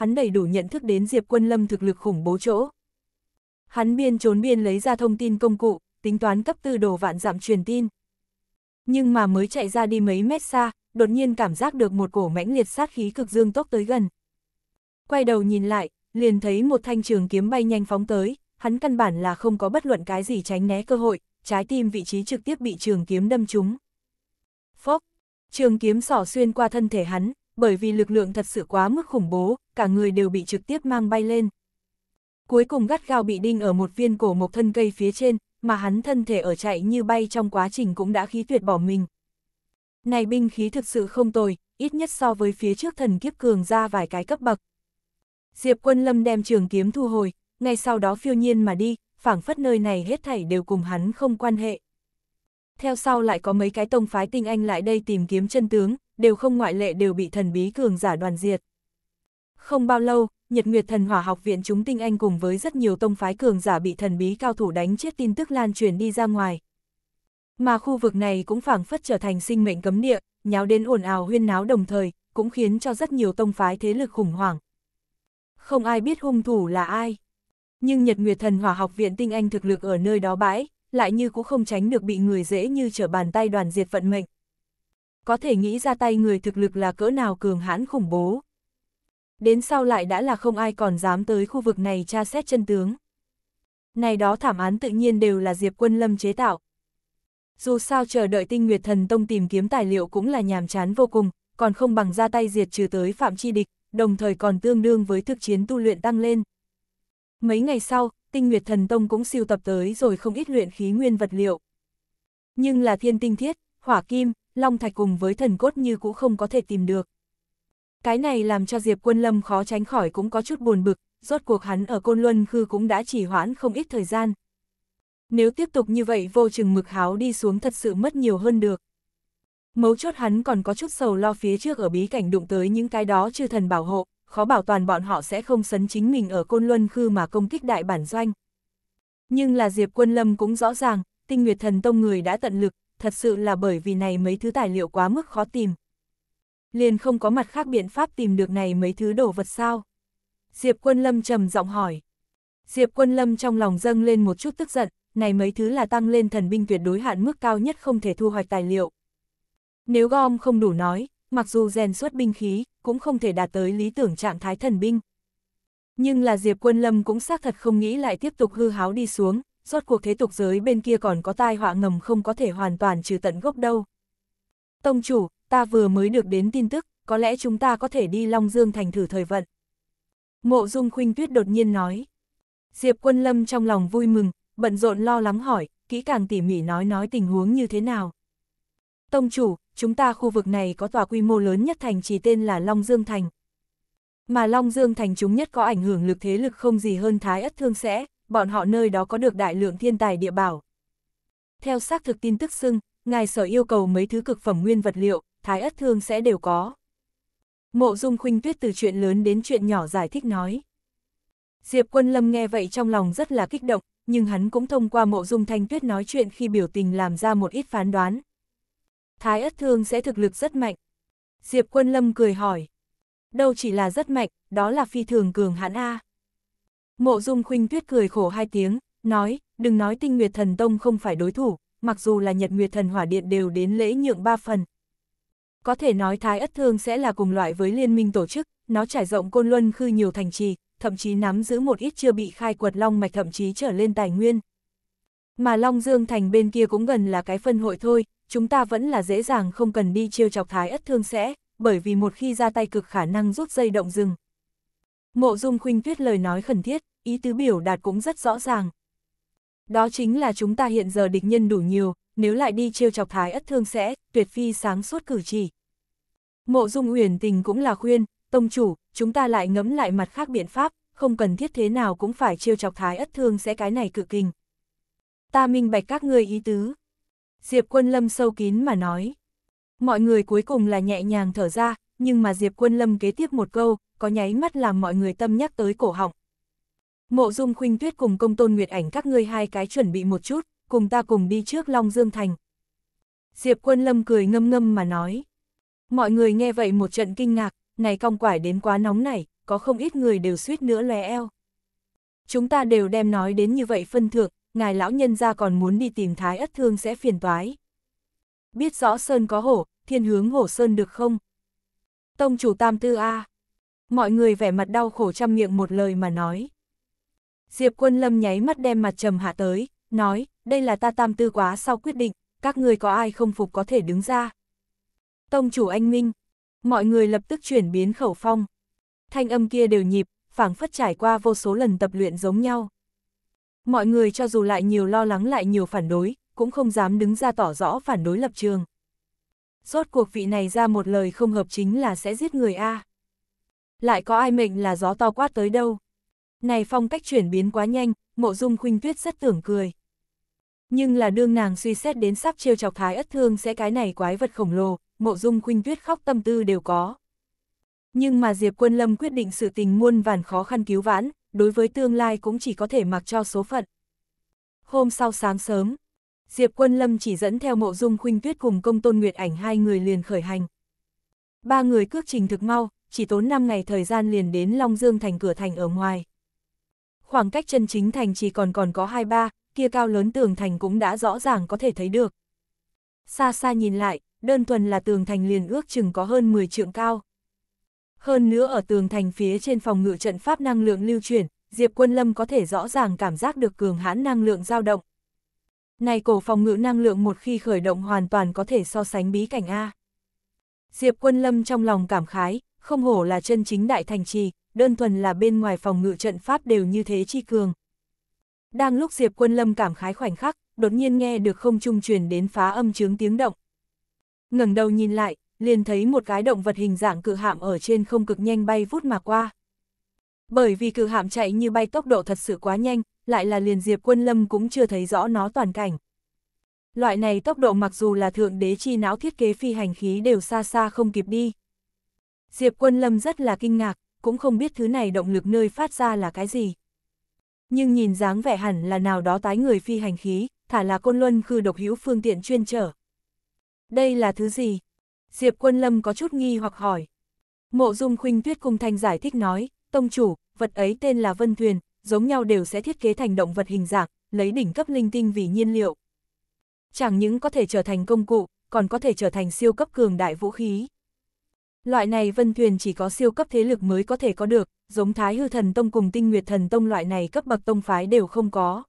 hắn đầy đủ nhận thức đến Diệp Quân Lâm thực lực khủng bố chỗ. Hắn biên trốn biên lấy ra thông tin công cụ, tính toán cấp tư đồ vạn giảm truyền tin. Nhưng mà mới chạy ra đi mấy mét xa, đột nhiên cảm giác được một cổ mãnh liệt sát khí cực dương tốc tới gần. Quay đầu nhìn lại, liền thấy một thanh trường kiếm bay nhanh phóng tới, hắn căn bản là không có bất luận cái gì tránh né cơ hội, trái tim vị trí trực tiếp bị trường kiếm đâm trúng. Phốc, trường kiếm sỏ xuyên qua thân thể hắn, bởi vì lực lượng thật sự quá mức khủng bố, cả người đều bị trực tiếp mang bay lên. Cuối cùng gắt gao bị đinh ở một viên cổ mộc thân cây phía trên, mà hắn thân thể ở chạy như bay trong quá trình cũng đã khí tuyệt bỏ mình. Này binh khí thực sự không tồi, ít nhất so với phía trước thần kiếp cường ra vài cái cấp bậc. Diệp quân lâm đem trường kiếm thu hồi, ngay sau đó phiêu nhiên mà đi, phảng phất nơi này hết thảy đều cùng hắn không quan hệ. Theo sau lại có mấy cái tông phái tinh anh lại đây tìm kiếm chân tướng, đều không ngoại lệ đều bị thần bí cường giả đoàn diệt. Không bao lâu, Nhật Nguyệt Thần Hỏa Học viện chúng tinh anh cùng với rất nhiều tông phái cường giả bị thần bí cao thủ đánh chết tin tức lan truyền đi ra ngoài. Mà khu vực này cũng phảng phất trở thành sinh mệnh cấm địa, nháo đến ồn ào huyên náo đồng thời, cũng khiến cho rất nhiều tông phái thế lực khủng hoảng. Không ai biết hung thủ là ai. Nhưng Nhật Nguyệt Thần Hỏa Học viện tinh anh thực lực ở nơi đó bãi, lại như cũng không tránh được bị người dễ như trở bàn tay đoàn diệt vận mệnh. Có thể nghĩ ra tay người thực lực là cỡ nào cường hãn khủng bố. Đến sau lại đã là không ai còn dám tới khu vực này tra xét chân tướng. Này đó thảm án tự nhiên đều là Diệp Quân Lâm chế tạo. Dù sao chờ đợi tinh Nguyệt Thần Tông tìm kiếm tài liệu cũng là nhàm chán vô cùng, còn không bằng ra tay diệt trừ tới phạm chi địch, đồng thời còn tương đương với thực chiến tu luyện tăng lên. Mấy ngày sau, tinh Nguyệt Thần Tông cũng siêu tập tới rồi không ít luyện khí nguyên vật liệu. Nhưng là thiên tinh thiết, hỏa kim, long thạch cùng với thần cốt như cũ không có thể tìm được. Cái này làm cho Diệp Quân Lâm khó tránh khỏi cũng có chút buồn bực, rốt cuộc hắn ở Côn Luân Khư cũng đã chỉ hoãn không ít thời gian. Nếu tiếp tục như vậy vô chừng mực háo đi xuống thật sự mất nhiều hơn được. Mấu chốt hắn còn có chút sầu lo phía trước ở bí cảnh đụng tới những cái đó chư thần bảo hộ, khó bảo toàn bọn họ sẽ không sấn chính mình ở Côn Luân Khư mà công kích đại bản doanh. Nhưng là Diệp Quân Lâm cũng rõ ràng, tinh nguyệt thần tông người đã tận lực, thật sự là bởi vì này mấy thứ tài liệu quá mức khó tìm liền không có mặt khác biện pháp tìm được này mấy thứ đồ vật sao? Diệp Quân Lâm trầm giọng hỏi. Diệp Quân Lâm trong lòng dâng lên một chút tức giận, này mấy thứ là tăng lên thần binh tuyệt đối hạn mức cao nhất không thể thu hoạch tài liệu. Nếu gom không đủ nói, mặc dù rèn suất binh khí, cũng không thể đạt tới lý tưởng trạng thái thần binh. Nhưng là Diệp Quân Lâm cũng xác thật không nghĩ lại tiếp tục hư háo đi xuống, suốt cuộc thế tục giới bên kia còn có tai họa ngầm không có thể hoàn toàn trừ tận gốc đâu. Tông chủ, ta vừa mới được đến tin tức, có lẽ chúng ta có thể đi Long Dương Thành thử thời vận. Mộ Dung Khuynh Tuyết đột nhiên nói. Diệp Quân Lâm trong lòng vui mừng, bận rộn lo lắng hỏi, kỹ càng tỉ mỉ nói nói tình huống như thế nào. Tông chủ, chúng ta khu vực này có tòa quy mô lớn nhất thành trì tên là Long Dương Thành. Mà Long Dương Thành chúng nhất có ảnh hưởng lực thế lực không gì hơn Thái Ất Thương sẽ, bọn họ nơi đó có được đại lượng thiên tài địa bảo. Theo xác thực tin tức xưng, ngài sở yêu cầu mấy thứ cực phẩm nguyên vật liệu, thái ất thương sẽ đều có. Mộ dung khuynh tuyết từ chuyện lớn đến chuyện nhỏ giải thích nói. Diệp quân lâm nghe vậy trong lòng rất là kích động, nhưng hắn cũng thông qua mộ dung thanh tuyết nói chuyện khi biểu tình làm ra một ít phán đoán. Thái ất thương sẽ thực lực rất mạnh. Diệp quân lâm cười hỏi. Đâu chỉ là rất mạnh, đó là phi thường cường hãn A. Mộ dung khuynh tuyết cười khổ hai tiếng, nói, đừng nói tinh nguyệt thần tông không phải đối thủ, mặc dù là nhật nguyệt thần hỏa điện đều đến lễ nhượng ba phần, có thể nói Thái Ất Thương sẽ là cùng loại với liên minh tổ chức, nó trải rộng Côn Luân khư nhiều thành trì, thậm chí nắm giữ một ít chưa bị khai quật long mạch thậm chí trở lên tài nguyên. Mà Long Dương Thành bên kia cũng gần là cái phân hội thôi, chúng ta vẫn là dễ dàng không cần đi chiêu chọc Thái Ất Thương sẽ, bởi vì một khi ra tay cực khả năng rút dây động rừng. Mộ Dung Khuynh Tuyết lời nói khẩn thiết, ý tứ biểu đạt cũng rất rõ ràng. Đó chính là chúng ta hiện giờ địch nhân đủ nhiều, nếu lại đi chiêu chọc Thái Ất Thương sẽ, tuyệt phi sáng suốt cử chỉ. Mộ Dung Uyển Tình cũng là khuyên, tông chủ, chúng ta lại ngấm lại mặt khác biện pháp, không cần thiết thế nào cũng phải trêu chọc thái ất thương sẽ cái này cự kình. Ta minh bạch các ngươi ý tứ. Diệp Quân Lâm sâu kín mà nói. Mọi người cuối cùng là nhẹ nhàng thở ra, nhưng mà Diệp Quân Lâm kế tiếp một câu, có nháy mắt làm mọi người tâm nhắc tới cổ họng. Mộ Dung Khuynh Tuyết cùng Công Tôn Nguyệt Ảnh các ngươi hai cái chuẩn bị một chút, cùng ta cùng đi trước Long Dương Thành. Diệp Quân Lâm cười ngâm ngâm mà nói. Mọi người nghe vậy một trận kinh ngạc, này cong quải đến quá nóng này, có không ít người đều suýt nữa lé eo. Chúng ta đều đem nói đến như vậy phân thượng, ngài lão nhân ra còn muốn đi tìm thái ất thương sẽ phiền toái. Biết rõ sơn có hổ, thiên hướng hổ sơn được không? Tông chủ tam tư A. Mọi người vẻ mặt đau khổ trăm miệng một lời mà nói. Diệp quân lâm nháy mắt đem mặt trầm hạ tới, nói, đây là ta tam tư quá sau quyết định, các người có ai không phục có thể đứng ra. Tông chủ anh Minh, mọi người lập tức chuyển biến khẩu phong. Thanh âm kia đều nhịp, phảng phất trải qua vô số lần tập luyện giống nhau. Mọi người cho dù lại nhiều lo lắng lại nhiều phản đối, cũng không dám đứng ra tỏ rõ phản đối lập trường. Rốt cuộc vị này ra một lời không hợp chính là sẽ giết người A. Lại có ai mệnh là gió to quát tới đâu. Này phong cách chuyển biến quá nhanh, mộ dung khuynh tuyết rất tưởng cười. Nhưng là đương nàng suy xét đến sắp trêu chọc thái ất thương sẽ cái này quái vật khổng lồ, mộ dung khuynh tuyết khóc tâm tư đều có. Nhưng mà Diệp Quân Lâm quyết định sự tình muôn vàn khó khăn cứu vãn, đối với tương lai cũng chỉ có thể mặc cho số phận. Hôm sau sáng sớm, Diệp Quân Lâm chỉ dẫn theo mộ dung khuynh tuyết cùng công tôn Nguyệt ảnh hai người liền khởi hành. Ba người cước trình thực mau, chỉ tốn 5 ngày thời gian liền đến Long Dương thành cửa thành ở ngoài. Khoảng cách chân chính thành chỉ còn còn có 2-3, kia cao lớn tường thành cũng đã rõ ràng có thể thấy được. Xa xa nhìn lại, đơn thuần là tường thành liền ước chừng có hơn 10 trượng cao. Hơn nữa ở tường thành phía trên phòng ngự trận pháp năng lượng lưu chuyển, Diệp Quân Lâm có thể rõ ràng cảm giác được cường hãn năng lượng dao động. Này cổ phòng ngự năng lượng một khi khởi động hoàn toàn có thể so sánh bí cảnh A. Diệp Quân Lâm trong lòng cảm khái, không hổ là chân chính đại thành trì, đơn thuần là bên ngoài phòng ngự trận pháp đều như thế chi cường. Đang lúc Diệp Quân Lâm cảm khái khoảnh khắc, đột nhiên nghe được không trung truyền đến phá âm chướng tiếng động, ngẩng đầu nhìn lại, liền thấy một cái động vật hình dạng cự hạm ở trên không cực nhanh bay vút mà qua. Bởi vì cự hạm chạy như bay tốc độ thật sự quá nhanh, lại là liền Diệp Quân Lâm cũng chưa thấy rõ nó toàn cảnh. Loại này tốc độ mặc dù là thượng đế chi não thiết kế phi hành khí đều xa xa không kịp đi. Diệp Quân Lâm rất là kinh ngạc, cũng không biết thứ này động lực nơi phát ra là cái gì. Nhưng nhìn dáng vẻ hẳn là nào đó tái người phi hành khí, thả là côn luân khư độc hữu phương tiện chuyên trở. Đây là thứ gì? Diệp Quân Lâm có chút nghi hoặc hỏi. Mộ Dung Khuynh Tuyết cung thành giải thích nói, tông chủ, vật ấy tên là vân thuyền, giống nhau đều sẽ thiết kế thành động vật hình dạng, lấy đỉnh cấp linh tinh vì nhiên liệu. Chẳng những có thể trở thành công cụ, còn có thể trở thành siêu cấp cường đại vũ khí. Loại này vân thuyền chỉ có siêu cấp thế lực mới có thể có được, giống Thái Hư Thần Tông cùng Tinh Nguyệt Thần Tông loại này cấp bậc tông phái đều không có.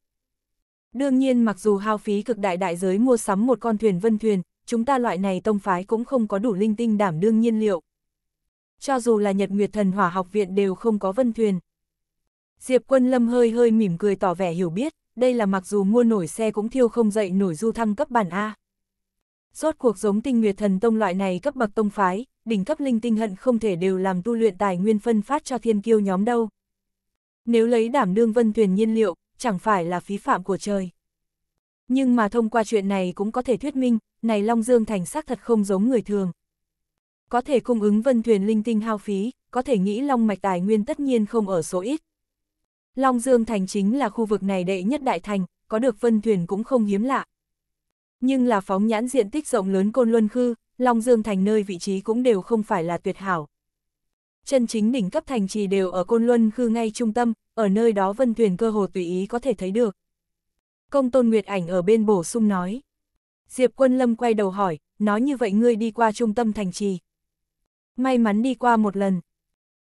Đương nhiên mặc dù hao phí cực đại đại giới mua sắm một con thuyền vân thuyền, chúng ta loại này tông phái cũng không có đủ linh tinh đảm đương nhiên liệu. Cho dù là Nhật Nguyệt Thần Hỏa Học Viện đều không có vân thuyền. Diệp Quân Lâm hơi hơi mỉm cười tỏ vẻ hiểu biết, đây là mặc dù mua nổi xe cũng thiêu không dậy nổi du thăng cấp bản A. Rốt cuộc giống tinh nguyệt thần tông loại này cấp bậc tông phái, đỉnh cấp linh tinh hận không thể đều làm tu luyện tài nguyên phân phát cho thiên kiêu nhóm đâu. Nếu lấy đảm đương vân thuyền nhiên liệu, chẳng phải là phí phạm của trời. Nhưng mà thông qua chuyện này cũng có thể thuyết minh, này Long Dương Thành xác thật không giống người thường. Có thể cung ứng vân thuyền linh tinh hao phí, có thể nghĩ Long Mạch tài nguyên tất nhiên không ở số ít. Long Dương Thành chính là khu vực này đệ nhất đại thành, có được vân thuyền cũng không hiếm lạ. Nhưng là phóng nhãn diện tích rộng lớn Côn Luân Khư, Long Dương Thành nơi vị trí cũng đều không phải là tuyệt hảo. Chân chính đỉnh cấp thành trì đều ở Côn Luân Khư ngay trung tâm, ở nơi đó vân thuyền cơ hồ tùy ý có thể thấy được. Công Tôn Nguyệt Ảnh ở bên bổ sung nói. Diệp Quân Lâm quay đầu hỏi, nói như vậy ngươi đi qua trung tâm thành trì. May mắn đi qua một lần.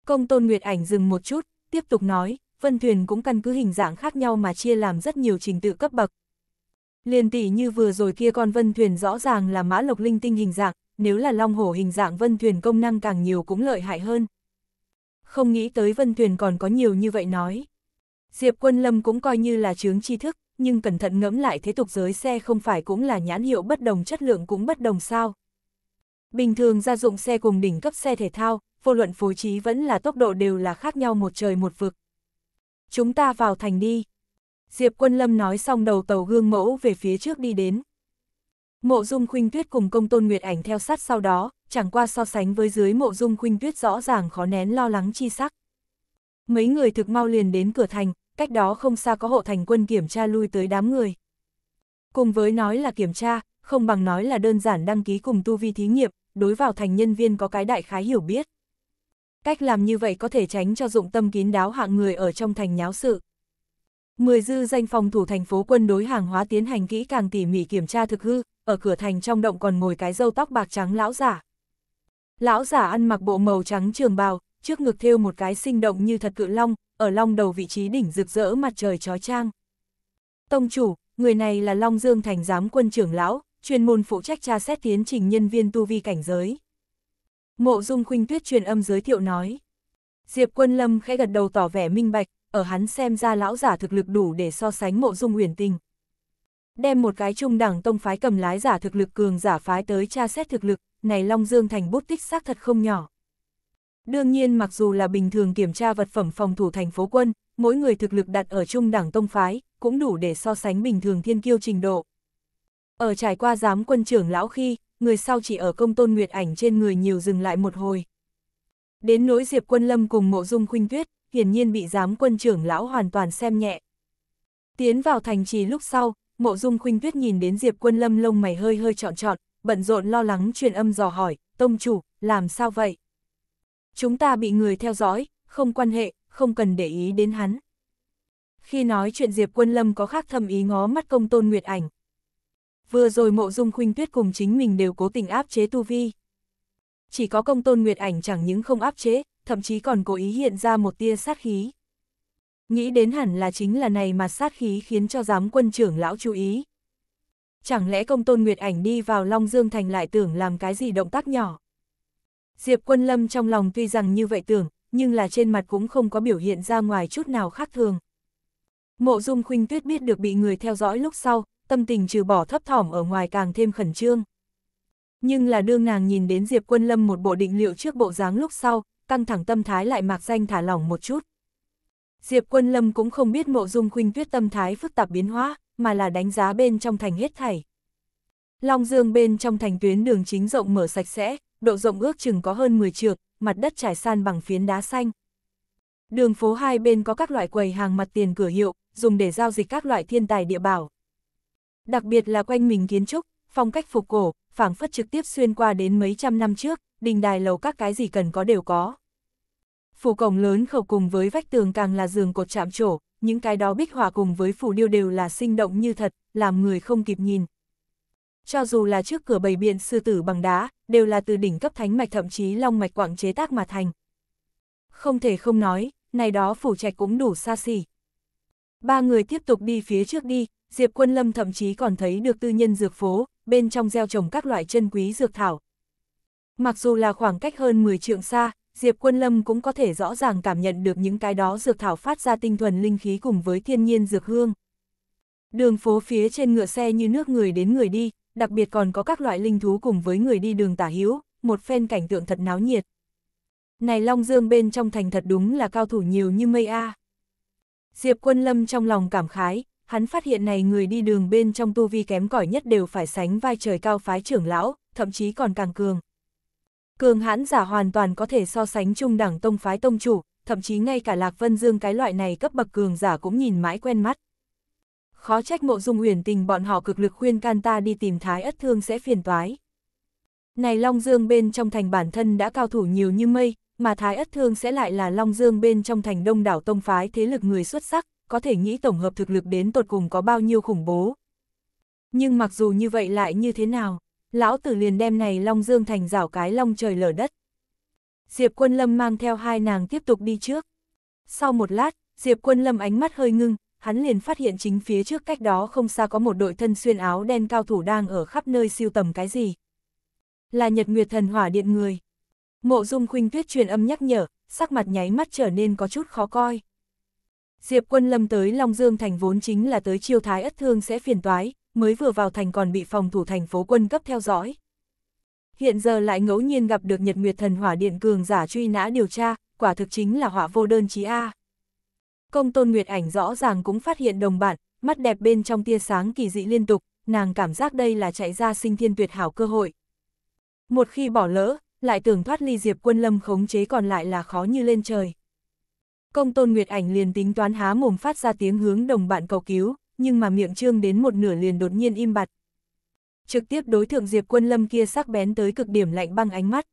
Công tôn Nguyệt Ảnh dừng một chút, tiếp tục nói, vân thuyền cũng căn cứ hình dạng khác nhau mà chia làm rất nhiều trình tự cấp bậc. Liên tỷ như vừa rồi kia con vân thuyền rõ ràng là mã lộc linh tinh hình dạng, nếu là long hổ hình dạng vân thuyền công năng càng nhiều cũng lợi hại hơn. Không nghĩ tới vân thuyền còn có nhiều như vậy nói. Diệp Quân Lâm cũng coi như là chướng tri thức, nhưng cẩn thận ngẫm lại thế tục giới xe không phải cũng là nhãn hiệu bất đồng chất lượng cũng bất đồng sao. Bình thường gia dụng xe cùng đỉnh cấp xe thể thao, vô luận phối trí vẫn là tốc độ đều là khác nhau một trời một vực. Chúng ta vào thành đi. Diệp Quân Lâm nói xong đầu tàu gương mẫu về phía trước đi đến. Mộ Dung Khuynh Tuyết cùng Công Tôn Nguyệt Ảnh theo sát sau đó, chẳng qua so sánh với dưới Mộ Dung Khuynh Tuyết rõ ràng khó nén lo lắng chi sắc. Mấy người thực mau liền đến cửa thành, cách đó không xa có hộ thành quân kiểm tra lui tới đám người. Cùng với nói là kiểm tra, không bằng nói là đơn giản đăng ký cùng tu vi thí nghiệm, đối vào thành nhân viên có cái đại khái hiểu biết. Cách làm như vậy có thể tránh cho dụng tâm kín đáo hạng người ở trong thành nháo sự. Mười dư danh phòng thủ thành phố quân đối hàng hóa tiến hành kỹ càng tỉ mỉ kiểm tra thực hư, ở cửa thành trong động còn ngồi cái dâu tóc bạc trắng lão giả. Lão giả ăn mặc bộ màu trắng trường bào, trước ngực thêu một cái sinh động như thật cự long, ở long đầu vị trí đỉnh rực rỡ mặt trời chói trang. Tông chủ, người này là Long Dương Thành giám quân trưởng lão, chuyên môn phụ trách tra xét tiến trình nhân viên tu vi cảnh giới. Mộ Dung Khuynh Tuyết truyền âm giới thiệu nói. Diệp Quân Lâm khẽ gật đầu tỏ vẻ minh bạch, ở hắn xem ra lão giả thực lực đủ để so sánh Mộ Dung Uyển Tình. Đem một cái trung đẳng tông phái cầm lái giả thực lực cường giả phái tới tra xét thực lực, này Long Dương Thành bút tích xác thật không nhỏ. Đương nhiên mặc dù là bình thường kiểm tra vật phẩm phòng thủ thành phố quân, mỗi người thực lực đặt ở trung đẳng tông phái, cũng đủ để so sánh bình thường thiên kiêu trình độ. Ở trải qua giám quân trưởng lão khi, người sau chỉ ở công tôn nguyệt ảnh trên người nhiều dừng lại một hồi. Đến nỗi Diệp Quân Lâm cùng Mộ Dung Khuynh Tuyết, hiển nhiên bị giám quân trưởng lão hoàn toàn xem nhẹ. Tiến vào thành trì lúc sau, Mộ Dung Khuynh Tuyết nhìn đến Diệp Quân Lâm lông mày hơi hơi trọn trọn, bận rộn lo lắng truyền âm dò hỏi, "Tông chủ, làm sao vậy?" chúng ta bị người theo dõi, không quan hệ, không cần để ý đến hắn. Khi nói chuyện Diệp Quân Lâm có khác thầm ý ngó mắt công tôn Nguyệt Ảnh. Vừa rồi mộ dung khuynh tuyết cùng chính mình đều cố tình áp chế tu vi. Chỉ có công tôn Nguyệt Ảnh chẳng những không áp chế, thậm chí còn cố ý hiện ra một tia sát khí. Nghĩ đến hẳn là chính là này mà sát khí khiến cho giám quân trưởng lão chú ý. Chẳng lẽ công tôn Nguyệt Ảnh đi vào Long Dương Thành lại tưởng làm cái gì động tác nhỏ. Diệp Quân Lâm trong lòng tuy rằng như vậy tưởng, nhưng là trên mặt cũng không có biểu hiện ra ngoài chút nào khác thường. Mộ Dung Khuynh Tuyết biết được bị người theo dõi lúc sau, tâm tình trừ bỏ thấp thỏm ở ngoài càng thêm khẩn trương. Nhưng là đương nàng nhìn đến Diệp Quân Lâm một bộ định liệu trước bộ dáng lúc sau, căng thẳng tâm thái lại mạc danh thả lỏng một chút. Diệp Quân Lâm cũng không biết Mộ Dung Khuynh Tuyết tâm thái phức tạp biến hóa, mà là đánh giá bên trong thành hết thảy. Long Dương bên trong thành tuyến đường chính rộng mở sạch sẽ, độ rộng ước chừng có hơn 10 trượng, mặt đất trải san bằng phiến đá xanh. Đường phố hai bên có các loại quầy hàng mặt tiền cửa hiệu, dùng để giao dịch các loại thiên tài địa bảo. Đặc biệt là quanh mình kiến trúc, phong cách phục cổ, phảng phất trực tiếp xuyên qua đến mấy trăm năm trước, đình đài lầu các cái gì cần có đều có. Phủ cổng lớn khẩu cùng với vách tường càng là giường cột chạm trổ, những cái đó bích hòa cùng với phủ điêu đều là sinh động như thật, làm người không kịp nhìn cho dù là trước cửa bầy biện sư tử bằng đá, đều là từ đỉnh cấp thánh mạch thậm chí long mạch quảng chế tác mà thành. Không thể không nói, này đó phủ trạch cũng đủ xa xỉ. Ba người tiếp tục đi phía trước đi, Diệp Quân Lâm thậm chí còn thấy được tư nhân dược phố, bên trong gieo trồng các loại chân quý dược thảo. Mặc dù là khoảng cách hơn 10 trượng xa, Diệp Quân Lâm cũng có thể rõ ràng cảm nhận được những cái đó dược thảo phát ra tinh thuần linh khí cùng với thiên nhiên dược hương. Đường phố phía trên ngựa xe như nước người đến người đi, đặc biệt còn có các loại linh thú cùng với người đi đường tả hữu, một phen cảnh tượng thật náo nhiệt. Này Long Dương bên trong thành thật đúng là cao thủ nhiều như mây a. Diệp Quân Lâm trong lòng cảm khái, hắn phát hiện này người đi đường bên trong tu vi kém cỏi nhất đều phải sánh vai trời cao phái trưởng lão, thậm chí còn càng cường. Cường hãn giả hoàn toàn có thể so sánh trung đẳng tông phái tông chủ, thậm chí ngay cả Lạc Vân Dương cái loại này cấp bậc cường giả cũng nhìn mãi quen mắt khó trách mộ dung huyền tình bọn họ cực lực khuyên can ta đi tìm thái ất thương sẽ phiền toái. Này Long Dương bên trong thành bản thân đã cao thủ nhiều như mây, mà thái ất thương sẽ lại là Long Dương bên trong thành đông đảo tông phái thế lực người xuất sắc, có thể nghĩ tổng hợp thực lực đến tột cùng có bao nhiêu khủng bố. Nhưng mặc dù như vậy lại như thế nào, lão tử liền đem này Long Dương thành rảo cái long trời lở đất. Diệp Quân Lâm mang theo hai nàng tiếp tục đi trước. Sau một lát, Diệp Quân Lâm ánh mắt hơi ngưng, hắn liền phát hiện chính phía trước cách đó không xa có một đội thân xuyên áo đen cao thủ đang ở khắp nơi siêu tầm cái gì. Là Nhật Nguyệt Thần Hỏa Điện người. Mộ Dung Khuynh Tuyết truyền âm nhắc nhở, sắc mặt nháy mắt trở nên có chút khó coi. Diệp Quân Lâm tới Long Dương thành vốn chính là tới chiêu thái ất thương sẽ phiền toái, mới vừa vào thành còn bị phòng thủ thành phố quân cấp theo dõi. Hiện giờ lại ngẫu nhiên gặp được Nhật Nguyệt Thần Hỏa Điện cường giả truy nã điều tra, quả thực chính là họa vô đơn chí a. À. Công tôn Nguyệt ảnh rõ ràng cũng phát hiện đồng bạn, mắt đẹp bên trong tia sáng kỳ dị liên tục, nàng cảm giác đây là chạy ra sinh thiên tuyệt hảo cơ hội. Một khi bỏ lỡ, lại tưởng thoát ly diệp quân lâm khống chế còn lại là khó như lên trời. Công tôn Nguyệt ảnh liền tính toán há mồm phát ra tiếng hướng đồng bạn cầu cứu, nhưng mà miệng trương đến một nửa liền đột nhiên im bặt. Trực tiếp đối thượng diệp quân lâm kia sắc bén tới cực điểm lạnh băng ánh mắt.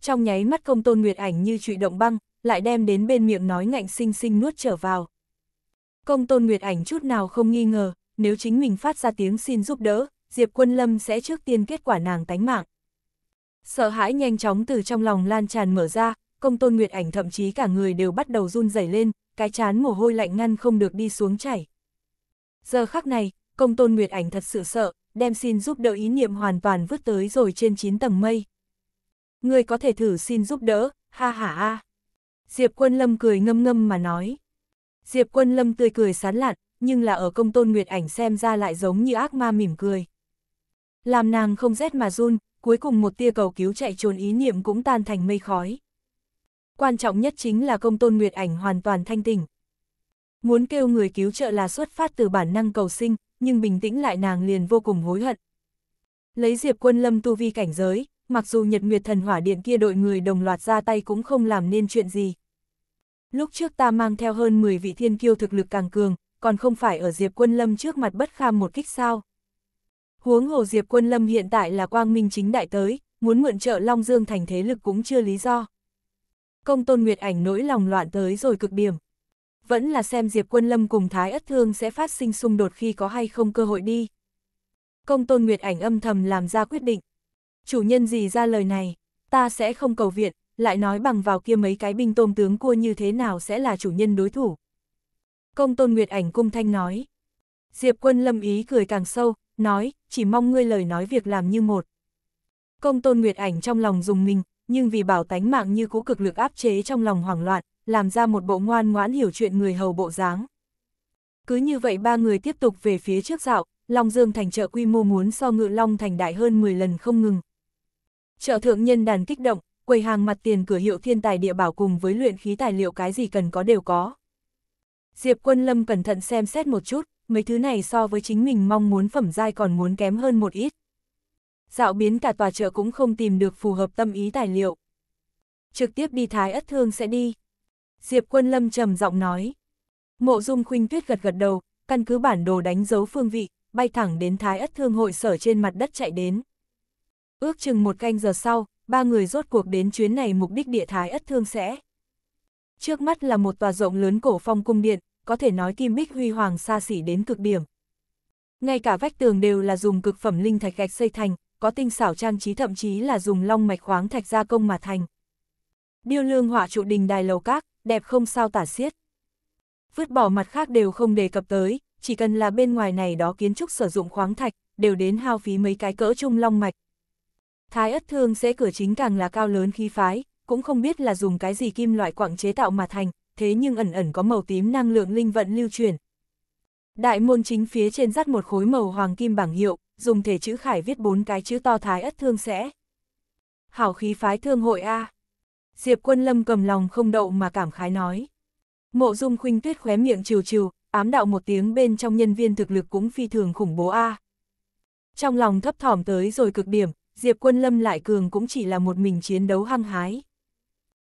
Trong nháy mắt công tôn Nguyệt ảnh như trụi động băng, lại đem đến bên miệng nói ngạnh sinh sinh nuốt trở vào. Công tôn Nguyệt Ảnh chút nào không nghi ngờ, nếu chính mình phát ra tiếng xin giúp đỡ, Diệp Quân Lâm sẽ trước tiên kết quả nàng tánh mạng. Sợ hãi nhanh chóng từ trong lòng lan tràn mở ra, công tôn Nguyệt Ảnh thậm chí cả người đều bắt đầu run rẩy lên, cái chán mồ hôi lạnh ngăn không được đi xuống chảy. Giờ khắc này, công tôn Nguyệt Ảnh thật sự sợ, đem xin giúp đỡ ý niệm hoàn toàn vứt tới rồi trên chín tầng mây. Người có thể thử xin giúp đỡ, ha ha ha. Diệp Quân Lâm cười ngâm ngâm mà nói. Diệp Quân Lâm tươi cười sán lạn, nhưng là ở công tôn Nguyệt ảnh xem ra lại giống như ác ma mỉm cười. Làm nàng không rét mà run, cuối cùng một tia cầu cứu chạy trốn ý niệm cũng tan thành mây khói. Quan trọng nhất chính là công tôn Nguyệt ảnh hoàn toàn thanh tỉnh. Muốn kêu người cứu trợ là xuất phát từ bản năng cầu sinh, nhưng bình tĩnh lại nàng liền vô cùng hối hận. Lấy Diệp Quân Lâm tu vi cảnh giới, mặc dù Nhật Nguyệt Thần Hỏa Điện kia đội người đồng loạt ra tay cũng không làm nên chuyện gì. Lúc trước ta mang theo hơn 10 vị thiên kiêu thực lực càng cường, còn không phải ở Diệp Quân Lâm trước mặt bất kham một kích sao. Huống hồ Diệp Quân Lâm hiện tại là quang minh chính đại tới, muốn mượn trợ Long Dương thành thế lực cũng chưa lý do. Công Tôn Nguyệt Ảnh nỗi lòng loạn tới rồi cực điểm. Vẫn là xem Diệp Quân Lâm cùng Thái Ất Thương sẽ phát sinh xung đột khi có hay không cơ hội đi. Công Tôn Nguyệt Ảnh âm thầm làm ra quyết định, chủ nhân gì ra lời này, ta sẽ không cầu viện, lại nói bằng vào kia mấy cái binh tôm tướng cua như thế nào sẽ là chủ nhân đối thủ. Công tôn Nguyệt ảnh cung thanh nói. Diệp quân lâm ý cười càng sâu, nói, chỉ mong ngươi lời nói việc làm như một. Công tôn Nguyệt ảnh trong lòng dùng mình, nhưng vì bảo tánh mạng như cố cực lực áp chế trong lòng hoảng loạn, làm ra một bộ ngoan ngoãn hiểu chuyện người hầu bộ dáng. Cứ như vậy ba người tiếp tục về phía trước dạo, Long Dương thành chợ quy mô muốn so ngự Long thành đại hơn 10 lần không ngừng, Chợ thượng nhân đàn kích động, quầy hàng mặt tiền cửa hiệu thiên tài địa bảo cùng với luyện khí tài liệu cái gì cần có đều có. Diệp Quân Lâm cẩn thận xem xét một chút, mấy thứ này so với chính mình mong muốn phẩm giai còn muốn kém hơn một ít. Dạo biến cả tòa chợ cũng không tìm được phù hợp tâm ý tài liệu. Trực tiếp đi Thái Ất Thương sẽ đi. Diệp Quân Lâm trầm giọng nói. Mộ Dung Khuynh Tuyết gật gật đầu, căn cứ bản đồ đánh dấu phương vị, bay thẳng đến Thái Ất Thương hội sở trên mặt đất chạy đến. Ước chừng một canh giờ sau, ba người rốt cuộc đến chuyến này mục đích địa thái ất thương sẽ. Trước mắt là một tòa rộng lớn cổ phong cung điện, có thể nói kim bích huy hoàng xa xỉ đến cực điểm. Ngay cả vách tường đều là dùng cực phẩm linh thạch gạch xây thành, có tinh xảo trang trí thậm chí là dùng long mạch khoáng thạch gia công mà thành. Điêu lương họa trụ đình đài lầu các, đẹp không sao tả xiết. Vứt bỏ mặt khác đều không đề cập tới, chỉ cần là bên ngoài này đó kiến trúc sử dụng khoáng thạch, đều đến hao phí mấy cái cỡ trung long mạch, Thái ất thương sẽ cửa chính càng là cao lớn khí phái, cũng không biết là dùng cái gì kim loại quặng chế tạo mà thành, thế nhưng ẩn ẩn có màu tím năng lượng linh vận lưu truyền. Đại môn chính phía trên dắt một khối màu hoàng kim bảng hiệu, dùng thể chữ khải viết bốn cái chữ to thái ất thương sẽ. Hảo khí phái thương hội A. Diệp quân lâm cầm lòng không đậu mà cảm khái nói. Mộ dung khuynh tuyết khóe miệng chiều chiều ám đạo một tiếng bên trong nhân viên thực lực cũng phi thường khủng bố A. Trong lòng thấp thỏm tới rồi cực điểm, Diệp Quân Lâm lại cường cũng chỉ là một mình chiến đấu hăng hái.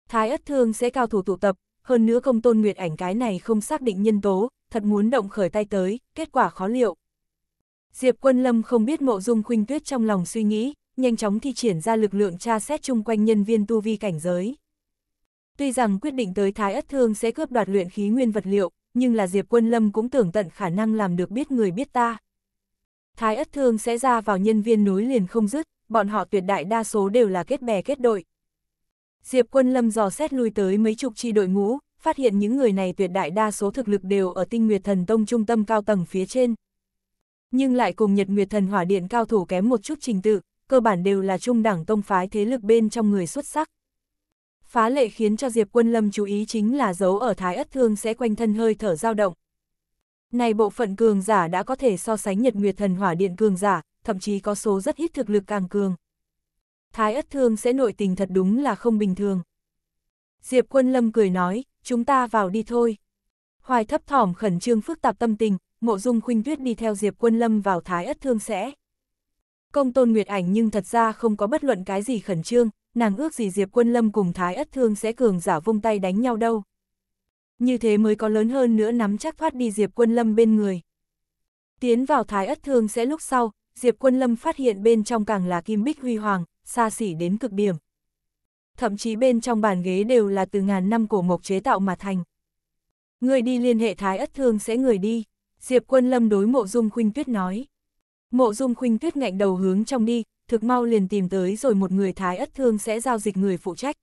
Thái Ất Thương sẽ cao thủ tụ tập, hơn nữa công tôn nguyệt ảnh cái này không xác định nhân tố, thật muốn động khởi tay tới, kết quả khó liệu. Diệp Quân Lâm không biết mộ dung khuynh tuyết trong lòng suy nghĩ, nhanh chóng thi triển ra lực lượng tra xét chung quanh nhân viên tu vi cảnh giới. Tuy rằng quyết định tới Thái Ất Thương sẽ cướp đoạt luyện khí nguyên vật liệu, nhưng là Diệp Quân Lâm cũng tưởng tận khả năng làm được biết người biết ta. Thái Ất Thương sẽ ra vào nhân viên núi liền không dứt, bọn họ tuyệt đại đa số đều là kết bè kết đội. Diệp quân lâm dò xét lui tới mấy chục chi đội ngũ, phát hiện những người này tuyệt đại đa số thực lực đều ở tinh nguyệt thần tông trung tâm cao tầng phía trên. Nhưng lại cùng nhật nguyệt thần hỏa điện cao thủ kém một chút trình tự, cơ bản đều là trung đẳng tông phái thế lực bên trong người xuất sắc. Phá lệ khiến cho Diệp Quân Lâm chú ý chính là dấu ở thái ất thương sẽ quanh thân hơi thở dao động. Này bộ phận cường giả đã có thể so sánh Nhật Nguyệt Thần Hỏa Điện cường giả, thậm chí có số rất ít thực lực càng cường. Thái ất thương sẽ nội tình thật đúng là không bình thường. Diệp quân lâm cười nói, chúng ta vào đi thôi. Hoài thấp thỏm khẩn trương phức tạp tâm tình, mộ dung khuynh tuyết đi theo Diệp quân lâm vào thái ất thương sẽ. Công tôn Nguyệt Ảnh nhưng thật ra không có bất luận cái gì khẩn trương, nàng ước gì Diệp quân lâm cùng thái ất thương sẽ cường giả vung tay đánh nhau đâu. Như thế mới có lớn hơn nữa nắm chắc thoát đi Diệp quân lâm bên người. Tiến vào thái ất thương sẽ lúc sau, Diệp Quân Lâm phát hiện bên trong càng là kim bích huy hoàng, xa xỉ đến cực điểm. Thậm chí bên trong bàn ghế đều là từ ngàn năm cổ mộc chế tạo mà thành. Người đi liên hệ thái ất thương sẽ người đi, Diệp Quân Lâm đối mộ dung khuynh tuyết nói. Mộ dung khuynh tuyết ngạnh đầu hướng trong đi, thực mau liền tìm tới rồi một người thái ất thương sẽ giao dịch người phụ trách.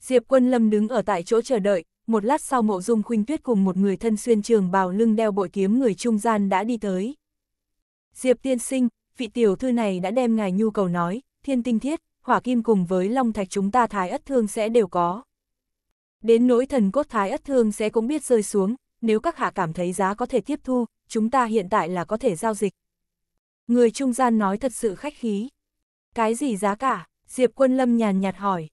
Diệp Quân Lâm đứng ở tại chỗ chờ đợi, một lát sau mộ dung khuynh tuyết cùng một người thân xuyên trường bào lưng đeo bội kiếm người trung gian đã đi tới. Diệp tiên sinh, vị tiểu thư này đã đem ngài nhu cầu nói, thiên tinh thiết, hỏa kim cùng với long thạch chúng ta thái ất thương sẽ đều có. Đến nỗi thần cốt thái ất thương sẽ cũng biết rơi xuống, nếu các hạ cảm thấy giá có thể tiếp thu, chúng ta hiện tại là có thể giao dịch. Người trung gian nói thật sự khách khí. Cái gì giá cả? Diệp quân lâm nhàn nhạt hỏi.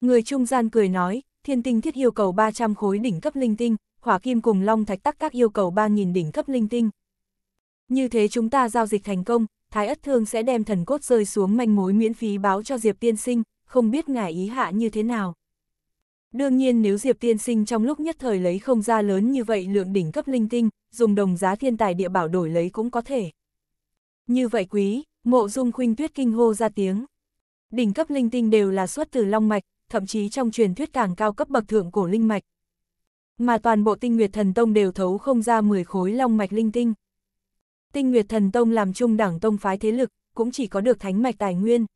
Người trung gian cười nói, thiên tinh thiết yêu cầu 300 khối đỉnh cấp linh tinh, hỏa kim cùng long thạch tắc các yêu cầu 3.000 đỉnh cấp linh tinh, như thế chúng ta giao dịch thành công, Thái Ất Thương sẽ đem thần cốt rơi xuống manh mối miễn phí báo cho Diệp Tiên Sinh, không biết ngài ý hạ như thế nào. Đương nhiên nếu Diệp Tiên Sinh trong lúc nhất thời lấy không ra lớn như vậy lượng đỉnh cấp linh tinh, dùng đồng giá thiên tài địa bảo đổi lấy cũng có thể. Như vậy quý, mộ dung khuynh tuyết kinh hô ra tiếng. Đỉnh cấp linh tinh đều là xuất từ long mạch, thậm chí trong truyền thuyết càng cao cấp bậc thượng cổ linh mạch. Mà toàn bộ tinh nguyệt thần tông đều thấu không ra 10 khối long mạch linh tinh tinh nguyệt thần tông làm trung đẳng tông phái thế lực, cũng chỉ có được thánh mạch tài nguyên.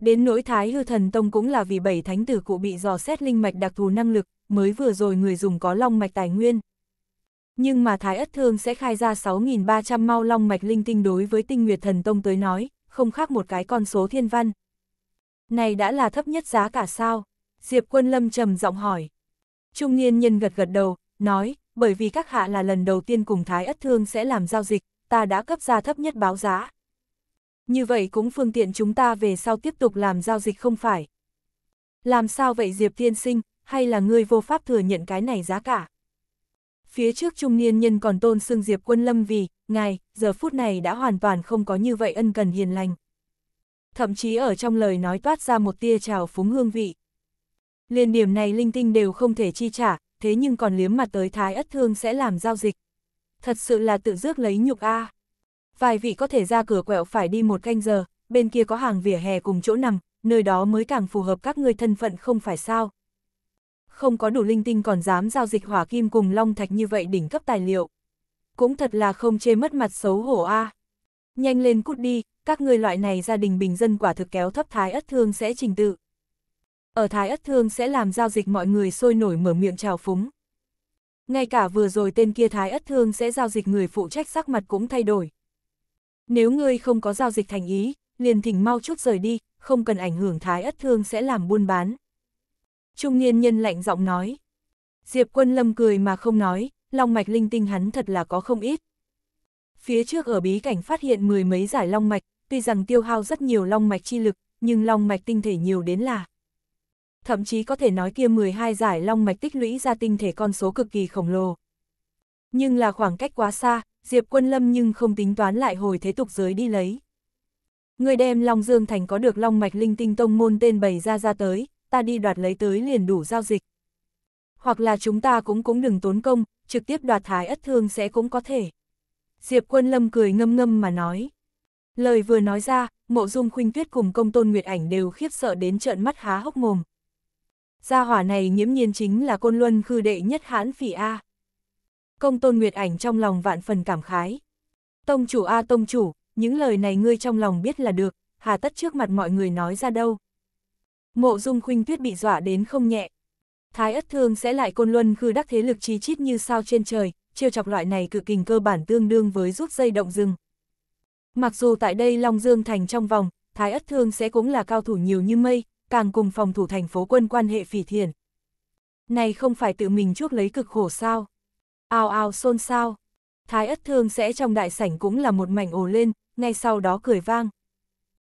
Đến nỗi thái hư thần tông cũng là vì bảy thánh tử cụ bị dò xét linh mạch đặc thù năng lực, mới vừa rồi người dùng có long mạch tài nguyên. Nhưng mà thái ất thương sẽ khai ra 6.300 mau long mạch linh tinh đối với tinh nguyệt thần tông tới nói, không khác một cái con số thiên văn. Này đã là thấp nhất giá cả sao? Diệp quân lâm trầm giọng hỏi. Trung niên nhân gật gật đầu, nói, bởi vì các hạ là lần đầu tiên cùng Thái Ất Thương sẽ làm giao dịch, ta đã cấp ra thấp nhất báo giá. Như vậy cũng phương tiện chúng ta về sau tiếp tục làm giao dịch không phải. Làm sao vậy Diệp Tiên Sinh, hay là ngươi vô pháp thừa nhận cái này giá cả? Phía trước trung niên nhân còn tôn xưng Diệp Quân Lâm vì, ngài, giờ phút này đã hoàn toàn không có như vậy ân cần hiền lành. Thậm chí ở trong lời nói toát ra một tia trào phúng hương vị. Liên điểm này linh tinh đều không thể chi trả, thế nhưng còn liếm mặt tới thái ất thương sẽ làm giao dịch thật sự là tự rước lấy nhục a. À. Vài vị có thể ra cửa quẹo phải đi một canh giờ, bên kia có hàng vỉa hè cùng chỗ nằm, nơi đó mới càng phù hợp các ngươi thân phận không phải sao. Không có đủ linh tinh còn dám giao dịch hỏa kim cùng long thạch như vậy đỉnh cấp tài liệu. Cũng thật là không chê mất mặt xấu hổ a. À. Nhanh lên cút đi, các ngươi loại này gia đình bình dân quả thực kéo thấp thái ất thương sẽ trình tự. Ở thái ất thương sẽ làm giao dịch mọi người sôi nổi mở miệng trào phúng. Ngay cả vừa rồi tên kia thái ất thương sẽ giao dịch người phụ trách sắc mặt cũng thay đổi. Nếu ngươi không có giao dịch thành ý, liền thỉnh mau chút rời đi, không cần ảnh hưởng thái ất thương sẽ làm buôn bán. Trung niên nhân lạnh giọng nói. Diệp quân lâm cười mà không nói, long mạch linh tinh hắn thật là có không ít. Phía trước ở bí cảnh phát hiện mười mấy giải long mạch, tuy rằng tiêu hao rất nhiều long mạch chi lực, nhưng long mạch tinh thể nhiều đến là thậm chí có thể nói kia 12 giải long mạch tích lũy ra tinh thể con số cực kỳ khổng lồ. Nhưng là khoảng cách quá xa, Diệp Quân Lâm nhưng không tính toán lại hồi thế tục giới đi lấy. Người đem Long Dương Thành có được Long Mạch Linh Tinh Tông môn tên bày ra ra tới, ta đi đoạt lấy tới liền đủ giao dịch. Hoặc là chúng ta cũng cũng đừng tốn công, trực tiếp đoạt thái ất thương sẽ cũng có thể. Diệp Quân Lâm cười ngâm ngâm mà nói. Lời vừa nói ra, mộ dung khuynh tuyết cùng công tôn Nguyệt Ảnh đều khiếp sợ đến trợn mắt há hốc mồm gia hỏa này nhiễm nhiên chính là côn luân khư đệ nhất hãn phỉ A. Công tôn Nguyệt ảnh trong lòng vạn phần cảm khái. Tông chủ A tông chủ, những lời này ngươi trong lòng biết là được, hà tất trước mặt mọi người nói ra đâu. Mộ dung khuynh tuyết bị dọa đến không nhẹ. Thái ất thương sẽ lại côn luân khư đắc thế lực chi chít như sao trên trời, chiêu chọc loại này cự kình cơ bản tương đương với rút dây động rừng. Mặc dù tại đây Long Dương Thành trong vòng, Thái ất thương sẽ cũng là cao thủ nhiều như mây, càng cùng phòng thủ thành phố quân quan hệ phỉ thiền. Này không phải tự mình chuốc lấy cực khổ sao? Ao ao xôn xao. Thái ất thương sẽ trong đại sảnh cũng là một mảnh ồ lên, ngay sau đó cười vang.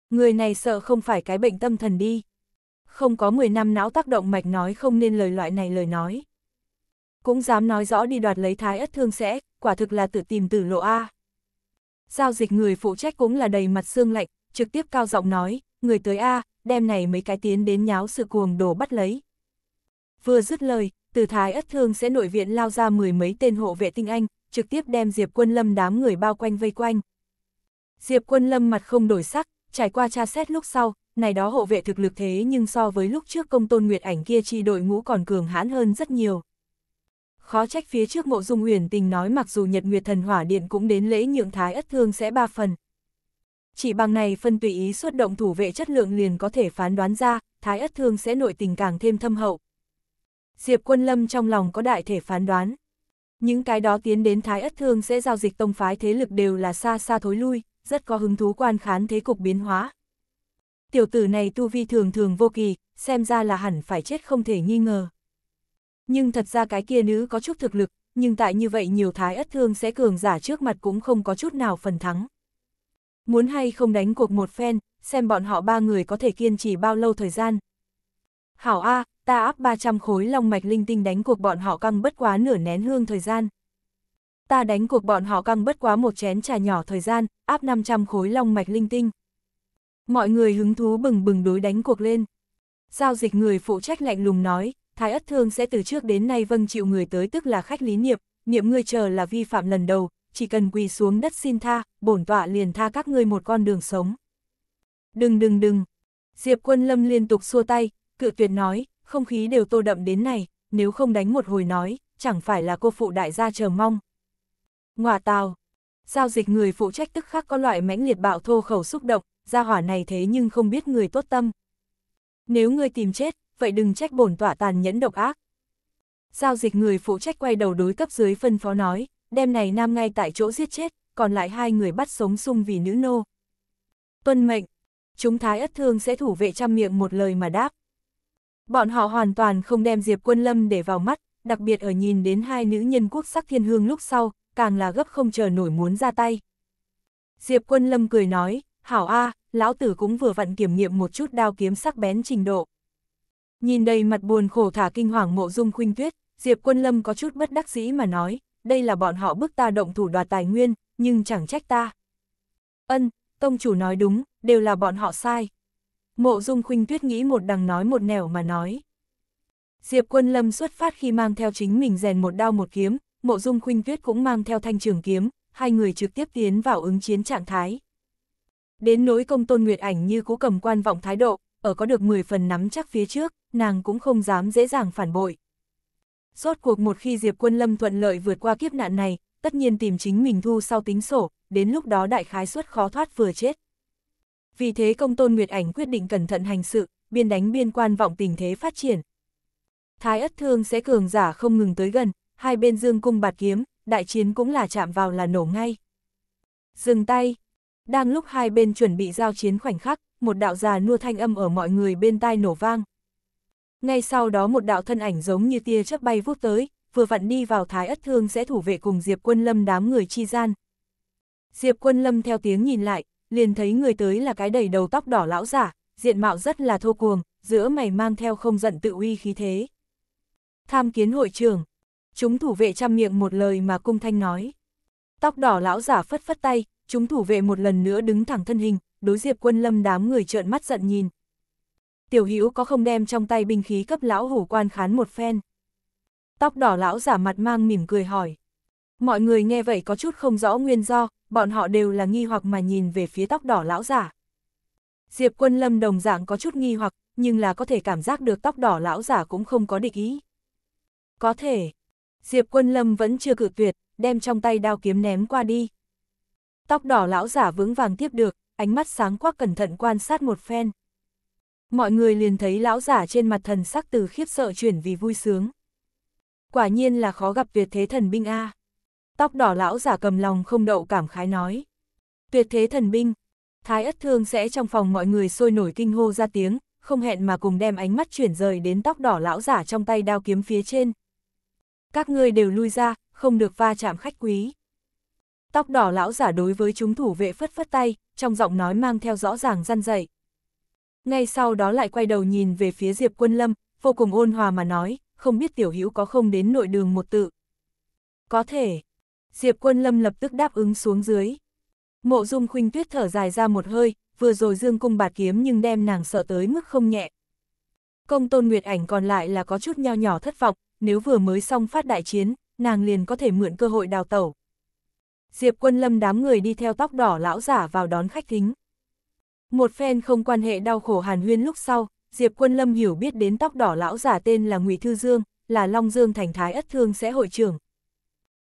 Người này sợ không phải cái bệnh tâm thần đi. Không có 10 năm não tác động mạch nói không nên lời loại này lời nói. Cũng dám nói rõ đi đoạt lấy thái ất thương sẽ, quả thực là tự tìm tử lộ A. Giao dịch người phụ trách cũng là đầy mặt xương lạnh, trực tiếp cao giọng nói, người tới A, đem này mấy cái tiến đến nháo sự cuồng đổ bắt lấy. Vừa dứt lời, từ thái ất thương sẽ nội viện lao ra mười mấy tên hộ vệ tinh anh, trực tiếp đem Diệp Quân Lâm đám người bao quanh vây quanh. Diệp Quân Lâm mặt không đổi sắc, trải qua tra xét lúc sau, này đó hộ vệ thực lực thế nhưng so với lúc trước công tôn nguyệt ảnh kia chi đội ngũ còn cường hãn hơn rất nhiều. Khó trách phía trước mộ dung uyển tình nói mặc dù nhật nguyệt thần hỏa điện cũng đến lễ nhượng thái ất thương sẽ ba phần chỉ bằng này phân tùy ý xuất động thủ vệ chất lượng liền có thể phán đoán ra, Thái Ất Thương sẽ nội tình càng thêm thâm hậu. Diệp Quân Lâm trong lòng có đại thể phán đoán. Những cái đó tiến đến Thái Ất Thương sẽ giao dịch tông phái thế lực đều là xa xa thối lui, rất có hứng thú quan khán thế cục biến hóa. Tiểu tử này tu vi thường thường vô kỳ, xem ra là hẳn phải chết không thể nghi ngờ. Nhưng thật ra cái kia nữ có chút thực lực, nhưng tại như vậy nhiều Thái Ất Thương sẽ cường giả trước mặt cũng không có chút nào phần thắng. Muốn hay không đánh cuộc một phen, xem bọn họ ba người có thể kiên trì bao lâu thời gian. Hảo A, ta áp 300 khối long mạch linh tinh đánh cuộc bọn họ căng bất quá nửa nén hương thời gian. Ta đánh cuộc bọn họ căng bất quá một chén trà nhỏ thời gian, áp 500 khối long mạch linh tinh. Mọi người hứng thú bừng bừng đối đánh cuộc lên. Giao dịch người phụ trách lạnh lùng nói, Thái Ất Thương sẽ từ trước đến nay vâng chịu người tới tức là khách lý niệm, niệm ngươi chờ là vi phạm lần đầu, chỉ cần quỳ xuống đất xin tha, bổn tọa liền tha các ngươi một con đường sống. Đừng đừng đừng. Diệp quân lâm liên tục xua tay, cự tuyệt nói, không khí đều tô đậm đến này, nếu không đánh một hồi nói, chẳng phải là cô phụ đại gia chờ mong. Ngoà tào. Giao dịch người phụ trách tức khắc có loại mãnh liệt bạo thô khẩu xúc động, gia hỏa này thế nhưng không biết người tốt tâm. Nếu ngươi tìm chết, vậy đừng trách bổn tỏa tàn nhẫn độc ác. Giao dịch người phụ trách quay đầu đối cấp dưới phân phó nói, đem này nam ngay tại chỗ giết chết, còn lại hai người bắt sống sung vì nữ nô. Tuân mệnh, chúng thái ất thương sẽ thủ vệ trăm miệng một lời mà đáp. Bọn họ hoàn toàn không đem Diệp Quân Lâm để vào mắt, đặc biệt ở nhìn đến hai nữ nhân quốc sắc thiên hương lúc sau, càng là gấp không chờ nổi muốn ra tay. Diệp Quân Lâm cười nói, hảo a, lão tử cũng vừa vặn kiểm nghiệm một chút đao kiếm sắc bén trình độ. Nhìn đầy mặt buồn khổ thả kinh hoàng mộ dung khuynh tuyết, Diệp Quân Lâm có chút bất đắc dĩ mà nói, đây là bọn họ bức ta động thủ đoạt tài nguyên, nhưng chẳng trách ta. Ân, tông chủ nói đúng, đều là bọn họ sai. Mộ dung khuynh tuyết nghĩ một đằng nói một nẻo mà nói. Diệp quân lâm xuất phát khi mang theo chính mình rèn một đao một kiếm, mộ dung khuynh tuyết cũng mang theo thanh trường kiếm, hai người trực tiếp tiến vào ứng chiến trạng thái. Đến nỗi công tôn nguyệt ảnh như cú cầm quan vọng thái độ, ở có được 10 phần nắm chắc phía trước, nàng cũng không dám dễ dàng phản bội. Rốt cuộc một khi Diệp Quân Lâm thuận lợi vượt qua kiếp nạn này, tất nhiên tìm chính mình thu sau tính sổ, đến lúc đó đại khái suất khó thoát vừa chết. Vì thế công tôn Nguyệt Ảnh quyết định cẩn thận hành sự, biên đánh biên quan vọng tình thế phát triển. Thái ất thương sẽ cường giả không ngừng tới gần, hai bên dương cung bạt kiếm, đại chiến cũng là chạm vào là nổ ngay. Dừng tay, đang lúc hai bên chuẩn bị giao chiến khoảnh khắc, một đạo già nua thanh âm ở mọi người bên tai nổ vang, ngay sau đó một đạo thân ảnh giống như tia chớp bay vút tới, vừa vặn đi vào thái ất thương sẽ thủ vệ cùng Diệp Quân Lâm đám người chi gian. Diệp Quân Lâm theo tiếng nhìn lại, liền thấy người tới là cái đầy đầu tóc đỏ lão giả, diện mạo rất là thô cuồng, giữa mày mang theo không giận tự uy khí thế. Tham kiến hội trưởng, chúng thủ vệ chăm miệng một lời mà cung thanh nói. Tóc đỏ lão giả phất phất tay, chúng thủ vệ một lần nữa đứng thẳng thân hình, đối Diệp Quân Lâm đám người trợn mắt giận nhìn, tiểu hữu có không đem trong tay binh khí cấp lão hủ quan khán một phen. Tóc đỏ lão giả mặt mang mỉm cười hỏi. Mọi người nghe vậy có chút không rõ nguyên do, bọn họ đều là nghi hoặc mà nhìn về phía tóc đỏ lão giả. Diệp quân lâm đồng dạng có chút nghi hoặc, nhưng là có thể cảm giác được tóc đỏ lão giả cũng không có địch ý. Có thể, Diệp quân lâm vẫn chưa cự tuyệt, đem trong tay đao kiếm ném qua đi. Tóc đỏ lão giả vững vàng tiếp được, ánh mắt sáng quắc cẩn thận quan sát một phen mọi người liền thấy lão giả trên mặt thần sắc từ khiếp sợ chuyển vì vui sướng. Quả nhiên là khó gặp tuyệt thế thần binh A. Tóc đỏ lão giả cầm lòng không đậu cảm khái nói. Tuyệt thế thần binh, thái ất thương sẽ trong phòng mọi người sôi nổi kinh hô ra tiếng, không hẹn mà cùng đem ánh mắt chuyển rời đến tóc đỏ lão giả trong tay đao kiếm phía trên. Các ngươi đều lui ra, không được va chạm khách quý. Tóc đỏ lão giả đối với chúng thủ vệ phất phất tay, trong giọng nói mang theo rõ ràng răn dậy ngay sau đó lại quay đầu nhìn về phía Diệp Quân Lâm, vô cùng ôn hòa mà nói, không biết tiểu hữu có không đến nội đường một tự. Có thể. Diệp Quân Lâm lập tức đáp ứng xuống dưới. Mộ Dung Khuynh Tuyết thở dài ra một hơi, vừa rồi dương cung bạt kiếm nhưng đem nàng sợ tới mức không nhẹ. Công Tôn Nguyệt Ảnh còn lại là có chút nho nhỏ thất vọng, nếu vừa mới xong phát đại chiến, nàng liền có thể mượn cơ hội đào tẩu. Diệp Quân Lâm đám người đi theo tóc đỏ lão giả vào đón khách thính. Một phen không quan hệ đau khổ hàn huyên lúc sau, Diệp Quân Lâm hiểu biết đến tóc đỏ lão giả tên là Ngụy Thư Dương, là Long Dương thành thái ất thương sẽ hội trưởng.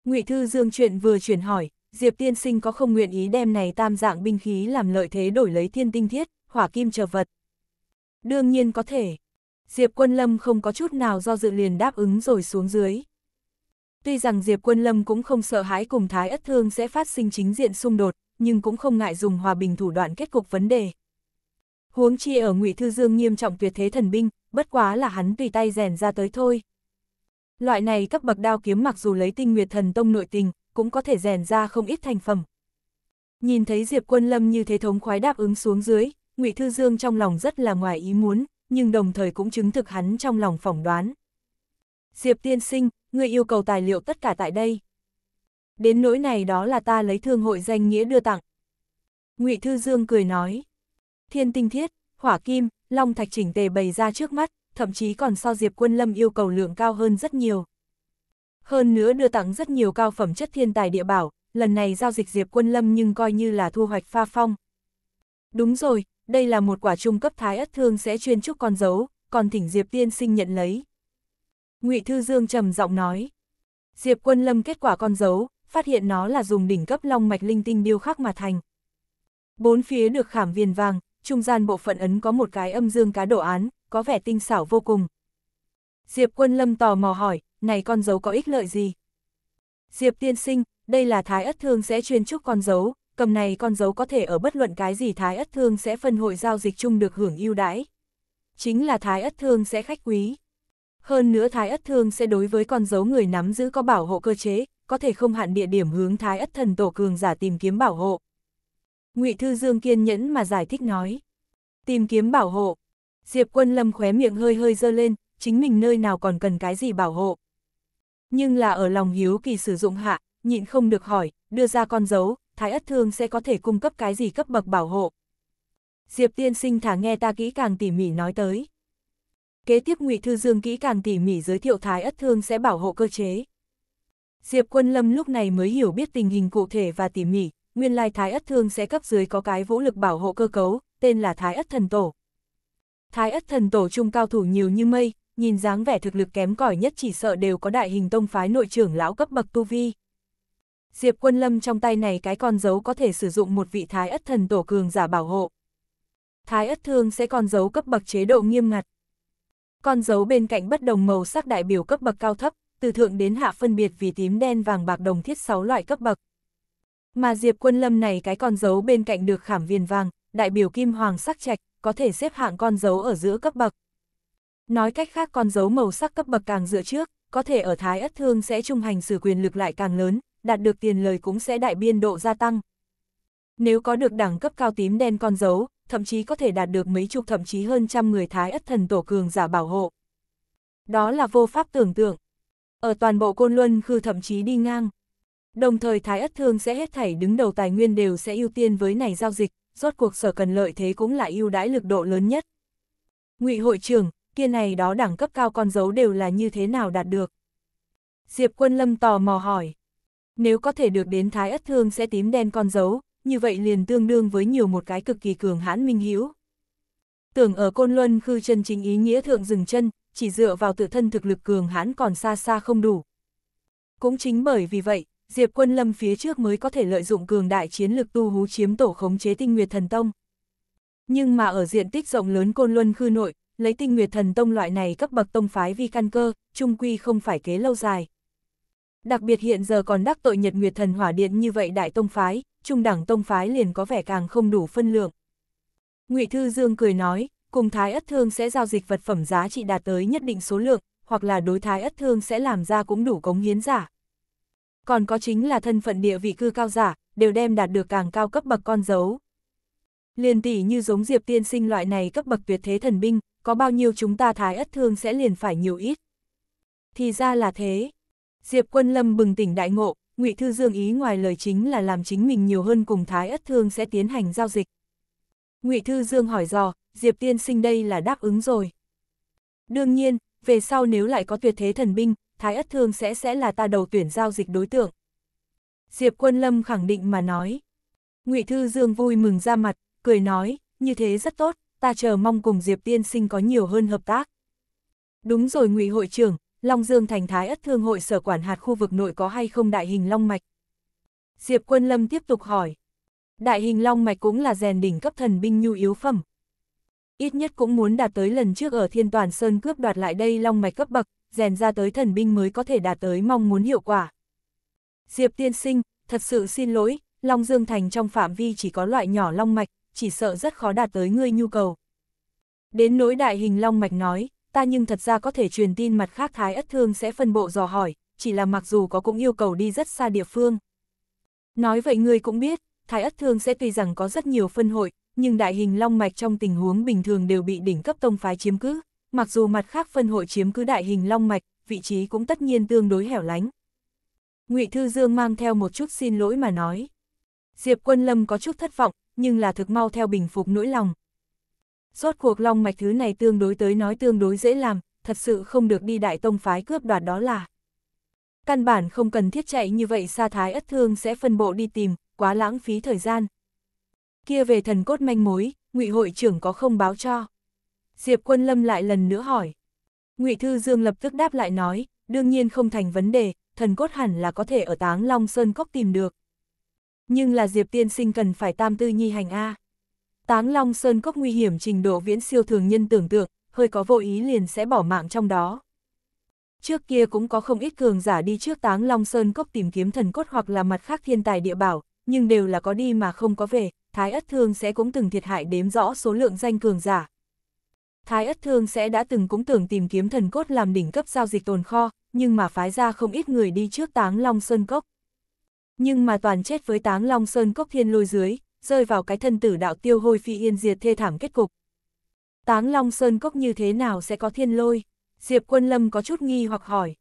Ngụy Thư Dương chuyện vừa chuyển hỏi, Diệp tiên sinh có không nguyện ý đem này tam dạng binh khí làm lợi thế đổi lấy thiên tinh thiết, hỏa kim chờ vật. Đương nhiên có thể. Diệp Quân Lâm không có chút nào do dự liền đáp ứng rồi xuống dưới. Tuy rằng Diệp Quân Lâm cũng không sợ hãi cùng Thái Ất Thương sẽ phát sinh chính diện xung đột, nhưng cũng không ngại dùng hòa bình thủ đoạn kết cục vấn đề. Huống chi ở Ngụy Thư Dương nghiêm trọng tuyệt thế thần binh, bất quá là hắn tùy tay rèn ra tới thôi. Loại này cấp bậc đao kiếm mặc dù lấy tinh nguyệt thần tông nội tình, cũng có thể rèn ra không ít thành phẩm. Nhìn thấy Diệp Quân Lâm như thế thống khoái đáp ứng xuống dưới, Ngụy Thư Dương trong lòng rất là ngoài ý muốn, nhưng đồng thời cũng chứng thực hắn trong lòng phỏng đoán. Diệp tiên sinh, người yêu cầu tài liệu tất cả tại đây. Đến nỗi này đó là ta lấy thương hội danh nghĩa đưa tặng. ngụy Thư Dương cười nói. Thiên tinh thiết, hỏa kim, long thạch chỉnh tề bày ra trước mắt, thậm chí còn so Diệp Quân Lâm yêu cầu lượng cao hơn rất nhiều. Hơn nữa đưa tặng rất nhiều cao phẩm chất thiên tài địa bảo, lần này giao dịch Diệp Quân Lâm nhưng coi như là thu hoạch pha phong. Đúng rồi, đây là một quả trung cấp thái ất thương sẽ chuyên trúc con dấu, còn thỉnh Diệp Tiên Sinh nhận lấy. ngụy Thư Dương trầm giọng nói. Diệp Quân Lâm kết quả con dấu, phát hiện nó là dùng đỉnh cấp long mạch linh tinh điêu khắc mà thành. Bốn phía được khảm viền vàng, trung gian bộ phận ấn có một cái âm dương cá đồ án, có vẻ tinh xảo vô cùng. Diệp Quân Lâm tò mò hỏi, này con dấu có ích lợi gì? Diệp tiên sinh, đây là thái ất thương sẽ chuyên trúc con dấu, cầm này con dấu có thể ở bất luận cái gì thái ất thương sẽ phân hội giao dịch chung được hưởng ưu đãi. Chính là thái ất thương sẽ khách quý. Hơn nữa thái ất thương sẽ đối với con dấu người nắm giữ có bảo hộ cơ chế, có thể không hạn địa điểm hướng thái ất thần tổ cường giả tìm kiếm bảo hộ. ngụy Thư Dương kiên nhẫn mà giải thích nói. Tìm kiếm bảo hộ. Diệp quân lâm khóe miệng hơi hơi dơ lên, chính mình nơi nào còn cần cái gì bảo hộ. Nhưng là ở lòng hiếu kỳ sử dụng hạ, nhịn không được hỏi, đưa ra con dấu, thái ất thương sẽ có thể cung cấp cái gì cấp bậc bảo hộ. Diệp tiên sinh thả nghe ta kỹ càng tỉ mỉ nói tới. Kế tiếp ngụy Thư Dương kỹ càng tỉ mỉ giới thiệu thái ất thương sẽ bảo hộ cơ chế. Diệp Quân Lâm lúc này mới hiểu biết tình hình cụ thể và tỉ mỉ, nguyên lai Thái Ất Thương sẽ cấp dưới có cái vũ lực bảo hộ cơ cấu, tên là Thái Ất Thần Tổ. Thái Ất Thần Tổ trung cao thủ nhiều như mây, nhìn dáng vẻ thực lực kém cỏi nhất chỉ sợ đều có đại hình tông phái nội trưởng lão cấp bậc tu vi. Diệp Quân Lâm trong tay này cái con dấu có thể sử dụng một vị Thái Ất Thần Tổ cường giả bảo hộ. Thái Ất Thương sẽ con dấu cấp bậc chế độ nghiêm ngặt. Con dấu bên cạnh bất đồng màu sắc đại biểu cấp bậc cao thấp, từ thượng đến hạ phân biệt vì tím đen vàng bạc đồng thiết 6 loại cấp bậc. Mà Diệp Quân Lâm này cái con dấu bên cạnh được khảm viền vàng, đại biểu kim hoàng sắc trạch, có thể xếp hạng con dấu ở giữa cấp bậc. Nói cách khác con dấu màu sắc cấp bậc càng dựa trước, có thể ở thái ất thương sẽ trung hành sử quyền lực lại càng lớn, đạt được tiền lời cũng sẽ đại biên độ gia tăng. Nếu có được đẳng cấp cao tím đen con dấu, thậm chí có thể đạt được mấy chục thậm chí hơn trăm người thái ất thần tổ cường giả bảo hộ. Đó là vô pháp tưởng tượng ở toàn bộ Côn Luân khư thậm chí đi ngang. Đồng thời Thái Ất Thương sẽ hết thảy đứng đầu tài nguyên đều sẽ ưu tiên với này giao dịch, rốt cuộc sở cần lợi thế cũng là ưu đãi lực độ lớn nhất. Ngụy hội trưởng, kia này đó đẳng cấp cao con dấu đều là như thế nào đạt được? Diệp Quân Lâm tò mò hỏi. Nếu có thể được đến Thái Ất Thương sẽ tím đen con dấu, như vậy liền tương đương với nhiều một cái cực kỳ cường hãn minh hữu. Tưởng ở Côn Luân khư chân chính ý nghĩa thượng dừng chân, chỉ dựa vào tự thân thực lực cường hãn còn xa xa không đủ. Cũng chính bởi vì vậy, Diệp Quân Lâm phía trước mới có thể lợi dụng cường đại chiến lực tu hú chiếm tổ khống chế tinh nguyệt thần tông. Nhưng mà ở diện tích rộng lớn Côn Luân khư nội, lấy tinh nguyệt thần tông loại này cấp bậc tông phái vi căn cơ, trung quy không phải kế lâu dài. Đặc biệt hiện giờ còn đắc tội nhật nguyệt thần hỏa điện như vậy đại tông phái, trung đẳng tông phái liền có vẻ càng không đủ phân lượng. ngụy Thư Dương cười nói, cùng thái ất thương sẽ giao dịch vật phẩm giá trị đạt tới nhất định số lượng, hoặc là đối thái ất thương sẽ làm ra cũng đủ cống hiến giả. Còn có chính là thân phận địa vị cư cao giả, đều đem đạt được càng cao cấp bậc con dấu. Liền tỷ như giống diệp tiên sinh loại này cấp bậc tuyệt thế thần binh, có bao nhiêu chúng ta thái ất thương sẽ liền phải nhiều ít. Thì ra là thế. Diệp quân lâm bừng tỉnh đại ngộ, ngụy Thư Dương ý ngoài lời chính là làm chính mình nhiều hơn cùng thái ất thương sẽ tiến hành giao dịch. ngụy Thư Dương hỏi dò, Diệp tiên sinh đây là đáp ứng rồi. Đương nhiên, về sau nếu lại có tuyệt thế thần binh, Thái Ất Thương sẽ sẽ là ta đầu tuyển giao dịch đối tượng. Diệp Quân Lâm khẳng định mà nói. Ngụy Thư Dương vui mừng ra mặt, cười nói, như thế rất tốt, ta chờ mong cùng Diệp Tiên Sinh có nhiều hơn hợp tác. Đúng rồi Ngụy hội trưởng, Long Dương thành Thái Ất Thương hội sở quản hạt khu vực nội có hay không đại hình long mạch? Diệp Quân Lâm tiếp tục hỏi. Đại hình long mạch cũng là rèn đỉnh cấp thần binh nhu yếu phẩm, ít nhất cũng muốn đạt tới lần trước ở Thiên Toàn Sơn cướp đoạt lại đây long mạch cấp bậc, rèn ra tới thần binh mới có thể đạt tới mong muốn hiệu quả. Diệp tiên sinh, thật sự xin lỗi, Long Dương Thành trong phạm vi chỉ có loại nhỏ long mạch, chỉ sợ rất khó đạt tới ngươi nhu cầu. Đến nỗi đại hình long mạch nói, ta nhưng thật ra có thể truyền tin mặt khác Thái Ất Thương sẽ phân bộ dò hỏi, chỉ là mặc dù có cũng yêu cầu đi rất xa địa phương. Nói vậy ngươi cũng biết, Thái Ất Thương sẽ tùy rằng có rất nhiều phân hội, nhưng đại hình long mạch trong tình huống bình thường đều bị đỉnh cấp tông phái chiếm cứ, mặc dù mặt khác phân hội chiếm cứ đại hình long mạch, vị trí cũng tất nhiên tương đối hẻo lánh. Ngụy Thư Dương mang theo một chút xin lỗi mà nói. Diệp Quân Lâm có chút thất vọng, nhưng là thực mau theo bình phục nỗi lòng. Rốt cuộc long mạch thứ này tương đối tới nói tương đối dễ làm, thật sự không được đi đại tông phái cướp đoạt đó là. Căn bản không cần thiết chạy như vậy xa thái ất thương sẽ phân bộ đi tìm, quá lãng phí thời gian kia về thần cốt manh mối, ngụy hội trưởng có không báo cho? Diệp Quân Lâm lại lần nữa hỏi. Ngụy Thư Dương lập tức đáp lại nói, đương nhiên không thành vấn đề, thần cốt hẳn là có thể ở Táng Long Sơn Cốc tìm được. Nhưng là Diệp Tiên Sinh cần phải tam tư nhi hành A. Táng Long Sơn Cốc nguy hiểm trình độ viễn siêu thường nhân tưởng tượng, hơi có vô ý liền sẽ bỏ mạng trong đó. Trước kia cũng có không ít cường giả đi trước Táng Long Sơn Cốc tìm kiếm thần cốt hoặc là mặt khác thiên tài địa bảo, nhưng đều là có đi mà không có về, Thái Ất Thương sẽ cũng từng thiệt hại đếm rõ số lượng danh cường giả. Thái Ất Thương sẽ đã từng cũng tưởng tìm kiếm thần cốt làm đỉnh cấp giao dịch tồn kho, nhưng mà phái ra không ít người đi trước táng Long Sơn Cốc. Nhưng mà toàn chết với táng Long Sơn Cốc thiên lôi dưới, rơi vào cái thân tử đạo tiêu hôi phi yên diệt thê thảm kết cục. Táng Long Sơn Cốc như thế nào sẽ có thiên lôi? Diệp Quân Lâm có chút nghi hoặc hỏi.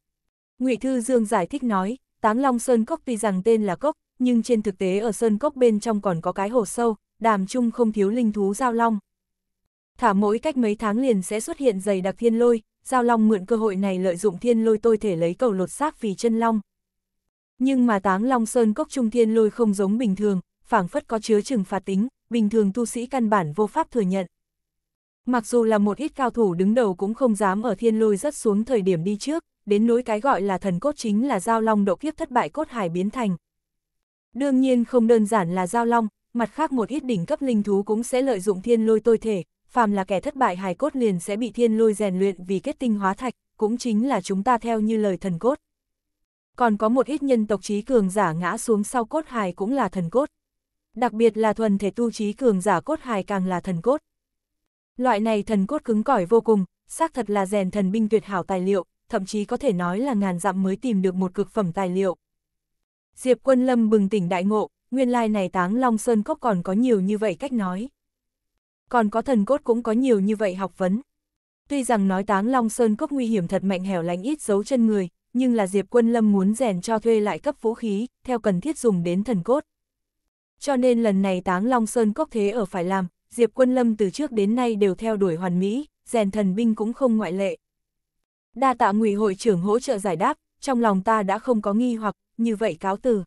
Ngụy Thư Dương giải thích nói, Táng Long Sơn Cốc tuy rằng tên là cốc, nhưng trên thực tế ở sơn cốc bên trong còn có cái hồ sâu, đàm chung không thiếu linh thú giao long. Thả mỗi cách mấy tháng liền sẽ xuất hiện dày đặc thiên lôi, giao long mượn cơ hội này lợi dụng thiên lôi tôi thể lấy cầu lột xác vì chân long. Nhưng mà táng long sơn cốc trung thiên lôi không giống bình thường, phảng phất có chứa trừng phạt tính, bình thường tu sĩ căn bản vô pháp thừa nhận. Mặc dù là một ít cao thủ đứng đầu cũng không dám ở thiên lôi rất xuống thời điểm đi trước, đến nỗi cái gọi là thần cốt chính là giao long độ kiếp thất bại cốt hải biến thành. Đương nhiên không đơn giản là giao long, mặt khác một ít đỉnh cấp linh thú cũng sẽ lợi dụng thiên lôi tôi thể, phàm là kẻ thất bại hài cốt liền sẽ bị thiên lôi rèn luyện vì kết tinh hóa thạch, cũng chính là chúng ta theo như lời thần cốt. Còn có một ít nhân tộc trí cường giả ngã xuống sau cốt hài cũng là thần cốt. Đặc biệt là thuần thể tu trí cường giả cốt hài càng là thần cốt. Loại này thần cốt cứng cỏi vô cùng, xác thật là rèn thần binh tuyệt hảo tài liệu, thậm chí có thể nói là ngàn dặm mới tìm được một cực phẩm tài liệu. Diệp Quân Lâm bừng tỉnh đại ngộ, nguyên lai này táng Long Sơn Cốc còn có nhiều như vậy cách nói. Còn có thần cốt cũng có nhiều như vậy học vấn. Tuy rằng nói táng Long Sơn Cốc nguy hiểm thật mạnh hẻo lánh ít dấu chân người, nhưng là Diệp Quân Lâm muốn rèn cho thuê lại cấp vũ khí, theo cần thiết dùng đến thần cốt. Cho nên lần này táng Long Sơn Cốc thế ở phải làm, Diệp Quân Lâm từ trước đến nay đều theo đuổi hoàn mỹ, rèn thần binh cũng không ngoại lệ. Đa tạ ngụy hội trưởng hỗ trợ giải đáp, trong lòng ta đã không có nghi hoặc, như vậy cáo từ.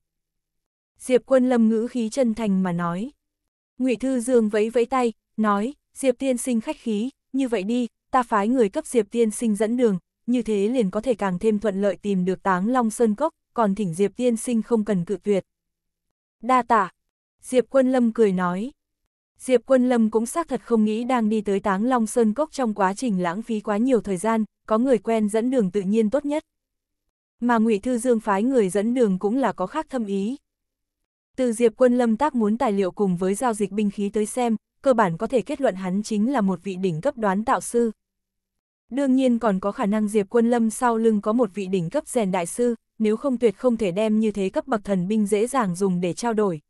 Diệp quân lâm ngữ khí chân thành mà nói. ngụy Thư Dương vẫy vẫy tay, nói, Diệp tiên sinh khách khí, như vậy đi, ta phái người cấp Diệp tiên sinh dẫn đường, như thế liền có thể càng thêm thuận lợi tìm được táng Long Sơn Cốc, còn thỉnh Diệp tiên sinh không cần cự tuyệt. Đa tạ, Diệp quân lâm cười nói. Diệp quân lâm cũng xác thật không nghĩ đang đi tới táng Long Sơn Cốc trong quá trình lãng phí quá nhiều thời gian, có người quen dẫn đường tự nhiên tốt nhất. Mà ngụy Thư Dương phái người dẫn đường cũng là có khác thâm ý. Từ Diệp Quân Lâm tác muốn tài liệu cùng với giao dịch binh khí tới xem, cơ bản có thể kết luận hắn chính là một vị đỉnh cấp đoán tạo sư. Đương nhiên còn có khả năng Diệp Quân Lâm sau lưng có một vị đỉnh cấp rèn đại sư, nếu không tuyệt không thể đem như thế cấp bậc thần binh dễ dàng dùng để trao đổi.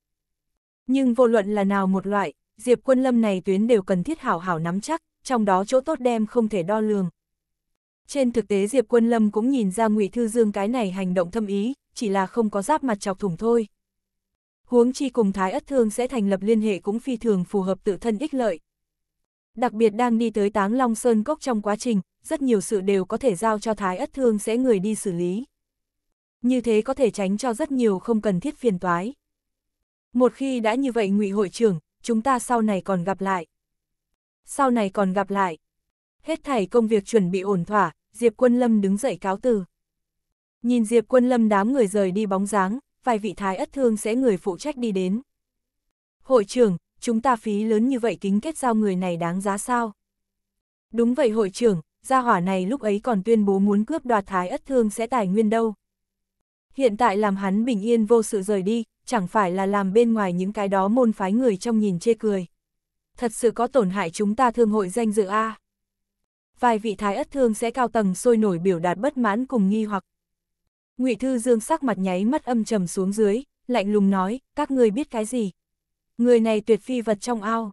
Nhưng vô luận là nào một loại, Diệp Quân Lâm này tuyến đều cần thiết hảo hảo nắm chắc, trong đó chỗ tốt đem không thể đo lường. Trên thực tế Diệp Quân Lâm cũng nhìn ra Ngụy Thư Dương cái này hành động thâm ý, chỉ là không có giáp mặt chọc thủng thôi. Huống chi cùng Thái Ất Thương sẽ thành lập liên hệ cũng phi thường phù hợp tự thân ích lợi. Đặc biệt đang đi tới Táng Long Sơn Cốc trong quá trình, rất nhiều sự đều có thể giao cho Thái Ất Thương sẽ người đi xử lý. Như thế có thể tránh cho rất nhiều không cần thiết phiền toái. Một khi đã như vậy ngụy hội trưởng, chúng ta sau này còn gặp lại. Sau này còn gặp lại hết thảy công việc chuẩn bị ổn thỏa, Diệp Quân Lâm đứng dậy cáo từ. Nhìn Diệp Quân Lâm đám người rời đi bóng dáng, vài vị thái ất thương sẽ người phụ trách đi đến. Hội trưởng, chúng ta phí lớn như vậy kính kết giao người này đáng giá sao? Đúng vậy hội trưởng, gia hỏa này lúc ấy còn tuyên bố muốn cướp đoạt thái ất thương sẽ tài nguyên đâu. Hiện tại làm hắn bình yên vô sự rời đi, chẳng phải là làm bên ngoài những cái đó môn phái người trong nhìn chê cười. Thật sự có tổn hại chúng ta thương hội danh dự a à? vài vị thái ất thương sẽ cao tầng sôi nổi biểu đạt bất mãn cùng nghi hoặc. Ngụy Thư Dương sắc mặt nháy mắt âm trầm xuống dưới, lạnh lùng nói, các ngươi biết cái gì? Người này tuyệt phi vật trong ao.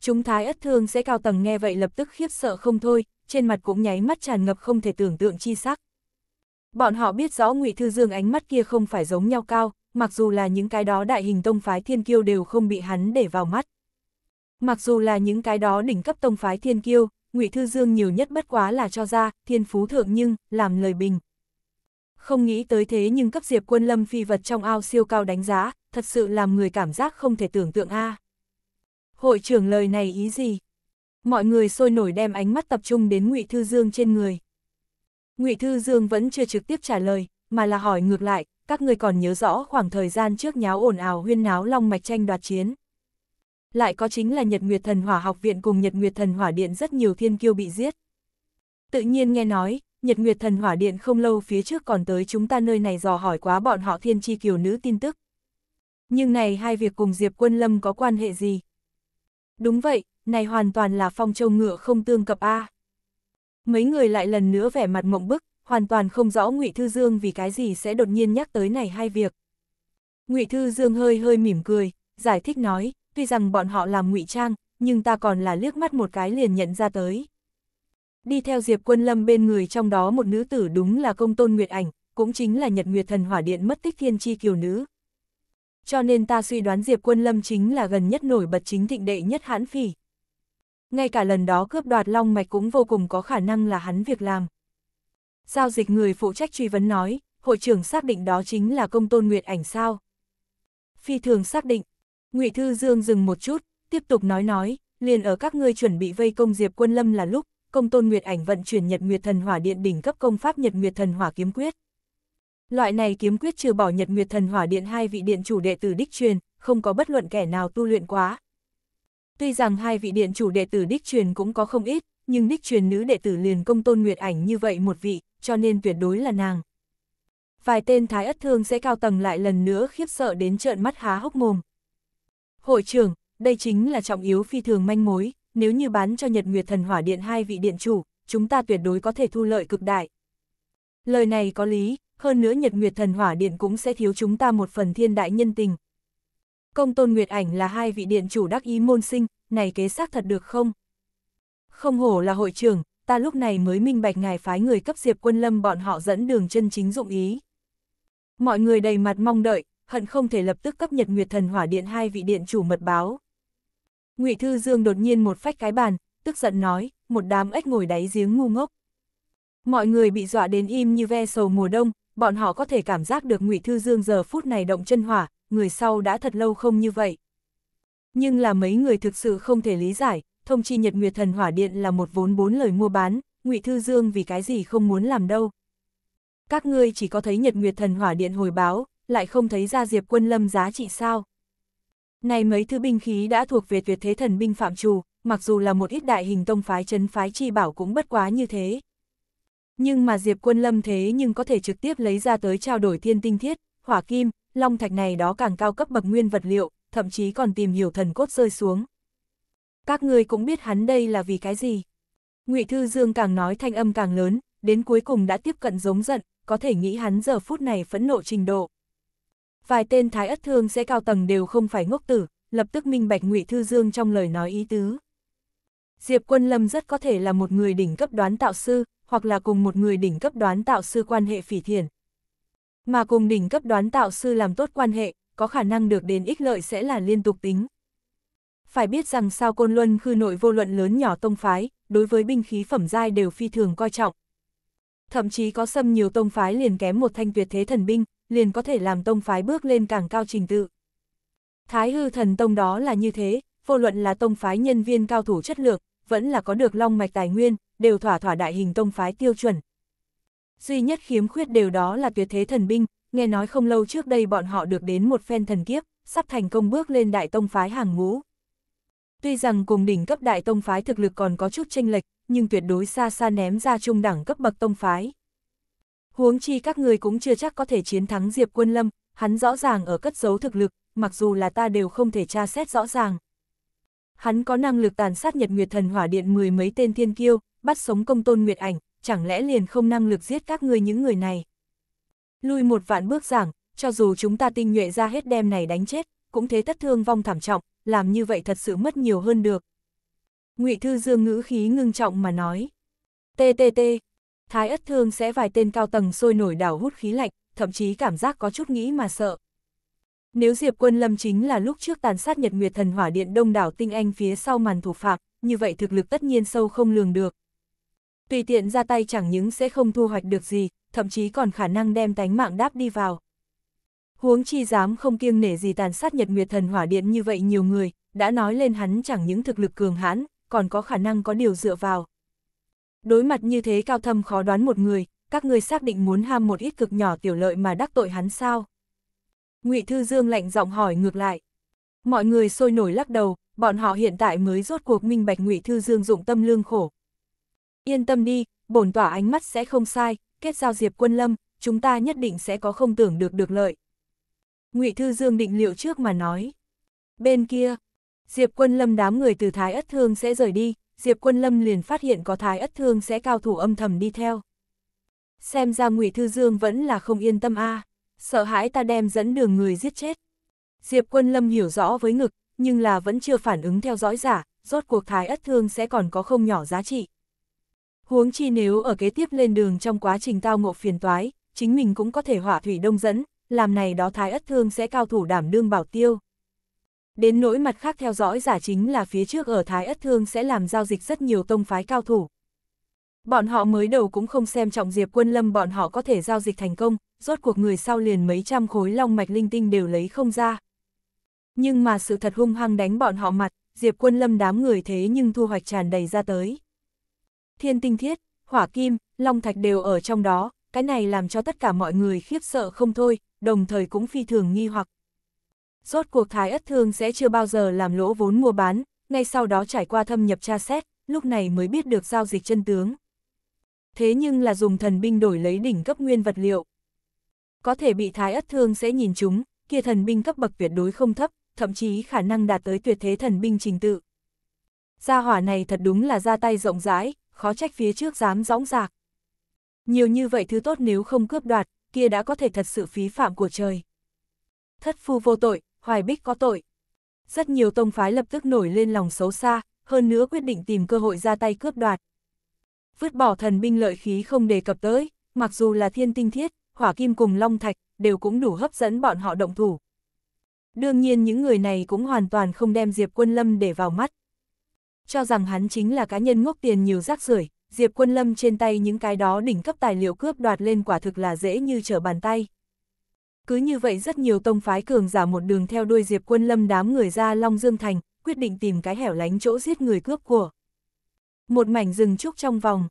Chúng thái ất thương sẽ cao tầng nghe vậy lập tức khiếp sợ không thôi, trên mặt cũng nháy mắt tràn ngập không thể tưởng tượng chi sắc. Bọn họ biết rõ Ngụy Thư Dương ánh mắt kia không phải giống nhau cao, mặc dù là những cái đó đại hình tông phái thiên kiêu đều không bị hắn để vào mắt. Mặc dù là những cái đó đỉnh cấp tông phái thiên kiêu, Ngụy Thư Dương nhiều nhất bất quá là cho ra, thiên phú thượng nhưng, làm lời bình. Không nghĩ tới thế nhưng cấp diệp quân lâm phi vật trong ao siêu cao đánh giá, thật sự làm người cảm giác không thể tưởng tượng a Hội trưởng lời này ý gì? Mọi người sôi nổi đem ánh mắt tập trung đến Ngụy Thư Dương trên người. Ngụy Thư Dương vẫn chưa trực tiếp trả lời, mà là hỏi ngược lại, các người còn nhớ rõ khoảng thời gian trước nháo ồn ào huyên náo long mạch tranh đoạt chiến lại có chính là Nhật Nguyệt Thần Hỏa Học Viện cùng Nhật Nguyệt Thần Hỏa Điện rất nhiều thiên kiêu bị giết. Tự nhiên nghe nói, Nhật Nguyệt Thần Hỏa Điện không lâu phía trước còn tới chúng ta nơi này dò hỏi quá bọn họ thiên chi kiều nữ tin tức. Nhưng này hai việc cùng Diệp Quân Lâm có quan hệ gì? Đúng vậy, này hoàn toàn là phong châu ngựa không tương cập A. Mấy người lại lần nữa vẻ mặt mộng bức, hoàn toàn không rõ ngụy Thư Dương vì cái gì sẽ đột nhiên nhắc tới này hai việc. ngụy Thư Dương hơi hơi mỉm cười, giải thích nói, tuy rằng bọn họ làm ngụy trang, nhưng ta còn là liếc mắt một cái liền nhận ra tới. Đi theo Diệp Quân Lâm bên người trong đó một nữ tử đúng là công tôn Nguyệt Ảnh, cũng chính là Nhật Nguyệt Thần Hỏa Điện mất tích thiên chi kiều nữ. Cho nên ta suy đoán Diệp Quân Lâm chính là gần nhất nổi bật chính thịnh đệ nhất hãn phỉ. Ngay cả lần đó cướp đoạt long mạch cũng vô cùng có khả năng là hắn việc làm. Giao dịch người phụ trách truy vấn nói, hội trưởng xác định đó chính là công tôn Nguyệt Ảnh sao. Phi thường xác định, Ngụy Thư Dương dừng một chút, tiếp tục nói nói, liền ở các ngươi chuẩn bị vây công Diệp Quân Lâm là lúc, công tôn Nguyệt Ảnh vận chuyển Nhật Nguyệt Thần Hỏa Điện đỉnh cấp công pháp Nhật Nguyệt Thần Hỏa Kiếm Quyết. Loại này kiếm quyết trừ bỏ Nhật Nguyệt Thần Hỏa Điện hai vị điện chủ đệ tử đích truyền, không có bất luận kẻ nào tu luyện quá. Tuy rằng hai vị điện chủ đệ tử đích truyền cũng có không ít, nhưng đích truyền nữ đệ tử liền công tôn Nguyệt Ảnh như vậy một vị, cho nên tuyệt đối là nàng. Vài tên thái ất thương sẽ cao tầng lại lần nữa khiếp sợ đến trợn mắt há hốc mồm. Hội trưởng, đây chính là trọng yếu phi thường manh mối, nếu như bán cho Nhật Nguyệt Thần Hỏa Điện hai vị điện chủ, chúng ta tuyệt đối có thể thu lợi cực đại. Lời này có lý, hơn nữa Nhật Nguyệt Thần Hỏa Điện cũng sẽ thiếu chúng ta một phần thiên đại nhân tình. Công tôn Nguyệt Ảnh là hai vị điện chủ đắc ý môn sinh, này kế xác thật được không? Không hổ là hội trưởng, ta lúc này mới minh bạch ngài phái người cấp diệp quân lâm bọn họ dẫn đường chân chính dụng ý. Mọi người đầy mặt mong đợi, hận không thể lập tức cấp Nhật Nguyệt Thần Hỏa Điện hai vị điện chủ mật báo. Ngụy Thư Dương đột nhiên một phách cái bàn, tức giận nói, một đám ếch ngồi đáy giếng ngu ngốc. Mọi người bị dọa đến im như ve sầu mùa đông, bọn họ có thể cảm giác được Ngụy Thư Dương giờ phút này động chân hỏa, người sau đã thật lâu không như vậy. Nhưng là mấy người thực sự không thể lý giải, thông chi Nhật Nguyệt Thần Hỏa Điện là một vốn bốn lời mua bán, Ngụy Thư Dương vì cái gì không muốn làm đâu. Các ngươi chỉ có thấy Nhật Nguyệt Thần Hỏa Điện hồi báo, lại không thấy ra diệp quân lâm giá trị sao. Này mấy thứ binh khí đã thuộc việt việt thế thần binh phạm trù, mặc dù là một ít đại hình tông phái chấn phái chi bảo cũng bất quá như thế. Nhưng mà diệp quân lâm thế nhưng có thể trực tiếp lấy ra tới trao đổi thiên tinh thiết, hỏa kim, long thạch này đó càng cao cấp bậc nguyên vật liệu, thậm chí còn tìm hiểu thần cốt rơi xuống. Các người cũng biết hắn đây là vì cái gì. ngụy Thư Dương càng nói thanh âm càng lớn, đến cuối cùng đã tiếp cận giống giận, có thể nghĩ hắn giờ phút này phẫn nộ trình độ vài tên thái ất thương sẽ cao tầng đều không phải ngốc tử, lập tức minh bạch ngụy Thư Dương trong lời nói ý tứ. Diệp Quân Lâm rất có thể là một người đỉnh cấp đoán tạo sư, hoặc là cùng một người đỉnh cấp đoán tạo sư quan hệ phỉ thiền. Mà cùng đỉnh cấp đoán tạo sư làm tốt quan hệ, có khả năng được đến ích lợi sẽ là liên tục tính. Phải biết rằng sao Côn Luân khư nội vô luận lớn nhỏ tông phái, đối với binh khí phẩm giai đều phi thường coi trọng. Thậm chí có xâm nhiều tông phái liền kém một thanh tuyệt thế thần binh, liền có thể làm tông phái bước lên càng cao trình tự. Thái hư thần tông đó là như thế, vô luận là tông phái nhân viên cao thủ chất lượng, vẫn là có được long mạch tài nguyên, đều thỏa thỏa đại hình tông phái tiêu chuẩn. Duy nhất khiếm khuyết đều đó là tuyệt thế thần binh, nghe nói không lâu trước đây bọn họ được đến một phen thần kiếp, sắp thành công bước lên đại tông phái hàng ngũ. Tuy rằng cùng đỉnh cấp đại tông phái thực lực còn có chút tranh lệch, nhưng tuyệt đối xa xa ném ra trung đẳng cấp bậc tông phái. Huống chi các người cũng chưa chắc có thể chiến thắng Diệp Quân Lâm, hắn rõ ràng ở cất giấu thực lực, mặc dù là ta đều không thể tra xét rõ ràng. Hắn có năng lực tàn sát Nhật Nguyệt Thần Hỏa Điện mười mấy tên thiên kiêu, bắt sống công tôn Nguyệt Ảnh, chẳng lẽ liền không năng lực giết các ngươi những người này. Lui một vạn bước giảng, cho dù chúng ta tinh nhuệ ra hết đêm này đánh chết, cũng thế tất thương vong thảm trọng, làm như vậy thật sự mất nhiều hơn được. Ngụy Thư Dương ngữ khí ngưng trọng mà nói. TTT, Thái Ất Thương sẽ vài tên cao tầng sôi nổi đảo hút khí lạnh, thậm chí cảm giác có chút nghĩ mà sợ. Nếu Diệp Quân Lâm chính là lúc trước tàn sát Nhật Nguyệt Thần Hỏa Điện đông đảo tinh anh phía sau màn thủ phạm, như vậy thực lực tất nhiên sâu không lường được. Tùy tiện ra tay chẳng những sẽ không thu hoạch được gì, thậm chí còn khả năng đem tánh mạng đáp đi vào. Huống chi dám không kiêng nể gì tàn sát Nhật Nguyệt Thần Hỏa Điện như vậy nhiều người, đã nói lên hắn chẳng những thực lực cường hãn, còn có khả năng có điều dựa vào. Đối mặt như thế cao thâm khó đoán một người, các ngươi xác định muốn ham một ít cực nhỏ tiểu lợi mà đắc tội hắn sao? Ngụy Thư Dương lạnh giọng hỏi ngược lại. Mọi người sôi nổi lắc đầu, bọn họ hiện tại mới rốt cuộc minh bạch Ngụy Thư Dương dụng tâm lương khổ. Yên tâm đi, bổn tỏa ánh mắt sẽ không sai, kết giao diệp quân lâm, chúng ta nhất định sẽ có không tưởng được được lợi. Ngụy Thư Dương định liệu trước mà nói. Bên kia, Diệp Quân Lâm đám người từ Thái Ất Thương sẽ rời đi, Diệp Quân Lâm liền phát hiện có thái ất thương sẽ cao thủ âm thầm đi theo. Xem ra Ngụy Thư Dương vẫn là không yên tâm a, à, sợ hãi ta đem dẫn đường người giết chết. Diệp Quân Lâm hiểu rõ với ngực, nhưng là vẫn chưa phản ứng theo dõi giả, rốt cuộc thái ất thương sẽ còn có không nhỏ giá trị. Huống chi nếu ở kế tiếp lên đường trong quá trình tao ngộ phiền toái, chính mình cũng có thể hỏa thủy đông dẫn, làm này đó thái ất thương sẽ cao thủ đảm đương bảo tiêu. Đến nỗi mặt khác theo dõi giả chính là phía trước ở Thái Ất Thương sẽ làm giao dịch rất nhiều tông phái cao thủ. Bọn họ mới đầu cũng không xem trọng Diệp Quân Lâm bọn họ có thể giao dịch thành công, rốt cuộc người sau liền mấy trăm khối long mạch linh tinh đều lấy không ra. Nhưng mà sự thật hung hăng đánh bọn họ mặt, Diệp Quân Lâm đám người thế nhưng thu hoạch tràn đầy ra tới. Thiên tinh thiết, hỏa kim, long thạch đều ở trong đó, cái này làm cho tất cả mọi người khiếp sợ không thôi, đồng thời cũng phi thường nghi hoặc Rốt cuộc Thái Ất Thương sẽ chưa bao giờ làm lỗ vốn mua bán, ngay sau đó trải qua thâm nhập tra xét, lúc này mới biết được giao dịch chân tướng. Thế nhưng là dùng thần binh đổi lấy đỉnh cấp nguyên vật liệu. Có thể bị Thái Ất Thương sẽ nhìn chúng, kia thần binh cấp bậc tuyệt đối không thấp, thậm chí khả năng đạt tới tuyệt thế thần binh trình tự. Gia hỏa này thật đúng là ra tay rộng rãi, khó trách phía trước dám dõng dạc. Nhiều như vậy thứ tốt nếu không cướp đoạt, kia đã có thể thật sự phí phạm của trời. Thất phu vô tội, Hoài Bích có tội. Rất nhiều tông phái lập tức nổi lên lòng xấu xa, hơn nữa quyết định tìm cơ hội ra tay cướp đoạt. Vứt bỏ thần binh lợi khí không đề cập tới, mặc dù là thiên tinh thiết, hỏa kim cùng long thạch, đều cũng đủ hấp dẫn bọn họ động thủ. Đương nhiên những người này cũng hoàn toàn không đem Diệp Quân Lâm để vào mắt. Cho rằng hắn chính là cá nhân ngốc tiền nhiều rác rưởi Diệp Quân Lâm trên tay những cái đó đỉnh cấp tài liệu cướp đoạt lên quả thực là dễ như trở bàn tay. Cứ như vậy rất nhiều tông phái cường giả một đường theo đuôi Diệp Quân Lâm đám người ra Long Dương Thành, quyết định tìm cái hẻo lánh chỗ giết người cướp của. Một mảnh rừng trúc trong vòng.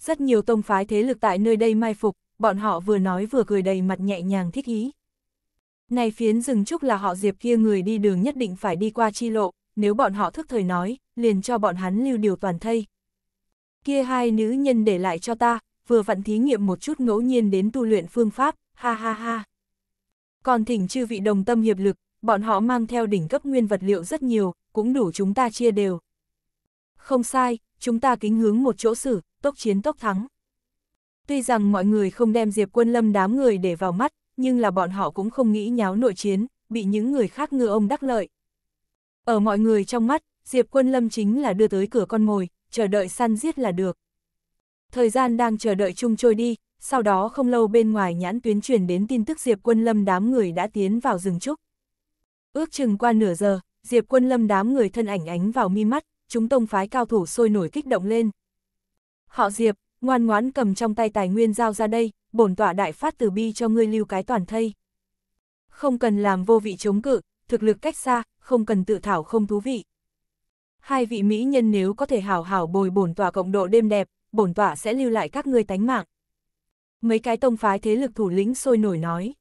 Rất nhiều tông phái thế lực tại nơi đây mai phục, bọn họ vừa nói vừa cười đầy mặt nhẹ nhàng thích ý. Này phiến rừng trúc là họ Diệp kia người đi đường nhất định phải đi qua chi lộ, nếu bọn họ thức thời nói, liền cho bọn hắn lưu điều toàn thây. Kia hai nữ nhân để lại cho ta, vừa vặn thí nghiệm một chút ngẫu nhiên đến tu luyện phương pháp, ha ha ha. Còn thỉnh chư vị đồng tâm hiệp lực, bọn họ mang theo đỉnh cấp nguyên vật liệu rất nhiều, cũng đủ chúng ta chia đều. Không sai, chúng ta kính hướng một chỗ xử, tốc chiến tốc thắng. Tuy rằng mọi người không đem Diệp Quân Lâm đám người để vào mắt, nhưng là bọn họ cũng không nghĩ nháo nội chiến, bị những người khác ngựa ông đắc lợi. Ở mọi người trong mắt, Diệp Quân Lâm chính là đưa tới cửa con mồi, chờ đợi săn giết là được. Thời gian đang chờ đợi chung trôi đi, sau đó không lâu bên ngoài nhãn tuyến truyền đến tin tức Diệp Quân Lâm đám người đã tiến vào rừng trúc. Ước chừng qua nửa giờ, Diệp Quân Lâm đám người thân ảnh ánh vào mi mắt, chúng tông phái cao thủ sôi nổi kích động lên. Họ Diệp, ngoan ngoãn cầm trong tay tài nguyên giao ra đây, bổn tọa đại phát từ bi cho ngươi lưu cái toàn thây. Không cần làm vô vị chống cự, thực lực cách xa, không cần tự thảo không thú vị. Hai vị mỹ nhân nếu có thể hào hảo bồi bổn tọa cộng độ đêm đẹp, bổn tọa sẽ lưu lại các ngươi tánh mạng mấy cái tông phái thế lực thủ lĩnh sôi nổi nói.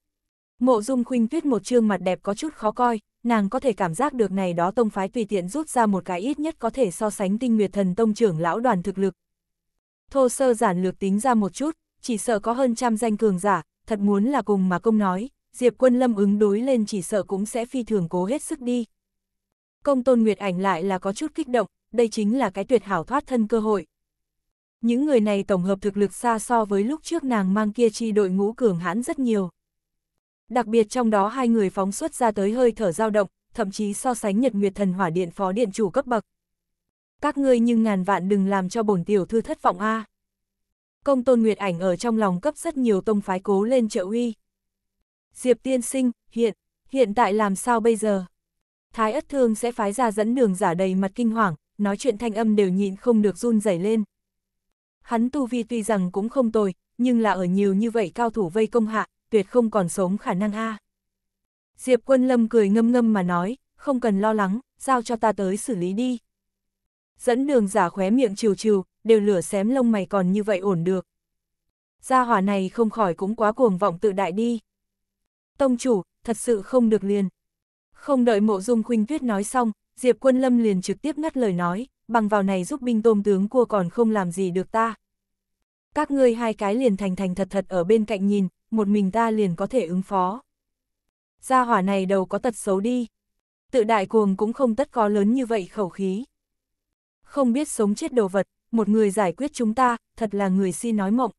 Mộ dung khuynh tuyết một trương mặt đẹp có chút khó coi, nàng có thể cảm giác được này đó tông phái tùy tiện rút ra một cái ít nhất có thể so sánh tinh nguyệt thần tông trưởng lão đoàn thực lực. Thô sơ giản lược tính ra một chút, chỉ sợ có hơn trăm danh cường giả, thật muốn là cùng mà công nói, Diệp quân lâm ứng đối lên chỉ sợ cũng sẽ phi thường cố hết sức đi. Công tôn nguyệt ảnh lại là có chút kích động, đây chính là cái tuyệt hảo thoát thân cơ hội những người này tổng hợp thực lực xa so với lúc trước nàng mang kia chi đội ngũ cường hãn rất nhiều. Đặc biệt trong đó hai người phóng xuất ra tới hơi thở dao động, thậm chí so sánh Nhật Nguyệt Thần Hỏa Điện phó điện chủ cấp bậc. Các ngươi nhưng ngàn vạn đừng làm cho bổn tiểu thư thất vọng a. À. Công Tôn Nguyệt Ảnh ở trong lòng cấp rất nhiều tông phái cố lên trợ uy. Diệp tiên sinh, hiện, hiện tại làm sao bây giờ? Thái Ất Thương sẽ phái ra dẫn đường giả đầy mặt kinh hoàng, nói chuyện thanh âm đều nhịn không được run rẩy lên hắn tu vi tuy rằng cũng không tồi, nhưng là ở nhiều như vậy cao thủ vây công hạ, tuyệt không còn sống khả năng a. Diệp Quân Lâm cười ngâm ngâm mà nói, không cần lo lắng, giao cho ta tới xử lý đi. Dẫn đường giả khóe miệng chiều chiều, đều lửa xém lông mày còn như vậy ổn được. Gia hỏa này không khỏi cũng quá cuồng vọng tự đại đi. Tông chủ, thật sự không được liền. Không đợi mộ dung khuynh tuyết nói xong, Diệp Quân Lâm liền trực tiếp ngắt lời nói bằng vào này giúp binh tôm tướng cua còn không làm gì được ta. Các ngươi hai cái liền thành thành thật thật ở bên cạnh nhìn, một mình ta liền có thể ứng phó. Gia hỏa này đầu có tật xấu đi. Tự đại cuồng cũng không tất có lớn như vậy khẩu khí. Không biết sống chết đồ vật, một người giải quyết chúng ta, thật là người si nói mộng.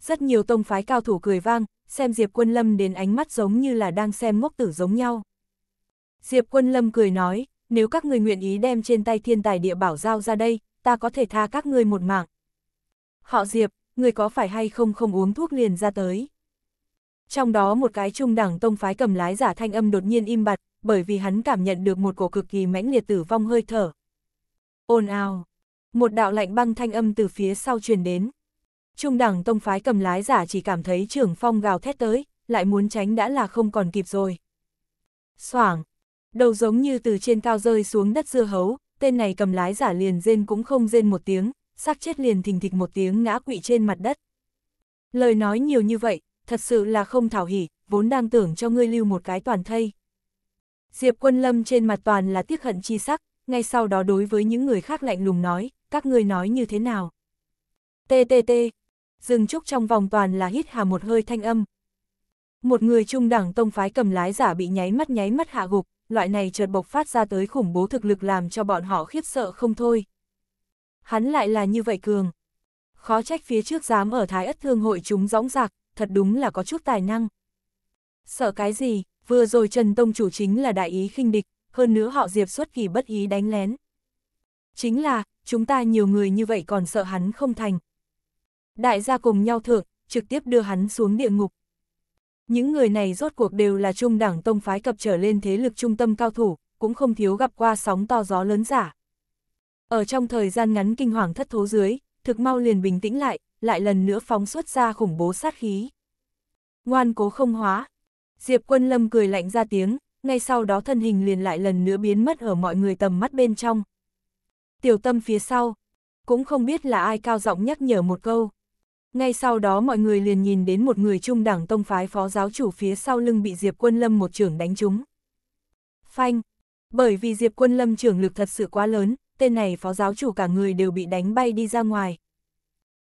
Rất nhiều tông phái cao thủ cười vang, xem Diệp Quân Lâm đến ánh mắt giống như là đang xem ngốc tử giống nhau. Diệp Quân Lâm cười nói, nếu các người nguyện ý đem trên tay thiên tài địa bảo giao ra đây, ta có thể tha các người một mạng. Họ Diệp, người có phải hay không không uống thuốc liền ra tới. Trong đó một cái trung đẳng tông phái cầm lái giả thanh âm đột nhiên im bặt, bởi vì hắn cảm nhận được một cổ cực kỳ mãnh liệt tử vong hơi thở. Ồn ào, một đạo lạnh băng thanh âm từ phía sau truyền đến. Trung đẳng tông phái cầm lái giả chỉ cảm thấy trưởng phong gào thét tới, lại muốn tránh đã là không còn kịp rồi. Soảng, Đầu giống như từ trên cao rơi xuống đất dưa hấu, tên này cầm lái giả liền rên cũng không rên một tiếng, xác chết liền thình thịch một tiếng ngã quỵ trên mặt đất. Lời nói nhiều như vậy, thật sự là không thảo hỉ, vốn đang tưởng cho ngươi lưu một cái toàn thây. Diệp quân lâm trên mặt toàn là tiếc hận chi sắc, ngay sau đó đối với những người khác lạnh lùng nói, các ngươi nói như thế nào. TTT, dừng trúc trong vòng toàn là hít hà một hơi thanh âm. Một người trung đẳng tông phái cầm lái giả bị nháy mắt nháy mắt hạ gục, loại này chợt bộc phát ra tới khủng bố thực lực làm cho bọn họ khiếp sợ không thôi. Hắn lại là như vậy cường. Khó trách phía trước dám ở thái ất thương hội chúng rõng rạc, thật đúng là có chút tài năng. Sợ cái gì, vừa rồi Trần Tông chủ chính là đại ý khinh địch, hơn nữa họ diệp xuất kỳ bất ý đánh lén. Chính là, chúng ta nhiều người như vậy còn sợ hắn không thành. Đại gia cùng nhau thượng, trực tiếp đưa hắn xuống địa ngục. Những người này rốt cuộc đều là trung đảng tông phái cập trở lên thế lực trung tâm cao thủ, cũng không thiếu gặp qua sóng to gió lớn giả. Ở trong thời gian ngắn kinh hoàng thất thố dưới, thực mau liền bình tĩnh lại, lại lần nữa phóng xuất ra khủng bố sát khí. Ngoan cố không hóa. Diệp quân lâm cười lạnh ra tiếng, ngay sau đó thân hình liền lại lần nữa biến mất ở mọi người tầm mắt bên trong. Tiểu tâm phía sau, cũng không biết là ai cao giọng nhắc nhở một câu. Ngay sau đó mọi người liền nhìn đến một người trung đẳng tông phái phó giáo chủ phía sau lưng bị Diệp Quân Lâm một trưởng đánh trúng. Phanh! Bởi vì Diệp Quân Lâm trưởng lực thật sự quá lớn, tên này phó giáo chủ cả người đều bị đánh bay đi ra ngoài.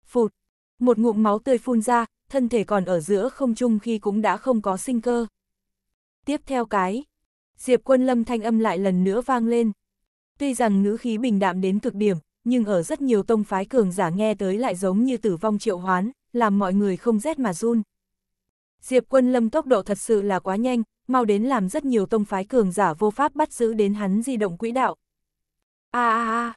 Phụt! Một ngụm máu tươi phun ra, thân thể còn ở giữa không trung khi cũng đã không có sinh cơ. Tiếp theo cái, Diệp Quân Lâm thanh âm lại lần nữa vang lên. Tuy rằng ngữ khí bình đạm đến cực điểm, nhưng ở rất nhiều tông phái cường giả nghe tới lại giống như tử vong triệu hoán, làm mọi người không rét mà run. Diệp quân lâm tốc độ thật sự là quá nhanh, mau đến làm rất nhiều tông phái cường giả vô pháp bắt giữ đến hắn di động quỹ đạo. a a a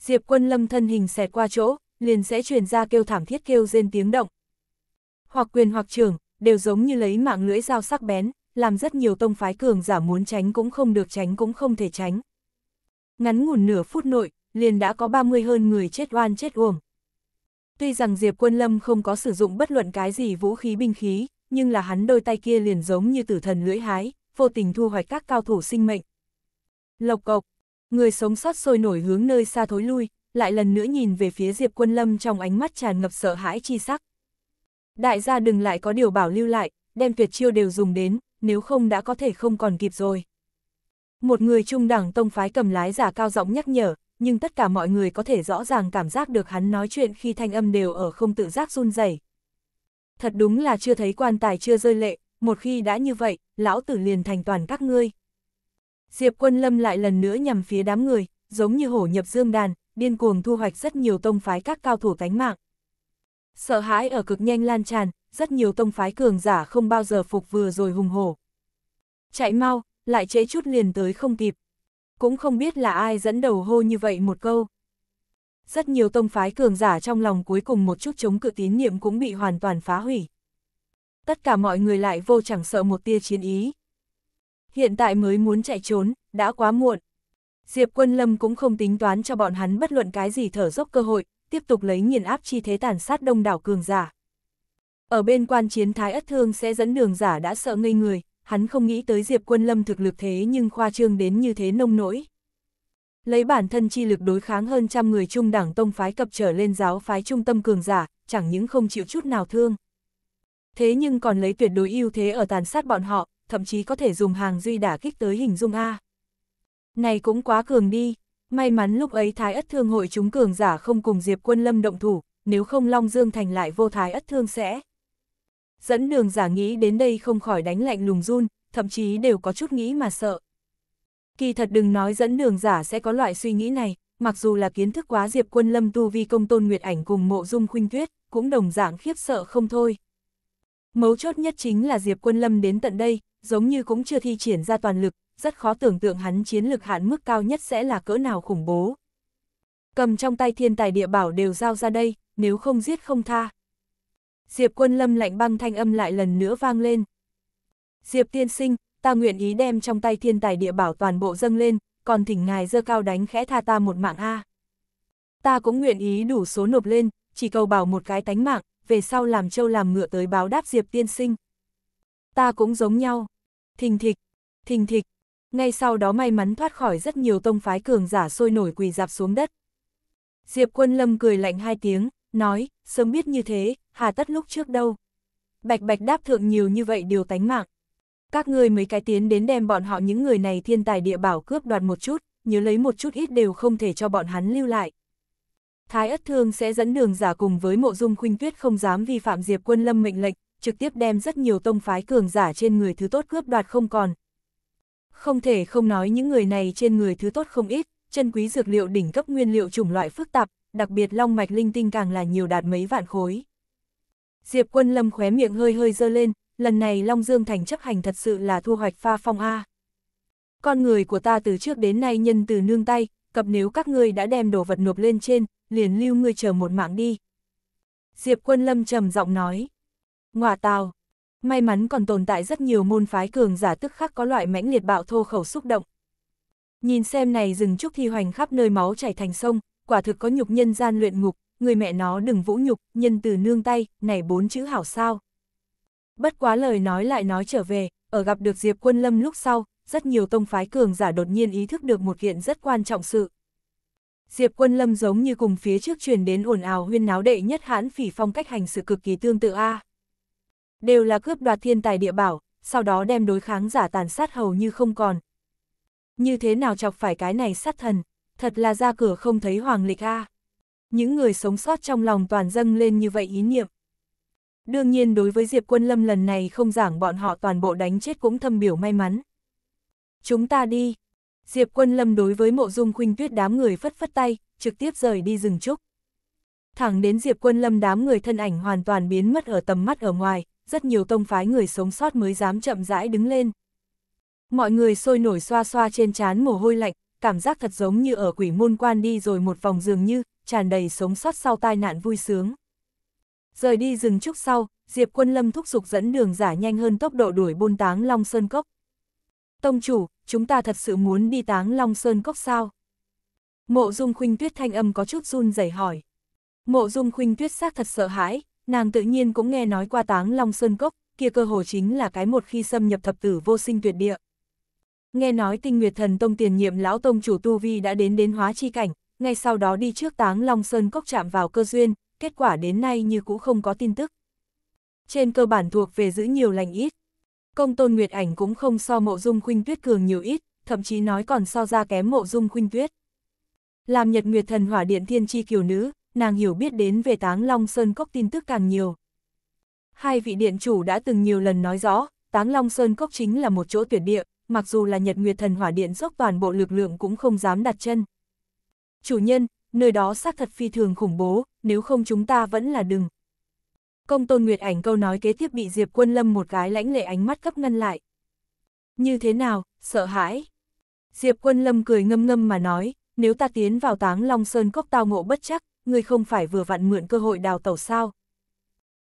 Diệp quân lâm thân hình xẹt qua chỗ, liền sẽ truyền ra kêu thảm thiết kêu rên tiếng động. Hoặc quyền hoặc trường, đều giống như lấy mạng lưỡi dao sắc bén, làm rất nhiều tông phái cường giả muốn tránh cũng không được tránh cũng không thể tránh. Ngắn ngủn nửa phút nội, liền đã có 30 hơn người chết oan chết uổng. Tuy rằng Diệp Quân Lâm không có sử dụng bất luận cái gì vũ khí binh khí, nhưng là hắn đôi tay kia liền giống như tử thần lưỡi hái, vô tình thu hoạch các cao thủ sinh mệnh. Lộc cộc, người sống sót sôi nổi hướng nơi xa thối lui, lại lần nữa nhìn về phía Diệp Quân Lâm trong ánh mắt tràn ngập sợ hãi chi sắc. Đại gia đừng lại có điều bảo lưu lại, đem tuyệt chiêu đều dùng đến, nếu không đã có thể không còn kịp rồi. Một người trung đẳng tông phái cầm lái giả cao giọng nhắc nhở, nhưng tất cả mọi người có thể rõ ràng cảm giác được hắn nói chuyện khi thanh âm đều ở không tự giác run rẩy. Thật đúng là chưa thấy quan tài chưa rơi lệ, một khi đã như vậy, lão tử liền thành toàn các ngươi. Diệp quân lâm lại lần nữa nhằm phía đám người, giống như hổ nhập dương đàn, điên cuồng thu hoạch rất nhiều tông phái các cao thủ cánh mạng. Sợ hãi ở cực nhanh lan tràn, rất nhiều tông phái cường giả không bao giờ phục vừa rồi hùng hổ. Chạy mau, lại chế chút liền tới không kịp, cũng không biết là ai dẫn đầu hô như vậy một câu. Rất nhiều tông phái cường giả trong lòng cuối cùng một chút chống cự tín niệm cũng bị hoàn toàn phá hủy. Tất cả mọi người lại vô chẳng sợ một tia chiến ý. Hiện tại mới muốn chạy trốn, đã quá muộn. Diệp Quân Lâm cũng không tính toán cho bọn hắn bất luận cái gì thở dốc cơ hội, tiếp tục lấy nghiền áp chi thế tàn sát đông đảo cường giả. Ở bên quan chiến thái ất thương sẽ dẫn đường giả đã sợ ngây người, hắn không nghĩ tới Diệp Quân Lâm thực lực thế nhưng khoa trương đến như thế nông nỗi. Lấy bản thân chi lực đối kháng hơn trăm người trung đảng tông phái cập trở lên giáo phái trung tâm cường giả, chẳng những không chịu chút nào thương. Thế nhưng còn lấy tuyệt đối ưu thế ở tàn sát bọn họ, thậm chí có thể dùng hàng duy đả kích tới hình dung A. Này cũng quá cường đi, may mắn lúc ấy Thái Ất Thương hội chúng cường giả không cùng Diệp Quân Lâm động thủ, nếu không Long Dương Thành lại vô Thái Ất Thương sẽ dẫn đường giả nghĩ đến đây không khỏi đánh lạnh lùng run, thậm chí đều có chút nghĩ mà sợ. Kỳ thật đừng nói dẫn đường giả sẽ có loại suy nghĩ này, mặc dù là kiến thức quá Diệp Quân Lâm tu vi công tôn nguyệt ảnh cùng mộ dung khuynh tuyết, cũng đồng dạng khiếp sợ không thôi. Mấu chốt nhất chính là Diệp Quân Lâm đến tận đây, giống như cũng chưa thi triển ra toàn lực, rất khó tưởng tượng hắn chiến lực hạn mức cao nhất sẽ là cỡ nào khủng bố. Cầm trong tay thiên tài địa bảo đều giao ra đây, nếu không giết không tha. Diệp quân lâm lạnh băng thanh âm lại lần nữa vang lên. Diệp tiên sinh, ta nguyện ý đem trong tay thiên tài địa bảo toàn bộ dâng lên, còn thỉnh ngài dơ cao đánh khẽ tha ta một mạng A. Ta cũng nguyện ý đủ số nộp lên, chỉ cầu bảo một cái tánh mạng, về sau làm trâu làm ngựa tới báo đáp Diệp tiên sinh. Ta cũng giống nhau. Thình thịch, thình thịch, ngay sau đó may mắn thoát khỏi rất nhiều tông phái cường giả sôi nổi quỳ dạp xuống đất. Diệp quân lâm cười lạnh hai tiếng, nói, sớm biết như thế, hà tất lúc trước đâu. Bạch bạch đáp thượng nhiều như vậy điều tánh mạng. Các ngươi mấy cái tiến đến đem bọn họ những người này thiên tài địa bảo cướp đoạt một chút, nhớ lấy một chút ít đều không thể cho bọn hắn lưu lại. Thái Ất Thương sẽ dẫn đường giả cùng với mộ dung khuynh tuyết không dám vi phạm Diệp Quân Lâm mệnh lệnh, trực tiếp đem rất nhiều tông phái cường giả trên người thứ tốt cướp đoạt không còn. Không thể không nói những người này trên người thứ tốt không ít, chân quý dược liệu đỉnh cấp nguyên liệu chủng loại phức tạp, đặc biệt long mạch linh tinh càng là nhiều đạt mấy vạn khối. Diệp quân lâm khóe miệng hơi hơi dơ lên, lần này Long Dương Thành chấp hành thật sự là thu hoạch pha phong A. Con người của ta từ trước đến nay nhân từ nương tay, cập nếu các ngươi đã đem đồ vật nộp lên trên, liền lưu ngươi chờ một mạng đi. Diệp quân lâm trầm giọng nói. Ngoà tào, may mắn còn tồn tại rất nhiều môn phái cường giả tức khắc có loại mãnh liệt bạo thô khẩu xúc động. Nhìn xem này rừng trúc thi hoành khắp nơi máu chảy thành sông, quả thực có nhục nhân gian luyện ngục, người mẹ nó đừng vũ nhục, nhân từ nương tay, này bốn chữ hảo sao. Bất quá lời nói lại nói trở về, ở gặp được Diệp Quân Lâm lúc sau, rất nhiều tông phái cường giả đột nhiên ý thức được một kiện rất quan trọng sự. Diệp Quân Lâm giống như cùng phía trước truyền đến ồn ào huyên náo đệ nhất hãn phỉ phong cách hành sự cực kỳ tương tự a. Đều là cướp đoạt thiên tài địa bảo, sau đó đem đối kháng giả tàn sát hầu như không còn. Như thế nào chọc phải cái này sát thần, thật là ra cửa không thấy hoàng lịch a. À. Những người sống sót trong lòng toàn dâng lên như vậy ý niệm. Đương nhiên đối với Diệp Quân Lâm lần này không giảng bọn họ toàn bộ đánh chết cũng thâm biểu may mắn. Chúng ta đi. Diệp Quân Lâm đối với mộ dung khuynh tuyết đám người phất phất tay, trực tiếp rời đi rừng trúc. Thẳng đến Diệp Quân Lâm đám người thân ảnh hoàn toàn biến mất ở tầm mắt ở ngoài, rất nhiều tông phái người sống sót mới dám chậm rãi đứng lên. Mọi người sôi nổi xoa xoa trên trán mồ hôi lạnh, cảm giác thật giống như ở quỷ môn quan đi rồi một vòng dường như, tràn đầy sống sót sau tai nạn vui sướng. Rời đi rừng trúc sau, Diệp Quân Lâm thúc giục dẫn đường giả nhanh hơn tốc độ đuổi bôn táng Long Sơn Cốc. Tông chủ, chúng ta thật sự muốn đi táng Long Sơn Cốc sao? Mộ Dung Khuynh Tuyết thanh âm có chút run rẩy hỏi. Mộ Dung Khuynh Tuyết xác thật sợ hãi, nàng tự nhiên cũng nghe nói qua táng Long Sơn Cốc, kia cơ hồ chính là cái một khi xâm nhập thập tử vô sinh tuyệt địa, Nghe nói tinh nguyệt thần tông tiền nhiệm lão tông chủ Tu Vi đã đến đến hóa chi cảnh, ngay sau đó đi trước táng Long Sơn cốc chạm vào cơ duyên, kết quả đến nay như cũ không có tin tức. Trên cơ bản thuộc về giữ nhiều lành ít. Công tôn nguyệt ảnh cũng không so mộ dung khuynh tuyết cường nhiều ít, thậm chí nói còn so ra kém mộ dung khuynh tuyết. Làm nhật nguyệt thần hỏa điện thiên chi kiều nữ, nàng hiểu biết đến về táng Long Sơn cốc tin tức càng nhiều. Hai vị điện chủ đã từng nhiều lần nói rõ, táng Long Sơn cốc chính là một chỗ tuyệt địa, mặc dù là Nhật Nguyệt Thần Hỏa Điện dốc toàn bộ lực lượng cũng không dám đặt chân. Chủ nhân, nơi đó xác thật phi thường khủng bố, nếu không chúng ta vẫn là đừng. Công tôn Nguyệt ảnh câu nói kế tiếp bị Diệp Quân Lâm một cái lãnh lệ ánh mắt cấp ngăn lại. Như thế nào, sợ hãi? Diệp Quân Lâm cười ngâm ngâm mà nói, nếu ta tiến vào táng Long Sơn cốc tao ngộ bất chắc, ngươi không phải vừa vặn mượn cơ hội đào tẩu sao?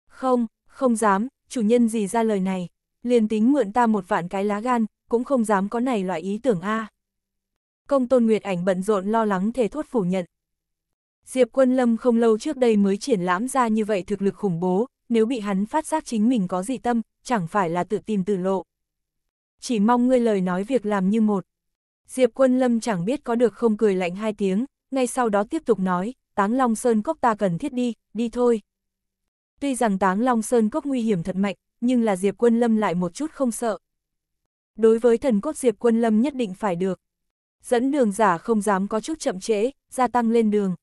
Không, không dám, chủ nhân gì ra lời này, liền tính mượn ta một vạn cái lá gan, cũng không dám có này loại ý tưởng a. Công tôn Nguyệt ảnh bận rộn lo lắng thể thốt phủ nhận. Diệp quân lâm không lâu trước đây mới triển lãm ra như vậy thực lực khủng bố, nếu bị hắn phát giác chính mình có gì tâm, chẳng phải là tự tìm tự lộ. Chỉ mong ngươi lời nói việc làm như một. Diệp quân lâm chẳng biết có được không cười lạnh hai tiếng, ngay sau đó tiếp tục nói, táng long sơn cốc ta cần thiết đi, đi thôi. Tuy rằng táng long sơn cốc nguy hiểm thật mạnh, nhưng là Diệp quân lâm lại một chút không sợ, Đối với thần cốt Diệp Quân Lâm nhất định phải được. Dẫn đường giả không dám có chút chậm trễ, gia tăng lên đường.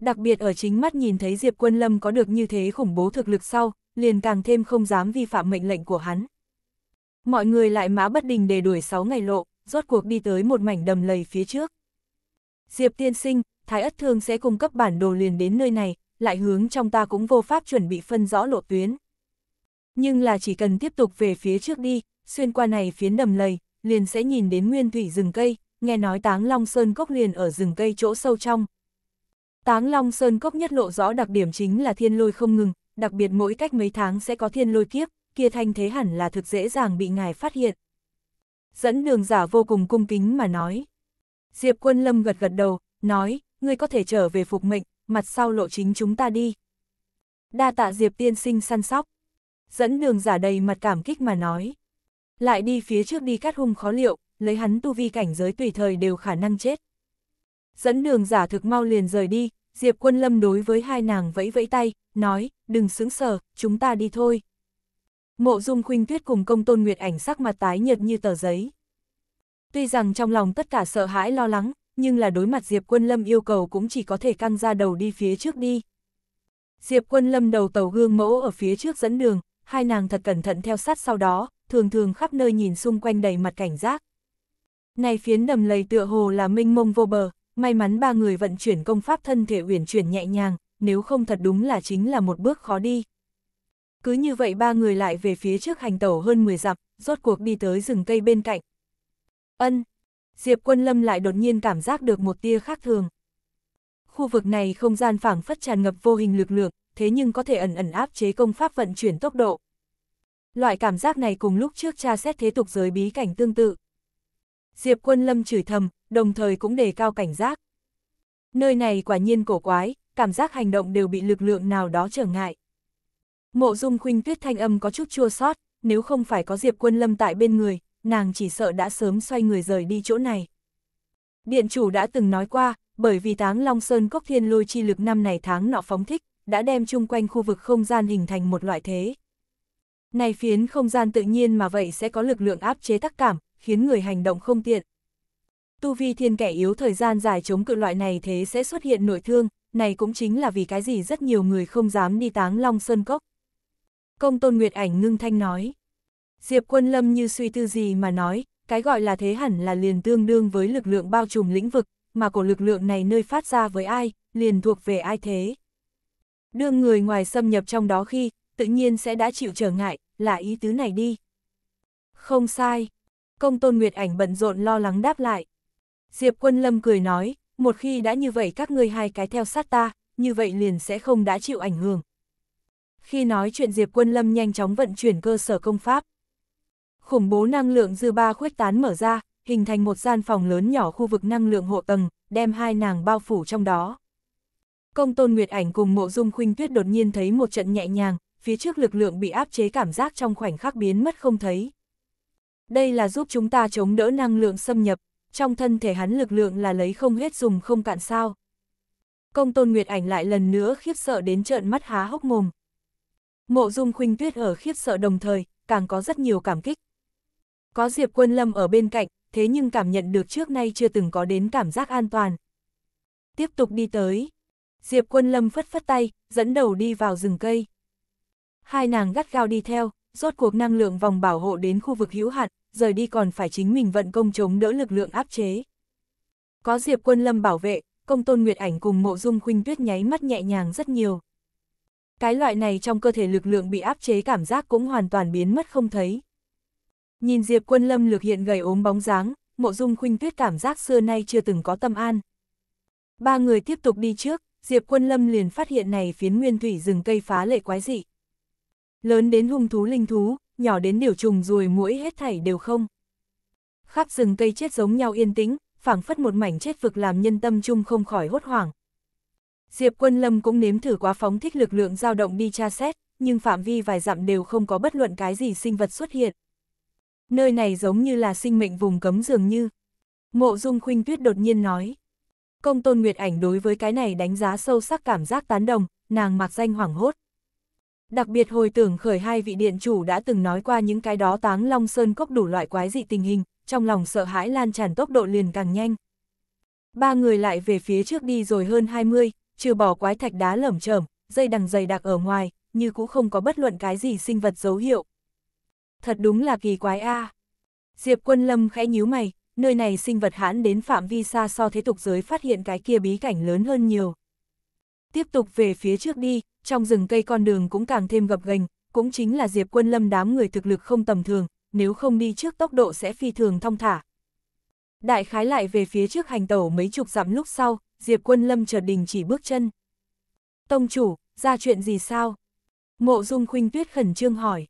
Đặc biệt ở chính mắt nhìn thấy Diệp Quân Lâm có được như thế khủng bố thực lực sau, liền càng thêm không dám vi phạm mệnh lệnh của hắn. Mọi người lại mã bất đình để đuổi 6 ngày lộ, rốt cuộc đi tới một mảnh đầm lầy phía trước. Diệp tiên sinh, Thái Ất Thương sẽ cung cấp bản đồ liền đến nơi này, lại hướng trong ta cũng vô pháp chuẩn bị phân rõ lộ tuyến. Nhưng là chỉ cần tiếp tục về phía trước đi, xuyên qua này phiến đầm lầy, liền sẽ nhìn đến nguyên thủy rừng cây, nghe nói táng long sơn cốc liền ở rừng cây chỗ sâu trong. Táng long sơn cốc nhất lộ rõ đặc điểm chính là thiên lôi không ngừng, đặc biệt mỗi cách mấy tháng sẽ có thiên lôi kiếp, kia thanh thế hẳn là thực dễ dàng bị ngài phát hiện. Dẫn đường giả vô cùng cung kính mà nói. Diệp quân lâm gật gật đầu, nói, ngươi có thể trở về phục mệnh, mặt sau lộ chính chúng ta đi. Đa tạ Diệp tiên sinh săn sóc. Dẫn đường giả đầy mặt cảm kích mà nói. Lại đi phía trước đi cắt hung khó liệu, lấy hắn tu vi cảnh giới tùy thời đều khả năng chết. Dẫn đường giả thực mau liền rời đi, Diệp quân lâm đối với hai nàng vẫy vẫy tay, nói, đừng sướng sờ, chúng ta đi thôi. Mộ dung khuynh tuyết cùng công tôn nguyệt ảnh sắc mặt tái nhợt như tờ giấy. Tuy rằng trong lòng tất cả sợ hãi lo lắng, nhưng là đối mặt Diệp Quân Lâm yêu cầu cũng chỉ có thể căng ra đầu đi phía trước đi. Diệp Quân Lâm đầu tàu gương mẫu ở phía trước dẫn đường, hai nàng thật cẩn thận theo sát sau đó, thường thường khắp nơi nhìn xung quanh đầy mặt cảnh giác. Này phiến đầm lầy tựa hồ là minh mông vô bờ, may mắn ba người vận chuyển công pháp thân thể uyển chuyển nhẹ nhàng, nếu không thật đúng là chính là một bước khó đi. Cứ như vậy ba người lại về phía trước hành tẩu hơn 10 dặm, rốt cuộc đi tới rừng cây bên cạnh. Ân, Diệp Quân Lâm lại đột nhiên cảm giác được một tia khác thường. Khu vực này không gian phảng phất tràn ngập vô hình lực lượng, thế nhưng có thể ẩn ẩn áp chế công pháp vận chuyển tốc độ. Loại cảm giác này cùng lúc trước cha xét thế tục giới bí cảnh tương tự. Diệp Quân Lâm chửi thầm, đồng thời cũng đề cao cảnh giác. Nơi này quả nhiên cổ quái, cảm giác hành động đều bị lực lượng nào đó trở ngại. Mộ Dung Khuynh Tuyết thanh âm có chút chua xót, nếu không phải có Diệp Quân Lâm tại bên người, nàng chỉ sợ đã sớm xoay người rời đi chỗ này. Điện chủ đã từng nói qua, bởi vì Táng Long Sơn Cốc Thiên Lôi chi lực năm này tháng nọ phóng thích, đã đem chung quanh khu vực không gian hình thành một loại thế này phiến không gian tự nhiên mà vậy sẽ có lực lượng áp chế tác cảm, khiến người hành động không tiện. Tu vi thiên kẻ yếu thời gian dài chống cự loại này thế sẽ xuất hiện nội thương, này cũng chính là vì cái gì rất nhiều người không dám đi táng long sơn cốc. Công tôn Nguyệt ảnh ngưng thanh nói. Diệp quân lâm như suy tư gì mà nói, cái gọi là thế hẳn là liền tương đương với lực lượng bao trùm lĩnh vực, mà cổ lực lượng này nơi phát ra với ai, liền thuộc về ai thế. Đương người ngoài xâm nhập trong đó khi, tự nhiên sẽ đã chịu trở ngại, là ý tứ này đi. Không sai. Công tôn Nguyệt ảnh bận rộn lo lắng đáp lại. Diệp quân lâm cười nói, một khi đã như vậy các ngươi hai cái theo sát ta, như vậy liền sẽ không đã chịu ảnh hưởng. Khi nói chuyện Diệp quân lâm nhanh chóng vận chuyển cơ sở công pháp. Khủng bố năng lượng dư ba khuếch tán mở ra, hình thành một gian phòng lớn nhỏ khu vực năng lượng hộ tầng, đem hai nàng bao phủ trong đó. Công tôn Nguyệt Ảnh cùng mộ dung khuynh tuyết đột nhiên thấy một trận nhẹ nhàng, phía trước lực lượng bị áp chế cảm giác trong khoảnh khắc biến mất không thấy. Đây là giúp chúng ta chống đỡ năng lượng xâm nhập, trong thân thể hắn lực lượng là lấy không hết dùng không cạn sao. Công tôn Nguyệt ảnh lại lần nữa khiếp sợ đến trợn mắt há hốc mồm. Mộ dung khuynh tuyết ở khiếp sợ đồng thời, càng có rất nhiều cảm kích. Có Diệp Quân Lâm ở bên cạnh, thế nhưng cảm nhận được trước nay chưa từng có đến cảm giác an toàn. Tiếp tục đi tới. Diệp Quân Lâm phất phất tay, dẫn đầu đi vào rừng cây. Hai nàng gắt gao đi theo, rốt cuộc năng lượng vòng bảo hộ đến khu vực hữu hạn, rời đi còn phải chính mình vận công chống đỡ lực lượng áp chế. Có Diệp Quân Lâm bảo vệ, công tôn Nguyệt Ảnh cùng mộ dung khuynh tuyết nháy mắt nhẹ nhàng rất nhiều. Cái loại này trong cơ thể lực lượng bị áp chế cảm giác cũng hoàn toàn biến mất không thấy. Nhìn Diệp Quân Lâm lực hiện gầy ốm bóng dáng, mộ dung khuynh tuyết cảm giác xưa nay chưa từng có tâm an. Ba người tiếp tục đi trước, Diệp Quân Lâm liền phát hiện này phiến nguyên thủy rừng cây phá lệ quái dị. Lớn đến hung thú linh thú, nhỏ đến điểu trùng ruồi muỗi hết thảy đều không. Khắp rừng cây chết giống nhau yên tĩnh, phảng phất một mảnh chết vực làm nhân tâm chung không khỏi hốt hoảng. Diệp Quân Lâm cũng nếm thử quá phóng thích lực lượng dao động đi tra xét, nhưng phạm vi vài dặm đều không có bất luận cái gì sinh vật xuất hiện. Nơi này giống như là sinh mệnh vùng cấm dường như. Mộ Dung Khuynh Tuyết đột nhiên nói. Công Tôn Nguyệt Ảnh đối với cái này đánh giá sâu sắc cảm giác tán đồng, nàng mặc danh hoảng hốt. Đặc biệt hồi tưởng khởi hai vị điện chủ đã từng nói qua những cái đó táng long sơn cốc đủ loại quái dị tình hình, trong lòng sợ hãi lan tràn tốc độ liền càng nhanh. Ba người lại về phía trước đi rồi hơn 20, trừ bỏ quái thạch đá lởm chởm, dây đằng dày đặc ở ngoài, như cũng không có bất luận cái gì sinh vật dấu hiệu. Thật đúng là kỳ quái a. Diệp Quân Lâm khẽ nhíu mày, nơi này sinh vật hãn đến phạm vi xa so thế tục giới phát hiện cái kia bí cảnh lớn hơn nhiều. Tiếp tục về phía trước đi, trong rừng cây con đường cũng càng thêm gập ghềnh, cũng chính là Diệp Quân Lâm đám người thực lực không tầm thường, nếu không đi trước tốc độ sẽ phi thường thong thả. Đại khái lại về phía trước hành tẩu mấy chục dặm lúc sau, Diệp Quân Lâm chợt đình chỉ bước chân. "Tông chủ, ra chuyện gì sao?" Mộ Dung Khuynh Tuyết khẩn trương hỏi.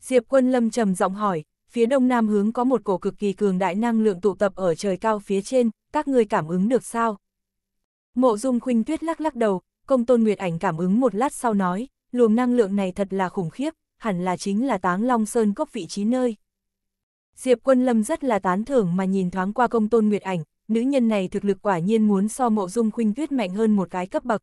Diệp Quân Lâm trầm giọng hỏi, phía đông nam hướng có một cổ cực kỳ cường đại năng lượng tụ tập ở trời cao phía trên, các ngươi cảm ứng được sao? Mộ Dung Khuynh Tuyết lắc lắc đầu, công tôn Nguyệt Ảnh cảm ứng một lát sau nói, luồng năng lượng này thật là khủng khiếp, hẳn là chính là táng Long Sơn cốc vị trí nơi. Diệp Quân Lâm rất là tán thưởng mà nhìn thoáng qua công tôn Nguyệt Ảnh, nữ nhân này thực lực quả nhiên muốn so mộ dung khuynh tuyết mạnh hơn một cái cấp bậc.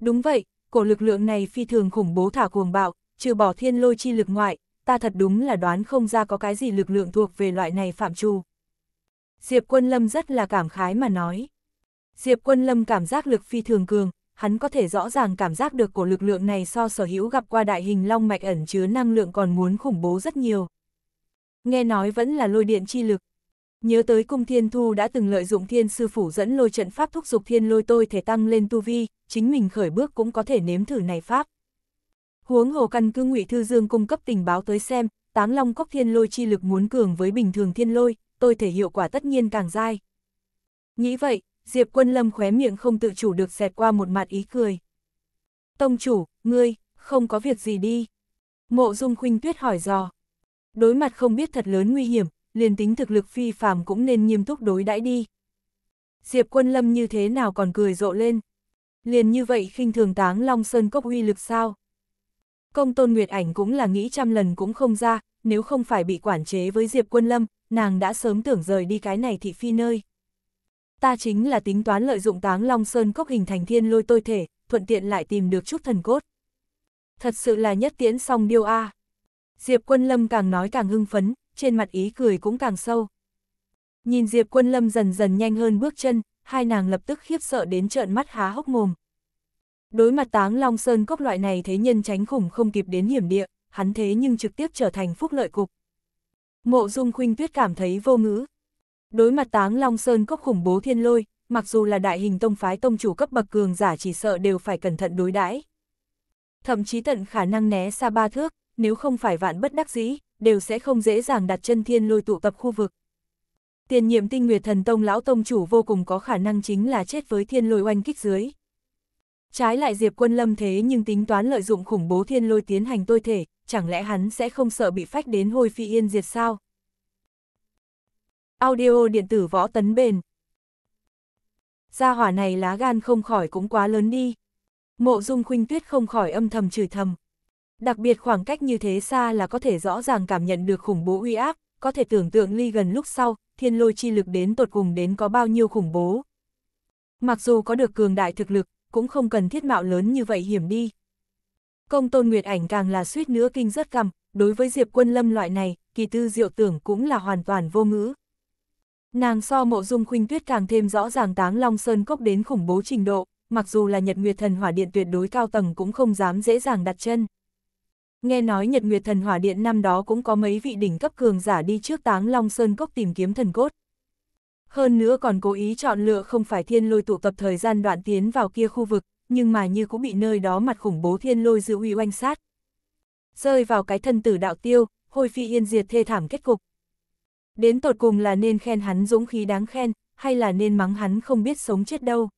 Đúng vậy, cổ lực lượng này phi thường khủng bố thả cuồng bạo, trừ bỏ thiên lôi chi lực ngoại, ta thật đúng là đoán không ra có cái gì lực lượng thuộc về loại này phạm trù. Diệp Quân Lâm rất là cảm khái mà nói. Diệp Quân Lâm cảm giác lực phi thường cường, hắn có thể rõ ràng cảm giác được của lực lượng này so sở hữu gặp qua đại hình long mạch ẩn chứa năng lượng còn muốn khủng bố rất nhiều. Nghe nói vẫn là lôi điện chi lực. Nhớ tới cung thiên thu đã từng lợi dụng thiên sư phủ dẫn lôi trận pháp thúc dục thiên lôi tôi thể tăng lên tu vi, chính mình khởi bước cũng có thể nếm thử này pháp. Huống hồ căn cứ ngụy Thư Dương cung cấp tình báo tới xem, táng long cốc thiên lôi chi lực muốn cường với bình thường thiên lôi, tôi thể hiệu quả tất nhiên càng dai. Nghĩ vậy, Diệp Quân Lâm khóe miệng không tự chủ được xẹt qua một mặt ý cười. Tông chủ, ngươi, không có việc gì đi. Mộ Dung Khuynh Tuyết hỏi dò. Đối mặt không biết thật lớn nguy hiểm, liền tính thực lực phi phàm cũng nên nghiêm túc đối đãi đi. Diệp Quân Lâm như thế nào còn cười rộ lên. Liền như vậy khinh thường táng Long Sơn cốc uy lực sao? Công Tôn Nguyệt Ảnh cũng là nghĩ trăm lần cũng không ra, nếu không phải bị quản chế với Diệp Quân Lâm, nàng đã sớm tưởng rời đi cái này thị phi nơi ta chính là tính toán lợi dụng táng long sơn cốc hình thành thiên lôi tôi thể, thuận tiện lại tìm được chút thần cốt. Thật sự là nhất tiễn song điêu a. Diệp Quân Lâm càng nói càng hưng phấn, trên mặt ý cười cũng càng sâu. Nhìn Diệp Quân Lâm dần dần nhanh hơn bước chân, hai nàng lập tức khiếp sợ đến trợn mắt há hốc mồm. Đối mặt táng Long Sơn cốc loại này thế nhân tránh khủng không kịp đến hiểm địa, hắn thế nhưng trực tiếp trở thành phúc lợi cục. Mộ Dung Khuynh Tuyết cảm thấy vô ngữ, Đối mặt táng Long Sơn cốc khủng bố thiên lôi, mặc dù là đại hình tông phái tông chủ cấp bậc cường giả chỉ sợ đều phải cẩn thận đối đãi. Thậm chí tận khả năng né xa ba thước, nếu không phải vạn bất đắc dĩ, đều sẽ không dễ dàng đặt chân thiên lôi tụ tập khu vực. Tiền nhiệm tinh nguyệt thần tông lão tông chủ vô cùng có khả năng chính là chết với thiên lôi oanh kích dưới. Trái lại Diệp Quân Lâm thế nhưng tính toán lợi dụng khủng bố thiên lôi tiến hành tôi thể, chẳng lẽ hắn sẽ không sợ bị phách đến hôi phi yên diệt sao? Audio điện tử võ tấn bền. Gia hỏa này lá gan không khỏi cũng quá lớn đi. Mộ dung khuynh tuyết không khỏi âm thầm chửi thầm. Đặc biệt khoảng cách như thế xa là có thể rõ ràng cảm nhận được khủng bố uy áp, có thể tưởng tượng ly gần lúc sau, thiên lôi chi lực đến tột cùng đến có bao nhiêu khủng bố. Mặc dù có được cường đại thực lực, cũng không cần thiết mạo lớn như vậy hiểm đi. Công tôn Nguyệt ảnh càng là suýt nữa kinh rất cầm, đối với Diệp Quân Lâm loại này, kỳ tư diệu tưởng cũng là hoàn toàn vô ngữ, Nàng so mộ dung khuynh tuyết càng thêm rõ ràng táng Long Sơn Cốc đến khủng bố trình độ, mặc dù là Nhật Nguyệt Thần Hỏa Điện tuyệt đối cao tầng cũng không dám dễ dàng đặt chân. Nghe nói Nhật Nguyệt Thần Hỏa Điện năm đó cũng có mấy vị đỉnh cấp cường giả đi trước táng Long Sơn Cốc tìm kiếm thần cốt. Hơn nữa còn cố ý chọn lựa không phải thiên lôi tụ tập thời gian đoạn tiến vào kia khu vực, nhưng mà như cũng bị nơi đó mặt khủng bố thiên lôi dự uy oanh sát. Rơi vào cái thân tử đạo tiêu, hồi phi yên diệt thê thảm kết cục, Đến tột cùng là nên khen hắn dũng khí đáng khen, hay là nên mắng hắn không biết sống chết đâu.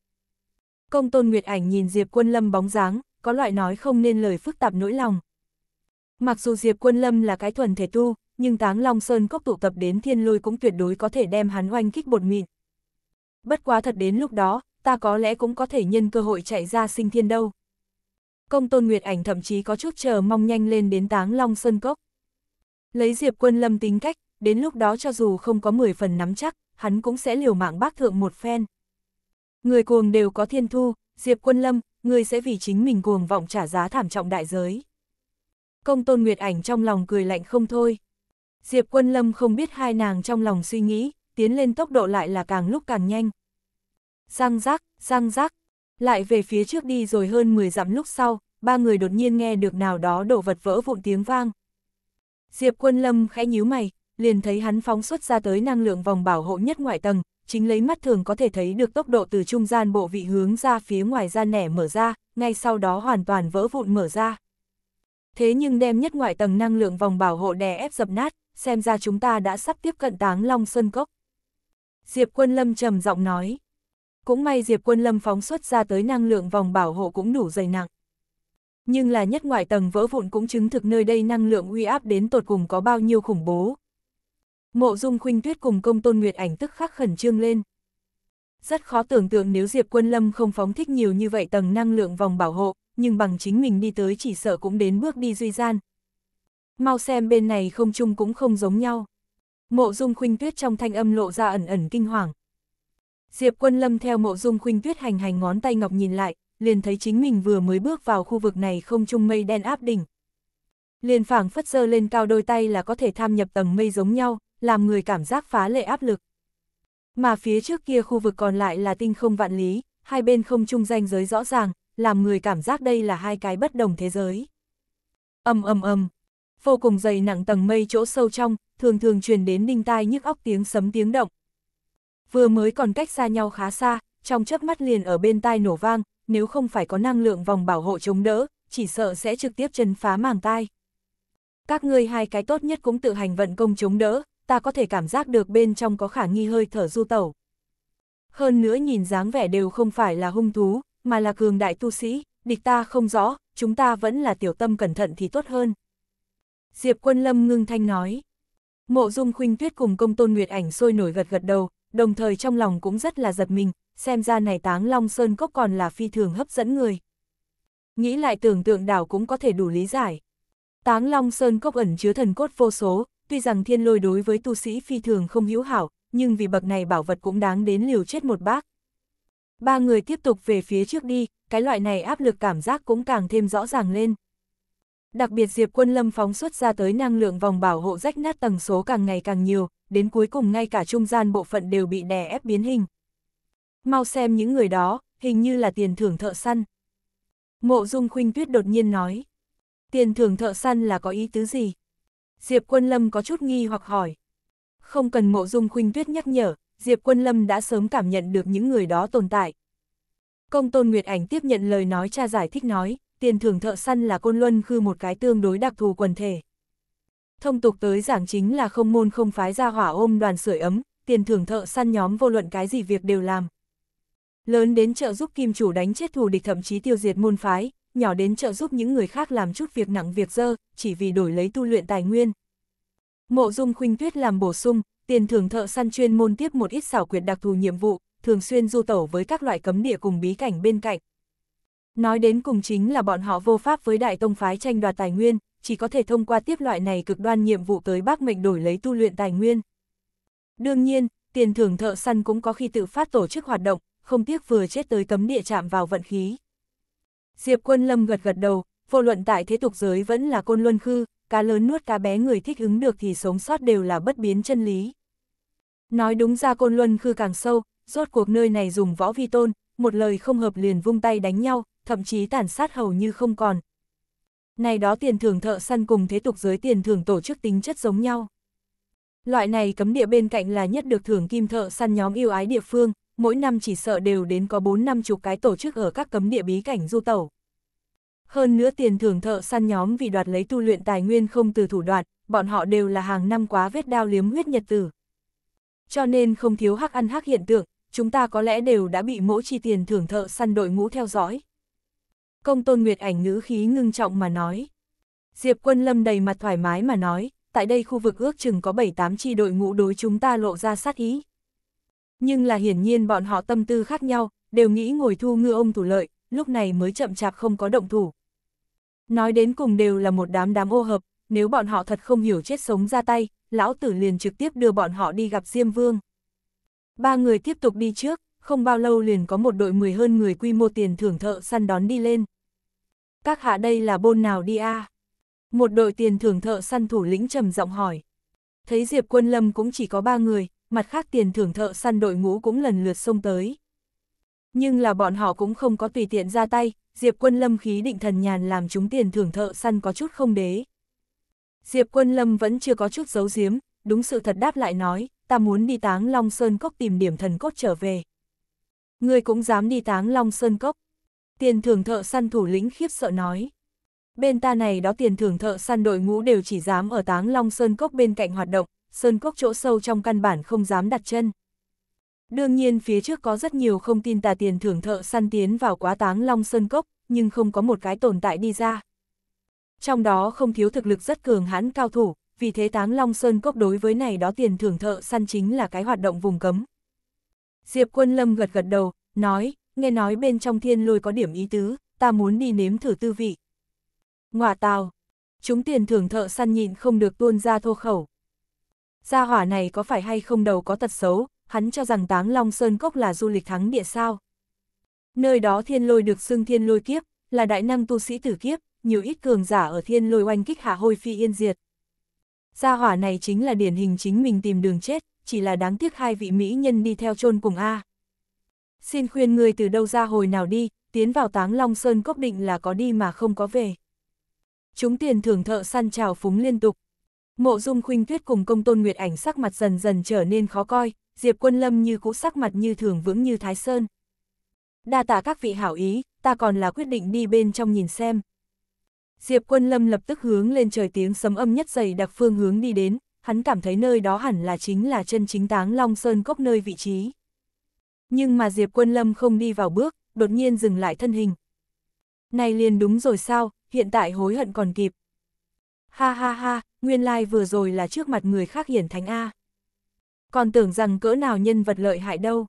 Công tôn Nguyệt Ảnh nhìn Diệp Quân Lâm bóng dáng, có loại nói không nên lời phức tạp nỗi lòng. Mặc dù Diệp Quân Lâm là cái thuần thể tu, nhưng Táng Long Sơn cốc tụ tập đến thiên lôi cũng tuyệt đối có thể đem hắn oanh kích bột mịn. Bất quá thật đến lúc đó, ta có lẽ cũng có thể nhân cơ hội chạy ra sinh thiên đâu. Công tôn Nguyệt Ảnh thậm chí có chút chờ mong nhanh lên đến Táng Long Sơn cốc. Lấy Diệp Quân Lâm tính cách, đến lúc đó cho dù không có 10 phần nắm chắc, hắn cũng sẽ liều mạng bác thượng một phen. Người cuồng đều có thiên thu, Diệp Quân Lâm, người sẽ vì chính mình cuồng vọng trả giá thảm trọng đại giới. Công tôn Nguyệt Ảnh trong lòng cười lạnh không thôi. Diệp Quân Lâm không biết hai nàng trong lòng suy nghĩ, tiến lên tốc độ lại là càng lúc càng nhanh. Giang giác, giang giác, lại về phía trước đi rồi hơn 10 dặm lúc sau, ba người đột nhiên nghe được nào đó đổ vật vỡ vụn tiếng vang. Diệp Quân Lâm khẽ nhíu mày, liền thấy hắn phóng xuất ra tới năng lượng vòng bảo hộ nhất ngoại tầng, chính lấy mắt thường có thể thấy được tốc độ từ trung gian bộ vị hướng ra phía ngoài ra nẻ mở ra, ngay sau đó hoàn toàn vỡ vụn mở ra. Thế nhưng đem nhất ngoại tầng năng lượng vòng bảo hộ đè ép dập nát, xem ra chúng ta đã sắp tiếp cận táng long sơn cốc. Diệp quân lâm trầm giọng nói. Cũng may Diệp quân lâm phóng xuất ra tới năng lượng vòng bảo hộ cũng đủ dày nặng. Nhưng là nhất ngoại tầng vỡ vụn cũng chứng thực nơi đây năng lượng uy áp đến tột cùng có bao nhiêu khủng bố, Mộ Dung Khuynh Tuyết cùng Công Tôn Nguyệt Ảnh tức khắc khẩn trương lên. Rất khó tưởng tượng nếu Diệp Quân Lâm không phóng thích nhiều như vậy tầng năng lượng vòng bảo hộ, nhưng bằng chính mình đi tới chỉ sợ cũng đến bước đi duy gian. Mau xem bên này không chung cũng không giống nhau. Mộ Dung Khuynh Tuyết trong thanh âm lộ ra ẩn ẩn kinh hoàng. Diệp Quân Lâm theo Mộ Dung Khuynh Tuyết hành hành ngón tay ngọc nhìn lại, liền thấy chính mình vừa mới bước vào khu vực này không chung mây đen áp đỉnh. Liền phảng phất giơ lên cao đôi tay là có thể tham nhập tầng mây giống nhau, làm người cảm giác phá lệ áp lực. Mà phía trước kia khu vực còn lại là tinh không vạn lý, hai bên không chung danh giới rõ ràng, làm người cảm giác đây là hai cái bất đồng thế giới. Âm âm âm, vô cùng dày nặng tầng mây chỗ sâu trong, thường thường truyền đến đinh tai nhức óc tiếng sấm tiếng động. Vừa mới còn cách xa nhau khá xa, trong chớp mắt liền ở bên tai nổ vang, nếu không phải có năng lượng vòng bảo hộ chống đỡ, chỉ sợ sẽ trực tiếp chân phá màng tai. Các ngươi hai cái tốt nhất cũng tự hành vận công chống đỡ, ta có thể cảm giác được bên trong có khả nghi hơi thở du tẩu. Hơn nữa nhìn dáng vẻ đều không phải là hung thú, mà là cường đại tu sĩ, địch ta không rõ, chúng ta vẫn là tiểu tâm cẩn thận thì tốt hơn. Diệp quân lâm ngưng thanh nói. Mộ dung khuynh tuyết cùng công tôn nguyệt ảnh sôi nổi gật gật đầu, đồng thời trong lòng cũng rất là giật mình, xem ra này táng long sơn cốc còn là phi thường hấp dẫn người. Nghĩ lại tưởng tượng đảo cũng có thể đủ lý giải. Táng long sơn cốc ẩn chứa thần cốt vô số, Tuy rằng thiên lôi đối với tu sĩ phi thường không hữu hảo, nhưng vì bậc này bảo vật cũng đáng đến liều chết một bác. Ba người tiếp tục về phía trước đi, cái loại này áp lực cảm giác cũng càng thêm rõ ràng lên. Đặc biệt Diệp Quân Lâm phóng xuất ra tới năng lượng vòng bảo hộ rách nát tầng số càng ngày càng nhiều, đến cuối cùng ngay cả trung gian bộ phận đều bị đè ép biến hình. Mau xem những người đó, hình như là tiền thưởng thợ săn. Mộ Dung Khuynh Tuyết đột nhiên nói. Tiền thưởng thợ săn là có ý tứ gì? Diệp Quân Lâm có chút nghi hoặc hỏi. Không cần mộ dung khuynh tuyết nhắc nhở, Diệp Quân Lâm đã sớm cảm nhận được những người đó tồn tại. Công Tôn Nguyệt Ảnh tiếp nhận lời nói cha giải thích nói, tiền thưởng thợ săn là côn luân khư một cái tương đối đặc thù quần thể. Thông tục tới giảng chính là không môn không phái ra hỏa ôm đoàn sưởi ấm, tiền thưởng thợ săn nhóm vô luận cái gì việc đều làm. Lớn đến trợ giúp kim chủ đánh chết thù địch thậm chí tiêu diệt môn phái, nhỏ đến trợ giúp những người khác làm chút việc nặng việc dơ, chỉ vì đổi lấy tu luyện tài nguyên. Mộ Dung Khuynh Tuyết làm bổ sung, tiền thưởng thợ săn chuyên môn tiếp một ít xảo quyệt đặc thù nhiệm vụ, thường xuyên du tẩu với các loại cấm địa cùng bí cảnh bên cạnh. Nói đến cùng chính là bọn họ vô pháp với đại tông phái tranh đoạt tài nguyên, chỉ có thể thông qua tiếp loại này cực đoan nhiệm vụ tới bác mệnh đổi lấy tu luyện tài nguyên. Đương nhiên, tiền thưởng thợ săn cũng có khi tự phát tổ chức hoạt động, không tiếc vừa chết tới cấm địa chạm vào vận khí. Diệp Quân Lâm gật gật đầu, vô luận tại thế tục giới vẫn là côn luân khư, cá lớn nuốt cá bé người thích ứng được thì sống sót đều là bất biến chân lý. Nói đúng ra côn luân khư càng sâu, rốt cuộc nơi này dùng võ vi tôn, một lời không hợp liền vung tay đánh nhau, thậm chí tàn sát hầu như không còn. Này đó tiền thưởng thợ săn cùng thế tục giới tiền thưởng tổ chức tính chất giống nhau. Loại này cấm địa bên cạnh là nhất được thưởng kim thợ săn nhóm yêu ái địa phương, mỗi năm chỉ sợ đều đến có bốn năm chục cái tổ chức ở các cấm địa bí cảnh du tẩu. Hơn nữa tiền thưởng thợ săn nhóm vì đoạt lấy tu luyện tài nguyên không từ thủ đoạn, bọn họ đều là hàng năm quá vết đao liếm huyết nhật tử. Cho nên không thiếu hắc ăn hắc hiện tượng, chúng ta có lẽ đều đã bị mỗi chi tiền thưởng thợ săn đội ngũ theo dõi. Công tôn Nguyệt ảnh ngữ khí ngưng trọng mà nói. Diệp quân lâm đầy mặt thoải mái mà nói, tại đây khu vực ước chừng có 7-8 chi đội ngũ đối chúng ta lộ ra sát ý nhưng là hiển nhiên bọn họ tâm tư khác nhau, đều nghĩ ngồi thu ngư ông thủ lợi, lúc này mới chậm chạp không có động thủ. Nói đến cùng đều là một đám đám ô hợp, nếu bọn họ thật không hiểu chết sống ra tay, lão tử liền trực tiếp đưa bọn họ đi gặp Diêm Vương. Ba người tiếp tục đi trước, không bao lâu liền có một đội 10 hơn người quy mô tiền thưởng thợ săn đón đi lên. Các hạ đây là bôn nào đi a Một đội tiền thưởng thợ săn thủ lĩnh trầm giọng hỏi. Thấy Diệp Quân Lâm cũng chỉ có ba người, mặt khác tiền thưởng thợ săn đội ngũ cũng lần lượt xông tới. Nhưng là bọn họ cũng không có tùy tiện ra tay, Diệp quân lâm khí định thần nhàn làm chúng tiền thưởng thợ săn có chút không đế. Diệp quân lâm vẫn chưa có chút giấu giếm, đúng sự thật đáp lại nói, ta muốn đi táng Long Sơn Cốc tìm điểm thần cốt trở về. Người cũng dám đi táng Long Sơn Cốc. Tiền thưởng thợ săn thủ lĩnh khiếp sợ nói. Bên ta này đó tiền thưởng thợ săn đội ngũ đều chỉ dám ở táng Long Sơn Cốc bên cạnh hoạt động, sơn cốc chỗ sâu trong căn bản không dám đặt chân. Đương nhiên phía trước có rất nhiều không tin tà tiền thưởng thợ săn tiến vào quá táng long sơn cốc, nhưng không có một cái tồn tại đi ra. Trong đó không thiếu thực lực rất cường hãn cao thủ, vì thế táng long sơn cốc đối với này đó tiền thưởng thợ săn chính là cái hoạt động vùng cấm. Diệp quân lâm gật gật đầu, nói, nghe nói bên trong thiên lôi có điểm ý tứ, ta muốn đi nếm thử tư vị. Ngoà tào, chúng tiền thưởng thợ săn nhịn không được tuôn ra thô khẩu, Gia hỏa này có phải hay không đầu có tật xấu, hắn cho rằng Táng Long Sơn Cốc là du lịch thắng địa sao. Nơi đó thiên lôi được xưng thiên lôi kiếp, là đại năng tu sĩ tử kiếp, nhiều ít cường giả ở thiên lôi oanh kích hạ hôi phi yên diệt. Gia hỏa này chính là điển hình chính mình tìm đường chết, chỉ là đáng tiếc hai vị mỹ nhân đi theo chôn cùng A. Xin khuyên người từ đâu ra hồi nào đi, tiến vào táng Long Sơn Cốc định là có đi mà không có về. Chúng tiền thưởng thợ săn trào phúng liên tục, Mộ dung khuynh tuyết cùng công tôn nguyệt ảnh sắc mặt dần dần trở nên khó coi, Diệp quân lâm như cũ sắc mặt như thường vững như Thái Sơn. Đa tạ các vị hảo ý, ta còn là quyết định đi bên trong nhìn xem. Diệp quân lâm lập tức hướng lên trời tiếng sấm âm nhất dày đặc phương hướng đi đến, hắn cảm thấy nơi đó hẳn là chính là chân chính táng Long Sơn cốc nơi vị trí. Nhưng mà Diệp quân lâm không đi vào bước, đột nhiên dừng lại thân hình. Này liền đúng rồi sao, hiện tại hối hận còn kịp. Ha ha ha, nguyên lai like vừa rồi là trước mặt người khác hiển thánh A. Còn tưởng rằng cỡ nào nhân vật lợi hại đâu.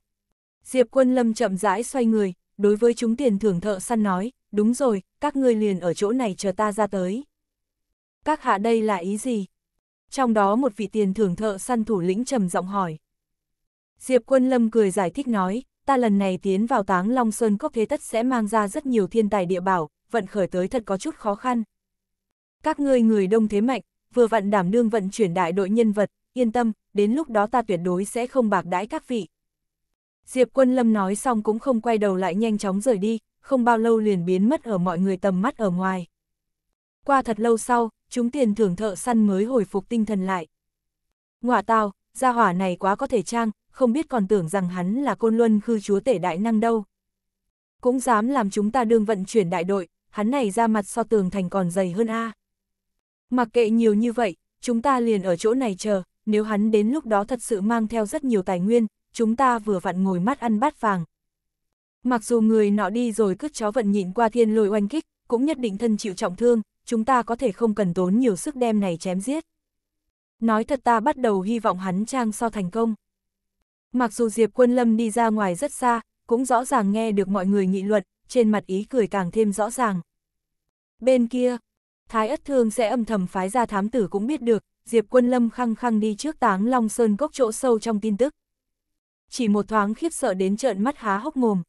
Diệp quân lâm chậm rãi xoay người, đối với chúng tiền thưởng thợ săn nói, đúng rồi, các ngươi liền ở chỗ này chờ ta ra tới. Các hạ đây là ý gì? Trong đó một vị tiền thưởng thợ săn thủ lĩnh trầm giọng hỏi. Diệp quân lâm cười giải thích nói, ta lần này tiến vào táng Long Sơn Cốc thế tất sẽ mang ra rất nhiều thiên tài địa bảo, vận khởi tới thật có chút khó khăn. Các ngươi người đông thế mạnh, vừa vặn đảm đương vận chuyển đại đội nhân vật, yên tâm, đến lúc đó ta tuyệt đối sẽ không bạc đãi các vị. Diệp Quân Lâm nói xong cũng không quay đầu lại nhanh chóng rời đi, không bao lâu liền biến mất ở mọi người tầm mắt ở ngoài. Qua thật lâu sau, chúng tiền thưởng thợ săn mới hồi phục tinh thần lại. Ngọa tao, gia hỏa này quá có thể trang, không biết còn tưởng rằng hắn là côn luân khư chúa tể đại năng đâu. Cũng dám làm chúng ta đương vận chuyển đại đội, hắn này ra mặt so tường thành còn dày hơn a. Mặc kệ nhiều như vậy, chúng ta liền ở chỗ này chờ, nếu hắn đến lúc đó thật sự mang theo rất nhiều tài nguyên, chúng ta vừa vặn ngồi mắt ăn bát vàng. Mặc dù người nọ đi rồi cứt chó vận nhịn qua thiên lôi oanh kích, cũng nhất định thân chịu trọng thương, chúng ta có thể không cần tốn nhiều sức đem này chém giết. Nói thật ta bắt đầu hy vọng hắn trang so thành công. Mặc dù Diệp Quân Lâm đi ra ngoài rất xa, cũng rõ ràng nghe được mọi người nghị luận, trên mặt ý cười càng thêm rõ ràng. Bên kia, Thái Ất Thương sẽ âm thầm phái ra thám tử cũng biết được, Diệp Quân Lâm khăng khăng đi trước táng Long Sơn cốc chỗ sâu trong tin tức. Chỉ một thoáng khiếp sợ đến trợn mắt há hốc mồm.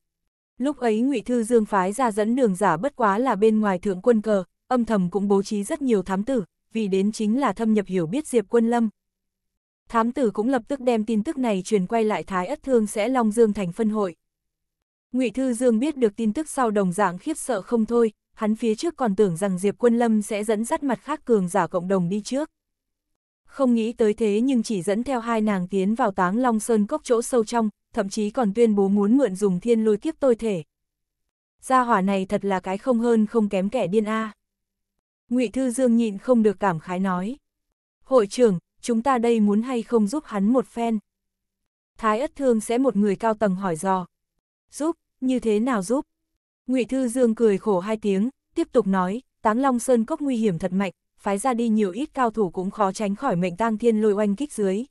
Lúc ấy Ngụy Thư Dương phái ra dẫn đường giả bất quá là bên ngoài thượng quân cờ, âm thầm cũng bố trí rất nhiều thám tử, vì đến chính là thâm nhập hiểu biết Diệp Quân Lâm. Thám tử cũng lập tức đem tin tức này truyền quay lại Thái Ất Thương sẽ Long Dương thành phân hội. Ngụy Thư Dương biết được tin tức sau đồng dạng khiếp sợ không thôi, hắn phía trước còn tưởng rằng Diệp Quân Lâm sẽ dẫn dắt mặt khác cường giả cộng đồng đi trước. Không nghĩ tới thế nhưng chỉ dẫn theo hai nàng tiến vào táng Long Sơn cốc chỗ sâu trong, thậm chí còn tuyên bố muốn mượn dùng thiên lôi kiếp tôi thể. Gia hỏa này thật là cái không hơn không kém kẻ điên a. Ngụy Thư Dương nhịn không được cảm khái nói. Hội trưởng, chúng ta đây muốn hay không giúp hắn một phen. Thái ất thương sẽ một người cao tầng hỏi dò. Giúp, như thế nào giúp? Ngụy Thư Dương cười khổ hai tiếng, tiếp tục nói, Táng Long Sơn cốc nguy hiểm thật mạnh, phái ra đi nhiều ít cao thủ cũng khó tránh khỏi mệnh tang thiên lôi oanh kích dưới.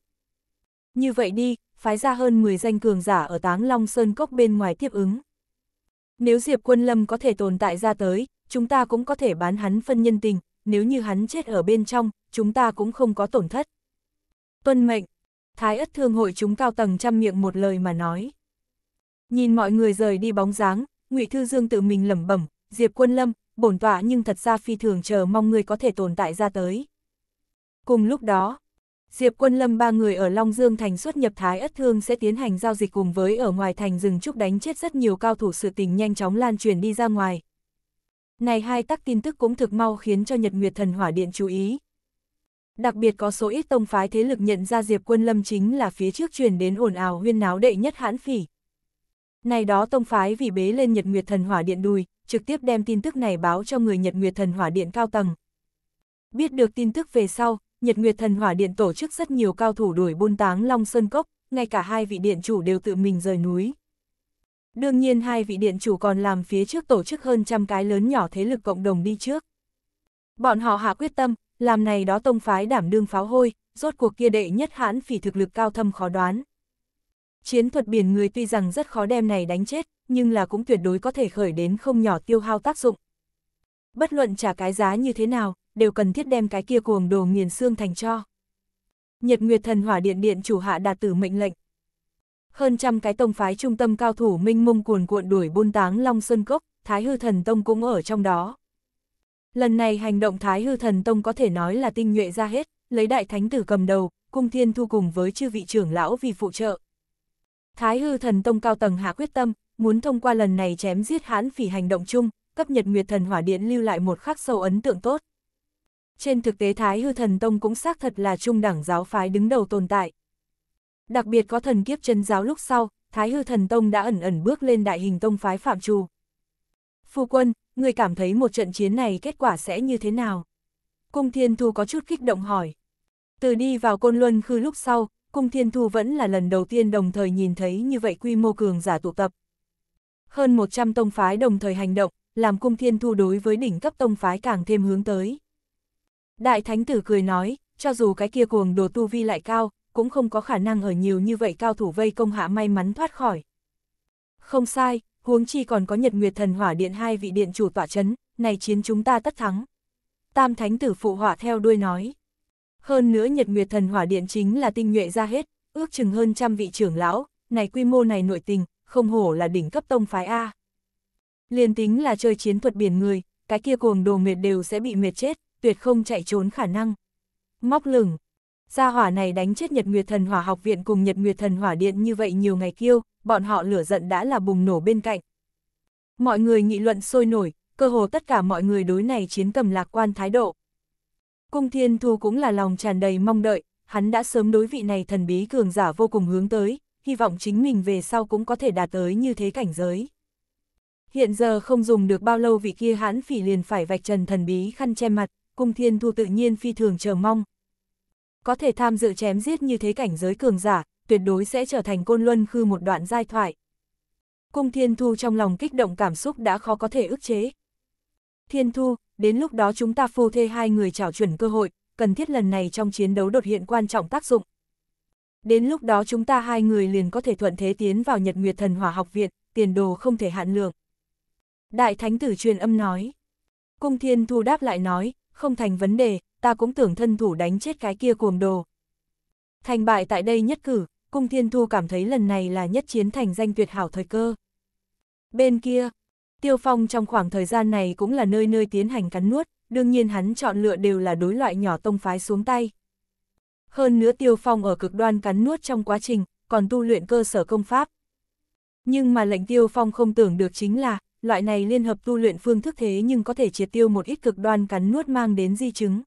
Như vậy đi, phái ra hơn 10 danh cường giả ở Táng Long Sơn cốc bên ngoài tiếp ứng. Nếu Diệp Quân Lâm có thể tồn tại ra tới, chúng ta cũng có thể bán hắn phân nhân tình, nếu như hắn chết ở bên trong, chúng ta cũng không có tổn thất. Tuân mệnh, Thái Ất Thương hội chúng cao tầng trăm miệng một lời mà nói. Nhìn mọi người rời đi bóng dáng, Ngụy Thư Dương tự mình lẩm bẩm, Diệp Quân Lâm, bổn tọa nhưng thật ra phi thường chờ mong ngươi có thể tồn tại ra tới. Cùng lúc đó, Diệp Quân Lâm ba người ở Long Dương thành xuất nhập Thái Ất Thương sẽ tiến hành giao dịch cùng với ở ngoài thành rừng trúc đánh chết rất nhiều cao thủ sự tình nhanh chóng lan truyền đi ra ngoài. Này hai tắc tin tức cũng thực mau khiến cho Nhật Nguyệt Thần Hỏa Điện chú ý. Đặc biệt có số ít tông phái thế lực nhận ra Diệp Quân Lâm chính là phía trước truyền đến ồn ào huyên náo đệ nhất hãn phỉ. Này đó tông phái vì bế lên Nhật Nguyệt Thần Hỏa Điện đùi, trực tiếp đem tin tức này báo cho người Nhật Nguyệt Thần Hỏa Điện cao tầng. Biết được tin tức về sau, Nhật Nguyệt Thần Hỏa Điện tổ chức rất nhiều cao thủ đuổi buôn táng Long Sơn Cốc, ngay cả hai vị điện chủ đều tự mình rời núi. Đương nhiên hai vị điện chủ còn làm phía trước tổ chức hơn trăm cái lớn nhỏ thế lực cộng đồng đi trước. Bọn họ hạ quyết tâm, làm này đó tông phái đảm đương pháo hôi, rốt cuộc kia đệ nhất hãn phỉ thực lực cao thâm khó đoán. Chiến thuật biển người tuy rằng rất khó đem này đánh chết, nhưng là cũng tuyệt đối có thể khởi đến không nhỏ tiêu hao tác dụng. Bất luận trả cái giá như thế nào, đều cần thiết đem cái kia cuồng đồ nghiền xương thành cho. Nhật Nguyệt Thần Hỏa Điện Điện chủ hạ đạt tử mệnh lệnh. Hơn trăm cái tông phái trung tâm cao thủ minh mông cuồn cuộn đuổi buôn táng Long Sơn Cốc, Thái Hư Thần Tông cũng ở trong đó. Lần này hành động Thái Hư Thần Tông có thể nói là tinh nhuệ ra hết, lấy Đại Thánh Tử cầm đầu, cung thiên thu cùng với chư vị trưởng lão vì phụ trợ. Thái hư thần tông cao tầng hạ quyết tâm, muốn thông qua lần này chém giết hãn phỉ hành động chung, cấp nhật nguyệt thần hỏa điện lưu lại một khắc sâu ấn tượng tốt. Trên thực tế Thái hư thần tông cũng xác thật là trung đẳng giáo phái đứng đầu tồn tại. Đặc biệt có thần kiếp chân giáo lúc sau, Thái hư thần tông đã ẩn ẩn bước lên đại hình tông phái phạm trù. Phu quân, người cảm thấy một trận chiến này kết quả sẽ như thế nào? Cung Thiên Thu có chút kích động hỏi. Từ đi vào Côn Luân Khư lúc sau, Cung Thiên Thu vẫn là lần đầu tiên đồng thời nhìn thấy như vậy quy mô cường giả tụ tập. Hơn 100 tông phái đồng thời hành động, làm Cung Thiên Thu đối với đỉnh cấp tông phái càng thêm hướng tới. Đại Thánh Tử cười nói, cho dù cái kia cuồng đồ tu vi lại cao, cũng không có khả năng ở nhiều như vậy cao thủ vây công hạ may mắn thoát khỏi. Không sai, huống chi còn có Nhật Nguyệt Thần Hỏa Điện hai vị điện chủ tỏa chấn, này chiến chúng ta tất thắng. Tam Thánh Tử phụ hỏa theo đuôi nói. Hơn nữa Nhật Nguyệt Thần Hỏa Điện chính là tinh nhuệ ra hết, ước chừng hơn trăm vị trưởng lão, này quy mô này nội tình, không hổ là đỉnh cấp tông phái A. Liên tính là chơi chiến thuật biển người, cái kia cuồng đồ mệt đều sẽ bị mệt chết, tuyệt không chạy trốn khả năng. Móc lửng, gia hỏa này đánh chết Nhật Nguyệt Thần Hỏa Học Viện cùng Nhật Nguyệt Thần Hỏa Điện như vậy nhiều ngày kiêu, bọn họ lửa giận đã là bùng nổ bên cạnh. Mọi người nghị luận sôi nổi, cơ hồ tất cả mọi người đối này chiến cầm lạc quan thái độ. Cung Thiên Thu cũng là lòng tràn đầy mong đợi, hắn đã sớm đối vị này thần bí cường giả vô cùng hướng tới, hy vọng chính mình về sau cũng có thể đạt tới như thế cảnh giới. Hiện giờ không dùng được bao lâu vị kia hãn phỉ liền phải vạch trần thần bí khăn che mặt, Cung Thiên Thu tự nhiên phi thường chờ mong. Có thể tham dự chém giết như thế cảnh giới cường giả, tuyệt đối sẽ trở thành côn luân khư một đoạn giai thoại. Cung Thiên Thu trong lòng kích động cảm xúc đã khó có thể ức chế, Thiên Thu, đến lúc đó chúng ta phu thê hai người trảo chuẩn cơ hội, cần thiết lần này trong chiến đấu đột hiện quan trọng tác dụng. Đến lúc đó chúng ta hai người liền có thể thuận thế tiến vào Nhật Nguyệt Thần Hỏa Học Viện, tiền đồ không thể hạn lượng. Đại Thánh Tử truyền âm nói. Cung Thiên Thu đáp lại nói, không thành vấn đề, ta cũng tưởng thân thủ đánh chết cái kia cuồng đồ. Thành bại tại đây nhất cử, Cung Thiên Thu cảm thấy lần này là nhất chiến thành danh tuyệt hảo thời cơ. Bên kia, Tiêu Phong trong khoảng thời gian này cũng là nơi nơi tiến hành cắn nuốt, đương nhiên hắn chọn lựa đều là đối loại nhỏ tông phái xuống tay. Hơn nữa Tiêu Phong ở cực đoan cắn nuốt trong quá trình, còn tu luyện cơ sở công pháp. Nhưng mà lệnh Tiêu Phong không tưởng được chính là, loại này liên hợp tu luyện phương thức thế nhưng có thể triệt tiêu một ít cực đoan cắn nuốt mang đến di chứng.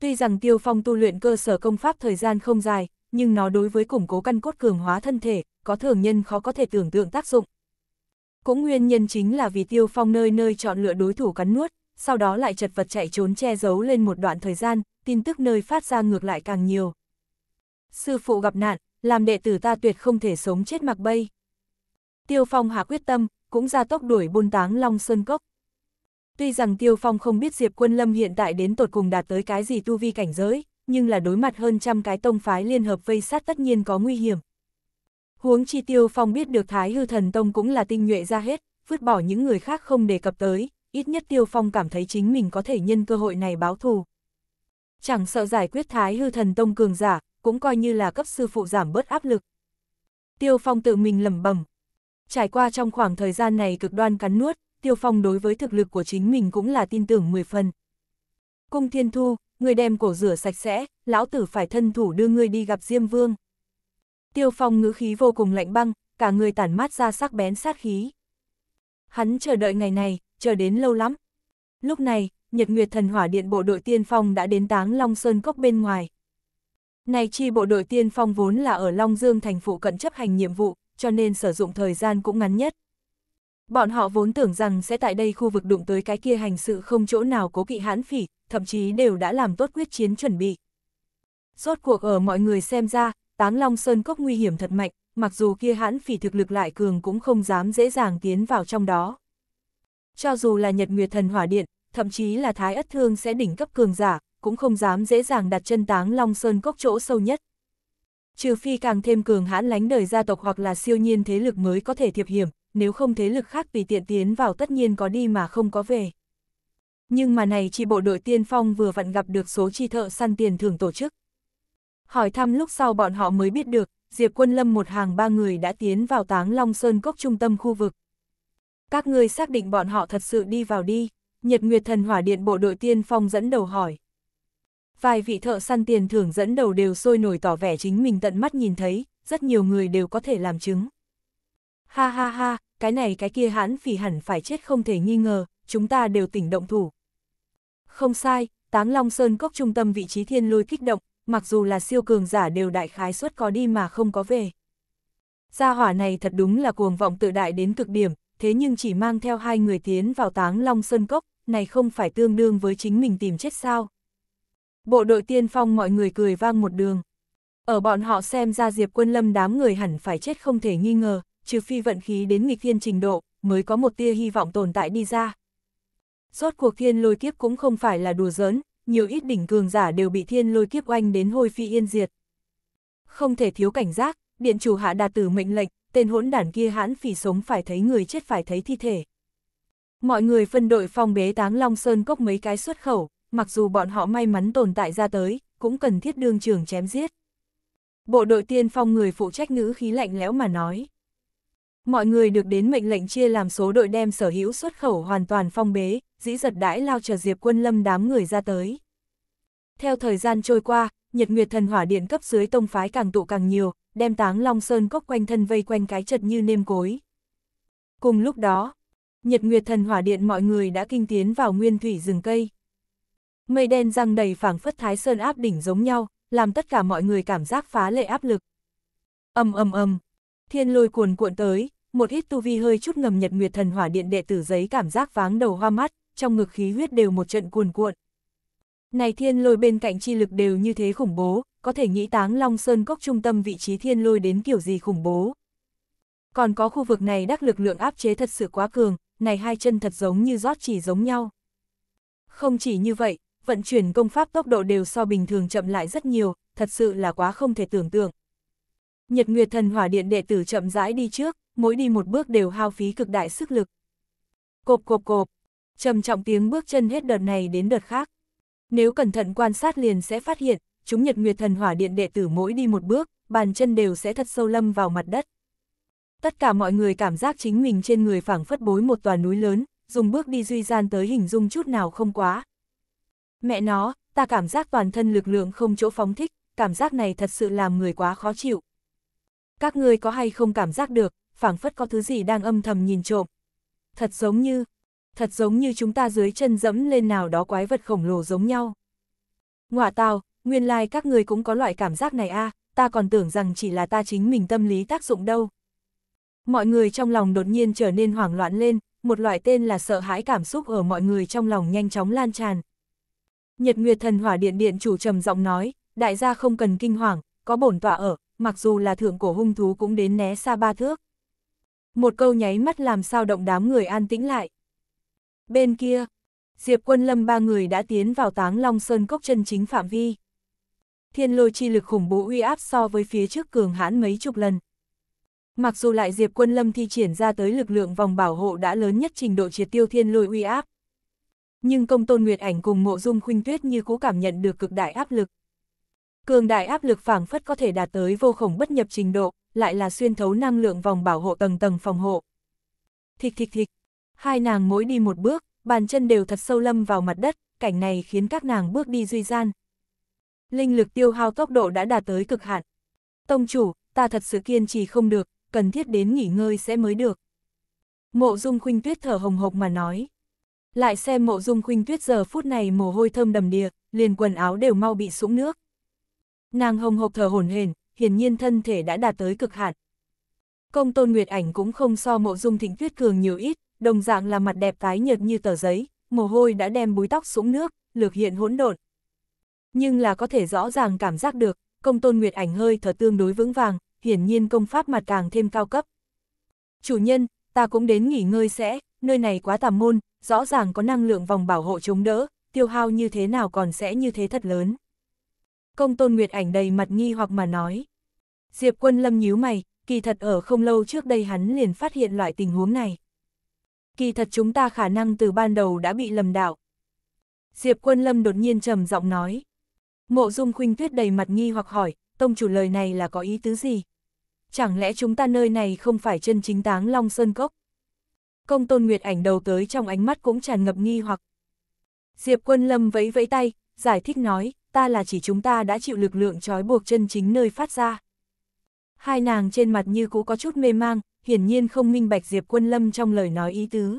Tuy rằng Tiêu Phong tu luyện cơ sở công pháp thời gian không dài, nhưng nó đối với củng cố căn cốt cường hóa thân thể, có thường nhân khó có thể tưởng tượng tác dụng, cũng nguyên nhân chính là vì Tiêu Phong nơi nơi chọn lựa đối thủ cắn nuốt, sau đó lại chật vật chạy trốn che giấu lên một đoạn thời gian, tin tức nơi phát ra ngược lại càng nhiều. Sư phụ gặp nạn, làm đệ tử ta tuyệt không thể sống chết mặc bay. Tiêu Phong hạ quyết tâm, cũng ra tốc đuổi buôn táng Long Sơn Cốc. Tuy rằng Tiêu Phong không biết Diệp Quân Lâm hiện tại đến tột cùng đạt tới cái gì tu vi cảnh giới, nhưng là đối mặt hơn trăm cái tông phái liên hợp vây sát tất nhiên có nguy hiểm. Huống chi Tiêu Phong biết được Thái Hư Thần Tông cũng là tinh nhuệ ra hết, vứt bỏ những người khác không đề cập tới, ít nhất Tiêu Phong cảm thấy chính mình có thể nhân cơ hội này báo thù. Chẳng sợ giải quyết Thái Hư Thần Tông cường giả, cũng coi như là cấp sư phụ giảm bớt áp lực. Tiêu Phong tự mình lầm bẩm. Trải qua trong khoảng thời gian này cực đoan cắn nuốt, Tiêu Phong đối với thực lực của chính mình cũng là tin tưởng 10 phần. Cung Thiên Thu, người đem cổ rửa sạch sẽ, lão tử phải thân thủ đưa ngươi đi gặp Diêm Vương. Tiêu Phong ngữ khí vô cùng lạnh băng, cả người tản mát ra sắc bén sát khí. Hắn chờ đợi ngày này, chờ đến lâu lắm. Lúc này, Nhật Nguyệt Thần Hỏa Điện bộ đội tiên phong đã đến Táng Long Sơn Cốc bên ngoài. Này chi bộ đội tiên phong vốn là ở Long Dương thành phụ cận chấp hành nhiệm vụ, cho nên sử dụng thời gian cũng ngắn nhất. Bọn họ vốn tưởng rằng sẽ tại đây khu vực đụng tới cái kia hành sự không chỗ nào cố kỵ hãn phỉ, thậm chí đều đã làm tốt quyết chiến chuẩn bị. Rốt cuộc ở mọi người xem ra, Táng Long Sơn Cốc nguy hiểm thật mạnh, mặc dù kia hãn phỉ thực lực lại cường cũng không dám dễ dàng tiến vào trong đó. Cho dù là Nhật Nguyệt Thần Hỏa Điện, thậm chí là Thái Ất Thương sẽ đỉnh cấp cường giả, cũng không dám dễ dàng đặt chân Táng Long Sơn Cốc chỗ sâu nhất. Trừ phi càng thêm cường hãn lánh đời gia tộc hoặc là siêu nhiên thế lực mới có thể thiệp hiểm, nếu không thế lực khác vì tiện tiến vào tất nhiên có đi mà không có về. Nhưng mà này chỉ bộ đội tiên phong vừa vặn gặp được số chi thợ săn tiền thưởng tổ chức. Hỏi thăm lúc sau bọn họ mới biết được, Diệp Quân Lâm một hàng ba người đã tiến vào táng Long Sơn Cốc trung tâm khu vực. Các ngươi xác định bọn họ thật sự đi vào đi, Nhật Nguyệt Thần Hỏa Điện bộ đội tiên phong dẫn đầu hỏi. Vài vị thợ săn tiền thưởng dẫn đầu đều sôi nổi tỏ vẻ chính mình tận mắt nhìn thấy, rất nhiều người đều có thể làm chứng. Ha ha ha, cái này cái kia hãn phỉ hẳn phải chết không thể nghi ngờ, chúng ta đều tỉnh động thủ. Không sai, Táng Long Sơn Cốc trung tâm vị trí thiên lôi kích động, mặc dù là siêu cường giả đều đại khái suất có đi mà không có về. Gia hỏa này thật đúng là cuồng vọng tự đại đến cực điểm, thế nhưng chỉ mang theo hai người tiến vào táng long sơn cốc, này không phải tương đương với chính mình tìm chết sao. Bộ đội tiên phong mọi người cười vang một đường. Ở bọn họ xem ra Diệp Quân Lâm đám người hẳn phải chết không thể nghi ngờ, trừ phi vận khí đến nghịch thiên trình độ, mới có một tia hy vọng tồn tại đi ra. Rốt cuộc thiên lôi kiếp cũng không phải là đùa giỡn, nhiều ít đỉnh cường giả đều bị thiên lôi kiếp oanh đến hôi phi yên diệt. Không thể thiếu cảnh giác, điện chủ hạ đạt tử mệnh lệnh, tên hỗn đản kia hãn phỉ sống phải thấy người chết phải thấy thi thể. Mọi người phân đội phong bế táng Long Sơn cốc mấy cái xuất khẩu, mặc dù bọn họ may mắn tồn tại ra tới, cũng cần thiết đương trường chém giết. Bộ đội tiên phong người phụ trách ngữ khí lạnh lẽo mà nói. Mọi người được đến mệnh lệnh chia làm số đội đem sở hữu xuất khẩu hoàn toàn phong bế, dĩ giật đãi lao chờ Diệp Quân Lâm đám người ra tới. Theo thời gian trôi qua, Nhật Nguyệt Thần Hỏa Điện cấp dưới tông phái càng tụ càng nhiều, đem Táng Long Sơn cốc quanh thân vây quanh cái chật như nêm cối. Cùng lúc đó, Nhật Nguyệt Thần Hỏa Điện mọi người đã kinh tiến vào nguyên thủy rừng cây. Mây đen răng đầy phảng phất thái sơn áp đỉnh giống nhau, làm tất cả mọi người cảm giác phá lệ áp lực. Ầm ầm ầm, thiên lôi cuồn cuộn tới, một ít tu vi hơi chút ngầm nhật nguyệt thần hỏa điện đệ tử giấy cảm giác váng đầu hoa mắt, trong ngực khí huyết đều một trận cuồn cuộn. Này thiên lôi bên cạnh chi lực đều như thế khủng bố, có thể nghĩ táng Long Sơn cốc trung tâm vị trí thiên lôi đến kiểu gì khủng bố. Còn có khu vực này đắc lực lượng áp chế thật sự quá cường, này hai chân thật giống như rót chỉ giống nhau. Không chỉ như vậy, vận chuyển công pháp tốc độ đều so bình thường chậm lại rất nhiều, thật sự là quá không thể tưởng tượng. Nhật Nguyệt Thần Hỏa Điện đệ tử chậm rãi đi trước, mỗi đi một bước đều hao phí cực đại sức lực. Cộp cộp cộp, trầm trọng tiếng bước chân hết đợt này đến đợt khác. Nếu cẩn thận quan sát liền sẽ phát hiện, chúng Nhật Nguyệt Thần Hỏa Điện đệ tử mỗi đi một bước, bàn chân đều sẽ thật sâu lâm vào mặt đất. Tất cả mọi người cảm giác chính mình trên người phảng phất bối một tòa núi lớn, dùng bước đi duy gian tới hình dung chút nào không quá. Mẹ nó, ta cảm giác toàn thân lực lượng không chỗ phóng thích, cảm giác này thật sự làm người quá khó chịu các ngươi có hay không cảm giác được, phảng phất có thứ gì đang âm thầm nhìn trộm. Thật giống như, thật giống như chúng ta dưới chân dẫm lên nào đó quái vật khổng lồ giống nhau. Ngoạ tào, nguyên lai like các người cũng có loại cảm giác này a, ta còn tưởng rằng chỉ là ta chính mình tâm lý tác dụng đâu. Mọi người trong lòng đột nhiên trở nên hoảng loạn lên, một loại tên là sợ hãi cảm xúc ở mọi người trong lòng nhanh chóng lan tràn. Nhật Nguyệt Thần Hỏa Điện Điện chủ trầm giọng nói, đại gia không cần kinh hoàng, có bổn tọa ở, mặc dù là thượng cổ hung thú cũng đến né xa ba thước. Một câu nháy mắt làm sao động đám người an tĩnh lại. Bên kia, Diệp quân lâm ba người đã tiến vào táng Long Sơn Cốc chân chính phạm vi. Thiên lôi chi lực khủng bố uy áp so với phía trước cường hãn mấy chục lần. Mặc dù lại Diệp quân lâm thi triển ra tới lực lượng vòng bảo hộ đã lớn nhất trình độ triệt tiêu thiên lôi uy áp. Nhưng công tôn Nguyệt Ảnh cùng mộ dung khuynh tuyết như cũ cảm nhận được cực đại áp lực. Cường đại áp lực phảng phất có thể đạt tới vô khổng bất nhập trình độ, lại là xuyên thấu năng lượng vòng bảo hộ tầng tầng phòng hộ. Thịch thịch thịch, hai nàng mỗi đi một bước, bàn chân đều thật sâu lâm vào mặt đất, cảnh này khiến các nàng bước đi duy gian. Linh lực tiêu hao tốc độ đã đạt tới cực hạn. Tông chủ, ta thật sự kiên trì không được, cần thiết đến nghỉ ngơi sẽ mới được. Mộ dung khuynh tuyết thở hồng hộc mà nói. Lại xem mộ dung khuynh tuyết giờ phút này mồ hôi thơm đầm đìa, liền quần áo đều mau bị sũng nước. Nàng hồng hộc thở hổn hển, hiển nhiên thân thể đã đạt tới cực hạn. Công tôn Nguyệt Ảnh cũng không so mộ dung thịnh tuyết cường nhiều ít, đồng dạng là mặt đẹp tái nhợt như tờ giấy, mồ hôi đã đem búi tóc sũng nước, lược hiện hỗn độn. Nhưng là có thể rõ ràng cảm giác được, công tôn Nguyệt Ảnh hơi thở tương đối vững vàng, hiển nhiên công pháp mặt càng thêm cao cấp. Chủ nhân, ta cũng đến nghỉ ngơi sẽ, nơi này quá tà môn, rõ ràng có năng lượng vòng bảo hộ chống đỡ, tiêu hao như thế nào còn sẽ như thế thật lớn công tôn Nguyệt ảnh đầy mặt nghi hoặc mà nói. Diệp quân lâm nhíu mày, kỳ thật ở không lâu trước đây hắn liền phát hiện loại tình huống này. Kỳ thật chúng ta khả năng từ ban đầu đã bị lầm đạo. Diệp quân lâm đột nhiên trầm giọng nói. Mộ dung khuynh tuyết đầy mặt nghi hoặc hỏi, tông chủ lời này là có ý tứ gì? Chẳng lẽ chúng ta nơi này không phải chân chính táng Long Sơn Cốc? Công tôn Nguyệt ảnh đầu tới trong ánh mắt cũng tràn ngập nghi hoặc. Diệp quân lâm vẫy vẫy tay, giải thích nói, ta là chỉ chúng ta đã chịu lực lượng trói buộc chân chính nơi phát ra. Hai nàng trên mặt như cũ có chút mê mang, hiển nhiên không minh bạch Diệp Quân Lâm trong lời nói ý tứ.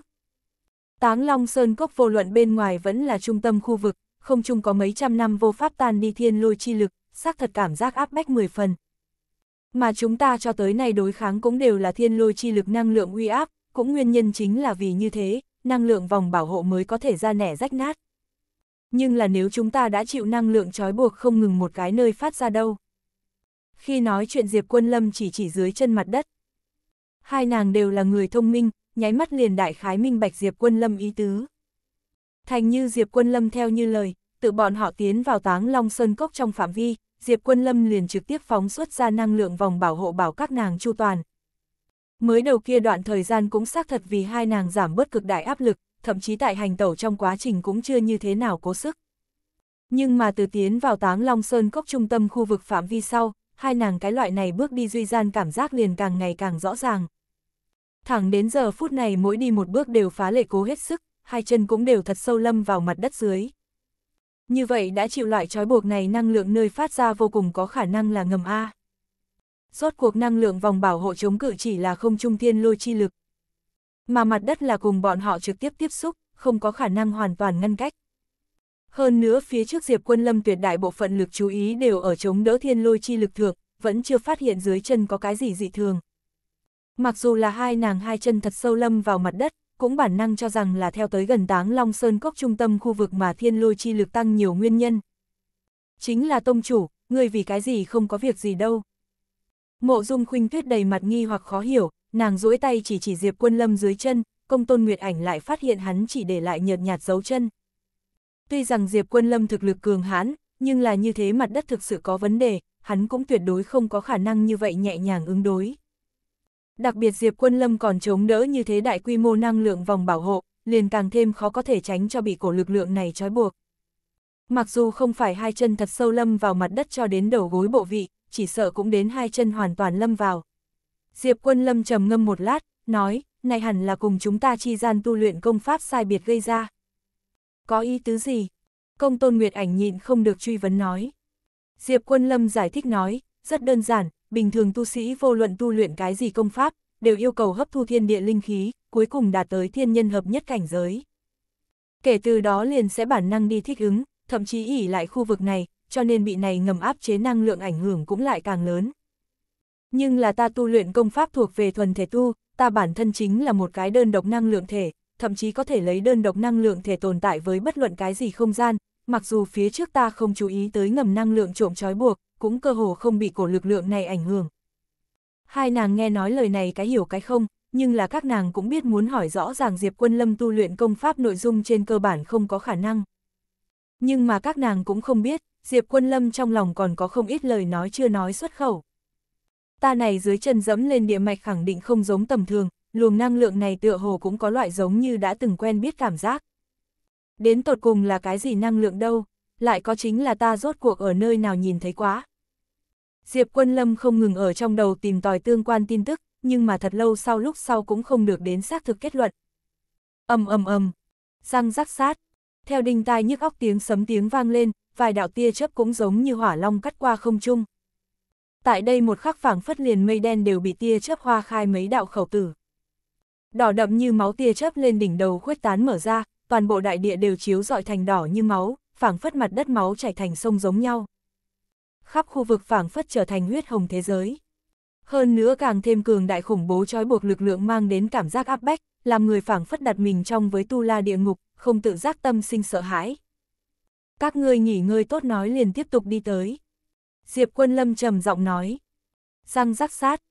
Táng Long Sơn Cốc vô luận bên ngoài vẫn là trung tâm khu vực, không chung có mấy trăm năm vô pháp tan đi thiên lôi chi lực, xác thật cảm giác áp bách mười phần. Mà chúng ta cho tới nay đối kháng cũng đều là thiên lôi chi lực năng lượng uy áp, cũng nguyên nhân chính là vì như thế, năng lượng vòng bảo hộ mới có thể ra nẻ rách nát, nhưng là nếu chúng ta đã chịu năng lượng trói buộc không ngừng một cái nơi phát ra đâu. Khi nói chuyện Diệp Quân Lâm chỉ chỉ dưới chân mặt đất. Hai nàng đều là người thông minh, nháy mắt liền đại khái minh bạch Diệp Quân Lâm ý tứ. Thành như Diệp Quân Lâm theo như lời, tự bọn họ tiến vào táng Long Sơn Cốc trong phạm vi, Diệp Quân Lâm liền trực tiếp phóng xuất ra năng lượng vòng bảo hộ bảo các nàng chu toàn. Mới đầu kia đoạn thời gian cũng xác thật vì hai nàng giảm bớt cực đại áp lực, thậm chí tại hành tẩu trong quá trình cũng chưa như thế nào cố sức. Nhưng mà từ tiến vào táng Long Sơn cốc trung tâm khu vực phạm vi sau, hai nàng cái loại này bước đi duy gian cảm giác liền càng ngày càng rõ ràng. Thẳng đến giờ phút này mỗi đi một bước đều phá lệ cố hết sức, hai chân cũng đều thật sâu lâm vào mặt đất dưới. Như vậy đã chịu loại trói buộc này năng lượng nơi phát ra vô cùng có khả năng là ngầm A. Rốt cuộc năng lượng vòng bảo hộ chống cự chỉ là không trung thiên lôi chi lực, mà mặt đất là cùng bọn họ trực tiếp tiếp xúc, không có khả năng hoàn toàn ngăn cách. Hơn nữa phía trước Diệp Quân Lâm tuyệt đại bộ phận lực chú ý đều ở chống đỡ thiên lôi chi lực thượng, vẫn chưa phát hiện dưới chân có cái gì dị thường. Mặc dù là hai nàng hai chân thật sâu lâm vào mặt đất, cũng bản năng cho rằng là theo tới gần táng Long Sơn Cốc trung tâm khu vực mà thiên lôi chi lực tăng nhiều nguyên nhân. Chính là tông chủ, người vì cái gì không có việc gì đâu. Mộ dung khuynh tuyết đầy mặt nghi hoặc khó hiểu, nàng duỗi tay chỉ chỉ Diệp Quân Lâm dưới chân, công tôn Nguyệt Ảnh lại phát hiện hắn chỉ để lại nhợt nhạt dấu chân. Tuy rằng Diệp Quân Lâm thực lực cường hãn, nhưng là như thế mặt đất thực sự có vấn đề, hắn cũng tuyệt đối không có khả năng như vậy nhẹ nhàng ứng đối. Đặc biệt Diệp Quân Lâm còn chống đỡ như thế đại quy mô năng lượng vòng bảo hộ, liền càng thêm khó có thể tránh cho bị cổ lực lượng này trói buộc. Mặc dù không phải hai chân thật sâu lâm vào mặt đất cho đến đầu gối bộ vị, chỉ sợ cũng đến hai chân hoàn toàn lâm vào. Diệp quân lâm trầm ngâm một lát, nói, này hẳn là cùng chúng ta chi gian tu luyện công pháp sai biệt gây ra. Có ý tứ gì? Công tôn Nguyệt ảnh nhịn không được truy vấn nói. Diệp quân lâm giải thích nói, rất đơn giản, bình thường tu sĩ vô luận tu luyện cái gì công pháp, đều yêu cầu hấp thu thiên địa linh khí, cuối cùng đạt tới thiên nhân hợp nhất cảnh giới. Kể từ đó liền sẽ bản năng đi thích ứng, thậm chí ỉ lại khu vực này, cho nên bị này ngầm áp chế năng lượng ảnh hưởng cũng lại càng lớn. Nhưng là ta tu luyện công pháp thuộc về thuần thể tu, ta bản thân chính là một cái đơn độc năng lượng thể, thậm chí có thể lấy đơn độc năng lượng thể tồn tại với bất luận cái gì không gian, mặc dù phía trước ta không chú ý tới ngầm năng lượng trộm trói buộc, cũng cơ hồ không bị cổ lực lượng này ảnh hưởng. Hai nàng nghe nói lời này cái hiểu cái không, nhưng là các nàng cũng biết muốn hỏi rõ ràng Diệp Quân Lâm tu luyện công pháp nội dung trên cơ bản không có khả năng. Nhưng mà các nàng cũng không biết, Diệp Quân Lâm trong lòng còn có không ít lời nói chưa nói xuất khẩu ta này dưới chân dẫm lên địa mạch khẳng định không giống tầm thường, luồng năng lượng này tựa hồ cũng có loại giống như đã từng quen biết cảm giác. Đến tột cùng là cái gì năng lượng đâu, lại có chính là ta rốt cuộc ở nơi nào nhìn thấy quá. Diệp Quân Lâm không ngừng ở trong đầu tìm tòi tương quan tin tức, nhưng mà thật lâu sau lúc sau cũng không được đến xác thực kết luận. Ầm ầm ầm, răng rắc sát, theo đinh tai nhức óc tiếng sấm tiếng vang lên, vài đạo tia chớp cũng giống như hỏa long cắt qua không trung tại đây một khắc phảng phất liền mây đen đều bị tia chớp hoa khai mấy đạo khẩu tử. Đỏ đậm như máu tia chớp lên đỉnh đầu khuếch tán mở ra, toàn bộ đại địa đều chiếu rọi thành đỏ như máu, phảng phất mặt đất máu chảy thành sông giống nhau. Khắp khu vực phảng phất trở thành huyết hồng thế giới. Hơn nữa càng thêm cường đại khủng bố trói buộc lực lượng mang đến cảm giác áp bách, làm người phảng phất đặt mình trong với tu la địa ngục, không tự giác tâm sinh sợ hãi. Các ngươi nghỉ ngơi tốt nói liền tiếp tục đi tới. Diệp quân lâm trầm giọng nói. Răng rắc sát.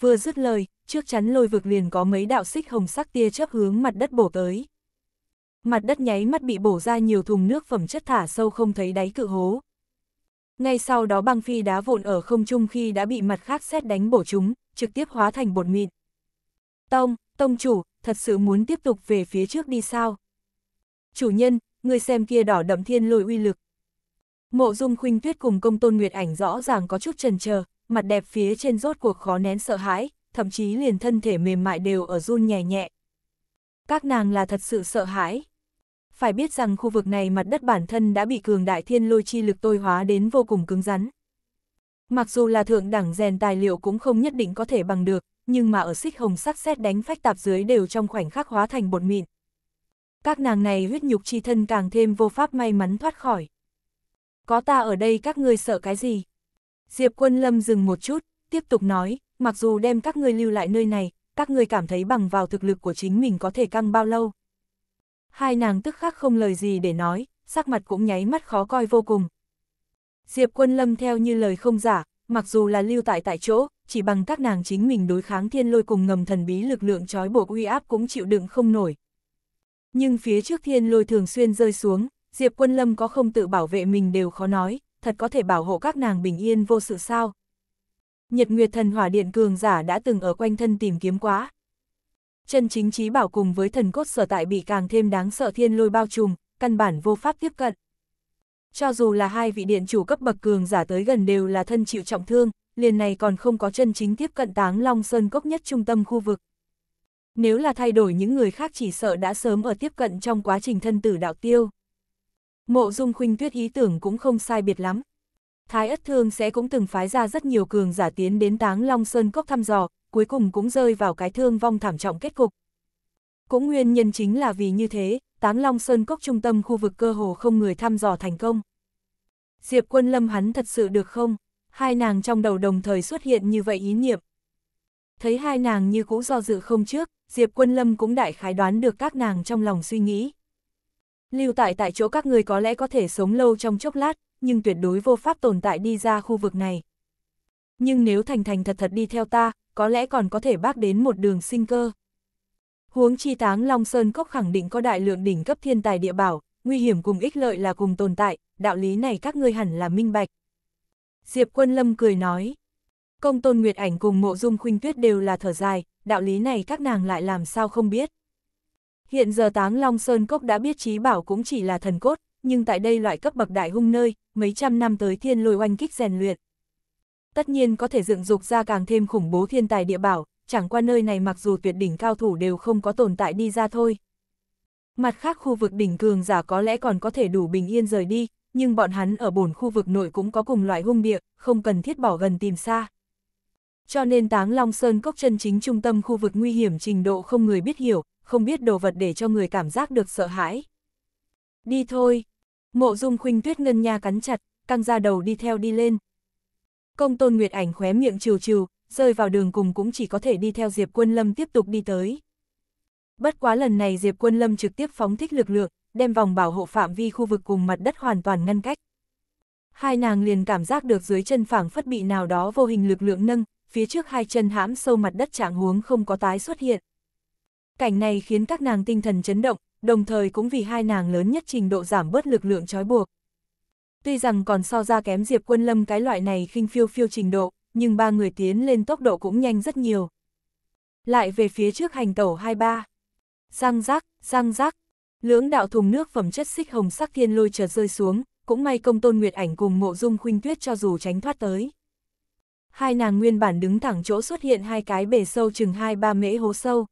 Vừa dứt lời, trước chắn lôi vực liền có mấy đạo xích hồng sắc tia chớp hướng mặt đất bổ tới. Mặt đất nháy mắt bị bổ ra nhiều thùng nước phẩm chất thả sâu không thấy đáy cự hố. Ngay sau đó băng phi đá vụn ở không trung khi đã bị mặt khác xét đánh bổ chúng, trực tiếp hóa thành bột mịn. Tông, tông chủ, thật sự muốn tiếp tục về phía trước đi sao? Chủ nhân, người xem kia đỏ đậm thiên lôi uy lực, Mộ dung khuynh tuyết cùng công tôn nguyệt ảnh rõ ràng có chút trần chờ mặt đẹp phía trên rốt cuộc khó nén sợ hãi, thậm chí liền thân thể mềm mại đều ở run nhẹ nhẹ. Các nàng là thật sự sợ hãi. Phải biết rằng khu vực này mặt đất bản thân đã bị cường đại thiên lôi chi lực tôi hóa đến vô cùng cứng rắn. Mặc dù là thượng đẳng rèn tài liệu cũng không nhất định có thể bằng được, nhưng mà ở xích hồng sắc xét đánh phách tạp dưới đều trong khoảnh khắc hóa thành bột mịn. Các nàng này huyết nhục chi thân càng thêm vô pháp may mắn thoát khỏi có ta ở đây các ngươi sợ cái gì? Diệp quân lâm dừng một chút, tiếp tục nói, mặc dù đem các ngươi lưu lại nơi này, các ngươi cảm thấy bằng vào thực lực của chính mình có thể căng bao lâu. Hai nàng tức khắc không lời gì để nói, sắc mặt cũng nháy mắt khó coi vô cùng. Diệp quân lâm theo như lời không giả, mặc dù là lưu tại tại chỗ, chỉ bằng các nàng chính mình đối kháng thiên lôi cùng ngầm thần bí lực lượng trói buộc uy áp cũng chịu đựng không nổi. Nhưng phía trước thiên lôi thường xuyên rơi xuống, Diệp Quân Lâm có không tự bảo vệ mình đều khó nói, thật có thể bảo hộ các nàng bình yên vô sự sao. Nhật Nguyệt Thần Hỏa Điện cường giả đã từng ở quanh thân tìm kiếm quá. Chân chính trí bảo cùng với thần cốt sở tại bị càng thêm đáng sợ thiên lôi bao trùm, căn bản vô pháp tiếp cận. Cho dù là hai vị điện chủ cấp bậc cường giả tới gần đều là thân chịu trọng thương, liền này còn không có chân chính tiếp cận táng Long Sơn cốc nhất trung tâm khu vực. Nếu là thay đổi những người khác chỉ sợ đã sớm ở tiếp cận trong quá trình thân tử đạo tiêu. Mộ dung khuynh tuyết ý tưởng cũng không sai biệt lắm. Thái Ất Thương sẽ cũng từng phái ra rất nhiều cường giả tiến đến táng Long Sơn Cốc thăm dò, cuối cùng cũng rơi vào cái thương vong thảm trọng kết cục. Cũng nguyên nhân chính là vì như thế, táng Long Sơn Cốc trung tâm khu vực cơ hồ không người thăm dò thành công. Diệp quân lâm hắn thật sự được không? Hai nàng trong đầu đồng thời xuất hiện như vậy ý niệm. Thấy hai nàng như cũ do dự không trước, Diệp quân lâm cũng đại khái đoán được các nàng trong lòng suy nghĩ. Lưu tại tại chỗ các người có lẽ có thể sống lâu trong chốc lát, nhưng tuyệt đối vô pháp tồn tại đi ra khu vực này. Nhưng nếu thành thành thật thật đi theo ta, có lẽ còn có thể bác đến một đường sinh cơ. Huống chi táng Long Sơn Cốc khẳng định có đại lượng đỉnh cấp thiên tài địa bảo, nguy hiểm cùng ích lợi là cùng tồn tại, đạo lý này các ngươi hẳn là minh bạch. Diệp Quân Lâm cười nói, công tôn Nguyệt Ảnh cùng mộ dung khuynh tuyết đều là thở dài, đạo lý này các nàng lại làm sao không biết. Hiện giờ táng Long Sơn Cốc đã biết trí bảo cũng chỉ là thần cốt, nhưng tại đây loại cấp bậc đại hung nơi, mấy trăm năm tới thiên lôi oanh kích rèn luyện. Tất nhiên có thể dựng dục ra càng thêm khủng bố thiên tài địa bảo, chẳng qua nơi này mặc dù tuyệt đỉnh cao thủ đều không có tồn tại đi ra thôi. Mặt khác khu vực đỉnh cường giả có lẽ còn có thể đủ bình yên rời đi, nhưng bọn hắn ở bổn khu vực nội cũng có cùng loại hung địa, không cần thiết bỏ gần tìm xa. Cho nên táng Long Sơn Cốc chân chính trung tâm khu vực nguy hiểm trình độ không người biết hiểu, không biết đồ vật để cho người cảm giác được sợ hãi. Đi thôi. Mộ dung khuynh tuyết ngân nha cắn chặt, căng ra đầu đi theo đi lên. Công tôn Nguyệt ảnh khóe miệng trừ trừ, rơi vào đường cùng cũng chỉ có thể đi theo Diệp Quân Lâm tiếp tục đi tới. Bất quá lần này Diệp Quân Lâm trực tiếp phóng thích lực lượng, đem vòng bảo hộ phạm vi khu vực cùng mặt đất hoàn toàn ngăn cách. Hai nàng liền cảm giác được dưới chân phẳng phất bị nào đó vô hình lực lượng nâng, phía trước hai chân hãm sâu mặt đất trạng huống không có tái xuất hiện cảnh này khiến các nàng tinh thần chấn động, đồng thời cũng vì hai nàng lớn nhất trình độ giảm bớt lực lượng trói buộc. Tuy rằng còn so ra kém Diệp Quân Lâm cái loại này khinh phiêu phiêu trình độ, nhưng ba người tiến lên tốc độ cũng nhanh rất nhiều. Lại về phía trước hành tẩu 23. Răng rác, răng rác, lưỡng đạo thùng nước phẩm chất xích hồng sắc thiên lôi chợt rơi xuống, cũng may công tôn nguyệt ảnh cùng mộ dung khuynh tuyết cho dù tránh thoát tới. Hai nàng nguyên bản đứng thẳng chỗ xuất hiện hai cái bể sâu chừng hai ba mễ hố sâu,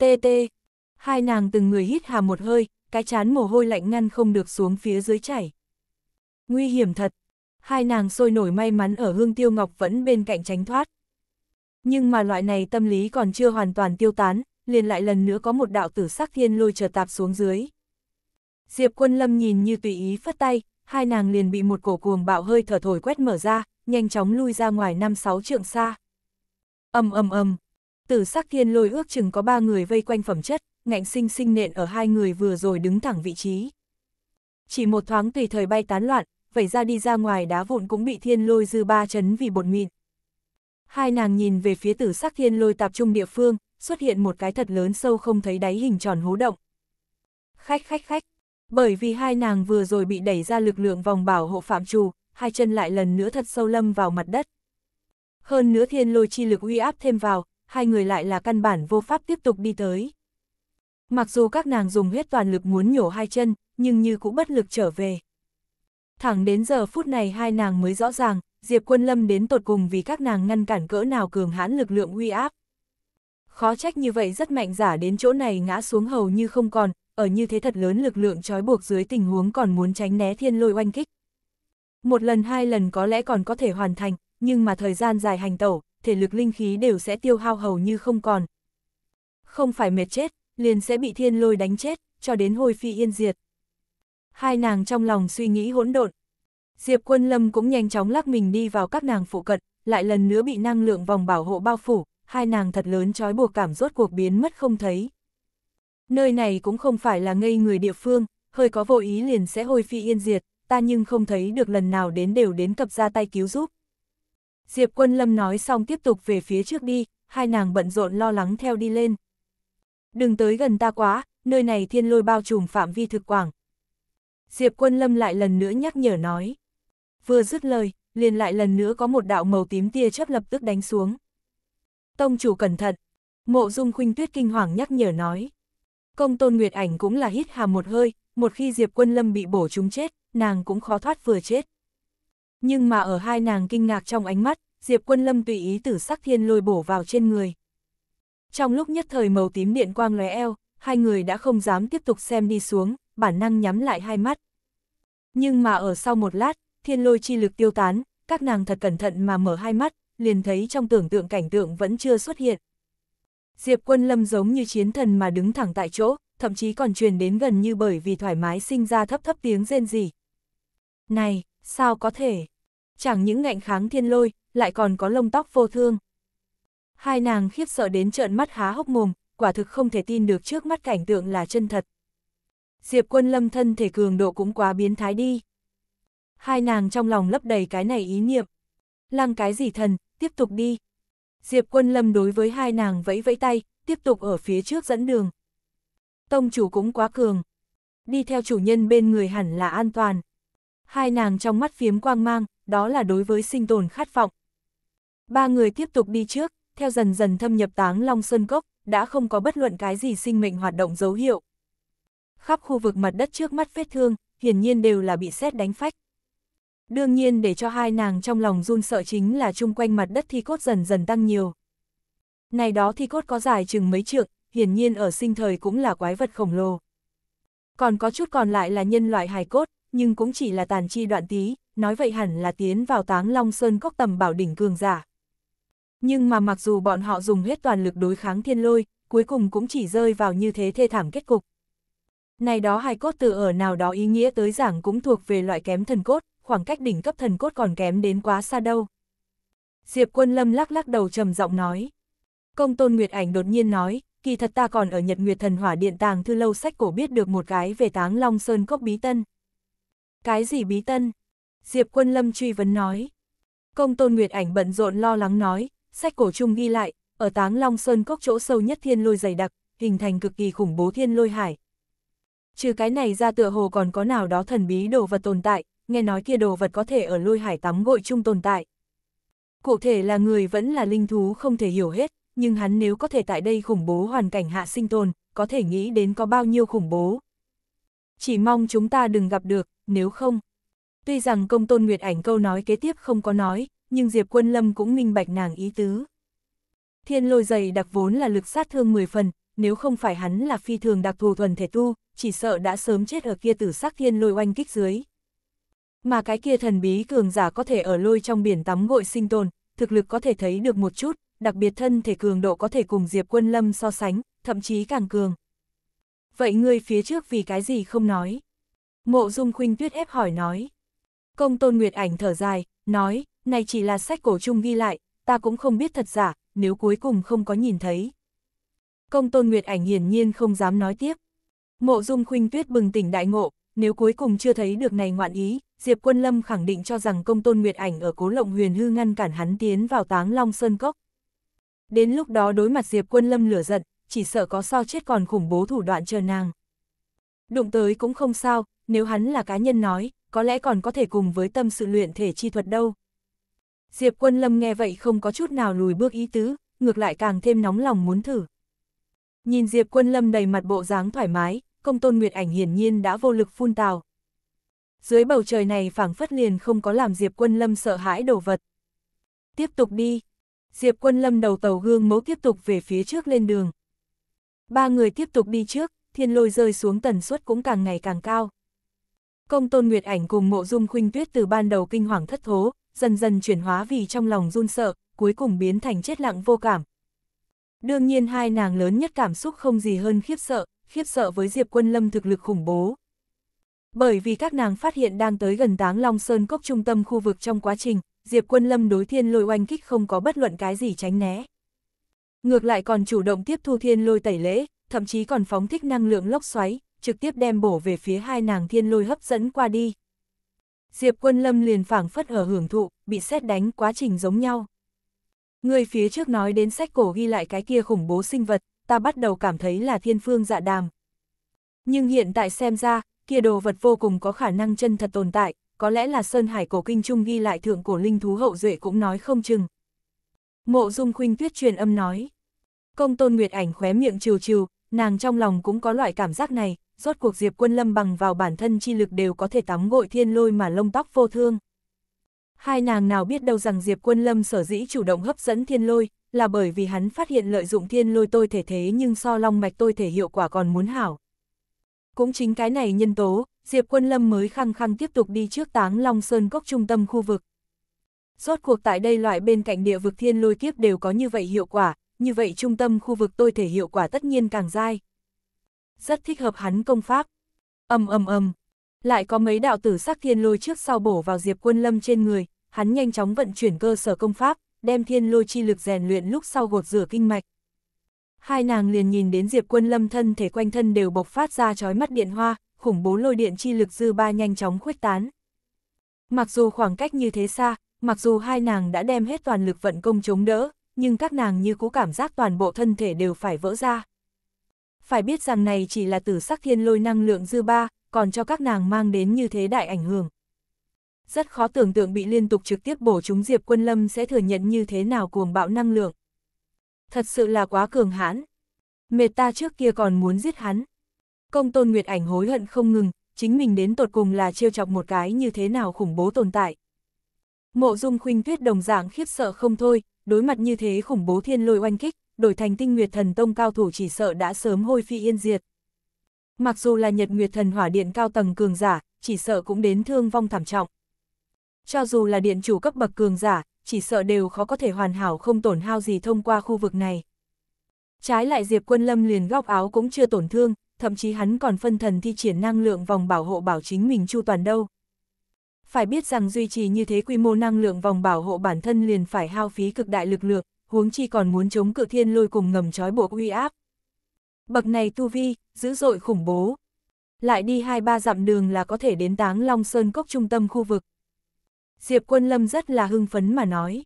Tê tê. Hai nàng từng người hít hà một hơi, cái chán mồ hôi lạnh ngăn không được xuống phía dưới chảy. Nguy hiểm thật. Hai nàng sôi nổi may mắn ở hương tiêu ngọc vẫn bên cạnh tránh thoát. Nhưng mà loại này tâm lý còn chưa hoàn toàn tiêu tán, liền lại lần nữa có một đạo tử sắc thiên lôi chờ tạp xuống dưới. Diệp quân lâm nhìn như tùy ý phất tay, hai nàng liền bị một cổ cuồng bạo hơi thở thổi quét mở ra, nhanh chóng lui ra ngoài năm sáu trượng xa. ầm ầm ầm, Tử sắc thiên lôi ước chừng có ba người vây quanh phẩm chất, ngạnh sinh sinh nện ở hai người vừa rồi đứng thẳng vị trí. Chỉ một thoáng tùy thời bay tán loạn, vẩy ra đi ra ngoài đá vụn cũng bị thiên lôi dư ba chấn vì bột mịn. Hai nàng nhìn về phía tử sắc thiên lôi tập trung địa phương, xuất hiện một cái thật lớn sâu không thấy đáy hình tròn hố động. Khách khách khách, bởi vì hai nàng vừa rồi bị đẩy ra lực lượng vòng bảo hộ phạm trù, hai chân lại lần nữa thật sâu lâm vào mặt đất. Hơn nữa thiên lôi chi lực uy áp thêm vào, hai người lại là căn bản vô pháp tiếp tục đi tới. Mặc dù các nàng dùng hết toàn lực muốn nhổ hai chân, nhưng như cũng bất lực trở về. Thẳng đến giờ phút này hai nàng mới rõ ràng, Diệp Quân Lâm đến tột cùng vì các nàng ngăn cản cỡ nào cường hãn lực lượng uy áp. Khó trách như vậy rất mạnh giả đến chỗ này ngã xuống hầu như không còn, ở như thế thật lớn lực lượng trói buộc dưới tình huống còn muốn tránh né thiên lôi oanh kích. Một lần hai lần có lẽ còn có thể hoàn thành, nhưng mà thời gian dài hành tẩu, thể lực linh khí đều sẽ tiêu hao hầu như không còn. Không phải mệt chết, liền sẽ bị thiên lôi đánh chết, cho đến hồi phi yên diệt. Hai nàng trong lòng suy nghĩ hỗn độn. Diệp Quân Lâm cũng nhanh chóng lắc mình đi vào các nàng phụ cận, lại lần nữa bị năng lượng vòng bảo hộ bao phủ, hai nàng thật lớn trói buộc cảm rốt cuộc biến mất không thấy. Nơi này cũng không phải là ngây người địa phương, hơi có vô ý liền sẽ hồi phi yên diệt, ta nhưng không thấy được lần nào đến đều đến cập ra tay cứu giúp. Diệp Quân Lâm nói xong tiếp tục về phía trước đi, hai nàng bận rộn lo lắng theo đi lên. Đừng tới gần ta quá, nơi này thiên lôi bao trùm phạm vi thực quảng. Diệp Quân Lâm lại lần nữa nhắc nhở nói. Vừa dứt lời, liền lại lần nữa có một đạo màu tím tia chớp lập tức đánh xuống. Tông chủ cẩn thận, mộ dung khuynh tuyết kinh hoàng nhắc nhở nói. Công tôn Nguyệt Ảnh cũng là hít hà một hơi, một khi Diệp Quân Lâm bị bổ trúng chết, nàng cũng khó thoát vừa chết. Nhưng mà ở hai nàng kinh ngạc trong ánh mắt, Diệp Quân Lâm tùy ý tử sắc thiên lôi bổ vào trên người. Trong lúc nhất thời màu tím điện quang lóe eo, hai người đã không dám tiếp tục xem đi xuống, bản năng nhắm lại hai mắt. Nhưng mà ở sau một lát, thiên lôi chi lực tiêu tán, các nàng thật cẩn thận mà mở hai mắt, liền thấy trong tưởng tượng cảnh tượng vẫn chưa xuất hiện. Diệp Quân Lâm giống như chiến thần mà đứng thẳng tại chỗ, thậm chí còn truyền đến gần như bởi vì thoải mái sinh ra thấp thấp tiếng rên rỉ. Này, sao có thể? chẳng những ngạnh kháng thiên lôi, lại còn có lông tóc vô thương. Hai nàng khiếp sợ đến trợn mắt há hốc mồm, quả thực không thể tin được trước mắt cảnh tượng là chân thật. Diệp quân lâm thân thể cường độ cũng quá biến thái đi. Hai nàng trong lòng lấp đầy cái này ý niệm. Lăng cái gì thần, tiếp tục đi. Diệp quân lâm đối với hai nàng vẫy vẫy tay, tiếp tục ở phía trước dẫn đường. Tông chủ cũng quá cường. Đi theo chủ nhân bên người hẳn là an toàn. Hai nàng trong mắt phiếm quang mang, đó là đối với sinh tồn khát vọng. Ba người tiếp tục đi trước, theo dần dần thâm nhập táng Long Sơn Cốc, đã không có bất luận cái gì sinh mệnh hoạt động dấu hiệu. Khắp khu vực mặt đất trước mắt vết thương, hiển nhiên đều là bị xét đánh phách. Đương nhiên để cho hai nàng trong lòng run sợ chính là chung quanh mặt đất thi cốt dần dần tăng nhiều. Này đó thi cốt có dài chừng mấy trượng, hiển nhiên ở sinh thời cũng là quái vật khổng lồ. Còn có chút còn lại là nhân loại hài cốt, nhưng cũng chỉ là tàn chi đoạn tí, nói vậy hẳn là tiến vào táng Long Sơn cốc tầm bảo đỉnh cường giả. Nhưng mà mặc dù bọn họ dùng hết toàn lực đối kháng thiên lôi, cuối cùng cũng chỉ rơi vào như thế thê thảm kết cục. Này đó hai cốt từ ở nào đó ý nghĩa tới giảng cũng thuộc về loại kém thần cốt, khoảng cách đỉnh cấp thần cốt còn kém đến quá xa đâu. Diệp quân lâm lắc lắc đầu trầm giọng nói. Công tôn Nguyệt Ảnh đột nhiên nói, kỳ thật ta còn ở Nhật Nguyệt Thần Hỏa Điện Tàng Thư Lâu sách cổ biết được một cái về táng Long Sơn Cốc Bí Tân. Cái gì Bí Tân? Diệp Quân Lâm truy vấn nói. Công Tôn Nguyệt Ảnh bận rộn lo lắng nói, sách cổ chung ghi lại, ở Táng Long Sơn cốc chỗ sâu nhất thiên lôi dày đặc, hình thành cực kỳ khủng bố thiên lôi hải. Trừ cái này ra tựa hồ còn có nào đó thần bí đồ vật tồn tại, nghe nói kia đồ vật có thể ở lôi hải tắm gội chung tồn tại. Cụ thể là người vẫn là linh thú không thể hiểu hết, nhưng hắn nếu có thể tại đây khủng bố hoàn cảnh hạ sinh tồn, có thể nghĩ đến có bao nhiêu khủng bố. Chỉ mong chúng ta đừng gặp được, nếu không, Tuy rằng công tôn Nguyệt ảnh câu nói kế tiếp không có nói, nhưng Diệp Quân Lâm cũng minh bạch nàng ý tứ. Thiên lôi dày đặc vốn là lực sát thương 10 phần, nếu không phải hắn là phi thường đặc thù thuần thể tu, chỉ sợ đã sớm chết ở kia tử sắc thiên lôi oanh kích dưới. Mà cái kia thần bí cường giả có thể ở lôi trong biển tắm gội sinh tồn, thực lực có thể thấy được một chút, đặc biệt thân thể cường độ có thể cùng Diệp Quân Lâm so sánh, thậm chí càng cường. Vậy ngươi phía trước vì cái gì không nói? Mộ Dung Khuynh Tuyết ép hỏi nói. Công tôn Nguyệt ảnh thở dài, nói, này chỉ là sách cổ chung ghi lại, ta cũng không biết thật giả, nếu cuối cùng không có nhìn thấy. Công tôn Nguyệt ảnh hiển nhiên không dám nói tiếp. Mộ dung khuynh tuyết bừng tỉnh đại ngộ, nếu cuối cùng chưa thấy được này ngoạn ý, Diệp Quân Lâm khẳng định cho rằng công tôn Nguyệt ảnh ở cố lộng huyền hư ngăn cản hắn tiến vào táng long sơn cốc. Đến lúc đó đối mặt Diệp Quân Lâm lửa giận, chỉ sợ có sao chết còn khủng bố thủ đoạn chờ nàng. Đụng tới cũng không sao, nếu hắn là cá nhân nói, có lẽ còn có thể cùng với tâm sự luyện thể chi thuật đâu. Diệp Quân Lâm nghe vậy không có chút nào lùi bước ý tứ, ngược lại càng thêm nóng lòng muốn thử. Nhìn Diệp Quân Lâm đầy mặt bộ dáng thoải mái, công tôn Nguyệt Ảnh hiển nhiên đã vô lực phun tào. Dưới bầu trời này phảng phất liền không có làm Diệp Quân Lâm sợ hãi đồ vật. Tiếp tục đi. Diệp Quân Lâm đầu tàu gương mẫu tiếp tục về phía trước lên đường. Ba người tiếp tục đi trước, thiên lôi rơi xuống tần suất cũng càng ngày càng cao. Công tôn Nguyệt Ảnh cùng mộ dung khuynh tuyết từ ban đầu kinh hoàng thất thố, dần dần chuyển hóa vì trong lòng run sợ, cuối cùng biến thành chết lặng vô cảm. Đương nhiên hai nàng lớn nhất cảm xúc không gì hơn khiếp sợ, khiếp sợ với Diệp Quân Lâm thực lực khủng bố. Bởi vì các nàng phát hiện đang tới gần táng Long Sơn cốc trung tâm khu vực trong quá trình, Diệp Quân Lâm đối thiên lôi oanh kích không có bất luận cái gì tránh né. Ngược lại còn chủ động tiếp thu thiên lôi tẩy lễ, thậm chí còn phóng thích năng lượng lốc xoáy, trực tiếp đem bổ về phía hai nàng thiên lôi hấp dẫn qua đi. Diệp quân lâm liền phảng phất ở hưởng thụ, bị xét đánh quá trình giống nhau. Người phía trước nói đến sách cổ ghi lại cái kia khủng bố sinh vật, ta bắt đầu cảm thấy là thiên phương dạ đàm. Nhưng hiện tại xem ra, kia đồ vật vô cùng có khả năng chân thật tồn tại, có lẽ là Sơn Hải Cổ Kinh Trung ghi lại thượng cổ linh thú hậu duệ cũng nói không chừng. Mộ Dung Khuynh Tuyết truyền âm nói. Công Tôn Nguyệt Ảnh khóe miệng trừ trừ, nàng trong lòng cũng có loại cảm giác này, rốt cuộc Diệp Quân Lâm bằng vào bản thân chi lực đều có thể tắm gội thiên lôi mà lông tóc vô thương. Hai nàng nào biết đâu rằng Diệp Quân Lâm sở dĩ chủ động hấp dẫn thiên lôi, là bởi vì hắn phát hiện lợi dụng thiên lôi tôi thể thế nhưng so long mạch tôi thể hiệu quả còn muốn hảo. Cũng chính cái này nhân tố, Diệp Quân Lâm mới khăng khăng tiếp tục đi trước táng Long Sơn Cốc trung tâm khu vực. Rốt cuộc tại đây loại bên cạnh địa vực thiên lôi kiếp đều có như vậy hiệu quả, như vậy trung tâm khu vực tôi thể hiệu quả tất nhiên càng dai rất thích hợp hắn công pháp. ầm ầm ầm, lại có mấy đạo tử sắc thiên lôi trước sau bổ vào Diệp Quân Lâm trên người, hắn nhanh chóng vận chuyển cơ sở công pháp, đem thiên lôi chi lực rèn luyện lúc sau gột rửa kinh mạch. Hai nàng liền nhìn đến Diệp Quân Lâm thân thể quanh thân đều bộc phát ra chói mắt điện hoa, khủng bố lôi điện chi lực dư ba nhanh chóng khuếch tán. Mặc dù khoảng cách như thế xa, mặc dù hai nàng đã đem hết toàn lực vận công chống đỡ, nhưng các nàng như cũ cảm giác toàn bộ thân thể đều phải vỡ ra phải biết rằng này chỉ là tử sắc thiên lôi năng lượng dư ba, còn cho các nàng mang đến như thế đại ảnh hưởng. Rất khó tưởng tượng bị liên tục trực tiếp bổ chúng Diệp Quân Lâm sẽ thừa nhận như thế nào cuồng bạo năng lượng. Thật sự là quá cường hãn. Mệt ta trước kia còn muốn giết hắn. Công tôn Nguyệt ảnh hối hận không ngừng, chính mình đến tột cùng là trêu chọc một cái như thế nào khủng bố tồn tại. Mộ dung khuynh tuyết đồng dạng khiếp sợ không thôi, đối mặt như thế khủng bố thiên lôi oanh kích, đổi thành tinh nguyệt thần tông cao thủ chỉ sợ đã sớm hôi phi yên diệt. Mặc dù là nhật nguyệt thần hỏa điện cao tầng cường giả, chỉ sợ cũng đến thương vong thảm trọng. Cho dù là điện chủ cấp bậc cường giả, chỉ sợ đều khó có thể hoàn hảo không tổn hao gì thông qua khu vực này. Trái lại Diệp Quân Lâm liền góc áo cũng chưa tổn thương, thậm chí hắn còn phân thần thi triển năng lượng vòng bảo hộ bảo chính mình chu toàn đâu. Phải biết rằng duy trì như thế quy mô năng lượng vòng bảo hộ bản thân liền phải hao phí cực đại lực lượng, huống chi còn muốn chống cự thiên lôi cùng ngầm trói buộc uy áp. Bậc này tu vi, dữ dội khủng bố. Lại đi hai ba dặm đường là có thể đến táng Long Sơn Cốc trung tâm khu vực. Diệp Quân Lâm rất là hưng phấn mà nói.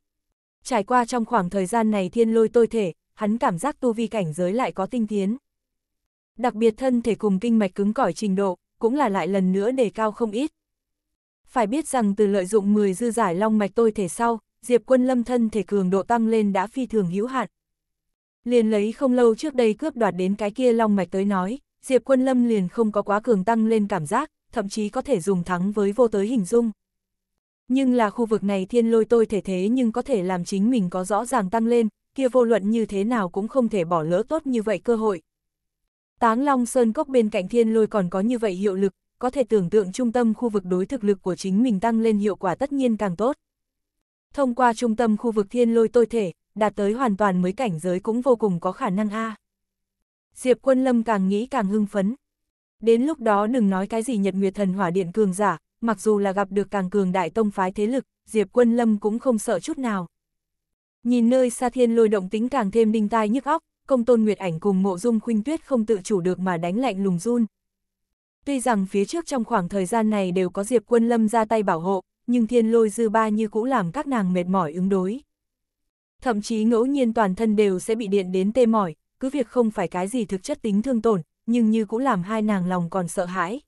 Trải qua trong khoảng thời gian này thiên lôi tôi thể, hắn cảm giác tu vi cảnh giới lại có tinh tiến. Đặc biệt thân thể cùng kinh mạch cứng cỏi trình độ, cũng là lại lần nữa đề cao không ít. Phải biết rằng từ lợi dụng 10 dư giải long mạch tôi thể sau, Diệp Quân Lâm thân thể cường độ tăng lên đã phi thường hữu hạn. Liền lấy không lâu trước đây cướp đoạt đến cái kia long mạch tới nói, Diệp Quân Lâm liền không có quá cường tăng lên cảm giác, thậm chí có thể dùng thắng với vô tới hình dung. Nhưng là khu vực này thiên lôi tôi thể thế nhưng có thể làm chính mình có rõ ràng tăng lên, kia vô luận như thế nào cũng không thể bỏ lỡ tốt như vậy cơ hội. Táng Long Sơn Cốc bên cạnh thiên lôi còn có như vậy hiệu lực, có thể tưởng tượng trung tâm khu vực đối thực lực của chính mình tăng lên hiệu quả tất nhiên càng tốt thông qua trung tâm khu vực thiên lôi tôi thể, đạt tới hoàn toàn mới cảnh giới cũng vô cùng có khả năng a. À. Diệp Quân Lâm càng nghĩ càng hưng phấn. Đến lúc đó đừng nói cái gì Nhật Nguyệt Thần Hỏa Điện cường giả, mặc dù là gặp được càng cường đại tông phái thế lực, Diệp Quân Lâm cũng không sợ chút nào. Nhìn nơi xa thiên lôi động tính càng thêm đinh tai nhức óc, công tôn Nguyệt Ảnh cùng mộ dung khuynh tuyết không tự chủ được mà đánh lạnh lùng run. Tuy rằng phía trước trong khoảng thời gian này đều có Diệp Quân Lâm ra tay bảo hộ, nhưng thiên lôi dư ba như cũ làm các nàng mệt mỏi ứng đối. Thậm chí ngẫu nhiên toàn thân đều sẽ bị điện đến tê mỏi, cứ việc không phải cái gì thực chất tính thương tổn, nhưng như cũ làm hai nàng lòng còn sợ hãi.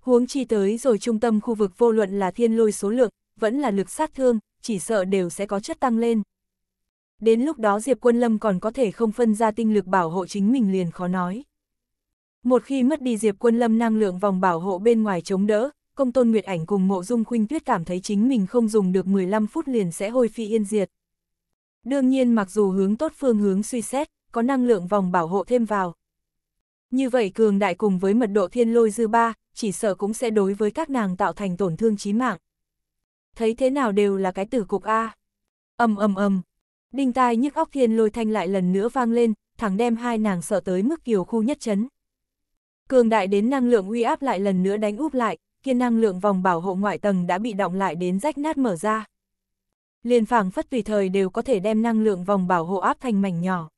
Huống chi tới rồi trung tâm khu vực vô luận là thiên lôi số lượng, vẫn là lực sát thương, chỉ sợ đều sẽ có chất tăng lên. Đến lúc đó Diệp Quân Lâm còn có thể không phân ra tinh lực bảo hộ chính mình liền khó nói. Một khi mất đi Diệp Quân Lâm năng lượng vòng bảo hộ bên ngoài chống đỡ, công tôn Nguyệt Ảnh cùng mộ dung khuynh tuyết cảm thấy chính mình không dùng được 15 phút liền sẽ hôi phi yên diệt. Đương nhiên mặc dù hướng tốt phương hướng suy xét, có năng lượng vòng bảo hộ thêm vào. Như vậy cường đại cùng với mật độ thiên lôi dư ba, chỉ sợ cũng sẽ đối với các nàng tạo thành tổn thương chí mạng. Thấy thế nào đều là cái tử cục A. ầm ầm ầm đinh tai nhức óc thiên lôi thanh lại lần nữa vang lên, thẳng đem hai nàng sợ tới mức kiều khu nhất chấn. Cường đại đến năng lượng uy áp lại lần nữa đánh úp lại, kia năng lượng vòng bảo hộ ngoại tầng đã bị động lại đến rách nát mở ra. Liền phảng phất tùy thời đều có thể đem năng lượng vòng bảo hộ áp thành mảnh nhỏ.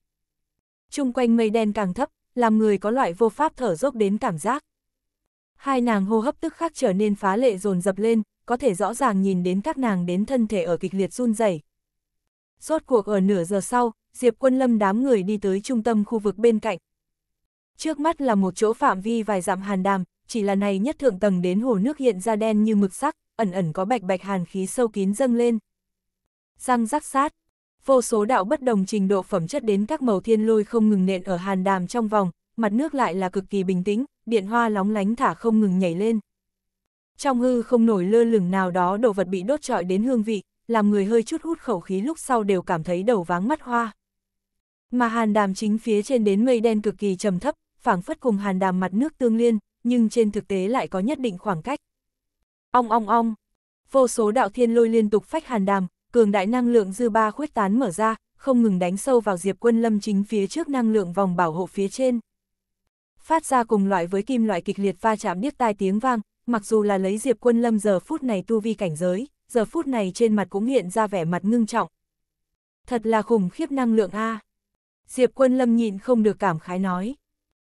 Trung quanh mây đen càng thấp, làm người có loại vô pháp thở dốc đến cảm giác. Hai nàng hô hấp tức khắc trở nên phá lệ dồn dập lên, có thể rõ ràng nhìn đến các nàng đến thân thể ở kịch liệt run rẩy. Rốt cuộc ở nửa giờ sau, Diệp Quân Lâm đám người đi tới trung tâm khu vực bên cạnh. Trước mắt là một chỗ phạm vi vài dặm hàn đàm, chỉ là này nhất thượng tầng đến hồ nước hiện ra đen như mực sắc, ẩn ẩn có bạch bạch hàn khí sâu kín dâng lên. Răng rắc sát, vô số đạo bất đồng trình độ phẩm chất đến các màu thiên lôi không ngừng nện ở hàn đàm trong vòng, mặt nước lại là cực kỳ bình tĩnh, điện hoa lóng lánh thả không ngừng nhảy lên. Trong hư không nổi lơ lửng nào đó đồ vật bị đốt trọi đến hương vị, làm người hơi chút hút khẩu khí lúc sau đều cảm thấy đầu váng mắt hoa. Mà hàn đàm chính phía trên đến mây đen cực kỳ trầm thấp, phảng phất cùng hàn đàm mặt nước tương liên, nhưng trên thực tế lại có nhất định khoảng cách. Ong ong ong, vô số đạo thiên lôi liên tục phách hàn đàm, cường đại năng lượng dư ba khuếch tán mở ra, không ngừng đánh sâu vào Diệp Quân Lâm chính phía trước năng lượng vòng bảo hộ phía trên. Phát ra cùng loại với kim loại kịch liệt va chạm điếc tai tiếng vang, mặc dù là lấy Diệp Quân Lâm giờ phút này tu vi cảnh giới, giờ phút này trên mặt cũng hiện ra vẻ mặt ngưng trọng. Thật là khủng khiếp năng lượng a. Diệp Quân Lâm nhịn không được cảm khái nói.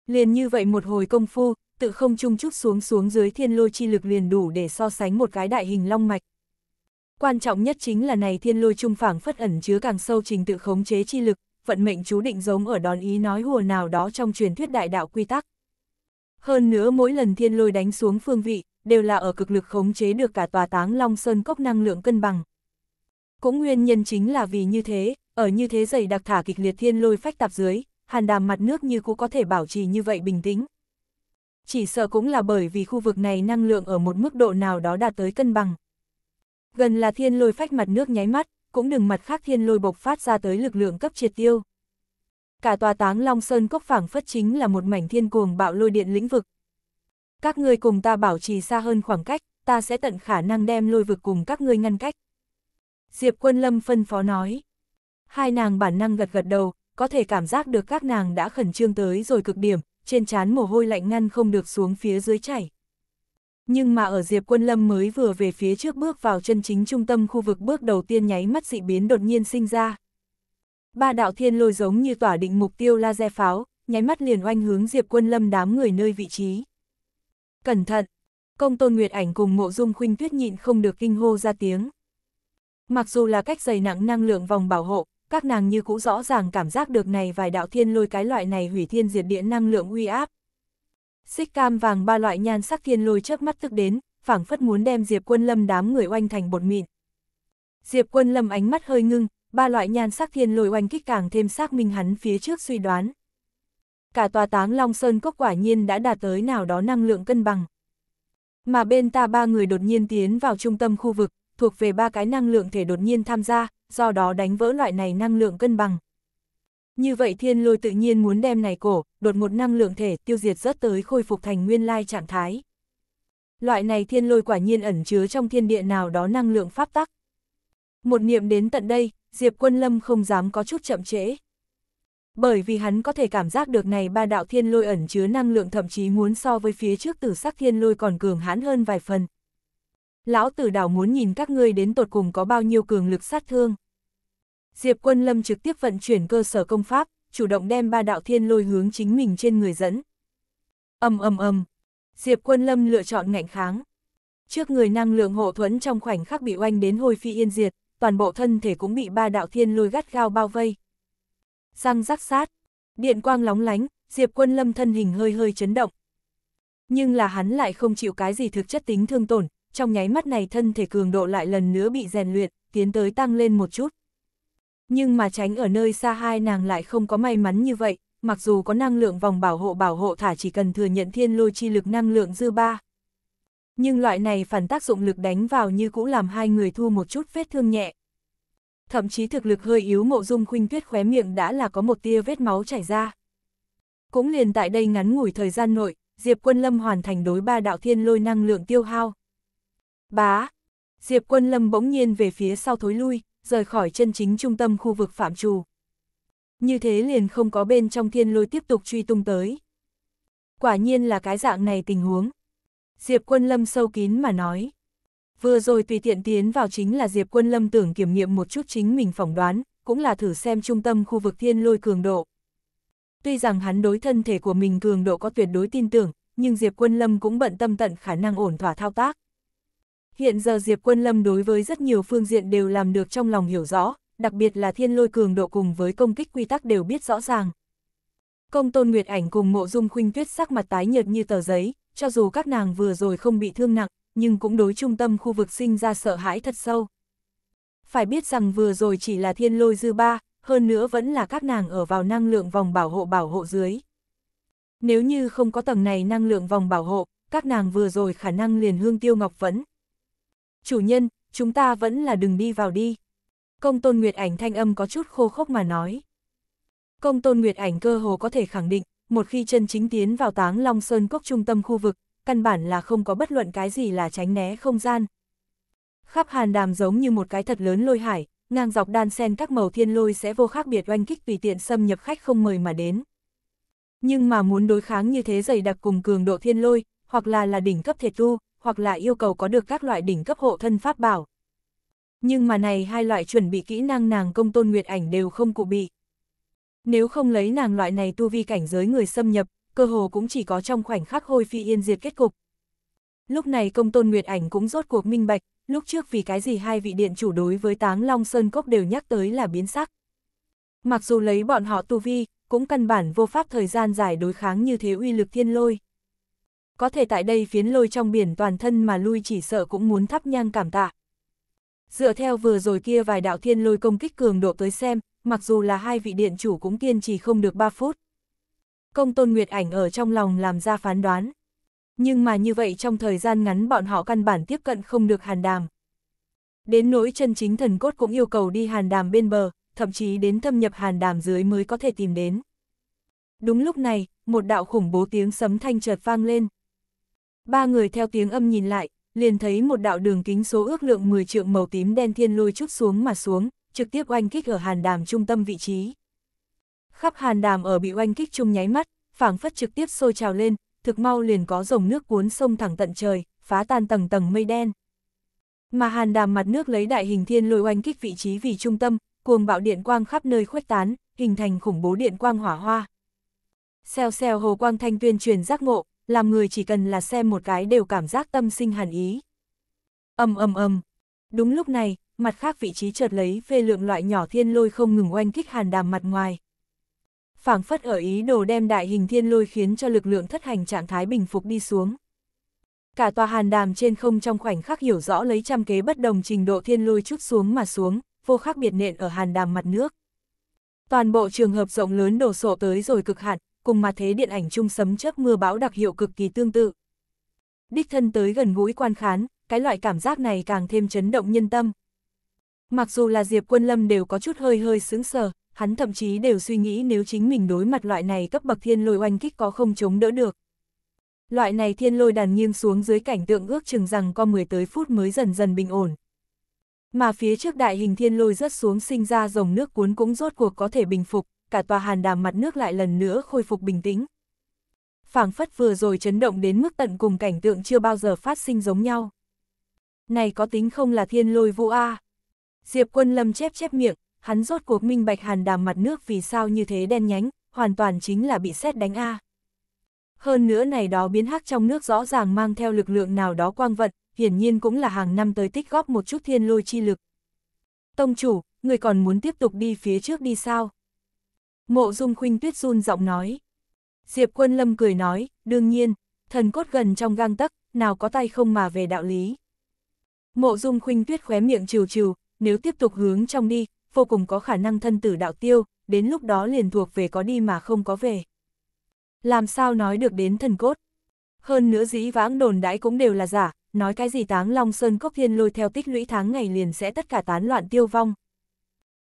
Liền như vậy một hồi công phu, tự không trung chút xuống xuống dưới thiên lôi chi lực liền đủ để so sánh một cái đại hình long mạch. Quan trọng nhất chính là này thiên lôi trung phảng phất ẩn chứa càng sâu trình tự khống chế chi lực, vận mệnh chú định giống ở đón ý nói hùa nào đó trong truyền thuyết đại đạo quy tắc. Hơn nữa mỗi lần thiên lôi đánh xuống phương vị, đều là ở cực lực khống chế được cả tòa táng long sơn cốc năng lượng cân bằng. Cũng nguyên nhân chính là vì như thế, ở như thế dày đặc thả kịch liệt thiên lôi phách tạp dưới, hàn đàm mặt nước như cũ có thể bảo trì như vậy bình tĩnh, chỉ sợ cũng là bởi vì khu vực này năng lượng ở một mức độ nào đó đạt tới cân bằng. Gần là thiên lôi phách mặt nước nháy mắt, cũng đừng mặt khác thiên lôi bộc phát ra tới lực lượng cấp triệt tiêu. Cả tòa táng Long Sơn Cốc phảng phất chính là một mảnh thiên cuồng bạo lôi điện lĩnh vực. Các người cùng ta bảo trì xa hơn khoảng cách, ta sẽ tận khả năng đem lôi vực cùng các ngươi ngăn cách. Diệp Quân Lâm phân phó nói. Hai nàng bản năng gật gật đầu, có thể cảm giác được các nàng đã khẩn trương tới rồi cực điểm, trên trán mồ hôi lạnh ngăn không được xuống phía dưới chảy. Nhưng mà ở Diệp Quân Lâm mới vừa về phía trước bước vào chân chính trung tâm khu vực bước đầu tiên nháy mắt dị biến đột nhiên sinh ra. Ba đạo thiên lôi giống như tỏa định mục tiêu laser pháo, nháy mắt liền oanh hướng Diệp Quân Lâm đám người nơi vị trí. Cẩn thận! Công Tôn Nguyệt Ảnh cùng Mộ Dung Khuynh Tuyết nhịn không được kinh hô ra tiếng. Mặc dù là cách dày nặng năng lượng vòng bảo hộ, các nàng như cũ rõ ràng cảm giác được này vài đạo thiên lôi cái loại này hủy thiên diệt địa năng lượng uy áp. Xích cam vàng ba loại nhan sắc thiên lôi trước mắt tức đến, phảng phất muốn đem Diệp Quân Lâm đám người oanh thành bột mịn. Diệp Quân Lâm ánh mắt hơi ngưng, ba loại nhan sắc thiên lôi oanh kích càng thêm xác minh hắn phía trước suy đoán. Cả tòa táng Long Sơn cốc quả nhiên đã đạt tới nào đó năng lượng cân bằng. Mà bên ta ba người đột nhiên tiến vào trung tâm khu vực, thuộc về ba cái năng lượng thể đột nhiên tham gia, do đó đánh vỡ loại này năng lượng cân bằng. Như vậy thiên lôi tự nhiên muốn đem này cổ, đột ngột năng lượng thể tiêu diệt rất tới khôi phục thành nguyên lai trạng thái. Loại này thiên lôi quả nhiên ẩn chứa trong thiên địa nào đó năng lượng pháp tắc. Một niệm đến tận đây, Diệp Quân Lâm không dám có chút chậm trễ. Bởi vì hắn có thể cảm giác được này ba đạo thiên lôi ẩn chứa năng lượng thậm chí muốn so với phía trước tử sắc thiên lôi còn cường hãn hơn vài phần, lão tử đảo muốn nhìn các ngươi đến tột cùng có bao nhiêu cường lực sát thương. Diệp quân lâm trực tiếp vận chuyển cơ sở công pháp, chủ động đem ba đạo thiên lôi hướng chính mình trên người dẫn. ầm ầm ầm. Diệp quân lâm lựa chọn ngạnh kháng. Trước người năng lượng hộ thuẫn trong khoảnh khắc bị oanh đến hồi phi yên diệt, toàn bộ thân thể cũng bị ba đạo thiên lôi gắt gao bao vây. Răng rắc sát, điện quang lóng lánh, Diệp quân lâm thân hình hơi hơi chấn động. Nhưng là hắn lại không chịu cái gì thực chất tính thương tổn, trong nháy mắt này thân thể cường độ lại lần nữa bị rèn luyện, tiến tới tăng lên một chút. Nhưng mà tránh ở nơi xa hai nàng lại không có may mắn như vậy, mặc dù có năng lượng vòng bảo hộ bảo hộ thả chỉ cần thừa nhận thiên lôi chi lực năng lượng dư ba. Nhưng loại này phản tác dụng lực đánh vào như cũ làm hai người thu một chút vết thương nhẹ. Thậm chí thực lực hơi yếu mộ dung khuynh tuyết khóe miệng đã là có một tia vết máu chảy ra. Cũng liền tại đây ngắn ngủi thời gian nội, Diệp Quân Lâm hoàn thành đối ba đạo thiên lôi năng lượng tiêu hao. Bá! Diệp quân lâm bỗng nhiên về phía sau thối lui, rời khỏi chân chính trung tâm khu vực phạm trù. Như thế liền không có bên trong thiên lôi tiếp tục truy tung tới. Quả nhiên là cái dạng này tình huống. Diệp quân lâm sâu kín mà nói. Vừa rồi tùy tiện tiến vào chính là Diệp quân lâm tưởng kiểm nghiệm một chút chính mình phỏng đoán, cũng là thử xem trung tâm khu vực thiên lôi cường độ. Tuy rằng hắn đối thân thể của mình cường độ có tuyệt đối tin tưởng, nhưng Diệp quân lâm cũng bận tâm tận khả năng ổn thỏa thao tác. Hiện giờ Diệp Quân Lâm đối với rất nhiều phương diện đều làm được trong lòng hiểu rõ, đặc biệt là thiên lôi cường độ cùng với công kích quy tắc đều biết rõ ràng. Công Tôn Nguyệt Ảnh cùng Mộ Dung Khuynh Tuyết sắc mặt tái nhợt như tờ giấy, cho dù các nàng vừa rồi không bị thương nặng, nhưng cũng đối trung tâm khu vực sinh ra sợ hãi thật sâu. Phải biết rằng vừa rồi chỉ là thiên lôi dư ba, hơn nữa vẫn là các nàng ở vào năng lượng vòng bảo hộ bảo hộ dưới. Nếu như không có tầng này năng lượng vòng bảo hộ, các nàng vừa rồi khả năng liền hương tiêu ngọc vẫn, Chủ nhân, chúng ta vẫn là đừng đi vào đi. Công tôn Nguyệt ảnh thanh âm có chút khô khốc mà nói. Công tôn Nguyệt ảnh cơ hồ có thể khẳng định, một khi chân chính tiến vào táng Long Sơn Cốc trung tâm khu vực, căn bản là không có bất luận cái gì là tránh né không gian. Khắp hàn đàm giống như một cái thật lớn lôi hải, ngang dọc đan sen các màu thiên lôi sẽ vô khác biệt oanh kích tùy tiện xâm nhập khách không mời mà đến. Nhưng mà muốn đối kháng như thế dày đặc cùng cường độ thiên lôi, hoặc là là đỉnh cấp thiệt tu, hoặc là yêu cầu có được các loại đỉnh cấp hộ thân pháp bảo. Nhưng mà này hai loại chuẩn bị kỹ năng nàng công tôn nguyệt ảnh đều không cụ bị. Nếu không lấy nàng loại này tu vi cảnh giới người xâm nhập, cơ hồ cũng chỉ có trong khoảnh khắc hôi phi yên diệt kết cục. Lúc này công tôn Nguyệt Ảnh cũng rốt cuộc minh bạch, lúc trước vì cái gì hai vị điện chủ đối với táng Long Sơn Cốc đều nhắc tới là biến sắc. Mặc dù lấy bọn họ tu vi, cũng căn bản vô pháp thời gian dài đối kháng như thế uy lực thiên lôi có thể tại đây phiến lôi trong biển toàn thân mà lui chỉ sợ cũng muốn thắp nhang cảm tạ. Dựa theo vừa rồi kia vài đạo thiên lôi công kích cường độ tới xem, mặc dù là hai vị điện chủ cũng kiên trì không được 3 phút. Công tôn Nguyệt ảnh ở trong lòng làm ra phán đoán. Nhưng mà như vậy trong thời gian ngắn bọn họ căn bản tiếp cận không được hàn đàm. Đến nỗi chân chính thần cốt cũng yêu cầu đi hàn đàm bên bờ, thậm chí đến thâm nhập hàn đàm dưới mới có thể tìm đến. Đúng lúc này, một đạo khủng bố tiếng sấm thanh chợt vang lên. Ba người theo tiếng âm nhìn lại, liền thấy một đạo đường kính số ước lượng 10 trượng màu tím đen thiên lôi chút xuống mà xuống, trực tiếp oanh kích ở hàn đàm trung tâm vị trí. Khắp hàn đàm ở bị oanh kích chung nháy mắt, phảng phất trực tiếp sôi trào lên, thực mau liền có dòng nước cuốn sông thẳng tận trời, phá tan tầng tầng mây đen. Mà hàn đàm mặt nước lấy đại hình thiên lôi oanh kích vị trí vì trung tâm, cuồng bạo điện quang khắp nơi khuếch tán, hình thành khủng bố điện quang hỏa hoa. Xèo xèo hồ quang thanh tuyên truyền giác ngộ, làm người chỉ cần là xem một cái đều cảm giác tâm sinh hàn ý. ầm ầm ầm. Đúng lúc này, mặt khác vị trí chợt lấy về lượng loại nhỏ thiên lôi không ngừng oanh kích hàn đàm mặt ngoài. phảng phất ở ý đồ đem đại hình thiên lôi khiến cho lực lượng thất hành trạng thái bình phục đi xuống. Cả tòa hàn đàm trên không trong khoảnh khắc hiểu rõ lấy trăm kế bất đồng trình độ thiên lôi chút xuống mà xuống, vô khác biệt nện ở hàn đàm mặt nước. Toàn bộ trường hợp rộng lớn đổ sổ tới rồi cực hạn, cùng mà thế điện ảnh chung sấm chớp mưa bão đặc hiệu cực kỳ tương tự. Đích thân tới gần gũi quan khán, cái loại cảm giác này càng thêm chấn động nhân tâm. Mặc dù là Diệp Quân Lâm đều có chút hơi hơi sững sờ, hắn thậm chí đều suy nghĩ nếu chính mình đối mặt loại này cấp bậc thiên lôi oanh kích có không chống đỡ được. Loại này thiên lôi đàn nghiêng xuống dưới cảnh tượng ước chừng rằng có 10 tới phút mới dần dần bình ổn. Mà phía trước đại hình thiên lôi rớt xuống sinh ra dòng nước cuốn cũng rốt cuộc có thể bình phục, cả tòa hàn đàm mặt nước lại lần nữa khôi phục bình tĩnh. phảng phất vừa rồi chấn động đến mức tận cùng cảnh tượng chưa bao giờ phát sinh giống nhau. Này có tính không là thiên lôi vũ A. Diệp quân lâm chép chép miệng, hắn rốt cuộc minh bạch hàn đàm mặt nước vì sao như thế đen nhánh, hoàn toàn chính là bị xét đánh A. Hơn nữa này đó biến hắc trong nước rõ ràng mang theo lực lượng nào đó quang vận, hiển nhiên cũng là hàng năm tới tích góp một chút thiên lôi chi lực. Tông chủ, người còn muốn tiếp tục đi phía trước đi sao? Mộ dung khuynh tuyết run giọng nói. Diệp quân lâm cười nói, đương nhiên, thần cốt gần trong gang tấc, nào có tay không mà về đạo lý. Mộ dung khuynh tuyết khóe miệng trừ trừ, nếu tiếp tục hướng trong đi, vô cùng có khả năng thân tử đạo tiêu, đến lúc đó liền thuộc về có đi mà không có về. Làm sao nói được đến thần cốt? Hơn nữa dĩ vãng đồn đãi cũng đều là giả, nói cái gì táng long sơn cốc thiên lôi theo tích lũy tháng ngày liền sẽ tất cả tán loạn tiêu vong,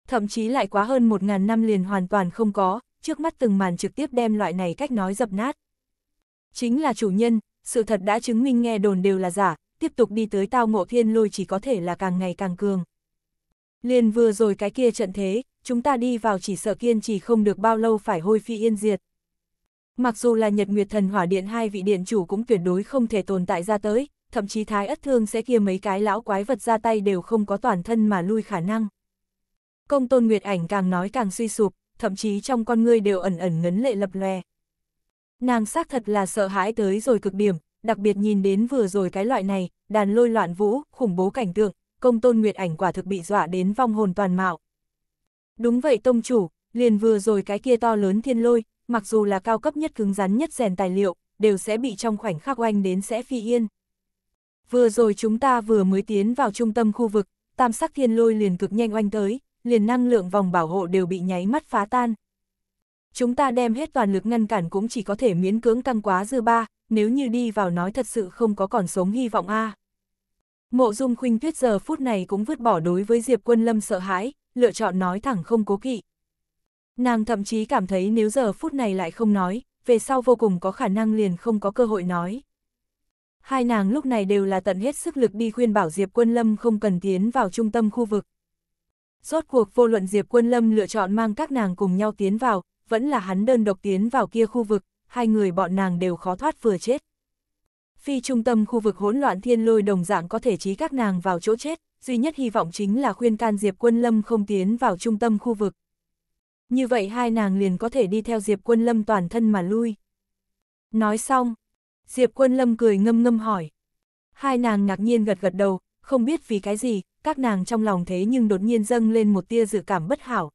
thậm chí lại quá hơn 1.000 năm liền hoàn toàn không có, trước mắt từng màn trực tiếp đem loại này cách nói dập nát. Chính là chủ nhân, sự thật đã chứng minh nghe đồn đều là giả, tiếp tục đi tới tao ngộ thiên lôi chỉ có thể là càng ngày càng cường. Liền vừa rồi cái kia trận thế, chúng ta đi vào chỉ sợ kiên trì không được bao lâu phải hôi phi yên diệt. Mặc dù là Nhật Nguyệt Thần Hỏa Điện hai vị điện chủ cũng tuyệt đối không thể tồn tại ra tới, thậm chí Thái Ất Thương sẽ kia mấy cái lão quái vật ra tay đều không có toàn thân mà lui khả năng. Công tôn Nguyệt ảnh càng nói càng suy sụp, thậm chí trong con ngươi đều ẩn ẩn ngấn lệ lập lòe. Nàng xác thật là sợ hãi tới rồi cực điểm, đặc biệt nhìn đến vừa rồi cái loại này, đàn lôi loạn vũ, khủng bố cảnh tượng, công tôn Nguyệt ảnh quả thực bị dọa đến vong hồn toàn mạo. Đúng vậy tông chủ, liền vừa rồi cái kia to lớn thiên lôi, mặc dù là cao cấp nhất cứng rắn nhất rèn tài liệu, đều sẽ bị trong khoảnh khắc oanh đến sẽ phi yên. Vừa rồi chúng ta vừa mới tiến vào trung tâm khu vực, tam sắc thiên lôi liền cực nhanh oanh tới, liền năng lượng vòng bảo hộ đều bị nháy mắt phá tan. Chúng ta đem hết toàn lực ngăn cản cũng chỉ có thể miễn cưỡng căng quá dư ba, nếu như đi vào nói thật sự không có còn sống hy vọng a. À. Mộ Dung Khuynh Tuyết giờ phút này cũng vứt bỏ đối với Diệp Quân Lâm sợ hãi, lựa chọn nói thẳng không cố kỵ. Nàng thậm chí cảm thấy nếu giờ phút này lại không nói, về sau vô cùng có khả năng liền không có cơ hội nói. Hai nàng lúc này đều là tận hết sức lực đi khuyên bảo Diệp Quân Lâm không cần tiến vào trung tâm khu vực. Rốt cuộc vô luận Diệp Quân Lâm lựa chọn mang các nàng cùng nhau tiến vào, vẫn là hắn đơn độc tiến vào kia khu vực, hai người bọn nàng đều khó thoát vừa chết. Phi trung tâm khu vực hỗn loạn thiên lôi đồng dạng có thể trí các nàng vào chỗ chết, duy nhất hy vọng chính là khuyên can Diệp Quân Lâm không tiến vào trung tâm khu vực. Như vậy hai nàng liền có thể đi theo Diệp Quân Lâm toàn thân mà lui. Nói xong, Diệp Quân Lâm cười ngâm ngâm hỏi. Hai nàng ngạc nhiên gật gật đầu, không biết vì cái gì, các nàng trong lòng thế nhưng đột nhiên dâng lên một tia dự cảm bất hảo.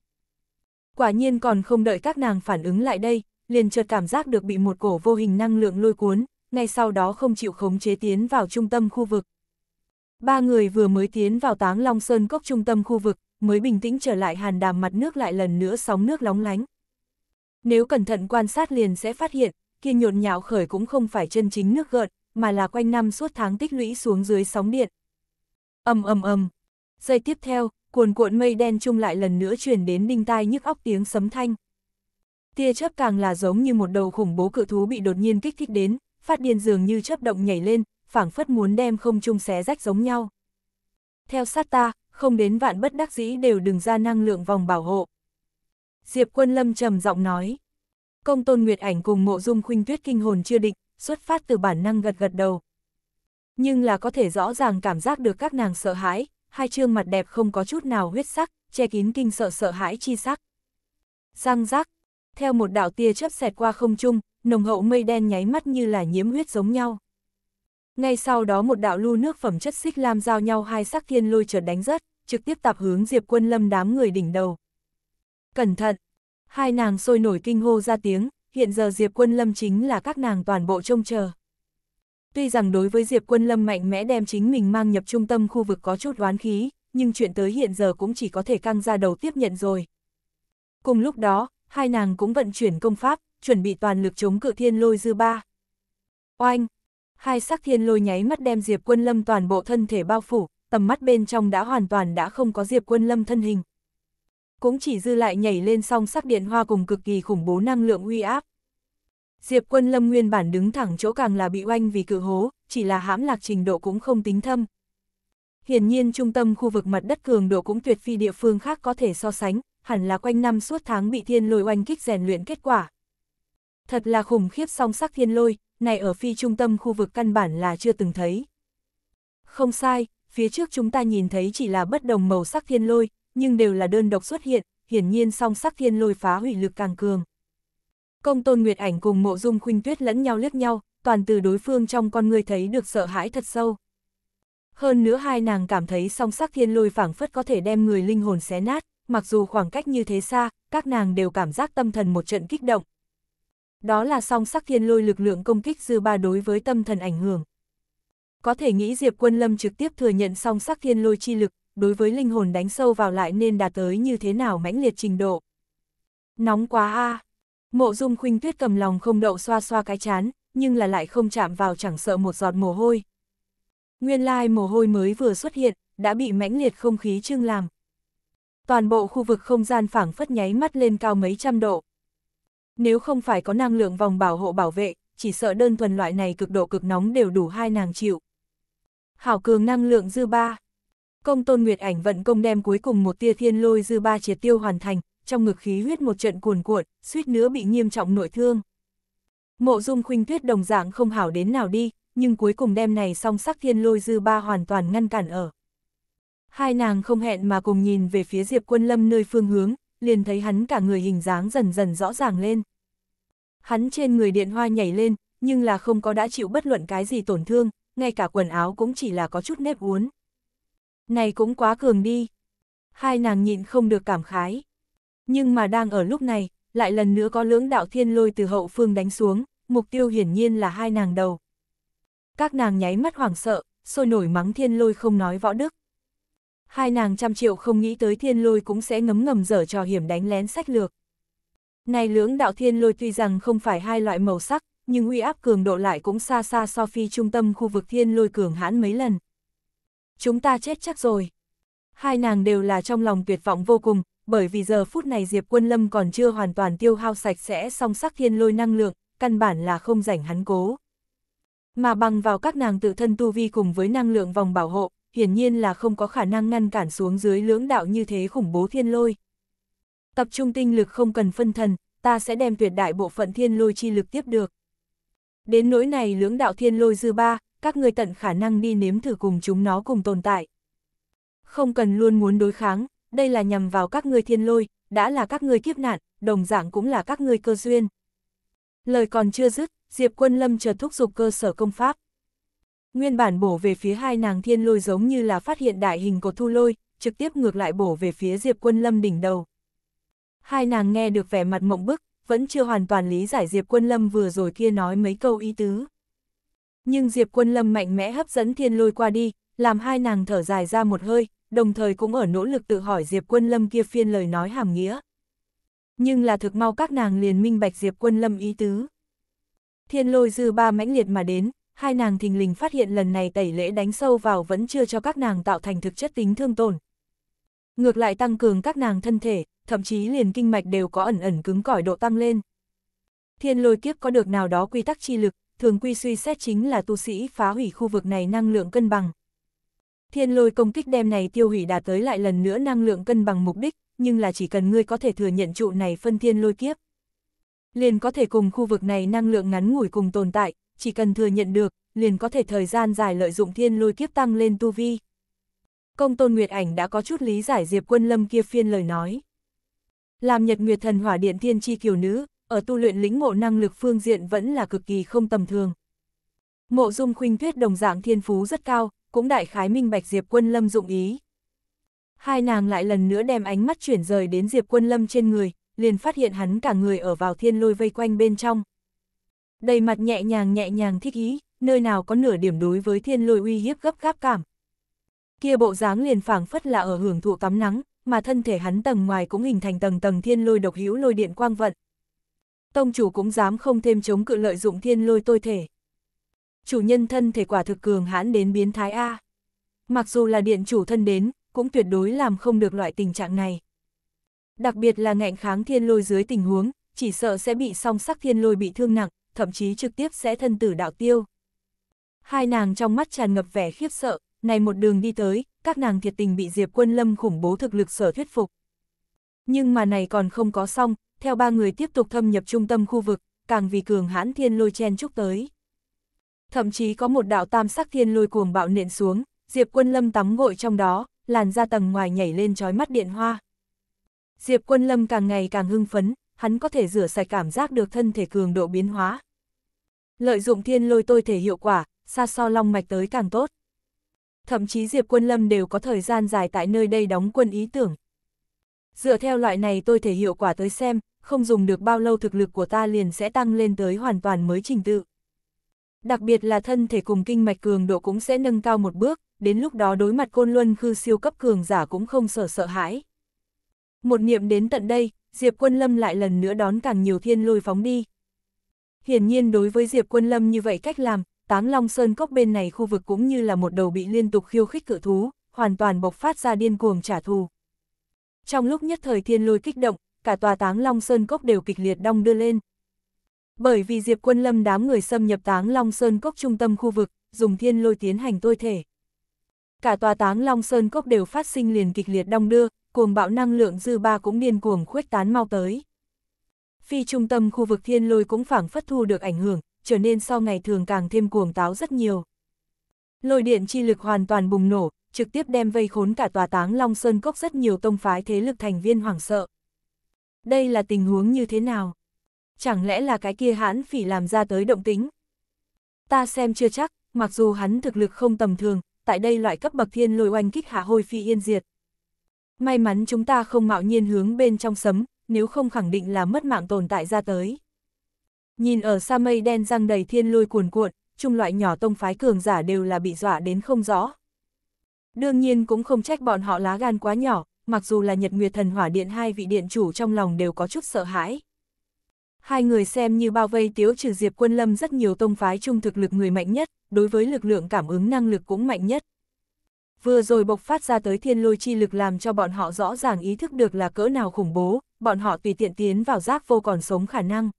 Quả nhiên còn không đợi các nàng phản ứng lại đây, liền chợt cảm giác được bị một cổ vô hình năng lượng lôi cuốn, ngay sau đó không chịu khống chế tiến vào trung tâm khu vực. Ba người vừa mới tiến vào táng Long Sơn cốc trung tâm khu vực, mới bình tĩnh trở lại hàn đàm mặt nước lại lần nữa sóng nước lóng lánh. Nếu cẩn thận quan sát liền sẽ phát hiện, kia nhộn nhạo khởi cũng không phải chân chính nước gợn, mà là quanh năm suốt tháng tích lũy xuống dưới sóng điện. ầm ầm ầm, Giây tiếp theo, cuồn cuộn mây đen chung lại lần nữa truyền đến đinh tai nhức óc tiếng sấm thanh. Tia chớp càng là giống như một đầu khủng bố cự thú bị đột nhiên kích thích đến, phát điên dường như chớp động nhảy lên, phảng phất muốn đem không trung xé rách giống nhau. Theo sát ta, không đến vạn bất đắc dĩ đều đừng ra năng lượng vòng bảo hộ. Diệp Quân Lâm trầm giọng nói. Công Tôn Nguyệt Ảnh cùng Mộ Dung Khuynh Tuyết kinh hồn chưa định, xuất phát từ bản năng gật gật đầu. Nhưng là có thể rõ ràng cảm giác được các nàng sợ hãi, hai trương mặt đẹp không có chút nào huyết sắc, che kín kinh sợ sợ hãi chi sắc. Răng rắc, theo một đạo tia chớp xẹt qua không trung, nồng hậu mây đen nháy mắt như là nhiễm huyết giống nhau. Ngay sau đó một đạo lưu nước phẩm chất xích lam giao nhau hai sắc thiên lôi chợt đánh rớt, trực tiếp tạp hướng Diệp Quân Lâm đám người đỉnh đầu. Cẩn thận! Hai nàng sôi nổi kinh hô ra tiếng, hiện giờ Diệp Quân Lâm chính là các nàng toàn bộ trông chờ. Tuy rằng đối với Diệp Quân Lâm mạnh mẽ đem chính mình mang nhập trung tâm khu vực có chút oán khí, nhưng chuyện tới hiện giờ cũng chỉ có thể căng ra đầu tiếp nhận rồi. Cùng lúc đó, hai nàng cũng vận chuyển công pháp, chuẩn bị toàn lực chống cự thiên lôi dư ba. Oanh! Hai sắc thiên lôi nháy mắt đem Diệp Quân Lâm toàn bộ thân thể bao phủ, tầm mắt bên trong đã hoàn toàn đã không có Diệp Quân Lâm thân hình. Cũng chỉ dư lại nhảy lên song sắc điện hoa cùng cực kỳ khủng bố năng lượng uy áp, Diệp quân lâm nguyên bản đứng thẳng chỗ càng là bị oanh vì cự hố, chỉ là hãm lạc trình độ cũng không tính thâm. Hiển nhiên trung tâm khu vực mặt đất cường độ cũng tuyệt phi địa phương khác có thể so sánh, hẳn là quanh năm suốt tháng bị thiên lôi oanh kích rèn luyện kết quả. Thật là khủng khiếp song sắc thiên lôi, này ở phi trung tâm khu vực căn bản là chưa từng thấy. Không sai, phía trước chúng ta nhìn thấy chỉ là bất đồng màu sắc thiên lôi, nhưng đều là đơn độc xuất hiện, hiển nhiên song sắc thiên lôi phá hủy lực càng cường. Công tôn Nguyệt Ảnh cùng mộ dung khuynh tuyết lẫn nhau liếc nhau, toàn từ đối phương trong con người thấy được sợ hãi thật sâu. Hơn nữa hai nàng cảm thấy song sắc thiên lôi phảng phất có thể đem người linh hồn xé nát, mặc dù khoảng cách như thế xa, các nàng đều cảm giác tâm thần một trận kích động. Đó là song sắc thiên lôi lực lượng công kích dư ba đối với tâm thần ảnh hưởng. Có thể nghĩ Diệp Quân Lâm trực tiếp thừa nhận song sắc thiên lôi chi lực, đối với linh hồn đánh sâu vào lại nên đạt tới như thế nào mãnh liệt trình độ. Nóng quá a à. Mộ dung khuynh tuyết cầm lòng không đậu xoa xoa cái chán, nhưng là lại không chạm vào chẳng sợ một giọt mồ hôi. Nguyên lai mồ hôi mới vừa xuất hiện, đã bị mãnh liệt không khí trưng làm. Toàn bộ khu vực không gian phảng phất nháy mắt lên cao mấy trăm độ. Nếu không phải có năng lượng vòng bảo hộ bảo vệ, chỉ sợ đơn thuần loại này cực độ cực nóng đều đủ hai nàng chịu. Hảo cường năng lượng dư ba. Công tôn Nguyệt ảnh vận công đem cuối cùng một tia thiên lôi dư ba triệt tiêu hoàn thành, trong ngực khí huyết một trận cuồn cuộn, suýt nữa bị nghiêm trọng nội thương. Mộ dung khuynh tuyết đồng dạng không hảo đến nào đi, nhưng cuối cùng đêm này song sắc thiên lôi dư ba hoàn toàn ngăn cản ở. Hai nàng không hẹn mà cùng nhìn về phía Diệp Quân Lâm nơi phương hướng, liền thấy hắn cả người hình dáng dần dần rõ ràng lên. Hắn trên người điện hoa nhảy lên, nhưng là không có đã chịu bất luận cái gì tổn thương, ngay cả quần áo cũng chỉ là có chút nếp uốn. Này cũng quá cường đi. Hai nàng nhịn không được cảm khái. Nhưng mà đang ở lúc này, lại lần nữa có lưỡng đạo thiên lôi từ hậu phương đánh xuống, mục tiêu hiển nhiên là hai nàng đầu. Các nàng nháy mắt hoảng sợ, sôi nổi mắng thiên lôi không nói võ đức. Hai nàng trăm triệu không nghĩ tới thiên lôi cũng sẽ ngấm ngầm dở trò hiểm đánh lén sách lược. Này lưỡng đạo thiên lôi tuy rằng không phải hai loại màu sắc, nhưng uy áp cường độ lại cũng xa xa so phi trung tâm khu vực thiên lôi cường hãn mấy lần. Chúng ta chết chắc rồi. Hai nàng đều là trong lòng tuyệt vọng vô cùng, bởi vì giờ phút này Diệp Quân Lâm còn chưa hoàn toàn tiêu hao sạch sẽ song sắc thiên lôi năng lượng, căn bản là không rảnh hắn cố. Mà bằng vào các nàng tự thân tu vi cùng với năng lượng vòng bảo hộ, hiển nhiên là không có khả năng ngăn cản xuống dưới lưỡng đạo như thế khủng bố thiên lôi. Tập trung tinh lực không cần phân thần, ta sẽ đem tuyệt đại bộ phận thiên lôi chi lực tiếp được. Đến nỗi này lưỡng đạo thiên lôi dư ba, các người tận khả năng đi nếm thử cùng chúng nó cùng tồn tại. Không cần luôn muốn đối kháng, đây là nhằm vào các ngươi thiên lôi, đã là các ngươi kiếp nạn, đồng dạng cũng là các ngươi cơ duyên. Lời còn chưa dứt, Diệp Quân Lâm chợt thúc giục cơ sở công pháp. Nguyên bản bổ về phía hai nàng thiên lôi giống như là phát hiện đại hình cột thu lôi, trực tiếp ngược lại bổ về phía Diệp Quân Lâm đỉnh đầu. Hai nàng nghe được vẻ mặt mộng bức, vẫn chưa hoàn toàn lý giải Diệp Quân Lâm vừa rồi kia nói mấy câu ý tứ. Nhưng Diệp Quân Lâm mạnh mẽ hấp dẫn thiên lôi qua đi, làm hai nàng thở dài ra một hơi, đồng thời cũng ở nỗ lực tự hỏi Diệp Quân Lâm kia phiên lời nói hàm nghĩa. Nhưng là thực mau các nàng liền minh bạch Diệp Quân Lâm ý tứ. Thiên lôi dư ba mãnh liệt mà đến, hai nàng thình lình phát hiện lần này tẩy lễ đánh sâu vào vẫn chưa cho các nàng tạo thành thực chất tính thương tổn. Ngược lại tăng cường các nàng thân thể, thậm chí liền kinh mạch đều có ẩn ẩn cứng cỏi độ tăng lên. Thiên lôi kiếp có được nào đó quy tắc chi lực, thường quy suy xét chính là tu sĩ phá hủy khu vực này năng lượng cân bằng, Thiên lôi công kích đem này tiêu hủy đạt tới lại lần nữa năng lượng cân bằng mục đích, nhưng là chỉ cần ngươi có thể thừa nhận trụ này phân thiên lôi kiếp. Liền có thể cùng khu vực này năng lượng ngắn ngủi cùng tồn tại, chỉ cần thừa nhận được, liền có thể thời gian dài lợi dụng thiên lôi kiếp tăng lên tu vi. Công tôn Nguyệt Ảnh đã có chút lý giải Diệp Quân Lâm kia phiên lời nói. Làm nhật Nguyệt thần hỏa điện thiên chi kiều nữ, ở tu luyện lĩnh ngộ năng lực phương diện vẫn là cực kỳ không tầm thường. Mộ dung khuynh tuyết đồng dạng thiên phú rất cao, cũng đại khái minh bạch Diệp Quân Lâm dụng ý. Hai nàng lại lần nữa đem ánh mắt chuyển rời đến Diệp Quân Lâm trên người, liền phát hiện hắn cả người ở vào thiên lôi vây quanh bên trong. Đầy mặt nhẹ nhàng nhẹ nhàng thích ý, nơi nào có nửa điểm đối với thiên lôi uy hiếp gấp gáp cảm. Kia bộ dáng liền phảng phất là ở hưởng thụ tắm nắng, mà thân thể hắn tầng ngoài cũng hình thành tầng tầng thiên lôi độc hữu lôi điện quang vận. Tông chủ cũng dám không thêm chống cự lợi dụng thiên lôi tôi thể chủ nhân thân thể quả thực cường hãn đến biến thái A. Mặc dù là điện chủ thân đến, cũng tuyệt đối làm không được loại tình trạng này. Đặc biệt là ngạnh kháng thiên lôi dưới tình huống, chỉ sợ sẽ bị song sắc thiên lôi bị thương nặng, thậm chí trực tiếp sẽ thân tử đạo tiêu. Hai nàng trong mắt tràn ngập vẻ khiếp sợ, này một đường đi tới, các nàng thiệt tình bị Diệp Quân Lâm khủng bố thực lực sở thuyết phục. Nhưng mà này còn không có xong, theo ba người tiếp tục thâm nhập trung tâm khu vực, càng vì cường hãn thiên lôi chen chúc tới thậm chí có một đạo tam sắc thiên lôi cuồng bạo nện xuống, Diệp Quân Lâm tắm gội trong đó, làn ra tầng ngoài nhảy lên trói mắt điện hoa. Diệp Quân Lâm càng ngày càng hưng phấn, hắn có thể rửa sạch cảm giác được thân thể cường độ biến hóa. Lợi dụng thiên lôi tôi thể hiệu quả, xa so long mạch tới càng tốt. Thậm chí Diệp Quân Lâm đều có thời gian dài tại nơi đây đóng quân ý tưởng. Dựa theo loại này tôi thể hiệu quả tới xem, không dùng được bao lâu thực lực của ta liền sẽ tăng lên tới hoàn toàn mới trình tự. Đặc biệt là thân thể cùng kinh mạch cường độ cũng sẽ nâng cao một bước, đến lúc đó đối mặt côn luân khư siêu cấp cường giả cũng không sợ sợ hãi. Một niệm đến tận đây, Diệp Quân Lâm lại lần nữa đón càng nhiều thiên lôi phóng đi. Hiển nhiên đối với Diệp Quân Lâm như vậy cách làm, Táng Long Sơn cốc bên này khu vực cũng như là một đầu bị liên tục khiêu khích cự thú, hoàn toàn bộc phát ra điên cuồng trả thù. Trong lúc nhất thời thiên lôi kích động, cả tòa Táng Long Sơn cốc đều kịch liệt đong đưa lên. Bởi vì Diệp Quân Lâm đám người xâm nhập táng Long Sơn Cốc trung tâm khu vực, dùng thiên lôi tiến hành tôi thể. Cả tòa táng Long Sơn Cốc đều phát sinh liền kịch liệt đong đưa, cuồng bạo năng lượng dư ba cũng điên cuồng khuếch tán mau tới. Phi trung tâm khu vực thiên lôi cũng phảng phất thu được ảnh hưởng, trở nên sau ngày thường càng thêm cuồng táo rất nhiều. Lôi điện chi lực hoàn toàn bùng nổ, trực tiếp đem vây khốn cả tòa táng Long Sơn Cốc rất nhiều tông phái thế lực thành viên hoảng sợ. Đây là tình huống như thế nào? chẳng lẽ là cái kia hãn phỉ làm ra tới động tính. Ta xem chưa chắc, mặc dù hắn thực lực không tầm thường, tại đây loại cấp bậc thiên lôi oanh kích hạ hôi phi yên diệt. May mắn chúng ta không mạo nhiên hướng bên trong sấm, nếu không khẳng định là mất mạng tồn tại ra tới. Nhìn ở xa mây đen răng đầy thiên lôi cuồn cuộn, chung loại nhỏ tông phái cường giả đều là bị dọa đến không rõ. Đương nhiên cũng không trách bọn họ lá gan quá nhỏ, mặc dù là Nhật Nguyệt Thần Hỏa Điện hai vị điện chủ trong lòng đều có chút sợ hãi. Hai người xem như bao vây tiếu trừ Diệp Quân Lâm rất nhiều tông phái trung thực lực người mạnh nhất, đối với lực lượng cảm ứng năng lực cũng mạnh nhất. Vừa rồi bộc phát ra tới thiên lôi chi lực làm cho bọn họ rõ ràng ý thức được là cỡ nào khủng bố, bọn họ tùy tiện tiến vào giác vô còn sống khả năng.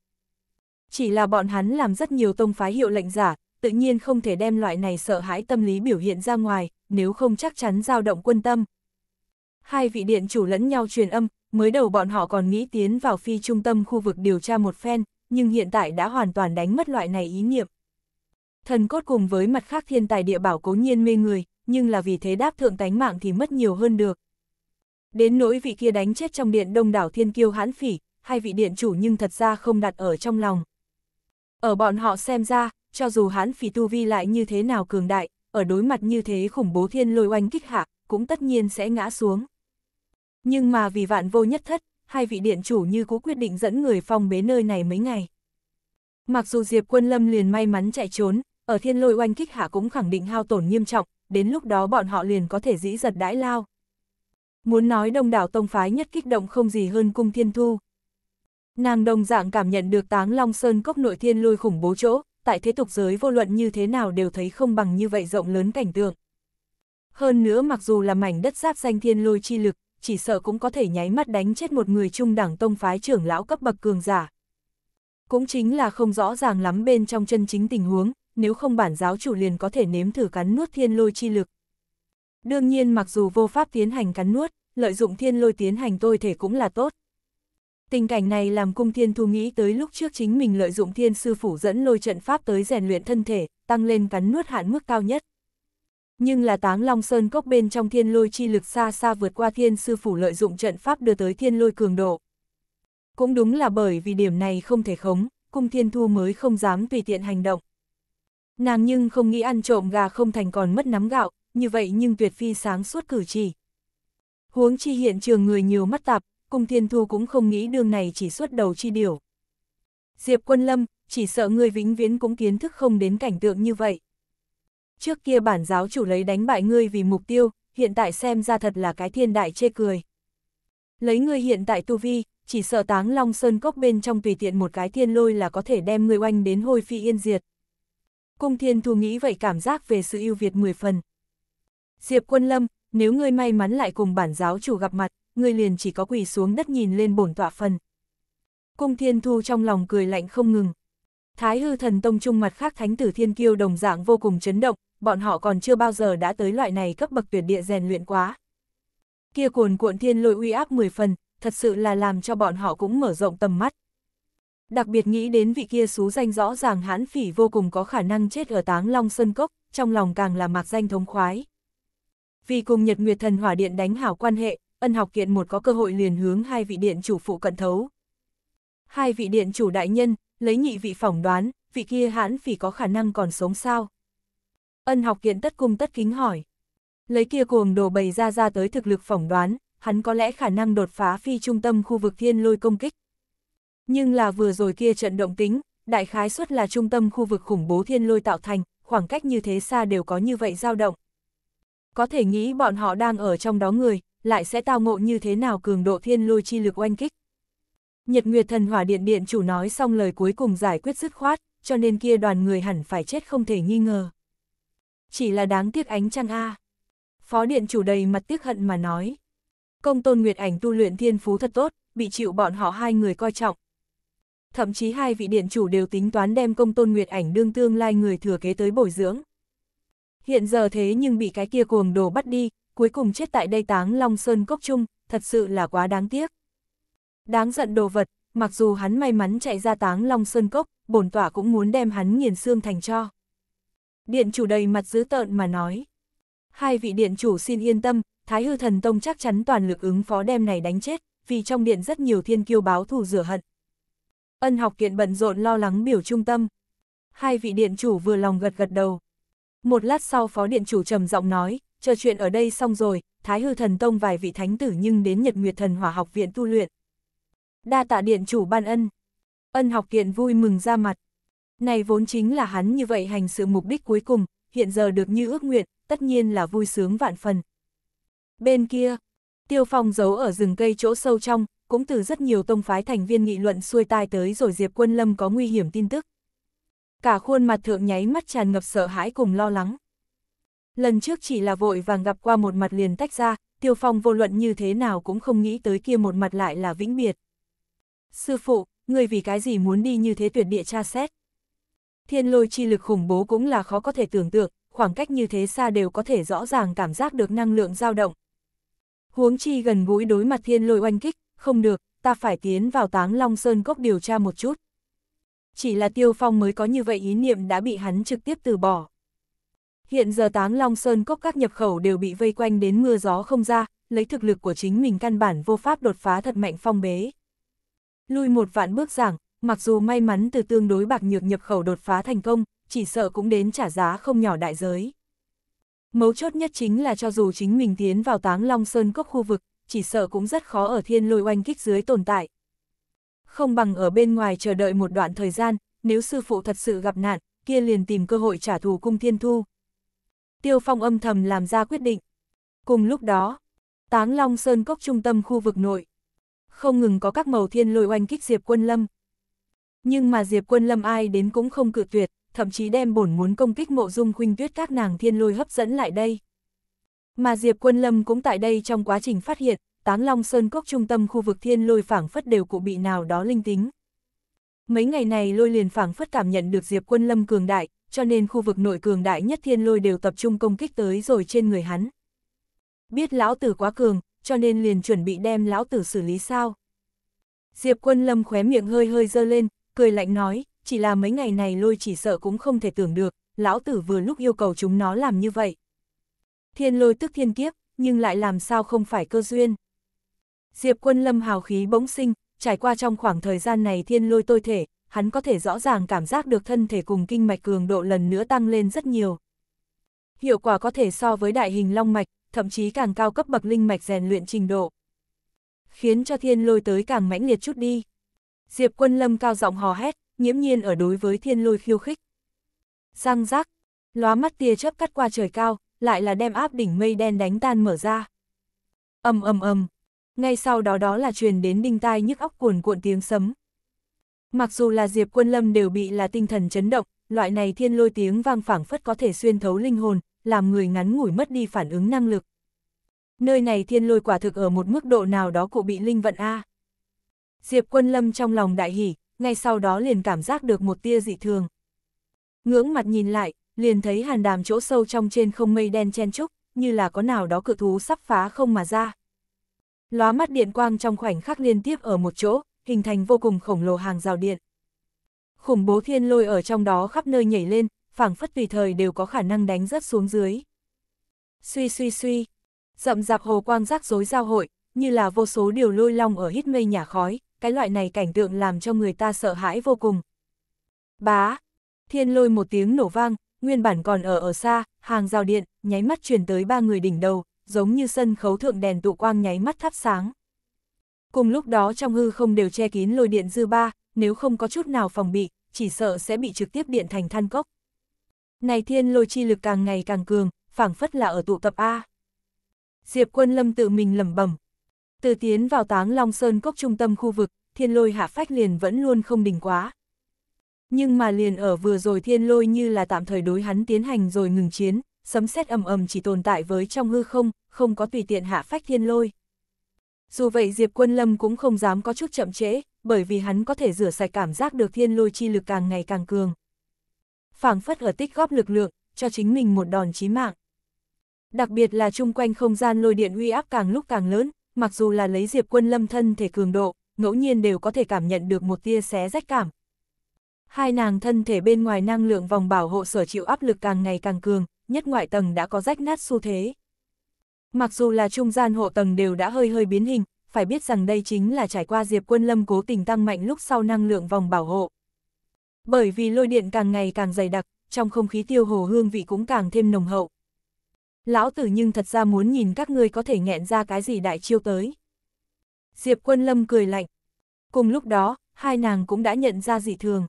Chỉ là bọn hắn làm rất nhiều tông phái hiệu lệnh giả, tự nhiên không thể đem loại này sợ hãi tâm lý biểu hiện ra ngoài, nếu không chắc chắn dao động quân tâm. Hai vị điện chủ lẫn nhau truyền âm, mới đầu bọn họ còn nghĩ tiến vào phi trung tâm khu vực điều tra một phen, nhưng hiện tại đã hoàn toàn đánh mất loại này ý niệm. Thần cốt cùng với mặt khác thiên tài địa bảo cố nhiên mê người, nhưng là vì thế đáp thượng tánh mạng thì mất nhiều hơn được. Đến nỗi vị kia đánh chết trong điện đông đảo thiên kiêu hãn phỉ, hai vị điện chủ nhưng thật ra không đặt ở trong lòng. Ở bọn họ xem ra, cho dù hãn phỉ tu vi lại như thế nào cường đại, ở đối mặt như thế khủng bố thiên lôi oanh kích hạ, cũng tất nhiên sẽ ngã xuống. Nhưng mà vì vạn vô nhất thất, hai vị điện chủ như cũ quyết định dẫn người phong bế nơi này mấy ngày. Mặc dù Diệp Quân Lâm liền may mắn chạy trốn, ở thiên lôi oanh kích hạ cũng khẳng định hao tổn nghiêm trọng, đến lúc đó bọn họ liền có thể dĩ giật đãi lao. Muốn nói đông đảo tông phái nhất kích động không gì hơn cung thiên thu. Nàng đồng dạng cảm nhận được táng long sơn cốc nội thiên lôi khủng bố chỗ, tại thế tục giới vô luận như thế nào đều thấy không bằng như vậy rộng lớn cảnh tượng. Hơn nữa mặc dù là mảnh đất giáp danh thiên lôi chi lực, chỉ sợ cũng có thể nháy mắt đánh chết một người trung đẳng tông phái trưởng lão cấp bậc cường giả. Cũng chính là không rõ ràng lắm bên trong chân chính tình huống, nếu không bản giáo chủ liền có thể nếm thử cắn nuốt thiên lôi chi lực. Đương nhiên mặc dù vô pháp tiến hành cắn nuốt, lợi dụng thiên lôi tiến hành tôi thể cũng là tốt. Tình cảnh này làm cung thiên thu nghĩ tới lúc trước chính mình lợi dụng thiên sư phủ dẫn lôi trận pháp tới rèn luyện thân thể, tăng lên cắn nuốt hạn mức cao nhất nhưng là táng long sơn cốc bên trong thiên lôi chi lực xa xa vượt qua thiên sư phủ lợi dụng trận pháp đưa tới thiên lôi cường độ. Cũng đúng là bởi vì điểm này không thể khống, cung thiên thu mới không dám tùy tiện hành động. Nàng nhưng không nghĩ ăn trộm gà không thành còn mất nắm gạo, như vậy nhưng tuyệt phi sáng suốt cử chỉ. Huống chi hiện trường người nhiều mắt tạp, cung thiên thu cũng không nghĩ đường này chỉ xuất đầu chi điểu Diệp quân lâm, chỉ sợ người vĩnh viễn cũng kiến thức không đến cảnh tượng như vậy trước kia bản giáo chủ lấy đánh bại ngươi vì mục tiêu, hiện tại xem ra thật là cái thiên đại chê cười. Lấy ngươi hiện tại tu vi, chỉ sợ táng long sơn cốc bên trong tùy tiện một cái thiên lôi là có thể đem ngươi oanh đến hôi phi yên diệt. Cung thiên thu nghĩ vậy cảm giác về sự ưu Việt mười phần. Diệp quân lâm, nếu ngươi may mắn lại cùng bản giáo chủ gặp mặt, ngươi liền chỉ có quỳ xuống đất nhìn lên bổn tọa phần. Cung thiên thu trong lòng cười lạnh không ngừng. Thái hư thần tông trung mặt khác thánh tử thiên kiêu đồng dạng vô cùng chấn động, bọn họ còn chưa bao giờ đã tới loại này cấp bậc tuyệt địa rèn luyện quá. Kia cuồn cuộn thiên lôi uy áp 10 phần, thật sự là làm cho bọn họ cũng mở rộng tầm mắt. Đặc biệt nghĩ đến vị kia xú danh rõ ràng hãn phỉ vô cùng có khả năng chết ở táng long sơn cốc, trong lòng càng là mạc danh thống khoái. Vì cùng Nhật Nguyệt Thần Hỏa Điện đánh hảo quan hệ, ân học kiện một có cơ hội liền hướng hai vị điện chủ phụ cận thấu. Hai vị điện chủ đại nhân, lấy nhị vị phỏng đoán, vị kia hãn phỉ có khả năng còn sống sao? Ân học kiện tất cung tất kính hỏi. Lấy kia cuồng đồ bày ra ra tới thực lực phỏng đoán, hắn có lẽ khả năng đột phá phi trung tâm khu vực thiên lôi công kích. Nhưng là vừa rồi kia trận động tính, đại khái suất là trung tâm khu vực khủng bố thiên lôi tạo thành, khoảng cách như thế xa đều có như vậy dao động. Có thể nghĩ bọn họ đang ở trong đó người, lại sẽ tao ngộ như thế nào cường độ thiên lôi chi lực oanh kích. Nhật Nguyệt Thần Hỏa Điện Điện chủ nói xong lời cuối cùng giải quyết dứt khoát, cho nên kia đoàn người hẳn phải chết không thể nghi ngờ chỉ là đáng tiếc ánh trăng a. Phó điện chủ đầy mặt tiếc hận mà nói. Công tôn Nguyệt ảnh tu luyện thiên phú thật tốt, bị chịu bọn họ hai người coi trọng. Thậm chí hai vị điện chủ đều tính toán đem công tôn Nguyệt ảnh đương tương lai người thừa kế tới bồi dưỡng. Hiện giờ thế nhưng bị cái kia cuồng đồ bắt đi, cuối cùng chết tại đây táng Long Sơn Cốc Trung, thật sự là quá đáng tiếc. Đáng giận đồ vật, mặc dù hắn may mắn chạy ra táng Long Sơn Cốc, bổn tỏa cũng muốn đem hắn nghiền xương thành cho điện chủ đầy mặt dữ tợn mà nói. Hai vị điện chủ xin yên tâm, Thái Hư Thần Tông chắc chắn toàn lực ứng phó đem này đánh chết, vì trong điện rất nhiều thiên kiêu báo thù rửa hận. Ân học kiện bận rộn lo lắng biểu trung tâm. Hai vị điện chủ vừa lòng gật gật đầu. Một lát sau phó điện chủ trầm giọng nói, chờ chuyện ở đây xong rồi, Thái Hư Thần Tông vài vị thánh tử nhưng đến Nhật Nguyệt Thần Hỏa Học Viện tu luyện. Đa tạ điện chủ ban ân. Ân học kiện vui mừng ra mặt. Này vốn chính là hắn như vậy hành sự mục đích cuối cùng, hiện giờ được như ước nguyện, tất nhiên là vui sướng vạn phần. Bên kia, tiêu phong giấu ở rừng cây chỗ sâu trong, cũng từ rất nhiều tông phái thành viên nghị luận xuôi tai tới rồi Diệp Quân Lâm có nguy hiểm tin tức. Cả khuôn mặt thượng nháy mắt tràn ngập sợ hãi cùng lo lắng. Lần trước chỉ là vội vàng gặp qua một mặt liền tách ra, tiêu phong vô luận như thế nào cũng không nghĩ tới kia một mặt lại là vĩnh biệt. Sư phụ, người vì cái gì muốn đi như thế tuyệt địa tra xét? thiên lôi chi lực khủng bố cũng là khó có thể tưởng tượng, khoảng cách như thế xa đều có thể rõ ràng cảm giác được năng lượng dao động. Huống chi gần gũi đối mặt thiên lôi oanh kích, không được, ta phải tiến vào táng Long Sơn Cốc điều tra một chút. Chỉ là Tiêu Phong mới có như vậy ý niệm đã bị hắn trực tiếp từ bỏ. Hiện giờ táng Long Sơn Cốc các nhập khẩu đều bị vây quanh đến mưa gió không ra, lấy thực lực của chính mình căn bản vô pháp đột phá thật mạnh phong bế. Lui một vạn bước giảng, mặc dù may mắn từ tương đối bạc nhược nhập khẩu đột phá thành công, chỉ sợ cũng đến trả giá không nhỏ đại giới. Mấu chốt nhất chính là cho dù chính mình tiến vào táng Long Sơn cốc khu vực, chỉ sợ cũng rất khó ở thiên lôi oanh kích dưới tồn tại. Không bằng ở bên ngoài chờ đợi một đoạn thời gian, nếu sư phụ thật sự gặp nạn, kia liền tìm cơ hội trả thù cung thiên thu. Tiêu Phong âm thầm làm ra quyết định. Cùng lúc đó, táng Long Sơn cốc trung tâm khu vực nội. Không ngừng có các màu thiên lôi oanh kích diệp quân lâm, nhưng mà Diệp Quân Lâm ai đến cũng không cự tuyệt, thậm chí đem bổn muốn công kích mộ dung khuynh tuyết các nàng thiên lôi hấp dẫn lại đây. Mà Diệp Quân Lâm cũng tại đây trong quá trình phát hiện, Táng Long Sơn Cốc trung tâm khu vực thiên lôi phảng phất đều cụ bị nào đó linh tính. Mấy ngày này lôi liền phảng phất cảm nhận được Diệp Quân Lâm cường đại, cho nên khu vực nội cường đại nhất thiên lôi đều tập trung công kích tới rồi trên người hắn. Biết lão tử quá cường, cho nên liền chuẩn bị đem lão tử xử lý sao. Diệp Quân Lâm khóe miệng hơi hơi dơ lên, cười lạnh nói, chỉ là mấy ngày này lôi chỉ sợ cũng không thể tưởng được, lão tử vừa lúc yêu cầu chúng nó làm như vậy. Thiên lôi tức thiên kiếp, nhưng lại làm sao không phải cơ duyên. Diệp quân lâm hào khí bỗng sinh, trải qua trong khoảng thời gian này thiên lôi tôi thể, hắn có thể rõ ràng cảm giác được thân thể cùng kinh mạch cường độ lần nữa tăng lên rất nhiều. Hiệu quả có thể so với đại hình long mạch, thậm chí càng cao cấp bậc linh mạch rèn luyện trình độ. Khiến cho thiên lôi tới càng mãnh liệt chút đi, Diệp quân lâm cao giọng hò hét, nhiễm nhiên ở đối với thiên lôi khiêu khích. Răng rác, lóa mắt tia chớp cắt qua trời cao, lại là đem áp đỉnh mây đen đánh tan mở ra. ầm ầm ầm, ngay sau đó đó là truyền đến đinh tai nhức óc cuồn cuộn tiếng sấm. Mặc dù là Diệp Quân Lâm đều bị là tinh thần chấn động, loại này thiên lôi tiếng vang phảng phất có thể xuyên thấu linh hồn, làm người ngắn ngủi mất đi phản ứng năng lực. Nơi này thiên lôi quả thực ở một mức độ nào đó cụ bị linh vận A. Diệp Quân Lâm trong lòng đại hỉ, ngay sau đó liền cảm giác được một tia dị thường. Ngưỡng mặt nhìn lại, liền thấy hàn đàm chỗ sâu trong trên không mây đen chen trúc, như là có nào đó cự thú sắp phá không mà ra. Lóa mắt điện quang trong khoảnh khắc liên tiếp ở một chỗ, hình thành vô cùng khổng lồ hàng rào điện. Khủng bố thiên lôi ở trong đó khắp nơi nhảy lên, phảng phất tùy thời đều có khả năng đánh rớt xuống dưới. Suy suy suy, rậm rạp hồ quang rắc rối giao hội, như là vô số điều lôi long ở hít mây nhà khói, cái loại này cảnh tượng làm cho người ta sợ hãi vô cùng. Bá! Thiên lôi một tiếng nổ vang, nguyên bản còn ở ở xa, hàng rào điện, nháy mắt truyền tới ba người đỉnh đầu, giống như sân khấu thượng đèn tụ quang nháy mắt thắp sáng. Cùng lúc đó trong hư không đều che kín lôi điện dư ba, nếu không có chút nào phòng bị, chỉ sợ sẽ bị trực tiếp điện thành than cốc. Này thiên lôi chi lực càng ngày càng cường, phảng phất là ở tụ tập A. Diệp quân lâm tự mình lẩm bẩm, từ tiến vào táng Long Sơn Cốc trung tâm khu vực, thiên lôi hạ phách liền vẫn luôn không đỉnh quá. Nhưng mà liền ở vừa rồi thiên lôi như là tạm thời đối hắn tiến hành rồi ngừng chiến, sấm sét ầm ầm chỉ tồn tại với trong hư không, không có tùy tiện hạ phách thiên lôi. Dù vậy Diệp Quân Lâm cũng không dám có chút chậm trễ, bởi vì hắn có thể rửa sạch cảm giác được thiên lôi chi lực càng ngày càng cường. phảng phất ở tích góp lực lượng, cho chính mình một đòn chí mạng. Đặc biệt là chung quanh không gian lôi điện uy áp càng lúc càng lớn, mặc dù là lấy Diệp Quân Lâm thân thể cường độ, ngẫu nhiên đều có thể cảm nhận được một tia xé rách cảm. Hai nàng thân thể bên ngoài năng lượng vòng bảo hộ sở chịu áp lực càng ngày càng cường, nhất ngoại tầng đã có rách nát xu thế. Mặc dù là trung gian hộ tầng đều đã hơi hơi biến hình, phải biết rằng đây chính là trải qua Diệp Quân Lâm cố tình tăng mạnh lúc sau năng lượng vòng bảo hộ. Bởi vì lôi điện càng ngày càng dày đặc, trong không khí tiêu hồ hương vị cũng càng thêm nồng hậu lão tử nhưng thật ra muốn nhìn các ngươi có thể nghẹn ra cái gì đại chiêu tới. Diệp quân lâm cười lạnh. Cùng lúc đó, hai nàng cũng đã nhận ra dị thường.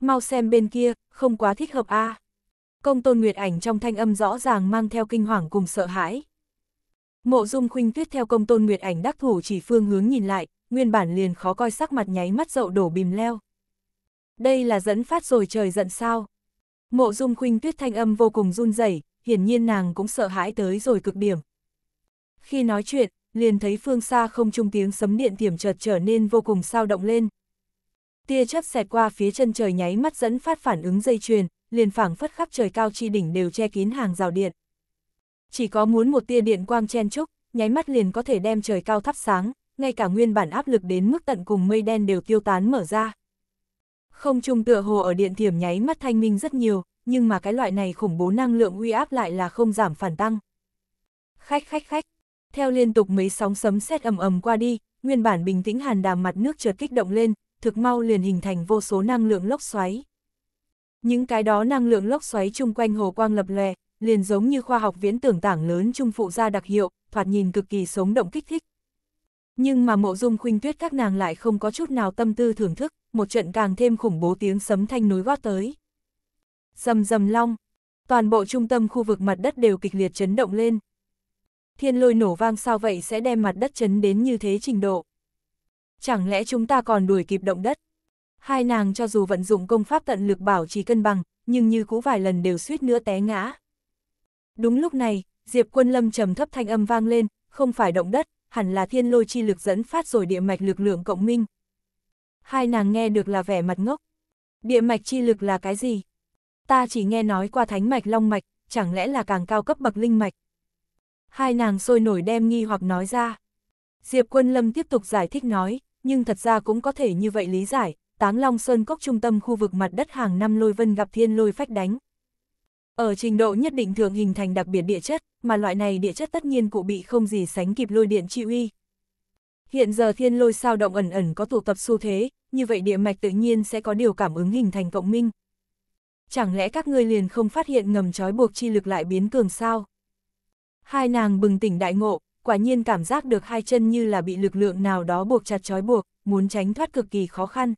Mau xem bên kia, không quá thích hợp a. À. Công tôn nguyệt ảnh trong thanh âm rõ ràng mang theo kinh hoàng cùng sợ hãi. Mộ dung khuynh tuyết theo công tôn nguyệt ảnh đắc thủ chỉ phương hướng nhìn lại, nguyên bản liền khó coi sắc mặt nháy mắt dậu đổ bìm leo. Đây là dẫn phát rồi trời giận sao. Mộ dung khuynh tuyết thanh âm vô cùng run rẩy hiển nhiên nàng cũng sợ hãi tới rồi cực điểm. Khi nói chuyện, liền thấy phương xa không trung tiếng sấm điện tiềm chợt trở nên vô cùng sao động lên. Tia chớp xẹt qua phía chân trời nháy mắt dẫn phát phản ứng dây chuyền, liền phảng phất khắp trời cao chi đỉnh đều che kín hàng rào điện. Chỉ có muốn một tia điện quang chen chúc, nháy mắt liền có thể đem trời cao thắp sáng, ngay cả nguyên bản áp lực đến mức tận cùng mây đen đều tiêu tán mở ra. Không trung tựa hồ ở điện thiểm nháy mắt thanh minh rất nhiều, nhưng mà cái loại này khủng bố năng lượng uy áp lại là không giảm phản tăng. Khách khách khách, theo liên tục mấy sóng sấm sét ầm ầm qua đi, nguyên bản bình tĩnh hàn đàm mặt nước chợt kích động lên, thực mau liền hình thành vô số năng lượng lốc xoáy. Những cái đó năng lượng lốc xoáy chung quanh hồ quang lập lòe liền giống như khoa học viễn tưởng tảng lớn trung phụ ra đặc hiệu, thoạt nhìn cực kỳ sống động kích thích. Nhưng mà mộ dung khuynh tuyết các nàng lại không có chút nào tâm tư thưởng thức, một trận càng thêm khủng bố tiếng sấm thanh núi gót tới. Dầm dầm long, toàn bộ trung tâm khu vực mặt đất đều kịch liệt chấn động lên. Thiên lôi nổ vang sao vậy sẽ đem mặt đất chấn đến như thế trình độ. Chẳng lẽ chúng ta còn đuổi kịp động đất? Hai nàng cho dù vận dụng công pháp tận lực bảo trì cân bằng, nhưng như cũ vài lần đều suýt nữa té ngã. Đúng lúc này, Diệp Quân Lâm trầm thấp thanh âm vang lên, không phải động đất, hẳn là thiên lôi chi lực dẫn phát rồi địa mạch lực lượng cộng minh. Hai nàng nghe được là vẻ mặt ngốc. Địa mạch chi lực là cái gì? ta chỉ nghe nói qua thánh mạch long mạch, chẳng lẽ là càng cao cấp bậc linh mạch. Hai nàng sôi nổi đem nghi hoặc nói ra. Diệp Quân Lâm tiếp tục giải thích nói, nhưng thật ra cũng có thể như vậy lý giải, Táng Long Sơn Cốc trung tâm khu vực mặt đất hàng năm lôi vân gặp thiên lôi phách đánh. Ở trình độ nhất định thường hình thành đặc biệt địa chất, mà loại này địa chất tất nhiên cụ bị không gì sánh kịp lôi điện chi uy. Hiện giờ thiên lôi sao động ẩn ẩn có tụ tập xu thế, như vậy địa mạch tự nhiên sẽ có điều cảm ứng hình thành cộng minh, chẳng lẽ các ngươi liền không phát hiện ngầm trói buộc chi lực lại biến cường sao? Hai nàng bừng tỉnh đại ngộ, quả nhiên cảm giác được hai chân như là bị lực lượng nào đó buộc chặt trói buộc, muốn tránh thoát cực kỳ khó khăn.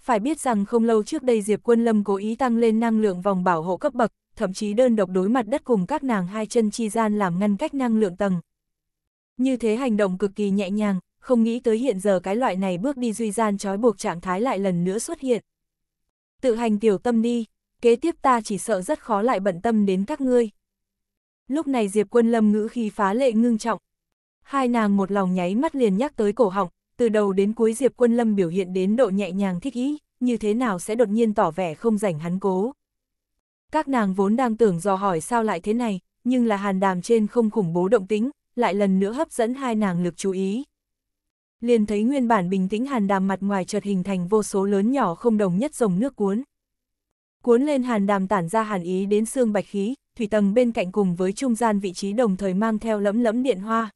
Phải biết rằng không lâu trước đây Diệp Quân Lâm cố ý tăng lên năng lượng vòng bảo hộ cấp bậc, thậm chí đơn độc đối mặt đất cùng các nàng hai chân chi gian làm ngăn cách năng lượng tầng. Như thế hành động cực kỳ nhẹ nhàng, không nghĩ tới hiện giờ cái loại này bước đi duy gian trói buộc trạng thái lại lần nữa xuất hiện tự hành tiểu tâm đi, kế tiếp ta chỉ sợ rất khó lại bận tâm đến các ngươi. Lúc này Diệp Quân Lâm ngữ khi phá lệ ngưng trọng. Hai nàng một lòng nháy mắt liền nhắc tới cổ họng, từ đầu đến cuối Diệp Quân Lâm biểu hiện đến độ nhẹ nhàng thích ý, như thế nào sẽ đột nhiên tỏ vẻ không rảnh hắn cố. Các nàng vốn đang tưởng dò hỏi sao lại thế này, nhưng là hàn đàm trên không khủng bố động tính, lại lần nữa hấp dẫn hai nàng lực chú ý liền thấy nguyên bản bình tĩnh hàn đàm mặt ngoài chợt hình thành vô số lớn nhỏ không đồng nhất dòng nước cuốn. Cuốn lên hàn đàm tản ra hàn ý đến xương bạch khí, thủy tầng bên cạnh cùng với trung gian vị trí đồng thời mang theo lẫm lẫm điện hoa.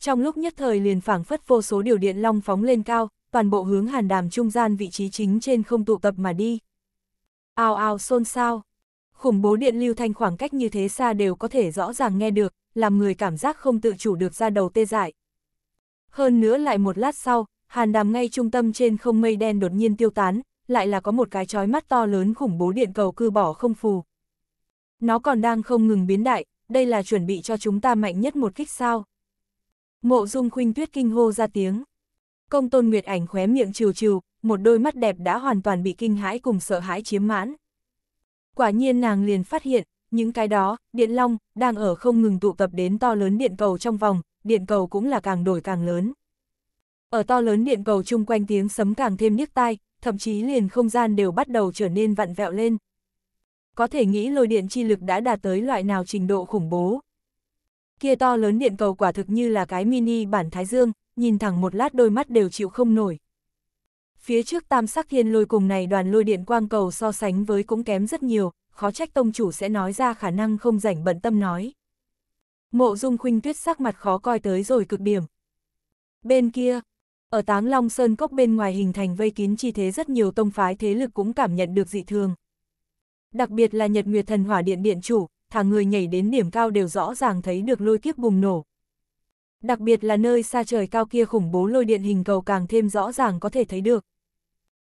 Trong lúc nhất thời liền phảng phất vô số điều điện long phóng lên cao, toàn bộ hướng hàn đàm trung gian vị trí chính trên không tụ tập mà đi. Ao ao xôn xao, khủng bố điện lưu thanh khoảng cách như thế xa đều có thể rõ ràng nghe được, làm người cảm giác không tự chủ được ra đầu tê dại. Hơn nữa lại một lát sau, hàn đàm ngay trung tâm trên không mây đen đột nhiên tiêu tán, lại là có một cái chói mắt to lớn khủng bố điện cầu cư bỏ không phù. Nó còn đang không ngừng biến đại, đây là chuẩn bị cho chúng ta mạnh nhất một kích sao. Mộ dung khuynh tuyết kinh hô ra tiếng. Công tôn Nguyệt ảnh khóe miệng trừ trừ, một đôi mắt đẹp đã hoàn toàn bị kinh hãi cùng sợ hãi chiếm mãn. Quả nhiên nàng liền phát hiện, những cái đó, điện long, đang ở không ngừng tụ tập đến to lớn điện cầu trong vòng, điện cầu cũng là càng đổi càng lớn. Ở to lớn điện cầu chung quanh tiếng sấm càng thêm niếc tai, thậm chí liền không gian đều bắt đầu trở nên vặn vẹo lên. Có thể nghĩ lôi điện chi lực đã đạt tới loại nào trình độ khủng bố. Kia to lớn điện cầu quả thực như là cái mini bản Thái Dương, nhìn thẳng một lát đôi mắt đều chịu không nổi. Phía trước tam sắc thiên lôi cùng này đoàn lôi điện quang cầu so sánh với cũng kém rất nhiều, khó trách tông chủ sẽ nói ra khả năng không rảnh bận tâm nói. Mộ dung khuynh tuyết sắc mặt khó coi tới rồi cực điểm. Bên kia, ở táng long sơn cốc bên ngoài hình thành vây kín chi thế rất nhiều tông phái thế lực cũng cảm nhận được dị thường. Đặc biệt là Nhật Nguyệt Thần Hỏa Điện Điện Chủ, thả người nhảy đến điểm cao đều rõ ràng thấy được lôi kiếp bùng nổ. Đặc biệt là nơi xa trời cao kia khủng bố lôi điện hình cầu càng thêm rõ ràng có thể thấy được.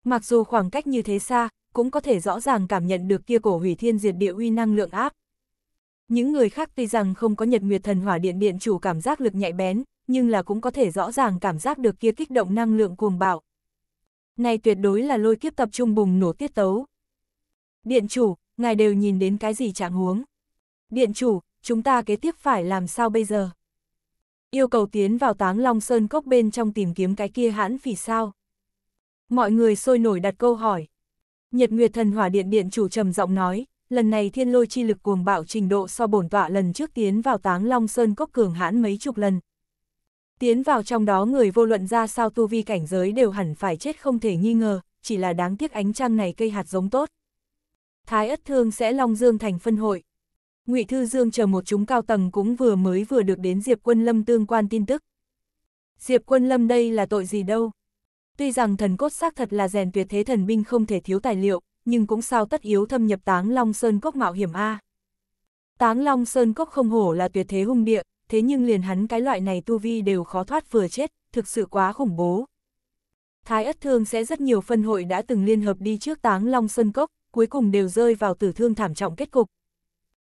Mặc dù khoảng cách như thế xa, cũng có thể rõ ràng cảm nhận được kia cổ hủy thiên diệt địa uy năng lượng áp. Những người khác tuy rằng không có nhật nguyệt thần hỏa điện điện chủ cảm giác lực nhạy bén, nhưng là cũng có thể rõ ràng cảm giác được kia kích động năng lượng cuồng bạo. Này tuyệt đối là lôi kiếp tập trung bùng nổ tiết tấu. Điện chủ, ngài đều nhìn đến cái gì trạng huống? Điện chủ, chúng ta kế tiếp phải làm sao bây giờ? Yêu cầu tiến vào táng long sơn cốc bên trong tìm kiếm cái kia hãn phỉ sao? Mọi người sôi nổi đặt câu hỏi. Nhật Nguyệt Thần Hỏa Điện Điện chủ trầm giọng nói, lần này thiên lôi chi lực cuồng bạo trình độ so bổn tọa lần trước tiến vào táng long sơn cốc cường hãn mấy chục lần. Tiến vào trong đó người vô luận ra sao tu vi cảnh giới đều hẳn phải chết không thể nghi ngờ, chỉ là đáng tiếc ánh trăng này cây hạt giống tốt. Thái ất thương sẽ long dương thành phân hội. ngụy Thư Dương chờ một chúng cao tầng cũng vừa mới vừa được đến Diệp Quân Lâm tương quan tin tức. Diệp Quân Lâm đây là tội gì đâu? Tuy rằng thần cốt xác thật là rèn tuyệt thế thần binh không thể thiếu tài liệu, nhưng cũng sao tất yếu thâm nhập táng Long Sơn Cốc mạo hiểm A. Táng Long Sơn Cốc không hổ là tuyệt thế hung địa, thế nhưng liền hắn cái loại này tu vi đều khó thoát vừa chết, thực sự quá khủng bố. Thái Ất Thương sẽ rất nhiều phân hội đã từng liên hợp đi trước táng Long Sơn Cốc, cuối cùng đều rơi vào tử thương thảm trọng kết cục.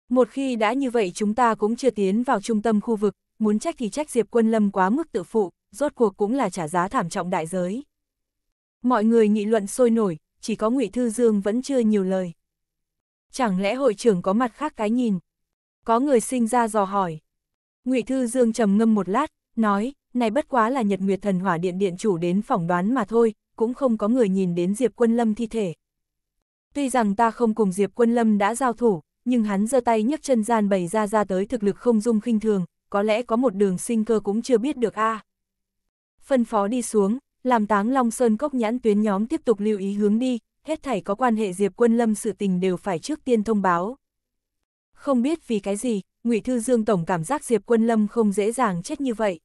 Một khi đã như vậy chúng ta cũng chưa tiến vào trung tâm khu vực, muốn trách thì trách Diệp Quân Lâm quá mức tự phụ, rốt cuộc cũng là trả giá thảm trọng đại giới. Mọi người nghị luận sôi nổi, chỉ có ngụy Thư Dương vẫn chưa nhiều lời. Chẳng lẽ hội trưởng có mặt khác cái nhìn? Có người sinh ra dò hỏi. ngụy Thư Dương trầm ngâm một lát, nói, này bất quá là nhật nguyệt thần hỏa điện điện chủ đến phỏng đoán mà thôi, cũng không có người nhìn đến Diệp Quân Lâm thi thể. Tuy rằng ta không cùng Diệp Quân Lâm đã giao thủ, nhưng hắn giơ tay nhấc chân gian bày ra ra tới thực lực không dung khinh thường, có lẽ có một đường sinh cơ cũng chưa biết được a. À. Phân phó đi xuống, làm táng Long Sơn Cốc nhãn tuyến nhóm tiếp tục lưu ý hướng đi, hết thảy có quan hệ Diệp Quân Lâm sự tình đều phải trước tiên thông báo. Không biết vì cái gì, Ngụy Thư Dương Tổng cảm giác Diệp Quân Lâm không dễ dàng chết như vậy.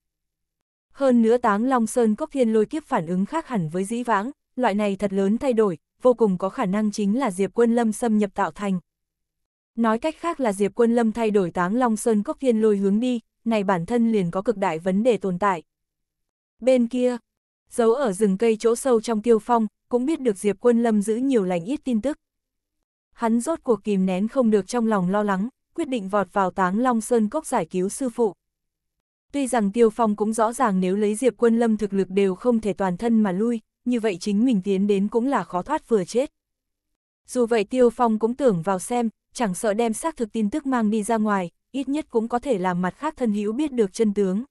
Hơn nữa táng Long Sơn Cốc Thiên lôi kiếp phản ứng khác hẳn với dĩ vãng, loại này thật lớn thay đổi, vô cùng có khả năng chính là Diệp Quân Lâm xâm nhập tạo thành. Nói cách khác là Diệp Quân Lâm thay đổi táng Long Sơn Cốc Thiên lôi hướng đi, này bản thân liền có cực đại vấn đề tồn tại. Bên kia, giấu ở rừng cây chỗ sâu trong tiêu phong, cũng biết được Diệp Quân Lâm giữ nhiều lành ít tin tức. Hắn rốt cuộc kìm nén không được trong lòng lo lắng, quyết định vọt vào táng Long Sơn Cốc giải cứu sư phụ. Tuy rằng Tiêu Phong cũng rõ ràng nếu lấy Diệp Quân Lâm thực lực đều không thể toàn thân mà lui, như vậy chính mình tiến đến cũng là khó thoát vừa chết. Dù vậy Tiêu Phong cũng tưởng vào xem, chẳng sợ đem xác thực tin tức mang đi ra ngoài, ít nhất cũng có thể làm mặt khác thân hữu biết được chân tướng.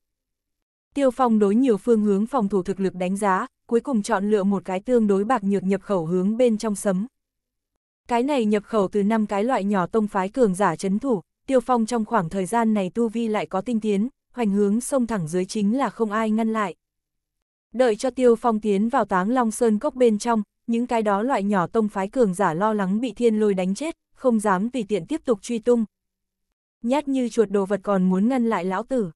Tiêu Phong đối nhiều phương hướng phòng thủ thực lực đánh giá, cuối cùng chọn lựa một cái tương đối bạc nhược nhập khẩu hướng bên trong sấm. Cái này nhập khẩu từ năm cái loại nhỏ tông phái cường giả chấn thủ, Tiêu Phong trong khoảng thời gian này tu vi lại có tinh tiến, hoành hướng sông thẳng dưới chính là không ai ngăn lại. Đợi cho Tiêu Phong tiến vào táng Long Sơn cốc bên trong, những cái đó loại nhỏ tông phái cường giả lo lắng bị thiên lôi đánh chết, không dám vì tiện tiếp tục truy tung. Nhát như chuột đồ vật còn muốn ngăn lại lão tử.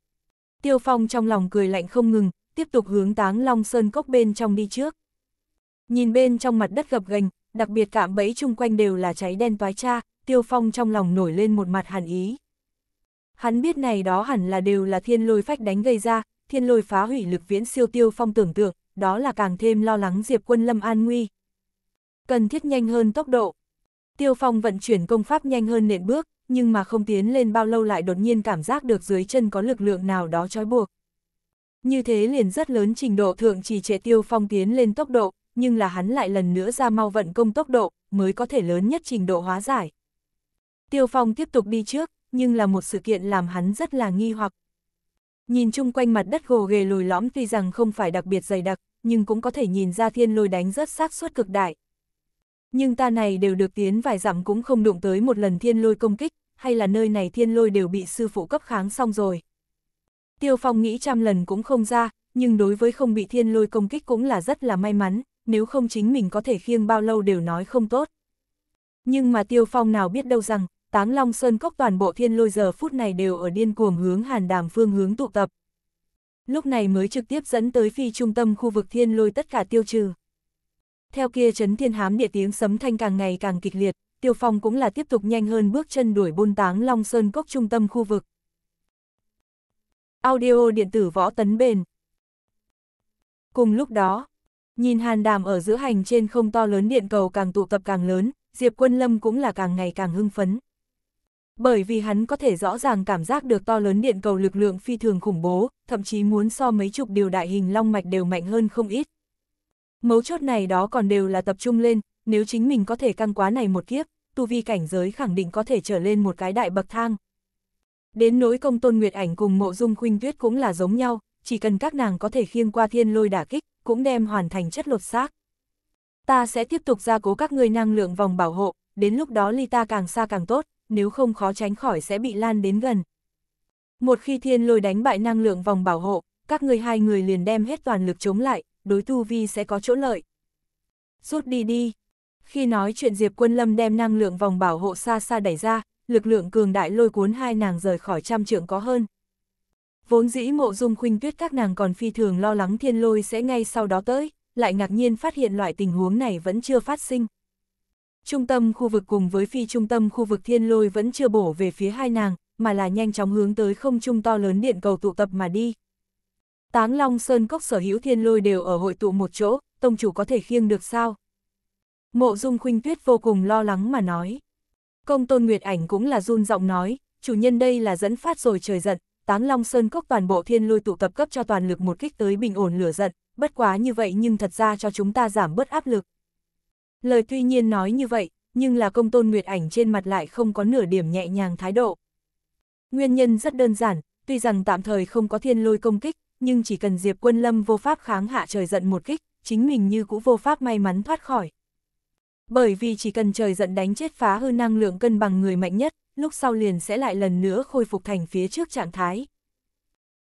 Tiêu Phong trong lòng cười lạnh không ngừng, tiếp tục hướng táng long sơn cốc bên trong đi trước. Nhìn bên trong mặt đất gập gành, đặc biệt cạm bẫy chung quanh đều là cháy đen toái cha, Tiêu Phong trong lòng nổi lên một mặt hàn ý. Hắn biết này đó hẳn là đều là thiên lôi phách đánh gây ra, thiên lôi phá hủy lực viễn siêu Tiêu Phong tưởng tượng, đó là càng thêm lo lắng Diệp Quân Lâm an nguy. Cần thiết nhanh hơn tốc độ. Tiêu Phong vận chuyển công pháp nhanh hơn nện bước, nhưng mà không tiến lên bao lâu lại đột nhiên cảm giác được dưới chân có lực lượng nào đó trói buộc. Như thế liền rất lớn trình độ thượng chỉ trệ tiêu phong tiến lên tốc độ, nhưng là hắn lại lần nữa ra mau vận công tốc độ, mới có thể lớn nhất trình độ hóa giải. Tiêu phong tiếp tục đi trước, nhưng là một sự kiện làm hắn rất là nghi hoặc. Nhìn chung quanh mặt đất gồ ghề lùi lõm tuy rằng không phải đặc biệt dày đặc, nhưng cũng có thể nhìn ra thiên lôi đánh rất xác suất cực đại, nhưng ta này đều được tiến vài dặm cũng không đụng tới một lần thiên lôi công kích, hay là nơi này thiên lôi đều bị sư phụ cấp kháng xong rồi. Tiêu Phong nghĩ trăm lần cũng không ra, nhưng đối với không bị thiên lôi công kích cũng là rất là may mắn, nếu không chính mình có thể khiêng bao lâu đều nói không tốt. Nhưng mà Tiêu Phong nào biết đâu rằng, Táng Long Sơn Cốc toàn bộ thiên lôi giờ phút này đều ở điên cuồng hướng hàn đàm phương hướng tụ tập. Lúc này mới trực tiếp dẫn tới phi trung tâm khu vực thiên lôi tất cả tiêu trừ. Theo kia chấn thiên hám địa tiếng sấm thanh càng ngày càng kịch liệt, Tiêu Phong cũng là tiếp tục nhanh hơn bước chân đuổi bôn táng Long Sơn Cốc trung tâm khu vực. Audio điện tử võ tấn bền. Cùng lúc đó, nhìn hàn đàm ở giữa hành trên không to lớn điện cầu càng tụ tập càng lớn, Diệp Quân Lâm cũng là càng ngày càng hưng phấn. Bởi vì hắn có thể rõ ràng cảm giác được to lớn điện cầu lực lượng phi thường khủng bố, thậm chí muốn so mấy chục điều đại hình long mạch đều mạnh hơn không ít. Mấu chốt này đó còn đều là tập trung lên, nếu chính mình có thể căng quá này một kiếp, tu vi cảnh giới khẳng định có thể trở lên một cái đại bậc thang. Đến nỗi công tôn nguyệt ảnh cùng mộ dung khuynh tuyết cũng là giống nhau, chỉ cần các nàng có thể khiêng qua thiên lôi đả kích, cũng đem hoàn thành chất lột xác. Ta sẽ tiếp tục gia cố các ngươi năng lượng vòng bảo hộ, đến lúc đó ly ta càng xa càng tốt, nếu không khó tránh khỏi sẽ bị lan đến gần. Một khi thiên lôi đánh bại năng lượng vòng bảo hộ, các ngươi hai người liền đem hết toàn lực chống lại, đối tu vi sẽ có chỗ lợi. Rút đi đi. Khi nói chuyện Diệp Quân Lâm đem năng lượng vòng bảo hộ xa xa đẩy ra, lực lượng cường đại lôi cuốn hai nàng rời khỏi trăm trượng có hơn. Vốn dĩ mộ dung khuynh tuyết các nàng còn phi thường lo lắng thiên lôi sẽ ngay sau đó tới, lại ngạc nhiên phát hiện loại tình huống này vẫn chưa phát sinh. Trung tâm khu vực cùng với phi trung tâm khu vực thiên lôi vẫn chưa bổ về phía hai nàng, mà là nhanh chóng hướng tới không trung to lớn điện cầu tụ tập mà đi. Táng Long Sơn Cốc sở hữu thiên lôi đều ở hội tụ một chỗ, tông chủ có thể khiêng được sao? Mộ Dung Khuynh Tuyết vô cùng lo lắng mà nói. Công Tôn Nguyệt Ảnh cũng là run giọng nói, chủ nhân đây là dẫn phát rồi trời giận, Táng Long Sơn Cốc toàn bộ thiên lôi tụ tập cấp cho toàn lực một kích tới bình ổn lửa giận, bất quá như vậy nhưng thật ra cho chúng ta giảm bớt áp lực. Lời tuy nhiên nói như vậy, nhưng là Công Tôn Nguyệt Ảnh trên mặt lại không có nửa điểm nhẹ nhàng thái độ. Nguyên nhân rất đơn giản, tuy rằng tạm thời không có thiên lôi công kích, nhưng chỉ cần Diệp Quân Lâm vô pháp kháng hạ trời giận một kích, chính mình như cũ vô pháp may mắn thoát khỏi. Bởi vì chỉ cần trời giận đánh chết phá hư năng lượng cân bằng người mạnh nhất, lúc sau liền sẽ lại lần nữa khôi phục thành phía trước trạng thái.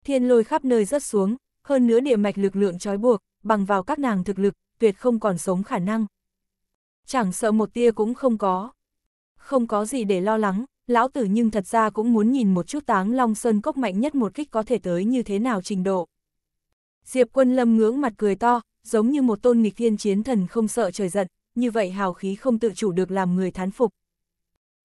Thiên lôi khắp nơi rớt xuống, hơn nữa địa mạch lực lượng trói buộc, bằng vào các nàng thực lực, tuyệt không còn sống khả năng. Chẳng sợ một tia cũng không có. Không có gì để lo lắng, lão tử nhưng thật ra cũng muốn nhìn một chút táng long sơn cốc mạnh nhất một kích có thể tới như thế nào trình độ. Diệp quân lâm ngưỡng mặt cười to, giống như một tôn nghịch thiên chiến thần không sợ trời giận, như vậy hào khí không tự chủ được làm người thán phục.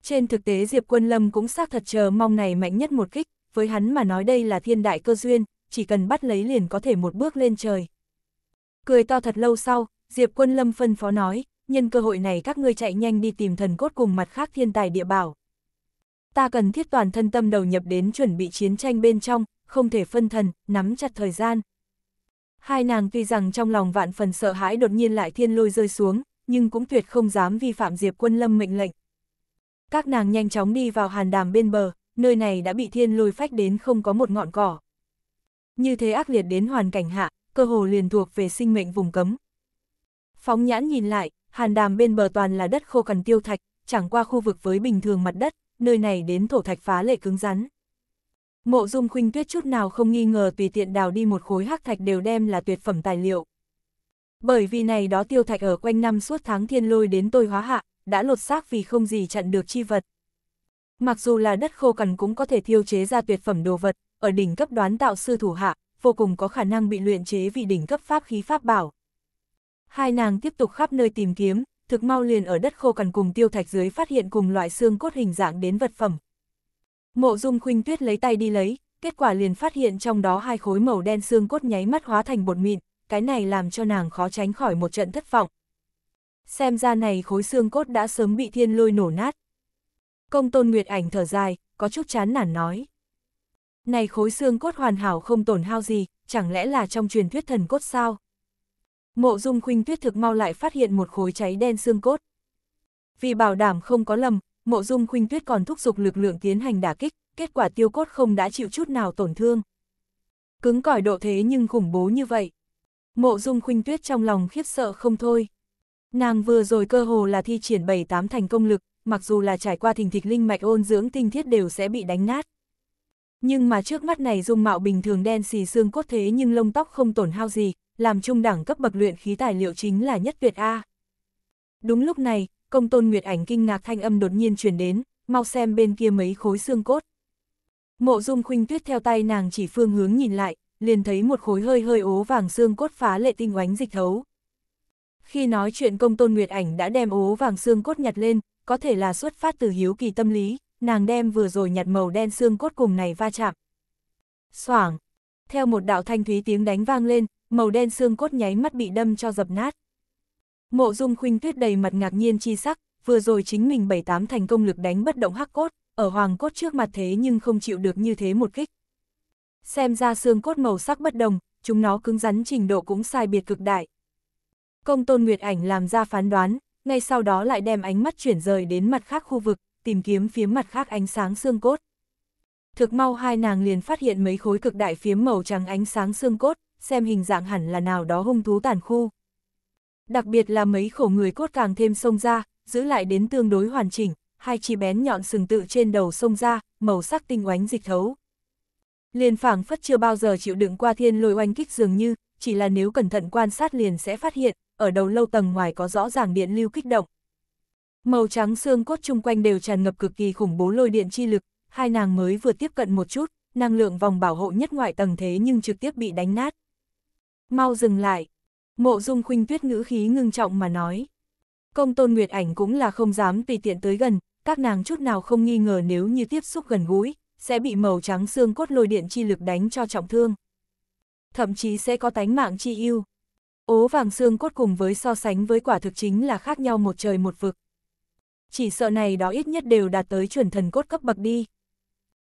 Trên thực tế Diệp quân lâm cũng xác thật chờ mong này mạnh nhất một kích, với hắn mà nói đây là thiên đại cơ duyên, chỉ cần bắt lấy liền có thể một bước lên trời. Cười to thật lâu sau, Diệp quân lâm phân phó nói, nhân cơ hội này các ngươi chạy nhanh đi tìm thần cốt cùng mặt khác thiên tài địa bảo ta cần thiết toàn thân tâm đầu nhập đến chuẩn bị chiến tranh bên trong, không thể phân thần, nắm chặt thời gian. Hai nàng tuy rằng trong lòng vạn phần sợ hãi đột nhiên lại thiên lôi rơi xuống, nhưng cũng tuyệt không dám vi phạm Diệp Quân Lâm mệnh lệnh. Các nàng nhanh chóng đi vào hàn đàm bên bờ, nơi này đã bị thiên lôi phách đến không có một ngọn cỏ. Như thế ác liệt đến hoàn cảnh hạ, cơ hồ liền thuộc về sinh mệnh vùng cấm. Phóng nhãn nhìn lại, hàn đàm bên bờ toàn là đất khô cằn tiêu thạch, chẳng qua khu vực với bình thường mặt đất, nơi này đến thổ thạch phá lệ cứng rắn. Mộ dung khuynh tuyết chút nào không nghi ngờ tùy tiện đào đi một khối hắc thạch đều đem là tuyệt phẩm tài liệu. Bởi vì này đó tiêu thạch ở quanh năm suốt tháng thiên lôi đến tôi hóa hạ, đã lột xác vì không gì chặn được chi vật. Mặc dù là đất khô cằn cũng có thể thiêu chế ra tuyệt phẩm đồ vật, ở đỉnh cấp đoán tạo sư thủ hạ, vô cùng có khả năng bị luyện chế vì đỉnh cấp pháp khí pháp bảo. Hai nàng tiếp tục khắp nơi tìm kiếm, thực mau liền ở đất khô cằn cùng tiêu thạch dưới phát hiện cùng loại xương cốt hình dạng đến vật phẩm. Mộ Dung Khuynh Tuyết lấy tay đi lấy, kết quả liền phát hiện trong đó hai khối màu đen xương cốt nháy mắt hóa thành bột mịn, cái này làm cho nàng khó tránh khỏi một trận thất vọng. Xem ra này khối xương cốt đã sớm bị thiên lôi nổ nát. Công Tôn Nguyệt Ảnh thở dài, có chút chán nản nói. Này khối xương cốt hoàn hảo không tổn hao gì, chẳng lẽ là trong truyền thuyết thần cốt sao? Mộ dung khuynh tuyết thực mau lại phát hiện một khối cháy đen xương cốt. Vì bảo đảm không có lầm, mộ dung khuynh tuyết còn thúc giục lực lượng tiến hành đả kích, kết quả tiêu cốt không đã chịu chút nào tổn thương. Cứng cỏi độ thế nhưng khủng bố như vậy. Mộ dung khuynh tuyết trong lòng khiếp sợ không thôi. Nàng vừa rồi cơ hồ là thi triển bảy tám thành công lực, mặc dù là trải qua thình thịch linh mạch ôn dưỡng tinh thiết đều sẽ bị đánh nát. Nhưng mà trước mắt này dung mạo bình thường đen xì xương cốt thế nhưng lông tóc không tổn hao gì, làm trung đẳng cấp bậc luyện khí tài liệu chính là nhất tuyệt A. Đúng lúc này, công tôn Nguyệt Ảnh kinh ngạc thanh âm đột nhiên truyền đến, mau xem bên kia mấy khối xương cốt. Mộ dung khuynh tuyết theo tay nàng chỉ phương hướng nhìn lại, liền thấy một khối hơi hơi ố vàng xương cốt phá lệ tinh oánh dịch thấu. Khi nói chuyện công tôn Nguyệt Ảnh đã đem ố vàng xương cốt nhặt lên, có thể là xuất phát từ hiếu kỳ tâm lý, nàng đem vừa rồi nhặt màu đen xương cốt cùng này va chạm. Soảng! Theo một đạo thanh thúy tiếng đánh vang lên, màu đen xương cốt nháy mắt bị đâm cho dập nát. Mộ dung khuynh tuyết đầy mặt ngạc nhiên chi sắc, vừa rồi chính mình bảy tám thành công lực đánh bất động hắc cốt, ở hoàng cốt trước mặt thế nhưng không chịu được như thế một kích. Xem ra xương cốt màu sắc bất đồng, chúng nó cứng rắn trình độ cũng sai biệt cực đại. Công tôn Nguyệt Ảnh làm ra phán đoán, ngay sau đó lại đem ánh mắt chuyển rời đến mặt khác khu vực, tìm kiếm phía mặt khác ánh sáng xương cốt. Thực mau hai nàng liền phát hiện mấy khối cực đại phiếm màu trắng ánh sáng xương cốt, xem hình dạng hẳn là nào đó hung thú tàn khu. Đặc biệt là mấy khổ người cốt càng thêm sông ra, giữ lại đến tương đối hoàn chỉnh, hai chi bén nhọn sừng tự trên đầu sông ra, màu sắc tinh oánh dịch thấu. Liên phảng phất chưa bao giờ chịu đựng qua thiên lôi oanh kích dường như, chỉ là nếu cẩn thận quan sát liền sẽ phát hiện, ở đầu lâu tầng ngoài có rõ ràng điện lưu kích động. Màu trắng xương cốt chung quanh đều tràn ngập cực kỳ khủng bố lôi điện chi lực, hai nàng mới vừa tiếp cận một chút, năng lượng vòng bảo hộ nhất ngoại tầng thế nhưng trực tiếp bị đánh nát mau dừng lại. Mộ dung khuynh tuyết ngữ khí ngưng trọng mà nói. Công tôn Nguyệt Ảnh cũng là không dám tùy tiện tới gần, các nàng chút nào không nghi ngờ nếu như tiếp xúc gần gũi, sẽ bị màu trắng xương cốt lôi điện chi lực đánh cho trọng thương. Thậm chí sẽ có tánh mạng chi yêu. Ố vàng xương cốt cùng với so sánh với quả thực chính là khác nhau một trời một vực. Chỉ sợ này đó ít nhất đều đạt tới chuẩn thần cốt cấp bậc đi.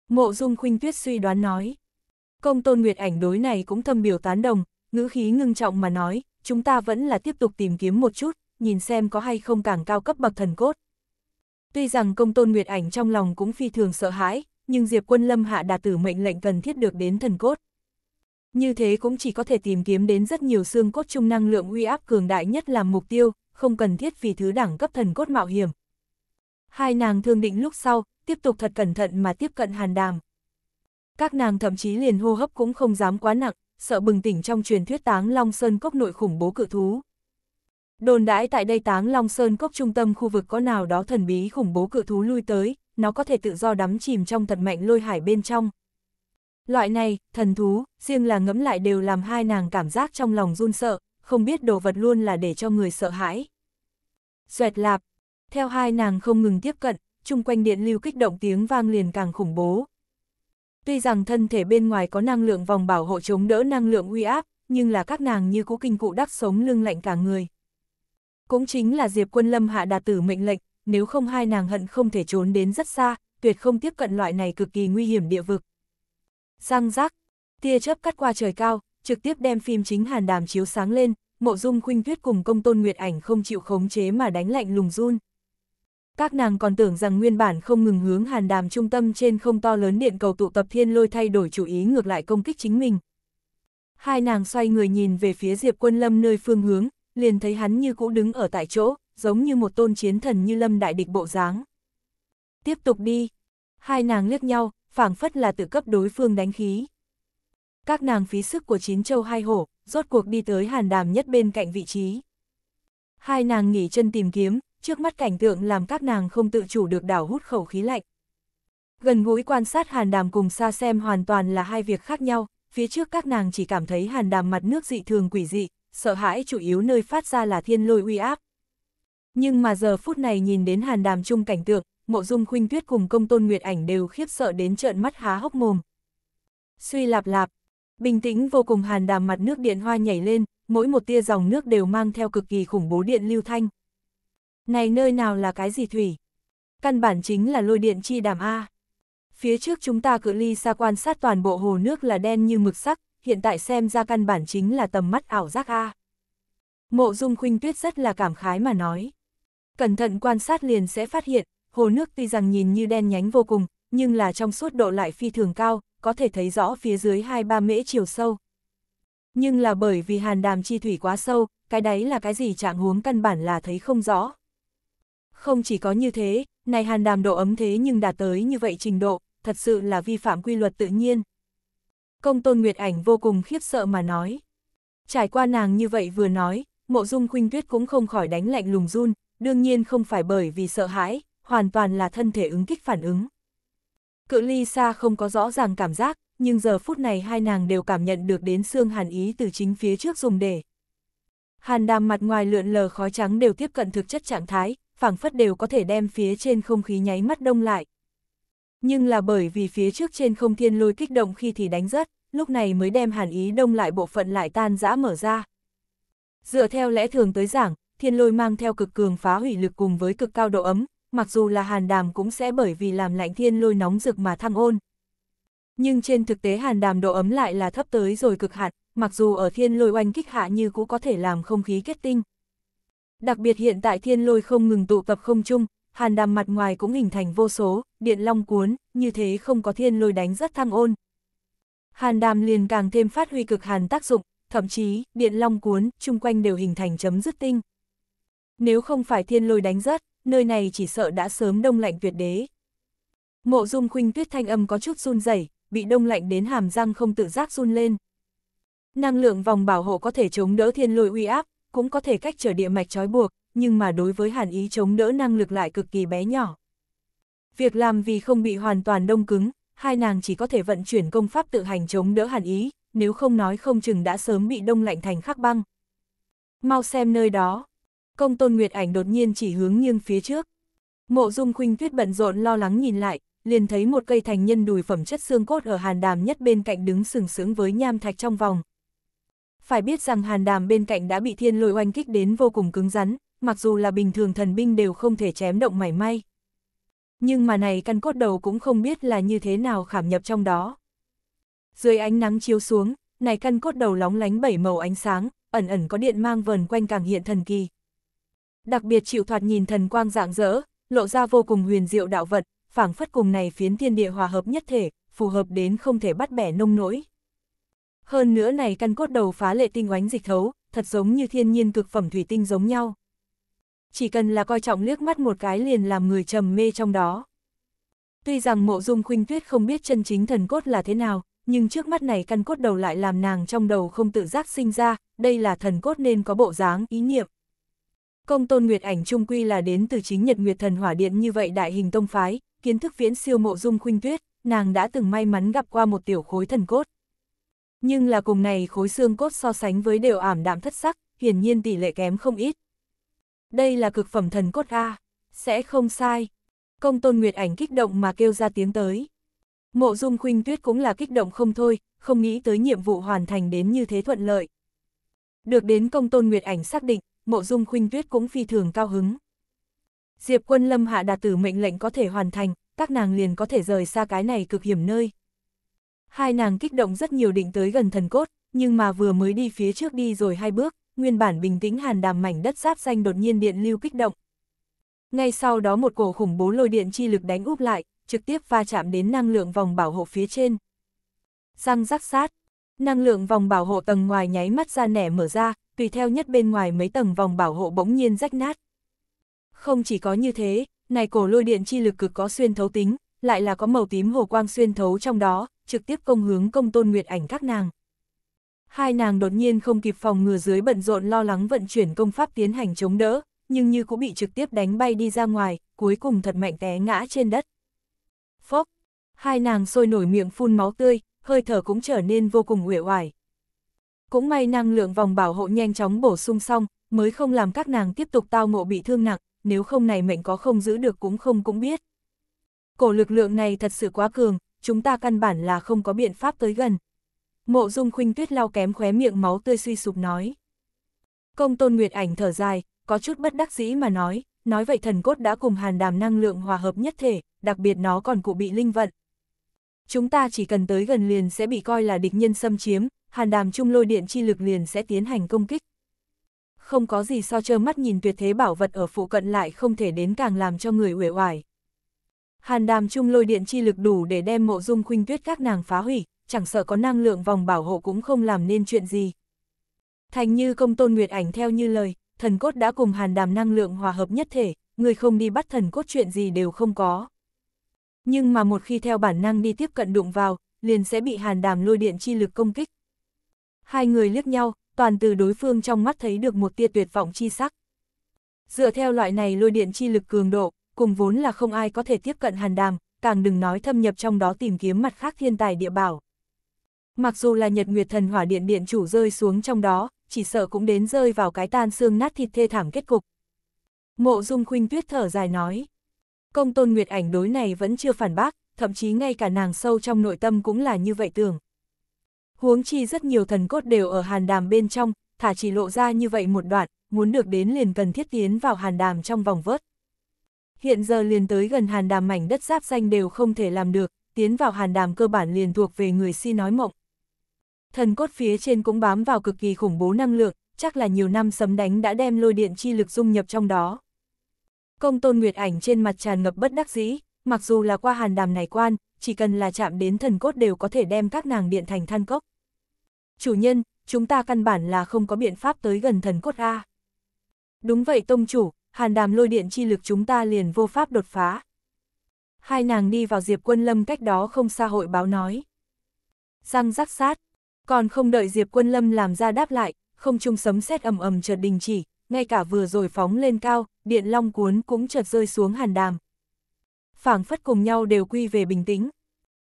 Mộ dung khuynh tuyết suy đoán nói. Công tôn Nguyệt Ảnh đối này cũng thâm biểu tán đồng, ngữ khí ngưng trọng mà nói, chúng ta vẫn là tiếp tục tìm kiếm một chút, nhìn xem có hay không càng cao cấp bậc thần cốt. Tuy rằng công tôn Nguyệt Ảnh trong lòng cũng phi thường sợ hãi, nhưng Diệp Quân Lâm hạ đạt tử mệnh lệnh cần thiết được đến thần cốt. Như thế cũng chỉ có thể tìm kiếm đến rất nhiều xương cốt trung năng lượng uy áp cường đại nhất làm mục tiêu, không cần thiết vì thứ đẳng cấp thần cốt mạo hiểm. Hai nàng thương định lúc sau, tiếp tục thật cẩn thận mà tiếp cận hàn đàm. Các nàng thậm chí liền hô hấp cũng không dám quá nặng, sợ bừng tỉnh trong truyền thuyết táng Long Sơn Cốc nội khủng bố cự thú. Đồn đãi tại đây táng Long Sơn Cốc trung tâm khu vực có nào đó thần bí khủng bố cự thú lui tới, nó có thể tự do đắm chìm trong thật mạnh lôi hải bên trong. Loại này, thần thú, riêng là ngẫm lại đều làm hai nàng cảm giác trong lòng run sợ, không biết đồ vật luôn là để cho người sợ hãi. Xoẹt lạp, theo hai nàng không ngừng tiếp cận, chung quanh điện lưu kích động tiếng vang liền càng khủng bố, Tuy rằng thân thể bên ngoài có năng lượng vòng bảo hộ chống đỡ năng lượng uy áp, nhưng là các nàng như cũ kinh cụ đắc sống lưng lạnh cả người. Cũng chính là Diệp Quân Lâm hạ đạt tử mệnh lệnh, nếu không hai nàng hận không thể trốn đến rất xa, tuyệt không tiếp cận loại này cực kỳ nguy hiểm địa vực. Giang giác, tia chớp cắt qua trời cao, trực tiếp đem phim chính Hàn Đàm chiếu sáng lên, Mộ Dung Khuynh Tuyết cùng Công Tôn Nguyệt Ảnh không chịu khống chế mà đánh lạnh lùng run các nàng còn tưởng rằng nguyên bản không ngừng hướng hàn đàm trung tâm trên không to lớn điện cầu tụ tập thiên lôi thay đổi chủ ý ngược lại công kích chính mình. Hai nàng xoay người nhìn về phía Diệp Quân Lâm nơi phương hướng, liền thấy hắn như cũ đứng ở tại chỗ, giống như một tôn chiến thần như lâm đại địch bộ dáng. Tiếp tục đi. Hai nàng liếc nhau, phảng phất là tự cấp đối phương đánh khí. Các nàng phí sức của chín châu hai hổ, rốt cuộc đi tới hàn đàm nhất bên cạnh vị trí. Hai nàng nghỉ chân tìm kiếm, trước mắt cảnh tượng làm các nàng không tự chủ được đảo hút khẩu khí lạnh. Gần gũi quan sát hàn đàm cùng xa xem hoàn toàn là hai việc khác nhau, phía trước các nàng chỉ cảm thấy hàn đàm mặt nước dị thường quỷ dị, sợ hãi chủ yếu nơi phát ra là thiên lôi uy áp. Nhưng mà giờ phút này nhìn đến hàn đàm chung cảnh tượng, mộ dung khuynh tuyết cùng công tôn nguyệt ảnh đều khiếp sợ đến trợn mắt há hốc mồm. Suy lạp lạp, bình tĩnh vô cùng hàn đàm mặt nước điện hoa nhảy lên, mỗi một tia dòng nước đều mang theo cực kỳ khủng bố điện lưu thanh. Này nơi nào là cái gì thủy? Căn bản chính là lôi điện chi đàm A. Phía trước chúng ta cự ly xa quan sát toàn bộ hồ nước là đen như mực sắc, hiện tại xem ra căn bản chính là tầm mắt ảo giác A. Mộ dung khuynh tuyết rất là cảm khái mà nói. Cẩn thận quan sát liền sẽ phát hiện, hồ nước tuy rằng nhìn như đen nhánh vô cùng, nhưng là trong suốt độ lại phi thường cao, có thể thấy rõ phía dưới 2-3 mễ chiều sâu. Nhưng là bởi vì hàn đàm chi thủy quá sâu, cái đấy là cái gì trạng huống căn bản là thấy không rõ. Không chỉ có như thế, này hàn đàm độ ấm thế nhưng đạt tới như vậy trình độ, thật sự là vi phạm quy luật tự nhiên. Công tôn Nguyệt Ảnh vô cùng khiếp sợ mà nói. Trải qua nàng như vậy vừa nói, mộ dung khuynh tuyết cũng không khỏi đánh lạnh lùng run, đương nhiên không phải bởi vì sợ hãi, hoàn toàn là thân thể ứng kích phản ứng. Cự ly xa không có rõ ràng cảm giác, nhưng giờ phút này hai nàng đều cảm nhận được đến xương hàn ý từ chính phía trước dùng để. Hàn đàm mặt ngoài lượn lờ khói trắng đều tiếp cận thực chất trạng thái, phảng phất đều có thể đem phía trên không khí nháy mắt đông lại. Nhưng là bởi vì phía trước trên không thiên lôi kích động khi thì đánh rớt, lúc này mới đem hàn ý đông lại bộ phận lại tan rã mở ra. Dựa theo lẽ thường tới giảng, thiên lôi mang theo cực cường phá hủy lực cùng với cực cao độ ấm, mặc dù là hàn đàm cũng sẽ bởi vì làm lạnh thiên lôi nóng rực mà thăng ôn. Nhưng trên thực tế hàn đàm độ ấm lại là thấp tới rồi cực hạn, mặc dù ở thiên lôi oanh kích hạ như cũng có thể làm không khí kết tinh, Đặc biệt hiện tại thiên lôi không ngừng tụ tập không chung, hàn đàm mặt ngoài cũng hình thành vô số, điện long cuốn, như thế không có thiên lôi đánh rất thăng ôn. Hàn đàm liền càng thêm phát huy cực hàn tác dụng, thậm chí, điện long cuốn, chung quanh đều hình thành chấm dứt tinh. Nếu không phải thiên lôi đánh rất nơi này chỉ sợ đã sớm đông lạnh tuyệt đế. Mộ dung khuynh tuyết thanh âm có chút run rẩy, bị đông lạnh đến hàm răng không tự giác run lên. Năng lượng vòng bảo hộ có thể chống đỡ thiên lôi uy áp, cũng có thể cách trở địa mạch trói buộc, nhưng mà đối với hàn ý chống đỡ năng lực lại cực kỳ bé nhỏ. Việc làm vì không bị hoàn toàn đông cứng, hai nàng chỉ có thể vận chuyển công pháp tự hành chống đỡ hàn ý, nếu không nói không chừng đã sớm bị đông lạnh thành khắc băng. Mau xem nơi đó. Công tôn Nguyệt ảnh đột nhiên chỉ hướng nghiêng phía trước. Mộ dung khuynh tuyết bận rộn lo lắng nhìn lại, liền thấy một cây thành nhân đùi phẩm chất xương cốt ở hàn đàm nhất bên cạnh đứng sừng sững với nham thạch trong vòng, phải biết rằng hàn đàm bên cạnh đã bị thiên lôi oanh kích đến vô cùng cứng rắn, mặc dù là bình thường thần binh đều không thể chém động mảy may. Nhưng mà này căn cốt đầu cũng không biết là như thế nào khảm nhập trong đó. Dưới ánh nắng chiếu xuống, này căn cốt đầu lóng lánh bảy màu ánh sáng, ẩn ẩn có điện mang vờn quanh càng hiện thần kỳ. Đặc biệt chịu thoạt nhìn thần quang dạng dỡ, lộ ra vô cùng huyền diệu đạo vật, phảng phất cùng này phiến thiên địa hòa hợp nhất thể, phù hợp đến không thể bắt bẻ nông nỗi. Hơn nữa này căn cốt đầu phá lệ tinh oánh dịch thấu, thật giống như thiên nhiên cực phẩm thủy tinh giống nhau. Chỉ cần là coi trọng liếc mắt một cái liền làm người trầm mê trong đó. Tuy rằng mộ dung khuynh tuyết không biết chân chính thần cốt là thế nào, nhưng trước mắt này căn cốt đầu lại làm nàng trong đầu không tự giác sinh ra, đây là thần cốt nên có bộ dáng ý niệm. Công tôn Nguyệt ảnh trung quy là đến từ chính Nhật Nguyệt thần hỏa điện như vậy đại hình tông phái, kiến thức viễn siêu mộ dung khuynh tuyết, nàng đã từng may mắn gặp qua một tiểu khối thần cốt. Nhưng là cùng này khối xương cốt so sánh với đều ảm đạm thất sắc, hiển nhiên tỷ lệ kém không ít. Đây là cực phẩm thần cốt A, sẽ không sai. Công tôn Nguyệt ảnh kích động mà kêu ra tiếng tới. Mộ dung khuynh tuyết cũng là kích động không thôi, không nghĩ tới nhiệm vụ hoàn thành đến như thế thuận lợi. Được đến công tôn Nguyệt ảnh xác định, mộ dung khuynh tuyết cũng phi thường cao hứng. Diệp quân lâm hạ đạt tử mệnh lệnh có thể hoàn thành, các nàng liền có thể rời xa cái này cực hiểm nơi. Hai nàng kích động rất nhiều định tới gần thần cốt, nhưng mà vừa mới đi phía trước đi rồi hai bước, nguyên bản bình tĩnh hàn đàm mảnh đất giáp xanh đột nhiên điện lưu kích động. Ngay sau đó một cổ khủng bố lôi điện chi lực đánh úp lại, trực tiếp va chạm đến năng lượng vòng bảo hộ phía trên. Răng rắc sát, năng lượng vòng bảo hộ tầng ngoài nháy mắt ra nẻ mở ra, tùy theo nhất bên ngoài mấy tầng vòng bảo hộ bỗng nhiên rách nát. Không chỉ có như thế, này cổ lôi điện chi lực cực có xuyên thấu tính, lại là có màu tím hồ quang xuyên thấu trong đó, trực tiếp công hướng công tôn nguyệt ảnh các nàng. Hai nàng đột nhiên không kịp phòng ngừa dưới bận rộn lo lắng vận chuyển công pháp tiến hành chống đỡ, nhưng như cũng bị trực tiếp đánh bay đi ra ngoài, cuối cùng thật mạnh té ngã trên đất. Phốc, hai nàng sôi nổi miệng phun máu tươi, hơi thở cũng trở nên vô cùng uể oải. Cũng may năng lượng vòng bảo hộ nhanh chóng bổ sung xong, mới không làm các nàng tiếp tục tao ngộ bị thương nặng, nếu không này mệnh có không giữ được cũng không cũng biết. Cổ lực lượng này thật sự quá cường, chúng ta căn bản là không có biện pháp tới gần. Mộ dung khuynh tuyết lau kém khóe miệng máu tươi suy sụp nói. Công tôn Nguyệt ảnh thở dài, có chút bất đắc dĩ mà nói, nói vậy thần cốt đã cùng hàn đàm năng lượng hòa hợp nhất thể, đặc biệt nó còn cụ bị linh vận. Chúng ta chỉ cần tới gần liền sẽ bị coi là địch nhân xâm chiếm, hàn đàm chung lôi điện chi lực liền sẽ tiến hành công kích. Không có gì so trơ mắt nhìn tuyệt thế bảo vật ở phụ cận lại không thể đến càng làm cho người uể oải. Hàn đàm chung lôi điện chi lực đủ để đem mộ dung khuynh tuyết các nàng phá hủy, chẳng sợ có năng lượng vòng bảo hộ cũng không làm nên chuyện gì. Thành như công tôn nguyệt ảnh theo như lời, thần cốt đã cùng hàn đàm năng lượng hòa hợp nhất thể, người không đi bắt thần cốt chuyện gì đều không có. Nhưng mà một khi theo bản năng đi tiếp cận đụng vào, liền sẽ bị hàn đàm lôi điện chi lực công kích. Hai người liếc nhau, toàn từ đối phương trong mắt thấy được một tia tuyệt vọng chi sắc. Dựa theo loại này lôi điện chi lực cường độ, cùng vốn là không ai có thể tiếp cận hàn đàm, càng đừng nói thâm nhập trong đó tìm kiếm mặt khác thiên tài địa bảo. Mặc dù là nhật nguyệt thần hỏa điện điện chủ rơi xuống trong đó, chỉ sợ cũng đến rơi vào cái tan xương nát thịt thê thảm kết cục. Mộ dung khuynh tuyết thở dài nói. Công tôn nguyệt ảnh đối này vẫn chưa phản bác, thậm chí ngay cả nàng sâu trong nội tâm cũng là như vậy tưởng. Huống chi rất nhiều thần cốt đều ở hàn đàm bên trong, thả chỉ lộ ra như vậy một đoạn, muốn được đến liền cần thiết tiến vào hàn đàm trong vòng vớt hiện giờ liền tới gần hàn đàm mảnh đất giáp danh đều không thể làm được, tiến vào hàn đàm cơ bản liền thuộc về người si nói mộng. Thần cốt phía trên cũng bám vào cực kỳ khủng bố năng lượng, chắc là nhiều năm sấm đánh đã đem lôi điện chi lực dung nhập trong đó. Công tôn nguyệt ảnh trên mặt tràn ngập bất đắc dĩ, mặc dù là qua hàn đàm này quan, chỉ cần là chạm đến thần cốt đều có thể đem các nàng điện thành than cốc. Chủ nhân, chúng ta căn bản là không có biện pháp tới gần thần cốt A. Đúng vậy tông chủ, hàn đàm lôi điện chi lực chúng ta liền vô pháp đột phá. Hai nàng đi vào Diệp Quân Lâm cách đó không xa hội báo nói. Răng rắc sát, còn không đợi Diệp Quân Lâm làm ra đáp lại, không trung sấm sét ầm ầm chợt đình chỉ, ngay cả vừa rồi phóng lên cao, điện long cuốn cũng chợt rơi xuống hàn đàm. phảng phất cùng nhau đều quy về bình tĩnh.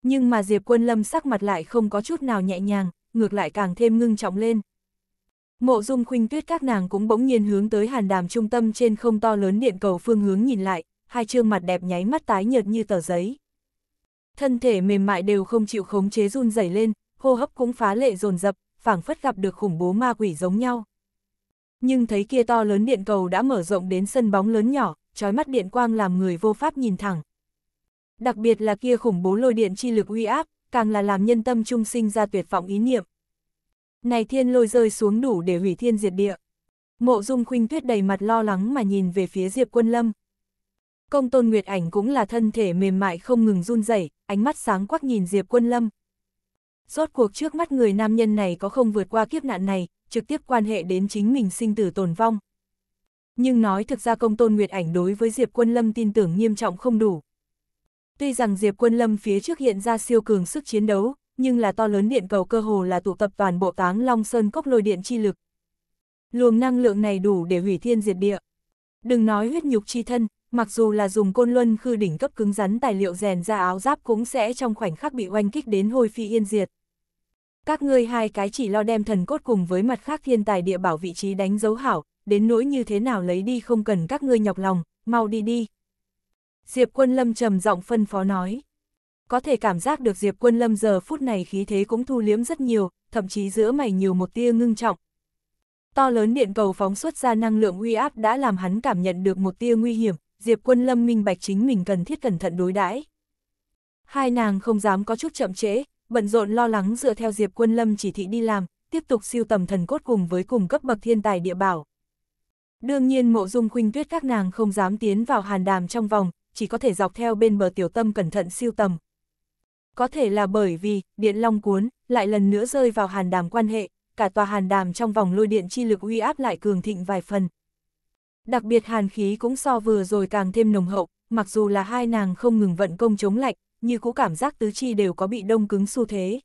Nhưng mà Diệp Quân Lâm sắc mặt lại không có chút nào nhẹ nhàng, ngược lại càng thêm ngưng trọng lên, Mộ dung khuynh tuyết các nàng cũng bỗng nhiên hướng tới hàn đàm trung tâm trên không to lớn điện cầu phương hướng nhìn lại, hai trương mặt đẹp nháy mắt tái nhợt như tờ giấy. Thân thể mềm mại đều không chịu khống chế run rẩy lên, hô hấp cũng phá lệ dồn dập, phảng phất gặp được khủng bố ma quỷ giống nhau. Nhưng thấy kia to lớn điện cầu đã mở rộng đến sân bóng lớn nhỏ, trói mắt điện quang làm người vô pháp nhìn thẳng. Đặc biệt là kia khủng bố lôi điện chi lực uy áp, càng là làm nhân tâm trung sinh ra tuyệt vọng ý niệm này thiên lôi rơi xuống đủ để hủy thiên diệt địa. Mộ dung khuynh tuyết đầy mặt lo lắng mà nhìn về phía Diệp Quân Lâm. Công tôn Nguyệt Ảnh cũng là thân thể mềm mại không ngừng run rẩy, ánh mắt sáng quắc nhìn Diệp Quân Lâm. Rốt cuộc trước mắt người nam nhân này có không vượt qua kiếp nạn này, trực tiếp quan hệ đến chính mình sinh tử tồn vong. Nhưng nói thực ra công tôn Nguyệt Ảnh đối với Diệp Quân Lâm tin tưởng nghiêm trọng không đủ. Tuy rằng Diệp Quân Lâm phía trước hiện ra siêu cường sức chiến đấu, nhưng là to lớn điện cầu cơ hồ là tụ tập toàn bộ táng Long Sơn cốc lôi điện chi lực. Luồng năng lượng này đủ để hủy thiên diệt địa. Đừng nói huyết nhục chi thân, mặc dù là dùng côn luân khư đỉnh cấp cứng rắn tài liệu rèn ra áo giáp cũng sẽ trong khoảnh khắc bị oanh kích đến hôi phi yên diệt. Các ngươi hai cái chỉ lo đem thần cốt cùng với mặt khác thiên tài địa bảo vị trí đánh dấu hảo, đến nỗi như thế nào lấy đi không cần các ngươi nhọc lòng, mau đi đi. Diệp quân lâm trầm giọng phân phó nói. Có thể cảm giác được Diệp Quân Lâm giờ phút này khí thế cũng thu liếm rất nhiều, thậm chí giữa mày nhiều một tia ngưng trọng. To lớn điện cầu phóng xuất ra năng lượng uy áp đã làm hắn cảm nhận được một tia nguy hiểm, Diệp Quân Lâm minh bạch chính mình cần thiết cẩn thận đối đãi. Hai nàng không dám có chút chậm trễ, bận rộn lo lắng dựa theo Diệp Quân Lâm chỉ thị đi làm, tiếp tục siêu tầm thần cốt cùng với cùng cấp bậc thiên tài địa bảo. Đương nhiên mộ dung khuynh tuyết các nàng không dám tiến vào hàn đàm trong vòng, chỉ có thể dọc theo bên bờ tiểu tâm cẩn thận siêu tầm có thể là bởi vì điện long cuốn lại lần nữa rơi vào hàn đàm quan hệ, cả tòa hàn đàm trong vòng lôi điện chi lực uy áp lại cường thịnh vài phần. Đặc biệt hàn khí cũng so vừa rồi càng thêm nồng hậu, mặc dù là hai nàng không ngừng vận công chống lạnh, như cũ cảm giác tứ chi đều có bị đông cứng xu thế.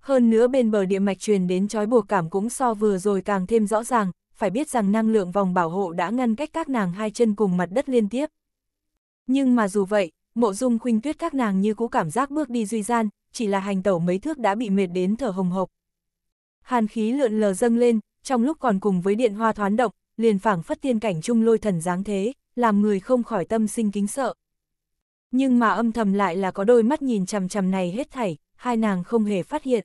Hơn nữa bên bờ địa mạch truyền đến trói buộc cảm cũng so vừa rồi càng thêm rõ ràng, phải biết rằng năng lượng vòng bảo hộ đã ngăn cách các nàng hai chân cùng mặt đất liên tiếp. Nhưng mà dù vậy, Mộ dung khuynh tuyết các nàng như cũ cảm giác bước đi duy gian, chỉ là hành tẩu mấy thước đã bị mệt đến thở hồng hộc. Hàn khí lượn lờ dâng lên, trong lúc còn cùng với điện hoa thoán động, liền phảng phất tiên cảnh trung lôi thần dáng thế, làm người không khỏi tâm sinh kính sợ. Nhưng mà âm thầm lại là có đôi mắt nhìn chằm chằm này hết thảy, hai nàng không hề phát hiện.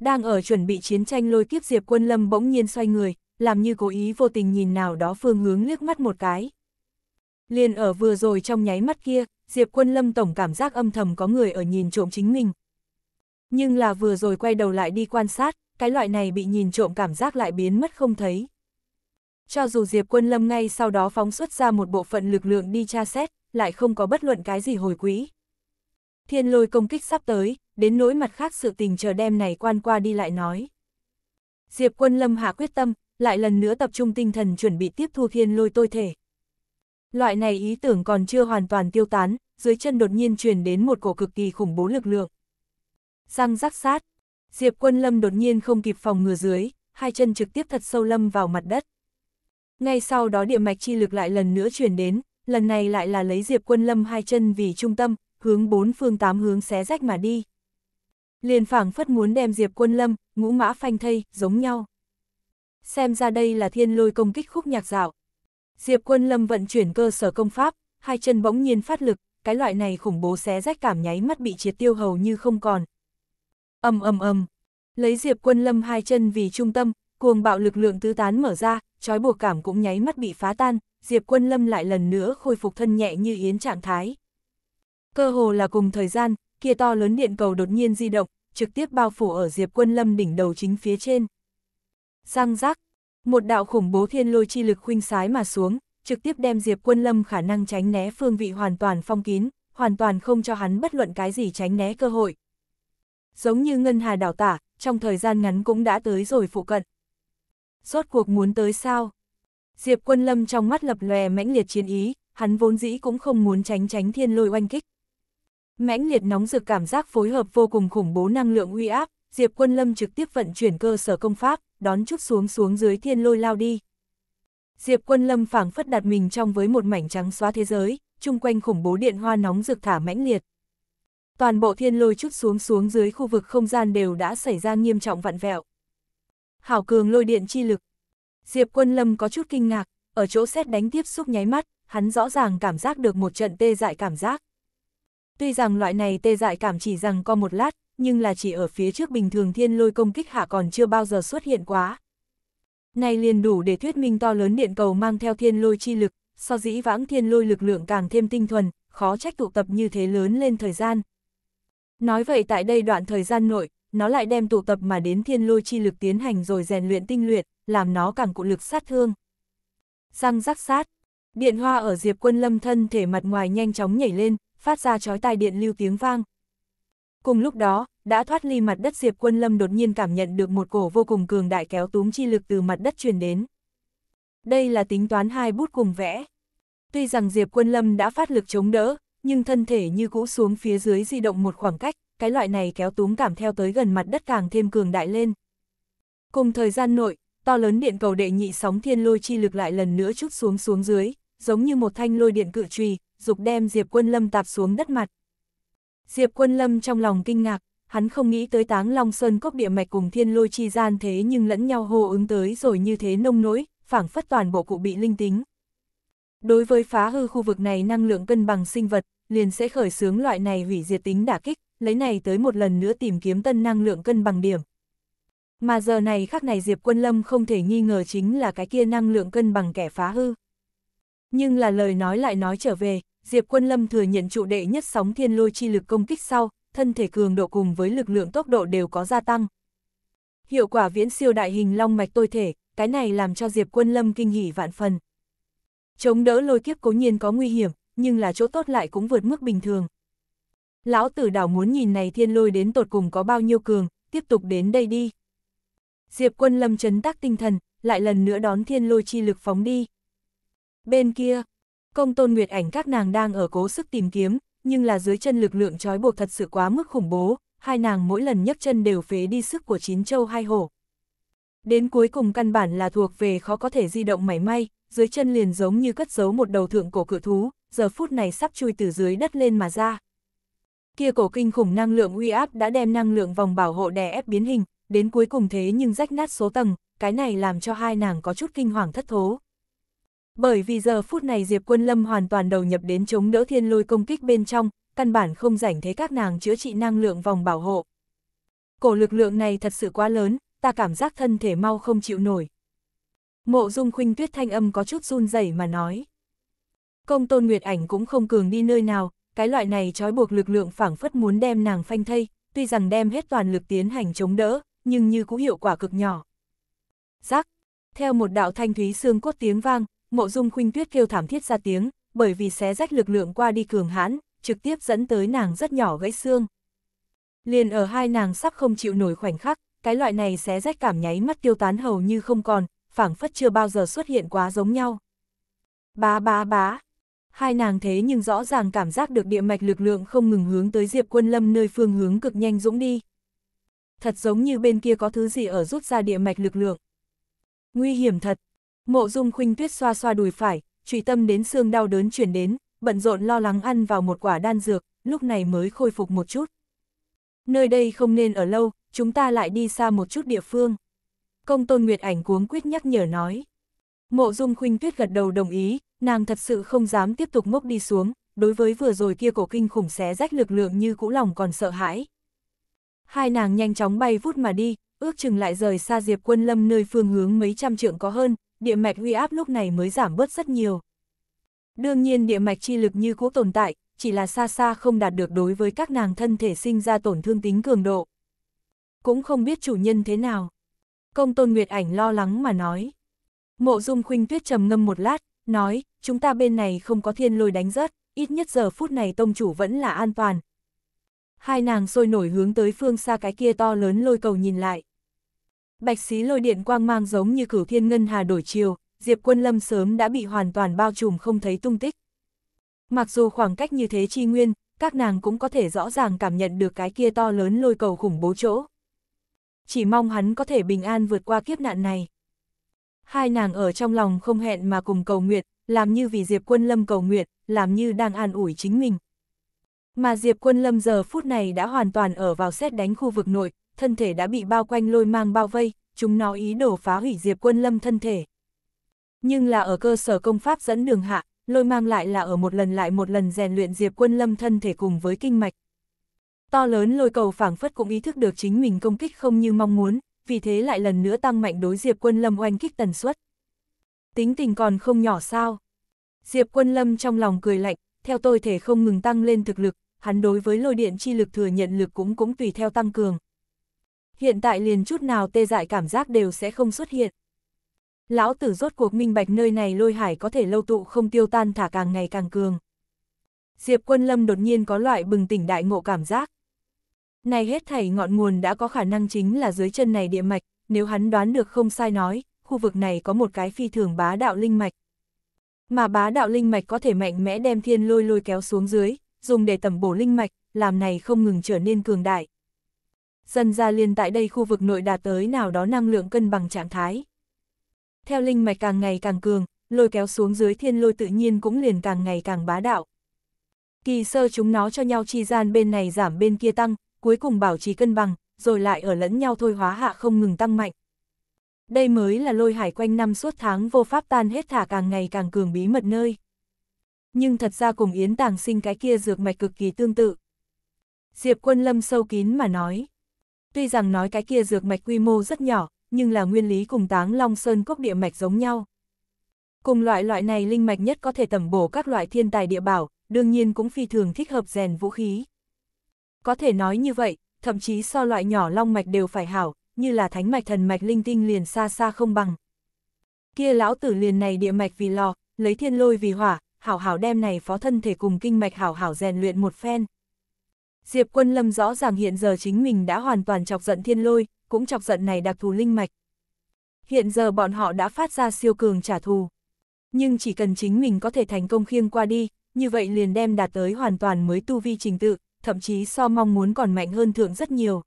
Đang ở chuẩn bị chiến tranh lôi kiếp Diệp Quân Lâm bỗng nhiên xoay người, làm như cố ý vô tình nhìn nào đó phương hướng liếc mắt một cái. Liền ở vừa rồi trong nháy mắt kia, Diệp Quân Lâm tổng cảm giác âm thầm có người ở nhìn trộm chính mình. Nhưng là vừa rồi quay đầu lại đi quan sát, cái loại này bị nhìn trộm cảm giác lại biến mất không thấy. Cho dù Diệp Quân Lâm ngay sau đó phóng xuất ra một bộ phận lực lượng đi tra xét, lại không có bất luận cái gì hồi quỹ. Thiên lôi công kích sắp tới, đến nỗi mặt khác sự tình chờ đêm này quan qua đi lại nói. Diệp Quân Lâm hạ quyết tâm, lại lần nữa tập trung tinh thần chuẩn bị tiếp thu thiên lôi tôi thể. Loại này ý tưởng còn chưa hoàn toàn tiêu tán, dưới chân đột nhiên truyền đến một cổ cực kỳ khủng bố lực lượng. Răng rắc sát, Diệp Quân Lâm đột nhiên không kịp phòng ngừa dưới, hai chân trực tiếp thật sâu lâm vào mặt đất. Ngay sau đó địa mạch chi lực lại lần nữa truyền đến, lần này lại là lấy Diệp Quân Lâm hai chân vì trung tâm, hướng bốn phương tám hướng xé rách mà đi. Liền phảng phất muốn đem Diệp Quân Lâm, ngũ mã phanh thây, giống nhau. Xem ra đây là thiên lôi công kích khúc nhạc dạo, Diệp quân lâm vận chuyển cơ sở công pháp, hai chân bỗng nhiên phát lực, cái loại này khủng bố xé rách cảm nháy mắt bị triệt tiêu hầu như không còn. Âm âm âm, lấy Diệp quân lâm hai chân vì trung tâm, cuồng bạo lực lượng tứ tán mở ra, trói buộc cảm cũng nháy mắt bị phá tan, Diệp quân lâm lại lần nữa khôi phục thân nhẹ như yến trạng thái. Cơ hồ là cùng thời gian, kia to lớn điện cầu đột nhiên di động, trực tiếp bao phủ ở Diệp quân lâm đỉnh đầu chính phía trên. Răng rác, một đạo khủng bố thiên lôi chi lực khuynh sái mà xuống, trực tiếp đem Diệp Quân Lâm khả năng tránh né phương vị hoàn toàn phong kín, hoàn toàn không cho hắn bất luận cái gì tránh né cơ hội. Giống như ngân hà đảo tả, trong thời gian ngắn cũng đã tới rồi phụ cận. Rốt cuộc muốn tới sao? Diệp Quân Lâm trong mắt lập lòe mãnh liệt chiến ý, hắn vốn dĩ cũng không muốn tránh tránh thiên lôi oanh kích. Mãnh liệt nóng rực cảm giác phối hợp vô cùng khủng bố năng lượng uy áp, Diệp Quân Lâm trực tiếp vận chuyển cơ sở công pháp, đón chút xuống xuống dưới thiên lôi lao đi. Diệp quân lâm phảng phất đặt mình trong với một mảnh trắng xóa thế giới, chung quanh khủng bố điện hoa nóng rực thả mãnh liệt. Toàn bộ thiên lôi chút xuống xuống dưới khu vực không gian đều đã xảy ra nghiêm trọng vặn vẹo. Hảo cường lôi điện chi lực. Diệp quân lâm có chút kinh ngạc, ở chỗ xét đánh tiếp xúc nháy mắt, hắn rõ ràng cảm giác được một trận tê dại cảm giác. Tuy rằng loại này tê dại cảm chỉ rằng có một lát, nhưng là chỉ ở phía trước bình thường thiên lôi công kích hạ còn chưa bao giờ xuất hiện quá. Này liền đủ để thuyết minh to lớn điện cầu mang theo thiên lôi chi lực, so dĩ vãng thiên lôi lực lượng càng thêm tinh thuần, khó trách tụ tập như thế lớn lên thời gian. Nói vậy tại đây đoạn thời gian nội, nó lại đem tụ tập mà đến thiên lôi chi lực tiến hành rồi rèn luyện tinh luyện, làm nó càng cụ lực sát thương. Răng rắc sát, điện hoa ở Diệp Quân Lâm thân thể mặt ngoài nhanh chóng nhảy lên, phát ra chói tai điện lưu tiếng vang, Cùng lúc đó, đã thoát ly mặt đất Diệp Quân Lâm đột nhiên cảm nhận được một cổ vô cùng cường đại kéo túm chi lực từ mặt đất truyền đến. Đây là tính toán hai bút cùng vẽ. Tuy rằng Diệp Quân Lâm đã phát lực chống đỡ, nhưng thân thể như cũ xuống phía dưới di động một khoảng cách, cái loại này kéo túm cảm theo tới gần mặt đất càng thêm cường đại lên. Cùng thời gian nội, to lớn điện cầu đệ nhị sóng thiên lôi chi lực lại lần nữa chút xuống xuống dưới, giống như một thanh lôi điện cự trùy, dục đem Diệp Quân Lâm tạp xuống đất mặt. Diệp Quân Lâm trong lòng kinh ngạc, hắn không nghĩ tới táng Long Sơn cốc địa mạch cùng thiên lôi chi gian thế nhưng lẫn nhau hô ứng tới rồi như thế nông nỗi, phảng phất toàn bộ cụ bị linh tính. Đối với phá hư khu vực này năng lượng cân bằng sinh vật, liền sẽ khởi xướng loại này hủy diệt tính đả kích, lấy này tới một lần nữa tìm kiếm tân năng lượng cân bằng điểm. Mà giờ này khắc này Diệp Quân Lâm không thể nghi ngờ chính là cái kia năng lượng cân bằng kẻ phá hư. Nhưng là lời nói lại nói trở về, Diệp Quân Lâm thừa nhận trụ đệ nhất sóng thiên lôi chi lực công kích sau, thân thể cường độ cùng với lực lượng tốc độ đều có gia tăng. Hiệu quả viễn siêu đại hình long mạch tôi thể, cái này làm cho Diệp Quân Lâm kinh hỉ vạn phần. Chống đỡ lôi kiếp cố nhiên có nguy hiểm, nhưng là chỗ tốt lại cũng vượt mức bình thường. Lão tử đảo muốn nhìn này thiên lôi đến tột cùng có bao nhiêu cường, tiếp tục đến đây đi. Diệp Quân Lâm chấn tác tinh thần, lại lần nữa đón thiên lôi chi lực phóng đi. Bên kia, Công tôn nguyệt ảnh các nàng đang ở cố sức tìm kiếm, nhưng là dưới chân lực lượng trói buộc thật sự quá mức khủng bố, hai nàng mỗi lần nhấc chân đều phế đi sức của chín châu hai hổ. Đến cuối cùng căn bản là thuộc về khó có thể di động mảy may, dưới chân liền giống như cất giấu một đầu thượng cổ cự thú, giờ phút này sắp chui từ dưới đất lên mà ra. Kia cổ kinh khủng năng lượng uy áp đã đem năng lượng vòng bảo hộ đè ép biến hình, đến cuối cùng thế nhưng rách nát số tầng, cái này làm cho hai nàng có chút kinh hoàng thất thố. Bởi vì giờ phút này Diệp Quân Lâm hoàn toàn đầu nhập đến chống đỡ thiên lôi công kích bên trong, căn bản không rảnh thế các nàng chữa trị năng lượng vòng bảo hộ. Cổ lực lượng này thật sự quá lớn, ta cảm giác thân thể mau không chịu nổi. Mộ dung khuynh tuyết thanh âm có chút run rẩy mà nói. Công tôn nguyệt ảnh cũng không cường đi nơi nào, cái loại này trói buộc lực lượng phảng phất muốn đem nàng phanh thây, tuy rằng đem hết toàn lực tiến hành chống đỡ, nhưng như cũng hiệu quả cực nhỏ. Giác, theo một đạo thanh thúy xương cốt tiếng vang, mộ dung khuynh tuyết kêu thảm thiết ra tiếng, bởi vì xé rách lực lượng qua đi cường hãn, trực tiếp dẫn tới nàng rất nhỏ gãy xương. Liền ở hai nàng sắp không chịu nổi khoảnh khắc, cái loại này xé rách cảm nháy mắt tiêu tán hầu như không còn, phảng phất chưa bao giờ xuất hiện quá giống nhau. Bá bá bá. Hai nàng thế nhưng rõ ràng cảm giác được địa mạch lực lượng không ngừng hướng tới Diệp Quân Lâm nơi phương hướng cực nhanh dũng đi. Thật giống như bên kia có thứ gì ở rút ra địa mạch lực lượng. Nguy hiểm thật, Mộ dung khuynh tuyết xoa xoa đùi phải, truy tâm đến xương đau đớn chuyển đến, bận rộn lo lắng ăn vào một quả đan dược, lúc này mới khôi phục một chút. Nơi đây không nên ở lâu, chúng ta lại đi xa một chút địa phương. Công tôn Nguyệt ảnh cuống quyết nhắc nhở nói. Mộ dung khuynh tuyết gật đầu đồng ý, nàng thật sự không dám tiếp tục ngốc đi xuống, đối với vừa rồi kia cổ kinh khủng xé rách lực lượng như cũ lòng còn sợ hãi. Hai nàng nhanh chóng bay vút mà đi, ước chừng lại rời xa Diệp Quân Lâm nơi phương hướng mấy trăm trượng có hơn, địa mạch huy áp lúc này mới giảm bớt rất nhiều. Đương nhiên địa mạch chi lực như cũ tồn tại, chỉ là xa xa không đạt được đối với các nàng thân thể sinh ra tổn thương tính cường độ. Cũng không biết chủ nhân thế nào. Công tôn Nguyệt ảnh lo lắng mà nói. Mộ dung khuynh tuyết trầm ngâm một lát, nói, chúng ta bên này không có thiên lôi đánh rớt, ít nhất giờ phút này tông chủ vẫn là an toàn. Hai nàng sôi nổi hướng tới phương xa cái kia to lớn lôi cầu nhìn lại. Bạch xí lôi điện quang mang giống như cửu thiên ngân hà đổi chiều, Diệp Quân Lâm sớm đã bị hoàn toàn bao trùm không thấy tung tích. Mặc dù khoảng cách như thế chi nguyên, các nàng cũng có thể rõ ràng cảm nhận được cái kia to lớn lôi cầu khủng bố chỗ. Chỉ mong hắn có thể bình an vượt qua kiếp nạn này. Hai nàng ở trong lòng không hẹn mà cùng cầu nguyện, làm như vì Diệp Quân Lâm cầu nguyện, làm như đang an ủi chính mình. Mà Diệp Quân Lâm giờ phút này đã hoàn toàn ở vào xét đánh khu vực nội, thân thể đã bị bao quanh lôi mang bao vây, chúng nó ý đồ phá hủy Diệp Quân Lâm thân thể. Nhưng là ở cơ sở công pháp dẫn đường hạ, lôi mang lại là ở một lần lại một lần rèn luyện Diệp Quân Lâm thân thể cùng với kinh mạch. To lớn lôi cầu phảng phất cũng ý thức được chính mình công kích không như mong muốn, vì thế lại lần nữa tăng mạnh đối Diệp Quân Lâm oanh kích tần suất. Tính tình còn không nhỏ sao? Diệp Quân Lâm trong lòng cười lạnh, theo tôi thể không ngừng tăng lên thực lực, hắn đối với lôi điện chi lực thừa nhận lực cũng cũng tùy theo tăng cường hiện tại liền chút nào tê dại cảm giác đều sẽ không xuất hiện. Lão tử rốt cuộc minh bạch nơi này lôi hải có thể lâu tụ không tiêu tan thả càng ngày càng cường. Diệp quân lâm đột nhiên có loại bừng tỉnh đại ngộ cảm giác. Này hết thảy ngọn nguồn đã có khả năng chính là dưới chân này địa mạch, nếu hắn đoán được không sai nói, khu vực này có một cái phi thường bá đạo linh mạch. Mà bá đạo linh mạch có thể mạnh mẽ đem thiên lôi lôi kéo xuống dưới, dùng để tẩm bổ linh mạch, làm này không ngừng trở nên cường đại dần ra liền tại đây khu vực nội đạt tới nào đó năng lượng cân bằng trạng thái. Theo linh mạch càng ngày càng cường, lôi kéo xuống dưới thiên lôi tự nhiên cũng liền càng ngày càng bá đạo. Kỳ sơ chúng nó cho nhau chi gian bên này giảm bên kia tăng, cuối cùng bảo trì cân bằng, rồi lại ở lẫn nhau thôi hóa hạ không ngừng tăng mạnh. Đây mới là lôi hải quanh năm suốt tháng vô pháp tan hết thả càng ngày càng cường bí mật nơi. Nhưng thật ra cùng Yến Tàng sinh cái kia dược mạch cực kỳ tương tự. Diệp quân lâm sâu kín mà nói tuy rằng nói cái kia dược mạch quy mô rất nhỏ, nhưng là nguyên lý cùng táng long sơn cốc địa mạch giống nhau. Cùng loại loại này linh mạch nhất có thể tẩm bổ các loại thiên tài địa bảo, đương nhiên cũng phi thường thích hợp rèn vũ khí. Có thể nói như vậy, thậm chí so loại nhỏ long mạch đều phải hảo, như là thánh mạch thần mạch linh tinh liền xa xa không bằng. Kia lão tử liền này địa mạch vì lò, lấy thiên lôi vì hỏa, hảo hảo đem này phó thân thể cùng kinh mạch hảo hảo rèn luyện một phen. Diệp Quân Lâm rõ ràng hiện giờ chính mình đã hoàn toàn chọc giận thiên lôi, cũng chọc giận này đặc thù linh mạch. Hiện giờ bọn họ đã phát ra siêu cường trả thù. Nhưng chỉ cần chính mình có thể thành công khiêng qua đi, như vậy liền đem đạt tới hoàn toàn mới tu vi trình tự, thậm chí so mong muốn còn mạnh hơn thượng rất nhiều.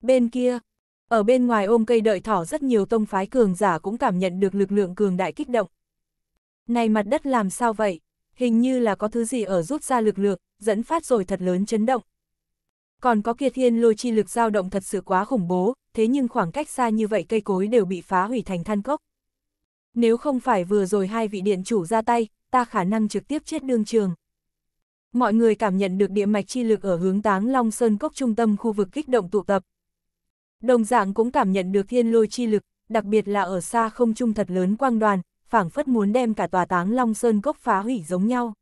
Bên kia, ở bên ngoài ôm cây đợi thỏ rất nhiều tông phái cường giả cũng cảm nhận được lực lượng cường đại kích động. Này mặt đất làm sao vậy? hình như là có thứ gì ở rút ra lực lượng, dẫn phát rồi thật lớn chấn động. Còn có kia thiên lôi chi lực dao động thật sự quá khủng bố, thế nhưng khoảng cách xa như vậy cây cối đều bị phá hủy thành than cốc. Nếu không phải vừa rồi hai vị điện chủ ra tay, ta khả năng trực tiếp chết đương trường. Mọi người cảm nhận được địa mạch chi lực ở hướng táng Long Sơn Cốc trung tâm khu vực kích động tụ tập. Đồng dạng cũng cảm nhận được thiên lôi chi lực, đặc biệt là ở xa không trung thật lớn quang đoàn, phảng phất muốn đem cả tòa táng Long Sơn cốc phá hủy giống nhau.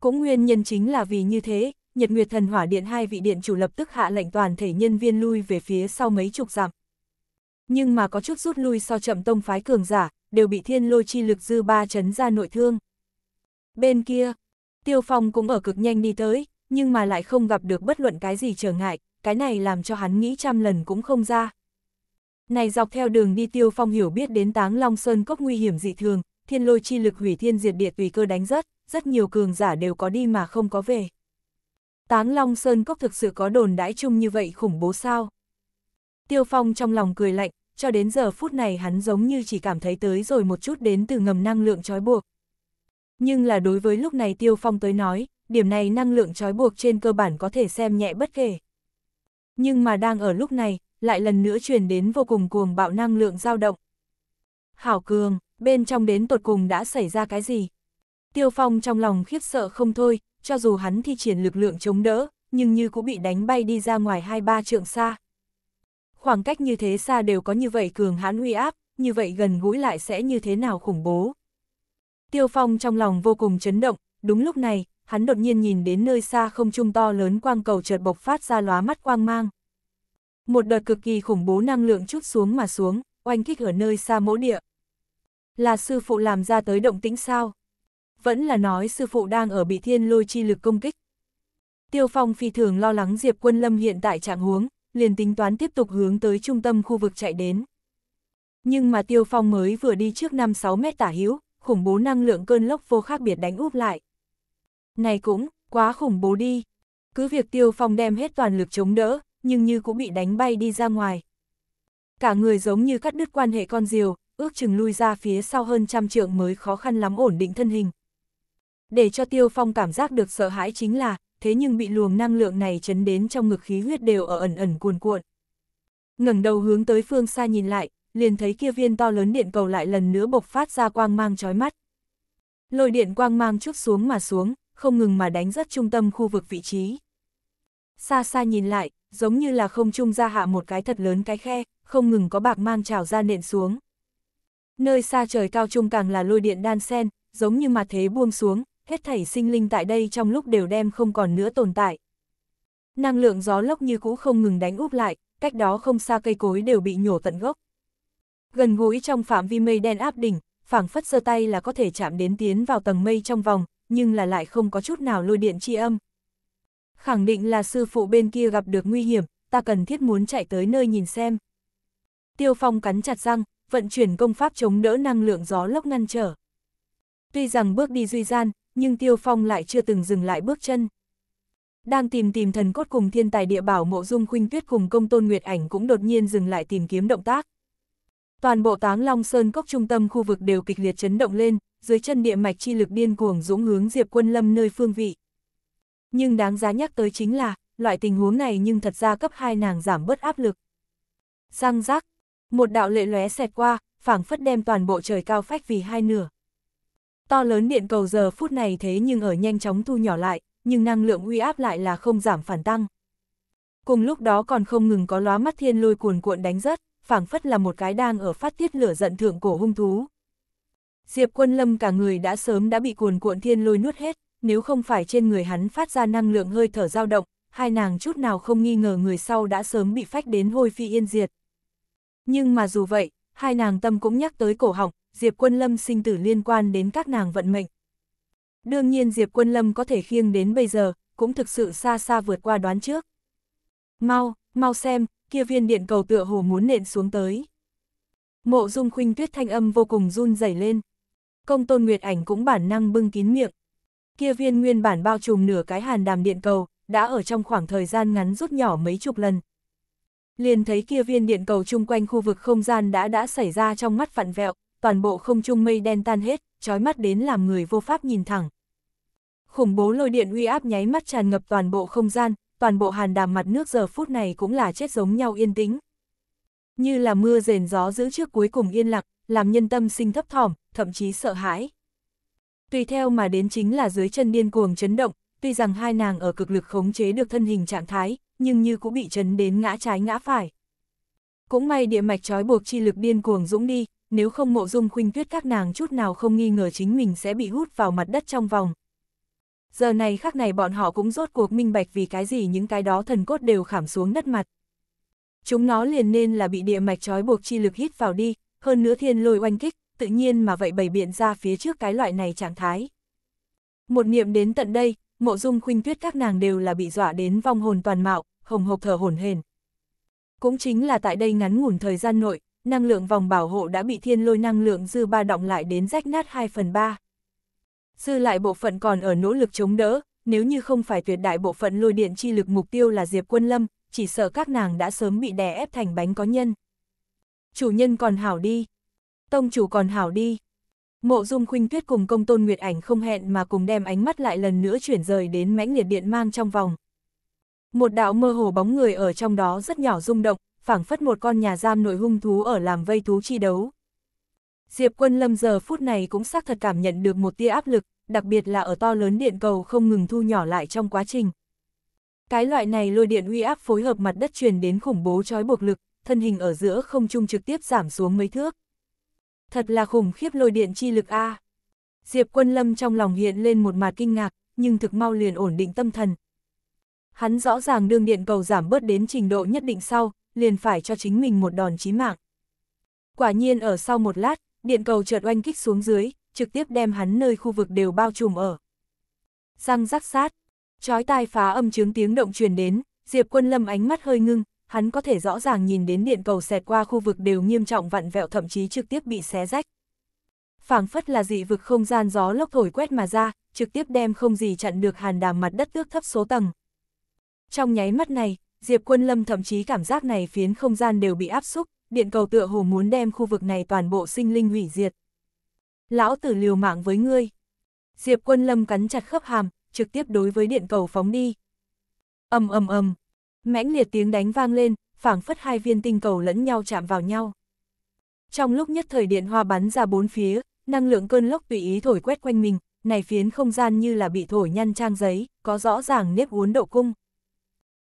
Cũng nguyên nhân chính là vì như thế, Nhật Nguyệt Thần Hỏa Điện hai vị điện chủ lập tức hạ lệnh toàn thể nhân viên lui về phía sau mấy chục dặm. Nhưng mà có chút rút lui so chậm tông phái cường giả, đều bị thiên lôi chi lực dư ba chấn ra nội thương. Bên kia, Tiêu Phong cũng ở cực nhanh đi tới, nhưng mà lại không gặp được bất luận cái gì trở ngại, cái này làm cho hắn nghĩ trăm lần cũng không ra. Này dọc theo đường đi Tiêu Phong hiểu biết đến Táng Long Sơn cốc nguy hiểm dị thường, thiên lôi chi lực hủy thiên diệt địa tùy cơ đánh rất, rất nhiều cường giả đều có đi mà không có về. Táng Long Sơn cốc thực sự có đồn đãi chung như vậy khủng bố sao? Tiêu Phong trong lòng cười lạnh, cho đến giờ phút này hắn giống như chỉ cảm thấy tới rồi một chút đến từ ngầm năng lượng trói buộc. Nhưng là đối với lúc này Tiêu Phong tới nói, điểm này năng lượng trói buộc trên cơ bản có thể xem nhẹ bất kể. Nhưng mà đang ở lúc này, lại lần nữa truyền đến vô cùng cuồng bạo năng lượng dao động. Hảo cường, bên trong đến tột cùng đã xảy ra cái gì? Tiêu Phong trong lòng khiếp sợ không thôi, cho dù hắn thi triển lực lượng chống đỡ, nhưng như cũng bị đánh bay đi ra ngoài hai ba trượng xa. Khoảng cách như thế xa đều có như vậy cường hãn uy áp, như vậy gần gũi lại sẽ như thế nào khủng bố. Tiêu Phong trong lòng vô cùng chấn động, đúng lúc này, hắn đột nhiên nhìn đến nơi xa không trung to lớn quang cầu chợt bộc phát ra lóa mắt quang mang. Một đợt cực kỳ khủng bố năng lượng chút xuống mà xuống, oanh kích ở nơi xa mỗ địa. Là sư phụ làm ra tới động tĩnh sao? Vẫn là nói sư phụ đang ở bị thiên lôi chi lực công kích. Tiêu Phong phi thường lo lắng Diệp Quân Lâm hiện tại trạng huống, liền tính toán tiếp tục hướng tới trung tâm khu vực chạy đến. Nhưng mà Tiêu Phong mới vừa đi trước 5-6 mét tả hữu, khủng bố năng lượng cơn lốc vô khác biệt đánh úp lại. Này cũng, quá khủng bố đi. Cứ việc Tiêu Phong đem hết toàn lực chống đỡ, nhưng như cũng bị đánh bay đi ra ngoài. Cả người giống như cắt đứt quan hệ con diều, ước chừng lui ra phía sau hơn trăm trượng mới khó khăn lắm ổn định thân hình. Để cho Tiêu Phong cảm giác được sợ hãi chính là, thế nhưng bị luồng năng lượng này chấn đến trong ngực khí huyết đều ở ẩn ẩn cuồn cuộn. ngẩng đầu hướng tới phương xa nhìn lại, liền thấy kia viên to lớn điện cầu lại lần nữa bộc phát ra quang mang chói mắt. Lôi điện quang mang chút xuống mà xuống, không ngừng mà đánh rất trung tâm khu vực vị trí. Xa xa nhìn lại, giống như là không trung ra hạ một cái thật lớn cái khe, không ngừng có bạc mang trào ra nện xuống. Nơi xa trời cao trung càng là lôi điện đan sen, giống như mặt thế buông xuống, hết thảy sinh linh tại đây trong lúc đều đem không còn nữa tồn tại. Năng lượng gió lốc như cũ không ngừng đánh úp lại, cách đó không xa cây cối đều bị nhổ tận gốc. Gần gũi trong phạm vi mây đen áp đỉnh, phảng phất giơ tay là có thể chạm đến tiến vào tầng mây trong vòng, nhưng là lại không có chút nào lôi điện chi âm, khẳng định là sư phụ bên kia gặp được nguy hiểm, ta cần thiết muốn chạy tới nơi nhìn xem. Tiêu Phong cắn chặt răng, vận chuyển công pháp chống đỡ năng lượng gió lốc ngăn trở. Tuy rằng bước đi duy gian, nhưng Tiêu Phong lại chưa từng dừng lại bước chân. Đang tìm tìm thần cốt cùng thiên tài địa bảo mộ dung khuynh tuyết cùng công tôn nguyệt ảnh cũng đột nhiên dừng lại tìm kiếm động tác. Toàn bộ táng long sơn cốc trung tâm khu vực đều kịch liệt chấn động lên, dưới chân địa mạch chi lực điên cuồng dũng hướng diệp quân lâm nơi phương vị. Nhưng đáng giá nhắc tới chính là, loại tình huống này nhưng thật ra cấp hai nàng giảm bớt áp lực. Răng rác, một đạo lệ lóe xẹt qua, phảng phất đem toàn bộ trời cao phách vì hai nửa. To lớn điện cầu giờ phút này thế nhưng ở nhanh chóng thu nhỏ lại, nhưng năng lượng uy áp lại là không giảm phản tăng. Cùng lúc đó còn không ngừng có lóa mắt thiên lôi cuồn cuộn đánh rớt, phảng phất là một cái đang ở phát tiết lửa giận thượng cổ hung thú. Diệp quân lâm cả người đã sớm đã bị cuồn cuộn thiên lôi nuốt hết nếu không phải trên người hắn phát ra năng lượng hơi thở dao động, hai nàng chút nào không nghi ngờ người sau đã sớm bị phách đến hôi phi yên diệt. Nhưng mà dù vậy, hai nàng tâm cũng nhắc tới cổ họng, Diệp Quân Lâm sinh tử liên quan đến các nàng vận mệnh. Đương nhiên Diệp Quân Lâm có thể khiêng đến bây giờ, cũng thực sự xa xa vượt qua đoán trước. Mau, mau xem, kia viên điện cầu tựa hồ muốn nện xuống tới. Mộ dung khuynh tuyết thanh âm vô cùng run rẩy lên. Công tôn Nguyệt Ảnh cũng bản năng bưng kín miệng, Kia viên nguyên bản bao trùm nửa cái hàn đàm điện cầu, đã ở trong khoảng thời gian ngắn rút nhỏ mấy chục lần. Liền thấy kia viên điện cầu chung quanh khu vực không gian đã đã xảy ra trong mắt vặn vẹo, toàn bộ không trung mây đen tan hết, trói mắt đến làm người vô pháp nhìn thẳng. Khủng bố lôi điện uy áp nháy mắt tràn ngập toàn bộ không gian, toàn bộ hàn đàm mặt nước giờ phút này cũng là chết giống nhau yên tĩnh. Như là mưa rền gió giữ trước cuối cùng yên lặng, làm nhân tâm sinh thấp thỏm, thậm chí sợ hãi tùy theo mà đến chính là dưới chân điên cuồng chấn động, tuy rằng hai nàng ở cực lực khống chế được thân hình trạng thái, nhưng như cũng bị chấn đến ngã trái ngã phải. Cũng may địa mạch trói buộc chi lực điên cuồng dũng đi, nếu không mộ dung khuynh tuyết các nàng chút nào không nghi ngờ chính mình sẽ bị hút vào mặt đất trong vòng. Giờ này khắc này bọn họ cũng rốt cuộc minh bạch vì cái gì những cái đó thần cốt đều khảm xuống đất mặt. Chúng nó liền nên là bị địa mạch trói buộc chi lực hít vào đi, hơn nữa thiên lôi oanh kích, tự nhiên mà vậy bày biện ra phía trước cái loại này trạng thái. Một niệm đến tận đây, mộ dung khuynh tuyết các nàng đều là bị dọa đến vong hồn toàn mạo, hồng hộc thở hổn hển Cũng chính là tại đây ngắn ngủn thời gian nội, năng lượng vòng bảo hộ đã bị thiên lôi năng lượng dư ba động lại đến rách nát 2 phần 3. Dư lại bộ phận còn ở nỗ lực chống đỡ, nếu như không phải tuyệt đại bộ phận lôi điện chi lực mục tiêu là Diệp Quân Lâm, chỉ sợ các nàng đã sớm bị đè ép thành bánh có nhân. Chủ nhân còn hảo đi, Tông chủ còn hảo đi. Mộ dung khuynh tuyết cùng công tôn nguyệt ảnh không hẹn mà cùng đem ánh mắt lại lần nữa chuyển rời đến mãnh liệt điện mang trong vòng. Một đạo mơ hồ bóng người ở trong đó rất nhỏ rung động, phảng phất một con nhà giam nội hung thú ở làm vây thú chi đấu. Diệp quân lâm giờ phút này cũng xác thật cảm nhận được một tia áp lực, đặc biệt là ở to lớn điện cầu không ngừng thu nhỏ lại trong quá trình. Cái loại này lôi điện uy áp phối hợp mặt đất truyền đến khủng bố trói buộc lực, thân hình ở giữa không trung trực tiếp giảm xuống mấy thước. Thật là khủng khiếp lôi điện chi lực a. Diệp Quân Lâm trong lòng hiện lên một mặt kinh ngạc, nhưng thực mau liền ổn định tâm thần. Hắn rõ ràng đương điện cầu giảm bớt đến trình độ nhất định sau, liền phải cho chính mình một đòn chí mạng. Quả nhiên ở sau một lát, điện cầu chợt oanh kích xuống dưới, trực tiếp đem hắn nơi khu vực đều bao trùm ở. Răng rắc sát, chói tai phá âm chướng tiếng động truyền đến, Diệp Quân Lâm ánh mắt hơi ngưng, hắn có thể rõ ràng nhìn đến điện cầu xẹt qua khu vực đều nghiêm trọng vặn vẹo thậm chí trực tiếp bị xé rách. phảng phất là dị vực không gian gió lốc thổi quét mà ra, trực tiếp đem không gì chặn được hàn đàm mặt đất tước thấp số tầng. Trong nháy mắt này, Diệp Quân Lâm thậm chí cảm giác này phiến không gian đều bị áp xúc, điện cầu tựa hồ muốn đem khu vực này toàn bộ sinh linh hủy diệt. Lão tử liều mạng với ngươi. Diệp Quân Lâm cắn chặt khớp hàm, trực tiếp đối với điện cầu phóng đi. Ầm ầm ầm, mãnh liệt tiếng đánh vang lên, phảng phất hai viên tinh cầu lẫn nhau chạm vào nhau. Trong lúc nhất thời điện hoa bắn ra bốn phía, năng lượng cơn lốc tùy ý thổi quét quanh mình, này phiến không gian như là bị thổi nhăn trang giấy, có rõ ràng nếp uốn độ cung.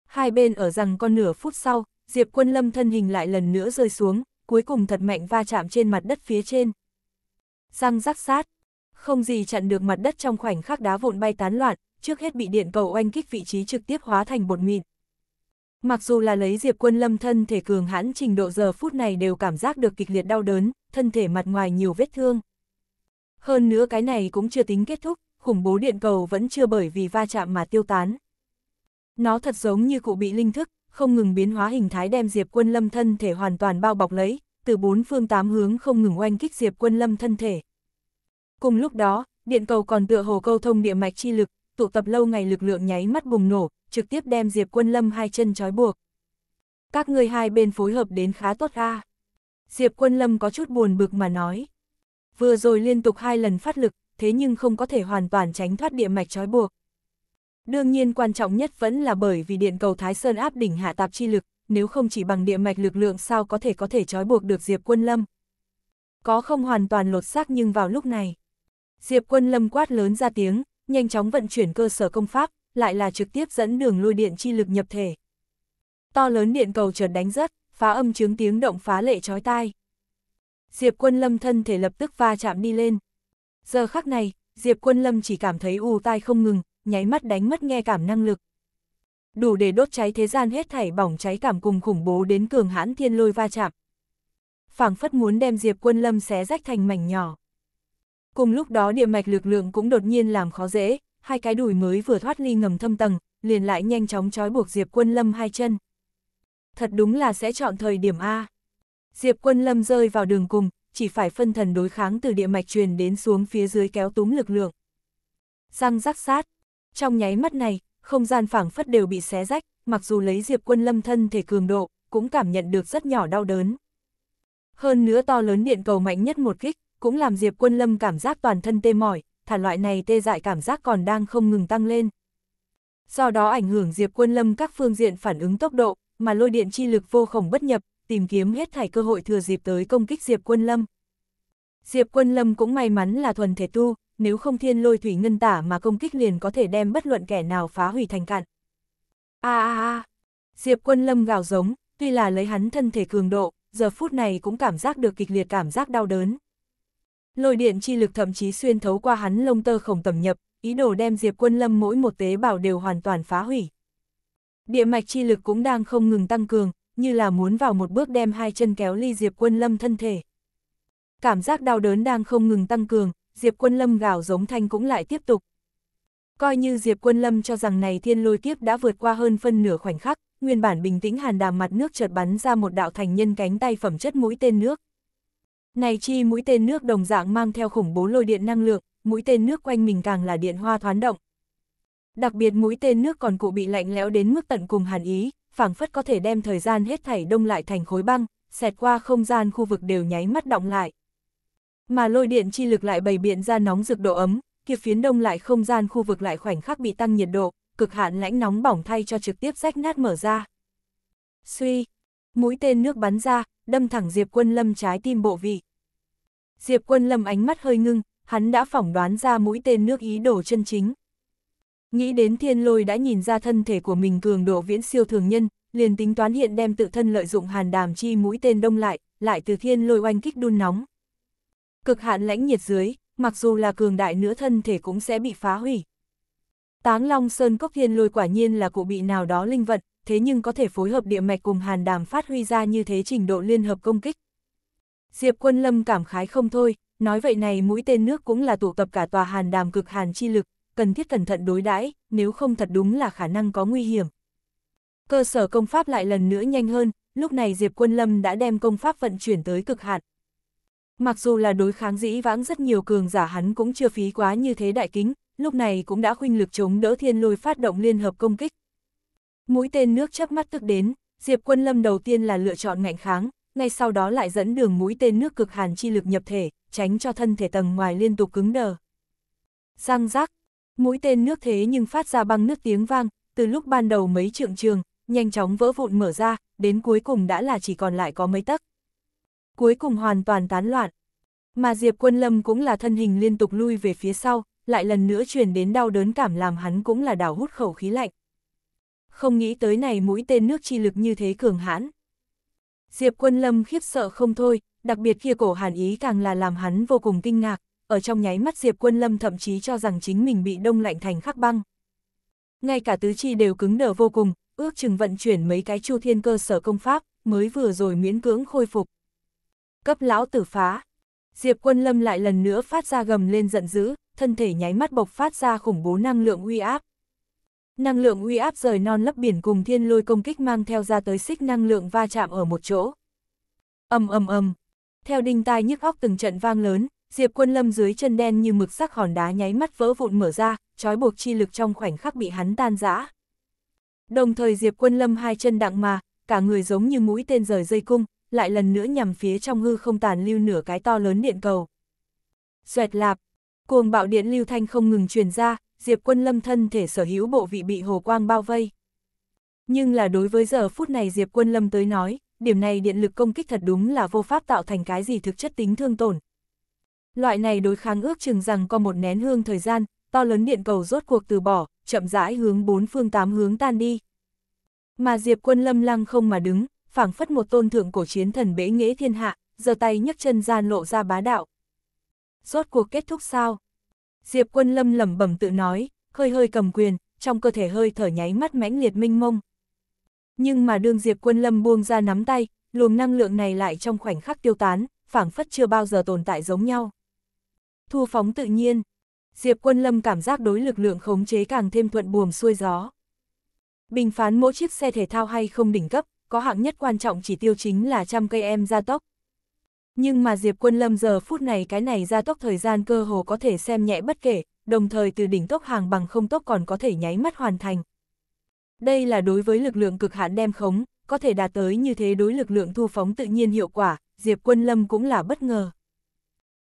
Hai bên ở rằng con nửa phút sau, Diệp Quân Lâm thân hình lại lần nữa rơi xuống, cuối cùng thật mạnh va chạm trên mặt đất phía trên. Răng rắc sát, không gì chặn được mặt đất trong khoảnh khắc đá vụn bay tán loạn, trước hết bị điện cầu oanh kích vị trí trực tiếp hóa thành bột mịn. Mặc dù là lấy Diệp Quân Lâm thân thể cường hãn trình độ giờ phút này đều cảm giác được kịch liệt đau đớn, thân thể mặt ngoài nhiều vết thương. Hơn nữa cái này cũng chưa tính kết thúc, khủng bố điện cầu vẫn chưa bởi vì va chạm mà tiêu tán. Nó thật giống như cụ bị linh thức, không ngừng biến hóa hình thái đem Diệp Quân Lâm thân thể hoàn toàn bao bọc lấy, từ bốn phương tám hướng không ngừng oanh kích Diệp Quân Lâm thân thể. Cùng lúc đó, điện cầu còn tựa hồ câu thông địa mạch chi lực, tụ tập lâu ngày lực lượng nháy mắt bùng nổ, trực tiếp đem Diệp Quân Lâm hai chân trói buộc. Các người hai bên phối hợp đến khá tốt a. Diệp Quân Lâm có chút buồn bực mà nói. Vừa rồi liên tục hai lần phát lực, thế nhưng không có thể hoàn toàn tránh thoát địa mạch trói buộc. Đương nhiên quan trọng nhất vẫn là bởi vì điện cầu Thái Sơn áp đỉnh hạ tạp chi lực, nếu không chỉ bằng địa mạch lực lượng sao có thể có thể trói buộc được Diệp Quân Lâm. Có không hoàn toàn lột xác nhưng vào lúc này. Diệp Quân Lâm quát lớn ra tiếng, nhanh chóng vận chuyển cơ sở công pháp, lại là trực tiếp dẫn đường lôi điện chi lực nhập thể. To lớn điện cầu chợt đánh rớt, phá âm chướng tiếng động phá lệ chói tai. Diệp Quân Lâm thân thể lập tức va chạm đi lên. Giờ khắc này, Diệp Quân Lâm chỉ cảm thấy u tai không ngừng, nháy mắt đánh mất nghe cảm năng lực. Đủ để đốt cháy thế gian hết thảy bỏng cháy cảm cùng khủng bố đến cường hãn thiên lôi va chạm. phảng phất muốn đem Diệp Quân Lâm xé rách thành mảnh nhỏ. Cùng lúc đó địa mạch lực lượng cũng đột nhiên làm khó dễ, hai cái đùi mới vừa thoát ly ngầm thâm tầng, liền lại nhanh chóng trói buộc Diệp Quân Lâm hai chân. Thật đúng là sẽ chọn thời điểm A. Diệp Quân Lâm rơi vào đường cùng, chỉ phải phân thần đối kháng từ địa mạch truyền đến xuống phía dưới kéo túm lực lượng. Răng rắc sát. Trong nháy mắt này, không gian phảng phất đều bị xé rách, mặc dù lấy Diệp Quân Lâm thân thể cường độ, cũng cảm nhận được rất nhỏ đau đớn. Hơn nữa to lớn điện cầu mạnh nhất một kích, cũng làm Diệp Quân Lâm cảm giác toàn thân tê mỏi, thả loại này tê dại cảm giác còn đang không ngừng tăng lên. Do đó ảnh hưởng Diệp Quân Lâm các phương diện phản ứng tốc độ, mà lôi điện chi lực vô khổng bất nhập, tìm kiếm hết thảy cơ hội thừa dịp tới công kích Diệp Quân Lâm. Diệp Quân Lâm cũng may mắn là thuần thể tu, nếu không thiên lôi thủy ngân tả mà công kích liền có thể đem bất luận kẻ nào phá hủy thành cạn. A a a. Diệp Quân Lâm gào giống, tuy là lấy hắn thân thể cường độ, giờ phút này cũng cảm giác được kịch liệt cảm giác đau đớn. Lôi điện chi lực thậm chí xuyên thấu qua hắn lông tơ khổng tầm nhập, ý đồ đem Diệp Quân Lâm mỗi một tế bào đều hoàn toàn phá hủy. Địa mạch chi lực cũng đang không ngừng tăng cường, như là muốn vào một bước đem hai chân kéo ly Diệp Quân Lâm thân thể. Cảm giác đau đớn đang không ngừng tăng cường, Diệp Quân Lâm gào giống thanh cũng lại tiếp tục. Coi như Diệp Quân Lâm cho rằng này thiên lôi kiếp đã vượt qua hơn phân nửa khoảnh khắc, nguyên bản bình tĩnh hàn đàm mặt nước chợt bắn ra một đạo thành nhân cánh tay phẩm chất mũi tên nước. Này chi mũi tên nước đồng dạng mang theo khủng bố lôi điện năng lượng, mũi tên nước quanh mình càng là điện hoa thoán động. Đặc biệt mũi tên nước còn cụ bị lạnh lẽo đến mức tận cùng hàn ý, phảng phất có thể đem thời gian hết thảy đông lại thành khối băng, xẹt qua không gian khu vực đều nháy mắt động lại. Mà lôi điện chi lực lại bày biện ra nóng rực độ ấm, kia phiến đông lại không gian khu vực lại khoảnh khắc bị tăng nhiệt độ, cực hạn lãnh nóng bỏng thay cho trực tiếp rách nát mở ra. Suy, mũi tên nước bắn ra, đâm thẳng Diệp Quân Lâm trái tim bộ vị. Diệp Quân Lâm ánh mắt hơi ngưng, hắn đã phỏng đoán ra mũi tên nước ý đổ chân chính. Nghĩ đến thiên lôi đã nhìn ra thân thể của mình cường độ viễn siêu thường nhân, liền tính toán hiện đem tự thân lợi dụng hàn đàm chi mũi tên đông lại, lại từ thiên lôi oanh kích đun nóng. Cực hạn lãnh nhiệt dưới, mặc dù là cường đại nữa thân thể cũng sẽ bị phá hủy. Táng Long Sơn Cốc Thiên Lôi quả nhiên là cụ bị nào đó linh vận, thế nhưng có thể phối hợp địa mạch cùng hàn đàm phát huy ra như thế trình độ liên hợp công kích, Diệp Quân Lâm cảm khái không thôi, nói vậy này mũi tên nước cũng là tụ tập cả tòa hàn đàm cực hàn chi lực, cần thiết cẩn thận đối đãi, nếu không thật đúng là khả năng có nguy hiểm. Cơ sở công pháp lại lần nữa nhanh hơn, lúc này Diệp Quân Lâm đã đem công pháp vận chuyển tới cực hạn. Mặc dù là đối kháng dĩ vãng rất nhiều cường giả hắn cũng chưa phí quá như thế đại kính, lúc này cũng đã khuynh lực chống đỡ thiên lôi phát động liên hợp công kích. Mũi tên nước chớp mắt tức đến, Diệp Quân Lâm đầu tiên là lựa chọn ngạnh kháng, ngay sau đó lại dẫn đường mũi tên nước cực hàn chi lực nhập thể, tránh cho thân thể tầng ngoài liên tục cứng đờ. Giang giác, mũi tên nước thế nhưng phát ra băng nước tiếng vang, từ lúc ban đầu mấy trượng trường, nhanh chóng vỡ vụn mở ra, đến cuối cùng đã là chỉ còn lại có mấy tấc. Cuối cùng hoàn toàn tán loạn. Mà Diệp Quân Lâm cũng là thân hình liên tục lui về phía sau, lại lần nữa truyền đến đau đớn cảm làm hắn cũng là đảo hút khẩu khí lạnh. Không nghĩ tới này mũi tên nước chi lực như thế cường hãn. Diệp Quân Lâm khiếp sợ không thôi, đặc biệt kia cổ hàn ý càng là làm hắn vô cùng kinh ngạc, ở trong nháy mắt Diệp Quân Lâm thậm chí cho rằng chính mình bị đông lạnh thành khắc băng. Ngay cả tứ chi đều cứng đờ vô cùng, ước chừng vận chuyển mấy cái chu thiên cơ sở công pháp, mới vừa rồi miễn cưỡng khôi phục. Cấp lão tử phá. Diệp Quân Lâm lại lần nữa phát ra gầm lên giận dữ, thân thể nháy mắt bộc phát ra khủng bố năng lượng uy áp. Năng lượng uy áp rời non lấp biển cùng thiên lôi công kích mang theo ra tới xích năng lượng va chạm ở một chỗ. ầm ầm ầm. Theo đinh tai nhức óc từng trận vang lớn, Diệp Quân Lâm dưới chân đen như mực sắc hòn đá nháy mắt vỡ vụn mở ra, trói buộc chi lực trong khoảnh khắc bị hắn tan rã. Đồng thời Diệp Quân Lâm hai chân đặng mà, cả người giống như mũi tên rời dây cung, lại lần nữa nhằm phía trong hư không tàn lưu nửa cái to lớn điện cầu. Xoẹt lạp, cuồng bạo điện lưu thanh không ngừng truyền ra, Diệp Quân Lâm thân thể sở hữu bộ vị bị hồ quang bao vây. Nhưng là đối với giờ phút này Diệp Quân Lâm tới nói, điểm này điện lực công kích thật đúng là vô pháp tạo thành cái gì thực chất tính thương tổn. Loại này đối kháng ước chừng rằng có một nén hương thời gian, to lớn điện cầu rốt cuộc từ bỏ, chậm rãi hướng bốn phương tám hướng tan đi. Mà Diệp Quân Lâm lăng không mà đứng, phảng phất một tôn thượng cổ chiến thần bế nghĩa thiên hạ, giơ tay nhấc chân gian lộ ra bá đạo. Rốt cuộc kết thúc sao? Diệp Quân Lâm lẩm bẩm tự nói, hơi hơi cầm quyền, trong cơ thể hơi thở nháy mắt mãnh liệt minh mông. Nhưng mà đương Diệp Quân Lâm buông ra nắm tay, luồng năng lượng này lại trong khoảnh khắc tiêu tán, phảng phất chưa bao giờ tồn tại giống nhau. Thu phóng tự nhiên, Diệp Quân Lâm cảm giác đối lực lượng khống chế càng thêm thuận buồm xuôi gió. Bình phán mỗi chiếc xe thể thao hay không đỉnh cấp, có hạng nhất quan trọng chỉ tiêu chính là trăm cây em gia tốc, nhưng mà Diệp Quân Lâm giờ phút này cái này ra tốc thời gian cơ hồ có thể xem nhẹ bất kể, đồng thời từ đỉnh tốc hàng bằng không tốc còn có thể nháy mắt hoàn thành. Đây là đối với lực lượng cực hạn đem khống, có thể đạt tới như thế đối lực lượng thu phóng tự nhiên hiệu quả, Diệp Quân Lâm cũng là bất ngờ.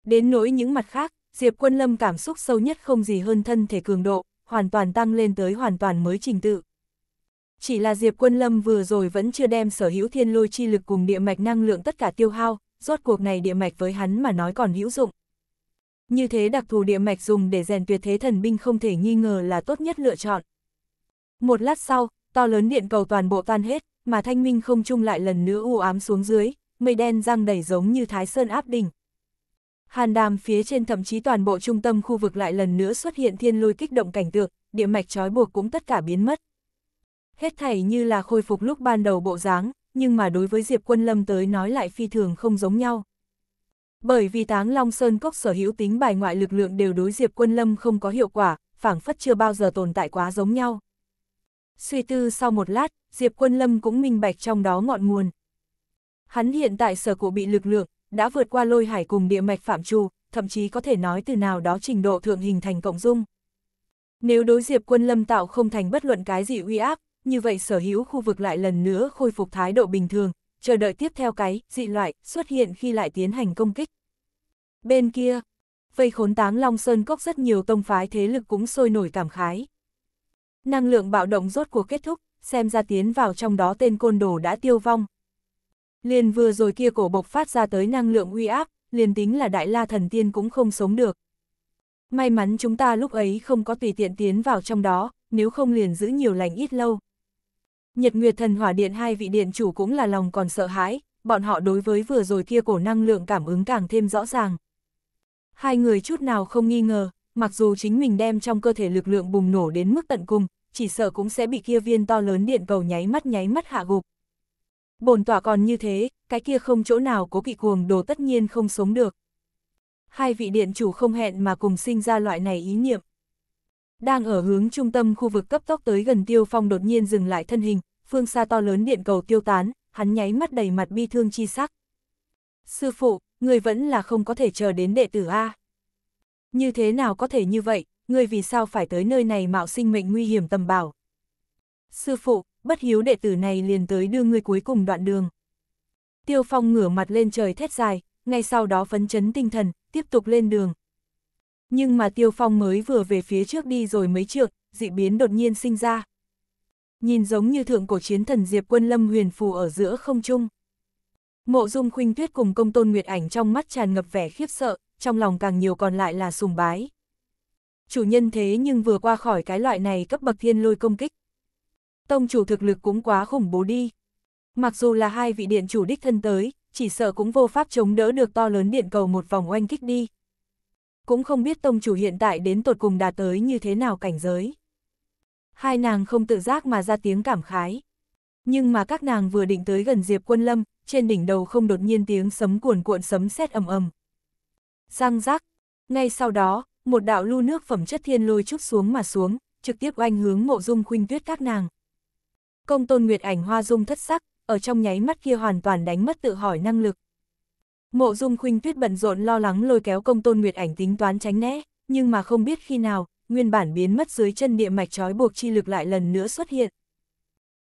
Đến nỗi những mặt khác, Diệp Quân Lâm cảm xúc sâu nhất không gì hơn thân thể cường độ, hoàn toàn tăng lên tới hoàn toàn mới trình tự. Chỉ là Diệp Quân Lâm vừa rồi vẫn chưa đem sở hữu thiên lôi chi lực cùng địa mạch năng lượng tất cả tiêu hao, rốt cuộc này địa mạch với hắn mà nói còn hữu dụng. Như thế đặc thù địa mạch dùng để rèn tuyệt thế thần binh không thể nghi ngờ là tốt nhất lựa chọn. Một lát sau, to lớn điện cầu toàn bộ tan hết, mà thanh minh không trung lại lần nữa u ám xuống dưới, mây đen răng đầy giống như thái sơn áp đỉnh. Hàn đàm phía trên thậm chí toàn bộ trung tâm khu vực lại lần nữa xuất hiện thiên lôi kích động cảnh tượng, địa mạch trói buộc cũng tất cả biến mất. Hết thảy như là khôi phục lúc ban đầu bộ dáng, nhưng mà đối với Diệp Quân Lâm tới nói lại phi thường không giống nhau. Bởi vì Táng Long Sơn Cốc sở hữu tính bài ngoại lực lượng đều đối Diệp Quân Lâm không có hiệu quả, phảng phất chưa bao giờ tồn tại quá giống nhau. Suy tư sau một lát, Diệp Quân Lâm cũng minh bạch trong đó ngọn nguồn. Hắn hiện tại sở cụ bị lực lượng, đã vượt qua lôi hải cùng địa mạch phạm trù, thậm chí có thể nói từ nào đó trình độ thượng hình thành cộng dung. Nếu đối Diệp Quân Lâm tạo không thành bất luận cái gì uy áp, như vậy sở hữu khu vực lại lần nữa khôi phục thái độ bình thường, chờ đợi tiếp theo cái, dị loại, xuất hiện khi lại tiến hành công kích. Bên kia, vây khốn táng Long Sơn Cốc rất nhiều tông phái thế lực cũng sôi nổi cảm khái. Năng lượng bạo động rốt cuộc kết thúc, xem ra tiến vào trong đó tên côn đồ đã tiêu vong. Liền vừa rồi kia cổ bộc phát ra tới năng lượng uy áp, liền tính là đại la thần tiên cũng không sống được. May mắn chúng ta lúc ấy không có tùy tiện tiến vào trong đó, nếu không liền giữ nhiều lành ít lâu. Nhật Nguyệt Thần Hỏa Điện hai vị điện chủ cũng là lòng còn sợ hãi, bọn họ đối với vừa rồi kia cổ năng lượng cảm ứng càng thêm rõ ràng. Hai người chút nào không nghi ngờ, mặc dù chính mình đem trong cơ thể lực lượng bùng nổ đến mức tận cùng, chỉ sợ cũng sẽ bị kia viên to lớn điện cầu nháy mắt nháy mắt hạ gục. Bồn tỏa còn như thế, cái kia không chỗ nào cố kỵ cuồng đồ tất nhiên không sống được. Hai vị điện chủ không hẹn mà cùng sinh ra loại này ý niệm đang ở hướng trung tâm khu vực cấp tốc tới gần Tiêu Phong đột nhiên dừng lại thân hình, phương xa to lớn điện cầu tiêu tán, hắn nháy mắt đầy mặt bi thương chi sắc. Sư phụ, người vẫn là không có thể chờ đến đệ tử A. Như thế nào có thể như vậy, người vì sao phải tới nơi này mạo sinh mệnh nguy hiểm tầm bảo. Sư phụ, bất hiếu đệ tử này liền tới đưa người cuối cùng đoạn đường. Tiêu Phong ngửa mặt lên trời thét dài, ngay sau đó phấn chấn tinh thần, tiếp tục lên đường, nhưng mà Tiêu Phong mới vừa về phía trước đi rồi mấy trượng, dị biến đột nhiên sinh ra. Nhìn giống như thượng cổ chiến thần Diệp Quân Lâm huyền phù ở giữa không trung. Mộ Dung Khuynh Tuyết cùng Công Tôn Nguyệt Ảnh trong mắt tràn ngập vẻ khiếp sợ, trong lòng càng nhiều còn lại là sùng bái. Chủ nhân thế nhưng vừa qua khỏi cái loại này cấp bậc thiên lôi công kích. Tông chủ thực lực cũng quá khủng bố đi. Mặc dù là hai vị điện chủ đích thân tới, chỉ sợ cũng vô pháp chống đỡ được to lớn điện cầu một vòng oanh kích đi cũng không biết tông chủ hiện tại đến tột cùng đạt tới như thế nào cảnh giới. Hai nàng không tự giác mà ra tiếng cảm khái. Nhưng mà các nàng vừa định tới gần Diệp Quân Lâm, trên đỉnh đầu không đột nhiên tiếng sấm cuồn cuộn sấm sét ầm ầm. Răng rác, ngay sau đó, một đạo lu nước phẩm chất thiên lôi chút xuống mà xuống, trực tiếp oanh hướng mộ dung khuynh tuyết các nàng. Công tôn nguyệt ảnh hoa dung thất sắc, ở trong nháy mắt kia hoàn toàn đánh mất tự hỏi năng lực. Mộ Dung Khuynh Tuyết bận rộn lo lắng lôi kéo Công Tôn Nguyệt Ảnh tính toán tránh né, nhưng mà không biết khi nào, nguyên bản biến mất dưới chân địa mạch trói buộc chi lực lại lần nữa xuất hiện.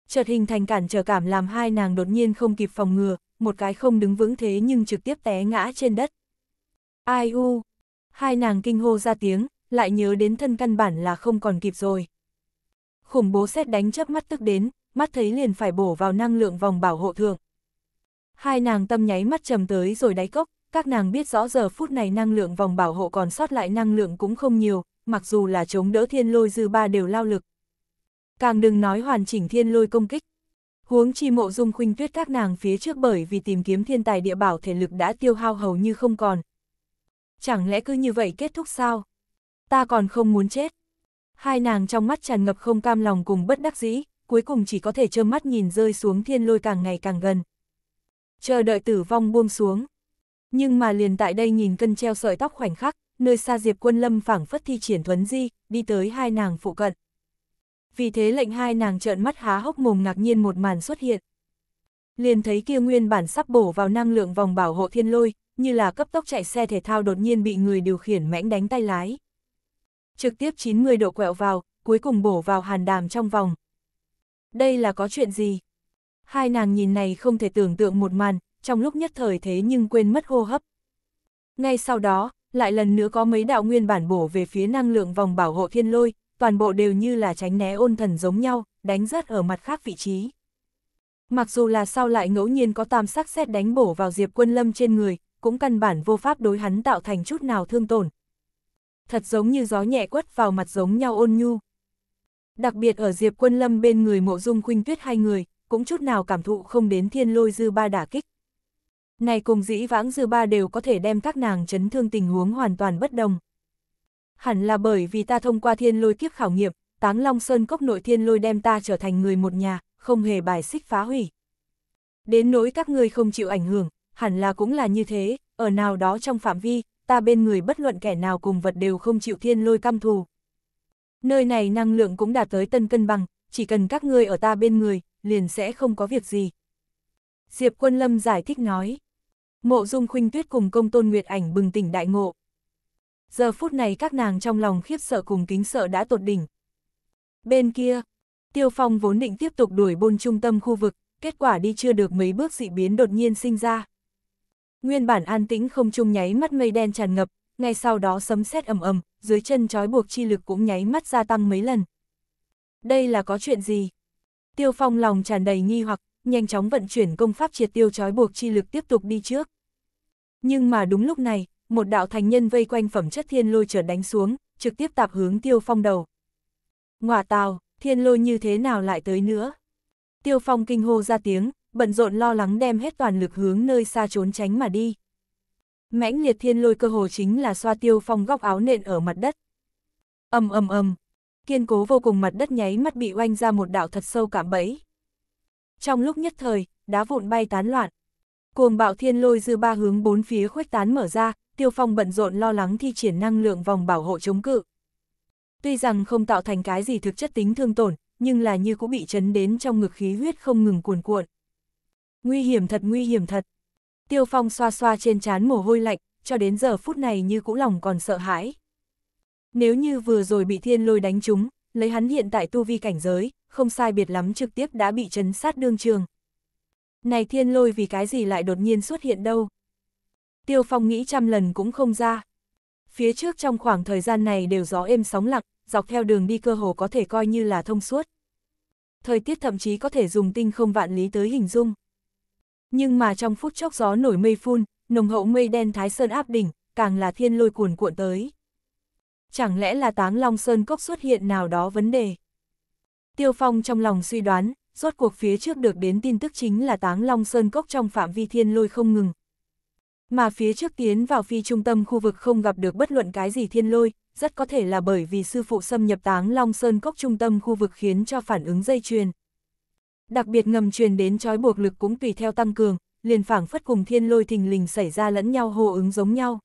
Chợt hình thành cản trở cảm làm hai nàng đột nhiên không kịp phòng ngừa, một cái không đứng vững thế nhưng trực tiếp té ngã trên đất. Ai u, hai nàng kinh hô ra tiếng, lại nhớ đến thân căn bản là không còn kịp rồi. Khủng bố xét đánh chớp mắt tức đến, mắt thấy liền phải bổ vào năng lượng vòng bảo hộ thường, Hai nàng tâm nháy mắt trầm tới rồi đáy cốc, các nàng biết rõ giờ phút này năng lượng vòng bảo hộ còn sót lại năng lượng cũng không nhiều, mặc dù là chống đỡ thiên lôi dư ba đều lao lực. Càng đừng nói hoàn chỉnh thiên lôi công kích. Huống chi mộ dung khuynh tuyết các nàng phía trước bởi vì tìm kiếm thiên tài địa bảo thể lực đã tiêu hao hầu như không còn. Chẳng lẽ cứ như vậy kết thúc sao? Ta còn không muốn chết. Hai nàng trong mắt tràn ngập không cam lòng cùng bất đắc dĩ, cuối cùng chỉ có thể trơ mắt nhìn rơi xuống thiên lôi càng ngày càng gần chờ đợi tử vong buông xuống. Nhưng mà liền tại đây nhìn cân treo sợi tóc khoảnh khắc, nơi xa Diệp Quân Lâm phảng phất thi triển thuấn di, đi tới hai nàng phụ cận. Vì thế lệnh hai nàng trợn mắt há hốc mồm ngạc nhiên một màn xuất hiện. Liền thấy kia nguyên bản sắp bổ vào năng lượng vòng bảo hộ thiên lôi, như là cấp tốc chạy xe thể thao đột nhiên bị người điều khiển mãnh đánh tay lái. Trực tiếp 90 độ quẹo vào, cuối cùng bổ vào hàn đàm trong vòng. Đây là có chuyện gì? Hai nàng nhìn này không thể tưởng tượng một màn, trong lúc nhất thời thế nhưng quên mất hô hấp. Ngay sau đó, lại lần nữa có mấy đạo nguyên bản bổ về phía năng lượng vòng bảo hộ thiên lôi, toàn bộ đều như là tránh né ôn thần giống nhau, đánh rớt ở mặt khác vị trí. Mặc dù là sau lại ngẫu nhiên có tam sắc xét đánh bổ vào Diệp Quân Lâm trên người, cũng căn bản vô pháp đối hắn tạo thành chút nào thương tổn. Thật giống như gió nhẹ quất vào mặt giống nhau ôn nhu. Đặc biệt ở Diệp Quân Lâm bên người mộ dung khuynh tuyết hai người, cũng chút nào cảm thụ không đến thiên lôi dư ba đả kích. Này cùng dĩ vãng dư ba đều có thể đem các nàng chấn thương tình huống hoàn toàn bất đồng. Hẳn là bởi vì ta thông qua thiên lôi kiếp khảo nghiệm, táng long sơn cốc nội thiên lôi đem ta trở thành người một nhà, không hề bài xích phá hủy. Đến nỗi các ngươi không chịu ảnh hưởng, hẳn là cũng là như thế, ở nào đó trong phạm vi, ta bên người bất luận kẻ nào cùng vật đều không chịu thiên lôi căm thù. Nơi này năng lượng cũng đạt tới tân cân bằng, chỉ cần các ngươi ở ta bên người, liền sẽ không có việc gì. Diệp Quân Lâm giải thích nói. Mộ Dung Khuynh Tuyết cùng Công Tôn Nguyệt Ảnh bừng tỉnh đại ngộ. Giờ phút này các nàng trong lòng khiếp sợ cùng kính sợ đã tột đỉnh. Bên kia, Tiêu Phong vốn định tiếp tục đuổi bôn trung tâm khu vực, kết quả đi chưa được mấy bước dị biến đột nhiên sinh ra. Nguyên bản an tĩnh không trung nháy mắt mây đen tràn ngập, ngay sau đó sấm sét ầm ầm, dưới chân trói buộc chi lực cũng nháy mắt gia tăng mấy lần. Đây là có chuyện gì? Tiêu Phong lòng tràn đầy nghi hoặc, nhanh chóng vận chuyển công pháp triệt tiêu trói buộc chi lực tiếp tục đi trước. Nhưng mà đúng lúc này, một đạo thành nhân vây quanh phẩm chất thiên lôi chợt đánh xuống, trực tiếp tạp hướng Tiêu Phong đầu. Ngọa tào, thiên lôi như thế nào lại tới nữa? Tiêu Phong kinh hô ra tiếng, bận rộn lo lắng đem hết toàn lực hướng nơi xa trốn tránh mà đi. Mãnh liệt thiên lôi cơ hồ chính là xoa Tiêu Phong góc áo nện ở mặt đất. Ầm ầm ầm, kiên cố vô cùng mặt đất nháy mắt bị oanh ra một đạo thật sâu cảm bẫy. Trong lúc nhất thời, đá vụn bay tán loạn. Cuồng bạo thiên lôi dư ba hướng bốn phía khuếch tán mở ra, tiêu phong bận rộn lo lắng thi triển năng lượng vòng bảo hộ chống cự. Tuy rằng không tạo thành cái gì thực chất tính thương tổn, nhưng là như cũng bị chấn đến trong ngực khí huyết không ngừng cuồn cuộn. Nguy hiểm thật nguy hiểm thật. Tiêu phong xoa xoa trên trán mồ hôi lạnh, cho đến giờ phút này như cũ lòng còn sợ hãi. Nếu như vừa rồi bị thiên lôi đánh trúng, lấy hắn hiện tại tu vi cảnh giới, không sai biệt lắm trực tiếp đã bị chấn sát đương trường. Này thiên lôi vì cái gì lại đột nhiên xuất hiện đâu? Tiêu Phong nghĩ trăm lần cũng không ra. Phía trước trong khoảng thời gian này đều gió êm sóng lặng, dọc theo đường đi cơ hồ có thể coi như là thông suốt. Thời tiết thậm chí có thể dùng tinh không vạn lý tới hình dung. Nhưng mà trong phút chốc gió nổi mây phun, nồng hậu mây đen thái sơn áp đỉnh, càng là thiên lôi cuồn cuộn tới chẳng lẽ là táng long sơn cốc xuất hiện nào đó vấn đề? Tiêu Phong trong lòng suy đoán, rốt cuộc phía trước được đến tin tức chính là táng long sơn cốc trong phạm vi thiên lôi không ngừng. Mà phía trước tiến vào phi trung tâm khu vực không gặp được bất luận cái gì thiên lôi, rất có thể là bởi vì sư phụ xâm nhập táng long sơn cốc trung tâm khu vực khiến cho phản ứng dây chuyền. Đặc biệt ngầm truyền đến trói buộc lực cũng tùy theo tăng cường, liền phảng phất cùng thiên lôi thình lình xảy ra lẫn nhau hô ứng giống nhau.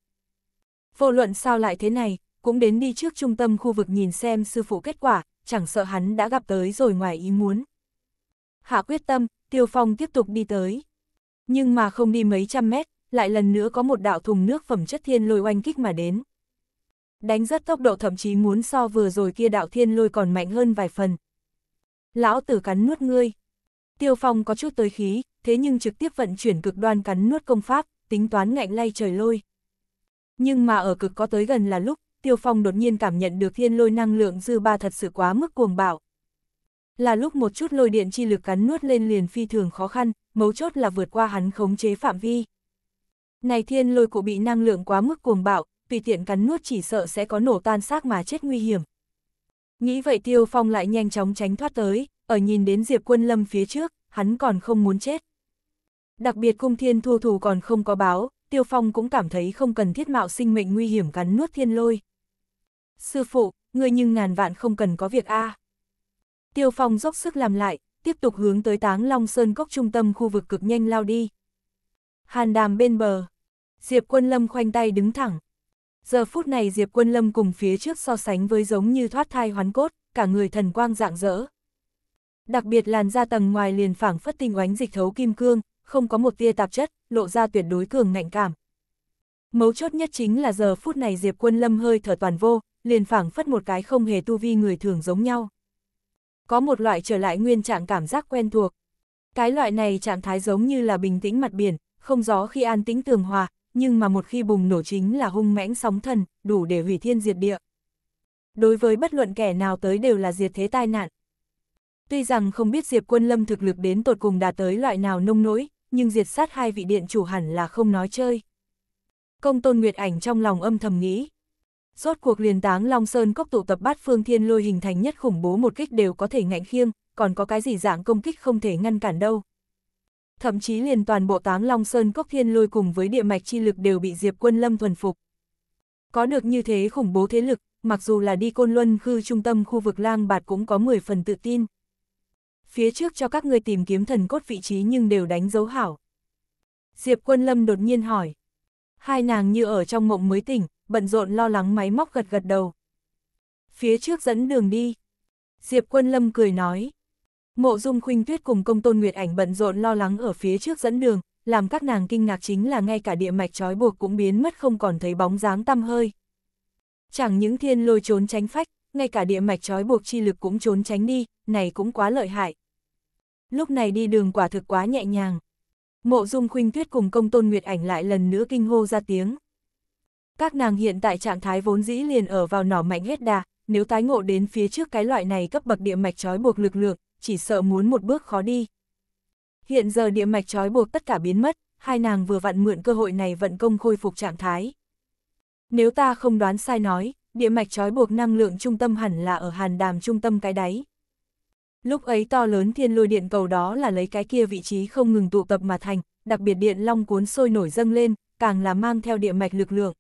Vô luận sao lại thế này, cũng đến đi trước trung tâm khu vực nhìn xem sư phụ kết quả, chẳng sợ hắn đã gặp tới rồi ngoài ý muốn. Hạ quyết tâm, Tiêu Phong tiếp tục đi tới. Nhưng mà không đi mấy trăm mét, lại lần nữa có một đạo thùng nước phẩm chất thiên lôi oanh kích mà đến. Đánh rất tốc độ thậm chí muốn so vừa rồi kia đạo thiên lôi còn mạnh hơn vài phần. Lão tử cắn nuốt ngươi. Tiêu Phong có chút tới khí, thế nhưng trực tiếp vận chuyển cực đoan cắn nuốt công pháp, tính toán ngạnh lay trời lôi. Nhưng mà ở cực có tới gần là lúc, Tiêu Phong đột nhiên cảm nhận được thiên lôi năng lượng dư ba thật sự quá mức cuồng bạo. Là lúc một chút lôi điện chi lực cắn nuốt lên liền phi thường khó khăn, mấu chốt là vượt qua hắn khống chế phạm vi. Này thiên lôi cụ bị năng lượng quá mức cuồng bạo, tùy tiện cắn nuốt chỉ sợ sẽ có nổ tan xác mà chết nguy hiểm. Nghĩ vậy Tiêu Phong lại nhanh chóng tránh thoát tới, ở nhìn đến Diệp Quân Lâm phía trước, hắn còn không muốn chết. Đặc biệt cung thiên thu thù còn không có báo, Tiêu Phong cũng cảm thấy không cần thiết mạo sinh mệnh nguy hiểm cắn nuốt thiên lôi. Sư phụ, ngươi nhưng ngàn vạn không cần có việc a. Tiêu Phong dốc sức làm lại, tiếp tục hướng tới Táng Long Sơn cốc trung tâm khu vực cực nhanh lao đi. Hàn Đàm bên bờ, Diệp Quân Lâm khoanh tay đứng thẳng. Giờ phút này Diệp Quân Lâm cùng phía trước so sánh với giống như thoát thai hoán cốt, cả người thần quang dạng dỡ. Đặc biệt làn da tầng ngoài liền phảng phất tinh oánh dịch thấu kim cương, không có một tia tạp chất, lộ ra tuyệt đối cường ngạnh cảm. Mấu chốt nhất chính là giờ phút này Diệp Quân Lâm hơi thở toàn vô, liền phảng phất một cái không hề tu vi người thường giống nhau. Có một loại trở lại nguyên trạng cảm giác quen thuộc. Cái loại này trạng thái giống như là bình tĩnh mặt biển, không gió khi an tĩnh tường hòa, nhưng mà một khi bùng nổ chính là hung mãnh sóng thần, đủ để hủy thiên diệt địa. Đối với bất luận kẻ nào tới đều là diệt thế tai nạn. Tuy rằng không biết Diệp Quân Lâm thực lực đến tột cùng đạt tới loại nào nông nỗi, nhưng diệt sát hai vị điện chủ hẳn là không nói chơi. Công Tôn Nguyệt Ảnh trong lòng âm thầm nghĩ, Rốt cuộc liền táng Long Sơn cốc tụ tập bát phương thiên lôi hình thành nhất khủng bố một kích đều có thể ngạnh khiêng, còn có cái gì dạng công kích không thể ngăn cản đâu. Thậm chí liền toàn bộ táng Long Sơn cốc thiên lôi cùng với địa mạch chi lực đều bị Diệp Quân Lâm thuần phục. Có được như thế khủng bố thế lực, mặc dù là đi côn luân khư trung tâm khu vực lang bạt cũng có 10 phần tự tin. Phía trước cho các người tìm kiếm thần cốt vị trí nhưng đều đánh dấu hảo. Diệp Quân Lâm đột nhiên hỏi. Hai nàng như ở trong mộng mới tỉnh, bận rộn lo lắng máy móc gật gật đầu. Phía trước dẫn đường đi. Diệp Quân Lâm cười nói. Mộ Dung Khuynh Tuyết cùng Công Tôn Nguyệt Ảnh bận rộn lo lắng ở phía trước dẫn đường, làm các nàng kinh ngạc chính là ngay cả địa mạch trói buộc cũng biến mất không còn thấy bóng dáng tăm hơi. Chẳng những thiên lôi trốn tránh phách, ngay cả địa mạch trói buộc chi lực cũng trốn tránh đi, này cũng quá lợi hại. Lúc này đi đường quả thực quá nhẹ nhàng. Mộ Dung Khuynh Tuyết cùng Công Tôn Nguyệt Ảnh lại lần nữa kinh hô ra tiếng các nàng hiện tại trạng thái vốn dĩ liền ở vào nỏ mạnh hết đà, nếu tái ngộ đến phía trước cái loại này cấp bậc địa mạch trói buộc lực lượng, chỉ sợ muốn một bước khó đi. Hiện giờ địa mạch trói buộc tất cả biến mất, hai nàng vừa vặn mượn cơ hội này vận công khôi phục trạng thái. Nếu ta không đoán sai nói, địa mạch trói buộc năng lượng trung tâm hẳn là ở hàn đàm trung tâm cái đáy. Lúc ấy to lớn thiên lôi điện cầu đó là lấy cái kia vị trí không ngừng tụ tập mà thành, đặc biệt điện long cuốn sôi nổi dâng lên, càng là mang theo địa mạch lực lượng.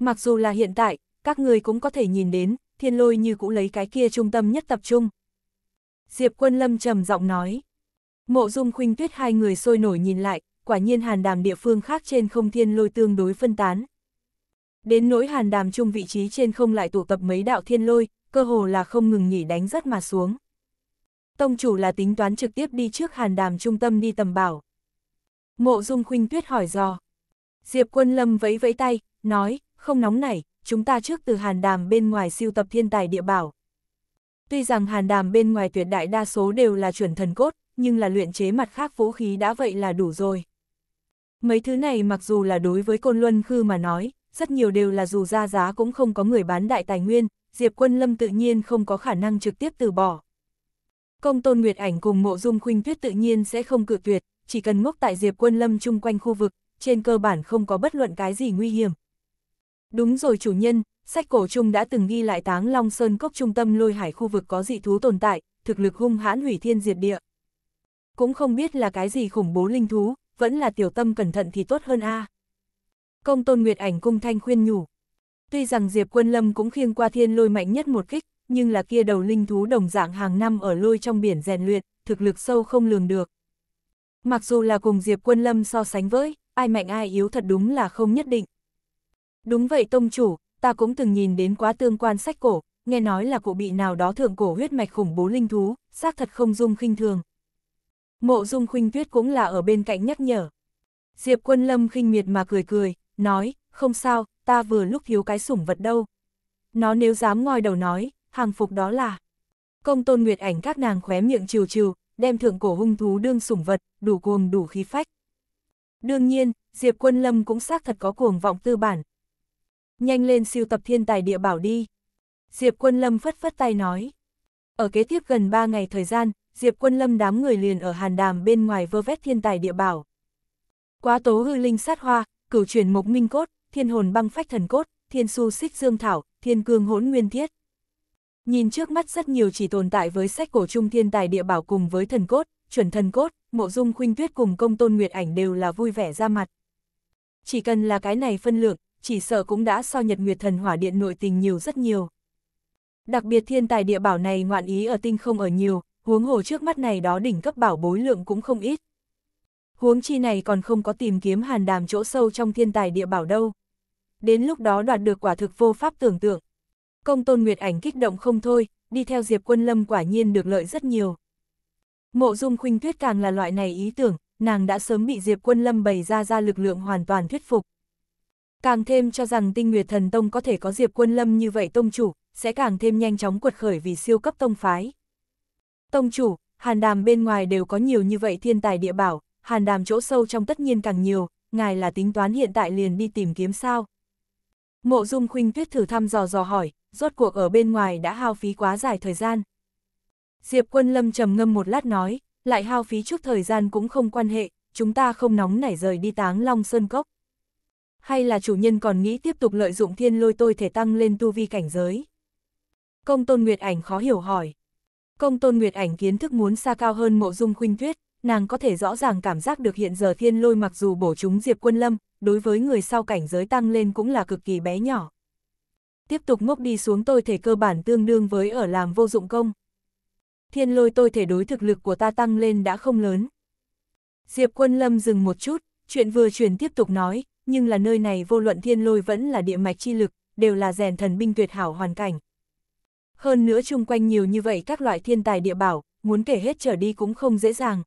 Mặc dù là hiện tại, các người cũng có thể nhìn đến, thiên lôi như cũng lấy cái kia trung tâm nhất tập trung. Diệp quân lâm trầm giọng nói. Mộ dung khuynh tuyết hai người sôi nổi nhìn lại, quả nhiên hàn đàm địa phương khác trên không thiên lôi tương đối phân tán. Đến nỗi hàn đàm chung vị trí trên không lại tụ tập mấy đạo thiên lôi, cơ hồ là không ngừng nghỉ đánh rất mà xuống. Tông chủ là tính toán trực tiếp đi trước hàn đàm trung tâm đi tầm bảo. Mộ dung khuynh tuyết hỏi dò. Diệp quân lâm vẫy vẫy tay, nói, không nóng nảy, chúng ta trước từ hàn đàm bên ngoài siêu tập thiên tài địa bảo. Tuy rằng hàn đàm bên ngoài tuyệt đại đa số đều là chuẩn thần cốt, nhưng là luyện chế mặt khác vũ khí đã vậy là đủ rồi. Mấy thứ này mặc dù là đối với Côn Luân Khư mà nói, rất nhiều đều là dù ra giá cũng không có người bán đại tài nguyên, Diệp Quân Lâm tự nhiên không có khả năng trực tiếp từ bỏ. Công Tôn Nguyệt Ảnh cùng Mộ Dung Khuynh Tuyết tự nhiên sẽ không cự tuyệt, chỉ cần ngốc tại Diệp Quân Lâm chung quanh khu vực, trên cơ bản không có bất luận cái gì nguy hiểm, Đúng rồi chủ nhân, sách cổ chung đã từng ghi lại táng Long Sơn cốc trung tâm lôi hải khu vực có dị thú tồn tại, thực lực hung hãn hủy thiên diệt địa. Cũng không biết là cái gì khủng bố linh thú, vẫn là tiểu tâm cẩn thận thì tốt hơn a. À. Công tôn Nguyệt ảnh cung thanh khuyên nhủ. Tuy rằng Diệp Quân Lâm cũng khiêng qua thiên lôi mạnh nhất một kích, nhưng là kia đầu linh thú đồng dạng hàng năm ở lôi trong biển rèn luyện, thực lực sâu không lường được. Mặc dù là cùng Diệp Quân Lâm so sánh với, ai mạnh ai yếu thật đúng là không nhất định. Đúng vậy tông chủ, ta cũng từng nhìn đến quá tương quan sách cổ, nghe nói là cụ bị nào đó thượng cổ huyết mạch khủng bố linh thú, xác thật không dung khinh thường. Mộ dung khuynh tuyết cũng là ở bên cạnh nhắc nhở. Diệp quân lâm khinh miệt mà cười cười, nói, không sao, ta vừa lúc thiếu cái sủng vật đâu. Nó nếu dám ngoi đầu nói, hàng phục đó là. Công tôn nguyệt ảnh các nàng khóe miệng chiều chiều, đem thượng cổ hung thú đương sủng vật, đủ cuồng đủ khí phách. Đương nhiên, Diệp Quân Lâm cũng xác thật có cuồng vọng tư bản, Nhanh lên siêu tập thiên tài địa bảo đi. Diệp Quân Lâm phất phất tay nói. Ở kế tiếp gần 3 ngày thời gian, Diệp Quân Lâm đám người liền ở Hàn Đàm bên ngoài vơ vét thiên tài địa bảo. Quá tố hư linh sát hoa, cửu chuyển mộc minh cốt, thiên hồn băng phách thần cốt, thiên su xích dương thảo, thiên cương hỗn nguyên thiết. Nhìn trước mắt rất nhiều chỉ tồn tại với sách cổ trung thiên tài địa bảo cùng với thần cốt, chuẩn thần cốt, mộ dung khuynh tuyết cùng công tôn nguyệt ảnh đều là vui vẻ ra mặt. Chỉ cần là cái này phân lượng, chỉ sợ cũng đã so nhật nguyệt thần hỏa điện nội tình nhiều rất nhiều. Đặc biệt thiên tài địa bảo này ngoạn ý ở tinh không ở nhiều, huống hồ trước mắt này đó đỉnh cấp bảo bối lượng cũng không ít. Huống chi này còn không có tìm kiếm hàn đàm chỗ sâu trong thiên tài địa bảo đâu. Đến lúc đó đoạt được quả thực vô pháp tưởng tượng. Công tôn Nguyệt ảnh kích động không thôi, đi theo Diệp Quân Lâm quả nhiên được lợi rất nhiều. Mộ dung khuynh tuyết càng là loại này ý tưởng, nàng đã sớm bị Diệp Quân Lâm bày ra ra lực lượng hoàn toàn thuyết phục càng thêm cho rằng tinh nguyệt thần tông có thể có diệp quân lâm như vậy tông chủ, sẽ càng thêm nhanh chóng quật khởi vì siêu cấp tông phái. Tông chủ, hàn đàm bên ngoài đều có nhiều như vậy thiên tài địa bảo, hàn đàm chỗ sâu trong tất nhiên càng nhiều, ngài là tính toán hiện tại liền đi tìm kiếm sao. Mộ dung khuynh tuyết thử thăm dò dò hỏi, rốt cuộc ở bên ngoài đã hao phí quá dài thời gian. Diệp quân lâm trầm ngâm một lát nói, lại hao phí chút thời gian cũng không quan hệ, chúng ta không nóng nảy rời đi táng long sơn cốc hay là chủ nhân còn nghĩ tiếp tục lợi dụng thiên lôi tôi thể tăng lên tu vi cảnh giới? Công tôn Nguyệt Ảnh khó hiểu hỏi. Công tôn Nguyệt Ảnh kiến thức muốn xa cao hơn mộ dung khuynh tuyết, nàng có thể rõ ràng cảm giác được hiện giờ thiên lôi mặc dù bổ chúng Diệp Quân Lâm, đối với người sau cảnh giới tăng lên cũng là cực kỳ bé nhỏ. Tiếp tục ngốc đi xuống tôi thể cơ bản tương đương với ở làm vô dụng công. Thiên lôi tôi thể đối thực lực của ta tăng lên đã không lớn. Diệp Quân Lâm dừng một chút, chuyện vừa truyền tiếp tục nói, nhưng là nơi này vô luận thiên lôi vẫn là địa mạch chi lực, đều là rèn thần binh tuyệt hảo hoàn cảnh. Hơn nữa chung quanh nhiều như vậy các loại thiên tài địa bảo, muốn kể hết trở đi cũng không dễ dàng.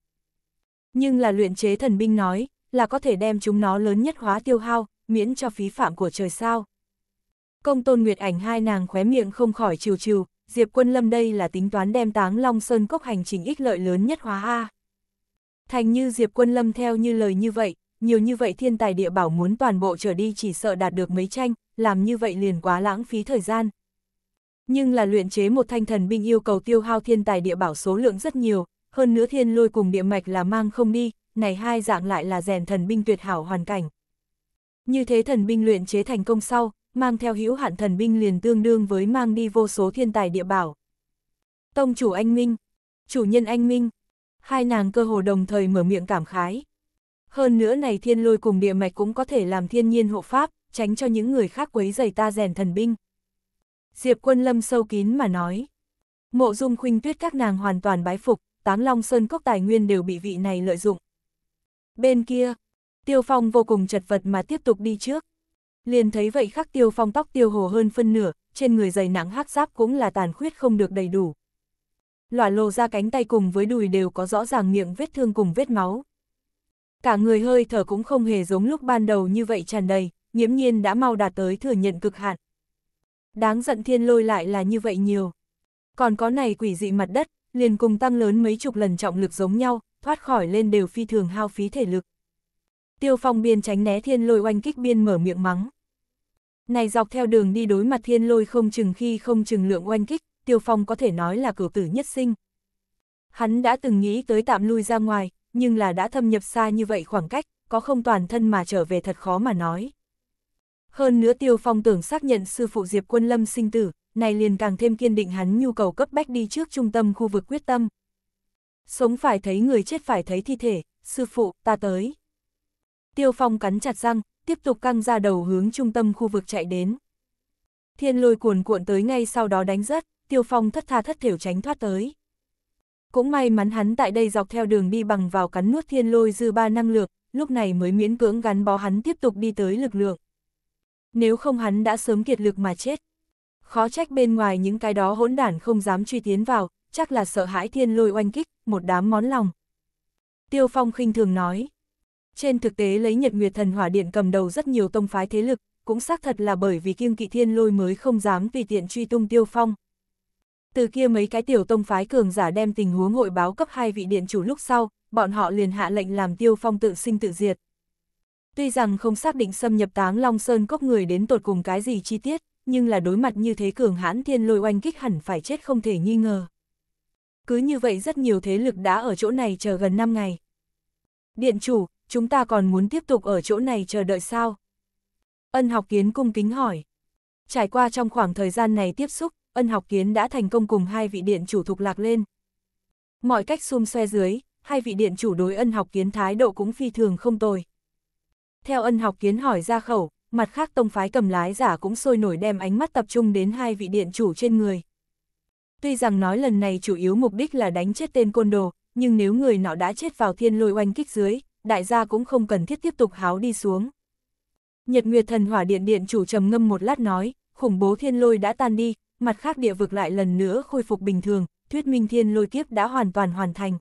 Nhưng là luyện chế thần binh nói, là có thể đem chúng nó lớn nhất hóa tiêu hao, miễn cho phí phạm của trời sao. Công tôn Nguyệt ảnh hai nàng khóe miệng không khỏi chiều chiều, Diệp Quân Lâm đây là tính toán đem táng Long Sơn Cốc hành trình ích lợi lớn nhất hóa A. Thành như Diệp Quân Lâm theo như lời như vậy, nhiều như vậy thiên tài địa bảo muốn toàn bộ trở đi chỉ sợ đạt được mấy tranh, làm như vậy liền quá lãng phí thời gian. Nhưng là luyện chế một thanh thần binh yêu cầu tiêu hao thiên tài địa bảo số lượng rất nhiều, hơn nữa thiên lôi cùng địa mạch là mang không đi, này hai dạng lại là rèn thần binh tuyệt hảo hoàn cảnh. Như thế thần binh luyện chế thành công sau, mang theo hữu hạn thần binh liền tương đương với mang đi vô số thiên tài địa bảo. Tông chủ anh Minh, chủ nhân anh Minh, hai nàng cơ hồ đồng thời mở miệng cảm khái. Hơn nữa này thiên lôi cùng địa mạch cũng có thể làm thiên nhiên hộ pháp, tránh cho những người khác quấy giày ta rèn thần binh. Diệp quân lâm sâu kín mà nói. Mộ dung khuynh tuyết các nàng hoàn toàn bái phục, táng long sơn cốc tài nguyên đều bị vị này lợi dụng. Bên kia, tiêu phong vô cùng chật vật mà tiếp tục đi trước. Liền thấy vậy khắc tiêu phong tóc tiêu hồ hơn phân nửa, trên người dày nặng hắc giáp cũng là tàn khuyết không được đầy đủ. Lỏa lồ ra cánh tay cùng với đùi đều có rõ ràng miệng vết thương cùng vết máu, Cả người hơi thở cũng không hề giống lúc ban đầu như vậy tràn đầy, nghiễm nhiên đã mau đạt tới thừa nhận cực hạn. Đáng giận thiên lôi lại là như vậy nhiều. Còn có này quỷ dị mặt đất, liền cùng tăng lớn mấy chục lần trọng lực giống nhau, thoát khỏi lên đều phi thường hao phí thể lực. Tiêu phong biên tránh né thiên lôi oanh kích biên mở miệng mắng. Này dọc theo đường đi đối mặt thiên lôi không chừng khi không chừng lượng oanh kích, tiêu phong có thể nói là cửu tử nhất sinh. Hắn đã từng nghĩ tới tạm lui ra ngoài, nhưng là đã thâm nhập xa như vậy khoảng cách, có không toàn thân mà trở về thật khó mà nói. Hơn nữa Tiêu Phong tưởng xác nhận sư phụ Diệp Quân Lâm sinh tử, này liền càng thêm kiên định hắn nhu cầu cấp bách đi trước trung tâm khu vực quyết tâm. Sống phải thấy người chết phải thấy thi thể, sư phụ, ta tới. Tiêu Phong cắn chặt răng, tiếp tục căng ra đầu hướng trung tâm khu vực chạy đến. Thiên lôi cuồn cuộn tới ngay sau đó đánh rớt, Tiêu Phong thất tha thất thểu tránh thoát tới. Cũng may mắn hắn tại đây dọc theo đường đi bằng vào cắn nuốt thiên lôi dư ba năng lượng, lúc này mới miễn cưỡng gắn bó hắn tiếp tục đi tới lực lượng. Nếu không hắn đã sớm kiệt lực mà chết. Khó trách bên ngoài những cái đó hỗn đản không dám truy tiến vào, chắc là sợ hãi thiên lôi oanh kích, một đám món lòng. Tiêu Phong khinh thường nói. Trên thực tế lấy Nhật Nguyệt Thần Hỏa Điện cầm đầu rất nhiều tông phái thế lực, cũng xác thật là bởi vì kiêng kỵ thiên lôi mới không dám vì tiện truy tung Tiêu Phong, từ kia mấy cái tiểu tông phái cường giả đem tình huống hội báo cấp hai vị điện chủ lúc sau, bọn họ liền hạ lệnh làm tiêu phong tự sinh tự diệt. Tuy rằng không xác định xâm nhập táng Long Sơn cốc người đến tột cùng cái gì chi tiết, nhưng là đối mặt như thế cường hãn thiên lôi oanh kích hẳn phải chết không thể nghi ngờ. Cứ như vậy rất nhiều thế lực đã ở chỗ này chờ gần 5 ngày. Điện chủ, chúng ta còn muốn tiếp tục ở chỗ này chờ đợi sao? Ân học kiến cung kính hỏi. Trải qua trong khoảng thời gian này tiếp xúc, ân học kiến đã thành công cùng hai vị điện chủ thục lạc lên. Mọi cách xung xoe dưới, hai vị điện chủ đối ân học kiến thái độ cũng phi thường không tồi. Theo ân học kiến hỏi ra khẩu, mặt khác tông phái cầm lái giả cũng sôi nổi đem ánh mắt tập trung đến hai vị điện chủ trên người. Tuy rằng nói lần này chủ yếu mục đích là đánh chết tên côn đồ, nhưng nếu người nọ đã chết vào thiên lôi oanh kích dưới, đại gia cũng không cần thiết tiếp tục háo đi xuống. Nhật Nguyệt Thần Hỏa Điện Điện chủ trầm ngâm một lát nói, khủng bố thiên lôi đã tan đi, mặt khác địa vực lại lần nữa khôi phục bình thường, thuyết minh thiên lôi kiếp đã hoàn toàn hoàn thành.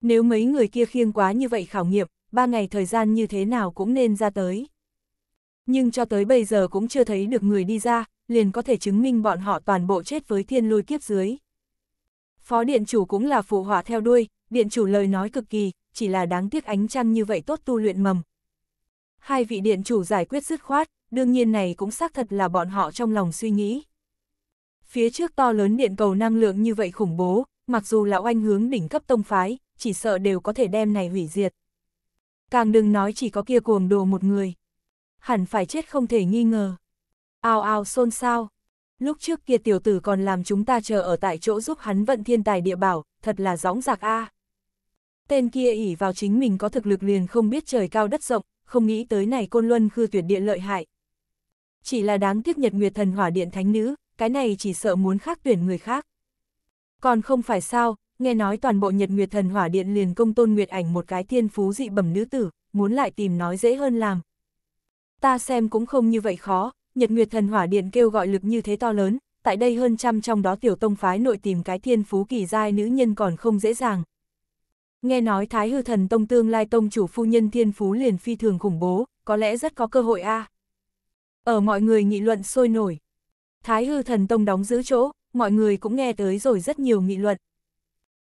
Nếu mấy người kia khiêng quá như vậy khảo nghiệm, ba ngày thời gian như thế nào cũng nên ra tới. Nhưng cho tới bây giờ cũng chưa thấy được người đi ra, liền có thể chứng minh bọn họ toàn bộ chết với thiên lôi kiếp dưới. Phó điện chủ cũng là phụ họa theo đuôi, điện chủ lời nói cực kỳ, chỉ là đáng tiếc ánh trăng như vậy tốt tu luyện mầm. Hai vị điện chủ giải quyết dứt khoát, đương nhiên này cũng xác thật là bọn họ trong lòng suy nghĩ. Phía trước to lớn điện cầu năng lượng như vậy khủng bố, mặc dù là oanh hướng đỉnh cấp tông phái, chỉ sợ đều có thể đem này hủy diệt. Càng đừng nói chỉ có kia cuồng đồ một người. Hẳn phải chết không thể nghi ngờ. Ao ao xôn xao. Lúc trước kia tiểu tử còn làm chúng ta chờ ở tại chỗ giúp hắn vận thiên tài địa bảo, thật là gióng giạc a. À. Tên kia ỉ vào chính mình có thực lực liền không biết trời cao đất rộng, không nghĩ tới này côn luân khư tuyệt địa lợi hại. Chỉ là đáng tiếc nhật nguyệt thần hỏa điện thánh nữ, cái này chỉ sợ muốn khác tuyển người khác. Còn không phải sao, nghe nói toàn bộ Nhật Nguyệt Thần Hỏa Điện liền công tôn Nguyệt Ảnh một cái thiên phú dị bẩm nữ tử, muốn lại tìm nói dễ hơn làm. Ta xem cũng không như vậy khó, Nhật Nguyệt Thần Hỏa Điện kêu gọi lực như thế to lớn, tại đây hơn trăm trong đó tiểu tông phái nội tìm cái thiên phú kỳ giai nữ nhân còn không dễ dàng. Nghe nói Thái Hư Thần Tông tương lai tông chủ phu nhân thiên phú liền phi thường khủng bố, có lẽ rất có cơ hội a. À. Ở mọi người nghị luận sôi nổi. Thái hư thần tông đóng giữ chỗ, mọi người cũng nghe tới rồi rất nhiều nghị luận.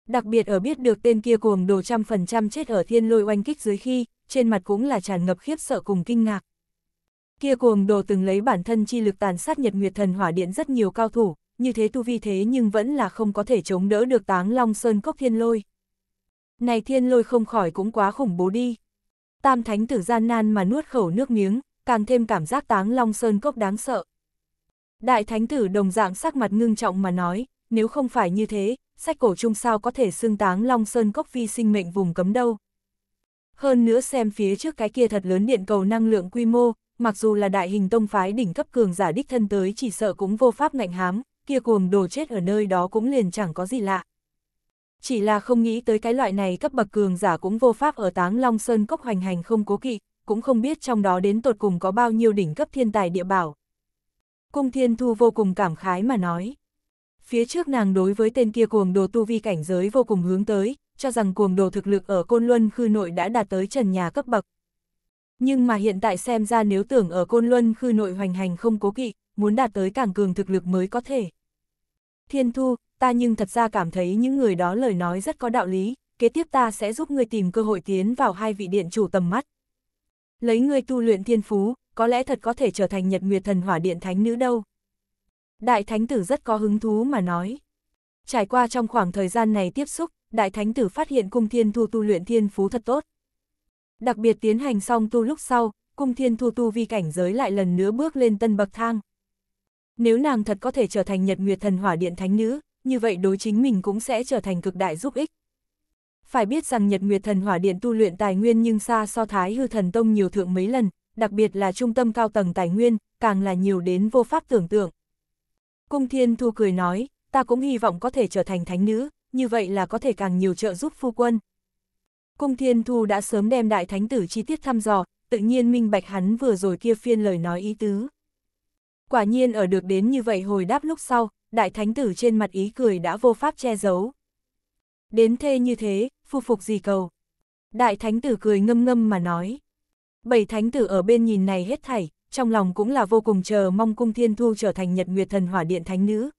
Đặc biệt ở biết được tên kia cuồng đồ trăm phần trăm chết ở thiên lôi oanh kích dưới khi, trên mặt cũng là tràn ngập khiếp sợ cùng kinh ngạc. Kia cuồng đồ từng lấy bản thân chi lực tàn sát nhật nguyệt thần hỏa điện rất nhiều cao thủ, như thế tu vi thế nhưng vẫn là không có thể chống đỡ được táng long sơn cốc thiên lôi. Này thiên lôi không khỏi cũng quá khủng bố đi. Tam thánh tử gian nan mà nuốt khẩu nước miếng, càng thêm cảm giác táng long sơn cốc đáng sợ. Đại thánh tử đồng dạng sắc mặt ngưng trọng mà nói, nếu không phải như thế, sách cổ trung sao có thể xưng táng Long Sơn cốc vi sinh mệnh vùng cấm đâu. Hơn nữa xem phía trước cái kia thật lớn điện cầu năng lượng quy mô, mặc dù là đại hình tông phái đỉnh cấp cường giả đích thân tới chỉ sợ cũng vô pháp ngạnh hám, kia cuồng đồ chết ở nơi đó cũng liền chẳng có gì lạ. Chỉ là không nghĩ tới cái loại này cấp bậc cường giả cũng vô pháp ở táng Long Sơn cốc hoành hành không cố kỵ, cũng không biết trong đó đến tột cùng có bao nhiêu đỉnh cấp thiên tài địa bảo. Cung Thiên Thu vô cùng cảm khái mà nói. Phía trước nàng đối với tên kia cuồng đồ tu vi cảnh giới vô cùng hướng tới, cho rằng cuồng đồ thực lực ở Côn Luân khư nội đã đạt tới trần nhà cấp bậc. Nhưng mà hiện tại xem ra nếu tưởng ở Côn Luân khư nội hoành hành không cố kỵ, muốn đạt tới càng cường thực lực mới có thể. Thiên Thu, ta nhưng thật ra cảm thấy những người đó lời nói rất có đạo lý, kế tiếp ta sẽ giúp ngươi tìm cơ hội tiến vào hai vị điện chủ tầm mắt. Lấy ngươi tu luyện thiên phú, có lẽ thật có thể trở thành Nhật Nguyệt Thần Hỏa Điện Thánh Nữ đâu. Đại Thánh Tử rất có hứng thú mà nói. Trải qua trong khoảng thời gian này tiếp xúc, Đại Thánh Tử phát hiện Cung Thiên Thu tu luyện thiên phú thật tốt. Đặc biệt tiến hành xong tu lúc sau, Cung Thiên Thu tu vi cảnh giới lại lần nữa bước lên tân bậc thang. Nếu nàng thật có thể trở thành Nhật Nguyệt Thần Hỏa Điện Thánh Nữ, như vậy đối chính mình cũng sẽ trở thành cực đại giúp ích. Phải biết rằng Nhật Nguyệt Thần Hỏa Điện tu luyện tài nguyên nhưng xa so Thái Hư Thần Tông nhiều thượng mấy lần, đặc biệt là trung tâm cao tầng tài nguyên, càng là nhiều đến vô pháp tưởng tượng. Cung Thiên Thu cười nói, ta cũng hy vọng có thể trở thành thánh nữ, như vậy là có thể càng nhiều trợ giúp phu quân. Cung Thiên Thu đã sớm đem đại thánh tử chi tiết thăm dò, tự nhiên minh bạch hắn vừa rồi kia phiên lời nói ý tứ. Quả nhiên ở được đến như vậy hồi đáp lúc sau, đại thánh tử trên mặt ý cười đã vô pháp che giấu. Đến thê như thế, phu phục gì cầu. Đại thánh tử cười ngâm ngâm mà nói bảy thánh tử ở bên nhìn này hết thảy, trong lòng cũng là vô cùng chờ mong cung thiên thu trở thành nhật nguyệt thần hỏa điện thánh nữ.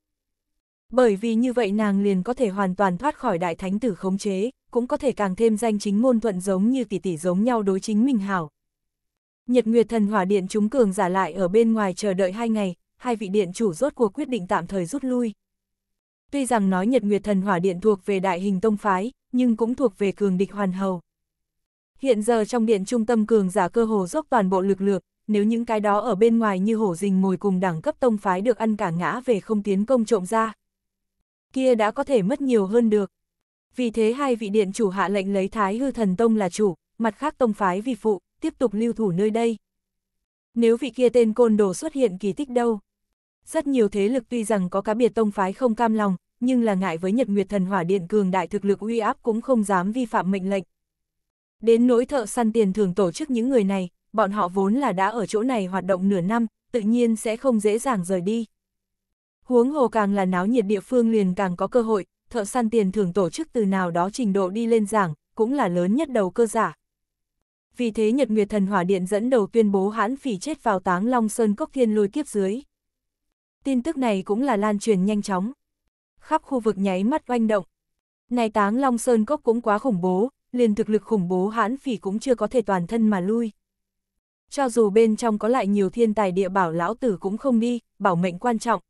Bởi vì như vậy nàng liền có thể hoàn toàn thoát khỏi đại thánh tử khống chế, cũng có thể càng thêm danh chính ngôn thuận giống như tỷ tỷ giống nhau đối chính mình hảo. Nhật Nguyệt Thần Hỏa Điện chúng cường giả lại ở bên ngoài chờ đợi hai ngày, hai vị điện chủ rốt cuộc quyết định tạm thời rút lui. Tuy rằng nói Nhật Nguyệt Thần Hỏa Điện thuộc về đại hình tông phái, nhưng cũng thuộc về cường địch hoàn hầu. Hiện giờ trong điện trung tâm cường giả cơ hồ dốc toàn bộ lực lượng, nếu những cái đó ở bên ngoài như hổ rình mồi cùng đẳng cấp tông phái được ăn cả ngã về không tiến công trộm ra. Kia đã có thể mất nhiều hơn được. Vì thế hai vị điện chủ hạ lệnh lấy Thái Hư Thần Tông là chủ, mặt khác tông phái vì phụ, tiếp tục lưu thủ nơi đây. Nếu vị kia tên côn đồ xuất hiện kỳ tích đâu? Rất nhiều thế lực tuy rằng có cá biệt tông phái không cam lòng, nhưng là ngại với Nhật Nguyệt Thần Hỏa Điện cường đại thực lực uy áp cũng không dám vi phạm mệnh lệnh, Đến nỗi thợ săn tiền thường tổ chức những người này, bọn họ vốn là đã ở chỗ này hoạt động nửa năm, tự nhiên sẽ không dễ dàng rời đi. Huống hồ càng là náo nhiệt địa phương liền càng có cơ hội, thợ săn tiền thường tổ chức từ nào đó trình độ đi lên giảng, cũng là lớn nhất đầu cơ giả. Vì thế Nhật Nguyệt Thần Hỏa Điện dẫn đầu tuyên bố hãn phỉ chết vào táng Long Sơn Cốc Thiên lôi kiếp dưới. Tin tức này cũng là lan truyền nhanh chóng. Khắp khu vực nháy mắt oanh động. Này táng Long Sơn Cốc cũng quá khủng bố, liền thực lực khủng bố hãn phỉ cũng chưa có thể toàn thân mà lui. Cho dù bên trong có lại nhiều thiên tài địa bảo lão tử cũng không đi, bảo mệnh quan trọng.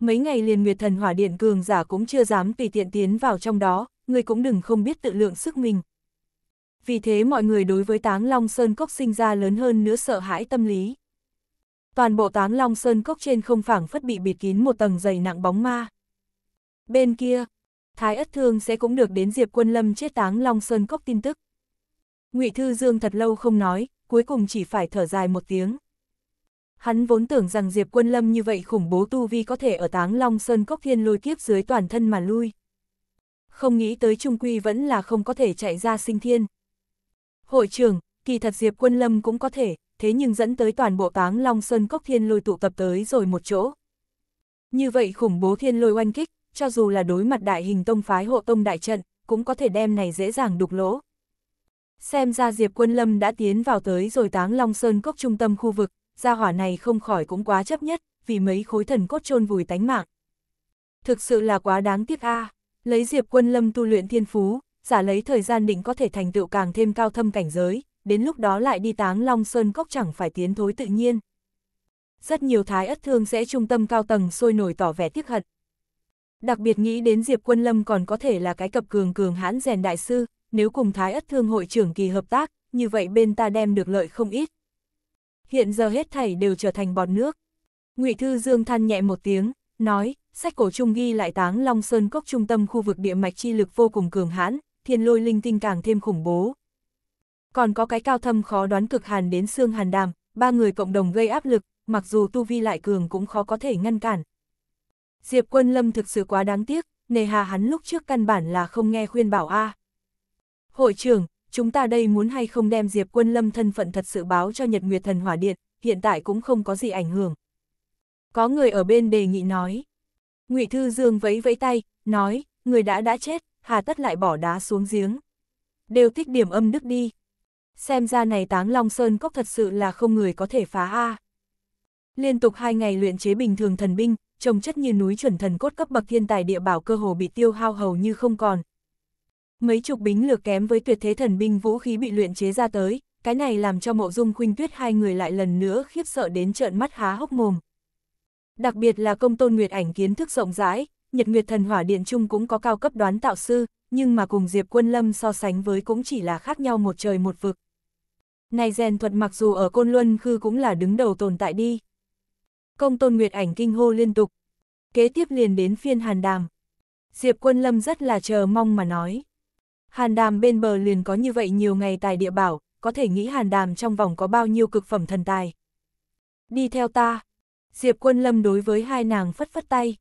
Mấy ngày liền nguyệt thần hỏa điện cường giả cũng chưa dám tùy tiện tiến vào trong đó, người cũng đừng không biết tự lượng sức mình. Vì thế mọi người đối với táng long sơn cốc sinh ra lớn hơn nữa sợ hãi tâm lý. Toàn bộ táng long sơn cốc trên không phẳng phất bị bịt kín một tầng dày nặng bóng ma. Bên kia, Thái Ất Thương sẽ cũng được đến Diệp Quân Lâm chết táng Long Sơn Cốc tin tức. Ngụy Thư Dương thật lâu không nói, cuối cùng chỉ phải thở dài một tiếng. Hắn vốn tưởng rằng Diệp Quân Lâm như vậy khủng bố tu vi có thể ở táng Long Sơn Cốc thiên lôi kiếp dưới toàn thân mà lui. Không nghĩ tới Trung Quy vẫn là không có thể chạy ra sinh thiên. Hội trưởng, kỳ thật Diệp Quân Lâm cũng có thể, thế nhưng dẫn tới toàn bộ táng Long Sơn Cốc thiên lôi tụ tập tới rồi một chỗ. Như vậy khủng bố thiên lôi oanh kích, cho dù là đối mặt đại hình tông phái hộ tông đại trận, cũng có thể đem này dễ dàng đục lỗ. Xem ra Diệp Quân Lâm đã tiến vào tới rồi táng Long Sơn cốc trung tâm khu vực, gia hỏa này không khỏi cũng quá chấp nhất, vì mấy khối thần cốt chôn vùi tánh mạng. Thực sự là quá đáng tiếc a lấy Diệp Quân Lâm tu luyện thiên phú, giả lấy thời gian định có thể thành tựu càng thêm cao thâm cảnh giới, đến lúc đó lại đi táng Long Sơn cốc chẳng phải tiến thối tự nhiên. Rất nhiều thái ất thương sẽ trung tâm cao tầng sôi nổi tỏ vẻ tiếc hận, Đặc biệt nghĩ đến Diệp Quân Lâm còn có thể là cái cập cường cường hãn rèn đại sư, nếu cùng Thái Ất Thương hội trưởng kỳ hợp tác, như vậy bên ta đem được lợi không ít. Hiện giờ hết thảy đều trở thành bọt nước. Ngụy Thư Dương than nhẹ một tiếng, nói, sách cổ trung ghi lại táng Long Sơn Cốc trung tâm khu vực địa mạch chi lực vô cùng cường hãn, thiên lôi linh tinh càng thêm khủng bố. Còn có cái cao thâm khó đoán cực hàn đến xương hàn đàm, ba người cộng đồng gây áp lực, mặc dù tu vi lại cường cũng khó có thể ngăn cản, Diệp Quân Lâm thực sự quá đáng tiếc, nề hà hắn lúc trước căn bản là không nghe khuyên bảo a. Hội trưởng, chúng ta đây muốn hay không đem Diệp Quân Lâm thân phận thật sự báo cho Nhật Nguyệt Thần Hỏa Điện, hiện tại cũng không có gì ảnh hưởng. Có người ở bên đề nghị nói. Ngụy Thư Dương vẫy vẫy tay, nói, người đã đã chết, hà tất lại bỏ đá xuống giếng. Đều thích điểm âm đức đi. Xem ra này táng Long Sơn Cốc thật sự là không người có thể phá a. Liên tục hai ngày luyện chế bình thường thần binh, trồng chất như núi chuẩn thần cốt cấp bậc thiên tài địa bảo cơ hồ bị tiêu hao hầu như không còn. Mấy chục bính lược kém với tuyệt thế thần binh vũ khí bị luyện chế ra tới, cái này làm cho mộ dung khuynh tuyết hai người lại lần nữa khiếp sợ đến trợn mắt há hốc mồm. Đặc biệt là công tôn nguyệt ảnh kiến thức rộng rãi, nhật nguyệt thần hỏa điện trung cũng có cao cấp đoán tạo sư, nhưng mà cùng Diệp Quân Lâm so sánh với cũng chỉ là khác nhau một trời một vực. Này rèn thuật mặc dù ở Côn Luân Khư cũng là đứng đầu tồn tại đi, công tôn nguyệt ảnh kinh hô liên tục. Kế tiếp liền đến phiên hàn đàm. Diệp quân lâm rất là chờ mong mà nói. Hàn đàm bên bờ liền có như vậy nhiều ngày tài địa bảo, có thể nghĩ hàn đàm trong vòng có bao nhiêu cực phẩm thần tài. Đi theo ta. Diệp quân lâm đối với hai nàng phất phất tay.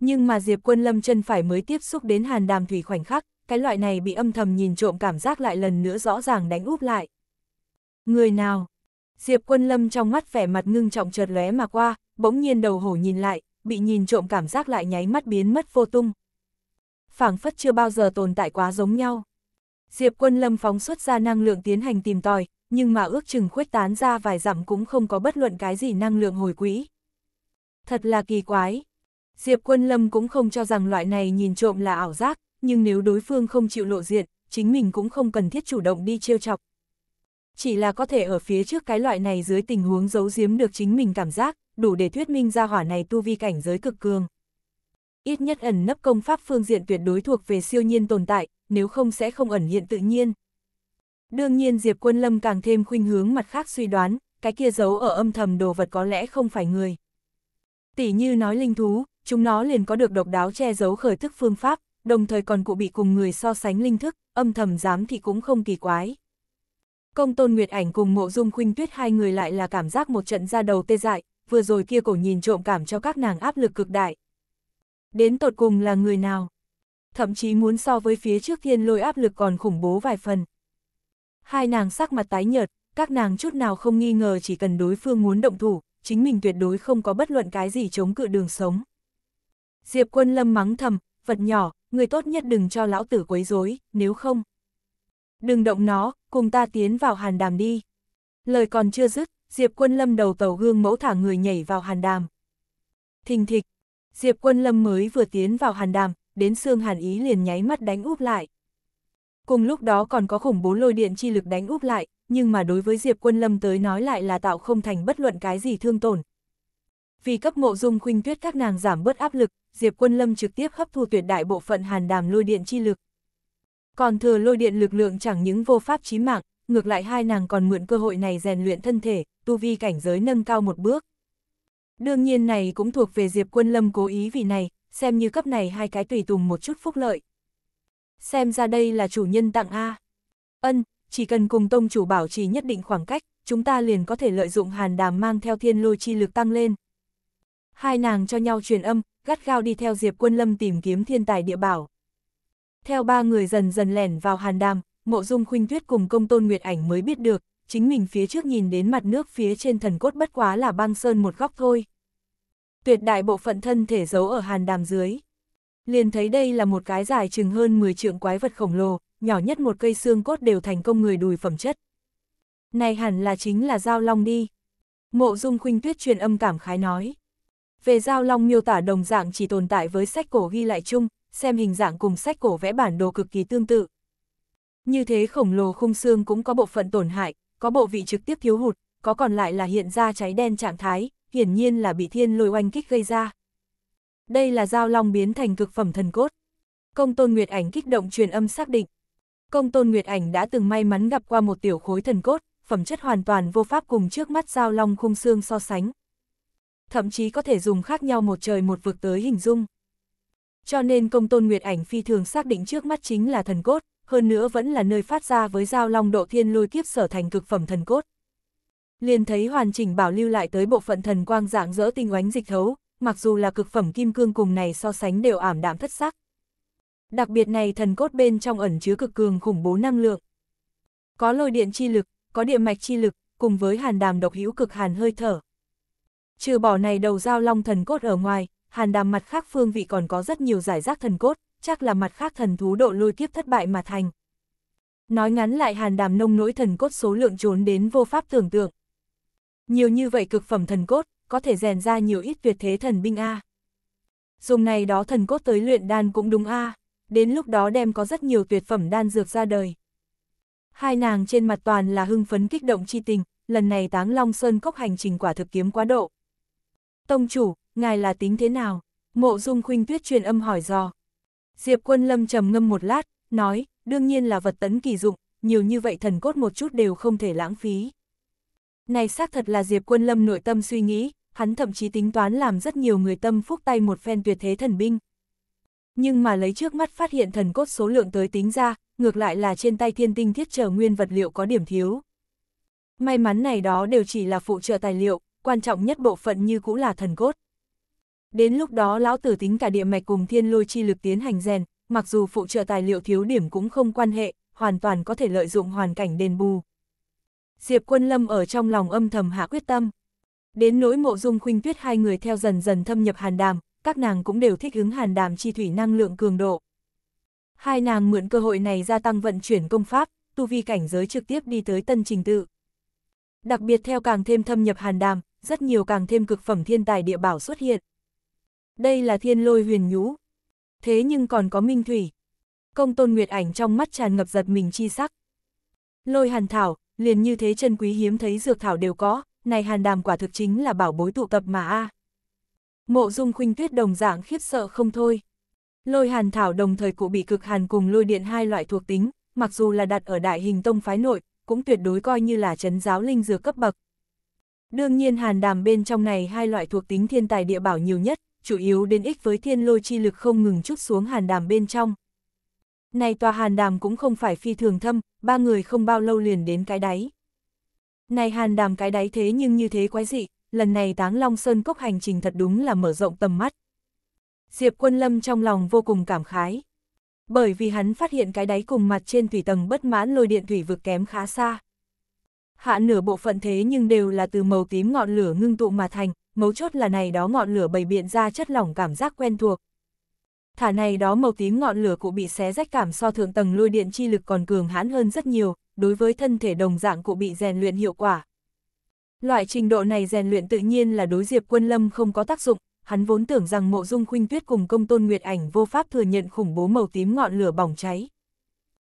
Nhưng mà Diệp quân lâm chân phải mới tiếp xúc đến hàn đàm thủy khoảnh khắc, cái loại này bị âm thầm nhìn trộm cảm giác lại lần nữa rõ ràng đánh úp lại. Người nào? Diệp Quân Lâm trong mắt vẻ mặt ngưng trọng chợt lóe mà qua, bỗng nhiên đầu hổ nhìn lại, bị nhìn trộm cảm giác lại nháy mắt biến mất vô tung. phảng phất chưa bao giờ tồn tại quá giống nhau. Diệp Quân Lâm phóng xuất ra năng lượng tiến hành tìm tòi, nhưng mà ước chừng khuếch tán ra vài dặm cũng không có bất luận cái gì năng lượng hồi quỹ. Thật là kỳ quái. Diệp Quân Lâm cũng không cho rằng loại này nhìn trộm là ảo giác, nhưng nếu đối phương không chịu lộ diện, chính mình cũng không cần thiết chủ động đi trêu chọc chỉ là có thể ở phía trước cái loại này dưới tình huống giấu giếm được chính mình cảm giác, đủ để thuyết minh ra hỏa này tu vi cảnh giới cực cường. Ít nhất ẩn nấp công pháp phương diện tuyệt đối thuộc về siêu nhiên tồn tại, nếu không sẽ không ẩn hiện tự nhiên. Đương nhiên Diệp Quân Lâm càng thêm khuynh hướng mặt khác suy đoán, cái kia giấu ở âm thầm đồ vật có lẽ không phải người. Tỷ như nói linh thú, chúng nó liền có được độc đáo che giấu khởi thức phương pháp, đồng thời còn cụ bị cùng người so sánh linh thức, âm thầm dám thì cũng không kỳ quái. Công Tôn Nguyệt Ảnh cùng Mộ Dung Khuynh Tuyết hai người lại là cảm giác một trận ra đầu tê dại, vừa rồi kia cổ nhìn trộm cảm cho các nàng áp lực cực đại. Đến tột cùng là người nào? Thậm chí muốn so với phía trước thiên lôi áp lực còn khủng bố vài phần. Hai nàng sắc mặt tái nhợt, các nàng chút nào không nghi ngờ chỉ cần đối phương muốn động thủ, chính mình tuyệt đối không có bất luận cái gì chống cự đường sống. Diệp quân lâm mắng thầm, vật nhỏ, người tốt nhất đừng cho lão tử quấy rối, nếu không, Đừng động nó, cùng ta tiến vào hàn đàm đi. Lời còn chưa dứt, Diệp Quân Lâm đầu tàu gương mẫu thả người nhảy vào hàn đàm. Thình thịch, Diệp Quân Lâm mới vừa tiến vào hàn đàm, đến xương hàn ý liền nháy mắt đánh úp lại. Cùng lúc đó còn có khủng bố lôi điện chi lực đánh úp lại, nhưng mà đối với Diệp Quân Lâm tới nói lại là tạo không thành bất luận cái gì thương tổn. Vì cấp mộ dung khuynh tuyết các nàng giảm bớt áp lực, Diệp Quân Lâm trực tiếp hấp thu tuyệt đại bộ phận hàn đàm lôi điện chi lực. Còn thừa lôi điện lực lượng chẳng những vô pháp chí mạng, ngược lại hai nàng còn mượn cơ hội này rèn luyện thân thể, tu vi cảnh giới nâng cao một bước. Đương nhiên này cũng thuộc về Diệp Quân Lâm cố ý vì này, xem như cấp này hai cái tùy tùng một chút phúc lợi. Xem ra đây là chủ nhân tặng A. Ân, chỉ cần cùng tông chủ bảo trì nhất định khoảng cách, chúng ta liền có thể lợi dụng hàn đàm mang theo thiên lôi chi lực tăng lên. Hai nàng cho nhau truyền âm, gắt gao đi theo Diệp Quân Lâm tìm kiếm thiên tài địa bảo. Theo ba người dần dần lẻn vào hàn đàm, mộ dung khuynh tuyết cùng công tôn nguyệt ảnh mới biết được, chính mình phía trước nhìn đến mặt nước phía trên thần cốt bất quá là băng sơn một góc thôi. Tuyệt đại bộ phận thân thể giấu ở hàn đàm dưới. Liền thấy đây là một cái dài chừng hơn 10 trượng quái vật khổng lồ, nhỏ nhất một cây xương cốt đều thành công người đùi phẩm chất. Này hẳn là chính là giao long đi. Mộ dung khuynh tuyết truyền âm cảm khái nói. Về giao long miêu tả đồng dạng chỉ tồn tại với sách cổ ghi lại chung, xem hình dạng cùng sách cổ vẽ bản đồ cực kỳ tương tự. Như thế khổng lồ khung xương cũng có bộ phận tổn hại, có bộ vị trực tiếp thiếu hụt, có còn lại là hiện ra cháy đen trạng thái, hiển nhiên là bị thiên lôi oanh kích gây ra. Đây là giao long biến thành cực phẩm thần cốt. Công tôn Nguyệt Ảnh kích động truyền âm xác định. Công tôn Nguyệt Ảnh đã từng may mắn gặp qua một tiểu khối thần cốt, phẩm chất hoàn toàn vô pháp cùng trước mắt giao long khung xương so sánh. Thậm chí có thể dùng khác nhau một trời một vực tới hình dung cho nên công tôn Nguyệt Ảnh phi thường xác định trước mắt chính là thần cốt, hơn nữa vẫn là nơi phát ra với giao long độ thiên lôi kiếp sở thành cực phẩm thần cốt. Liền thấy hoàn chỉnh bảo lưu lại tới bộ phận thần quang dạng dỡ tinh oánh dịch thấu, mặc dù là cực phẩm kim cương cùng này so sánh đều ảm đạm thất sắc. Đặc biệt này thần cốt bên trong ẩn chứa cực cường khủng bố năng lượng. Có lôi điện chi lực, có địa mạch chi lực, cùng với hàn đàm độc hữu cực hàn hơi thở. Trừ bỏ này đầu giao long thần cốt ở ngoài, hàn đàm mặt khác phương vị còn có rất nhiều giải rác thần cốt, chắc là mặt khác thần thú độ lôi kiếp thất bại mà thành. Nói ngắn lại hàn đàm nông nỗi thần cốt số lượng trốn đến vô pháp tưởng tượng. Nhiều như vậy cực phẩm thần cốt, có thể rèn ra nhiều ít tuyệt thế thần binh A. Dùng này đó thần cốt tới luyện đan cũng đúng A, đến lúc đó đem có rất nhiều tuyệt phẩm đan dược ra đời. Hai nàng trên mặt toàn là hưng phấn kích động chi tình, lần này táng long sơn cốc hành trình quả thực kiếm quá độ. Tông chủ, ngài là tính thế nào? Mộ dung khuynh tuyết truyền âm hỏi dò. Diệp quân lâm trầm ngâm một lát, nói, đương nhiên là vật tấn kỳ dụng, nhiều như vậy thần cốt một chút đều không thể lãng phí. Này xác thật là Diệp quân lâm nội tâm suy nghĩ, hắn thậm chí tính toán làm rất nhiều người tâm phúc tay một phen tuyệt thế thần binh. Nhưng mà lấy trước mắt phát hiện thần cốt số lượng tới tính ra, ngược lại là trên tay thiên tinh thiết trở nguyên vật liệu có điểm thiếu. May mắn này đó đều chỉ là phụ trợ tài liệu, quan trọng nhất bộ phận như cũ là thần cốt. Đến lúc đó lão tử tính cả địa mạch cùng thiên lôi chi lực tiến hành rèn, mặc dù phụ trợ tài liệu thiếu điểm cũng không quan hệ, hoàn toàn có thể lợi dụng hoàn cảnh đền bù. Diệp Quân Lâm ở trong lòng âm thầm hạ quyết tâm. Đến nỗi mộ dung khuynh tuyết hai người theo dần dần thâm nhập hàn đàm, các nàng cũng đều thích ứng hàn đàm chi thủy năng lượng cường độ. Hai nàng mượn cơ hội này gia tăng vận chuyển công pháp, tu vi cảnh giới trực tiếp đi tới tân trình tự. Đặc biệt theo càng thêm thâm nhập hàn đàm, rất nhiều càng thêm cực phẩm thiên tài địa bảo xuất hiện đây là thiên lôi huyền nhũ. Thế nhưng còn có minh thủy. Công tôn nguyệt ảnh trong mắt tràn ngập giật mình chi sắc. Lôi hàn thảo, liền như thế chân quý hiếm thấy dược thảo đều có, này hàn đàm quả thực chính là bảo bối tụ tập mà a. Mộ dung khuynh tuyết đồng dạng khiếp sợ không thôi. Lôi hàn thảo đồng thời cụ bị cực hàn cùng lôi điện hai loại thuộc tính, mặc dù là đặt ở đại hình tông phái nội, cũng tuyệt đối coi như là chấn giáo linh dược cấp bậc. Đương nhiên hàn đàm bên trong này hai loại thuộc tính thiên tài địa bảo nhiều nhất, chủ yếu đến ích với thiên lôi chi lực không ngừng chút xuống hàn đàm bên trong. Này tòa hàn đàm cũng không phải phi thường thâm, ba người không bao lâu liền đến cái đáy. Này hàn đàm cái đáy thế nhưng như thế quái dị, lần này táng long sơn cốc hành trình thật đúng là mở rộng tầm mắt. Diệp quân lâm trong lòng vô cùng cảm khái. Bởi vì hắn phát hiện cái đáy cùng mặt trên thủy tầng bất mãn lôi điện thủy vực kém khá xa. Hạ nửa bộ phận thế nhưng đều là từ màu tím ngọn lửa ngưng tụ mà thành, mấu chốt là này đó ngọn lửa bày biện ra chất lỏng cảm giác quen thuộc. Thả này đó màu tím ngọn lửa cụ bị xé rách cảm so thượng tầng lôi điện chi lực còn cường hãn hơn rất nhiều, đối với thân thể đồng dạng cụ bị rèn luyện hiệu quả. Loại trình độ này rèn luyện tự nhiên là đối diệp quân lâm không có tác dụng, hắn vốn tưởng rằng mộ dung khuynh tuyết cùng công tôn nguyệt ảnh vô pháp thừa nhận khủng bố màu tím ngọn lửa bỏng cháy.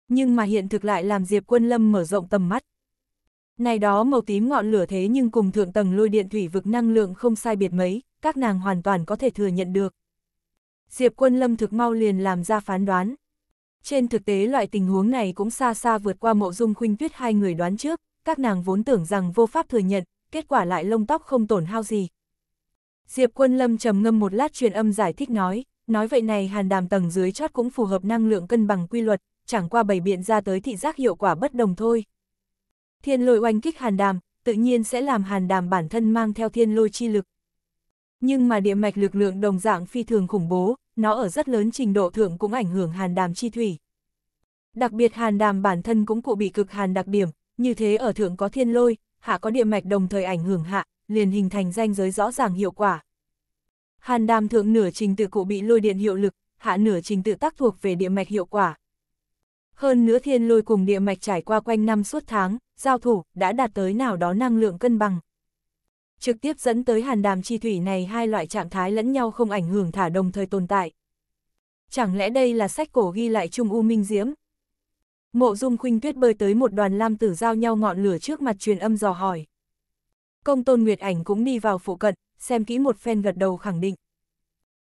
Nhưng mà hiện thực lại làm diệp quân lâm mở rộng tầm mắt, này đó màu tím ngọn lửa thế nhưng cùng thượng tầng lôi điện thủy vực năng lượng không sai biệt mấy, các nàng hoàn toàn có thể thừa nhận được. Diệp quân lâm thực mau liền làm ra phán đoán. Trên thực tế loại tình huống này cũng xa xa vượt qua mộ dung khuynh tuyết hai người đoán trước, các nàng vốn tưởng rằng vô pháp thừa nhận, kết quả lại lông tóc không tổn hao gì. Diệp quân lâm trầm ngâm một lát truyền âm giải thích nói, nói vậy này hàn đàm tầng dưới chót cũng phù hợp năng lượng cân bằng quy luật, chẳng qua bày biện ra tới thị giác hiệu quả bất đồng thôi. Thiên lôi oanh kích hàn đàm, tự nhiên sẽ làm hàn đàm bản thân mang theo thiên lôi chi lực. Nhưng mà địa mạch lực lượng đồng dạng phi thường khủng bố, nó ở rất lớn trình độ thượng cũng ảnh hưởng hàn đàm chi thủy. Đặc biệt hàn đàm bản thân cũng cụ bị cực hàn đặc điểm, như thế ở thượng có thiên lôi, hạ có địa mạch đồng thời ảnh hưởng hạ, liền hình thành danh giới rõ ràng hiệu quả. Hàn đàm thượng nửa trình tự cụ bị lôi điện hiệu lực, hạ nửa trình tự tác thuộc về địa mạch hiệu quả. Hơn nữa thiên lôi cùng địa mạch trải qua quanh năm suốt tháng, giao thủ, đã đạt tới nào đó năng lượng cân bằng. Trực tiếp dẫn tới hàn đàm chi thủy này hai loại trạng thái lẫn nhau không ảnh hưởng thả đồng thời tồn tại. Chẳng lẽ đây là sách cổ ghi lại Trung U Minh Diễm? Mộ dung khuynh tuyết bơi tới một đoàn lam tử giao nhau ngọn lửa trước mặt truyền âm dò hỏi. Công tôn Nguyệt Ảnh cũng đi vào phụ cận, xem kỹ một phen gật đầu khẳng định.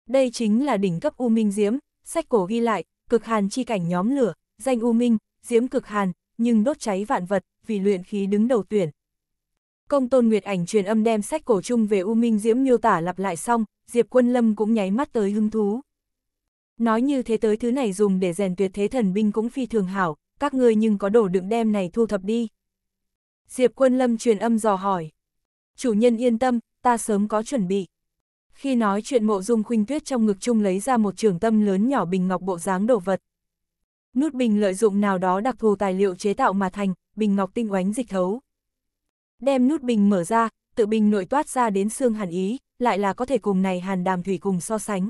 Đây chính là đỉnh cấp U Minh Diễm, sách cổ ghi lại, cực hàn chi cảnh nhóm lửa, danh u minh, diễm cực hàn, nhưng đốt cháy vạn vật, vì luyện khí đứng đầu tuyển. Công tôn Nguyệt ảnh truyền âm đem sách cổ chung về U Minh Diễm miêu tả lặp lại xong, Diệp Quân Lâm cũng nháy mắt tới hứng thú. Nói như thế tới thứ này dùng để rèn tuyệt thế thần binh cũng phi thường hảo, các ngươi nhưng có đổ đựng đem này thu thập đi. Diệp Quân Lâm truyền âm dò hỏi. Chủ nhân yên tâm, ta sớm có chuẩn bị. Khi nói chuyện mộ dung khuynh tuyết trong ngực chung lấy ra một trường tâm lớn nhỏ bình ngọc bộ dáng đồ vật. Nút bình lợi dụng nào đó đặc thù tài liệu chế tạo mà thành, bình ngọc tinh oánh dịch thấu. Đem nút bình mở ra, tự bình nội toát ra đến xương hàn ý, lại là có thể cùng này hàn đàm thủy cùng so sánh.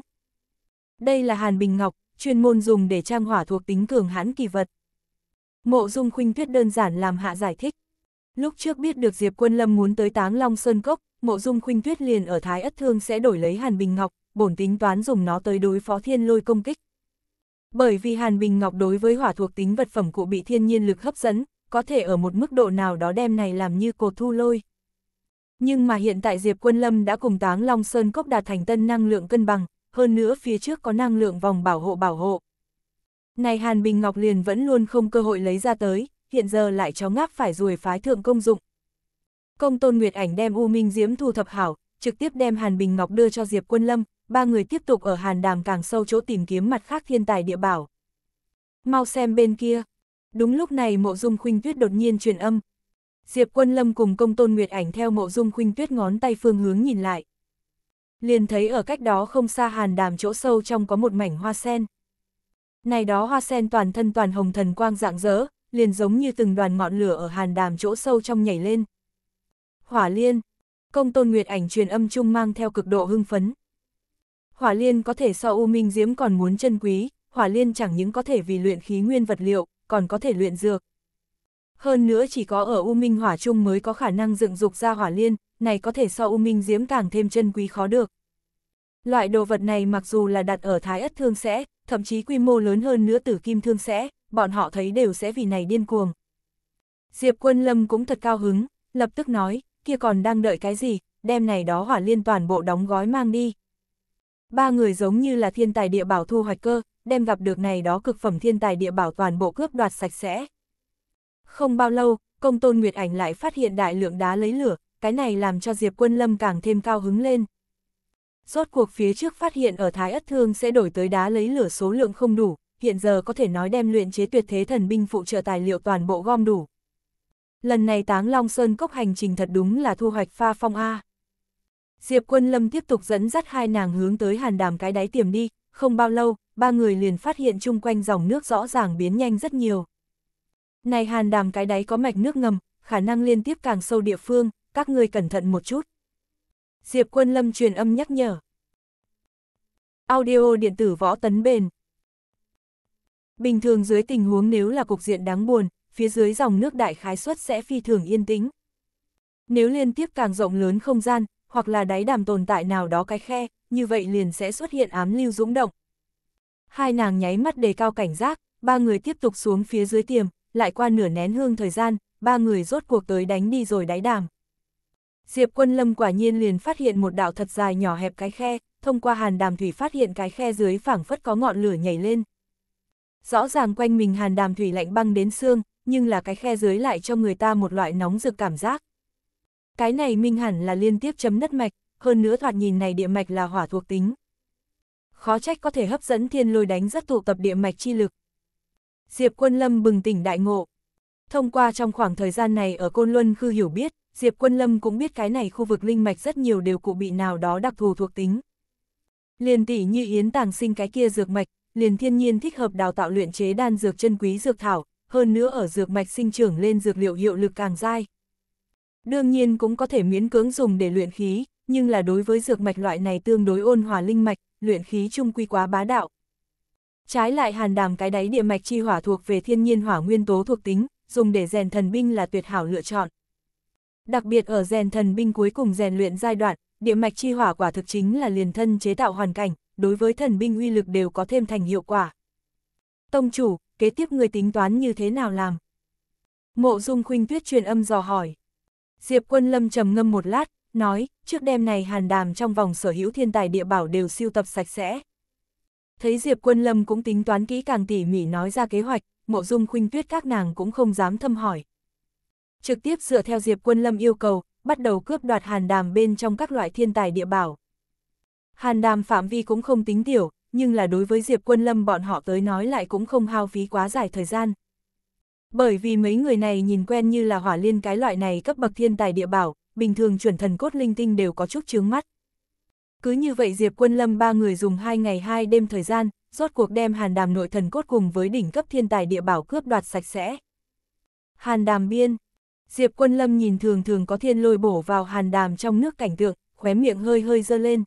Đây là hàn bình ngọc, chuyên môn dùng để trang hỏa thuộc tính cường hãn kỳ vật. Mộ dung khuynh tuyết đơn giản làm hạ giải thích. Lúc trước biết được Diệp Quân Lâm muốn tới Táng Long Sơn Cốc, Mộ Dung Khuynh Tuyết liền ở Thái Ất Thương sẽ đổi lấy Hàn Bình Ngọc, bổn tính toán dùng nó tới đối phó Thiên Lôi công kích. Bởi vì Hàn Bình Ngọc đối với hỏa thuộc tính vật phẩm cụ bị thiên nhiên lực hấp dẫn, có thể ở một mức độ nào đó đem này làm như cột thu lôi. Nhưng mà hiện tại Diệp Quân Lâm đã cùng Táng Long Sơn Cốc đạt thành tân năng lượng cân bằng, hơn nữa phía trước có năng lượng vòng bảo hộ bảo hộ. Này Hàn Bình Ngọc liền vẫn luôn không cơ hội lấy ra tới, hiện giờ lại chó ngáp phải ruồi phái thượng công dụng. Công Tôn Nguyệt Ảnh đem U Minh Diễm thu thập hảo, trực tiếp đem Hàn Bình Ngọc đưa cho Diệp Quân Lâm, ba người tiếp tục ở hàn đàm càng sâu chỗ tìm kiếm mặt khác thiên tài địa bảo. Mau xem bên kia. Đúng lúc này mộ dung khuynh tuyết đột nhiên truyền âm. Diệp quân lâm cùng công tôn nguyệt ảnh theo mộ dung khuynh tuyết ngón tay phương hướng nhìn lại. Liền thấy ở cách đó không xa hàn đàm chỗ sâu trong có một mảnh hoa sen. Này đó hoa sen toàn thân toàn hồng thần quang rạng rỡ, liền giống như từng đoàn ngọn lửa ở hàn đàm chỗ sâu trong nhảy lên. Hỏa liên, công tôn nguyệt ảnh truyền âm chung mang theo cực độ hưng phấn hỏa liên có thể so u minh diễm còn muốn chân quý, hỏa liên chẳng những có thể vì luyện khí nguyên vật liệu, còn có thể luyện dược. Hơn nữa chỉ có ở U Minh Hỏa Trung mới có khả năng dựng dục ra hỏa liên, này có thể so U Minh Diễm càng thêm chân quý khó được. Loại đồ vật này mặc dù là đặt ở Thái Ất Thương sẽ, thậm chí quy mô lớn hơn nữa tử Kim Thương sẽ, bọn họ thấy đều sẽ vì này điên cuồng. Diệp Quân Lâm cũng thật cao hứng, lập tức nói, kia còn đang đợi cái gì, đem này đó hỏa liên toàn bộ đóng gói mang đi, ba người giống như là thiên tài địa bảo thu hoạch cơ, đem gặp được này đó cực phẩm thiên tài địa bảo toàn bộ cướp đoạt sạch sẽ. Không bao lâu, công tôn Nguyệt Ảnh lại phát hiện đại lượng đá lấy lửa, cái này làm cho Diệp Quân Lâm càng thêm cao hứng lên. Rốt cuộc phía trước phát hiện ở Thái Ất Thương sẽ đổi tới đá lấy lửa số lượng không đủ, hiện giờ có thể nói đem luyện chế tuyệt thế thần binh phụ trợ tài liệu toàn bộ gom đủ. Lần này Táng Long Sơn Cốc hành trình thật đúng là thu hoạch pha phong A. Diệp Quân Lâm tiếp tục dẫn dắt hai nàng hướng tới hàn đàm cái đáy tiềm đi, không bao lâu, ba người liền phát hiện chung quanh dòng nước rõ ràng biến nhanh rất nhiều. Này hàn đàm cái đáy có mạch nước ngầm, khả năng liên tiếp càng sâu địa phương, các người cẩn thận một chút. Diệp Quân Lâm truyền âm nhắc nhở. Audio điện tử võ tấn bền. Bình thường dưới tình huống nếu là cục diện đáng buồn, phía dưới dòng nước đại khái suất sẽ phi thường yên tĩnh. Nếu liên tiếp càng rộng lớn không gian, hoặc là đáy đàm tồn tại nào đó cái khe, như vậy liền sẽ xuất hiện ám lưu dũng động. Hai nàng nháy mắt đề cao cảnh giác, ba người tiếp tục xuống phía dưới tiềm, lại qua nửa nén hương thời gian, ba người rốt cuộc tới đánh đi rồi đáy đàm. Diệp quân lâm quả nhiên liền phát hiện một đạo thật dài nhỏ hẹp cái khe, thông qua hàn đàm thủy phát hiện cái khe dưới phảng phất có ngọn lửa nhảy lên. Rõ ràng quanh mình hàn đàm thủy lạnh băng đến xương, nhưng là cái khe dưới lại cho người ta một loại nóng rực cảm giác. Cái này minh hẳn là liên tiếp chấm nất mạch, hơn nữa thoạt nhìn này địa mạch là hỏa thuộc tính. Khó trách có thể hấp dẫn thiên lôi đánh rất tụ tập địa mạch chi lực. Diệp Quân Lâm bừng tỉnh đại ngộ. Thông qua trong khoảng thời gian này ở Côn Luân Khư hiểu biết, Diệp Quân Lâm cũng biết cái này khu vực linh mạch rất nhiều đều cụ bị nào đó đặc thù thuộc tính. Liên tỷ như yến tàng sinh cái kia dược mạch, liền thiên nhiên thích hợp đào tạo luyện chế đan dược chân quý dược thảo, hơn nữa ở dược mạch sinh trưởng lên dược liệu hiệu lực càng dai, Đương nhiên cũng có thể miễn cưỡng dùng để luyện khí, nhưng là đối với dược mạch loại này tương đối ôn hòa linh mạch, luyện khí trung quy quá bá đạo. Trái lại hàn đàm cái đáy địa mạch chi hỏa thuộc về thiên nhiên hỏa nguyên tố thuộc tính, dùng để rèn thần binh là tuyệt hảo lựa chọn. Đặc biệt ở rèn thần binh cuối cùng rèn luyện giai đoạn, địa mạch chi hỏa quả thực chính là liền thân chế tạo hoàn cảnh, đối với thần binh uy lực đều có thêm thành hiệu quả. Tông chủ, kế tiếp người tính toán như thế nào làm? Mộ dung khuynh tuyết truyền âm dò hỏi. Diệp Quân Lâm trầm ngâm một lát, nói, trước đêm này hàn đàm trong vòng sở hữu thiên tài địa bảo đều siêu tập sạch sẽ. Thấy Diệp Quân Lâm cũng tính toán kỹ càng tỉ mỉ nói ra kế hoạch, mộ dung khuynh tuyết các nàng cũng không dám thâm hỏi. Trực tiếp dựa theo Diệp Quân Lâm yêu cầu, bắt đầu cướp đoạt hàn đàm bên trong các loại thiên tài địa bảo. Hàn đàm phạm vi cũng không tính tiểu, nhưng là đối với Diệp Quân Lâm bọn họ tới nói lại cũng không hao phí quá dài thời gian, bởi vì mấy người này nhìn quen như là hỏa liên cái loại này cấp bậc thiên tài địa bảo, bình thường chuẩn thần cốt linh tinh đều có chút chướng mắt. Cứ như vậy Diệp Quân Lâm ba người dùng hai ngày hai đêm thời gian, rốt cuộc đem hàn đàm nội thần cốt cùng với đỉnh cấp thiên tài địa bảo cướp đoạt sạch sẽ. Hàn đàm biên Diệp Quân Lâm nhìn thường thường có thiên lôi bổ vào hàn đàm trong nước cảnh tượng, khóe miệng hơi hơi dơ lên.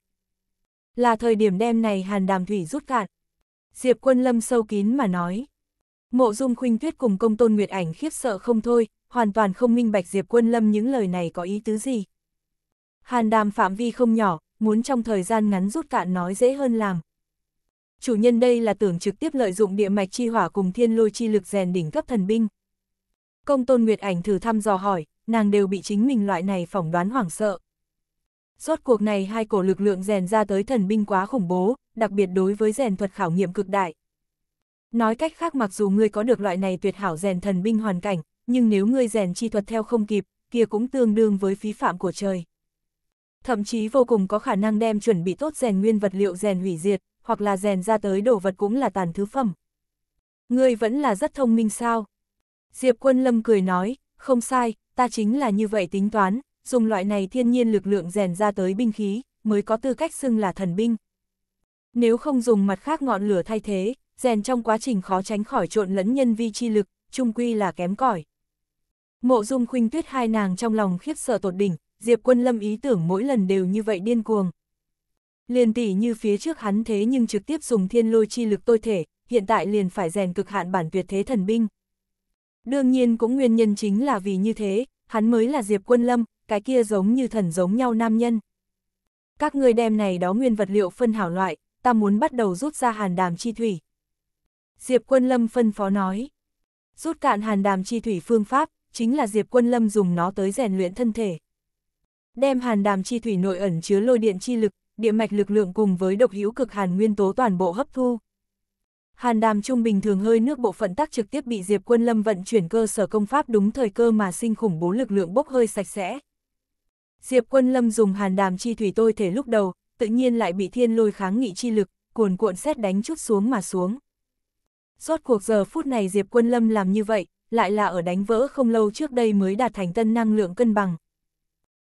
Là thời điểm đem này hàn đàm thủy rút cạn. Diệp Quân Lâm sâu kín mà nói. Mộ Dung Khuynh Tuyết cùng Công Tôn Nguyệt Ảnh khiếp sợ không thôi, hoàn toàn không minh bạch Diệp Quân Lâm những lời này có ý tứ gì. Hàn đàm phạm vi không nhỏ, muốn trong thời gian ngắn rút cạn nói dễ hơn làm. Chủ nhân đây là tưởng trực tiếp lợi dụng địa mạch chi hỏa cùng thiên lôi chi lực rèn đỉnh cấp thần binh. Công Tôn Nguyệt Ảnh thử thăm dò hỏi, nàng đều bị chính mình loại này phỏng đoán hoảng sợ. Rốt cuộc này hai cổ lực lượng rèn ra tới thần binh quá khủng bố, đặc biệt đối với rèn thuật khảo nghiệm cực đại. Nói cách khác mặc dù ngươi có được loại này tuyệt hảo rèn thần binh hoàn cảnh, nhưng nếu ngươi rèn chi thuật theo không kịp, kia cũng tương đương với phí phạm của trời. Thậm chí vô cùng có khả năng đem chuẩn bị tốt rèn nguyên vật liệu rèn hủy diệt, hoặc là rèn ra tới đồ vật cũng là tàn thứ phẩm. Ngươi vẫn là rất thông minh sao? Diệp Quân Lâm cười nói, không sai, ta chính là như vậy tính toán, dùng loại này thiên nhiên lực lượng rèn ra tới binh khí, mới có tư cách xưng là thần binh. Nếu không dùng mặt khác ngọn lửa thay thế, rèn trong quá trình khó tránh khỏi trộn lẫn nhân vi chi lực, trung quy là kém cỏi. Mộ dung khuynh tuyết hai nàng trong lòng khiếp sợ tột đỉnh, Diệp quân lâm ý tưởng mỗi lần đều như vậy điên cuồng. Liền tỷ như phía trước hắn thế nhưng trực tiếp dùng thiên lôi chi lực tôi thể, hiện tại liền phải rèn cực hạn bản tuyệt thế thần binh. Đương nhiên cũng nguyên nhân chính là vì như thế, hắn mới là Diệp quân lâm, cái kia giống như thần giống nhau nam nhân. Các người đem này đó nguyên vật liệu phân hảo loại, ta muốn bắt đầu rút ra hàn đàm chi thủy. Diệp Quân Lâm phân phó nói. Rút cạn hàn đàm chi thủy phương pháp, chính là Diệp Quân Lâm dùng nó tới rèn luyện thân thể. Đem hàn đàm chi thủy nội ẩn chứa lôi điện chi lực, địa mạch lực lượng cùng với độc hữu cực hàn nguyên tố toàn bộ hấp thu. Hàn đàm trung bình thường hơi nước bộ phận tác trực tiếp bị Diệp Quân Lâm vận chuyển cơ sở công pháp đúng thời cơ mà sinh khủng bố lực lượng bốc hơi sạch sẽ. Diệp Quân Lâm dùng hàn đàm chi thủy tôi thể lúc đầu, tự nhiên lại bị thiên lôi kháng nghị chi lực, cuồn cuộn xét đánh chút xuống mà xuống. Rốt cuộc giờ phút này Diệp Quân Lâm làm như vậy, lại là ở đánh vỡ không lâu trước đây mới đạt thành tân năng lượng cân bằng.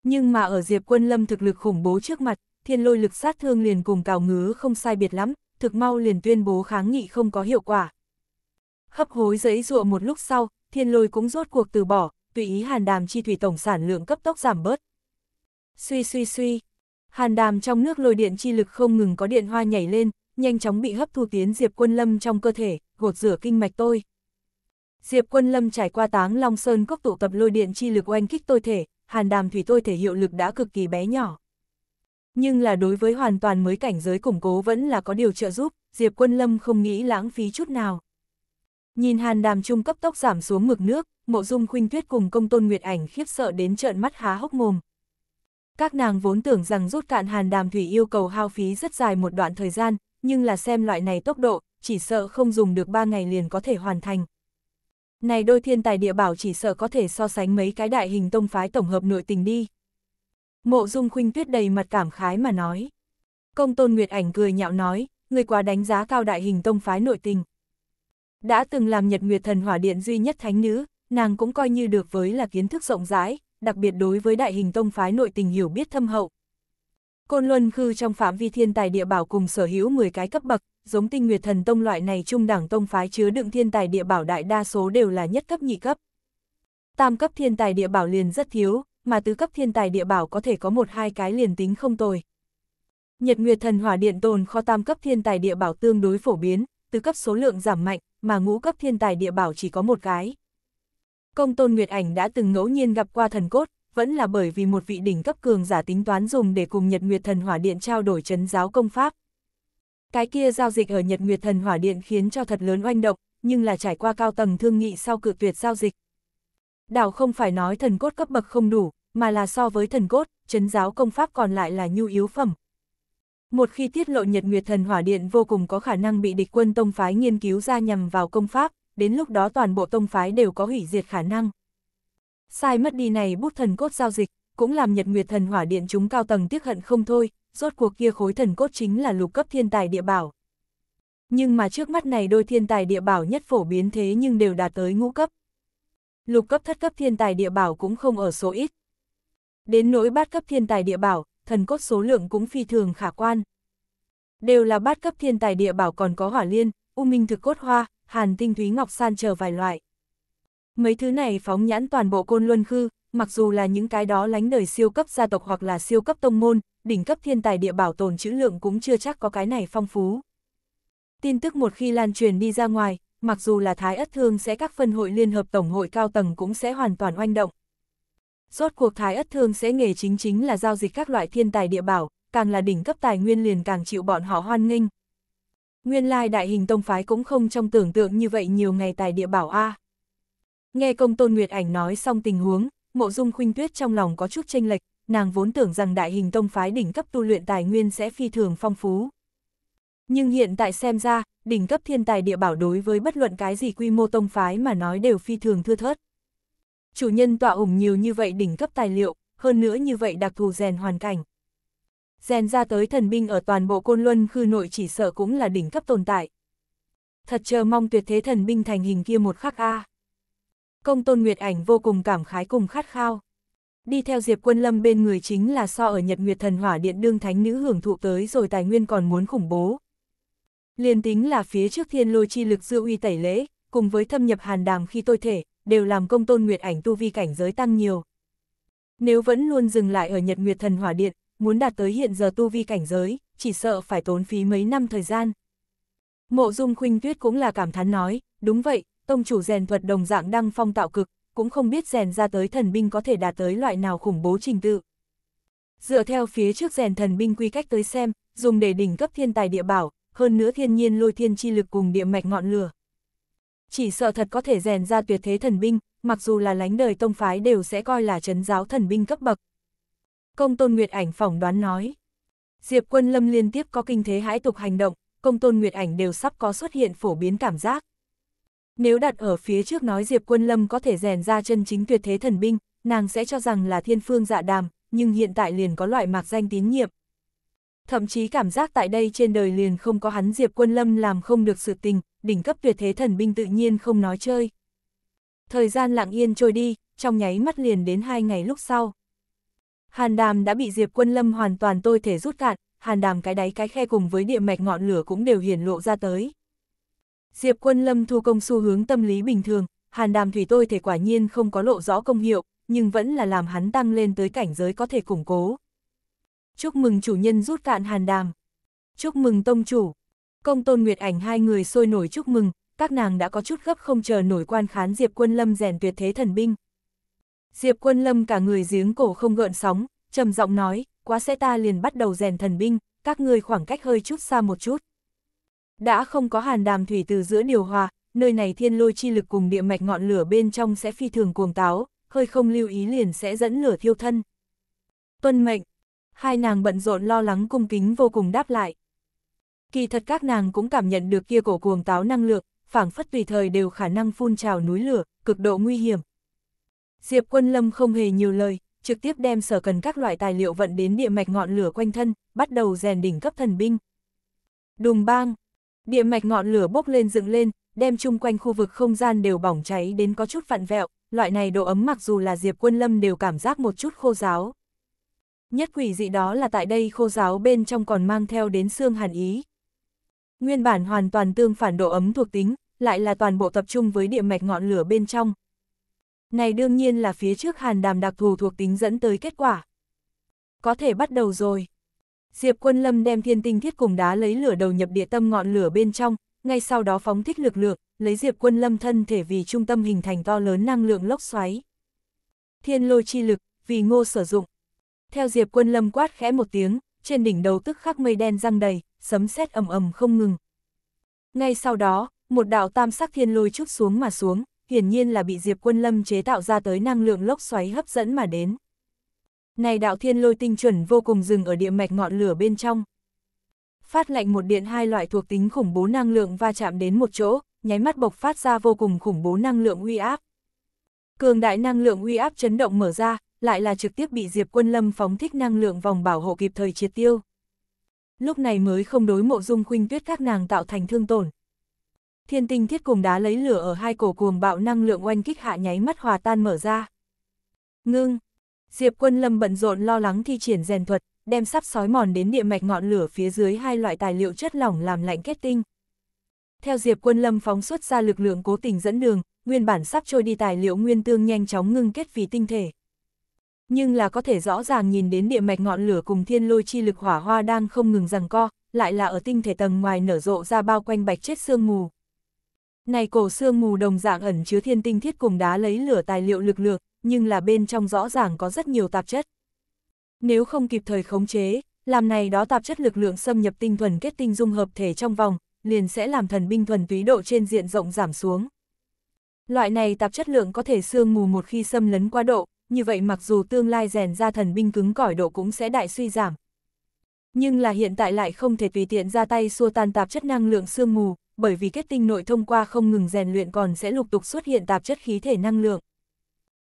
Nhưng mà ở Diệp Quân Lâm thực lực khủng bố trước mặt, thiên lôi lực sát thương liền cùng cào ngứa không sai biệt lắm, thực mau liền tuyên bố kháng nghị không có hiệu quả. Hấp hối giấy dụa một lúc sau, thiên lôi cũng rốt cuộc từ bỏ, tùy ý hàn đàm chi thủy tổng sản lượng cấp tốc giảm bớt. Suy suy suy, hàn đàm trong nước lôi điện chi lực không ngừng có điện hoa nhảy lên, nhanh chóng bị hấp thu tiến Diệp Quân Lâm trong cơ thể gột rửa kinh mạch tôi. Diệp Quân Lâm trải qua táng Long Sơn cốc tụ tập lôi điện chi lực oanh kích tôi thể, hàn đàm thủy tôi thể hiệu lực đã cực kỳ bé nhỏ. Nhưng là đối với hoàn toàn mới cảnh giới củng cố vẫn là có điều trợ giúp, Diệp Quân Lâm không nghĩ lãng phí chút nào. Nhìn hàn đàm trung cấp tốc giảm xuống mực nước, mộ dung khuynh tuyết cùng công tôn nguyệt ảnh khiếp sợ đến trợn mắt há hốc mồm. Các nàng vốn tưởng rằng rút cạn hàn đàm thủy yêu cầu hao phí rất dài một đoạn thời gian, nhưng là xem loại này tốc độ, chỉ sợ không dùng được ba ngày liền có thể hoàn thành. Này đôi thiên tài địa bảo chỉ sợ có thể so sánh mấy cái đại hình tông phái tổng hợp nội tình đi. Mộ dung khuynh tuyết đầy mặt cảm khái mà nói. Công tôn Nguyệt ảnh cười nhạo nói, người quá đánh giá cao đại hình tông phái nội tình. Đã từng làm nhật nguyệt thần hỏa điện duy nhất thánh nữ, nàng cũng coi như được với là kiến thức rộng rãi, đặc biệt đối với đại hình tông phái nội tình hiểu biết thâm hậu, Côn Luân Khư trong phạm vi thiên tài địa bảo cùng sở hữu 10 cái cấp bậc, giống tinh nguyệt thần tông loại này trung đẳng tông phái chứa đựng thiên tài địa bảo đại đa số đều là nhất cấp nhị cấp. Tam cấp thiên tài địa bảo liền rất thiếu, mà tứ cấp thiên tài địa bảo có thể có một hai cái liền tính không tồi. Nhật Nguyệt Thần Hỏa Điện tồn kho tam cấp thiên tài địa bảo tương đối phổ biến, tứ cấp số lượng giảm mạnh, mà ngũ cấp thiên tài địa bảo chỉ có một cái. Công Tôn Nguyệt Ảnh đã từng ngẫu nhiên gặp qua thần cốt, vẫn là bởi vì một vị đỉnh cấp cường giả tính toán dùng để cùng Nhật Nguyệt Thần Hỏa Điện trao đổi chấn giáo công pháp. Cái kia giao dịch ở Nhật Nguyệt Thần Hỏa Điện khiến cho thật lớn oanh động, nhưng là trải qua cao tầng thương nghị sau cự tuyệt giao dịch. Đảo không phải nói thần cốt cấp bậc không đủ, mà là so với thần cốt, chấn giáo công pháp còn lại là nhu yếu phẩm. Một khi tiết lộ Nhật Nguyệt Thần Hỏa Điện vô cùng có khả năng bị địch quân tông phái nghiên cứu ra nhằm vào công pháp, đến lúc đó toàn bộ tông phái đều có hủy diệt khả năng. Sai mất đi này bút thần cốt giao dịch, cũng làm nhật nguyệt thần hỏa điện chúng cao tầng tiếc hận không thôi, rốt cuộc kia khối thần cốt chính là lục cấp thiên tài địa bảo. Nhưng mà trước mắt này đôi thiên tài địa bảo nhất phổ biến thế nhưng đều đạt tới ngũ cấp. Lục cấp thất cấp thiên tài địa bảo cũng không ở số ít. Đến nỗi bát cấp thiên tài địa bảo, thần cốt số lượng cũng phi thường khả quan. Đều là bát cấp thiên tài địa bảo còn có hỏa liên, u minh thực cốt hoa, hàn tinh thúy ngọc san chờ vài loại. Mấy thứ này phóng nhãn toàn bộ côn luân khư, mặc dù là những cái đó lánh đời siêu cấp gia tộc hoặc là siêu cấp tông môn, đỉnh cấp thiên tài địa bảo tồn trữ lượng cũng chưa chắc có cái này phong phú. Tin tức một khi lan truyền đi ra ngoài, mặc dù là Thái Ất Thương sẽ các phân hội liên hợp tổng hội cao tầng cũng sẽ hoàn toàn oanh động. Rốt cuộc Thái Ất Thương sẽ nghề chính chính là giao dịch các loại thiên tài địa bảo, càng là đỉnh cấp tài nguyên liền càng chịu bọn họ hoan nghênh. Nguyên lai đại hình tông phái cũng không trong tưởng tượng như vậy nhiều ngày tài địa bảo A. À. Nghe công tôn Nguyệt Ảnh nói xong tình huống, mộ dung khuynh tuyết trong lòng có chút tranh lệch, nàng vốn tưởng rằng đại hình tông phái đỉnh cấp tu luyện tài nguyên sẽ phi thường phong phú. Nhưng hiện tại xem ra, đỉnh cấp thiên tài địa bảo đối với bất luận cái gì quy mô tông phái mà nói đều phi thường thưa thớt. Chủ nhân tọa ủng nhiều như vậy đỉnh cấp tài liệu, hơn nữa như vậy đặc thù rèn hoàn cảnh. Rèn ra tới thần binh ở toàn bộ côn luân khư nội chỉ sợ cũng là đỉnh cấp tồn tại. Thật chờ mong tuyệt thế thần binh thành hình kia một khắc A. À công tôn Nguyệt Ảnh vô cùng cảm khái cùng khát khao. Đi theo Diệp Quân Lâm bên người chính là so ở Nhật Nguyệt Thần Hỏa Điện đương thánh nữ hưởng thụ tới rồi tài nguyên còn muốn khủng bố. Liên tính là phía trước thiên lôi chi lực dư uy tẩy lễ, cùng với thâm nhập hàn đàm khi tôi thể, đều làm công tôn Nguyệt Ảnh tu vi cảnh giới tăng nhiều. Nếu vẫn luôn dừng lại ở Nhật Nguyệt Thần Hỏa Điện, muốn đạt tới hiện giờ tu vi cảnh giới, chỉ sợ phải tốn phí mấy năm thời gian. Mộ Dung Khuynh Tuyết cũng là cảm thán nói, đúng vậy, tông chủ rèn thuật đồng dạng đăng phong tạo cực, cũng không biết rèn ra tới thần binh có thể đạt tới loại nào khủng bố trình tự. Dựa theo phía trước rèn thần binh quy cách tới xem, dùng để đỉnh cấp thiên tài địa bảo, hơn nữa thiên nhiên lôi thiên chi lực cùng địa mạch ngọn lửa. Chỉ sợ thật có thể rèn ra tuyệt thế thần binh, mặc dù là lánh đời tông phái đều sẽ coi là chấn giáo thần binh cấp bậc. Công tôn Nguyệt Ảnh phỏng đoán nói. Diệp quân lâm liên tiếp có kinh thế hãi tục hành động, công tôn Nguyệt Ảnh đều sắp có xuất hiện phổ biến cảm giác. Nếu đặt ở phía trước nói Diệp Quân Lâm có thể rèn ra chân chính tuyệt thế thần binh, nàng sẽ cho rằng là thiên phương dạ đàm, nhưng hiện tại liền có loại mạc danh tín nhiệm. Thậm chí cảm giác tại đây trên đời liền không có hắn Diệp Quân Lâm làm không được sự tình, đỉnh cấp tuyệt thế thần binh tự nhiên không nói chơi. Thời gian lặng yên trôi đi, trong nháy mắt liền đến hai ngày lúc sau. Hàn đàm đã bị Diệp Quân Lâm hoàn toàn tôi thể rút cạn, hàn đàm cái đáy cái khe cùng với địa mạch ngọn lửa cũng đều hiển lộ ra tới. Diệp Quân Lâm thu công xu hướng tâm lý bình thường, Hàn Đàm Thủy tôi thể quả nhiên không có lộ rõ công hiệu, nhưng vẫn là làm hắn tăng lên tới cảnh giới có thể củng cố. Chúc mừng chủ nhân rút cạn Hàn Đàm. Chúc mừng tông chủ. Công Tôn Nguyệt Ảnh hai người sôi nổi chúc mừng, các nàng đã có chút gấp không chờ nổi quan khán Diệp Quân Lâm rèn tuyệt thế thần binh. Diệp Quân Lâm cả người giếng cổ không gợn sóng, trầm giọng nói, quá sẽ ta liền bắt đầu rèn thần binh, các ngươi khoảng cách hơi chút xa một chút. Đã không có hàn đàm thủy từ giữa điều hòa, nơi này thiên lôi chi lực cùng địa mạch ngọn lửa bên trong sẽ phi thường cuồng táo, hơi không lưu ý liền sẽ dẫn lửa thiêu thân. Tuân mệnh, hai nàng bận rộn lo lắng cung kính vô cùng đáp lại. Kỳ thật các nàng cũng cảm nhận được kia cổ cuồng táo năng lượng, phảng phất tùy thời đều khả năng phun trào núi lửa, cực độ nguy hiểm. Diệp Quân Lâm không hề nhiều lời, trực tiếp đem sở cần các loại tài liệu vận đến địa mạch ngọn lửa quanh thân, bắt đầu rèn đỉnh cấp thần binh. Đùng bang, Địa mạch ngọn lửa bốc lên dựng lên, đem chung quanh khu vực không gian đều bỏng cháy đến có chút vặn vẹo, loại này độ ấm mặc dù là Diệp Quân Lâm đều cảm giác một chút khô giáo. Nhất quỷ dị đó là tại đây khô giáo bên trong còn mang theo đến xương hàn ý. Nguyên bản hoàn toàn tương phản độ ấm thuộc tính, lại là toàn bộ tập trung với địa mạch ngọn lửa bên trong. Này đương nhiên là phía trước hàn đàm đặc thù thuộc tính dẫn tới kết quả. Có thể bắt đầu rồi. Diệp Quân Lâm đem thiên tinh thiết cùng đá lấy lửa đầu nhập địa tâm ngọn lửa bên trong, ngay sau đó phóng thích lực lượng, lấy Diệp Quân Lâm thân thể vì trung tâm hình thành to lớn năng lượng lốc xoáy. Thiên lôi chi lực, vì ngô sử dụng. Theo Diệp Quân Lâm quát khẽ một tiếng, trên đỉnh đầu tức khắc mây đen răng đầy, sấm sét ầm ầm không ngừng. Ngay sau đó, một đạo tam sắc thiên lôi chút xuống mà xuống, hiển nhiên là bị Diệp Quân Lâm chế tạo ra tới năng lượng lốc xoáy hấp dẫn mà đến. Này đạo thiên lôi tinh chuẩn vô cùng dừng ở địa mạch ngọn lửa bên trong. Phát lạnh một điện hai loại thuộc tính khủng bố năng lượng va chạm đến một chỗ, nháy mắt bộc phát ra vô cùng khủng bố năng lượng uy áp. Cường đại năng lượng uy áp chấn động mở ra, lại là trực tiếp bị Diệp Quân Lâm phóng thích năng lượng vòng bảo hộ kịp thời triệt tiêu. Lúc này mới không đối mộ dung khuynh tuyết các nàng tạo thành thương tổn. Thiên tinh thiết cùng đá lấy lửa ở hai cổ cuồng bạo năng lượng oanh kích hạ nháy mắt hòa tan mở ra. Ngưng, Diệp Quân Lâm bận rộn lo lắng thi triển rèn thuật, đem sắp sói mòn đến địa mạch ngọn lửa phía dưới hai loại tài liệu chất lỏng làm lạnh kết tinh. Theo Diệp Quân Lâm phóng xuất ra lực lượng cố tình dẫn đường, nguyên bản sắp trôi đi tài liệu nguyên tương nhanh chóng ngưng kết vì tinh thể. Nhưng là có thể rõ ràng nhìn đến địa mạch ngọn lửa cùng thiên lôi chi lực hỏa hoa đang không ngừng giằng co, lại là ở tinh thể tầng ngoài nở rộ ra bao quanh bạch chết sương mù. Này cổ sương mù đồng dạng ẩn chứa thiên tinh thiết cùng đá lấy lửa tài liệu lực lượng, nhưng là bên trong rõ ràng có rất nhiều tạp chất. Nếu không kịp thời khống chế, làm này đó tạp chất lực lượng xâm nhập tinh thuần kết tinh dung hợp thể trong vòng, liền sẽ làm thần binh thuần túy độ trên diện rộng giảm xuống. Loại này tạp chất lượng có thể sương mù một khi xâm lấn quá độ, như vậy mặc dù tương lai rèn ra thần binh cứng cỏi độ cũng sẽ đại suy giảm. Nhưng là hiện tại lại không thể tùy tiện ra tay xua tan tạp chất năng lượng sương mù, bởi vì kết tinh nội thông qua không ngừng rèn luyện còn sẽ lục tục xuất hiện tạp chất khí thể năng lượng.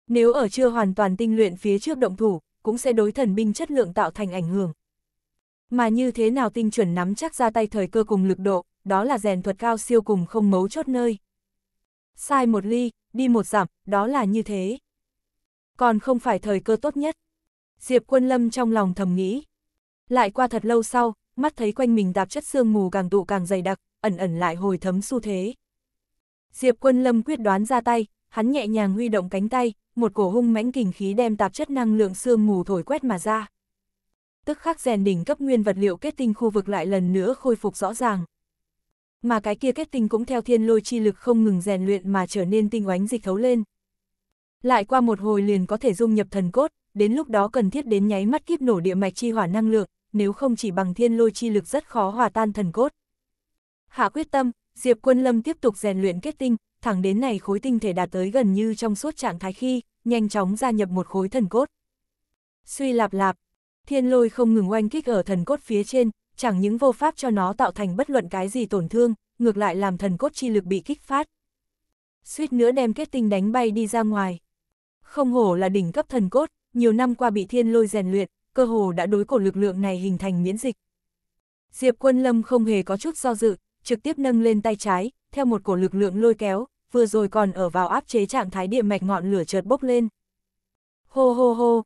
Nếu ở chưa hoàn toàn tinh luyện phía trước động thủ, cũng sẽ đối thần binh chất lượng tạo thành ảnh hưởng. Mà như thế nào tinh chuẩn nắm chắc ra tay thời cơ cùng lực độ, đó là rèn thuật cao siêu cùng không mấu chốt nơi. Sai một ly, đi một giảm, đó là như thế. Còn không phải thời cơ tốt nhất. Diệp quân lâm trong lòng thầm nghĩ. Lại qua thật lâu sau, mắt thấy quanh mình đạp chất xương mù càng tụ càng dày đặc, ẩn ẩn lại hồi thấm xu thế. Diệp quân lâm quyết đoán ra tay, hắn nhẹ nhàng huy động cánh tay, một cổ hung mãnh kình khí đem tạp chất năng lượng sương mù thổi quét mà ra. Tức khắc rèn đỉnh cấp nguyên vật liệu kết tinh khu vực lại lần nữa khôi phục rõ ràng. Mà cái kia kết tinh cũng theo thiên lôi chi lực không ngừng rèn luyện mà trở nên tinh oánh dịch thấu lên. Lại qua một hồi liền có thể dung nhập thần cốt, đến lúc đó cần thiết đến nháy mắt kiếp nổ địa mạch chi hỏa năng lượng, nếu không chỉ bằng thiên lôi chi lực rất khó hòa tan thần cốt. Hạ quyết tâm, Diệp Quân Lâm tiếp tục rèn luyện kết tinh, thẳng đến này khối tinh thể đạt tới gần như trong suốt trạng thái khi, nhanh chóng gia nhập một khối thần cốt. Suy lạp lạp, thiên lôi không ngừng oanh kích ở thần cốt phía trên, chẳng những vô pháp cho nó tạo thành bất luận cái gì tổn thương, ngược lại làm thần cốt chi lực bị kích phát. Suýt nữa đem kết tinh đánh bay đi ra ngoài. Không hổ là đỉnh cấp thần cốt, nhiều năm qua bị thiên lôi rèn luyện, cơ hồ đã đối cổ lực lượng này hình thành miễn dịch. Diệp Quân Lâm không hề có chút do dự, trực tiếp nâng lên tay trái, theo một cổ lực lượng lôi kéo, vừa rồi còn ở vào áp chế trạng thái địa mạch ngọn lửa chợt bốc lên. Hô hô hô,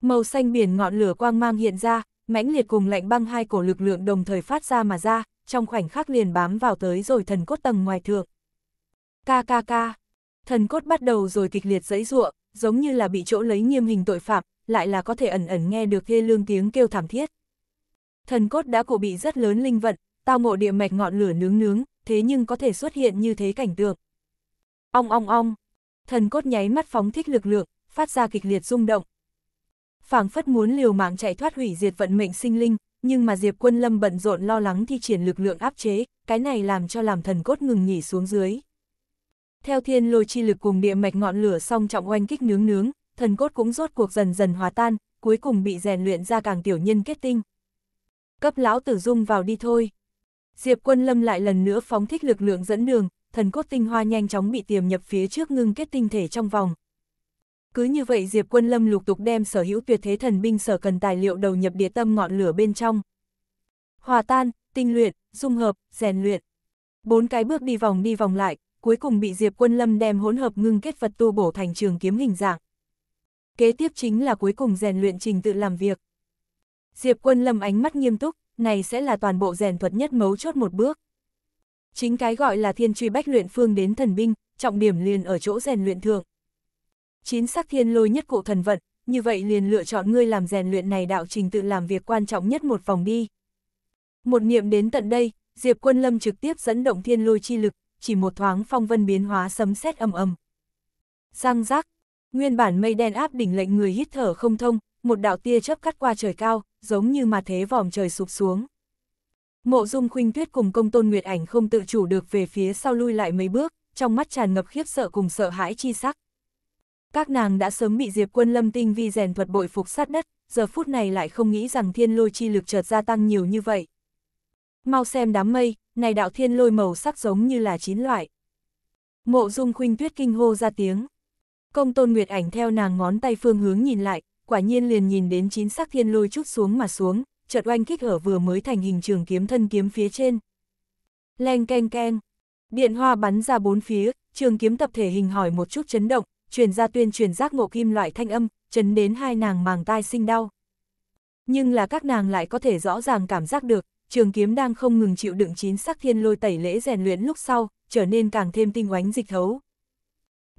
màu xanh biển ngọn lửa quang mang hiện ra, mãnh liệt cùng lạnh băng hai cổ lực lượng đồng thời phát ra mà ra, trong khoảnh khắc liền bám vào tới rồi thần cốt tầng ngoài thượng. Ca ca ca, thần cốt bắt đầu rồi kịch liệt dẫy giụa, giống như là bị chỗ lấy nghiêm hình tội phạm, lại là có thể ẩn ẩn nghe được thê lương tiếng kêu thảm thiết. Thần cốt đã cổ bị rất lớn linh vận, tao ngộ địa mạch ngọn lửa nướng nướng, thế nhưng có thể xuất hiện như thế cảnh tượng. Ong ong ong, thần cốt nháy mắt phóng thích lực lượng, phát ra kịch liệt rung động. Phảng phất muốn liều mạng chạy thoát hủy diệt vận mệnh sinh linh, nhưng mà Diệp Quân Lâm bận rộn lo lắng thi triển lực lượng áp chế, cái này làm cho làm thần cốt ngừng nghỉ xuống dưới. Theo thiên lôi chi lực cùng địa mạch ngọn lửa song trọng oanh kích nướng nướng, thần cốt cũng rốt cuộc dần dần hòa tan, cuối cùng bị rèn luyện ra càng tiểu nhân kết tinh. Cấp lão tử dung vào đi thôi. Diệp Quân Lâm lại lần nữa phóng thích lực lượng dẫn đường, thần cốt tinh hoa nhanh chóng bị tiềm nhập phía trước ngưng kết tinh thể trong vòng. Cứ như vậy Diệp Quân Lâm lục tục đem sở hữu tuyệt thế thần binh sở cần tài liệu đầu nhập địa tâm ngọn lửa bên trong. Hòa tan, tinh luyện, dung hợp, rèn luyện. Bốn cái bước đi vòng đi vòng lại, cuối cùng bị Diệp Quân Lâm đem hỗn hợp ngưng kết vật tu bổ thành trường kiếm hình dạng. Kế tiếp chính là cuối cùng rèn luyện trình tự làm việc. Diệp Quân Lâm ánh mắt nghiêm túc, này sẽ là toàn bộ rèn thuật nhất mấu chốt một bước. Chính cái gọi là thiên truy bách luyện phương đến thần binh, trọng điểm liền ở chỗ rèn luyện thượng. Chín sắc thiên lôi nhất cụ thần vận, như vậy liền lựa chọn ngươi làm rèn luyện này đạo trình tự làm việc quan trọng nhất một vòng đi. Một niệm đến tận đây, Diệp Quân Lâm trực tiếp dẫn động thiên lôi chi lực, chỉ một thoáng phong vân biến hóa sấm sét âm ầm. Giang giác, nguyên bản mây đen áp đỉnh lệnh người hít thở không thông, một đạo tia chớp cắt qua trời cao, giống như mà thế vòm trời sụp xuống. Mộ dung khuynh tuyết cùng công tôn Nguyệt Ảnh không tự chủ được về phía sau lui lại mấy bước, trong mắt tràn ngập khiếp sợ cùng sợ hãi chi sắc. Các nàng đã sớm bị Diệp Quân Lâm tinh vi rèn thuật bội phục sát đất, giờ phút này lại không nghĩ rằng thiên lôi chi lực chợt gia tăng nhiều như vậy. Mau xem đám mây, này đạo thiên lôi màu sắc giống như là chín loại. Mộ dung khuynh tuyết kinh hô ra tiếng. Công tôn Nguyệt Ảnh theo nàng ngón tay phương hướng nhìn lại, quả nhiên liền nhìn đến chín sắc thiên lôi chút xuống mà xuống, chợt oanh kích hở vừa mới thành hình trường kiếm thân kiếm phía trên. Leng keng keng, điện hoa bắn ra bốn phía, trường kiếm tập thể hình hỏi một chút chấn động, truyền ra tuyên truyền giác ngộ kim loại thanh âm, chấn đến hai nàng màng tai sinh đau. Nhưng là các nàng lại có thể rõ ràng cảm giác được, trường kiếm đang không ngừng chịu đựng chín sắc thiên lôi tẩy lễ rèn luyện lúc sau, trở nên càng thêm tinh oánh dịch thấu.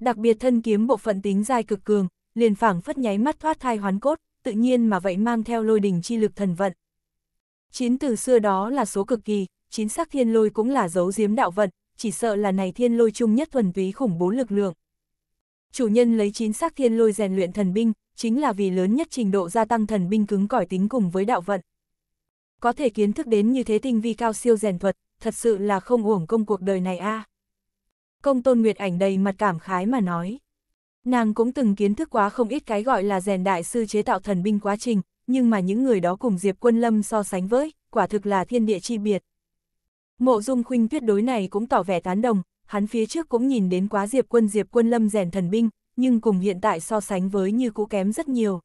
Đặc biệt thân kiếm bộ phận tính dai cực cường, liền phảng phất nháy mắt thoát thai hoán cốt, tự nhiên mà vậy mang theo lôi đình chi lực thần vận. chiến từ xưa đó là số cực kỳ, chín sắc thiên lôi cũng là dấu diếm đạo vận, chỉ sợ là này thiên lôi chung nhất thuần túy khủng bố lực lượng. Chủ nhân lấy chín sắc thiên lôi rèn luyện thần binh, chính là vì lớn nhất trình độ gia tăng thần binh cứng cỏi tính cùng với đạo vận. Có thể kiến thức đến như thế tinh vi cao siêu rèn thuật, thật sự là không uổng công cuộc đời này a. À. Công Tôn Nguyệt ảnh đầy mặt cảm khái mà nói. Nàng cũng từng kiến thức quá không ít cái gọi là rèn đại sư chế tạo thần binh quá trình, nhưng mà những người đó cùng Diệp Quân Lâm so sánh với, quả thực là thiên địa chi biệt. Mộ Dung Khuynh tuyết đối này cũng tỏ vẻ tán đồng, hắn phía trước cũng nhìn đến quá Diệp Quân Diệp Quân Lâm rèn thần binh, nhưng cùng hiện tại so sánh với như cũ kém rất nhiều.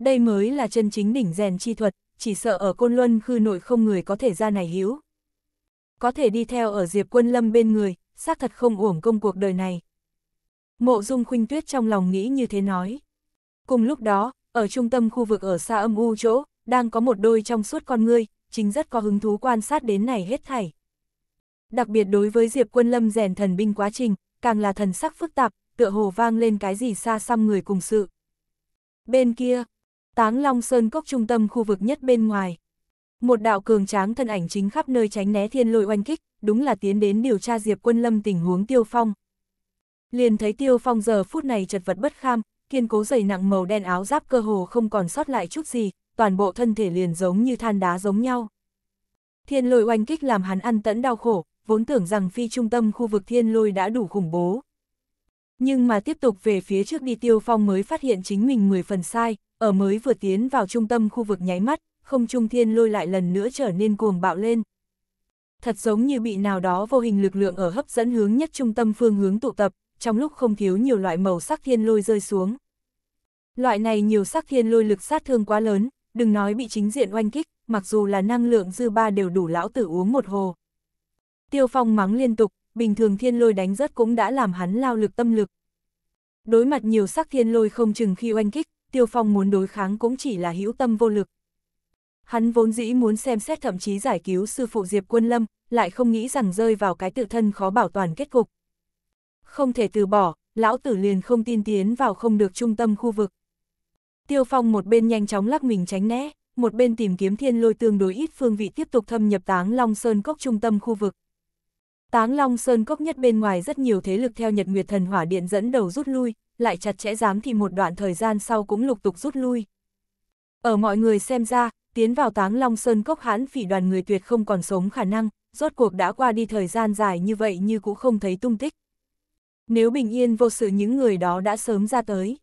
Đây mới là chân chính đỉnh rèn chi thuật, chỉ sợ ở Côn Luân khư nội không người có thể ra này hiếu. Có thể đi theo ở Diệp Quân Lâm bên người, xác thật không uổng công cuộc đời này. Mộ dung khuynh tuyết trong lòng nghĩ như thế nói. Cùng lúc đó, ở trung tâm khu vực ở xa âm u chỗ, đang có một đôi trong suốt con ngươi, chính rất có hứng thú quan sát đến này hết thảy. Đặc biệt đối với Diệp Quân Lâm rèn thần binh quá trình, càng là thần sắc phức tạp, tựa hồ vang lên cái gì xa xăm người cùng sự. Bên kia, Táng Long Sơn cốc trung tâm khu vực nhất bên ngoài. Một đạo cường tráng thân ảnh chính khắp nơi tránh né thiên lôi oanh kích, đúng là tiến đến điều tra Diệp Quân Lâm tình huống tiêu phong. Liền thấy Tiêu Phong giờ phút này chật vật bất kham, kiên cố dày nặng màu đen áo giáp cơ hồ không còn sót lại chút gì, toàn bộ thân thể liền giống như than đá giống nhau. Thiên lôi oanh kích làm hắn ăn tẫn đau khổ, vốn tưởng rằng phi trung tâm khu vực thiên lôi đã đủ khủng bố. Nhưng mà tiếp tục về phía trước đi Tiêu Phong mới phát hiện chính mình 10 phần sai, ở mới vừa tiến vào trung tâm khu vực nháy mắt, không trung thiên lôi lại lần nữa trở nên cuồng bạo lên. Thật giống như bị nào đó vô hình lực lượng ở hấp dẫn hướng nhất trung tâm phương hướng tụ tập, trong lúc không thiếu nhiều loại màu sắc thiên lôi rơi xuống. Loại này nhiều sắc thiên lôi lực sát thương quá lớn, đừng nói bị chính diện oanh kích, mặc dù là năng lượng dư ba đều đủ lão tử uống một hồ. Tiêu Phong mắng liên tục, bình thường thiên lôi đánh rất cũng đã làm hắn lao lực tâm lực. Đối mặt nhiều sắc thiên lôi không chừng khi oanh kích, Tiêu Phong muốn đối kháng cũng chỉ là hữu tâm vô lực. Hắn vốn dĩ muốn xem xét thậm chí giải cứu sư phụ Diệp Quân Lâm, lại không nghĩ rằng rơi vào cái tự thân khó bảo toàn kết cục không thể từ bỏ, lão tử liền không tin tiến vào không được trung tâm khu vực. Tiêu Phong một bên nhanh chóng lắc mình tránh né, một bên tìm kiếm thiên lôi tương đối ít phương vị tiếp tục thâm nhập táng Long Sơn Cốc trung tâm khu vực. Táng Long Sơn Cốc nhất bên ngoài rất nhiều thế lực theo Nhật Nguyệt Thần Hỏa Điện dẫn đầu rút lui, lại chặt chẽ dám thì một đoạn thời gian sau cũng lục tục rút lui. Ở mọi người xem ra, tiến vào táng Long Sơn Cốc hãn phỉ đoàn người tuyệt không còn sống khả năng, rốt cuộc đã qua đi thời gian dài như vậy như cũng không thấy tung tích. Nếu bình yên vô sự những người đó đã sớm ra tới.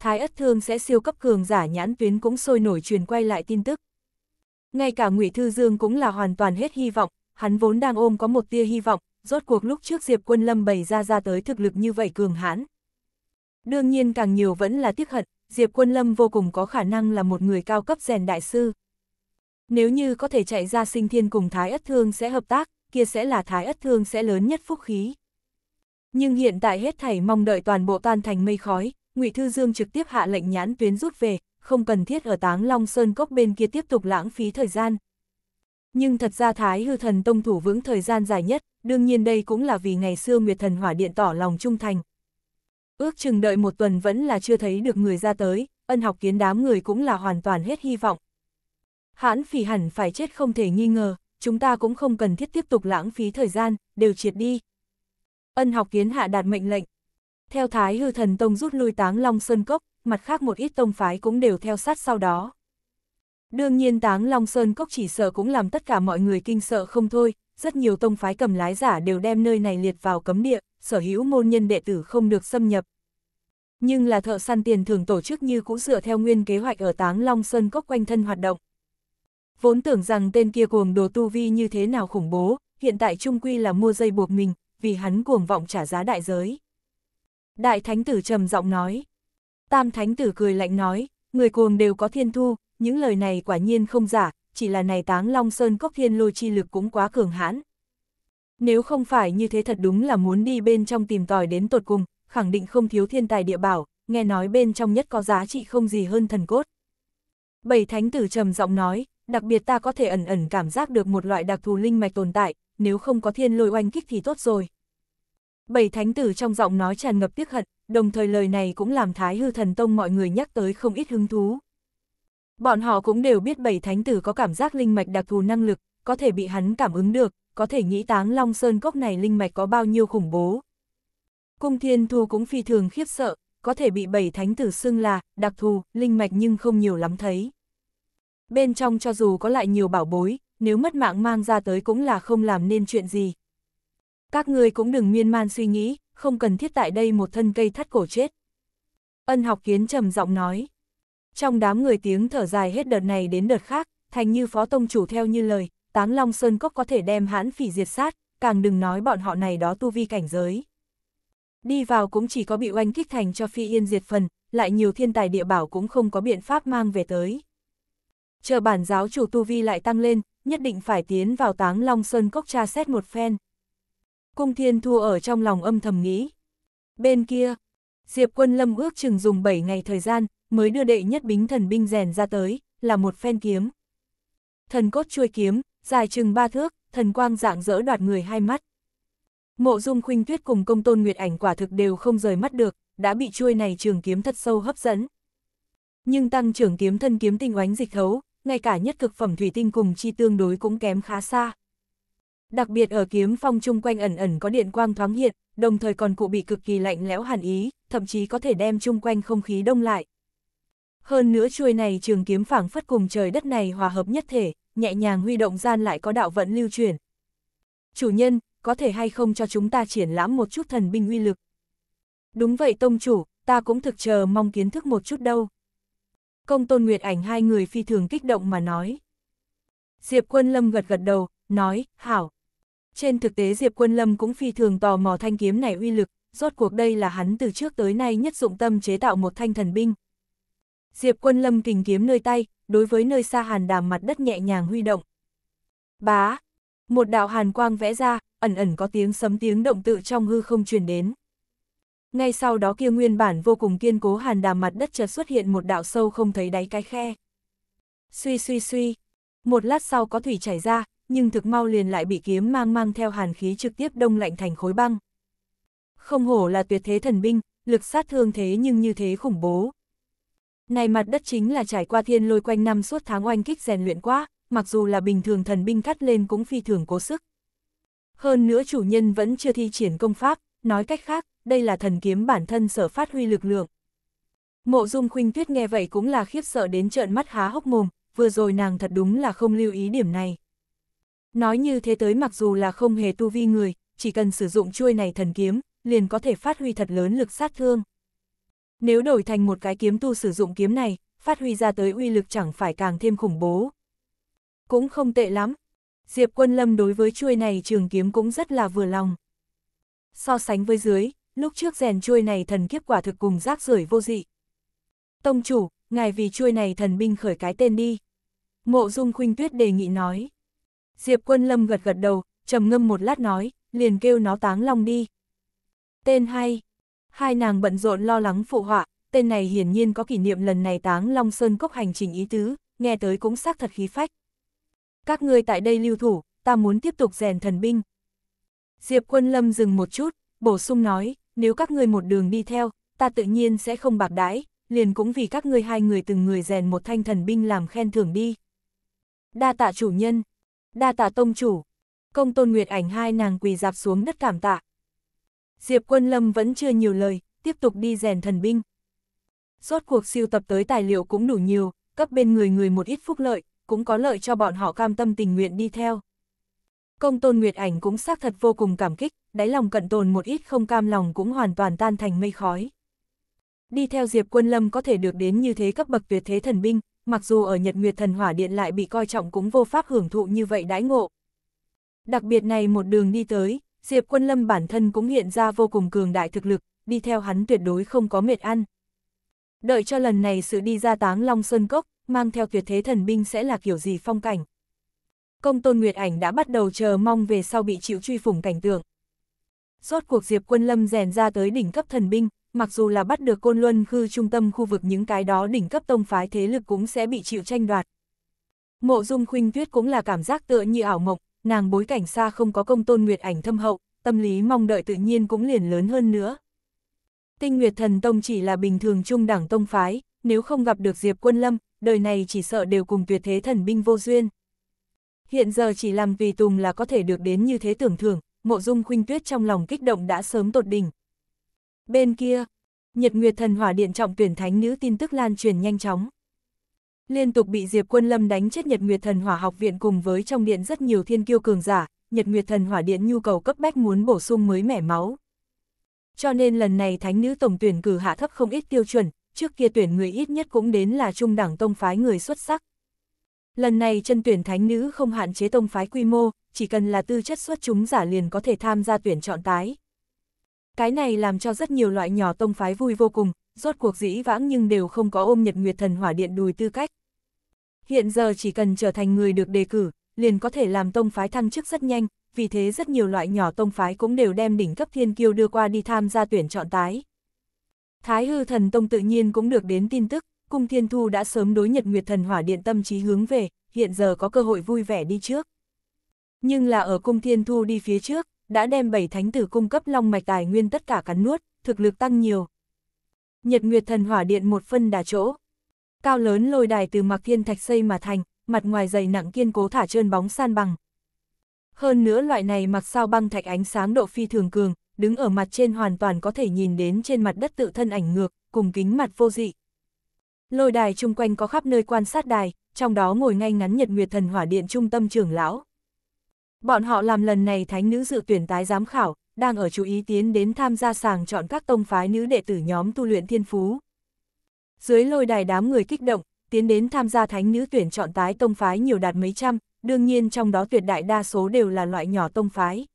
Thái ất thương sẽ siêu cấp cường giả nhãn tuyến cũng sôi nổi truyền quay lại tin tức. Ngay cả ngụy Thư Dương cũng là hoàn toàn hết hy vọng, hắn vốn đang ôm có một tia hy vọng, rốt cuộc lúc trước Diệp Quân Lâm bày ra ra tới thực lực như vậy cường hãn. Đương nhiên càng nhiều vẫn là tiếc hận, Diệp Quân Lâm vô cùng có khả năng là một người cao cấp rèn đại sư. Nếu như có thể chạy ra sinh thiên cùng Thái Ất Thương sẽ hợp tác, kia sẽ là Thái Ất Thương sẽ lớn nhất phúc khí. Nhưng hiện tại hết thảy mong đợi toàn bộ tan thành mây khói, Ngụy Thư Dương trực tiếp hạ lệnh nhãn tuyến rút về, không cần thiết ở Táng Long Sơn cốc bên kia tiếp tục lãng phí thời gian. Nhưng thật ra Thái Hư Thần Tông thủ vững thời gian dài nhất, đương nhiên đây cũng là vì ngày xưa Nguyệt Thần Hỏa Điện tỏ lòng trung thành. Ước chừng đợi một tuần vẫn là chưa thấy được người ra tới, ân học kiến đám người cũng là hoàn toàn hết hy vọng. Hãn phỉ hẳn phải chết không thể nghi ngờ, chúng ta cũng không cần thiết tiếp tục lãng phí thời gian, đều triệt đi, Ân học kiến hạ đạt mệnh lệnh. Theo Thái Hư Thần Tông rút lui Táng Long Sơn Cốc, mặt khác một ít tông phái cũng đều theo sát sau đó. Đương nhiên Táng Long Sơn Cốc chỉ sợ cũng làm tất cả mọi người kinh sợ không thôi, rất nhiều tông phái cầm lái giả đều đem nơi này liệt vào cấm địa, sở hữu môn nhân đệ tử không được xâm nhập. Nhưng là thợ săn tiền thường tổ chức như cũ dựa theo nguyên kế hoạch ở Táng Long Sơn Cốc quanh thân hoạt động. Vốn tưởng rằng tên kia cuồng đồ tu vi như thế nào khủng bố, hiện tại trung quy là mua dây buộc mình, vì hắn cuồng vọng trả giá đại giới. Đại thánh tử trầm giọng nói. Tam thánh tử cười lạnh nói, người cuồng đều có thiên thu, những lời này quả nhiên không giả, chỉ là này táng long sơn cốc thiên lôi chi lực cũng quá cường hãn. Nếu không phải như thế thật đúng là muốn đi bên trong tìm tòi đến tột cùng, khẳng định không thiếu thiên tài địa bảo, nghe nói bên trong nhất có giá trị không gì hơn thần cốt. Bảy thánh tử trầm giọng nói, đặc biệt ta có thể ẩn ẩn cảm giác được một loại đặc thù linh mạch tồn tại, nếu không có thiên lôi oanh kích thì tốt rồi. Bảy thánh tử trong giọng nói tràn ngập tiếc hận, đồng thời lời này cũng làm Thái Hư Thần Tông mọi người nhắc tới không ít hứng thú. Bọn họ cũng đều biết bảy thánh tử có cảm giác linh mạch đặc thù năng lực, có thể bị hắn cảm ứng được, có thể nghĩ táng Long Sơn Cốc này linh mạch có bao nhiêu khủng bố. Cung Thiên Thu cũng phi thường khiếp sợ, có thể bị bảy thánh tử xưng là đặc thù, linh mạch nhưng không nhiều lắm thấy. Bên trong cho dù có lại nhiều bảo bối, nếu mất mạng mang ra tới cũng là không làm nên chuyện gì. Các ngươi cũng đừng miên man suy nghĩ, không cần thiết tại đây một thân cây thắt cổ chết. Ân học kiến trầm giọng nói. Trong đám người tiếng thở dài hết đợt này đến đợt khác, thành như phó tông chủ theo như lời, táng long sơn cốc có thể đem hãn phỉ diệt sát, càng đừng nói bọn họ này đó tu vi cảnh giới. Đi vào cũng chỉ có bị oanh kích thành cho phi yên diệt phần, lại nhiều thiên tài địa bảo cũng không có biện pháp mang về tới. Chờ bản giáo chủ tu vi lại tăng lên, nhất định phải tiến vào táng Long Sơn Cốc tra xét một phen. Cung Thiên Thu ở trong lòng âm thầm nghĩ. Bên kia, Diệp Quân Lâm ước chừng dùng 7 ngày thời gian, mới đưa đệ nhất bính thần binh rèn ra tới, là một phen kiếm. Thần cốt chuôi kiếm, dài chừng ba thước, thần quang dạng dỡ đoạt người hai mắt. Mộ dung khuynh tuyết cùng công tôn nguyệt ảnh quả thực đều không rời mắt được, đã bị chuôi này trường kiếm thật sâu hấp dẫn. Nhưng tăng trưởng kiếm thân kiếm tinh oánh dịch thấu, ngay cả nhất cực phẩm thủy tinh cùng chi tương đối cũng kém khá xa. Đặc biệt ở kiếm phong chung quanh ẩn ẩn có điện quang thoáng hiện, đồng thời còn cụ bị cực kỳ lạnh lẽo hàn ý, thậm chí có thể đem chung quanh không khí đông lại. Hơn nữa chuôi này trường kiếm phảng phất cùng trời đất này hòa hợp nhất thể, nhẹ nhàng huy động gian lại có đạo vận lưu chuyển. Chủ nhân, có thể hay không cho chúng ta triển lãm một chút thần binh uy lực? Đúng vậy tông chủ, ta cũng thực chờ mong kiến thức một chút đâu công tôn nguyệt ảnh hai người phi thường kích động mà nói. Diệp quân lâm gật gật đầu, nói, hảo. Trên thực tế Diệp quân lâm cũng phi thường tò mò thanh kiếm này uy lực, rốt cuộc đây là hắn từ trước tới nay nhất dụng tâm chế tạo một thanh thần binh. Diệp quân lâm kình kiếm nơi tay, đối với nơi xa hàn đàm mặt đất nhẹ nhàng huy động. Bá! Một đạo hàn quang vẽ ra, ẩn ẩn có tiếng sấm tiếng động tự trong hư không truyền đến. Ngay sau đó kia nguyên bản vô cùng kiên cố hàn đàm mặt đất chợt xuất hiện một đạo sâu không thấy đáy cái khe. Suy suy suy, một lát sau có thủy chảy ra, nhưng thực mau liền lại bị kiếm mang mang theo hàn khí trực tiếp đông lạnh thành khối băng. Không hổ là tuyệt thế thần binh, lực sát thương thế nhưng như thế khủng bố. Này mặt đất chính là trải qua thiên lôi quanh năm suốt tháng oanh kích rèn luyện quá, mặc dù là bình thường thần binh cắt lên cũng phi thường cố sức. Hơn nữa chủ nhân vẫn chưa thi triển công pháp, nói cách khác, đây là thần kiếm bản thân sở phát huy lực lượng. Mộ dung khuynh tuyết nghe vậy cũng là khiếp sợ đến trợn mắt há hốc mồm, vừa rồi nàng thật đúng là không lưu ý điểm này. Nói như thế tới mặc dù là không hề tu vi người, chỉ cần sử dụng chuôi này thần kiếm, liền có thể phát huy thật lớn lực sát thương. Nếu đổi thành một cái kiếm tu sử dụng kiếm này, phát huy ra tới uy lực chẳng phải càng thêm khủng bố. Cũng không tệ lắm. Diệp Quân Lâm đối với chuôi này trường kiếm cũng rất là vừa lòng. So sánh với dưới, lúc trước rèn chuôi này thần kiếp quả thực cùng rác rưởi vô dị. Tông chủ, ngài vì chuôi này thần binh khởi cái tên đi. Mộ dung khuynh tuyết đề nghị nói. Diệp quân lâm gật gật đầu, trầm ngâm một lát nói, liền kêu nó táng long đi. Tên hay. Hai nàng bận rộn lo lắng phụ họa, tên này hiển nhiên có kỷ niệm lần này táng long sơn cốc hành trình ý tứ, nghe tới cũng xác thật khí phách. Các ngươi tại đây lưu thủ, ta muốn tiếp tục rèn thần binh. Diệp quân lâm dừng một chút, bổ sung nói, nếu các ngươi một đường đi theo, ta tự nhiên sẽ không bạc đái, liền cũng vì các ngươi hai người từng người rèn một thanh thần binh làm khen thưởng đi. Đa tạ chủ nhân, đa tạ tông chủ, công tôn nguyệt ảnh hai nàng quỳ dạp xuống đất cảm tạ. Diệp quân lâm vẫn chưa nhiều lời, tiếp tục đi rèn thần binh. Rốt cuộc siêu tập tới tài liệu cũng đủ nhiều, cấp bên người người một ít phúc lợi, cũng có lợi cho bọn họ cam tâm tình nguyện đi theo. Công tôn Nguyệt Ảnh cũng xác thật vô cùng cảm kích, đáy lòng cận tồn một ít không cam lòng cũng hoàn toàn tan thành mây khói. Đi theo Diệp Quân Lâm có thể được đến như thế cấp bậc tuyệt thế thần binh, mặc dù ở Nhật Nguyệt Thần Hỏa Điện lại bị coi trọng cũng vô pháp hưởng thụ như vậy đãi ngộ. Đặc biệt này một đường đi tới, Diệp Quân Lâm bản thân cũng hiện ra vô cùng cường đại thực lực, đi theo hắn tuyệt đối không có mệt ăn. Đợi cho lần này sự đi ra táng Long Sơn Cốc, mang theo tuyệt thế thần binh sẽ là kiểu gì phong cảnh. Công tôn Nguyệt Ảnh đã bắt đầu chờ mong về sau bị chịu truy phủng cảnh tượng. Rốt cuộc Diệp Quân Lâm rèn ra tới đỉnh cấp thần binh, mặc dù là bắt được Côn Luân khư trung tâm khu vực những cái đó đỉnh cấp tông phái thế lực cũng sẽ bị chịu tranh đoạt. Mộ Dung Khuynh Tuyết cũng là cảm giác tựa như ảo mộng, nàng bối cảnh xa không có công tôn nguyệt ảnh thâm hậu, tâm lý mong đợi tự nhiên cũng liền lớn hơn nữa. Tinh Nguyệt Thần Tông chỉ là bình thường trung đẳng tông phái, nếu không gặp được Diệp Quân Lâm, đời này chỉ sợ đều cùng tuyệt thế thần binh vô duyên. Hiện giờ chỉ làm vì tùng là có thể được đến như thế tưởng thưởng, mộ dung khuynh tuyết trong lòng kích động đã sớm tột đỉnh. Bên kia, Nhật Nguyệt Thần Hỏa Điện trọng tuyển thánh nữ tin tức lan truyền nhanh chóng. Liên tục bị Diệp Quân Lâm đánh chết Nhật Nguyệt Thần Hỏa học viện cùng với trong điện rất nhiều thiên kiêu cường giả, Nhật Nguyệt Thần Hỏa Điện nhu cầu cấp bách muốn bổ sung mới mẻ máu. Cho nên lần này thánh nữ tổng tuyển cử hạ thấp không ít tiêu chuẩn, trước kia tuyển người ít nhất cũng đến là trung đẳng tông phái người xuất sắc. Lần này chân tuyển thánh nữ không hạn chế tông phái quy mô, chỉ cần là tư chất xuất chúng giả liền có thể tham gia tuyển chọn tái. Cái này làm cho rất nhiều loại nhỏ tông phái vui vô cùng, rốt cuộc dĩ vãng nhưng đều không có ôm nhật nguyệt thần hỏa điện đùi tư cách. Hiện giờ chỉ cần trở thành người được đề cử, liền có thể làm tông phái thăng chức rất nhanh, vì thế rất nhiều loại nhỏ tông phái cũng đều đem đỉnh cấp thiên kiêu đưa qua đi tham gia tuyển chọn tái. Thái hư thần tông tự nhiên cũng được đến tin tức, cung thiên thu đã sớm đối nhật nguyệt thần hỏa điện tâm trí hướng về, hiện giờ có cơ hội vui vẻ đi trước. Nhưng là ở cung thiên thu đi phía trước, đã đem bảy thánh tử cung cấp long mạch tài nguyên tất cả cắn nuốt, thực lực tăng nhiều. Nhật Nguyệt Thần Hỏa Điện một phân đà chỗ. Cao lớn lôi đài từ mặc thiên thạch xây mà thành, mặt ngoài dày nặng kiên cố thả trơn bóng san bằng. Hơn nữa loại này mặc sao băng thạch ánh sáng độ phi thường cường, đứng ở mặt trên hoàn toàn có thể nhìn đến trên mặt đất tự thân ảnh ngược, cùng kính mặt vô dị. Lôi đài chung quanh có khắp nơi quan sát đài, trong đó ngồi ngay ngắn Nhật Nguyệt Thần Hỏa Điện trung tâm trưởng lão. Bọn họ làm lần này thánh nữ dự tuyển tái giám khảo, đang ở chú ý tiến đến tham gia sàng chọn các tông phái nữ đệ tử nhóm tu luyện thiên phú. Dưới lôi đài đám người kích động, tiến đến tham gia thánh nữ tuyển chọn tái tông phái nhiều đạt mấy trăm, đương nhiên trong đó tuyệt đại đa số đều là loại nhỏ tông phái.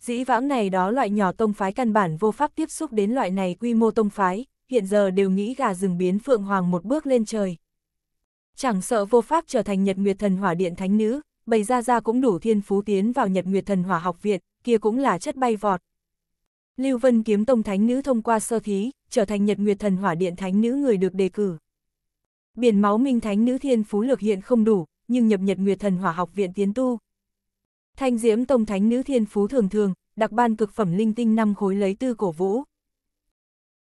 Dĩ vãng này đó loại nhỏ tông phái căn bản vô pháp tiếp xúc đến loại này quy mô tông phái, hiện giờ đều nghĩ gà rừng biến phượng hoàng một bước lên trời. Chẳng sợ vô pháp trở thành nhật nguyệt thần hỏa điện thánh nữ, bầy ra ra cũng đủ thiên phú tiến vào Nhật Nguyệt Thần Hỏa Học Viện, kia cũng là chất bay vọt. Lưu Vân Kiếm Tông Thánh Nữ thông qua sơ thí, trở thành Nhật Nguyệt Thần Hỏa Điện Thánh Nữ người được đề cử. Biển máu Minh Thánh Nữ thiên phú lực hiện không đủ, nhưng nhập Nhật Nguyệt Thần Hỏa Học Viện tiến tu. Thanh Diễm Tông Thánh Nữ thiên phú thường thường, đặc ban cực phẩm linh tinh năm khối lấy tư cổ vũ.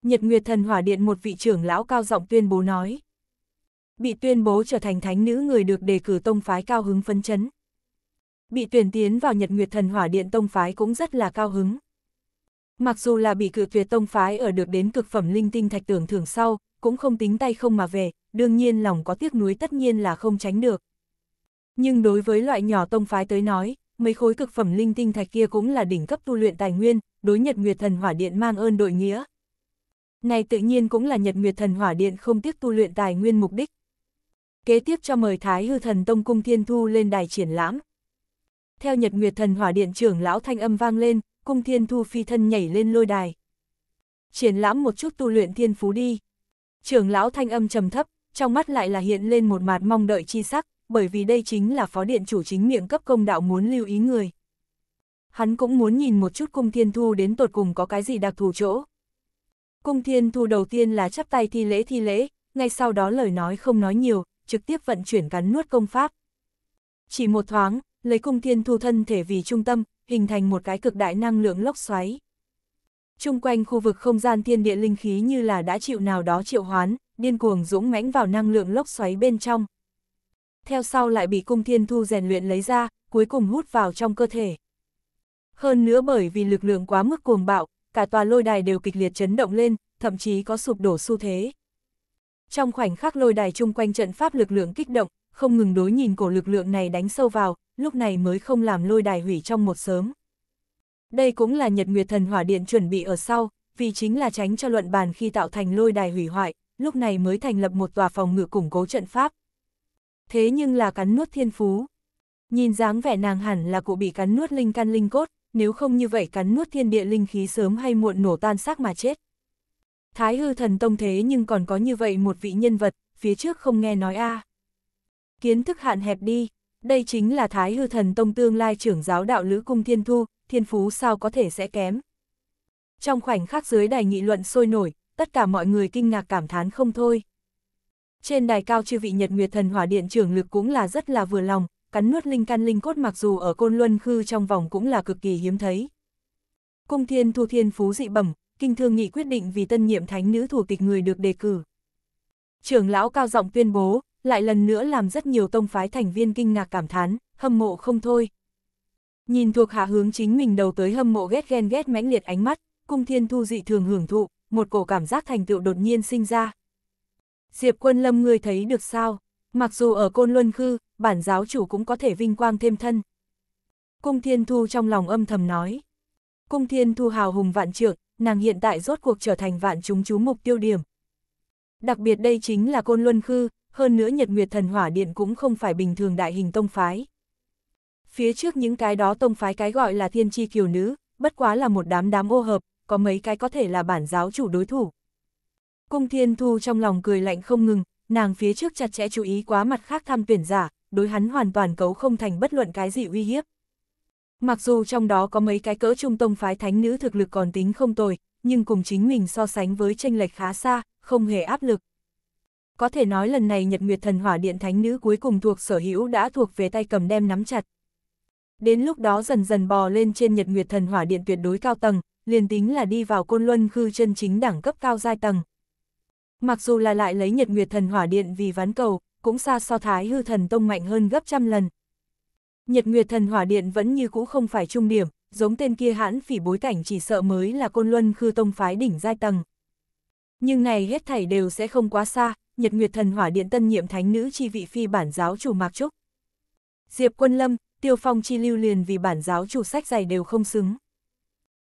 Nhật Nguyệt Thần Hỏa Điện một vị trưởng lão cao giọng tuyên bố nói bị tuyên bố trở thành thánh nữ người được đề cử tông phái cao hứng phấn chấn. Bị tuyển tiến vào Nhật Nguyệt Thần Hỏa Điện tông phái cũng rất là cao hứng. Mặc dù là bị cự tuyệt tông phái ở được đến cực phẩm linh tinh thạch tưởng thưởng sau, cũng không tính tay không mà về, đương nhiên lòng có tiếc nuối tất nhiên là không tránh được. Nhưng đối với loại nhỏ tông phái tới nói, mấy khối cực phẩm linh tinh thạch kia cũng là đỉnh cấp tu luyện tài nguyên, đối Nhật Nguyệt Thần Hỏa Điện mang ơn đội nghĩa. Này tự nhiên cũng là Nhật Nguyệt Thần Hỏa Điện không tiếc tu luyện tài nguyên mục đích, kế tiếp cho mời Thái Hư Thần Tông Cung Thiên Thu lên đài triển lãm. Theo Nhật Nguyệt Thần Hỏa Điện trưởng lão thanh âm vang lên, Cung Thiên Thu phi thân nhảy lên lôi đài. Triển lãm một chút tu luyện thiên phú đi. Trưởng lão thanh âm trầm thấp, trong mắt lại là hiện lên một mặt mong đợi chi sắc, bởi vì đây chính là phó điện chủ chính miệng cấp công đạo muốn lưu ý người. Hắn cũng muốn nhìn một chút cung thiên thu đến tột cùng có cái gì đặc thù chỗ. Cung thiên thu đầu tiên là chắp tay thi lễ thi lễ, ngay sau đó lời nói không nói nhiều, trực tiếp vận chuyển cắn nuốt công pháp. Chỉ một thoáng, lấy cung thiên thu thân thể vì trung tâm, hình thành một cái cực đại năng lượng lốc xoáy. Trung quanh khu vực không gian thiên địa linh khí như là đã chịu nào đó triệu hoán, điên cuồng dũng mãnh vào năng lượng lốc xoáy bên trong. Theo sau lại bị cung thiên thu rèn luyện lấy ra, cuối cùng hút vào trong cơ thể. Hơn nữa bởi vì lực lượng quá mức cuồng bạo, cả tòa lôi đài đều kịch liệt chấn động lên, thậm chí có sụp đổ xu thế. Trong khoảnh khắc lôi đài chung quanh trận pháp lực lượng kích động, không ngừng đối nhìn cổ lực lượng này đánh sâu vào, lúc này mới không làm lôi đài hủy trong một sớm. Đây cũng là Nhật Nguyệt Thần Hỏa Điện chuẩn bị ở sau, vì chính là tránh cho luận bàn khi tạo thành lôi đài hủy hoại, lúc này mới thành lập một tòa phòng ngự củng cố trận pháp. Thế nhưng là cắn nuốt thiên phú. Nhìn dáng vẻ nàng hẳn là cụ bị cắn nuốt linh căn linh cốt, nếu không như vậy cắn nuốt thiên địa linh khí sớm hay muộn nổ tan xác mà chết. Thái hư thần tông thế nhưng còn có như vậy một vị nhân vật, phía trước không nghe nói a à. Kiến thức hạn hẹp đi, đây chính là thái hư thần tông tương lai trưởng giáo đạo lữ cung thiên thu, thiên phú sao có thể sẽ kém. Trong khoảnh khắc dưới đài nghị luận sôi nổi, tất cả mọi người kinh ngạc cảm thán không thôi. Trên đài cao chư vị Nhật Nguyệt Thần Hỏa Điện trưởng lực cũng là rất là vừa lòng, cắn nuốt linh căn linh cốt mặc dù ở Côn Luân Khư trong vòng cũng là cực kỳ hiếm thấy. Cung Thiên Thu Thiên Phú dị bẩm, kinh thương nghị quyết định vì tân nhiệm thánh nữ thủ tịch người được đề cử. Trưởng lão cao giọng tuyên bố, lại lần nữa làm rất nhiều tông phái thành viên kinh ngạc cảm thán, hâm mộ không thôi. Nhìn thuộc hạ hướng chính mình đầu tới hâm mộ ghét ghen ghét mãnh liệt ánh mắt, cung thiên thu dị thường hưởng thụ, một cổ cảm giác thành tựu đột nhiên sinh ra. Diệp quân lâm người thấy được sao? Mặc dù ở Côn Luân Khư, bản giáo chủ cũng có thể vinh quang thêm thân. Cung Thiên Thu trong lòng âm thầm nói. Cung Thiên Thu hào hùng vạn trượng, nàng hiện tại rốt cuộc trở thành vạn chúng chú mục tiêu điểm. Đặc biệt đây chính là Côn Luân Khư, hơn nữa Nhật Nguyệt Thần Hỏa Điện cũng không phải bình thường đại hình tông phái. Phía trước những cái đó tông phái cái gọi là thiên chi kiều nữ, bất quá là một đám đám ô hợp, có mấy cái có thể là bản giáo chủ đối thủ. Cung Thiên Thu trong lòng cười lạnh không ngừng, nàng phía trước chặt chẽ chú ý quá mặt khác tham tuyển giả, đối hắn hoàn toàn cấu không thành bất luận cái gì uy hiếp. Mặc dù trong đó có mấy cái cỡ trung tông phái thánh nữ thực lực còn tính không tồi, nhưng cùng chính mình so sánh với tranh lệch khá xa, không hề áp lực. Có thể nói lần này Nhật Nguyệt Thần Hỏa Điện Thánh Nữ cuối cùng thuộc sở hữu đã thuộc về tay cầm đem nắm chặt. Đến lúc đó dần dần bò lên trên Nhật Nguyệt Thần Hỏa Điện tuyệt đối cao tầng, liền tính là đi vào côn luân khư chân chính đẳng cấp cao giai tầng. Mặc dù là lại lấy Nhật Nguyệt Thần Hỏa Điện vì ván cầu, cũng xa so thái hư thần tông mạnh hơn gấp trăm lần, Nhật Nguyệt Thần Hỏa Điện vẫn như cũ không phải trung điểm, giống tên kia hãn phỉ bối cảnh chỉ sợ mới là côn luân khư tông phái đỉnh giai tầng. Nhưng này hết thảy đều sẽ không quá xa, Nhật Nguyệt Thần Hỏa Điện tân nhiệm thánh nữ chi vị phi bản giáo chủ Mạc Trúc. Diệp Quân Lâm, Tiêu Phong chi lưu liền vì bản giáo chủ sách dày đều không xứng.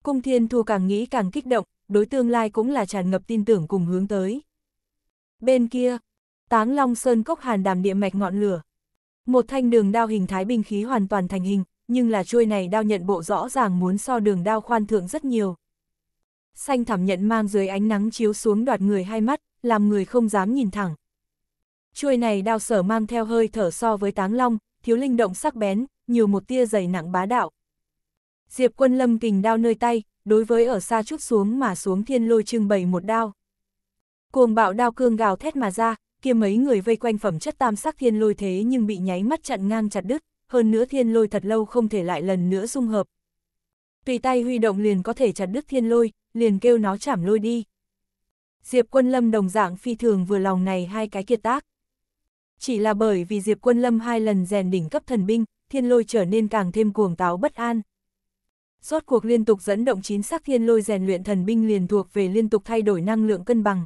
Cung Thiên Thu càng nghĩ càng kích động, đối tương lai cũng là tràn ngập tin tưởng cùng hướng tới. Bên kia, Táng Long Sơn cốc hàn đàm địa mạch ngọn lửa, một thanh đường đao hình thái binh khí hoàn toàn thành hình, nhưng là chuôi này đao nhận bộ rõ ràng muốn so đường đao khoan thượng rất nhiều. Xanh thảm nhận mang dưới ánh nắng chiếu xuống đoạt người hai mắt, làm người không dám nhìn thẳng. Chuôi này đao sở mang theo hơi thở so với táng long, thiếu linh động sắc bén, nhiều một tia dày nặng bá đạo. Diệp quân lâm kình đao nơi tay, đối với ở xa chút xuống mà xuống thiên lôi trưng bày một đao. Cuồng bạo đao cương gào thét mà ra, kia mấy người vây quanh phẩm chất tam sắc thiên lôi thế nhưng bị nháy mắt chặn ngang chặt đứt, hơn nữa thiên lôi thật lâu không thể lại lần nữa dung hợp. Tùy tay huy động liền có thể chặt đứt thiên lôi, liền kêu nó chảm lôi đi. Diệp quân lâm đồng dạng phi thường vừa lòng này hai cái kiệt tác. Chỉ là bởi vì Diệp quân lâm hai lần rèn đỉnh cấp thần binh, thiên lôi trở nên càng thêm cuồng táo bất an. Rốt cuộc liên tục dẫn động chín sắc thiên lôi rèn luyện thần binh liền thuộc về liên tục thay đổi năng lượng cân bằng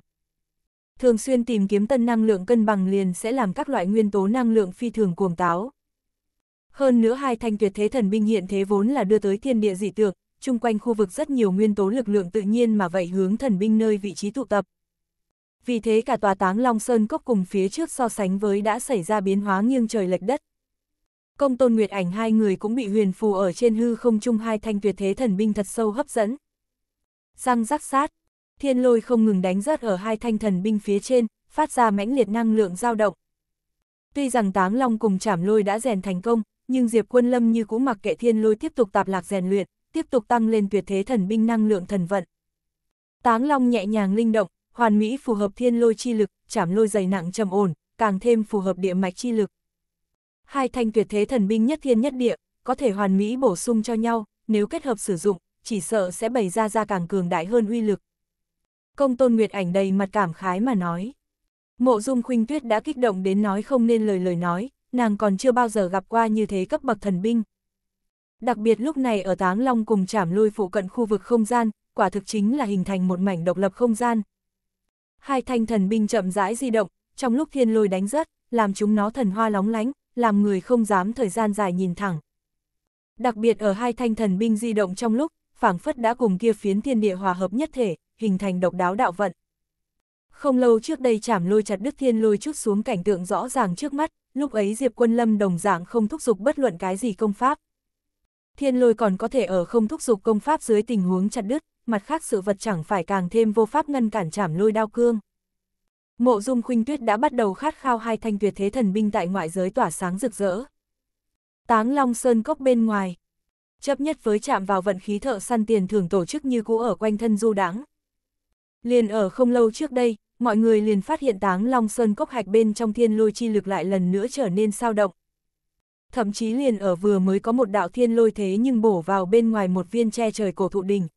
thường xuyên tìm kiếm tân năng lượng cân bằng liền sẽ làm các loại nguyên tố năng lượng phi thường cuồng táo. Hơn nữa hai thanh tuyệt thế thần binh hiện thế vốn là đưa tới thiên địa dị tượng, chung quanh khu vực rất nhiều nguyên tố lực lượng tự nhiên mà vậy hướng thần binh nơi vị trí tụ tập. Vì thế cả tòa táng Long Sơn cốc cùng phía trước so sánh với đã xảy ra biến hóa nghiêng trời lệch đất. Công tôn Nguyệt ảnh hai người cũng bị huyền phù ở trên hư không chung hai thanh tuyệt thế thần binh thật sâu hấp dẫn. Răng rắc sát, thiên lôi không ngừng đánh rớt ở hai thanh thần binh phía trên, phát ra mãnh liệt năng lượng dao động. Tuy rằng táng long cùng chảm lôi đã rèn thành công, nhưng Diệp Quân Lâm như cũ mặc kệ thiên lôi tiếp tục tạp lạc rèn luyện, tiếp tục tăng lên tuyệt thế thần binh năng lượng thần vận. Táng long nhẹ nhàng linh động, hoàn mỹ phù hợp thiên lôi chi lực, chảm lôi dày nặng trầm ổn, càng thêm phù hợp địa mạch chi lực. Hai thanh tuyệt thế thần binh nhất thiên nhất địa, có thể hoàn mỹ bổ sung cho nhau, nếu kết hợp sử dụng, chỉ sợ sẽ bày ra ra càng cường đại hơn uy lực. Công tôn Nguyệt ảnh đầy mặt cảm khái mà nói. Mộ dung khuynh tuyết đã kích động đến nói không nên lời lời nói, nàng còn chưa bao giờ gặp qua như thế cấp bậc thần binh. Đặc biệt lúc này ở Táng Long cùng chảm lui phụ cận khu vực không gian, quả thực chính là hình thành một mảnh độc lập không gian. Hai thanh thần binh chậm rãi di động, trong lúc thiên lôi đánh rớt, làm chúng nó thần hoa lóng lánh, làm người không dám thời gian dài nhìn thẳng. Đặc biệt ở hai thanh thần binh di động trong lúc, phảng phất đã cùng kia phiến thiên địa hòa hợp nhất thể, hình thành độc đáo đạo vận. Không lâu trước đây chảm lôi chặt đứt thiên lôi chút xuống cảnh tượng rõ ràng trước mắt, lúc ấy Diệp Quân Lâm đồng dạng không thúc giục bất luận cái gì công pháp. Thiên lôi còn có thể ở không thúc giục công pháp dưới tình huống chặt đứt, mặt khác sự vật chẳng phải càng thêm vô pháp ngăn cản chảm lôi đao cương. Mộ dung khuynh tuyết đã bắt đầu khát khao hai thanh tuyệt thế thần binh tại ngoại giới tỏa sáng rực rỡ. Táng Long Sơn cốc bên ngoài. Chấp nhất với chạm vào vận khí thợ săn tiền thường tổ chức như cũ ở quanh thân du đãng Liền ở không lâu trước đây, mọi người liền phát hiện táng Long Sơn cốc hạch bên trong thiên lôi chi lực lại lần nữa trở nên sao động. Thậm chí liền ở vừa mới có một đạo thiên lôi thế nhưng bổ vào bên ngoài một viên che trời cổ thụ đỉnh.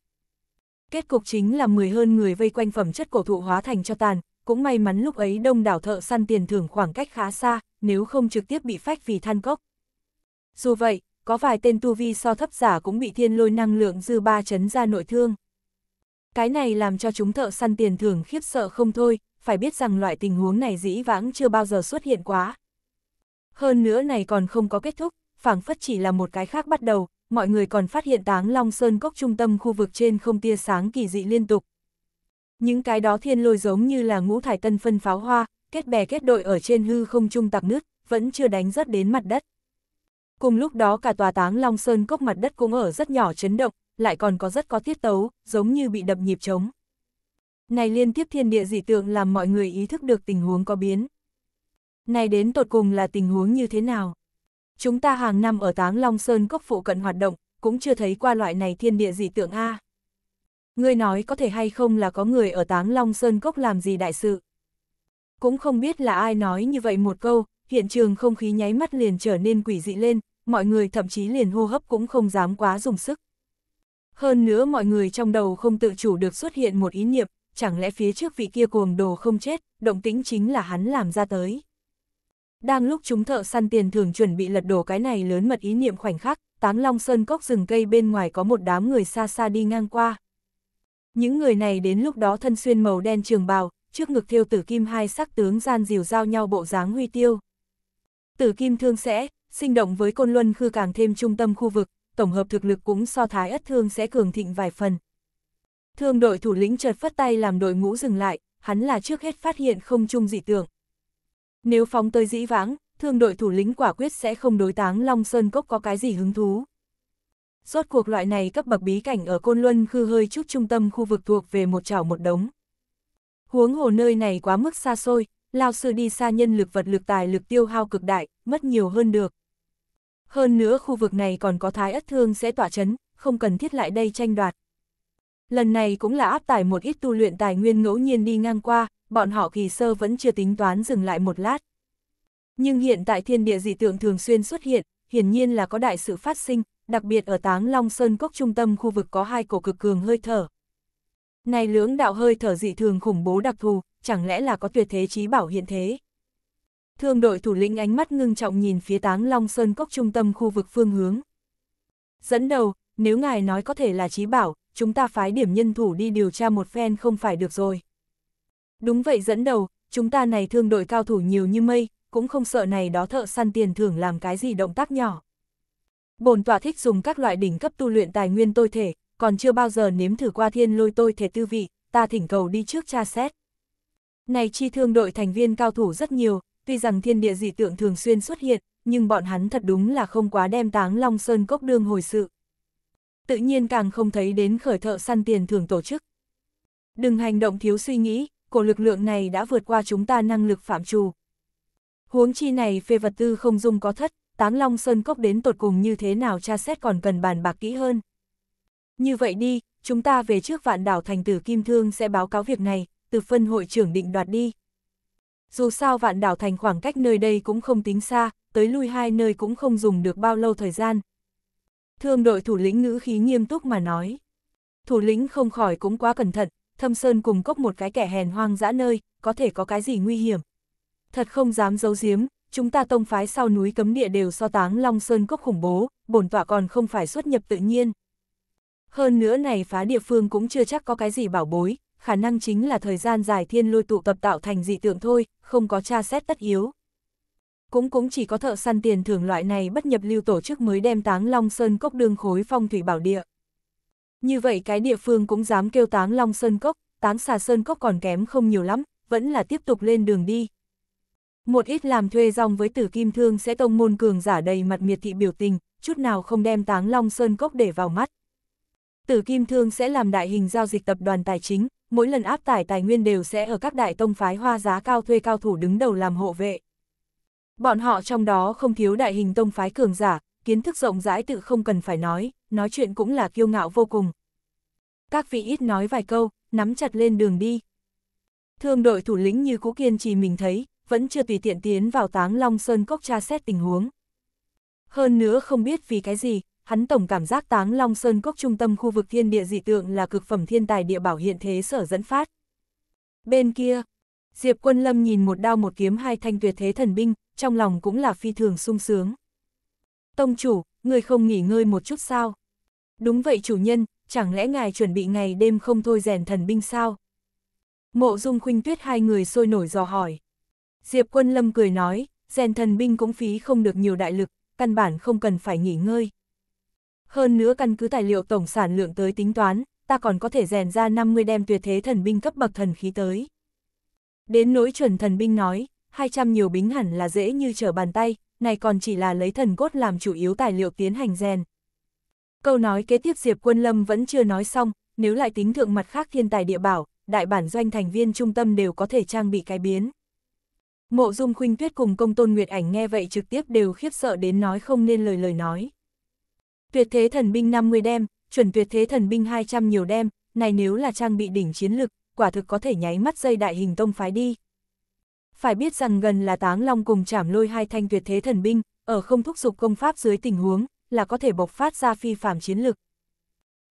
Kết cục chính là 10 hơn người vây quanh phẩm chất cổ thụ hóa thành cho tàn, cũng may mắn lúc ấy đông đảo thợ săn tiền thưởng khoảng cách khá xa, nếu không trực tiếp bị phách vì than cốc. Dù vậy, có vài tên tu vi so thấp giả cũng bị thiên lôi năng lượng dư ba chấn ra nội thương. Cái này làm cho chúng thợ săn tiền thưởng khiếp sợ không thôi, phải biết rằng loại tình huống này dĩ vãng chưa bao giờ xuất hiện quá. Hơn nữa này còn không có kết thúc, phảng phất chỉ là một cái khác bắt đầu, mọi người còn phát hiện táng Long Sơn Cốc trung tâm khu vực trên không tia sáng kỳ dị liên tục. Những cái đó thiên lôi giống như là ngũ thải tân phân pháo hoa, kết bè kết đội ở trên hư không trung tạc nước, vẫn chưa đánh rớt đến mặt đất. Cùng lúc đó cả tòa táng Long Sơn Cốc mặt đất cũng ở rất nhỏ chấn động, lại còn có rất có tiết tấu, giống như bị đập nhịp trống. Này liên tiếp thiên địa dị tượng làm mọi người ý thức được tình huống có biến. Này đến tột cùng là tình huống như thế nào? Chúng ta hàng năm ở Táng Long Sơn cốc phụ cận hoạt động, cũng chưa thấy qua loại này thiên địa dị tượng A. Ngươi nói có thể hay không là có người ở Táng Long Sơn cốc làm gì đại sự. Cũng không biết là ai nói như vậy một câu, hiện trường không khí nháy mắt liền trở nên quỷ dị lên, mọi người thậm chí liền hô hấp cũng không dám quá dùng sức. Hơn nữa mọi người trong đầu không tự chủ được xuất hiện một ý niệm, chẳng lẽ phía trước vị kia cuồng đồ không chết, động tĩnh chính là hắn làm ra tới. Đang lúc chúng thợ săn tiền thường chuẩn bị lật đổ cái này lớn mật ý niệm khoảnh khắc, táng long sơn cốc rừng cây bên ngoài có một đám người xa xa đi ngang qua. Những người này đến lúc đó thân xuyên màu đen trường bào, trước ngực thiêu tử kim hai sắc tướng gian dìu giao nhau bộ dáng huy tiêu. Tử kim thương sẽ, sinh động với côn luân khư càng thêm trung tâm khu vực, tổng hợp thực lực cũng so thái ất thương sẽ cường thịnh vài phần. Thương đội thủ lĩnh chợt phất tay làm đội ngũ dừng lại, hắn là trước hết phát hiện không chung dị tưởng. Nếu phóng tới dĩ vãng, thương đội thủ lĩnh quả quyết sẽ không đối táng Long Sơn Cốc có cái gì hứng thú. Rốt cuộc loại này cấp bậc bí cảnh ở Côn Luân khư hơi chút trung tâm khu vực thuộc về một chảo một đống. Huống hồ nơi này quá mức xa xôi, lao sư đi xa nhân lực vật lực tài lực tiêu hao cực đại, mất nhiều hơn được. Hơn nữa khu vực này còn có thái ất thương sẽ tỏa chấn, không cần thiết lại đây tranh đoạt. Lần này cũng là áp tải một ít tu luyện tài nguyên ngẫu nhiên đi ngang qua, bọn họ kỳ sơ vẫn chưa tính toán dừng lại một lát. Nhưng hiện tại thiên địa dị tượng thường xuyên xuất hiện, hiển nhiên là có đại sự phát sinh, đặc biệt ở Táng Long Sơn Cốc trung tâm khu vực có hai cổ cực cường hơi thở. Này lưỡng đạo hơi thở dị thường khủng bố đặc thù, chẳng lẽ là có tuyệt thế trí bảo hiện thế? Thương đội thủ lĩnh ánh mắt ngưng trọng nhìn phía táng Long Sơn Cốc trung tâm khu vực phương hướng. Dẫn đầu, nếu ngài nói có thể là trí bảo, chúng ta phái điểm nhân thủ đi điều tra một phen không phải được rồi. Đúng vậy dẫn đầu, chúng ta này thương đội cao thủ nhiều như mây, cũng không sợ này đó thợ săn tiền thưởng làm cái gì động tác nhỏ. Bồn tỏa thích dùng các loại đỉnh cấp tu luyện tài nguyên tôi thể, còn chưa bao giờ nếm thử qua thiên lôi tôi thể tư vị, ta thỉnh cầu đi trước tra xét. Này chi thương đội thành viên cao thủ rất nhiều, tuy rằng thiên địa dị tượng thường xuyên xuất hiện, nhưng bọn hắn thật đúng là không quá đem táng Long Sơn Cốc đương hồi sự. Tự nhiên càng không thấy đến khởi thợ săn tiền thưởng tổ chức. Đừng hành động thiếu suy nghĩ, cổ lực lượng này đã vượt qua chúng ta năng lực phạm trù. Huống chi này phê vật tư không dung có thất, táng Long Sơn Cốc đến tột cùng như thế nào tra xét còn cần bàn bạc kỹ hơn. Như vậy đi, chúng ta về trước vạn đảo thành tử Kim Thương sẽ báo cáo việc này, từ phân hội trưởng định đoạt đi dù sao vạn đảo thành khoảng cách nơi đây cũng không tính xa, tới lui hai nơi cũng không dùng được bao lâu thời gian. Thương đội thủ lĩnh ngữ khí nghiêm túc mà nói. Thủ lĩnh không khỏi cũng quá cẩn thận, thâm sơn cùng cốc một cái kẻ hèn hoang dã nơi, có thể có cái gì nguy hiểm. Thật không dám giấu giếm, chúng ta tông phái sau núi cấm địa đều so táng long sơn cốc khủng bố, bổn tọa còn không phải xuất nhập tự nhiên. Hơn nữa này phá địa phương cũng chưa chắc có cái gì bảo bối, khả năng chính là thời gian dài thiên lôi tụ tập tạo thành dị tượng thôi, không có tra xét tất yếu. Cũng cũng chỉ có thợ săn tiền thưởng loại này bất nhập lưu tổ chức mới đem táng Long Sơn Cốc đương khối phong thủy bảo địa. Như vậy cái địa phương cũng dám kêu táng Long Sơn Cốc, táng xà Sơn Cốc còn kém không nhiều lắm, vẫn là tiếp tục lên đường đi. Một ít làm thuê rong với tử kim thương sẽ tông môn cường giả đầy mặt miệt thị biểu tình, chút nào không đem táng Long Sơn Cốc để vào mắt. Tử kim thương sẽ làm đại hình giao dịch tập đoàn tài chính, mỗi lần áp tải tài nguyên đều sẽ ở các đại tông phái hoa giá cao thuê cao thủ đứng đầu làm hộ vệ. Bọn họ trong đó không thiếu đại hình tông phái cường giả, kiến thức rộng rãi tự không cần phải nói, nói chuyện cũng là kiêu ngạo vô cùng. Các vị ít nói vài câu, nắm chặt lên đường đi. Thương đội thủ lĩnh như cũ kiên trì mình thấy, vẫn chưa tùy tiện tiến vào táng Long Sơn Cốc tra xét tình huống. Hơn nữa không biết vì cái gì, hắn tổng cảm giác táng Long Sơn Cốc trung tâm khu vực thiên địa dị tượng là cực phẩm thiên tài địa bảo hiện thế sở dẫn phát. Bên kia, Diệp Quân Lâm nhìn một đao một kiếm hai thanh tuyệt thế thần binh, trong lòng cũng là phi thường sung sướng. Tông chủ, người không nghỉ ngơi một chút sao? Đúng vậy chủ nhân, chẳng lẽ ngài chuẩn bị ngày đêm không thôi rèn thần binh sao? Mộ dung khuynh tuyết hai người sôi nổi dò hỏi. Diệp Quân Lâm cười nói, rèn thần binh cũng phí không được nhiều đại lực, căn bản không cần phải nghỉ ngơi. Hơn nữa căn cứ tài liệu tổng sản lượng tới tính toán, ta còn có thể rèn ra 50 đem tuyệt thế thần binh cấp bậc thần khí tới. Đến nỗi chuẩn thần binh nói, 200 nhiều bính hẳn là dễ như trở bàn tay, này còn chỉ là lấy thần cốt làm chủ yếu tài liệu tiến hành rèn. Câu nói kế tiếp Diệp Quân Lâm vẫn chưa nói xong, nếu lại tính thượng mặt khác thiên tài địa bảo, đại bản doanh thành viên trung tâm đều có thể trang bị cái biến. Mộ Dung Khuynh Tuyết cùng Công Tôn Nguyệt Ảnh nghe vậy trực tiếp đều khiếp sợ đến nói không nên lời lời nói tuyệt thế thần binh 50 đem, chuẩn tuyệt thế thần binh 200 nhiều đem, này nếu là trang bị đỉnh chiến lực, quả thực có thể nháy mắt dây đại hình tông phái đi. Phải biết rằng gần là táng long cùng chảm lôi hai thanh tuyệt thế thần binh, ở không thúc dục công pháp dưới tình huống, là có thể bộc phát ra phi phạm chiến lực.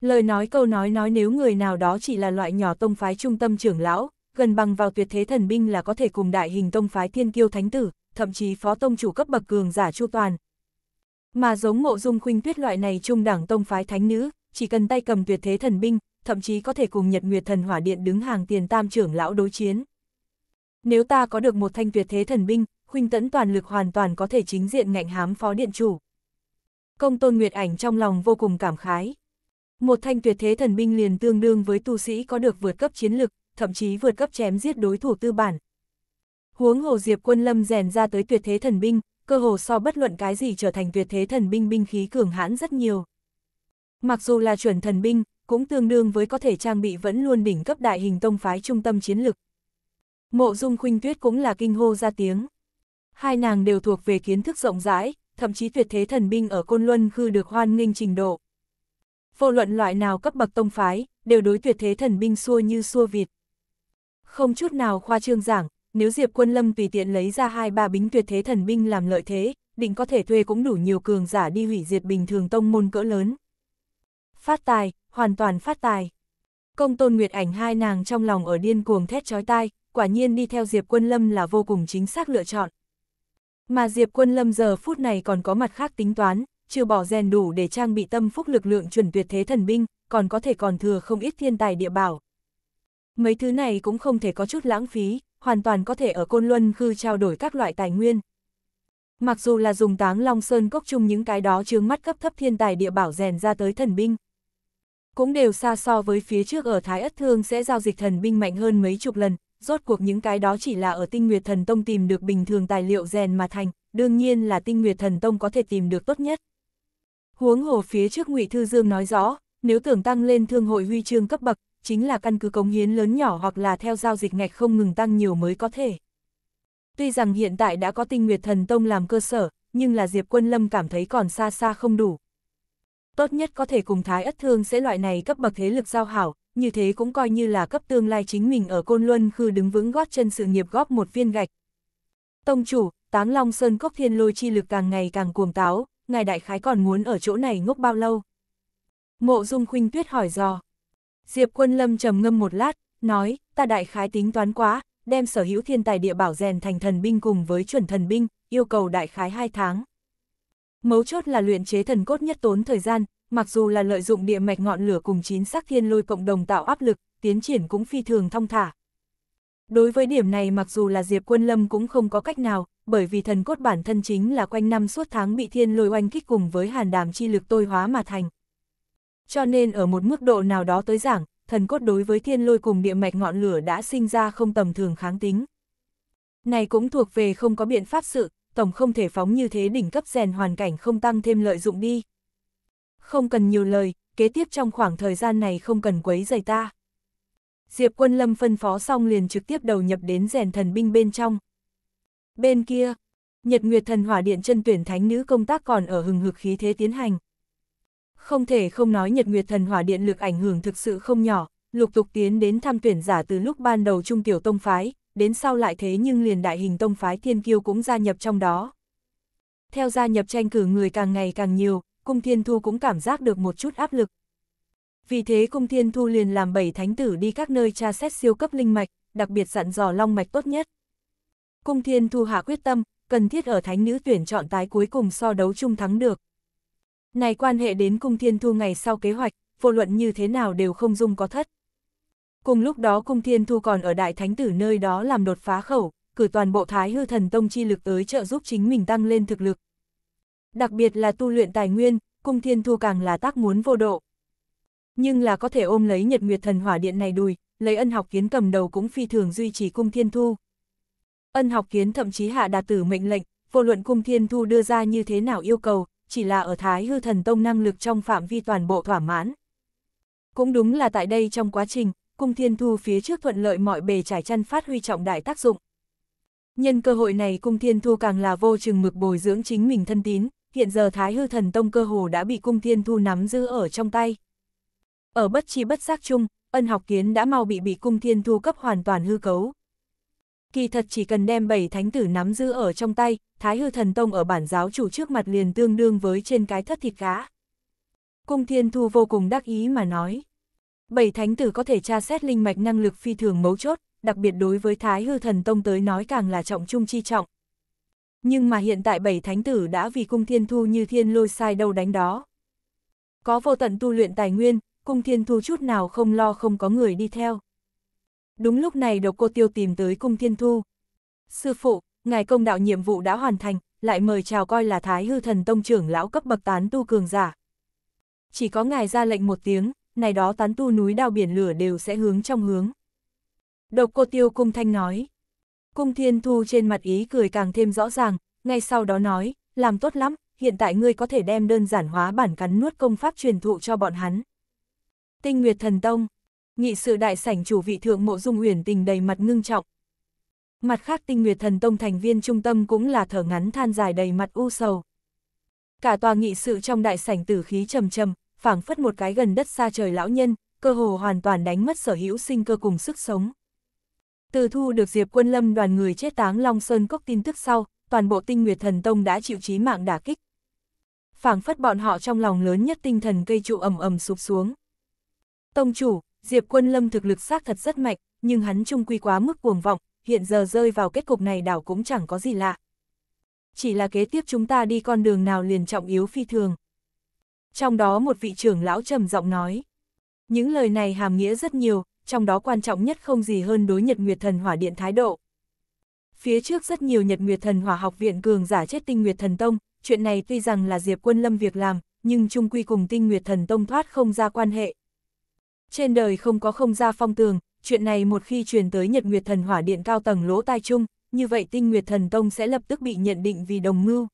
Lời nói câu nói nói nếu người nào đó chỉ là loại nhỏ tông phái trung tâm trưởng lão, gần bằng vào tuyệt thế thần binh là có thể cùng đại hình tông phái thiên kiêu thánh tử, thậm chí phó tông chủ cấp bậc cường giả chu toàn, mà giống mộ dung khuynh tuyết loại này trung đẳng tông phái thánh nữ, chỉ cần tay cầm tuyệt thế thần binh, thậm chí có thể cùng Nhật Nguyệt Thần Hỏa Điện đứng hàng tiền tam trưởng lão đối chiến. Nếu ta có được một thanh tuyệt thế thần binh, khuynh tẫn toàn lực hoàn toàn có thể chính diện ngạnh hám phó điện chủ. Công tôn Nguyệt Ảnh trong lòng vô cùng cảm khái. Một thanh tuyệt thế thần binh liền tương đương với tu sĩ có được vượt cấp chiến lực, thậm chí vượt cấp chém giết đối thủ tư bản. Huống hồ Diệp Quân Lâm rèn ra tới tuyệt thế thần binh, cơ hồ so bất luận cái gì trở thành tuyệt thế thần binh binh khí cường hãn rất nhiều. Mặc dù là chuẩn thần binh, cũng tương đương với có thể trang bị vẫn luôn đỉnh cấp đại hình tông phái trung tâm chiến lực. Mộ Dung Khuynh Tuyết cũng là kinh hô ra tiếng. Hai nàng đều thuộc về kiến thức rộng rãi, thậm chí tuyệt thế thần binh ở Côn Luân khư được hoan nghênh trình độ. Vô luận loại nào cấp bậc tông phái, đều đối tuyệt thế thần binh xua như xua vịt Không chút nào khoa trương giảng, nếu Diệp Quân Lâm tùy tiện lấy ra hai ba bính tuyệt thế thần binh làm lợi thế, định có thể thuê cũng đủ nhiều cường giả đi hủy diệt bình thường tông môn cỡ lớn. Phát tài, hoàn toàn phát tài. Công tôn Nguyệt ảnh hai nàng trong lòng ở điên cuồng thét chói tai, quả nhiên đi theo Diệp Quân Lâm là vô cùng chính xác lựa chọn. Mà Diệp Quân Lâm giờ phút này còn có mặt khác tính toán, chưa bỏ rèn đủ để trang bị tâm phúc lực lượng chuẩn tuyệt thế thần binh, còn có thể còn thừa không ít thiên tài địa bảo. Mấy thứ này cũng không thể có chút lãng phí, hoàn toàn có thể ở Côn Luân Khư trao đổi các loại tài nguyên. Mặc dù là dùng táng Long Sơn cốc chung những cái đó chướng mắt cấp thấp thiên tài địa bảo rèn ra tới thần binh. Cũng đều xa so với phía trước ở Thái Ất Thương sẽ giao dịch thần binh mạnh hơn mấy chục lần, rốt cuộc những cái đó chỉ là ở tinh nguyệt thần tông tìm được bình thường tài liệu rèn mà thành, đương nhiên là tinh nguyệt thần tông có thể tìm được tốt nhất. Huống hồ phía trước ngụy Thư Dương nói rõ, nếu tưởng tăng lên thương hội huy chương cấp bậc, chính là căn cứ cống hiến lớn nhỏ hoặc là theo giao dịch ngạch không ngừng tăng nhiều mới có thể. Tuy rằng hiện tại đã có tinh nguyệt thần tông làm cơ sở, nhưng là Diệp Quân Lâm cảm thấy còn xa xa không đủ. Tốt nhất có thể cùng Thái Ất Thương sẽ loại này cấp bậc thế lực giao hảo, như thế cũng coi như là cấp tương lai chính mình ở Côn Luân khư đứng vững gót chân sự nghiệp góp một viên gạch. Tông chủ, Táng Long Sơn Cốc Thiên Lôi chi lực càng ngày càng cuồng táo, ngài đại khái còn muốn ở chỗ này ngốc bao lâu? Mộ Dung Khuynh Tuyết hỏi dò. Diệp Quân Lâm trầm ngâm một lát, nói, ta đại khái tính toán quá, đem sở hữu thiên tài địa bảo rèn thành thần binh cùng với chuẩn thần binh, yêu cầu đại khái 2 tháng. Mấu chốt là luyện chế thần cốt nhất tốn thời gian, mặc dù là lợi dụng địa mạch ngọn lửa cùng chín sắc thiên lôi cộng đồng tạo áp lực, tiến triển cũng phi thường thong thả. Đối với điểm này mặc dù là Diệp Quân Lâm cũng không có cách nào, bởi vì thần cốt bản thân chính là quanh năm suốt tháng bị thiên lôi oanh kích cùng với hàn đàm chi lực tôi hóa mà thành. Cho nên ở một mức độ nào đó tới giảng, thần cốt đối với thiên lôi cùng địa mạch ngọn lửa đã sinh ra không tầm thường kháng tính. Này cũng thuộc về không có biện pháp sự, tổng không thể phóng như thế đỉnh cấp rèn hoàn cảnh không tăng thêm lợi dụng đi. Không cần nhiều lời, kế tiếp trong khoảng thời gian này không cần quấy giày ta. Diệp quân lâm phân phó xong liền trực tiếp đầu nhập đến rèn thần binh bên trong. Bên kia, Nhật Nguyệt thần hỏa điện chân tuyển thánh nữ công tác còn ở hừng hực khí thế tiến hành. Không thể không nói Nhật Nguyệt Thần Hỏa Điện lực ảnh hưởng thực sự không nhỏ, lục tục tiến đến thăm tuyển giả từ lúc ban đầu trung tiểu tông phái, đến sau lại thế nhưng liền đại hình tông phái thiên kiêu cũng gia nhập trong đó. Theo gia nhập tranh cử người càng ngày càng nhiều, cung thiên thu cũng cảm giác được một chút áp lực. Vì thế cung thiên thu liền làm bảy thánh tử đi các nơi tra xét siêu cấp linh mạch, đặc biệt dặn dò long mạch tốt nhất. Cung thiên thu hạ quyết tâm, cần thiết ở thánh nữ tuyển chọn tái cuối cùng so đấu chung thắng được. Này quan hệ đến cung thiên thu ngày sau kế hoạch, vô luận như thế nào đều không dung có thất. Cùng lúc đó cung thiên thu còn ở đại thánh tử nơi đó làm đột phá khẩu, cử toàn bộ thái hư thần tông chi lực tới trợ giúp chính mình tăng lên thực lực. Đặc biệt là tu luyện tài nguyên, cung thiên thu càng là tác muốn vô độ. Nhưng là có thể ôm lấy nhật nguyệt thần hỏa điện này đùi, lấy ân học kiến cầm đầu cũng phi thường duy trì cung thiên thu. Ân học kiến thậm chí hạ đạt tử mệnh lệnh, vô luận cung thiên thu đưa ra như thế nào yêu cầu, chỉ là ở Thái Hư Thần Tông năng lực trong phạm vi toàn bộ thỏa mãn. Cũng đúng là tại đây trong quá trình, cung thiên thu phía trước thuận lợi mọi bề trải chăn phát huy trọng đại tác dụng. Nhân cơ hội này cung thiên thu càng là vô chừng mực bồi dưỡng chính mình thân tín, hiện giờ Thái Hư Thần Tông cơ hồ đã bị cung thiên thu nắm giữ ở trong tay. Ở bất chi bất giác chung, ân học kiến đã mau bị bị cung thiên thu cấp hoàn toàn hư cấu, kỳ thật chỉ cần đem bảy thánh tử nắm giữ ở trong tay, Thái Hư Thần Tông ở bản giáo chủ trước mặt liền tương đương với trên cái thất thịt cá. Cung Thiên Thu vô cùng đắc ý mà nói. Bảy thánh tử có thể tra xét linh mạch năng lực phi thường mấu chốt, đặc biệt đối với Thái Hư Thần Tông tới nói càng là trọng trung chi trọng. Nhưng mà hiện tại bảy thánh tử đã vì Cung Thiên Thu như thiên lôi sai đâu đánh đó. Có vô tận tu luyện tài nguyên, Cung Thiên Thu chút nào không lo không có người đi theo. Đúng lúc này độc cô tiêu tìm tới cung thiên thu. Sư phụ, ngài công đạo nhiệm vụ đã hoàn thành, lại mời chào coi là thái hư thần tông trưởng lão cấp bậc tán tu cường giả. Chỉ có ngài ra lệnh một tiếng, này đó tán tu núi đao biển lửa đều sẽ hướng trong hướng. Độc cô tiêu cung thanh nói. Cung thiên thu trên mặt ý cười càng thêm rõ ràng, ngay sau đó nói, làm tốt lắm, hiện tại ngươi có thể đem đơn giản hóa bản cắn nuốt công pháp truyền thụ cho bọn hắn. Tinh Nguyệt Thần Tông Nghị sự đại sảnh chủ vị thượng mộ dung uyển tình đầy mặt ngưng trọng. Mặt khác tinh nguyệt thần tông thành viên trung tâm cũng là thở ngắn than dài đầy mặt u sầu. Cả tòa nghị sự trong đại sảnh tử khí trầm trầm, phảng phất một cái gần đất xa trời lão nhân, cơ hồ hoàn toàn đánh mất sở hữu sinh cơ cùng sức sống. Từ thu được Diệp Quân Lâm đoàn người chết táng Long Sơn Cốc tin tức sau, toàn bộ tinh nguyệt thần tông đã chịu chí mạng đả kích. phảng phất bọn họ trong lòng lớn nhất tinh thần cây trụ ầm ầm sụp xuống. Tông chủ, Diệp Quân Lâm thực lực xác thật rất mạnh, nhưng hắn trung quy quá mức cuồng vọng, hiện giờ rơi vào kết cục này đảo cũng chẳng có gì lạ. Chỉ là kế tiếp chúng ta đi con đường nào liền trọng yếu phi thường. Trong đó một vị trưởng lão trầm giọng nói. Những lời này hàm nghĩa rất nhiều, trong đó quan trọng nhất không gì hơn đối Nhật Nguyệt Thần Hỏa Điện thái độ. Phía trước rất nhiều Nhật Nguyệt Thần Hỏa học viện cường giả chết tinh Nguyệt Thần Tông, chuyện này tuy rằng là Diệp Quân Lâm việc làm, nhưng chung quy cùng tinh Nguyệt Thần Tông thoát không ra quan hệ, trên đời không có không ra phong tường, chuyện này một khi truyền tới Nhật Nguyệt Thần Hỏa Điện cao tầng lỗ tai chung, như vậy Tinh Nguyệt Thần Tông sẽ lập tức bị nhận định vì đồng mưu.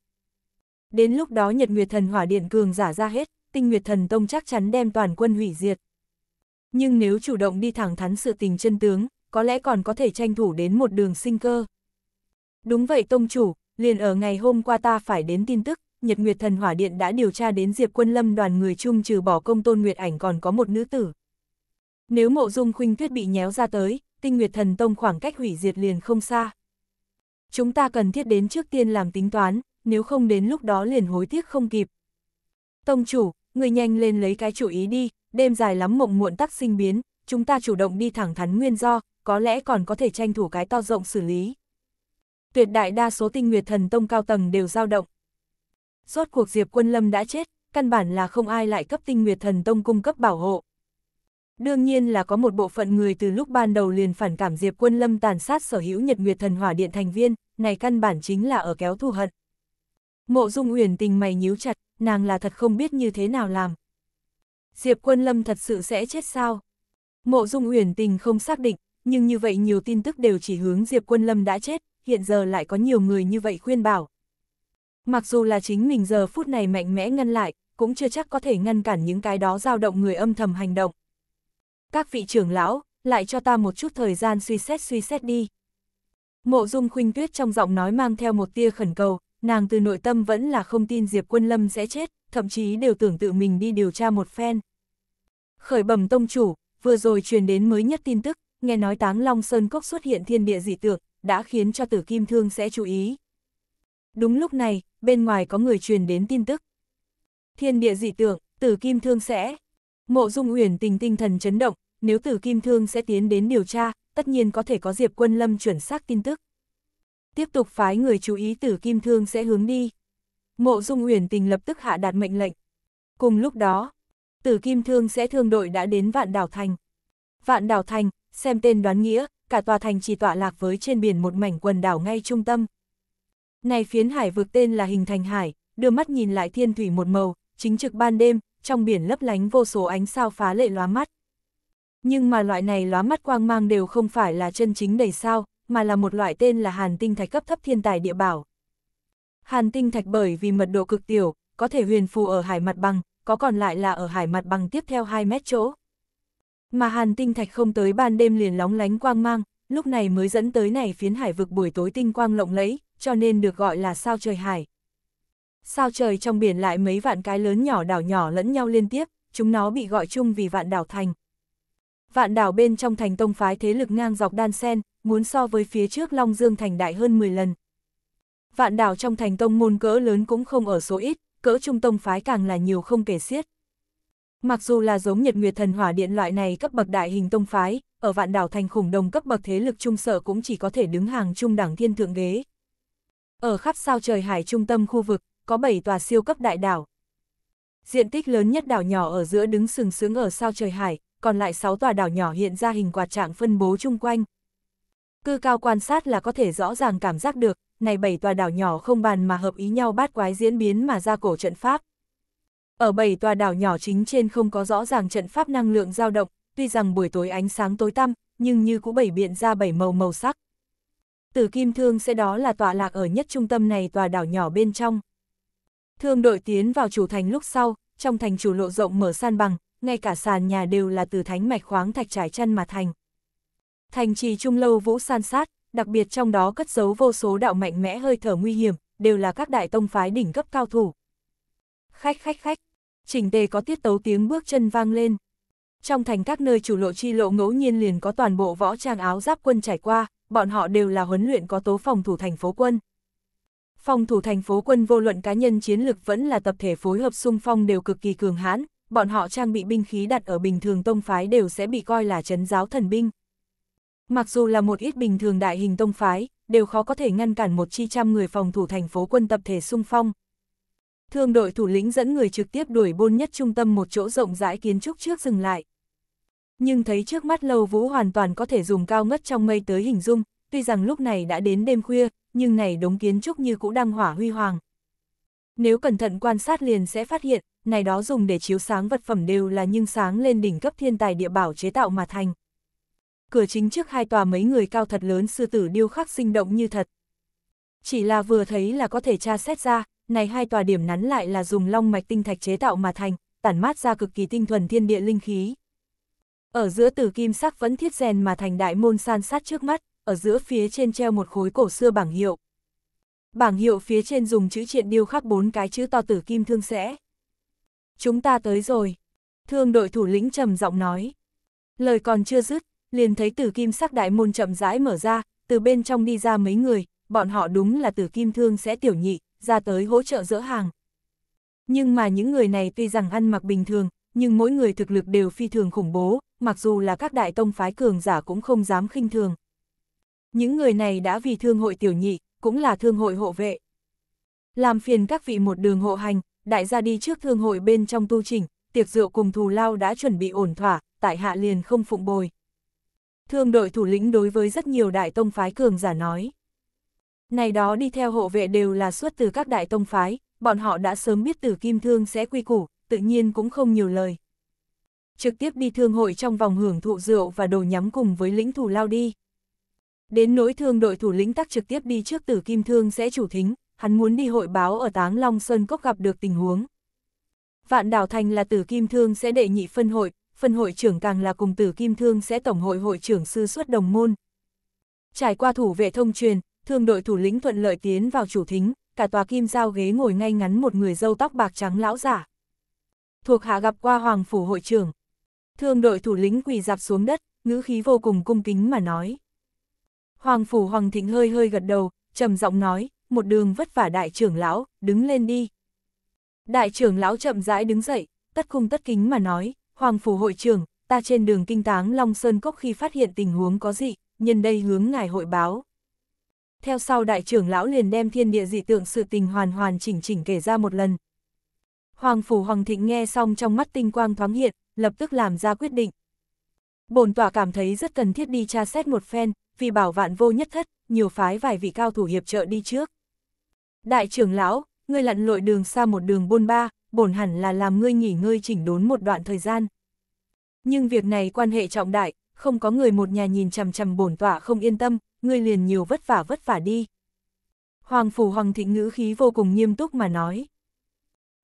Đến lúc đó Nhật Nguyệt Thần Hỏa Điện cường giả ra hết, Tinh Nguyệt Thần Tông chắc chắn đem toàn quân hủy diệt. Nhưng nếu chủ động đi thẳng thắn sự tình chân tướng, có lẽ còn có thể tranh thủ đến một đường sinh cơ. Đúng vậy Tông Chủ, liền ở ngày hôm qua ta phải đến tin tức, Nhật Nguyệt Thần Hỏa Điện đã điều tra đến Diệp Quân Lâm đoàn người chung trừ bỏ công tôn Nguyệt Ảnh còn có một nữ tử. Nếu mộ dung khuynh tuyết bị nhéo ra tới, tinh nguyệt thần tông khoảng cách hủy diệt liền không xa. Chúng ta cần thiết đến trước tiên làm tính toán, nếu không đến lúc đó liền hối tiếc không kịp. Tông chủ, người nhanh lên lấy cái chủ ý đi, đêm dài lắm mộng muộn tắc sinh biến, chúng ta chủ động đi thẳng thắn nguyên do, có lẽ còn có thể tranh thủ cái to rộng xử lý. Tuyệt đại đa số tinh nguyệt thần tông cao tầng đều dao động. Rốt cuộc Diệp Quân Lâm đã chết, căn bản là không ai lại cấp tinh nguyệt thần tông cung cấp bảo hộ. Đương nhiên là có một bộ phận người từ lúc ban đầu liền phản cảm Diệp Quân Lâm tàn sát sở hữu Nhật Nguyệt Thần Hỏa Điện thành viên, này căn bản chính là ở kéo thù hận. Mộ Dung Uyển tình mày nhíu chặt, nàng là thật không biết như thế nào làm. Diệp Quân Lâm thật sự sẽ chết sao? Mộ Dung Uyển tình không xác định, nhưng như vậy nhiều tin tức đều chỉ hướng Diệp Quân Lâm đã chết, hiện giờ lại có nhiều người như vậy khuyên bảo. Mặc dù là chính mình giờ phút này mạnh mẽ ngăn lại, cũng chưa chắc có thể ngăn cản những cái đó dao động người âm thầm hành động các vị trưởng lão, lại cho ta một chút thời gian suy xét suy xét đi. Mộ dung khuynh tuyết trong giọng nói mang theo một tia khẩn cầu, nàng từ nội tâm vẫn là không tin Diệp Quân Lâm sẽ chết, thậm chí đều tưởng tự mình đi điều tra một phen. Khởi bẩm tông chủ, vừa rồi truyền đến mới nhất tin tức, nghe nói táng Long Sơn Cốc xuất hiện thiên địa dị tượng, đã khiến cho tử kim thương sẽ chú ý. Đúng lúc này, bên ngoài có người truyền đến tin tức. Thiên địa dị tượng, tử kim thương sẽ, Mộ Dung Uyển tình tinh thần chấn động, nếu Tử Kim Thương sẽ tiến đến điều tra, tất nhiên có thể có Diệp Quân Lâm chuẩn xác tin tức. Tiếp tục phái người chú ý Tử Kim Thương sẽ hướng đi. Mộ Dung Uyển tình lập tức hạ đạt mệnh lệnh. Cùng lúc đó, Tử Kim Thương sẽ thương đội đã đến Vạn Đảo Thành. Vạn Đảo Thành, xem tên đoán nghĩa, cả tòa thành chỉ tọa lạc với trên biển một mảnh quần đảo ngay trung tâm. Này phiến hải vực tên là Hình Thành Hải, đưa mắt nhìn lại thiên thủy một màu, chính trực ban đêm, trong biển lấp lánh vô số ánh sao phá lệ lóa mắt. Nhưng mà loại này lóa mắt quang mang đều không phải là chân chính đầy sao, mà là một loại tên là hàn tinh thạch cấp thấp thiên tài địa bảo. Hàn tinh thạch bởi vì mật độ cực tiểu, có thể huyền phù ở hải mặt bằng, có còn lại là ở hải mặt bằng tiếp theo 2 mét chỗ. Mà hàn tinh thạch không tới ban đêm liền lóng lánh quang mang, lúc này mới dẫn tới này phiến hải vực buổi tối tinh quang lộng lẫy, cho nên được gọi là sao trời hải. Sao trời trong biển lại mấy vạn cái lớn nhỏ đảo nhỏ lẫn nhau liên tiếp, chúng nó bị gọi chung vì vạn đảo thành. Vạn đảo bên trong thành tông phái thế lực ngang dọc đan sen, muốn so với phía trước Long Dương thành đại hơn 10 lần. Vạn đảo trong thành tông môn cỡ lớn cũng không ở số ít, cỡ trung tông phái càng là nhiều không kể xiết. Mặc dù là giống Nhật Nguyệt Thần Hỏa Điện loại này cấp bậc đại hình tông phái, ở vạn đảo thành khủng đồng cấp bậc thế lực trung sở cũng chỉ có thể đứng hàng trung đẳng thiên thượng ghế. Ở khắp sao trời hải trung tâm khu vực, có 7 tòa siêu cấp đại đảo. Diện tích lớn nhất đảo nhỏ ở giữa đứng sừng sướng ở sao trời hải, còn lại 6 tòa đảo nhỏ hiện ra hình quạt trạng phân bố chung quanh. Cư cao quan sát là có thể rõ ràng cảm giác được, này 7 tòa đảo nhỏ không bàn mà hợp ý nhau bát quái diễn biến mà ra cổ trận pháp. Ở 7 tòa đảo nhỏ chính trên không có rõ ràng trận pháp năng lượng dao động, tuy rằng buổi tối ánh sáng tối tăm, nhưng như cũng bảy biện ra bảy màu màu sắc. Tử Kim Thương sẽ đó là tọa lạc ở nhất trung tâm này tòa đảo nhỏ bên trong. Thương đội tiến vào chủ thành lúc sau, trong thành chủ lộ rộng mở san bằng, ngay cả sàn nhà đều là từ thánh mạch khoáng thạch trải chân mà thành. Thành trì trung lâu vũ san sát, đặc biệt trong đó cất giấu vô số đạo mạnh mẽ hơi thở nguy hiểm, đều là các đại tông phái đỉnh cấp cao thủ. Khách khách khách, chỉnh tề có tiết tấu tiếng bước chân vang lên. Trong thành các nơi chủ lộ chi lộ ngẫu nhiên liền có toàn bộ võ trang áo giáp quân trải qua, bọn họ đều là huấn luyện có tố phòng thủ thành phố quân. Phòng thủ thành phố quân vô luận cá nhân chiến lực vẫn là tập thể phối hợp xung phong đều cực kỳ cường hãn, bọn họ trang bị binh khí đặt ở bình thường tông phái đều sẽ bị coi là chấn giáo thần binh. Mặc dù là một ít bình thường đại hình tông phái, đều khó có thể ngăn cản một chi trăm người phòng thủ thành phố quân tập thể xung phong. Thương đội thủ lĩnh dẫn người trực tiếp đuổi bôn nhất trung tâm một chỗ rộng rãi kiến trúc trước dừng lại. Nhưng thấy trước mắt lâu vũ hoàn toàn có thể dùng cao ngất trong mây tới hình dung, tuy rằng lúc này đã đến đêm khuya, nhưng này đống kiến trúc như cũng đang hỏa huy hoàng. Nếu cẩn thận quan sát liền sẽ phát hiện, này đó dùng để chiếu sáng vật phẩm đều là nhưng sáng lên đỉnh cấp thiên tài địa bảo chế tạo mà thành. Cửa chính trước hai tòa mấy người cao thật lớn sư tử điêu khắc sinh động như thật. Chỉ là vừa thấy là có thể tra xét ra, này hai tòa điểm nắn lại là dùng long mạch tinh thạch chế tạo mà thành, tản mát ra cực kỳ tinh thuần thiên địa linh khí. Ở giữa tử kim sắc vẫn thiết rèn mà thành đại môn san sát trước mắt ở giữa phía trên treo một khối cổ xưa bảng hiệu. Bảng hiệu phía trên dùng chữ triện điêu khắc bốn cái chữ to tử kim thương sẽ. Chúng ta tới rồi. Thương đội thủ lĩnh trầm giọng nói. Lời còn chưa dứt, liền thấy tử kim sắc đại môn chậm rãi mở ra, từ bên trong đi ra mấy người, bọn họ đúng là tử kim thương sẽ tiểu nhị, ra tới hỗ trợ dỡ hàng. Nhưng mà những người này tuy rằng ăn mặc bình thường, nhưng mỗi người thực lực đều phi thường khủng bố, mặc dù là các đại tông phái cường giả cũng không dám khinh thường, những người này đã vì thương hội tiểu nhị, cũng là thương hội hộ vệ. Làm phiền các vị một đường hộ hành, đại gia đi trước thương hội bên trong tu trình, tiệc rượu cùng thù lao đã chuẩn bị ổn thỏa, tại hạ liền không phụng bồi. Thương đội thủ lĩnh đối với rất nhiều đại tông phái cường giả nói. Này đó đi theo hộ vệ đều là xuất từ các đại tông phái, bọn họ đã sớm biết từ kim thương sẽ quy củ, tự nhiên cũng không nhiều lời. Trực tiếp đi thương hội trong vòng hưởng thụ rượu và đồ nhắm cùng với lĩnh thủ lao đi. Đến nỗi thương đội thủ lĩnh tắc trực tiếp đi trước tử kim thương sẽ chủ thính, hắn muốn đi hội báo ở Táng Long Sơn Cốc gặp được tình huống. Vạn đảo thành là tử kim thương sẽ đệ nhị phân hội, phân hội trưởng càng là cùng tử kim thương sẽ tổng hội hội trưởng sư xuất đồng môn. Trải qua thủ vệ thông truyền, thương đội thủ lĩnh thuận lợi tiến vào chủ thính, cả tòa kim giao ghế ngồi ngay ngắn một người dâu tóc bạc trắng lão giả. Thuộc hạ gặp qua hoàng phủ hội trưởng. Thương đội thủ lĩnh quỳ dạp xuống đất, ngữ khí vô cùng cung kính mà nói. Hoàng Phủ Hoàng Thịnh hơi hơi gật đầu, trầm giọng nói, một đường vất vả đại trưởng lão, đứng lên đi. Đại trưởng lão chậm rãi đứng dậy, tất cung tất kính mà nói, Hoàng Phủ hội trưởng, ta trên đường kinh táng Long Sơn Cốc khi phát hiện tình huống có dị, nhân đây hướng ngài hội báo. Theo sau đại trưởng lão liền đem thiên địa dị tượng sự tình hoàn hoàn chỉnh chỉnh kể ra một lần. Hoàng Phủ Hoàng Thịnh nghe xong trong mắt tinh quang thoáng hiện, lập tức làm ra quyết định bổn tọa cảm thấy rất cần thiết đi tra xét một phen, vì bảo vạn vô nhất thất, nhiều phái vài vị cao thủ hiệp trợ đi trước. Đại trưởng lão, ngươi lặn lội đường xa một đường bôn ba, bổn hẳn là làm ngươi nghỉ ngơi chỉnh đốn một đoạn thời gian. Nhưng việc này quan hệ trọng đại, không có người một nhà nhìn chằm chằm bổn tọa không yên tâm, ngươi liền nhiều vất vả vất vả đi. Hoàng phủ Hoàng Thịnh ngữ khí vô cùng nghiêm túc mà nói.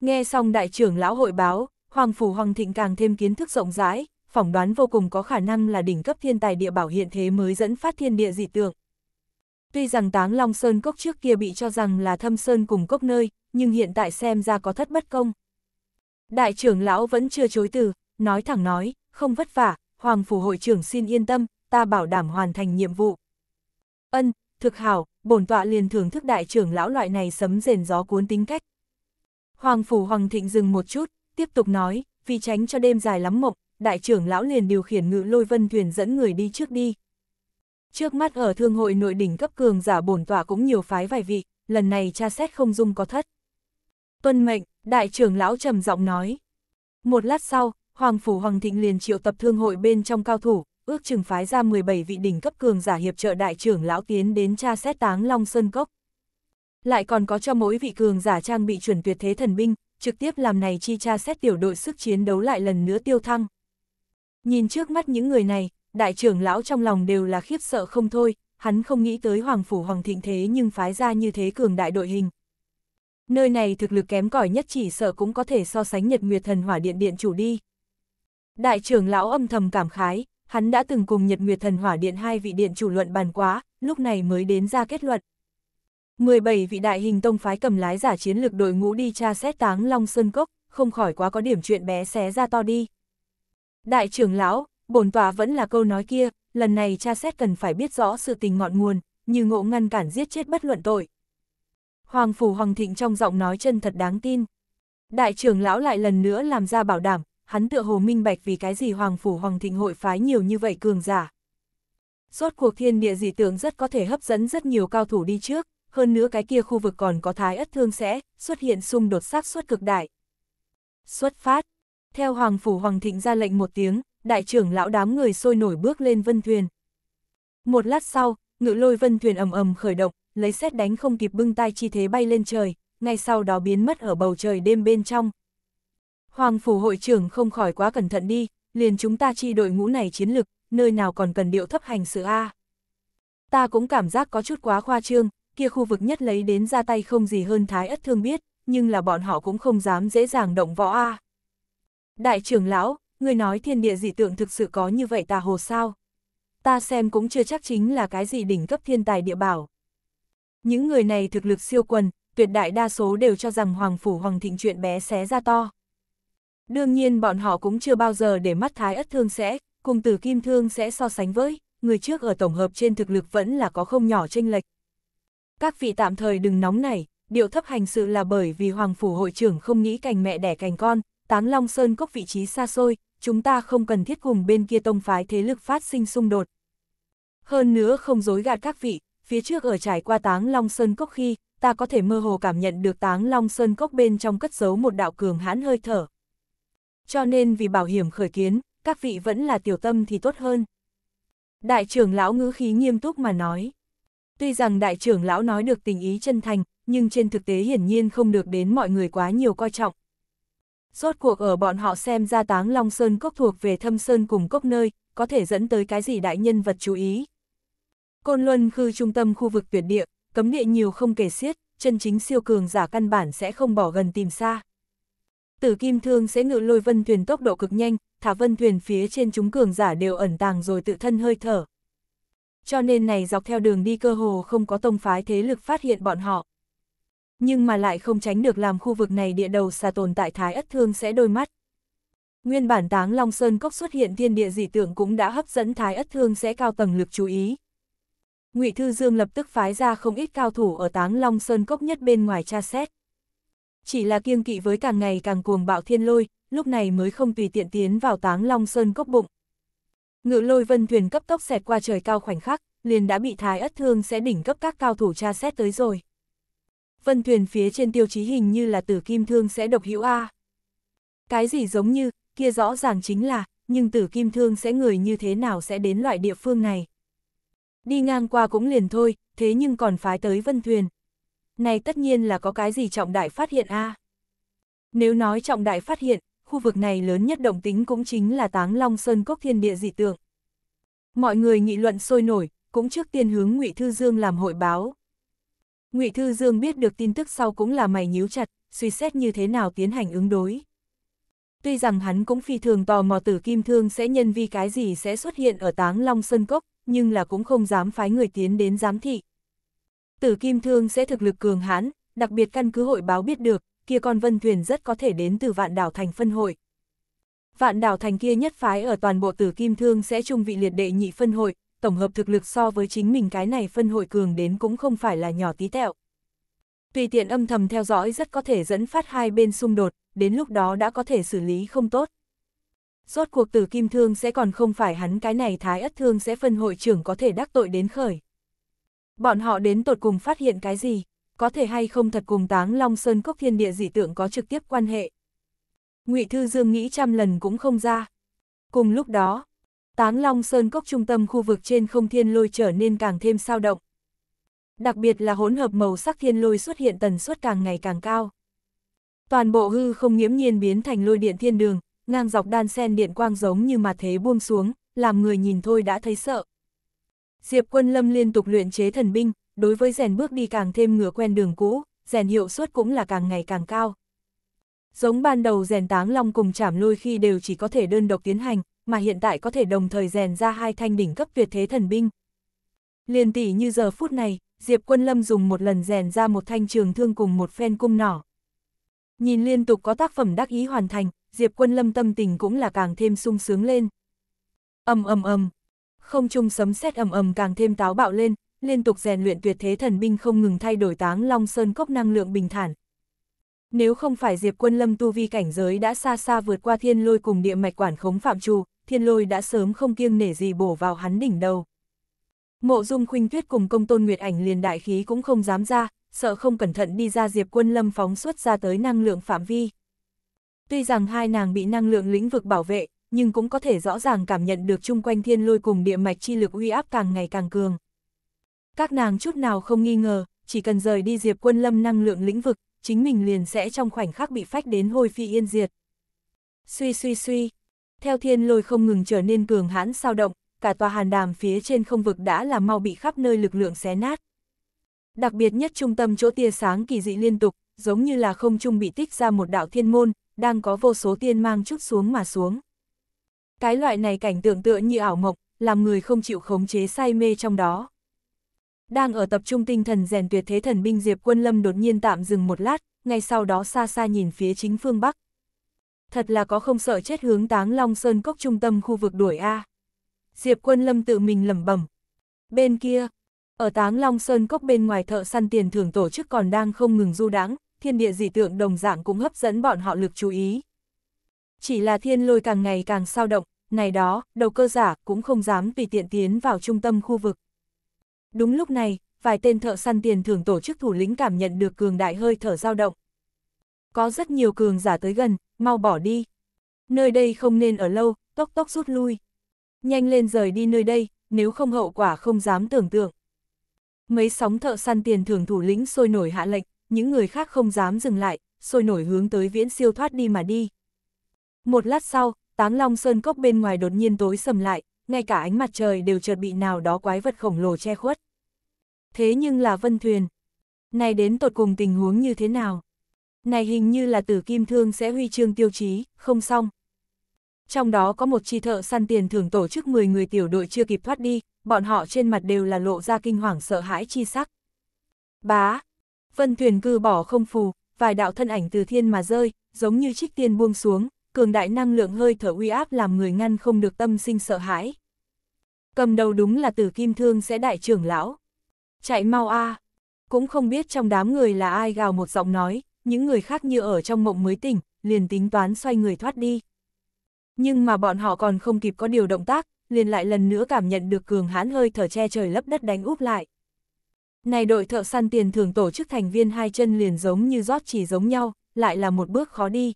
Nghe xong đại trưởng lão hội báo, Hoàng phủ Hoàng Thịnh càng thêm kiến thức rộng rãi, phỏng đoán vô cùng có khả năng là đỉnh cấp thiên tài địa bảo hiện thế mới dẫn phát thiên địa dị tượng. Tuy rằng táng Long Sơn Cốc trước kia bị cho rằng là thâm sơn cùng cốc nơi, nhưng hiện tại xem ra có thất bất công. Đại trưởng lão vẫn chưa chối từ, nói thẳng nói, không vất vả, Hoàng Phủ Hội trưởng xin yên tâm, ta bảo đảm hoàn thành nhiệm vụ. Ân, thực hảo, bổn tọa liền thưởng thức đại trưởng lão loại này sấm rền gió cuốn tính cách. Hoàng Phủ Hoàng Thịnh dừng một chút, tiếp tục nói, vì tránh cho đêm dài lắm mộng, đại trưởng lão liền điều khiển ngự lôi vân thuyền dẫn người đi trước đi. Trước mắt ở thương hội nội đỉnh cấp cường giả bổn tỏa cũng nhiều phái vài vị, lần này tra xét không dung có thất. Tuân mệnh, đại trưởng lão trầm giọng nói. Một lát sau, Hoàng Phủ Hoàng Thịnh liền triệu tập thương hội bên trong cao thủ, ước chừng phái ra 17 vị đỉnh cấp cường giả hiệp trợ đại trưởng lão tiến đến tra xét táng Long Sơn Cốc. Lại còn có cho mỗi vị cường giả trang bị chuẩn tuyệt thế thần binh, trực tiếp làm này chi tra xét tiểu đội sức chiến đấu lại lần nữa tiêu thăng. Nhìn trước mắt những người này, đại trưởng lão trong lòng đều là khiếp sợ không thôi, hắn không nghĩ tới Hoàng Phủ Hoàng Thịnh thế nhưng phái ra như thế cường đại đội hình. Nơi này thực lực kém cỏi nhất chỉ sợ cũng có thể so sánh Nhật Nguyệt Thần Hỏa Điện Điện chủ đi. Đại trưởng lão âm thầm cảm khái, hắn đã từng cùng Nhật Nguyệt Thần Hỏa Điện hai vị điện chủ luận bàn quá, lúc này mới đến ra kết luận. 17 vị đại hình tông phái cầm lái giả chiến lược đội ngũ đi tra xét táng Long Sơn Cốc, không khỏi quá có điểm chuyện bé xé ra to đi. Đại trưởng lão, bổn tòa vẫn là câu nói kia, lần này cha xét cần phải biết rõ sự tình ngọn nguồn, như ngộ ngăn cản giết chết bất luận tội. Hoàng Phủ Hoàng Thịnh trong giọng nói chân thật đáng tin. Đại trưởng lão lại lần nữa làm ra bảo đảm, hắn tựa hồ minh bạch vì cái gì Hoàng Phủ Hoàng Thịnh hội phái nhiều như vậy cường giả. Rốt cuộc thiên địa dị tưởng rất có thể hấp dẫn rất nhiều cao thủ đi trước, hơn nữa cái kia khu vực còn có thái ất thương sẽ, xuất hiện xung đột xác suất cực đại. Xuất phát, theo Hoàng Phủ Hoàng Thịnh ra lệnh một tiếng, đại trưởng lão đám người sôi nổi bước lên vân thuyền. Một lát sau, ngự lôi vân thuyền ầm ầm khởi động, lấy xét đánh không kịp bưng tay chi thế bay lên trời, ngay sau đó biến mất ở bầu trời đêm bên trong. Hoàng Phủ hội trưởng không khỏi quá cẩn thận đi, liền chúng ta chi đội ngũ này chiến lực, nơi nào còn cần điệu thấp hành sự A. Ta cũng cảm giác có chút quá khoa trương, kia khu vực nhất lấy đến ra tay không gì hơn thái ất thương biết, nhưng là bọn họ cũng không dám dễ dàng động võ A. Đại trưởng lão, người nói thiên địa dị tượng thực sự có như vậy tà hồ sao? Ta xem cũng chưa chắc chính là cái gì đỉnh cấp thiên tài địa bảo. Những người này thực lực siêu quần, tuyệt đại đa số đều cho rằng Hoàng Phủ Hoàng Thịnh chuyện bé xé ra to. Đương nhiên bọn họ cũng chưa bao giờ để mắt thái ất thương sẽ, cùng tử kim thương sẽ so sánh với, người trước ở tổng hợp trên thực lực vẫn là có không nhỏ tranh lệch. Các vị tạm thời đừng nóng này, điệu thấp hành sự là bởi vì Hoàng Phủ hội trưởng không nghĩ cành mẹ đẻ cành con, Táng Long Sơn Cốc vị trí xa xôi, chúng ta không cần thiết cùng bên kia tông phái thế lực phát sinh xung đột. Hơn nữa không dối gạt các vị, phía trước ở trải qua Táng Long Sơn Cốc khi, ta có thể mơ hồ cảm nhận được Táng Long Sơn Cốc bên trong cất giấu một đạo cường hãn hơi thở. Cho nên vì bảo hiểm khởi kiến, các vị vẫn là tiểu tâm thì tốt hơn. Đại trưởng lão ngữ khí nghiêm túc mà nói. Tuy rằng đại trưởng lão nói được tình ý chân thành, nhưng trên thực tế hiển nhiên không được đến mọi người quá nhiều coi trọng. Rốt cuộc ở bọn họ xem ra táng Long Sơn Cốc thuộc về thâm Sơn cùng cốc nơi, có thể dẫn tới cái gì đại nhân vật chú ý. Côn Luân khư trung tâm khu vực tuyệt địa, cấm địa nhiều không kể xiết, chân chính siêu cường giả căn bản sẽ không bỏ gần tìm xa. Tử Kim Thương sẽ ngự lôi vân thuyền tốc độ cực nhanh, thả vân thuyền phía trên chúng cường giả đều ẩn tàng rồi tự thân hơi thở. Cho nên này dọc theo đường đi cơ hồ không có tông phái thế lực phát hiện bọn họ. Nhưng mà lại không tránh được làm khu vực này địa đầu xa tồn tại thái ất thương sẽ đôi mắt. Nguyên bản táng Long Sơn Cốc xuất hiện thiên địa dị tượng cũng đã hấp dẫn thái ất thương sẽ cao tầng lực chú ý. ngụy Thư Dương lập tức phái ra không ít cao thủ ở táng Long Sơn Cốc nhất bên ngoài tra xét. Chỉ là kiêng kỵ với càng ngày càng cuồng bạo thiên lôi, lúc này mới không tùy tiện tiến vào táng Long Sơn Cốc bụng. Ngự lôi vân thuyền cấp tốc xẹt qua trời cao khoảnh khắc, liền đã bị thái ất thương sẽ đỉnh cấp các cao thủ tra xét tới rồi vân thuyền phía trên tiêu chí hình như là tử kim thương sẽ độc hữu A. Cái gì giống như, kia rõ ràng chính là, nhưng tử kim thương sẽ người như thế nào sẽ đến loại địa phương này. Đi ngang qua cũng liền thôi, thế nhưng còn phái tới vân thuyền. Này tất nhiên là có cái gì trọng đại phát hiện A. Nếu nói trọng đại phát hiện, khu vực này lớn nhất động tính cũng chính là táng long sơn cốc thiên địa dị tượng. Mọi người nghị luận sôi nổi, cũng trước tiên hướng ngụy Thư Dương làm hội báo, Ngụy Thư Dương biết được tin tức sau cũng là mày nhíu chặt, suy xét như thế nào tiến hành ứng đối. Tuy rằng hắn cũng phi thường tò mò tử kim thương sẽ nhân vi cái gì sẽ xuất hiện ở táng long sơn cốc, nhưng là cũng không dám phái người tiến đến giám thị. Tử kim thương sẽ thực lực cường hãn, đặc biệt căn cứ hội báo biết được, kia con vân thuyền rất có thể đến từ vạn đảo thành phân hội. Vạn đảo thành kia nhất phái ở toàn bộ tử kim thương sẽ trung vị liệt đệ nhị phân hội, tổng hợp thực lực so với chính mình cái này phân hội cường đến cũng không phải là nhỏ tí tẹo. Tùy tiện âm thầm theo dõi rất có thể dẫn phát hai bên xung đột, đến lúc đó đã có thể xử lý không tốt. Rốt cuộc tử kim thương sẽ còn không phải hắn cái này thái ất thương sẽ phân hội trưởng có thể đắc tội đến khởi. Bọn họ đến tột cùng phát hiện cái gì, có thể hay không thật cùng táng Long Sơn Cốc Thiên Địa dị tượng có trực tiếp quan hệ. ngụy Thư Dương nghĩ trăm lần cũng không ra. Cùng lúc đó, Táng Long Sơn Cốc trung tâm khu vực trên không thiên lôi trở nên càng thêm sao động. Đặc biệt là hỗn hợp màu sắc thiên lôi xuất hiện tần suất càng ngày càng cao. Toàn bộ hư không nghiễm nhiên biến thành lôi điện thiên đường, ngang dọc đan sen điện quang giống như mà thế buông xuống, làm người nhìn thôi đã thấy sợ. Diệp Quân Lâm liên tục luyện chế thần binh, đối với rèn bước đi càng thêm ngửa quen đường cũ, rèn hiệu suất cũng là càng ngày càng cao. Giống ban đầu rèn táng long cùng chảm lôi khi đều chỉ có thể đơn độc tiến hành, mà hiện tại có thể đồng thời rèn ra hai thanh đỉnh cấp tuyệt thế thần binh. Liên tỷ như giờ phút này, Diệp Quân Lâm dùng một lần rèn ra một thanh trường thương cùng một phen cung nỏ. Nhìn liên tục có tác phẩm đắc ý hoàn thành, Diệp Quân Lâm tâm tình cũng là càng thêm sung sướng lên. Ầm ầm ầm, không trung sấm sét ầm ầm càng thêm táo bạo lên, liên tục rèn luyện tuyệt thế thần binh không ngừng thay đổi Táng Long Sơn cốc năng lượng bình thản. Nếu không phải Diệp Quân Lâm tu vi cảnh giới đã xa xa vượt qua thiên lôi cùng địa mạch quản khống phạm trù, thiên lôi đã sớm không kiêng nể gì bổ vào hắn đỉnh đầu. Mộ dung khuynh tuyết cùng công tôn nguyệt ảnh liền đại khí cũng không dám ra, sợ không cẩn thận đi ra diệp quân lâm phóng xuất ra tới năng lượng phạm vi. Tuy rằng hai nàng bị năng lượng lĩnh vực bảo vệ, nhưng cũng có thể rõ ràng cảm nhận được chung quanh thiên lôi cùng địa mạch chi lực uy áp càng ngày càng cường. Các nàng chút nào không nghi ngờ, chỉ cần rời đi diệp quân lâm năng lượng lĩnh vực, chính mình liền sẽ trong khoảnh khắc bị phách đến hôi phi yên diệt. Suy suy suy, theo thiên lôi không ngừng trở nên cường hãn sao động, cả tòa hàn đàm phía trên không vực đã là mau bị khắp nơi lực lượng xé nát. Đặc biệt nhất trung tâm chỗ tia sáng kỳ dị liên tục, giống như là không trung bị tích ra một đạo thiên môn, đang có vô số tiên mang chút xuống mà xuống. Cái loại này cảnh tượng tựa như ảo mộng, làm người không chịu khống chế say mê trong đó. Đang ở tập trung tinh thần rèn tuyệt thế thần binh Diệp Quân Lâm đột nhiên tạm dừng một lát, ngay sau đó xa xa nhìn phía chính phương Bắc thật là có không sợ chết hướng táng Long Sơn Cốc trung tâm khu vực đuổi A. Diệp quân lâm tự mình lẩm bẩm. Bên kia, ở táng Long Sơn Cốc bên ngoài thợ săn tiền thưởng tổ chức còn đang không ngừng du đãng thiên địa dị tượng đồng dạng cũng hấp dẫn bọn họ lực chú ý. Chỉ là thiên lôi càng ngày càng sao động, này đó, đầu cơ giả cũng không dám tùy tiện tiến vào trung tâm khu vực. Đúng lúc này, vài tên thợ săn tiền thưởng tổ chức thủ lĩnh cảm nhận được cường đại hơi thở dao động, có rất nhiều cường giả tới gần, mau bỏ đi. Nơi đây không nên ở lâu, tốc tốc rút lui. Nhanh lên rời đi nơi đây, nếu không hậu quả không dám tưởng tượng. Mấy sóng thợ săn tiền thưởng thủ lĩnh sôi nổi hạ lệnh, những người khác không dám dừng lại, sôi nổi hướng tới viễn siêu thoát đi mà đi. Một lát sau, táng long sơn cốc bên ngoài đột nhiên tối sầm lại, ngay cả ánh mặt trời đều chợt bị nào đó quái vật khổng lồ che khuất. Thế nhưng là vân thuyền. Này đến tột cùng tình huống như thế nào? này hình như là tử kim thương sẽ huy chương tiêu chí, không xong. Trong đó có một chi thợ săn tiền thưởng tổ chức 10 người tiểu đội chưa kịp thoát đi, bọn họ trên mặt đều là lộ ra kinh hoàng sợ hãi chi sắc. Bá! Vân thuyền cư bỏ không phù, vài đạo thân ảnh từ thiên mà rơi, giống như trích tiên buông xuống, cường đại năng lượng hơi thở uy áp làm người ngăn không được tâm sinh sợ hãi. Cầm đầu đúng là tử kim thương sẽ đại trưởng lão. Chạy mau a à. Cũng không biết trong đám người là ai gào một giọng nói, những người khác như ở trong mộng mới tỉnh, liền tính toán xoay người thoát đi. Nhưng mà bọn họ còn không kịp có điều động tác, liền lại lần nữa cảm nhận được cường hãn hơi thở che trời lấp đất đánh úp lại. Này đội thợ săn tiền thường tổ chức thành viên hai chân liền giống như rót chỉ giống nhau, lại là một bước khó đi.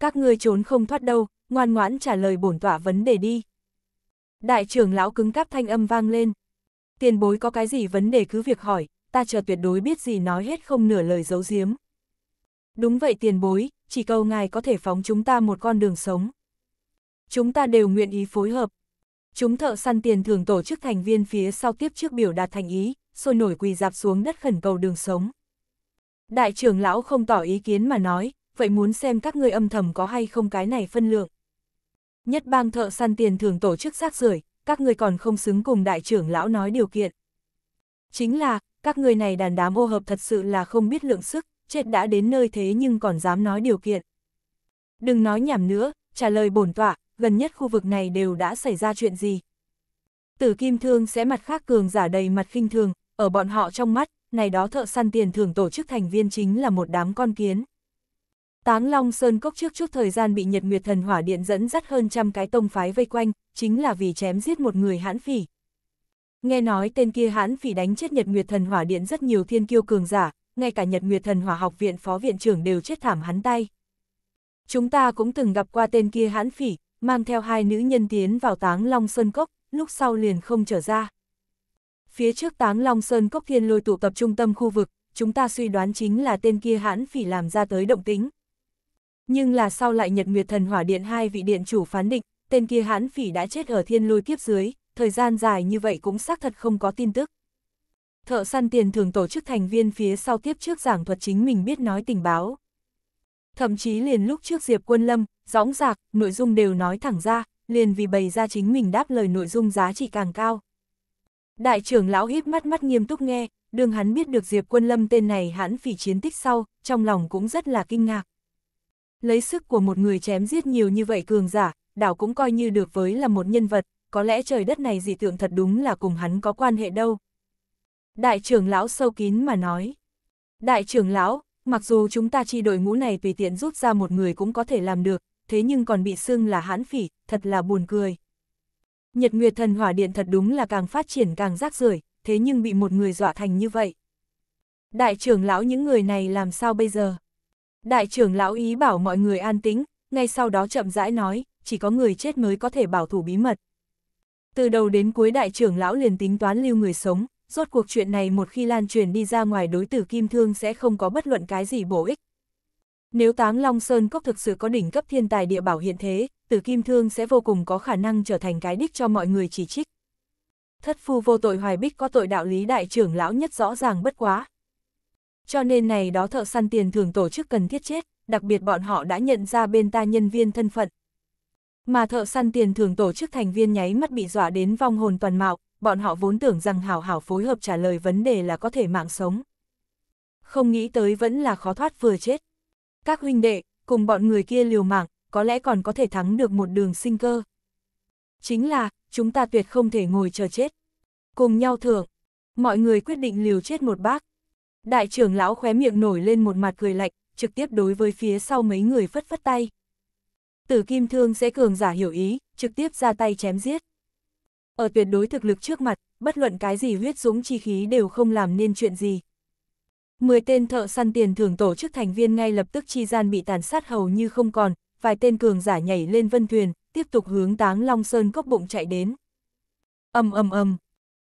Các ngươi trốn không thoát đâu, ngoan ngoãn trả lời bổn tỏa vấn đề đi. Đại trưởng lão cứng cáp thanh âm vang lên. Tiền bối có cái gì vấn đề cứ việc hỏi, ta chờ tuyệt đối biết gì nói hết không nửa lời giấu giếm. Đúng vậy tiền bối, chỉ cầu ngài có thể phóng chúng ta một con đường sống. Chúng ta đều nguyện ý phối hợp. Chúng thợ săn tiền thường tổ chức thành viên phía sau tiếp trước biểu đạt thành ý, sôi nổi quỳ dạp xuống đất khẩn cầu đường sống. Đại trưởng lão không tỏ ý kiến mà nói, vậy muốn xem các ngươi âm thầm có hay không cái này phân lượng. Nhất bang thợ săn tiền thường tổ chức rác rưởi, các ngươi còn không xứng cùng đại trưởng lão nói điều kiện. Chính là, các ngươi này đàn đám ô hợp thật sự là không biết lượng sức chết đã đến nơi thế nhưng còn dám nói điều kiện. Đừng nói nhảm nữa, trả lời bổn tọa, gần nhất khu vực này đều đã xảy ra chuyện gì. Tử Kim Thương sẽ mặt khác cường giả đầy mặt khinh thường, ở bọn họ trong mắt, này đó thợ săn tiền thưởng tổ chức thành viên chính là một đám con kiến. Táng Long Sơn Cốc trước chút thời gian bị Nhật Nguyệt Thần Hỏa Điện dẫn dắt hơn trăm cái tông phái vây quanh, chính là vì chém giết một người hãn phỉ. Nghe nói tên kia hãn phỉ đánh chết Nhật Nguyệt Thần Hỏa Điện rất nhiều thiên kiêu cường giả, ngay cả Nhật Nguyệt Thần Hỏa Học Viện Phó Viện trưởng đều chết thảm hắn tay. Chúng ta cũng từng gặp qua tên kia hãn phỉ, mang theo hai nữ nhân tiến vào táng Long Sơn Cốc, lúc sau liền không trở ra. Phía trước táng Long Sơn Cốc thiên lôi tụ tập trung tâm khu vực, chúng ta suy đoán chính là tên kia hãn phỉ làm ra tới động tính. Nhưng là sau lại Nhật Nguyệt Thần Hỏa Điện hai vị điện chủ phán định, tên kia hãn phỉ đã chết ở thiên lôi kiếp dưới, thời gian dài như vậy cũng xác thật không có tin tức thợ săn tiền thường tổ chức thành viên phía sau tiếp trước giảng thuật chính mình biết nói tình báo. Thậm chí liền lúc trước Diệp Quân Lâm, dõng dạc, nội dung đều nói thẳng ra, liền vì bày ra chính mình đáp lời nội dung giá trị càng cao. Đại trưởng lão híp mắt mắt nghiêm túc nghe, đường hắn biết được Diệp Quân Lâm tên này hãn phỉ chiến tích sau, trong lòng cũng rất là kinh ngạc. Lấy sức của một người chém giết nhiều như vậy cường giả, đảo cũng coi như được với là một nhân vật, có lẽ trời đất này dị tượng thật đúng là cùng hắn có quan hệ đâu. Đại trưởng lão sâu kín mà nói. Đại trưởng lão, mặc dù chúng ta chi đội ngũ này tùy tiện rút ra một người cũng có thể làm được, thế nhưng còn bị xưng là hãn phỉ, thật là buồn cười. Nhật Nguyệt Thần Hỏa Điện thật đúng là càng phát triển càng rác rưởi, thế nhưng bị một người dọa thành như vậy. Đại trưởng lão những người này làm sao bây giờ? Đại trưởng lão ý bảo mọi người an tĩnh, ngay sau đó chậm rãi nói, chỉ có người chết mới có thể bảo thủ bí mật. Từ đầu đến cuối đại trưởng lão liền tính toán lưu người sống, rốt cuộc chuyện này một khi lan truyền đi ra ngoài đối tử Kim Thương sẽ không có bất luận cái gì bổ ích. Nếu Táng Long Sơn Cốc thực sự có đỉnh cấp thiên tài địa bảo hiện thế, tử Kim Thương sẽ vô cùng có khả năng trở thành cái đích cho mọi người chỉ trích. Thất phu vô tội hoài bích có tội đạo lý đại trưởng lão nhất rõ ràng bất quá. Cho nên này đó thợ săn tiền thường tổ chức cần thiết chết, đặc biệt bọn họ đã nhận ra bên ta nhân viên thân phận. Mà thợ săn tiền thường tổ chức thành viên nháy mắt bị dọa đến vong hồn toàn mạo, bọn họ vốn tưởng rằng hảo hảo phối hợp trả lời vấn đề là có thể mạng sống. Không nghĩ tới vẫn là khó thoát vừa chết. Các huynh đệ, cùng bọn người kia liều mạng, có lẽ còn có thể thắng được một đường sinh cơ. Chính là, chúng ta tuyệt không thể ngồi chờ chết. Cùng nhau thưởng, mọi người quyết định liều chết một bác. Đại trưởng lão khóe miệng nổi lên một mặt cười lạnh, trực tiếp đối với phía sau mấy người phất phất tay. Tử kim thương sẽ cường giả hiểu ý, trực tiếp ra tay chém giết. Ở tuyệt đối thực lực trước mặt, bất luận cái gì huyết dũng chi khí đều không làm nên chuyện gì. Mười tên thợ săn tiền thưởng tổ chức thành viên ngay lập tức chi gian bị tàn sát hầu như không còn, vài tên cường giả nhảy lên vân thuyền, tiếp tục hướng táng Long Sơn cốc bụng chạy đến. ầm ầm ầm,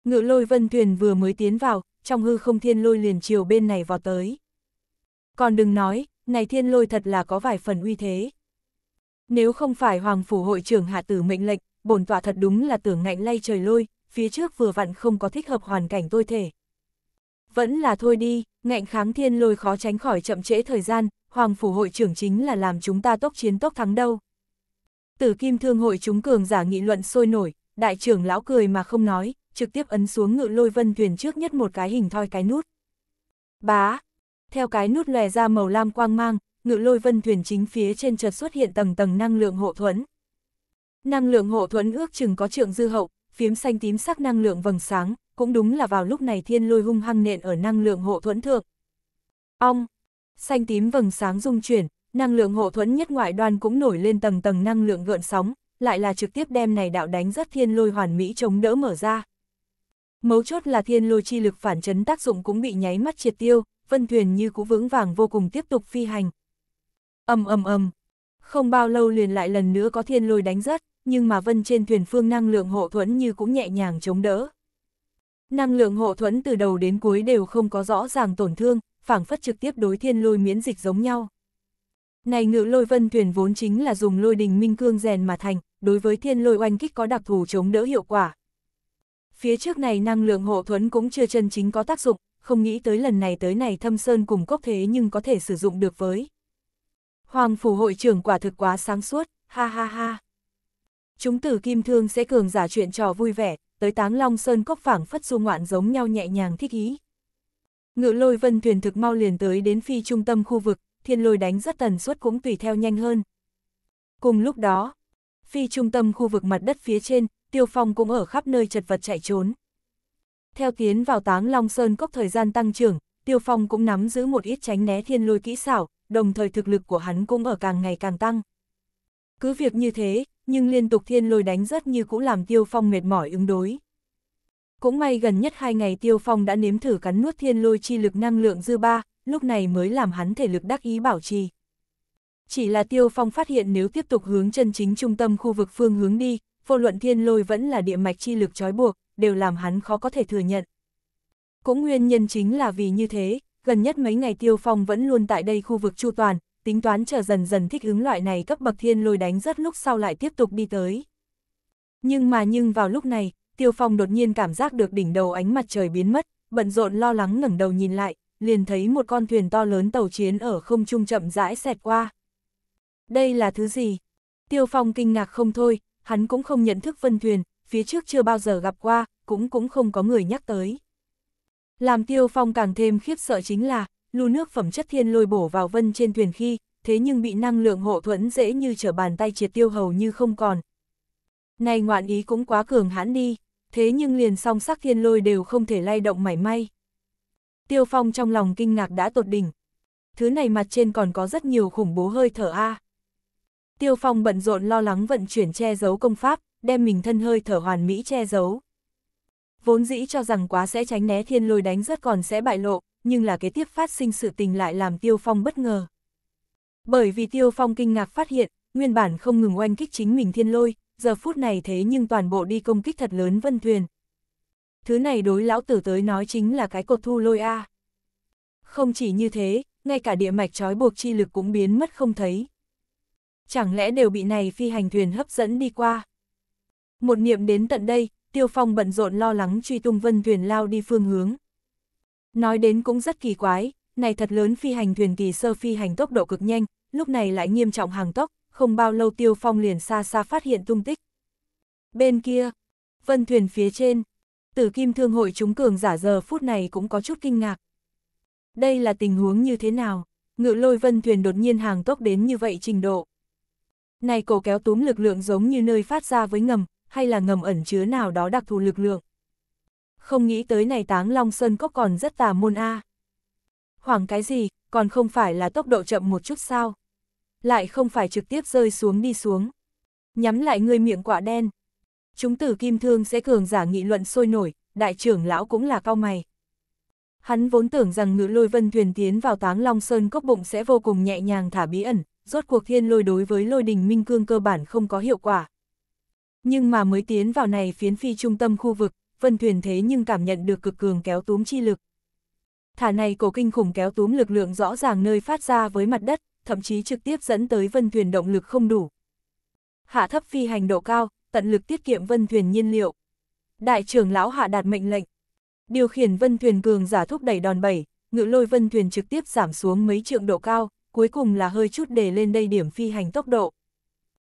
ngự lôi vân thuyền vừa mới tiến vào, trong hư không thiên lôi liền chiều bên này vào tới. Còn đừng nói, này thiên lôi thật là có vài phần uy thế. Nếu không phải Hoàng Phủ hội trưởng hạ tử mệnh lệnh, bổn tọa thật đúng là tưởng ngạnh lay trời lôi, phía trước vừa vặn không có thích hợp hoàn cảnh tôi thể. Vẫn là thôi đi, ngạnh kháng thiên lôi khó tránh khỏi chậm trễ thời gian, Hoàng Phủ hội trưởng chính là làm chúng ta tốc chiến tốc thắng đâu. Tử Kim Thương hội chúng cường giả nghị luận sôi nổi, đại trưởng lão cười mà không nói, trực tiếp ấn xuống ngự lôi vân thuyền trước nhất một cái hình thoi cái nút. Bá! Theo cái nút lòe ra màu lam quang mang, ngự lôi vân thuyền chính phía trên chợt xuất hiện tầng tầng năng lượng hộ thuẫn. Năng lượng hộ thuẫn ước chừng có trượng dư hậu, phiếm xanh tím sắc năng lượng vầng sáng, cũng đúng là vào lúc này thiên lôi hung hăng nện ở năng lượng hộ thuẫn thượng. Ong, xanh tím vầng sáng dung chuyển, năng lượng hộ thuẫn nhất ngoại đoan cũng nổi lên tầng tầng năng lượng gợn sóng, lại là trực tiếp đem này đạo đánh rất thiên lôi hoàn mỹ chống đỡ mở ra. Mấu chốt là thiên lôi chi lực phản chấn tác dụng cũng bị nháy mắt triệt tiêu, vân thuyền như cú vững vàng vô cùng tiếp tục phi hành. Ầm ầm ầm, không bao lâu liền lại lần nữa có thiên lôi đánh rất, nhưng mà vân trên thuyền phương năng lượng hộ thuẫn như cũng nhẹ nhàng chống đỡ. Năng lượng hộ thuẫn từ đầu đến cuối đều không có rõ ràng tổn thương, phảng phất trực tiếp đối thiên lôi miễn dịch giống nhau. Này ngự lôi vân thuyền vốn chính là dùng lôi đình minh cương rèn mà thành, đối với thiên lôi oanh kích có đặc thù chống đỡ hiệu quả. Phía trước này năng lượng hộ thuẫn cũng chưa chân chính có tác dụng, không nghĩ tới lần này tới này thâm sơn cùng cốc thế nhưng có thể sử dụng được với. Hoàng phủ hội trưởng quả thực quá sáng suốt, ha ha ha. Chúng tử kim thương sẽ cường giả chuyện trò vui vẻ, tới táng long sơn cốc phảng phất du ngoạn giống nhau nhẹ nhàng thích ý. Ngự lôi vân thuyền thực mau liền tới đến phi trung tâm khu vực, thiên lôi đánh rất tần suất cũng tùy theo nhanh hơn. Cùng lúc đó, phi trung tâm khu vực mặt đất phía trên, tiêu phong cũng ở khắp nơi chật vật chạy trốn. Theo tiến vào táng long sơn cốc thời gian tăng trưởng, tiêu phong cũng nắm giữ một ít tránh né thiên lôi kỹ xảo, đồng thời thực lực của hắn cũng ở càng ngày càng tăng. Cứ việc như thế, nhưng liên tục thiên lôi đánh rất như cũng làm Tiêu Phong mệt mỏi ứng đối. Cũng may gần nhất hai ngày Tiêu Phong đã nếm thử cắn nuốt thiên lôi chi lực năng lượng dư ba, lúc này mới làm hắn thể lực đắc ý bảo trì. Chỉ là Tiêu Phong phát hiện nếu tiếp tục hướng chân chính trung tâm khu vực phương hướng đi, vô luận thiên lôi vẫn là địa mạch chi lực trói buộc, đều làm hắn khó có thể thừa nhận. Cũng nguyên nhân chính là vì như thế, gần nhất mấy ngày Tiêu Phong vẫn luôn tại đây khu vực chu toàn, tính toán chờ dần dần thích ứng loại này cấp bậc thiên lôi đánh rất lúc sau lại tiếp tục đi tới. Nhưng mà nhưng vào lúc này, Tiêu Phong đột nhiên cảm giác được đỉnh đầu ánh mặt trời biến mất, bận rộn lo lắng ngẩng đầu nhìn lại, liền thấy một con thuyền to lớn tàu chiến ở không trung chậm rãi xẹt qua. Đây là thứ gì? Tiêu Phong kinh ngạc không thôi, hắn cũng không nhận thức vân thuyền, phía trước chưa bao giờ gặp qua, cũng cũng không có người nhắc tới. Làm Tiêu Phong càng thêm khiếp sợ chính là, lưu nước phẩm chất thiên lôi bổ vào vân trên thuyền khi, thế nhưng bị năng lượng hộ thuẫn dễ như trở bàn tay triệt tiêu hầu như không còn. Này ngoạn ý cũng quá cường hãn đi, thế nhưng liền song sắc thiên lôi đều không thể lay động mảy may. Tiêu Phong trong lòng kinh ngạc đã tột đỉnh. Thứ này mặt trên còn có rất nhiều khủng bố hơi thở a. Tiêu Phong bận rộn lo lắng vận chuyển che giấu công pháp, đem mình thân hơi thở hoàn mỹ che giấu. Vốn dĩ cho rằng quá sẽ tránh né thiên lôi đánh rất còn sẽ bại lộ, nhưng là kế tiếp phát sinh sự tình lại làm Tiêu Phong bất ngờ. Bởi vì Tiêu Phong kinh ngạc phát hiện, nguyên bản không ngừng oanh kích chính mình thiên lôi, giờ phút này thế nhưng toàn bộ đi công kích thật lớn vân thuyền. Thứ này đối lão tử tới nói chính là cái cột thu lôi A. Không chỉ như thế, ngay cả địa mạch trói buộc chi lực cũng biến mất không thấy. Chẳng lẽ đều bị này phi hành thuyền hấp dẫn đi qua? Một niệm đến tận đây, Tiêu Phong bận rộn lo lắng truy tung vân thuyền lao đi phương hướng. Nói đến cũng rất kỳ quái, này thật lớn phi hành thuyền kỳ sơ phi hành tốc độ cực nhanh, lúc này lại nghiêm trọng hàng tốc, không bao lâu tiêu phong liền xa xa phát hiện tung tích. Bên kia, vân thuyền phía trên, tử kim thương hội chúng cường giả giờ phút này cũng có chút kinh ngạc. Đây là tình huống như thế nào, ngự lôi vân thuyền đột nhiên hàng tốc đến như vậy trình độ. Này cổ kéo túm lực lượng giống như nơi phát ra với ngầm, hay là ngầm ẩn chứa nào đó đặc thù lực lượng không nghĩ tới này táng Long Sơn Cốc còn rất tà môn a. À. cái gì, còn không phải là tốc độ chậm một chút sao? Lại không phải trực tiếp rơi xuống đi xuống. Nhắm lại người miệng quả đen. Chúng tử kim thương sẽ cường giả nghị luận sôi nổi, đại trưởng lão cũng là cao mày. Hắn vốn tưởng rằng ngự lôi vân thuyền tiến vào táng Long Sơn Cốc bụng sẽ vô cùng nhẹ nhàng thả bí ẩn, rốt cuộc thiên lôi đối với lôi đình minh cương cơ bản không có hiệu quả. Nhưng mà mới tiến vào này phiến phi trung tâm khu vực, vân thuyền thế nhưng cảm nhận được cực cường kéo túm chi lực. Thả này cổ kinh khủng kéo túm lực lượng rõ ràng nơi phát ra với mặt đất, thậm chí trực tiếp dẫn tới vân thuyền động lực không đủ. Hạ thấp phi hành độ cao, tận lực tiết kiệm vân thuyền nhiên liệu. Đại trưởng lão hạ đạt mệnh lệnh. Điều khiển vân thuyền cường giả thúc đẩy đòn bẩy, ngự lôi vân thuyền trực tiếp giảm xuống mấy trượng độ cao, cuối cùng là hơi chút để lên đây điểm phi hành tốc độ.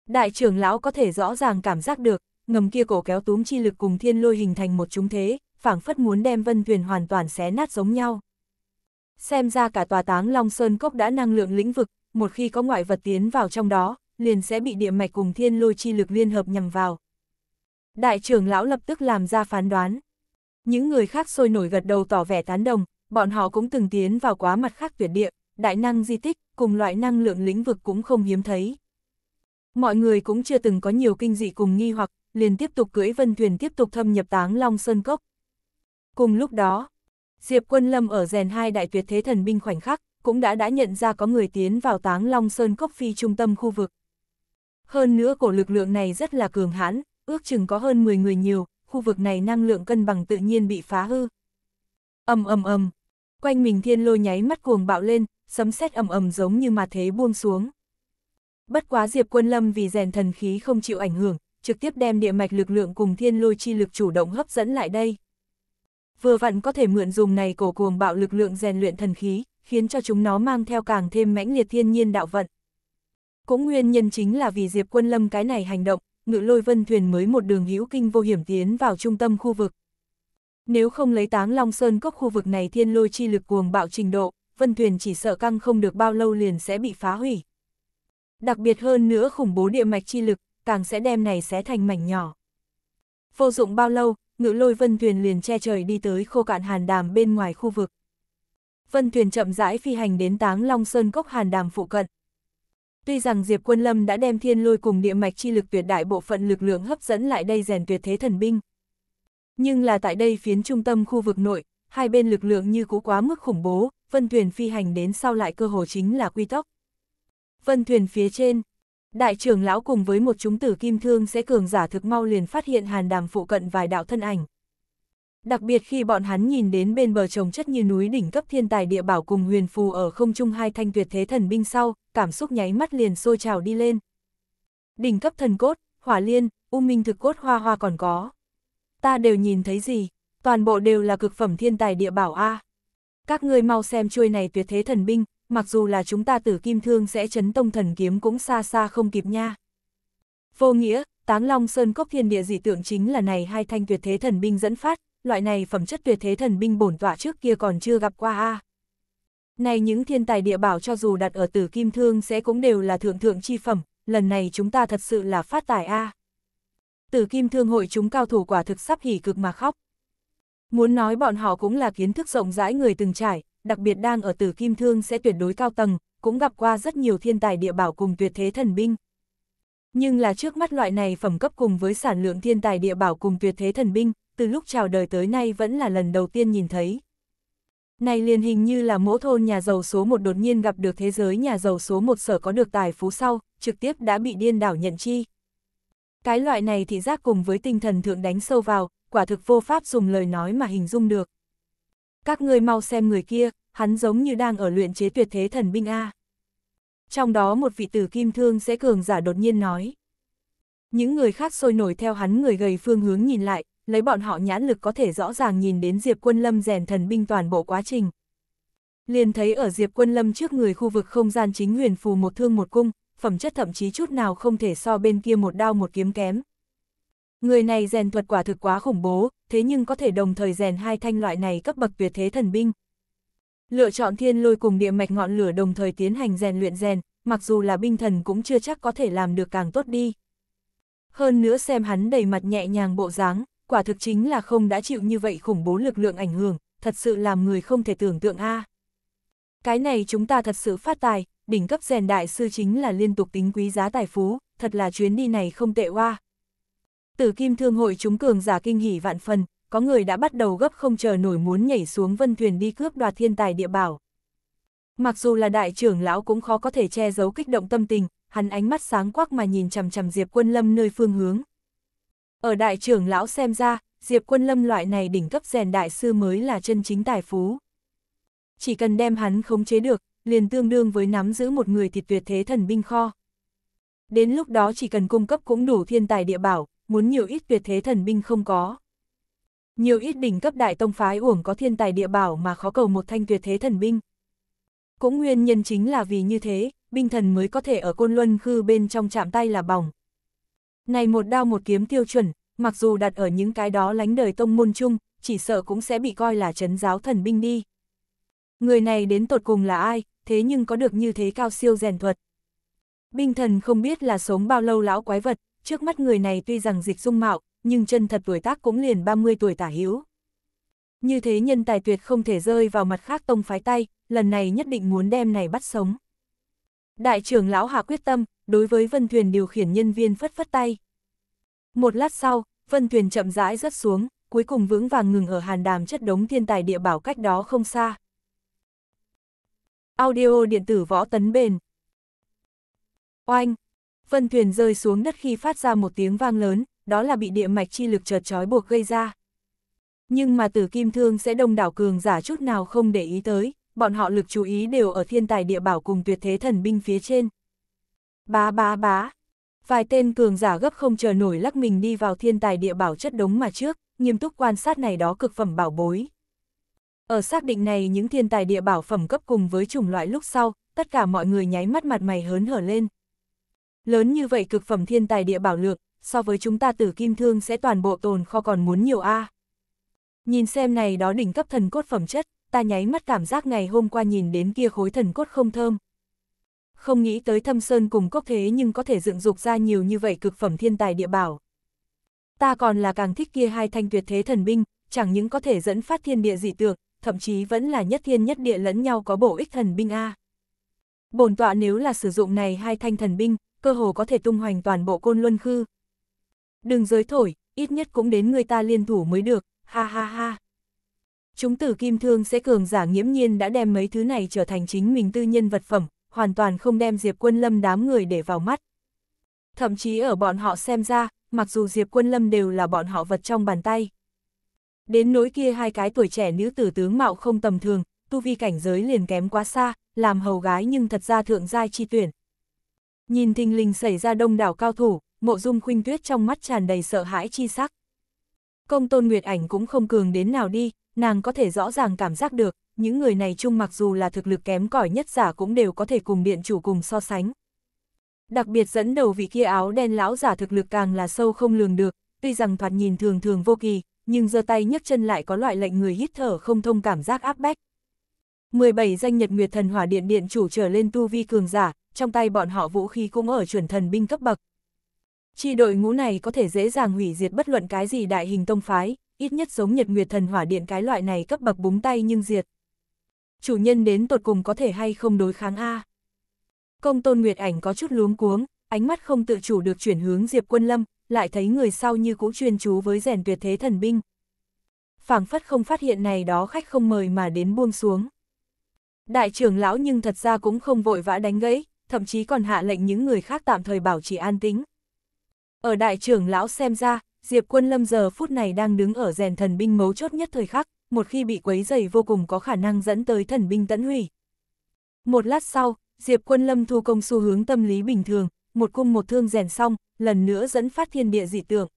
Đại trưởng lão có thể rõ ràng cảm giác được, ngầm kia cổ kéo túm chi lực cùng thiên lôi hình thành một chúng thế, phảng phất muốn đem vân thuyền hoàn toàn xé nát giống nhau. Xem ra cả tòa táng Long Sơn Cốc đã năng lượng lĩnh vực, một khi có ngoại vật tiến vào trong đó, liền sẽ bị địa mạch cùng thiên lôi chi lực liên hợp nhằm vào. Đại trưởng lão lập tức làm ra phán đoán. Những người khác sôi nổi gật đầu tỏ vẻ tán đồng, bọn họ cũng từng tiến vào quá mặt khác tuyệt địa, đại năng di tích, cùng loại năng lượng lĩnh vực cũng không hiếm thấy. Mọi người cũng chưa từng có nhiều kinh dị cùng nghi hoặc, liền tiếp tục cưỡi vân thuyền tiếp tục thâm nhập táng Long Sơn Cốc. Cùng lúc đó, Diệp Quân Lâm ở rèn hai đại tuyệt thế thần binh khoảnh khắc, cũng đã đã nhận ra có người tiến vào táng Long Sơn Cốc phi trung tâm khu vực. Hơn nữa cổ lực lượng này rất là cường hãn, ước chừng có hơn 10 người nhiều, khu vực này năng lượng cân bằng tự nhiên bị phá hư. Ầm ầm ầm, quanh mình thiên lôi nháy mắt cuồng bạo lên, sấm sét ầm ầm giống như mà thế buông xuống. Bất quá Diệp Quân Lâm vì rèn thần khí không chịu ảnh hưởng, trực tiếp đem địa mạch lực lượng cùng thiên lôi chi lực chủ động hấp dẫn lại đây. Vừa vặn có thể mượn dùng này cổ cuồng bạo lực lượng rèn luyện thần khí, khiến cho chúng nó mang theo càng thêm mãnh liệt thiên nhiên đạo vận. Cũng nguyên nhân chính là vì Diệp Quân Lâm cái này hành động, ngự lôi vân thuyền mới một đường hữu kinh vô hiểm tiến vào trung tâm khu vực. Nếu không lấy táng Long Sơn cốc khu vực này thiên lôi chi lực cuồng bạo trình độ, vân thuyền chỉ sợ căng không được bao lâu liền sẽ bị phá hủy. Đặc biệt hơn nữa khủng bố địa mạch chi lực, càng sẽ đem này xé thành mảnh nhỏ. Vô dụng bao lâu, ngự lôi vân thuyền liền che trời đi tới khô cạn hàn đàm bên ngoài khu vực. Vân thuyền chậm rãi phi hành đến táng Long Sơn Cốc hàn đàm phụ cận. Tuy rằng Diệp Quân Lâm đã đem thiên lôi cùng địa mạch chi lực tuyệt đại bộ phận lực lượng hấp dẫn lại đây rèn tuyệt thế thần binh. Nhưng là tại đây phiến trung tâm khu vực nội, hai bên lực lượng như cũ quá mức khủng bố, vân thuyền phi hành đến sau lại cơ hồ chính là quy tốc. Vân thuyền phía trên, Đại trưởng lão cùng với một chúng tử kim thương sẽ cường giả thực mau liền phát hiện hàn đàm phụ cận vài đạo thân ảnh. Đặc biệt khi bọn hắn nhìn đến bên bờ trồng chất như núi đỉnh cấp thiên tài địa bảo cùng huyền phù ở không trung hai thanh tuyệt thế thần binh sau, cảm xúc nháy mắt liền sôi trào đi lên. Đỉnh cấp thần cốt, hỏa liên, u minh thực cốt hoa hoa còn có. Ta đều nhìn thấy gì, toàn bộ đều là cực phẩm thiên tài địa bảo A. Các ngươi mau xem chuôi này tuyệt thế thần binh, mặc dù là chúng ta tử kim thương sẽ chấn tông thần kiếm cũng xa xa không kịp nha. Vô nghĩa, táng long sơn cốc thiên địa dị tượng chính là này hai thanh tuyệt thế thần binh dẫn phát, loại này phẩm chất tuyệt thế thần binh bổn tọa trước kia còn chưa gặp qua a. Này những thiên tài địa bảo cho dù đặt ở tử kim thương sẽ cũng đều là thượng thượng chi phẩm, lần này chúng ta thật sự là phát tài a. Tử kim thương hội chúng cao thủ quả thực sắp hỉ cực mà khóc. Muốn nói bọn họ cũng là kiến thức rộng rãi người từng trải, đặc biệt đang ở tử kim thương sẽ tuyệt đối cao tầng, cũng gặp qua rất nhiều thiên tài địa bảo cùng tuyệt thế thần binh. Nhưng là trước mắt loại này phẩm cấp cùng với sản lượng thiên tài địa bảo cùng tuyệt thế thần binh, từ lúc chào đời tới nay vẫn là lần đầu tiên nhìn thấy. Này liền hình như là mỗi thôn nhà giàu số 1 đột nhiên gặp được thế giới nhà giàu số 1 sở có được tài phú sau, trực tiếp đã bị điên đảo nhận chi. Cái loại này thị giác cùng với tinh thần thượng đánh sâu vào, quả thực vô pháp dùng lời nói mà hình dung được. Các ngươi mau xem người kia, hắn giống như đang ở luyện chế tuyệt thế thần binh A. Trong đó một vị tử kim thương sẽ cường giả đột nhiên nói. Những người khác sôi nổi theo hắn người gầy phương hướng nhìn lại, lấy bọn họ nhãn lực có thể rõ ràng nhìn đến Diệp Quân Lâm rèn thần binh toàn bộ quá trình. Liền thấy ở Diệp Quân Lâm trước người khu vực không gian chính huyền phù một thương một cung, phẩm chất thậm chí chút nào không thể so bên kia một đao một kiếm kém, Người này rèn thuật quả thực quá khủng bố, thế nhưng có thể đồng thời rèn hai thanh loại này cấp bậc tuyệt thế thần binh. Lựa chọn thiên lôi cùng địa mạch ngọn lửa đồng thời tiến hành rèn luyện rèn, mặc dù là binh thần cũng chưa chắc có thể làm được càng tốt đi. Hơn nữa xem hắn đầy mặt nhẹ nhàng bộ dáng, quả thực chính là không đã chịu như vậy khủng bố lực lượng ảnh hưởng, thật sự làm người không thể tưởng tượng a. Cái này chúng ta thật sự phát tài, đỉnh cấp rèn đại sư chính là liên tục tính quý giá tài phú, thật là chuyến đi này không tệ oa. Tử kim thương hội chúng cường giả kinh hỉ vạn phần, có người đã bắt đầu gấp không chờ nổi muốn nhảy xuống vân thuyền đi cướp đoạt thiên tài địa bảo. Mặc dù là đại trưởng lão cũng khó có thể che giấu kích động tâm tình, hắn ánh mắt sáng quắc mà nhìn chằm chằm Diệp Quân Lâm nơi phương hướng. Ở đại trưởng lão xem ra, Diệp Quân Lâm loại này đỉnh cấp rèn đại sư mới là chân chính tài phú. Chỉ cần đem hắn khống chế được, liền tương đương với nắm giữ một người thịt tuyệt thế thần binh kho đến lúc đó chỉ cần cung cấp cũng đủ thiên tài địa bảo, muốn nhiều ít tuyệt thế thần binh không có. Nhiều ít đỉnh cấp đại tông phái uổng có thiên tài địa bảo mà khó cầu một thanh tuyệt thế thần binh. Cũng nguyên nhân chính là vì như thế, binh thần mới có thể ở côn luân khư bên trong chạm tay là bỏng. Này một đao một kiếm tiêu chuẩn, mặc dù đặt ở những cái đó lánh đời tông môn chung, chỉ sợ cũng sẽ bị coi là chấn giáo thần binh đi. Người này đến tột cùng là ai, thế nhưng có được như thế cao siêu rèn thuật. Binh thần không biết là sống bao lâu lão quái vật, trước mắt người này tuy rằng dịch dung mạo, nhưng chân thật tuổi tác cũng liền 30 tuổi tả hiếu. Như thế nhân tài tuyệt không thể rơi vào mặt khác tông phái tay, lần này nhất định muốn đem này bắt sống. Đại trưởng lão hà quyết tâm, đối với vân thuyền điều khiển nhân viên phất phất tay. Một lát sau, vân thuyền chậm rãi rớt xuống, cuối cùng vững vàng ngừng ở hàn đàm chất đống thiên tài địa bảo cách đó không xa. Audio điện tử võ tấn bền Oanh! Vân thuyền rơi xuống đất khi phát ra một tiếng vang lớn, đó là bị địa mạch chi lực chợt trói buộc gây ra. Nhưng mà tử kim thương sẽ đông đảo cường giả chút nào không để ý tới, bọn họ lực chú ý đều ở thiên tài địa bảo cùng tuyệt thế thần binh phía trên. Bá bá bá! Vài tên cường giả gấp không chờ nổi lắc mình đi vào thiên tài địa bảo chất đống mà trước, nghiêm túc quan sát này đó cực phẩm bảo bối. Ở xác định này những thiên tài địa bảo phẩm cấp cùng với chủng loại lúc sau, tất cả mọi người nháy mắt mặt mày hớn hở lên, Lớn như vậy cực phẩm thiên tài địa bảo lược, so với chúng ta tử kim thương sẽ toàn bộ tồn kho còn muốn nhiều a. À. Nhìn xem này đó đỉnh cấp thần cốt phẩm chất, ta nháy mắt cảm giác ngày hôm qua nhìn đến kia khối thần cốt không thơm. Không nghĩ tới thâm sơn cùng cốc thế nhưng có thể dựng dục ra nhiều như vậy cực phẩm thiên tài địa bảo. Ta còn là càng thích kia hai thanh tuyệt thế thần binh, chẳng những có thể dẫn phát thiên địa dị tượng, thậm chí vẫn là nhất thiên nhất địa lẫn nhau có bổ ích thần binh A. Bồn tọa nếu là sử dụng này hai thanh thần binh, cơ hồ có thể tung hoành toàn bộ côn luân khư. Đừng giới thổi, ít nhất cũng đến người ta liên thủ mới được, ha ha ha. Chúng tử kim thương sẽ cường giả nghiễm nhiên đã đem mấy thứ này trở thành chính mình tư nhân vật phẩm, hoàn toàn không đem Diệp Quân Lâm đám người để vào mắt. Thậm chí ở bọn họ xem ra, mặc dù Diệp Quân Lâm đều là bọn họ vật trong bàn tay. Đến nỗi kia hai cái tuổi trẻ nữ tử tướng mạo không tầm thường, tu vi cảnh giới liền kém quá xa, làm hầu gái nhưng thật ra thượng giai chi tuyển, Nhìn thình lình xảy ra đông đảo cao thủ, mộ dung khuynh tuyết trong mắt tràn đầy sợ hãi chi sắc. Công tôn Nguyệt Ảnh cũng không cường đến nào đi, nàng có thể rõ ràng cảm giác được, những người này chung mặc dù là thực lực kém cỏi nhất giả cũng đều có thể cùng điện chủ cùng so sánh. Đặc biệt dẫn đầu vị kia áo đen lão giả thực lực càng là sâu không lường được, tuy rằng thoạt nhìn thường thường vô kỳ, nhưng giơ tay nhấc chân lại có loại lệnh người hít thở không thông cảm giác áp bách, 17 danh Nhật Nguyệt Thần Hỏa Điện điện chủ trở lên tu vi cường giả, trong tay bọn họ vũ khí cũng ở chuẩn thần binh cấp bậc. Chi đội ngũ này có thể dễ dàng hủy diệt bất luận cái gì đại hình tông phái, ít nhất giống Nhật Nguyệt Thần Hỏa Điện cái loại này cấp bậc búng tay nhưng diệt. Chủ nhân đến tột cùng có thể hay không đối kháng a? Công Tôn Nguyệt Ảnh có chút luống cuống, ánh mắt không tự chủ được chuyển hướng Diệp Quân Lâm, lại thấy người sau như cũ chuyên chú với rèn tuyệt thế thần binh. Phảng phất không phát hiện này đó khách không mời mà đến buông xuống. Đại trưởng lão nhưng thật ra cũng không vội vã đánh gãy, thậm chí còn hạ lệnh những người khác tạm thời bảo trì an tính. Ở đại trưởng lão xem ra, Diệp Quân Lâm giờ phút này đang đứng ở rèn thần binh mấu chốt nhất thời khắc, một khi bị quấy dày vô cùng có khả năng dẫn tới thần binh tẫn hủy. Một lát sau, Diệp Quân Lâm thu công xu hướng tâm lý bình thường, một cung một thương rèn xong, lần nữa dẫn phát thiên địa dị tượng.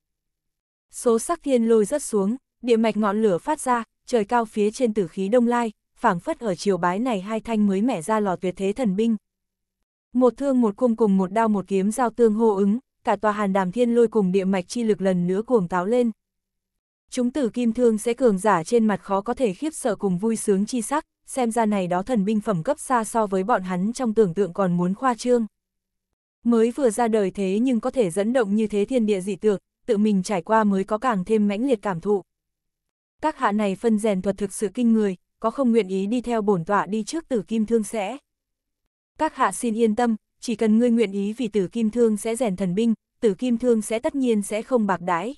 Số sắc thiên lôi rất xuống, địa mạch ngọn lửa phát ra, trời cao phía trên tử khí đông lai, phảng phất ở chiều bái này hai thanh mới mẻ ra lò tuyệt thế thần binh. Một thương một cung cùng một đao một kiếm giao tương hô ứng, cả tòa hàn đàm thiên lôi cùng địa mạch chi lực lần nữa cuồng táo lên. Chúng tử kim thương sẽ cường giả trên mặt khó có thể khiếp sợ cùng vui sướng chi sắc, xem ra này đó thần binh phẩm cấp xa so với bọn hắn trong tưởng tượng còn muốn khoa trương. Mới vừa ra đời thế nhưng có thể dẫn động như thế thiên địa dị tượng, tự mình trải qua mới có càng thêm mãnh liệt cảm thụ. Các hạ này phân rèn thuật thực sự kinh người, có không nguyện ý đi theo bổn tọa đi trước tử kim thương sẽ. Các hạ xin yên tâm, chỉ cần ngươi nguyện ý vì tử kim thương sẽ rèn thần binh, tử kim thương sẽ tất nhiên sẽ không bạc đái.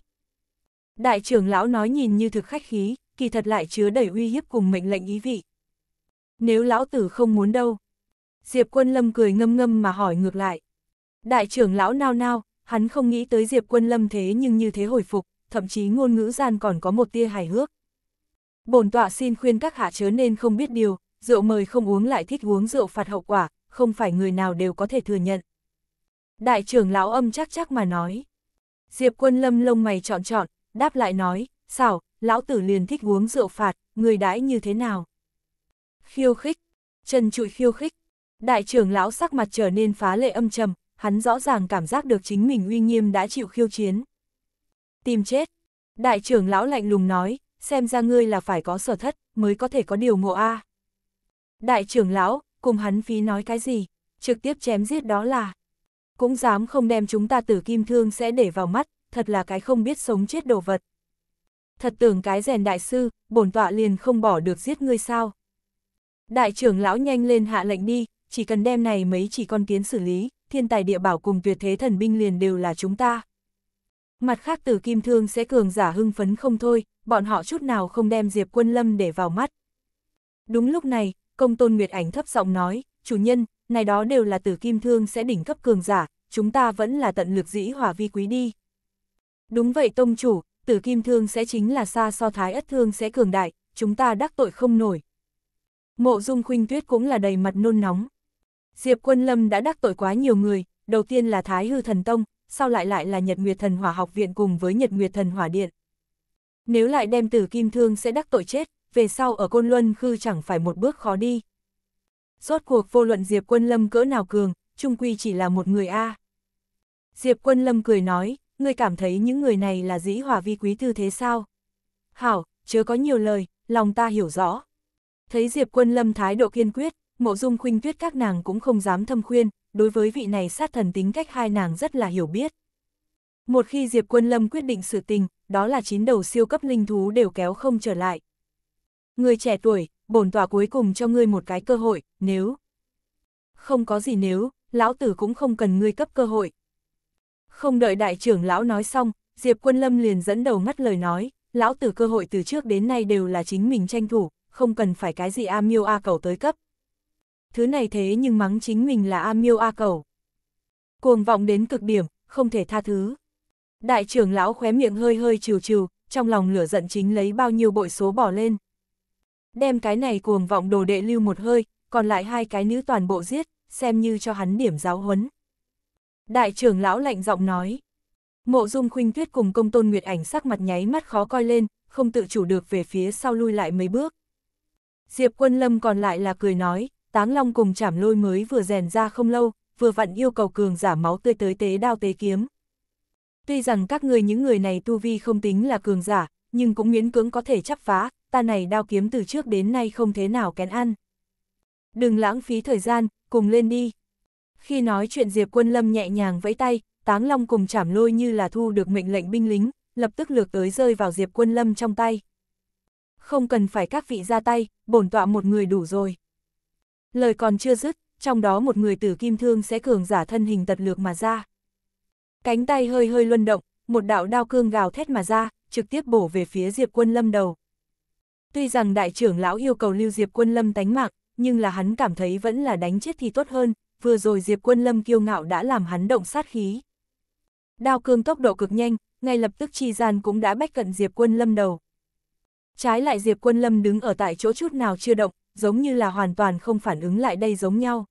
Đại trưởng lão nói nhìn như thực khách khí, kỳ thật lại chứa đầy uy hiếp cùng mệnh lệnh ý vị. Nếu lão tử không muốn đâu. Diệp quân lâm cười ngâm ngâm mà hỏi ngược lại. Đại trưởng lão nao nao, hắn không nghĩ tới Diệp quân lâm thế nhưng như thế hồi phục, thậm chí ngôn ngữ gian còn có một tia hài hước. Bổn tọa xin khuyên các hạ chớ nên không biết điều, rượu mời không uống lại thích uống rượu phạt hậu quả, không phải người nào đều có thể thừa nhận. Đại trưởng lão âm chắc chắc mà nói. Diệp quân lâm lông mày trọn trọn, đáp lại nói, xảo, lão tử liền thích uống rượu phạt, người đãi như thế nào? Khiêu khích, chân trụi khiêu khích. Đại trưởng lão sắc mặt trở nên phá lệ âm trầm, hắn rõ ràng cảm giác được chính mình uy nghiêm đã chịu khiêu chiến. Tìm chết. Đại trưởng lão lạnh lùng nói, xem ra ngươi là phải có sở thất, mới có thể có điều ngộ a. À. Đại trưởng lão, cùng hắn phí nói cái gì, trực tiếp chém giết đó là. Cũng dám không đem chúng ta tử kim thương sẽ để vào mắt, thật là cái không biết sống chết đồ vật. Thật tưởng cái rèn đại sư, bổn tọa liền không bỏ được giết ngươi sao. Đại trưởng lão nhanh lên hạ lệnh đi, chỉ cần đem này mấy chỉ con kiến xử lý, thiên tài địa bảo cùng tuyệt thế thần binh liền đều là chúng ta. Mặt khác từ kim thương sẽ cường giả hưng phấn không thôi, bọn họ chút nào không đem Diệp Quân Lâm để vào mắt. Đúng lúc này, công tôn Nguyệt Ảnh thấp giọng nói, chủ nhân, này đó đều là từ kim thương sẽ đỉnh cấp cường giả, chúng ta vẫn là tận lực dĩ hỏa vi quý đi. Đúng vậy tông chủ, tử kim thương sẽ chính là xa so thái ất thương sẽ cường đại, chúng ta đắc tội không nổi. Mộ dung khuynh tuyết cũng là đầy mặt nôn nóng. Diệp quân lâm đã đắc tội quá nhiều người, đầu tiên là thái hư thần tông, sau lại lại là Nhật Nguyệt Thần Hỏa Học Viện cùng với Nhật Nguyệt Thần Hỏa Điện. Nếu lại đem tử kim thương sẽ đắc tội chết, về sau ở Côn Luân Khư chẳng phải một bước khó đi. Rốt cuộc vô luận Diệp Quân Lâm cỡ nào cường, trung quy chỉ là một người A. Diệp Quân Lâm cười nói, ngươi cảm thấy những người này là dĩ hỏa vi quý tư thế sao? Hảo, chớ có nhiều lời, lòng ta hiểu rõ. Thấy Diệp Quân Lâm thái độ kiên quyết, mộ dung khuynh tuyết các nàng cũng không dám thâm khuyên, đối với vị này sát thần tính cách hai nàng rất là hiểu biết. Một khi Diệp Quân Lâm quyết định sự tình, đó là chín đầu siêu cấp linh thú đều kéo không trở lại. Người trẻ tuổi, bổn tòa cuối cùng cho ngươi một cái cơ hội, nếu... Không có gì nếu, lão tử cũng không cần ngươi cấp cơ hội. Không đợi đại trưởng lão nói xong, Diệp Quân Lâm liền dẫn đầu ngắt lời nói, lão tử cơ hội từ trước đến nay đều là chính mình tranh thủ, không cần phải cái gì a miêu a cầu tới cấp thứ này thế nhưng mắng chính mình là A miêu A cầu. Cuồng vọng đến cực điểm, không thể tha thứ. Đại trưởng lão khóe miệng hơi hơi trừ trừ, trong lòng lửa giận chính lấy bao nhiêu bội số bỏ lên. Đem cái này cuồng vọng đồ đệ lưu một hơi, còn lại hai cái nữ toàn bộ giết, xem như cho hắn điểm giáo huấn. Đại trưởng lão lạnh giọng nói. Mộ dung khuynh tuyết cùng công tôn nguyệt ảnh sắc mặt nháy mắt khó coi lên, không tự chủ được về phía sau lui lại mấy bước. Diệp quân lâm còn lại là cười nói, Táng Long cùng chảm lôi mới vừa rèn ra không lâu, vừa vặn yêu cầu cường giả máu tươi tới tế đao tế kiếm. Tuy rằng các người những người này tu vi không tính là cường giả, nhưng cũng miễn cưỡng có thể chấp phá, ta này đao kiếm từ trước đến nay không thế nào kén ăn. Đừng lãng phí thời gian, cùng lên đi. Khi nói chuyện Diệp Quân Lâm nhẹ nhàng vẫy tay, Táng Long cùng chảm lôi như là thu được mệnh lệnh binh lính, lập tức lược tới rơi vào Diệp Quân Lâm trong tay. Không cần phải các vị ra tay, bổn tọa một người đủ rồi. Lời còn chưa dứt, trong đó một người tử kim thương sẽ cường giả thân hình tật lược mà ra. Cánh tay hơi hơi luân động, một đạo đao cương gào thét mà ra, trực tiếp bổ về phía Diệp Quân Lâm đầu. Tuy rằng đại trưởng lão yêu cầu lưu Diệp Quân Lâm tánh mạng, nhưng là hắn cảm thấy vẫn là đánh chết thì tốt hơn, vừa rồi Diệp Quân Lâm kiêu ngạo đã làm hắn động sát khí. Đao cương tốc độ cực nhanh, ngay lập tức chi gian cũng đã bách cận Diệp Quân Lâm đầu. Trái lại Diệp Quân Lâm đứng ở tại chỗ chút nào chưa động, giống như là hoàn toàn không phản ứng lại đây giống nhau.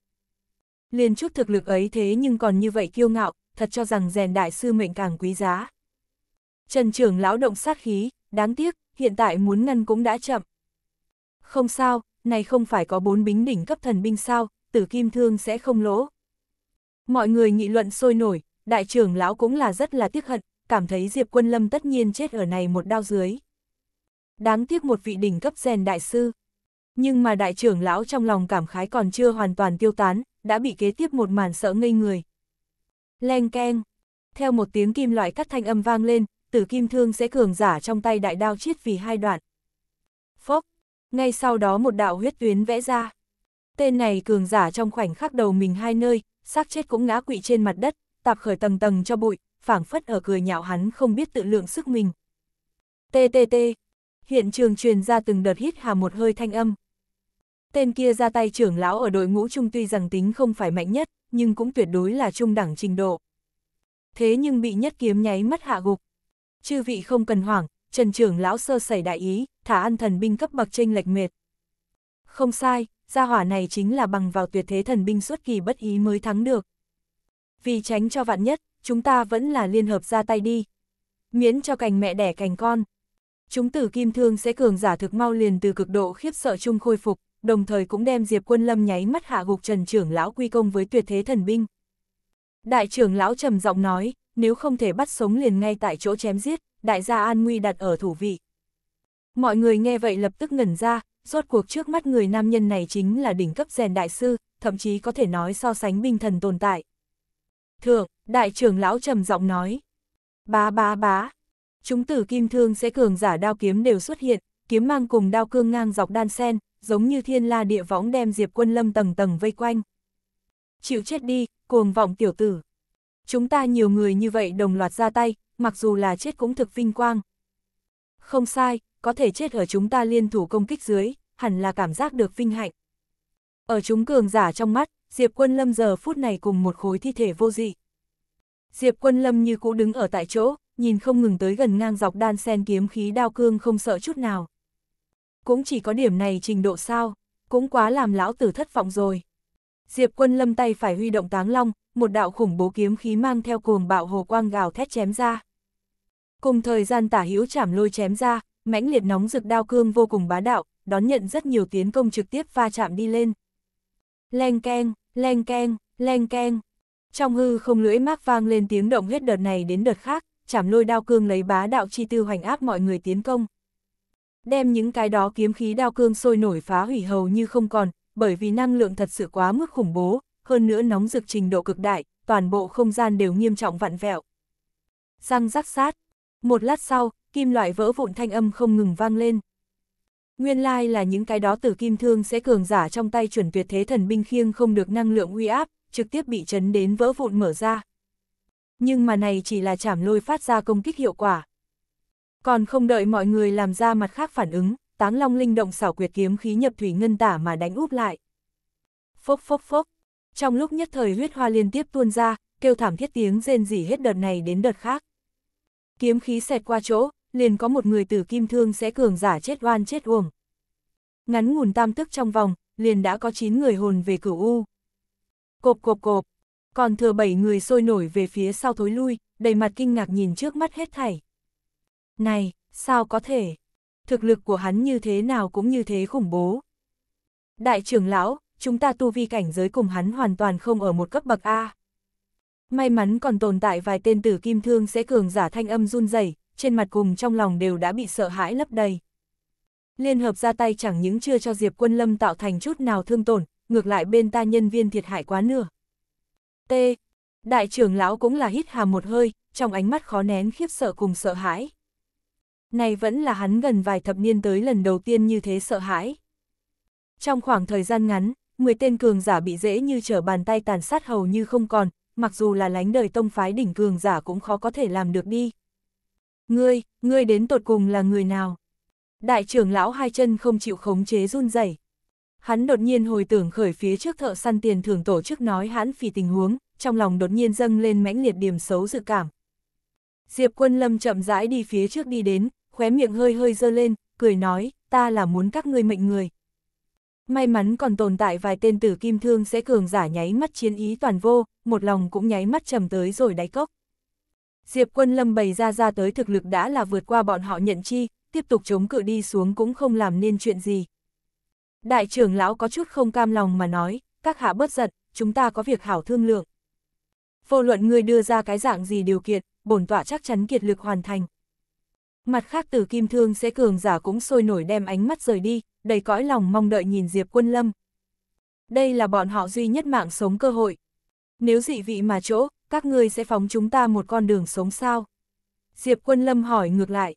Liền chút thực lực ấy thế nhưng còn như vậy kiêu ngạo, thật cho rằng rèn đại sư mệnh càng quý giá. Trần trưởng lão động sát khí, đáng tiếc, hiện tại muốn ngăn cũng đã chậm. Không sao, này không phải có bốn bính đỉnh cấp thần binh sao, tử kim thương sẽ không lỗ. Mọi người nghị luận sôi nổi, đại trưởng lão cũng là rất là tiếc hận, cảm thấy Diệp Quân Lâm tất nhiên chết ở này một đao dưới. Đáng tiếc một vị đỉnh cấp rèn đại sư, nhưng mà đại trưởng lão trong lòng cảm khái còn chưa hoàn toàn tiêu tán, đã bị kế tiếp một màn sợ ngây người. Leng keng, theo một tiếng kim loại cắt thanh âm vang lên, tử kim thương sẽ cường giả trong tay đại đao chiết vì hai đoạn. Phốc, ngay sau đó một đạo huyết tuyến vẽ ra. Tên này cường giả trong khoảnh khắc đầu mình hai nơi, xác chết cũng ngã quỵ trên mặt đất, tạp khởi tầng tầng cho bụi, phảng phất ở cười nhạo hắn không biết tự lượng sức mình. TTT, hiện trường truyền ra từng đợt hít hà một hơi thanh âm. Tên kia ra tay trưởng lão ở đội ngũ trung tuy rằng tính không phải mạnh nhất, nhưng cũng tuyệt đối là trung đẳng trình độ. Thế nhưng bị nhất kiếm nháy mắt hạ gục. Chư vị không cần hoảng, Trần trưởng lão sơ sẩy đại ý, thả ăn thần binh cấp bậc chênh lệch mệt. Không sai, gia hỏa này chính là bằng vào tuyệt thế thần binh xuất kỳ bất ý mới thắng được. Vì tránh cho vạn nhất, chúng ta vẫn là liên hợp ra tay đi. Miễn cho cành mẹ đẻ cành con. Chúng tử kim thương sẽ cường giả thực mau liền từ cực độ khiếp sợ chung khôi phục đồng thời cũng đem Diệp Quân Lâm nháy mắt hạ gục Trần trưởng lão quy công với tuyệt thế thần binh. Đại trưởng lão trầm giọng nói, nếu không thể bắt sống liền ngay tại chỗ chém giết, đại gia an nguy đặt ở thủ vị. Mọi người nghe vậy lập tức ngẩn ra, rốt cuộc trước mắt người nam nhân này chính là đỉnh cấp rèn đại sư, thậm chí có thể nói so sánh binh thần tồn tại. Thượng, đại trưởng lão trầm giọng nói. Bá bá bá. Chúng tử kim thương sẽ cường giả đao kiếm đều xuất hiện, kiếm mang cùng đao cương ngang dọc đan sen, giống như thiên la địa võng đem Diệp Quân Lâm tầng tầng vây quanh. Chịu chết đi, cuồng vọng tiểu tử. Chúng ta nhiều người như vậy đồng loạt ra tay, mặc dù là chết cũng thực vinh quang. Không sai, có thể chết ở chúng ta liên thủ công kích dưới, hẳn là cảm giác được vinh hạnh. Ở chúng cường giả trong mắt, Diệp Quân Lâm giờ phút này cùng một khối thi thể vô dị. Diệp Quân Lâm như cũ đứng ở tại chỗ, nhìn không ngừng tới gần ngang dọc đan sen kiếm khí đao cương không sợ chút nào cũng chỉ có điểm này trình độ sao, cũng quá làm lão tử thất vọng rồi. Diệp quân lâm tay phải huy động táng long, một đạo khủng bố kiếm khí mang theo cuồng bạo hồ quang gào thét chém ra. Cùng thời gian tả hữu chảm lôi chém ra, mãnh liệt nóng rực đao cương vô cùng bá đạo, đón nhận rất nhiều tiến công trực tiếp va chạm đi lên. Leng keng, leng keng, leng keng. Trong hư không lưỡi mác vang lên tiếng động hết đợt này đến đợt khác, chảm lôi đao cương lấy bá đạo chi tư hoành áp mọi người tiến công đem những cái đó kiếm khí đao cương sôi nổi phá hủy hầu như không còn, bởi vì năng lượng thật sự quá mức khủng bố, hơn nữa nóng rực trình độ cực đại, toàn bộ không gian đều nghiêm trọng vặn vẹo. Răng rắc sát. Một lát sau, kim loại vỡ vụn thanh âm không ngừng vang lên. Nguyên lai like là những cái đó từ kim thương sẽ cường giả trong tay chuẩn tuyệt thế thần binh khiêng không được năng lượng uy áp, trực tiếp bị chấn đến vỡ vụn mở ra. Nhưng mà này chỉ là chảm lôi phát ra công kích hiệu quả, còn không đợi mọi người làm ra mặt khác phản ứng, táng long linh động xảo quyệt kiếm khí nhập thủy ngân tả mà đánh úp lại. Phốc phốc phốc, trong lúc nhất thời huyết hoa liên tiếp tuôn ra, kêu thảm thiết tiếng rên rỉ hết đợt này đến đợt khác. Kiếm khí xẹt qua chỗ, liền có một người tử kim thương sẽ cường giả chết oan chết uổng. Ngắn ngủn tam tức trong vòng, liền đã có 9 người hồn về cửu U. Cộp cộp cộp, còn thừa 7 người sôi nổi về phía sau thối lui, đầy mặt kinh ngạc nhìn trước mắt hết thảy. Này, sao có thể? Thực lực của hắn như thế nào cũng như thế khủng bố. Đại trưởng lão, chúng ta tu vi cảnh giới cùng hắn hoàn toàn không ở một cấp bậc A. May mắn còn tồn tại vài tên tử kim thương sẽ cường giả thanh âm run rẩy, trên mặt cùng trong lòng đều đã bị sợ hãi lấp đầy. Liên hợp ra tay chẳng những chưa cho Diệp Quân Lâm tạo thành chút nào thương tổn, ngược lại bên ta nhân viên thiệt hại quá nửa. T. Đại trưởng lão cũng là hít hà một hơi, trong ánh mắt khó nén khiếp sợ cùng sợ hãi này vẫn là hắn gần vài thập niên tới lần đầu tiên như thế sợ hãi. Trong khoảng thời gian ngắn, 10 tên cường giả bị dễ như trở bàn tay tàn sát hầu như không còn, mặc dù là lánh đời tông phái đỉnh cường giả cũng khó có thể làm được đi. Ngươi, ngươi đến tột cùng là người nào? Đại trưởng lão hai chân không chịu khống chế run rẩy. Hắn đột nhiên hồi tưởng khởi phía trước thợ săn tiền thưởng tổ chức nói hãn phì tình huống, trong lòng đột nhiên dâng lên mãnh liệt điểm xấu dự cảm. Diệp quân lâm chậm rãi đi phía trước đi đến, khóe miệng hơi hơi dơ lên, cười nói, ta là muốn các ngươi mệnh người. May mắn còn tồn tại vài tên tử kim thương sẽ cường giả nháy mắt chiến ý toàn vô, một lòng cũng nháy mắt trầm tới rồi đáy cốc. Diệp quân lâm bày ra ra tới thực lực đã là vượt qua bọn họ nhận chi, tiếp tục chống cự đi xuống cũng không làm nên chuyện gì. Đại trưởng lão có chút không cam lòng mà nói, các hạ bớt giận, chúng ta có việc hảo thương lượng. Vô luận người đưa ra cái dạng gì điều kiện, bổn tọa chắc chắn kiệt lực hoàn thành. Mặt khác từ kim thương sẽ cường giả cũng sôi nổi đem ánh mắt rời đi, đầy cõi lòng mong đợi nhìn Diệp Quân Lâm. Đây là bọn họ duy nhất mạng sống cơ hội. Nếu dị vị mà chỗ, các ngươi sẽ phóng chúng ta một con đường sống sao? Diệp Quân Lâm hỏi ngược lại.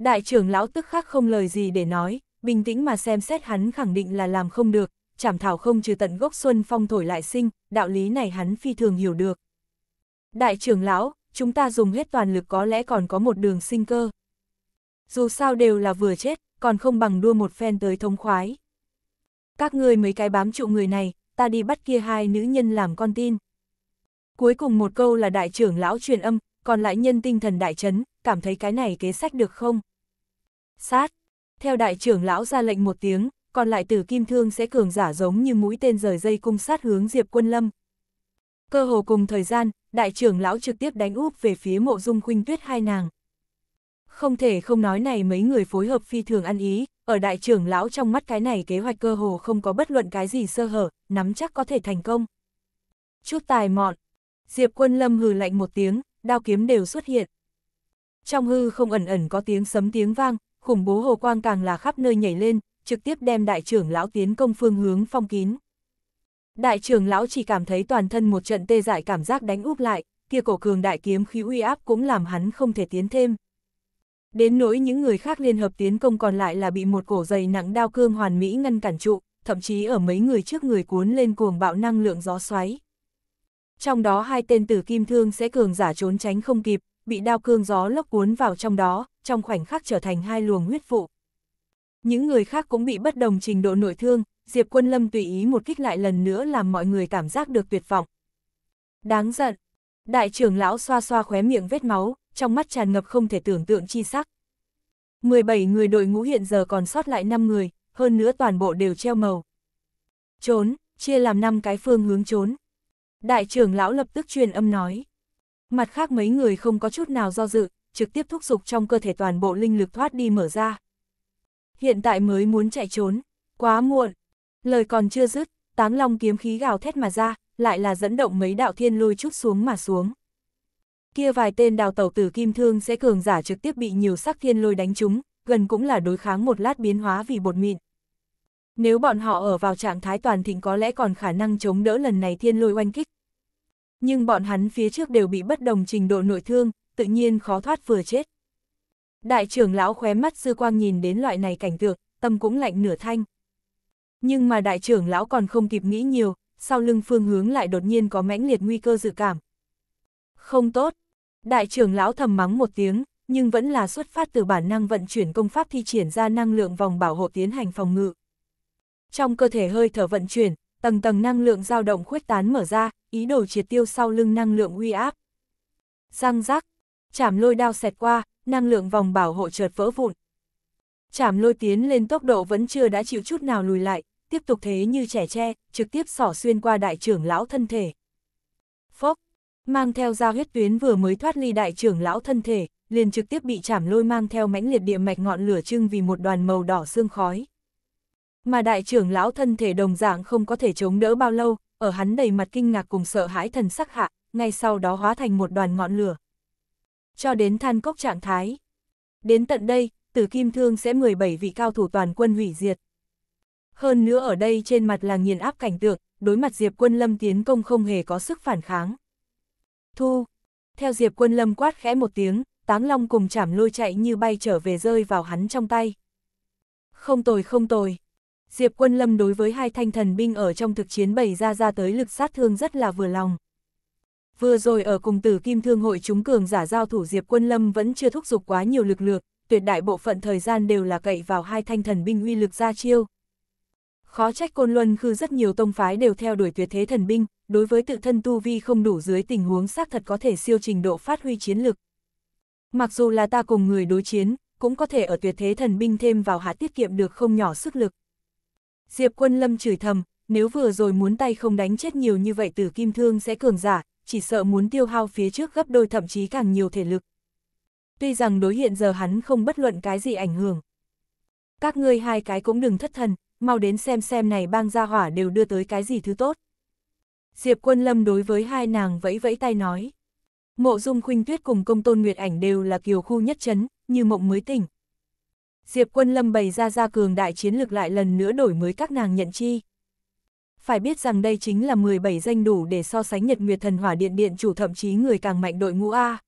Đại trưởng lão tức khắc không lời gì để nói, bình tĩnh mà xem xét hắn khẳng định là làm không được, chảm thảo không trừ tận gốc xuân phong thổi lại sinh, đạo lý này hắn phi thường hiểu được. Đại trưởng lão, chúng ta dùng hết toàn lực có lẽ còn có một đường sinh cơ dù sao đều là vừa chết, còn không bằng đua một phen tới thống khoái. Các ngươi mấy cái bám trụ người này, ta đi bắt kia hai nữ nhân làm con tin. Cuối cùng một câu là đại trưởng lão truyền âm, còn lại nhân tinh thần đại chấn, cảm thấy cái này kế sách được không? Sát! Theo đại trưởng lão ra lệnh một tiếng, còn lại tử kim thương sẽ cường giả giống như mũi tên rời dây cung sát hướng Diệp Quân Lâm. Cơ hồ cùng thời gian, đại trưởng lão trực tiếp đánh úp về phía mộ dung khuynh tuyết hai nàng. Không thể không nói này mấy người phối hợp phi thường ăn ý, ở đại trưởng lão trong mắt cái này kế hoạch cơ hồ không có bất luận cái gì sơ hở, nắm chắc có thể thành công. Chút tài mọn, Diệp quân lâm hừ lạnh một tiếng, đao kiếm đều xuất hiện. Trong hư không ẩn ẩn có tiếng sấm tiếng vang, khủng bố hồ quang càng là khắp nơi nhảy lên, trực tiếp đem đại trưởng lão tiến công phương hướng phong kín. Đại trưởng lão chỉ cảm thấy toàn thân một trận tê dại cảm giác đánh úp lại, kia cổ cường đại kiếm khí uy áp cũng làm hắn không thể tiến thêm đến nỗi những người khác liên hợp tiến công còn lại là bị một cổ dày nặng đao cương hoàn mỹ ngăn cản trụ, thậm chí ở mấy người trước người cuốn lên cuồng bạo năng lượng gió xoáy. Trong đó hai tên tử kim thương sẽ cường giả trốn tránh không kịp, bị đao cương gió lốc cuốn vào trong đó, trong khoảnh khắc trở thành hai luồng huyết vụ. Những người khác cũng bị bất đồng trình độ nội thương, Diệp Quân Lâm tùy ý một kích lại lần nữa làm mọi người cảm giác được tuyệt vọng. Đáng giận. Đại trưởng lão xoa xoa khóe miệng vết máu, trong mắt tràn ngập không thể tưởng tượng chi sắc. 17 người đội ngũ hiện giờ còn sót lại 5 người, hơn nữa toàn bộ đều treo màu. Trốn, chia làm 5 cái phương hướng trốn. Đại trưởng lão lập tức truyền âm nói. Mặt khác mấy người không có chút nào do dự, trực tiếp thúc giục trong cơ thể toàn bộ linh lực thoát đi mở ra. Hiện tại mới muốn chạy trốn, quá muộn. Lời còn chưa dứt, táng long kiếm khí gào thét mà ra, lại là dẫn động mấy đạo thiên lôi chút xuống mà xuống kia vài tên đào tàu tử kim thương sẽ cường giả trực tiếp bị nhiều sắc thiên lôi đánh chúng gần cũng là đối kháng một lát biến hóa vì bột mịn. Nếu bọn họ ở vào trạng thái toàn thịnh có lẽ còn khả năng chống đỡ lần này thiên lôi oanh kích. Nhưng bọn hắn phía trước đều bị bất đồng trình độ nội thương, tự nhiên khó thoát vừa chết. Đại trưởng lão khóe mắt sư quang nhìn đến loại này cảnh tượng, tâm cũng lạnh nửa thanh. Nhưng mà đại trưởng lão còn không kịp nghĩ nhiều, sau lưng phương hướng lại đột nhiên có mãnh liệt nguy cơ dự cảm. Không tốt, Đại trưởng lão thầm mắng một tiếng, nhưng vẫn là xuất phát từ bản năng vận chuyển công pháp thi triển ra năng lượng vòng bảo hộ tiến hành phòng ngự. Trong cơ thể hơi thở vận chuyển, tầng tầng năng lượng dao động khuếch tán mở ra, ý đồ triệt tiêu sau lưng năng lượng uy áp. Răng rắc, chảm lôi đao xẹt qua, năng lượng vòng bảo hộ chợt vỡ vụn. Chảm lôi tiến lên tốc độ vẫn chưa đã chịu chút nào lùi lại, tiếp tục thế như trẻ tre, trực tiếp xỏ xuyên qua đại trưởng lão thân thể. Phốc, Mang theo ra huyết tuyến vừa mới thoát ly đại trưởng lão thân thể, liền trực tiếp bị chảm lôi mang theo mãnh liệt địa mạch ngọn lửa trưng vì một đoàn màu đỏ xương khói. Mà đại trưởng lão thân thể đồng dạng không có thể chống đỡ bao lâu, ở hắn đầy mặt kinh ngạc cùng sợ hãi thần sắc hạ, ngay sau đó hóa thành một đoàn ngọn lửa. Cho đến than cốc trạng thái. Đến tận đây, tử kim thương sẽ 17 vị cao thủ toàn quân hủy diệt. Hơn nữa ở đây trên mặt là nghiền áp cảnh tượng, đối mặt Diệp quân lâm tiến công không hề có sức phản kháng thu. Theo Diệp Quân Lâm quát khẽ một tiếng, Táng Long cùng chảm lôi chạy như bay trở về rơi vào hắn trong tay. Không tồi không tồi. Diệp Quân Lâm đối với hai thanh thần binh ở trong thực chiến bày ra ra tới lực sát thương rất là vừa lòng. Vừa rồi ở cùng tử kim thương hội chúng cường giả giao thủ Diệp Quân Lâm vẫn chưa thúc giục quá nhiều lực lượng, tuyệt đại bộ phận thời gian đều là cậy vào hai thanh thần binh uy lực ra chiêu. Khó trách Côn Luân Khư rất nhiều tông phái đều theo đuổi tuyệt thế thần binh, đối với tự thân tu vi không đủ dưới tình huống xác thật có thể siêu trình độ phát huy chiến lực. Mặc dù là ta cùng người đối chiến, cũng có thể ở tuyệt thế thần binh thêm vào hạ tiết kiệm được không nhỏ sức lực. Diệp quân lâm chửi thầm, nếu vừa rồi muốn tay không đánh chết nhiều như vậy tử kim thương sẽ cường giả, chỉ sợ muốn tiêu hao phía trước gấp đôi thậm chí càng nhiều thể lực. Tuy rằng đối hiện giờ hắn không bất luận cái gì ảnh hưởng. Các ngươi hai cái cũng đừng thất thần, mau đến xem xem này bang gia hỏa đều đưa tới cái gì thứ tốt. Diệp Quân Lâm đối với hai nàng vẫy vẫy tay nói. Mộ Dung Khuynh Tuyết cùng Công Tôn Nguyệt Ảnh đều là kiều khu nhất chấn như mộng mới tỉnh. Diệp Quân Lâm bày ra ra cường đại chiến lược lại lần nữa đổi mới các nàng nhận chi. Phải biết rằng đây chính là 17 danh đủ để so sánh Nhật Nguyệt Thần Hỏa Điện Điện chủ thậm chí người càng mạnh đội ngũ A.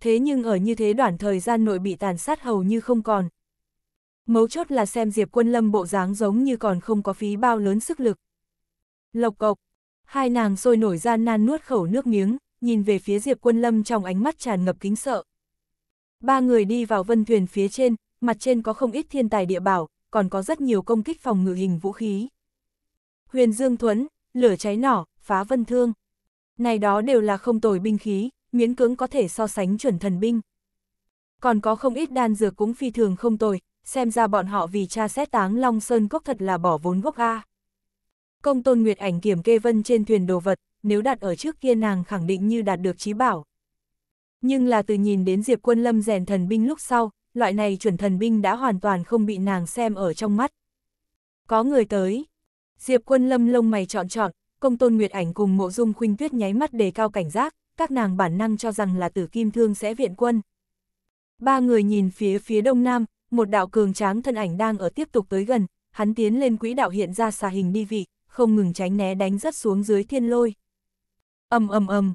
Thế nhưng ở như thế đoạn thời gian nội bị tàn sát hầu như không còn, mấu chốt là xem Diệp Quân Lâm bộ dáng giống như còn không có phí bao lớn sức lực. Lộc cộc, hai nàng sôi nổi gian nan nuốt khẩu nước miếng, nhìn về phía Diệp Quân Lâm trong ánh mắt tràn ngập kính sợ. Ba người đi vào vân thuyền phía trên, mặt trên có không ít thiên tài địa bảo, còn có rất nhiều công kích phòng ngự hình vũ khí. Huyền Dương Thuấn, lửa cháy nỏ, phá vân thương. Này đó đều là không tồi binh khí, miễn cưỡng có thể so sánh chuẩn thần binh. Còn có không ít đan dược cũng phi thường không tồi, xem ra bọn họ vì cha xét táng Long Sơn Cốc thật là bỏ vốn gốc A. Công tôn Nguyệt ảnh kiểm kê vân trên thuyền đồ vật, nếu đặt ở trước kia nàng khẳng định như đạt được trí bảo. Nhưng là từ nhìn đến Diệp Quân Lâm rèn thần binh lúc sau, loại này chuẩn thần binh đã hoàn toàn không bị nàng xem ở trong mắt. Có người tới. Diệp Quân Lâm lông mày chọn chọn công tôn Nguyệt ảnh cùng mộ dung khuynh tuyết nháy mắt đề cao cảnh giác, các nàng bản năng cho rằng là tử kim thương sẽ viện quân. Ba người nhìn phía phía đông nam, một đạo cường tráng thân ảnh đang ở tiếp tục tới gần, hắn tiến lên quỹ đạo hiện ra xà hình đi vị, không ngừng tránh né đánh rất xuống dưới thiên lôi. Ầm ầm ầm,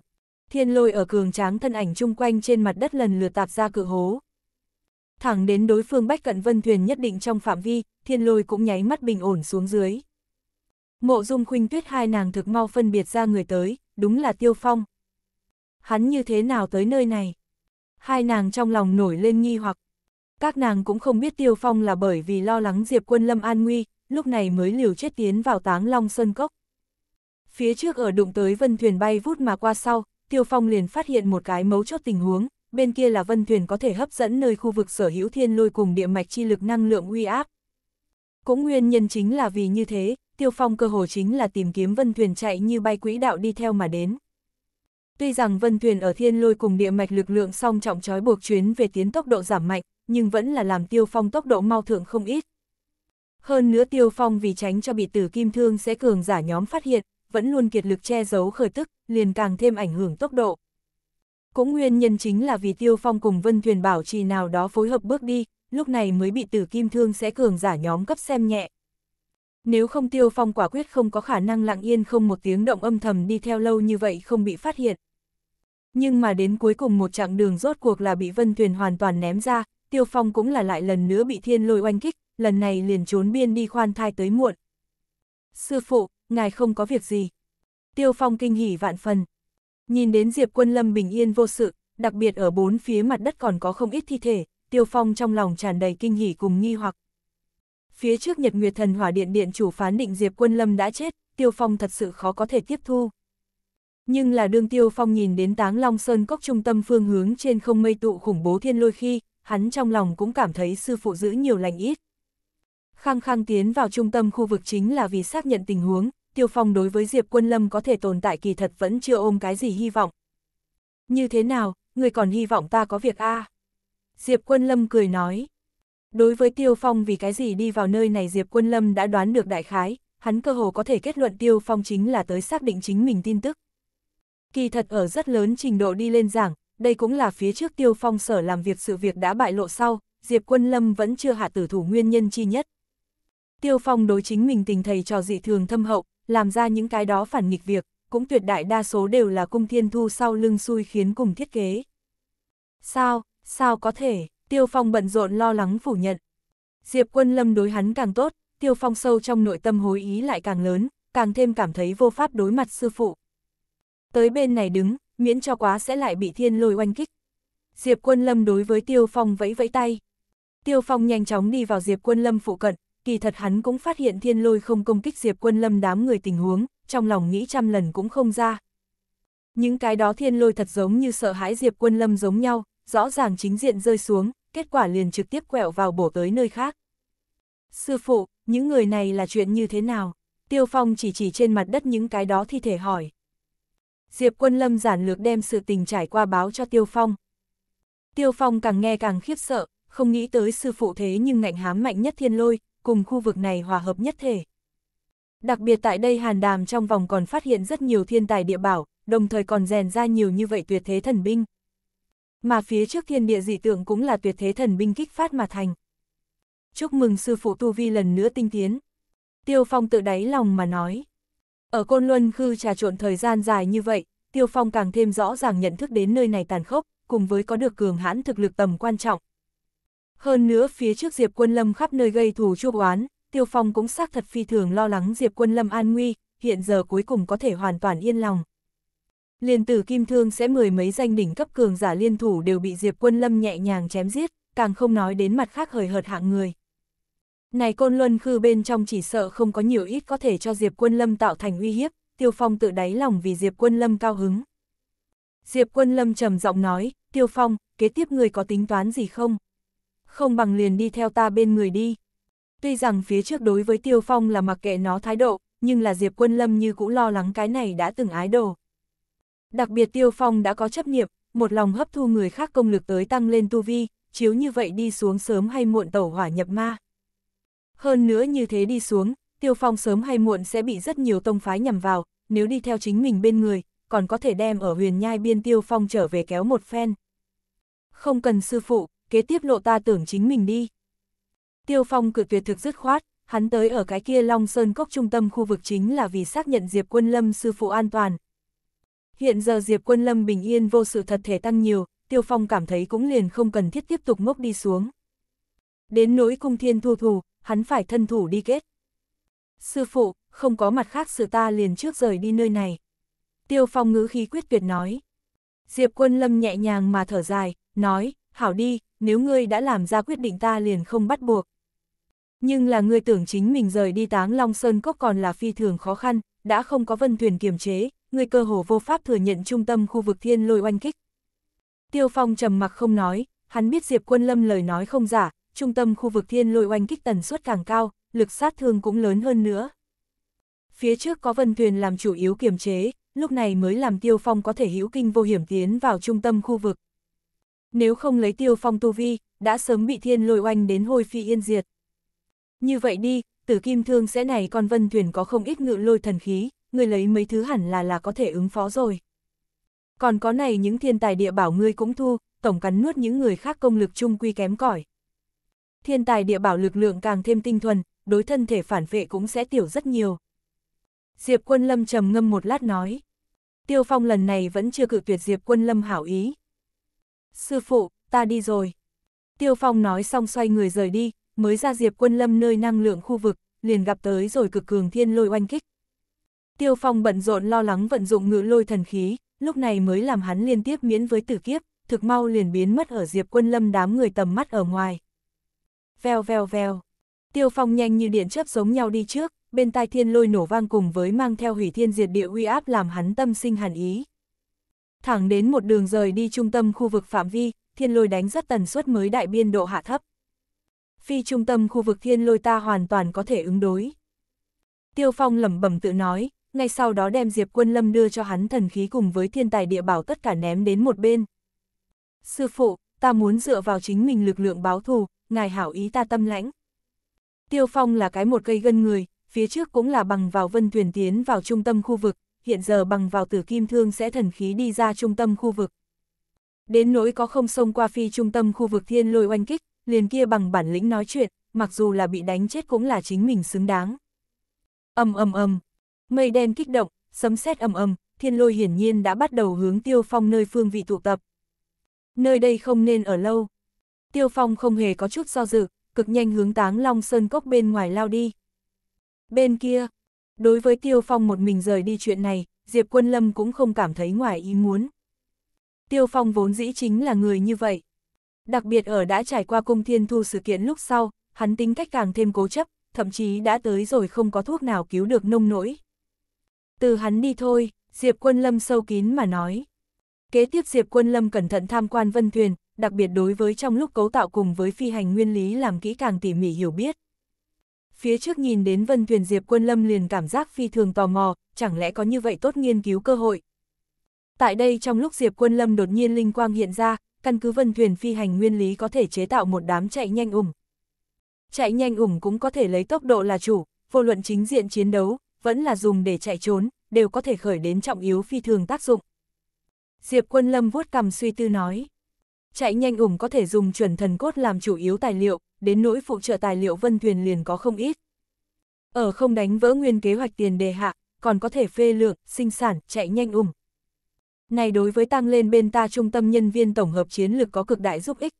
thiên lôi ở cường tráng thân ảnh chung quanh trên mặt đất lần lượt tạp ra cự hố. Thẳng đến đối phương bách cận vân thuyền nhất định trong phạm vi, thiên lôi cũng nháy mắt bình ổn xuống dưới. Mộ dung khuynh tuyết hai nàng thực mau phân biệt ra người tới, đúng là tiêu phong. Hắn như thế nào tới nơi này? Hai nàng trong lòng nổi lên nghi hoặc các nàng cũng không biết Tiêu Phong là bởi vì lo lắng Diệp Quân Lâm an nguy, lúc này mới liều chết tiến vào táng long sơn cốc. Phía trước ở đụng tới vân thuyền bay vút mà qua sau, Tiêu Phong liền phát hiện một cái mấu chốt tình huống, bên kia là vân thuyền có thể hấp dẫn nơi khu vực sở hữu thiên lôi cùng địa mạch chi lực năng lượng uy áp. Cũng nguyên nhân chính là vì như thế, Tiêu Phong cơ hồ chính là tìm kiếm vân thuyền chạy như bay quỹ đạo đi theo mà đến. Tuy rằng vân thuyền ở thiên lôi cùng địa mạch lực lượng song trọng trói buộc chuyến về tiến tốc độ giảm mạnh, nhưng vẫn là làm Tiêu Phong tốc độ mau thượng không ít. Hơn nữa Tiêu Phong vì tránh cho bị tử kim thương sẽ cường giả nhóm phát hiện, vẫn luôn kiệt lực che giấu khởi tức, liền càng thêm ảnh hưởng tốc độ. Cũng nguyên nhân chính là vì Tiêu Phong cùng Vân Thuyền Bảo trì nào đó phối hợp bước đi, lúc này mới bị tử kim thương sẽ cường giả nhóm cấp xem nhẹ. Nếu không Tiêu Phong quả quyết không có khả năng lặng yên không một tiếng động âm thầm đi theo lâu như vậy không bị phát hiện. Nhưng mà đến cuối cùng một chặng đường rốt cuộc là bị Vân Thuyền hoàn toàn ném ra, Tiêu Phong cũng là lại lần nữa bị thiên lôi oanh kích, lần này liền trốn biên đi khoan thai tới muộn. Sư phụ, ngài không có việc gì. Tiêu Phong kinh hỉ vạn phần. Nhìn đến Diệp Quân Lâm bình yên vô sự, đặc biệt ở bốn phía mặt đất còn có không ít thi thể, Tiêu Phong trong lòng tràn đầy kinh hỉ cùng nghi hoặc. Phía trước Nhật Nguyệt Thần Hỏa Điện điện chủ phán định Diệp Quân Lâm đã chết, Tiêu Phong thật sự khó có thể tiếp thu. Nhưng là đương Tiêu Phong nhìn đến Táng Long Sơn cốc trung tâm phương hướng trên không mây tụ khủng bố thiên lôi khi, hắn trong lòng cũng cảm thấy sư phụ giữ nhiều lành ít. Khang khang tiến vào trung tâm khu vực chính là vì xác nhận tình huống, Tiêu Phong đối với Diệp Quân Lâm có thể tồn tại kỳ thật vẫn chưa ôm cái gì hy vọng. Như thế nào, người còn hy vọng ta có việc a Diệp Quân Lâm cười nói. Đối với Tiêu Phong vì cái gì đi vào nơi này Diệp Quân Lâm đã đoán được đại khái, hắn cơ hồ có thể kết luận Tiêu Phong chính là tới xác định chính mình tin tức. Kỳ thật ở rất lớn trình độ đi lên giảng, đây cũng là phía trước tiêu phong sở làm việc sự việc đã bại lộ sau, Diệp Quân Lâm vẫn chưa hạ tử thủ nguyên nhân chi nhất. Tiêu phong đối chính mình tình thầy trò dị thường thâm hậu, làm ra những cái đó phản nghịch việc, cũng tuyệt đại đa số đều là cung thiên thu sau lưng xui khiến cùng thiết kế. Sao, sao có thể, tiêu phong bận rộn lo lắng phủ nhận. Diệp quân lâm đối hắn càng tốt, tiêu phong sâu trong nội tâm hối ý lại càng lớn, càng thêm cảm thấy vô pháp đối mặt sư phụ. Tới bên này đứng, miễn cho quá sẽ lại bị thiên lôi oanh kích. Diệp Quân Lâm đối với Tiêu Phong vẫy vẫy tay. Tiêu Phong nhanh chóng đi vào Diệp Quân Lâm phụ cận, kỳ thật hắn cũng phát hiện thiên lôi không công kích Diệp Quân Lâm đám người tình huống, trong lòng nghĩ trăm lần cũng không ra. Những cái đó thiên lôi thật giống như sợ hãi Diệp Quân Lâm giống nhau, rõ ràng chính diện rơi xuống, kết quả liền trực tiếp quẹo vào bổ tới nơi khác. Sư phụ, những người này là chuyện như thế nào? Tiêu Phong chỉ chỉ trên mặt đất những cái đó thi thể hỏi. Diệp Quân Lâm giản lược đem sự tình trải qua báo cho Tiêu Phong. Tiêu Phong càng nghe càng khiếp sợ, không nghĩ tới sư phụ thế nhưng ngạnh hám mạnh nhất thiên lôi, cùng khu vực này hòa hợp nhất thể. Đặc biệt tại đây Hàn Đàm trong vòng còn phát hiện rất nhiều thiên tài địa bảo, đồng thời còn rèn ra nhiều như vậy tuyệt thế thần binh. Mà phía trước thiên địa dị tượng cũng là tuyệt thế thần binh kích phát mà thành. Chúc mừng sư phụ Tu Vi lần nữa tinh tiến. Tiêu Phong tự đáy lòng mà nói. Ở Côn Luân Khư trà trộn thời gian dài như vậy, Tiêu Phong càng thêm rõ ràng nhận thức đến nơi này tàn khốc, cùng với có được cường hãn thực lực tầm quan trọng. Hơn nữa phía trước Diệp Quân Lâm khắp nơi gây thù chuốc oán, Tiêu Phong cũng xác thật phi thường lo lắng Diệp Quân Lâm an nguy, hiện giờ cuối cùng có thể hoàn toàn yên lòng. Liên tử Kim Thương sẽ mười mấy danh đỉnh cấp cường giả liên thủ đều bị Diệp Quân Lâm nhẹ nhàng chém giết, càng không nói đến mặt khác hời hợt hạng người. Này côn luân khư bên trong chỉ sợ không có nhiều ít có thể cho Diệp Quân Lâm tạo thành uy hiếp, Tiêu Phong tự đáy lòng vì Diệp Quân Lâm cao hứng. Diệp Quân Lâm trầm giọng nói, Tiêu Phong, kế tiếp người có tính toán gì không? Không bằng liền đi theo ta bên người đi. Tuy rằng phía trước đối với Tiêu Phong là mặc kệ nó thái độ, nhưng là Diệp Quân Lâm như cũng lo lắng cái này đã từng ái đồ. Đặc biệt Tiêu Phong đã có chấp niệm, một lòng hấp thu người khác công lực tới tăng lên tu vi, chiếu như vậy đi xuống sớm hay muộn tẩu hỏa nhập ma. Hơn nữa như thế đi xuống, Tiêu Phong sớm hay muộn sẽ bị rất nhiều tông phái nhằm vào, nếu đi theo chính mình bên người, còn có thể đem ở huyền nhai biên Tiêu Phong trở về kéo một phen. Không cần sư phụ, kế tiếp lộ ta tưởng chính mình đi. Tiêu Phong cự tuyệt thực dứt khoát, hắn tới ở cái kia Long Sơn Cốc trung tâm khu vực chính là vì xác nhận Diệp Quân Lâm sư phụ an toàn. Hiện giờ Diệp Quân Lâm bình yên vô sự thật thể tăng nhiều, Tiêu Phong cảm thấy cũng liền không cần thiết tiếp tục mốc đi xuống. Đến nỗi cung thiên thu thù, hắn phải thân thủ đi kết. Sư phụ, không có mặt khác sự ta liền trước rời đi nơi này. Tiêu phong ngữ khí quyết tuyệt nói. Diệp quân lâm nhẹ nhàng mà thở dài, nói, hảo đi, nếu ngươi đã làm ra quyết định ta liền không bắt buộc. Nhưng là ngươi tưởng chính mình rời đi táng Long Sơn Cốc còn là phi thường khó khăn, đã không có vân thuyền kiềm chế, ngươi cơ hồ vô pháp thừa nhận trung tâm khu vực thiên lôi oanh kích. Tiêu Phong trầm mặc không nói, hắn biết Diệp Quân Lâm lời nói không giả, trung tâm khu vực thiên lôi oanh kích tần suất càng cao, lực sát thương cũng lớn hơn nữa. Phía trước có vân thuyền làm chủ yếu kiềm chế, lúc này mới làm tiêu phong có thể hữu kinh vô hiểm tiến vào trung tâm khu vực. Nếu không lấy tiêu phong tu vi, đã sớm bị thiên lôi oanh đến hôi phi yên diệt. Như vậy đi, tử kim thương sẽ này con vân thuyền có không ít ngự lôi thần khí, người lấy mấy thứ hẳn là là có thể ứng phó rồi. Còn có này những thiên tài địa bảo ngươi cũng thu, tổng cắn nuốt những người khác công lực chung quy kém cỏi thiên tài địa bảo lực lượng càng thêm tinh thuần, đối thân thể phản vệ cũng sẽ tiểu rất nhiều. Diệp Quân Lâm trầm ngâm một lát nói. Tiêu Phong lần này vẫn chưa cự tuyệt Diệp Quân Lâm hảo ý. Sư phụ, ta đi rồi. Tiêu Phong nói xong xoay người rời đi, mới ra Diệp Quân Lâm nơi năng lượng khu vực, liền gặp tới rồi cực cường thiên lôi oanh kích. Tiêu Phong bận rộn lo lắng vận dụng ngự lôi thần khí, lúc này mới làm hắn liên tiếp miễn với tử kiếp, thực mau liền biến mất ở Diệp Quân Lâm đám người tầm mắt ở ngoài veo veo veo. Tiêu Phong nhanh như điện chớp giống nhau đi trước, bên tai thiên lôi nổ vang cùng với mang theo hủy thiên diệt địa uy áp làm hắn tâm sinh hàn ý. Thẳng đến một đường rời đi trung tâm khu vực phạm vi, thiên lôi đánh rất tần suất mới đại biên độ hạ thấp. Phi trung tâm khu vực thiên lôi ta hoàn toàn có thể ứng đối. Tiêu Phong lẩm bẩm tự nói, ngay sau đó đem Diệp Quân Lâm đưa cho hắn thần khí cùng với thiên tài địa bảo tất cả ném đến một bên. Sư phụ, ta muốn dựa vào chính mình lực lượng báo thù, ngài hảo ý ta tâm lãnh. Tiêu Phong là cái một cây gân người, phía trước cũng là bằng vào vân thuyền tiến vào trung tâm khu vực, hiện giờ bằng vào tử kim thương sẽ thần khí đi ra trung tâm khu vực. Đến nỗi có không xông qua phi trung tâm khu vực thiên lôi oanh kích, liền kia bằng bản lĩnh nói chuyện, mặc dù là bị đánh chết cũng là chính mình xứng đáng. ầm ầm ầm, mây đen kích động, sấm sét ầm ầm, thiên lôi hiển nhiên đã bắt đầu hướng tiêu phong nơi phương vị tụ tập. Nơi đây không nên ở lâu, Tiêu Phong không hề có chút do dự, cực nhanh hướng táng Long Sơn Cốc bên ngoài lao đi. Bên kia, đối với Tiêu Phong một mình rời đi chuyện này, Diệp Quân Lâm cũng không cảm thấy ngoài ý muốn. Tiêu Phong vốn dĩ chính là người như vậy. Đặc biệt ở đã trải qua cung thiên thu sự kiện lúc sau, hắn tính cách càng thêm cố chấp, thậm chí đã tới rồi không có thuốc nào cứu được nông nỗi. Từ hắn đi thôi, Diệp Quân Lâm sâu kín mà nói. Kế tiếp Diệp Quân Lâm cẩn thận tham quan vân thuyền, đặc biệt đối với trong lúc cấu tạo cùng với phi hành nguyên lý làm kỹ càng tỉ mỉ hiểu biết. Phía trước nhìn đến Vân Thuyền Diệp Quân Lâm liền cảm giác phi thường tò mò, chẳng lẽ có như vậy tốt nghiên cứu cơ hội. Tại đây trong lúc Diệp Quân Lâm đột nhiên linh quang hiện ra, căn cứ Vân Thuyền phi hành nguyên lý có thể chế tạo một đám chạy nhanh ủng. Chạy nhanh ủng cũng có thể lấy tốc độ là chủ, vô luận chính diện chiến đấu, vẫn là dùng để chạy trốn, đều có thể khởi đến trọng yếu phi thường tác dụng. Diệp Quân Lâm vuốt cầm suy tư nói. Chạy nhanh ủng có thể dùng chuẩn thần cốt làm chủ yếu tài liệu, đến nỗi phụ trợ tài liệu vân thuyền liền có không ít. Ở không đánh vỡ nguyên kế hoạch tiền đề hạ, còn có thể phê lượng, sinh sản, chạy nhanh ủng. Này đối với tăng lên bên ta trung tâm nhân viên tổng hợp chiến lược có cực đại giúp ích.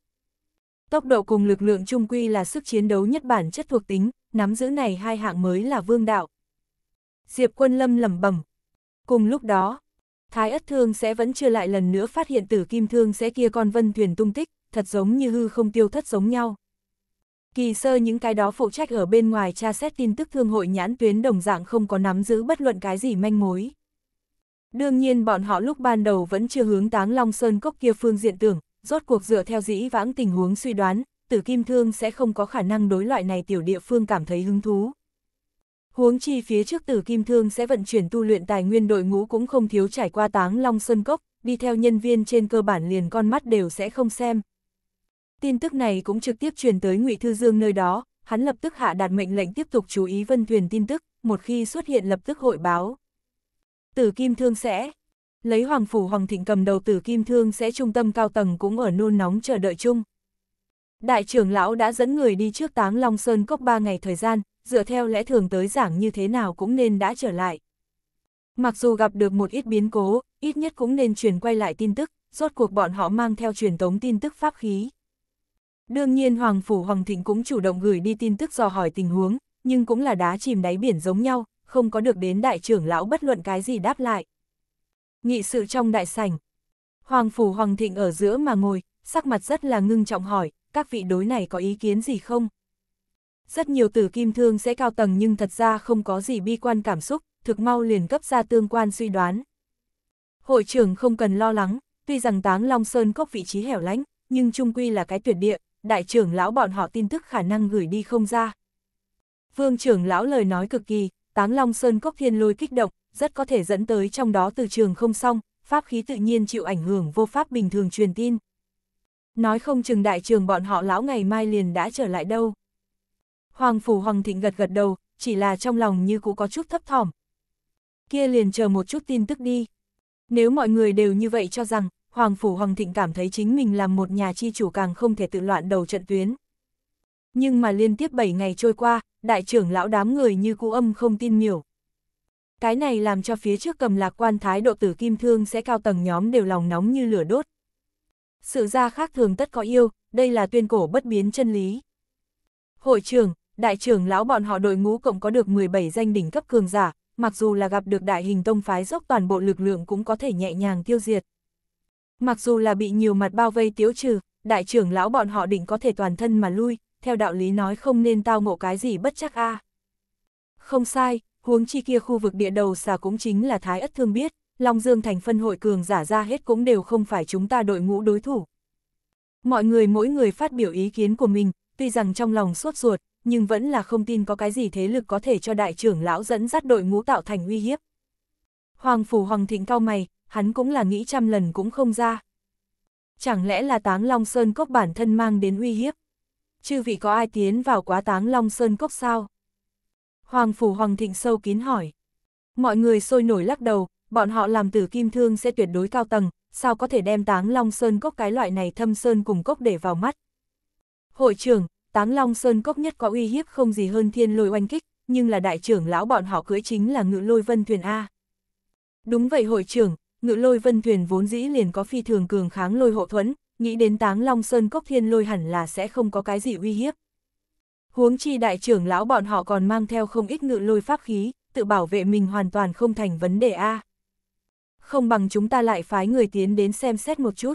Tốc độ cùng lực lượng trung quy là sức chiến đấu nhất bản chất thuộc tính, nắm giữ này hai hạng mới là vương đạo. Diệp quân lâm lầm bẩm Cùng lúc đó, Thái ất thương sẽ vẫn chưa lại lần nữa phát hiện tử kim thương sẽ kia con vân thuyền tung tích, thật giống như hư không tiêu thất giống nhau. Kỳ sơ những cái đó phụ trách ở bên ngoài tra xét tin tức thương hội nhãn tuyến đồng dạng không có nắm giữ bất luận cái gì manh mối. Đương nhiên bọn họ lúc ban đầu vẫn chưa hướng táng Long Sơn cốc kia phương diện tưởng, rốt cuộc dựa theo dĩ vãng tình huống suy đoán, tử kim thương sẽ không có khả năng đối loại này tiểu địa phương cảm thấy hứng thú. Huống chi phía trước tử kim thương sẽ vận chuyển tu luyện tài nguyên đội ngũ cũng không thiếu trải qua táng long sơn cốc, đi theo nhân viên trên cơ bản liền con mắt đều sẽ không xem. Tin tức này cũng trực tiếp truyền tới ngụy Thư Dương nơi đó, hắn lập tức hạ đạt mệnh lệnh tiếp tục chú ý vân thuyền tin tức, một khi xuất hiện lập tức hội báo. Tử kim thương sẽ Lấy Hoàng Phủ Hoàng Thịnh cầm đầu tử kim thương sẽ trung tâm cao tầng cũng ở nôn nóng chờ đợi chung. Đại trưởng lão đã dẫn người đi trước táng Long Sơn Cốc 3 ngày thời gian, dựa theo lẽ thường tới giảng như thế nào cũng nên đã trở lại. Mặc dù gặp được một ít biến cố, ít nhất cũng nên truyền quay lại tin tức, rốt cuộc bọn họ mang theo truyền tống tin tức pháp khí. Đương nhiên Hoàng Phủ Hoàng Thịnh cũng chủ động gửi đi tin tức dò hỏi tình huống, nhưng cũng là đá chìm đáy biển giống nhau, không có được đến đại trưởng lão bất luận cái gì đáp lại. Nghị sự trong đại sảnh. Hoàng Phủ Hoàng Thịnh ở giữa mà ngồi, sắc mặt rất là ngưng trọng hỏi, các vị đối này có ý kiến gì không? Rất nhiều tử kim thương sẽ cao tầng nhưng thật ra không có gì bi quan cảm xúc, thực mau liền cấp ra tương quan suy đoán. Hội trưởng không cần lo lắng, tuy rằng táng Long Sơn cốc vị trí hẻo lánh, nhưng trung quy là cái tuyệt địa, đại trưởng lão bọn họ tin tức khả năng gửi đi không ra. Vương trưởng lão lời nói cực kỳ, táng Long Sơn cốc thiên lôi kích động, rất có thể dẫn tới trong đó từ trường không xong, pháp khí tự nhiên chịu ảnh hưởng vô pháp bình thường truyền tin. Nói không chừng đại trường bọn họ lão ngày mai liền đã trở lại đâu. Hoàng Phủ Hoàng Thịnh gật gật đầu, chỉ là trong lòng như cũ có chút thấp thỏm. Kia liền chờ một chút tin tức đi. Nếu mọi người đều như vậy cho rằng, Hoàng Phủ Hoàng Thịnh cảm thấy chính mình làm một nhà chi chủ càng không thể tự loạn đầu trận tuyến. Nhưng mà liên tiếp 7 ngày trôi qua, đại trưởng lão đám người như cũ âm không tin nhiều. Cái này làm cho phía trước cầm lạc quan thái độ tử kim thương sẽ cao tầng nhóm đều lòng nóng như lửa đốt. Sự ra khác thường tất có yêu, đây là tuyên cổ bất biến chân lý. Hội trưởng, đại trưởng lão bọn họ đội ngũ cộng có được 17 danh đỉnh cấp cường giả, mặc dù là gặp được đại hình tông phái dốc toàn bộ lực lượng cũng có thể nhẹ nhàng tiêu diệt. Mặc dù là bị nhiều mặt bao vây tiếu trừ, đại trưởng lão bọn họ định có thể toàn thân mà lui, theo đạo lý nói không nên tao ngộ cái gì bất chắc a. Không sai, huống chi kia khu vực địa đầu xà cũng chính là thái ất thương biết, Long Dương thành phân hội cường giả ra hết cũng đều không phải chúng ta đội ngũ đối thủ. Mọi người mỗi người phát biểu ý kiến của mình, tuy rằng trong lòng suốt ruột, nhưng vẫn là không tin có cái gì thế lực có thể cho đại trưởng lão dẫn dắt đội ngũ tạo thành uy hiếp. Hoàng Phủ Hoàng Thịnh cao mày, hắn cũng là nghĩ trăm lần cũng không ra. Chẳng lẽ là táng Long Sơn Cốc bản thân mang đến uy hiếp? Chư vị có ai tiến vào quá táng Long Sơn Cốc sao? Hoàng Phủ Hoàng Thịnh sâu kín hỏi. Mọi người sôi nổi lắc đầu, bọn họ làm tử kim thương sẽ tuyệt đối cao tầng, sao có thể đem táng Long Sơn Cốc cái loại này thâm sơn cùng cốc để vào mắt? Hội trưởng, Táng Long Sơn Cốc nhất có uy hiếp không gì hơn thiên lôi oanh kích, nhưng là đại trưởng lão bọn họ cưới chính là ngự lôi vân thuyền A. Đúng vậy hội trưởng, ngự lôi vân thuyền vốn dĩ liền có phi thường cường kháng lôi hộ thuẫn, nghĩ đến táng Long Sơn Cốc thiên lôi hẳn là sẽ không có cái gì uy hiếp. Huống chi đại trưởng lão bọn họ còn mang theo không ít ngự lôi pháp khí, tự bảo vệ mình hoàn toàn không thành vấn đề A. Không bằng chúng ta lại phái người tiến đến xem xét một chút.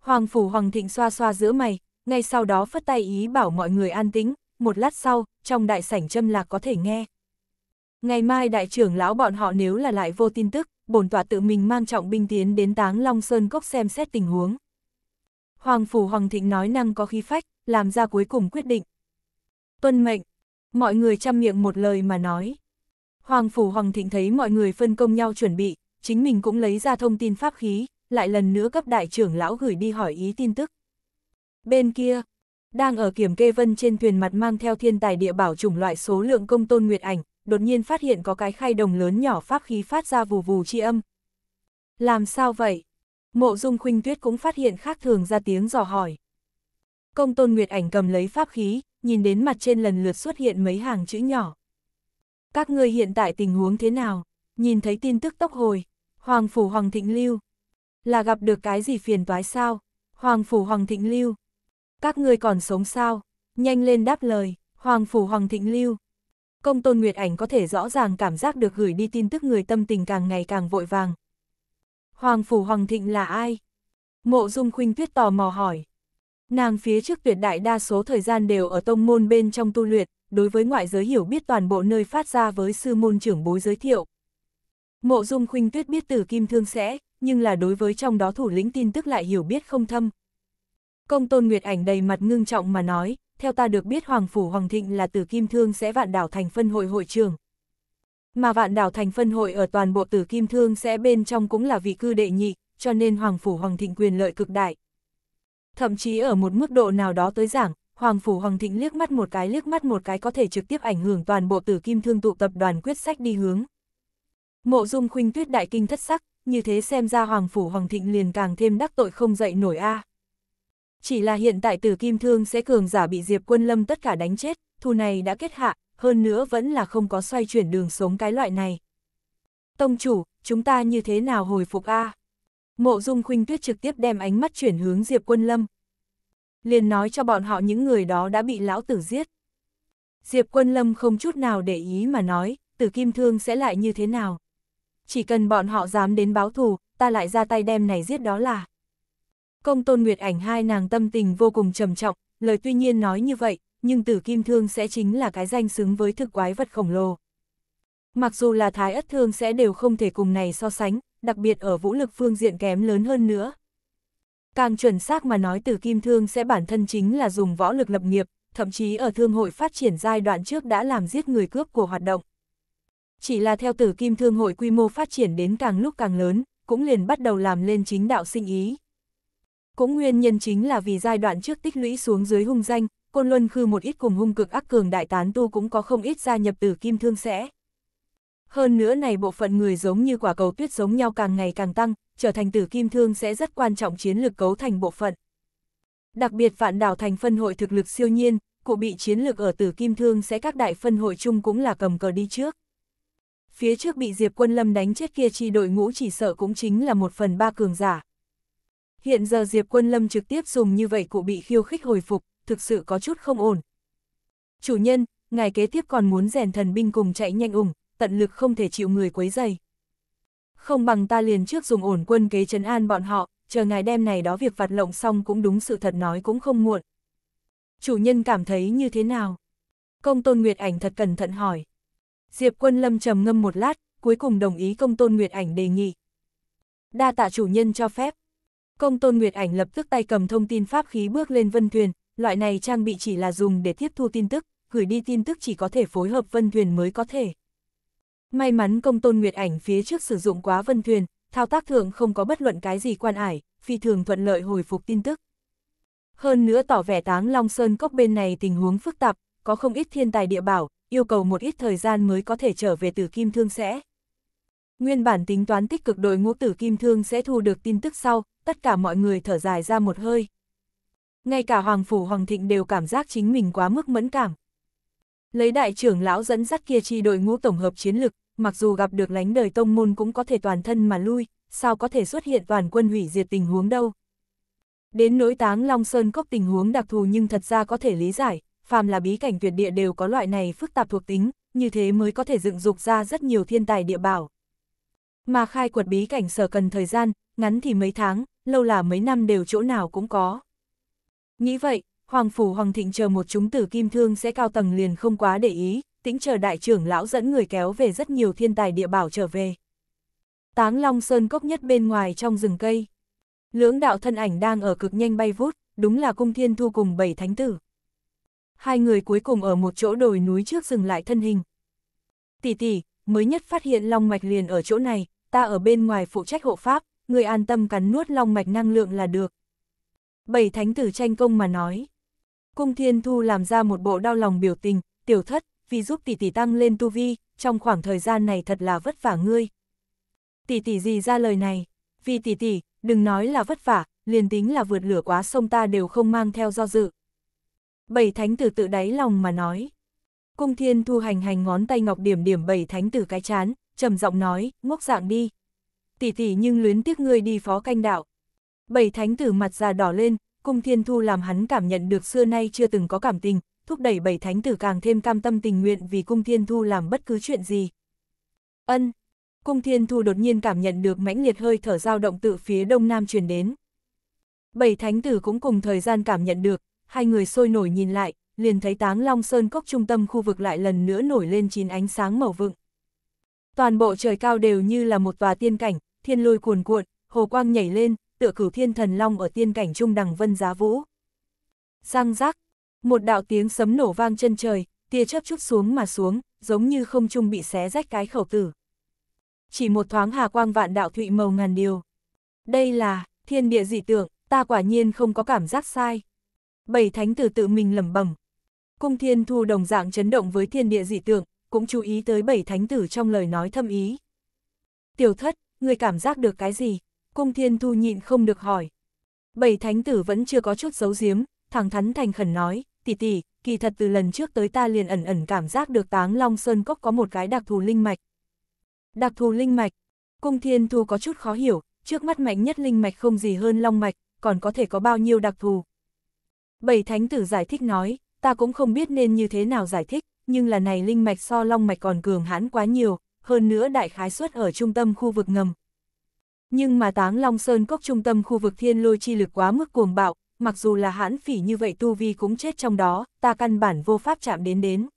Hoàng Phủ Hoàng Thịnh xoa xoa giữa mày, ngay sau đó phất tay ý bảo mọi người an tĩnh, một lát sau, trong đại sảnh châm lạc có thể nghe. Ngày mai đại trưởng lão bọn họ nếu là lại vô tin tức, bổn tọa tự mình mang trọng binh tiến đến táng Long Sơn Cốc xem xét tình huống. Hoàng Phủ Hoàng Thịnh nói năng có khí phách, làm ra cuối cùng quyết định. Tuân mệnh, mọi người chăm miệng một lời mà nói. Hoàng Phủ Hoàng Thịnh thấy mọi người phân công nhau chuẩn bị, chính mình cũng lấy ra thông tin pháp khí, lại lần nữa cấp đại trưởng lão gửi đi hỏi ý tin tức. Bên kia, đang ở kiểm kê vân trên thuyền mặt mang theo thiên tài địa bảo chủng loại số lượng công tôn nguyệt ảnh, đột nhiên phát hiện có cái khay đồng lớn nhỏ pháp khí phát ra vù vù chi âm. Làm sao vậy? Mộ dung khuynh tuyết cũng phát hiện khác thường ra tiếng dò hỏi. Công tôn nguyệt ảnh cầm lấy pháp khí, nhìn đến mặt trên lần lượt xuất hiện mấy hàng chữ nhỏ. Các ngươi hiện tại tình huống thế nào? Nhìn thấy tin tức tốc hồi, Hoàng Phủ Hoàng Thịnh Lưu. Là gặp được cái gì phiền toái sao? Hoàng Phủ Hoàng Thịnh Lưu. Các ngươi còn sống sao? Nhanh lên đáp lời, Hoàng Phủ Hoàng Thịnh Lưu. Công tôn Nguyệt Ảnh có thể rõ ràng cảm giác được gửi đi tin tức người tâm tình càng ngày càng vội vàng. Hoàng Phủ Hoàng Thịnh là ai? Mộ Dung Khuynh Tuyết tò mò hỏi. Nàng phía trước tuyệt đại đa số thời gian đều ở tông môn bên trong tu luyện, đối với ngoại giới hiểu biết toàn bộ nơi phát ra với sư môn trưởng bối giới thiệu. Mộ Dung Khuynh Tuyết biết từ kim thương sẽ, nhưng là đối với trong đó thủ lĩnh tin tức lại hiểu biết không thâm, Công tôn Nguyệt ảnh đầy mặt ngưng trọng mà nói, theo ta được biết Hoàng Phủ Hoàng Thịnh là tử kim thương sẽ vạn đảo thành phân hội hội trưởng. Mà vạn đảo thành phân hội ở toàn bộ tử kim thương sẽ bên trong cũng là vị cư đệ nhị, cho nên Hoàng Phủ Hoàng Thịnh quyền lợi cực đại. Thậm chí ở một mức độ nào đó tới giảng, Hoàng Phủ Hoàng Thịnh liếc mắt một cái liếc mắt một cái có thể trực tiếp ảnh hưởng toàn bộ tử kim thương tụ tập đoàn quyết sách đi hướng. Mộ dung khuynh tuyết đại kinh thất sắc, như thế xem ra Hoàng Phủ Hoàng Thịnh liền càng thêm đắc tội không dậy nổi a à. Chỉ là hiện tại tử kim thương sẽ cường giả bị Diệp Quân Lâm tất cả đánh chết, thù này đã kết hạ, hơn nữa vẫn là không có xoay chuyển đường sống cái loại này. Tông chủ, chúng ta như thế nào hồi phục a? Mộ Dung Khuynh Tuyết trực tiếp đem ánh mắt chuyển hướng Diệp Quân Lâm. Liền nói cho bọn họ những người đó đã bị lão tử giết. Diệp Quân Lâm không chút nào để ý mà nói, Tử Kim Thương sẽ lại như thế nào? Chỉ cần bọn họ dám đến báo thù, ta lại ra tay đem này giết đó là. Công tôn Nguyệt ảnh hai nàng tâm tình vô cùng trầm trọng, lời tuy nhiên nói như vậy, nhưng tử kim thương sẽ chính là cái danh xứng với thực quái vật khổng lồ. Mặc dù là thái ất thương sẽ đều không thể cùng này so sánh, đặc biệt ở vũ lực phương diện kém lớn hơn nữa. Càng chuẩn xác mà nói tử kim thương sẽ bản thân chính là dùng võ lực lập nghiệp, thậm chí ở thương hội phát triển giai đoạn trước đã làm giết người cướp của hoạt động. Chỉ là theo tử kim thương hội quy mô phát triển đến càng lúc càng lớn, cũng liền bắt đầu làm lên chính đạo sinh ý. Cũng nguyên nhân chính là vì giai đoạn trước tích lũy xuống dưới hung danh, Côn Luân Khư một ít cùng hung cực ác cường đại tán tu cũng có không ít gia nhập từ kim thương sẽ. Hơn nữa này bộ phận người giống như quả cầu tuyết giống nhau càng ngày càng tăng, trở thành tử kim thương sẽ rất quan trọng chiến lược cấu thành bộ phận. Đặc biệt vạn đảo thành phân hội thực lực siêu nhiên, cụ bị chiến lược ở tử kim thương sẽ các đại phân hội chung cũng là cầm cờ đi trước. Phía trước bị Diệp Quân Lâm đánh chết kia chi đội ngũ chỉ sợ cũng chính là một phần ba cường giả. Hiện giờ Diệp Quân Lâm trực tiếp dùng như vậy cụ bị khiêu khích hồi phục, thực sự có chút không ổn. Chủ nhân, ngài kế tiếp còn muốn rèn thần binh cùng chạy nhanh ủng, tận lực không thể chịu người quấy dày. Không bằng ta liền trước dùng ổn quân kế trấn an bọn họ, chờ ngài đem này đó việc vặt lộng xong cũng đúng sự thật nói cũng không muộn. Chủ nhân cảm thấy như thế nào? Công tôn Nguyệt Ảnh thật cẩn thận hỏi. Diệp quân lâm trầm ngâm một lát, cuối cùng đồng ý công tôn Nguyệt Ảnh đề nghị. Đa tạ chủ nhân cho phép, Công Tôn Nguyệt Ảnh lập tức tay cầm thông tin pháp khí bước lên vân thuyền, loại này trang bị chỉ là dùng để tiếp thu tin tức, gửi đi tin tức chỉ có thể phối hợp vân thuyền mới có thể. May mắn Công Tôn Nguyệt Ảnh phía trước sử dụng quá vân thuyền, thao tác thượng không có bất luận cái gì quan ải, phi thường thuận lợi hồi phục tin tức. Hơn nữa tỏ vẻ táng Long Sơn cốc bên này tình huống phức tạp, có không ít thiên tài địa bảo, yêu cầu một ít thời gian mới có thể trở về từ kim thương sẽ. Nguyên bản tính toán tích cực đội ngũ tử kim thương sẽ thu được tin tức sau, tất cả mọi người thở dài ra một hơi. Ngay cả Hoàng Phủ Hoàng Thịnh đều cảm giác chính mình quá mức mẫn cảm. Lấy đại trưởng lão dẫn dắt kia chi đội ngũ tổng hợp chiến lực, mặc dù gặp được lánh đời tông môn cũng có thể toàn thân mà lui, sao có thể xuất hiện toàn quân hủy diệt tình huống đâu. Đến nỗi táng Long Sơn Cốc tình huống đặc thù nhưng thật ra có thể lý giải, phàm là bí cảnh tuyệt địa đều có loại này phức tạp thuộc tính, như thế mới có thể dựng dục ra rất nhiều thiên tài địa bảo mà khai quật bí cảnh sở cần thời gian, ngắn thì mấy tháng, lâu là mấy năm đều chỗ nào cũng có. Nghĩ vậy, Hoàng Phủ Hoàng Thịnh chờ một chúng tử kim thương sẽ cao tầng liền không quá để ý, tĩnh chờ đại trưởng lão dẫn người kéo về rất nhiều thiên tài địa bảo trở về. Táng Long Sơn cốc nhất bên ngoài trong rừng cây. Lưỡng đạo thân ảnh đang ở cực nhanh bay vút, đúng là cung thiên thu cùng bảy thánh tử. Hai người cuối cùng ở một chỗ đồi núi trước dừng lại thân hình. Tỷ tỷ, mới nhất phát hiện Long Mạch liền ở chỗ này, ta ở bên ngoài phụ trách hộ pháp, người an tâm cắn nuốt long mạch năng lượng là được. Bảy thánh tử tranh công mà nói. Cung Thiên Thu làm ra một bộ đau lòng biểu tình, tiểu thất, vì giúp tỷ tỷ tăng lên tu vi, trong khoảng thời gian này thật là vất vả ngươi. Tỷ tỷ gì ra lời này, vì tỷ tỷ, đừng nói là vất vả, liền tính là vượt lửa quá sông ta đều không mang theo do dự. Bảy thánh tử tự đáy lòng mà nói. Cung Thiên Thu hành hành ngón tay ngọc điểm điểm bảy thánh tử cái chán, trầm giọng nói, ngốc dạng đi. Tỷ tỷ nhưng luyến tiếc ngươi đi phó canh đạo. Bảy thánh tử mặt già đỏ lên, cung thiên thu làm hắn cảm nhận được xưa nay chưa từng có cảm tình, thúc đẩy bảy thánh tử càng thêm cam tâm tình nguyện vì cung thiên thu làm bất cứ chuyện gì. Ân, cung thiên thu đột nhiên cảm nhận được mãnh liệt hơi thở dao động từ phía đông nam truyền đến. Bảy thánh tử cũng cùng thời gian cảm nhận được, hai người sôi nổi nhìn lại, liền thấy táng long sơn cốc trung tâm khu vực lại lần nữa nổi lên chín ánh sáng màu vựng toàn bộ trời cao đều như là một tòa tiên cảnh, thiên lôi cuồn cuộn, hồ quang nhảy lên, tựa cửu thiên thần long ở tiên cảnh trung đằng vân giá vũ. giang rác, một đạo tiếng sấm nổ vang chân trời, tia chớp chút xuống mà xuống, giống như không trung bị xé rách cái khẩu tử. Chỉ một thoáng hà quang vạn đạo thụy màu ngàn điều. Đây là, thiên địa dị tượng, ta quả nhiên không có cảm giác sai. Bảy thánh tử tự mình lẩm bẩm. Cung thiên thu đồng dạng chấn động với thiên địa dị tượng, cũng chú ý tới bảy thánh tử trong lời nói thâm ý. Tiểu thất, người cảm giác được cái gì? Cung thiên thu nhịn không được hỏi. Bảy thánh tử vẫn chưa có chút giấu giếm, thẳng thắn thành khẩn nói, tỷ tỷ, kỳ thật từ lần trước tới ta liền ẩn ẩn cảm giác được táng long sơn cốc có một cái đặc thù linh mạch. Đặc thù linh mạch, cung thiên thu có chút khó hiểu, trước mắt mạnh nhất linh mạch không gì hơn long mạch, còn có thể có bao nhiêu đặc thù. Bảy thánh tử giải thích nói, ta cũng không biết nên như thế nào giải thích, nhưng là này linh mạch so long mạch còn cường hãn quá nhiều, hơn nữa đại khái suất ở trung tâm khu vực ngầm. Nhưng mà táng long sơn cốc trung tâm khu vực thiên lôi chi lực quá mức cuồng bạo, mặc dù là hãn phỉ như vậy tu vi cũng chết trong đó, ta căn bản vô pháp chạm đến đến.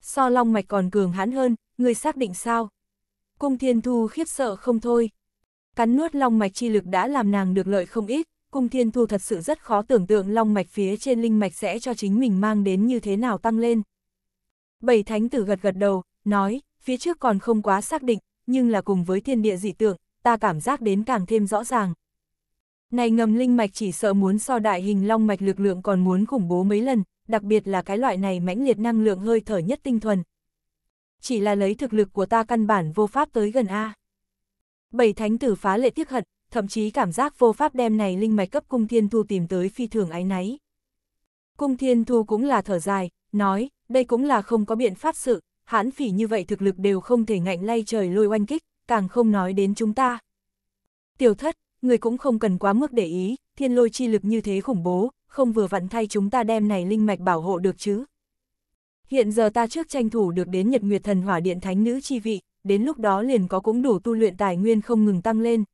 So long mạch còn cường hãn hơn, người xác định sao? Cung thiên thu khiếp sợ không thôi. Cắn nuốt long mạch chi lực đã làm nàng được lợi không ít, cung thiên thu thật sự rất khó tưởng tượng long mạch phía trên linh mạch sẽ cho chính mình mang đến như thế nào tăng lên. Bảy thánh tử gật gật đầu, nói, phía trước còn không quá xác định, nhưng là cùng với thiên địa dị tượng, ta cảm giác đến càng thêm rõ ràng. Này ngầm linh mạch chỉ sợ muốn so đại hình long mạch lực lượng còn muốn khủng bố mấy lần, đặc biệt là cái loại này mãnh liệt năng lượng hơi thở nhất tinh thuần. Chỉ là lấy thực lực của ta căn bản vô pháp tới gần A. Bảy thánh tử phá lệ tiếc hận, thậm chí cảm giác vô pháp đem này linh mạch cấp cung thiên thu tìm tới phi thường ái náy. Cung thiên thu cũng là thở dài, nói, đây cũng là không có biện pháp sự, hãn phỉ như vậy thực lực đều không thể ngạnh lay trời lôi oanh kích, càng không nói đến chúng ta. Tiểu thất, người cũng không cần quá mức để ý, thiên lôi chi lực như thế khủng bố, không vừa vặn thay chúng ta đem này linh mạch bảo hộ được chứ. Hiện giờ ta trước tranh thủ được đến Nhật Nguyệt Thần Hỏa Điện Thánh Nữ chi vị, đến lúc đó liền có cũng đủ tu luyện tài nguyên không ngừng tăng lên.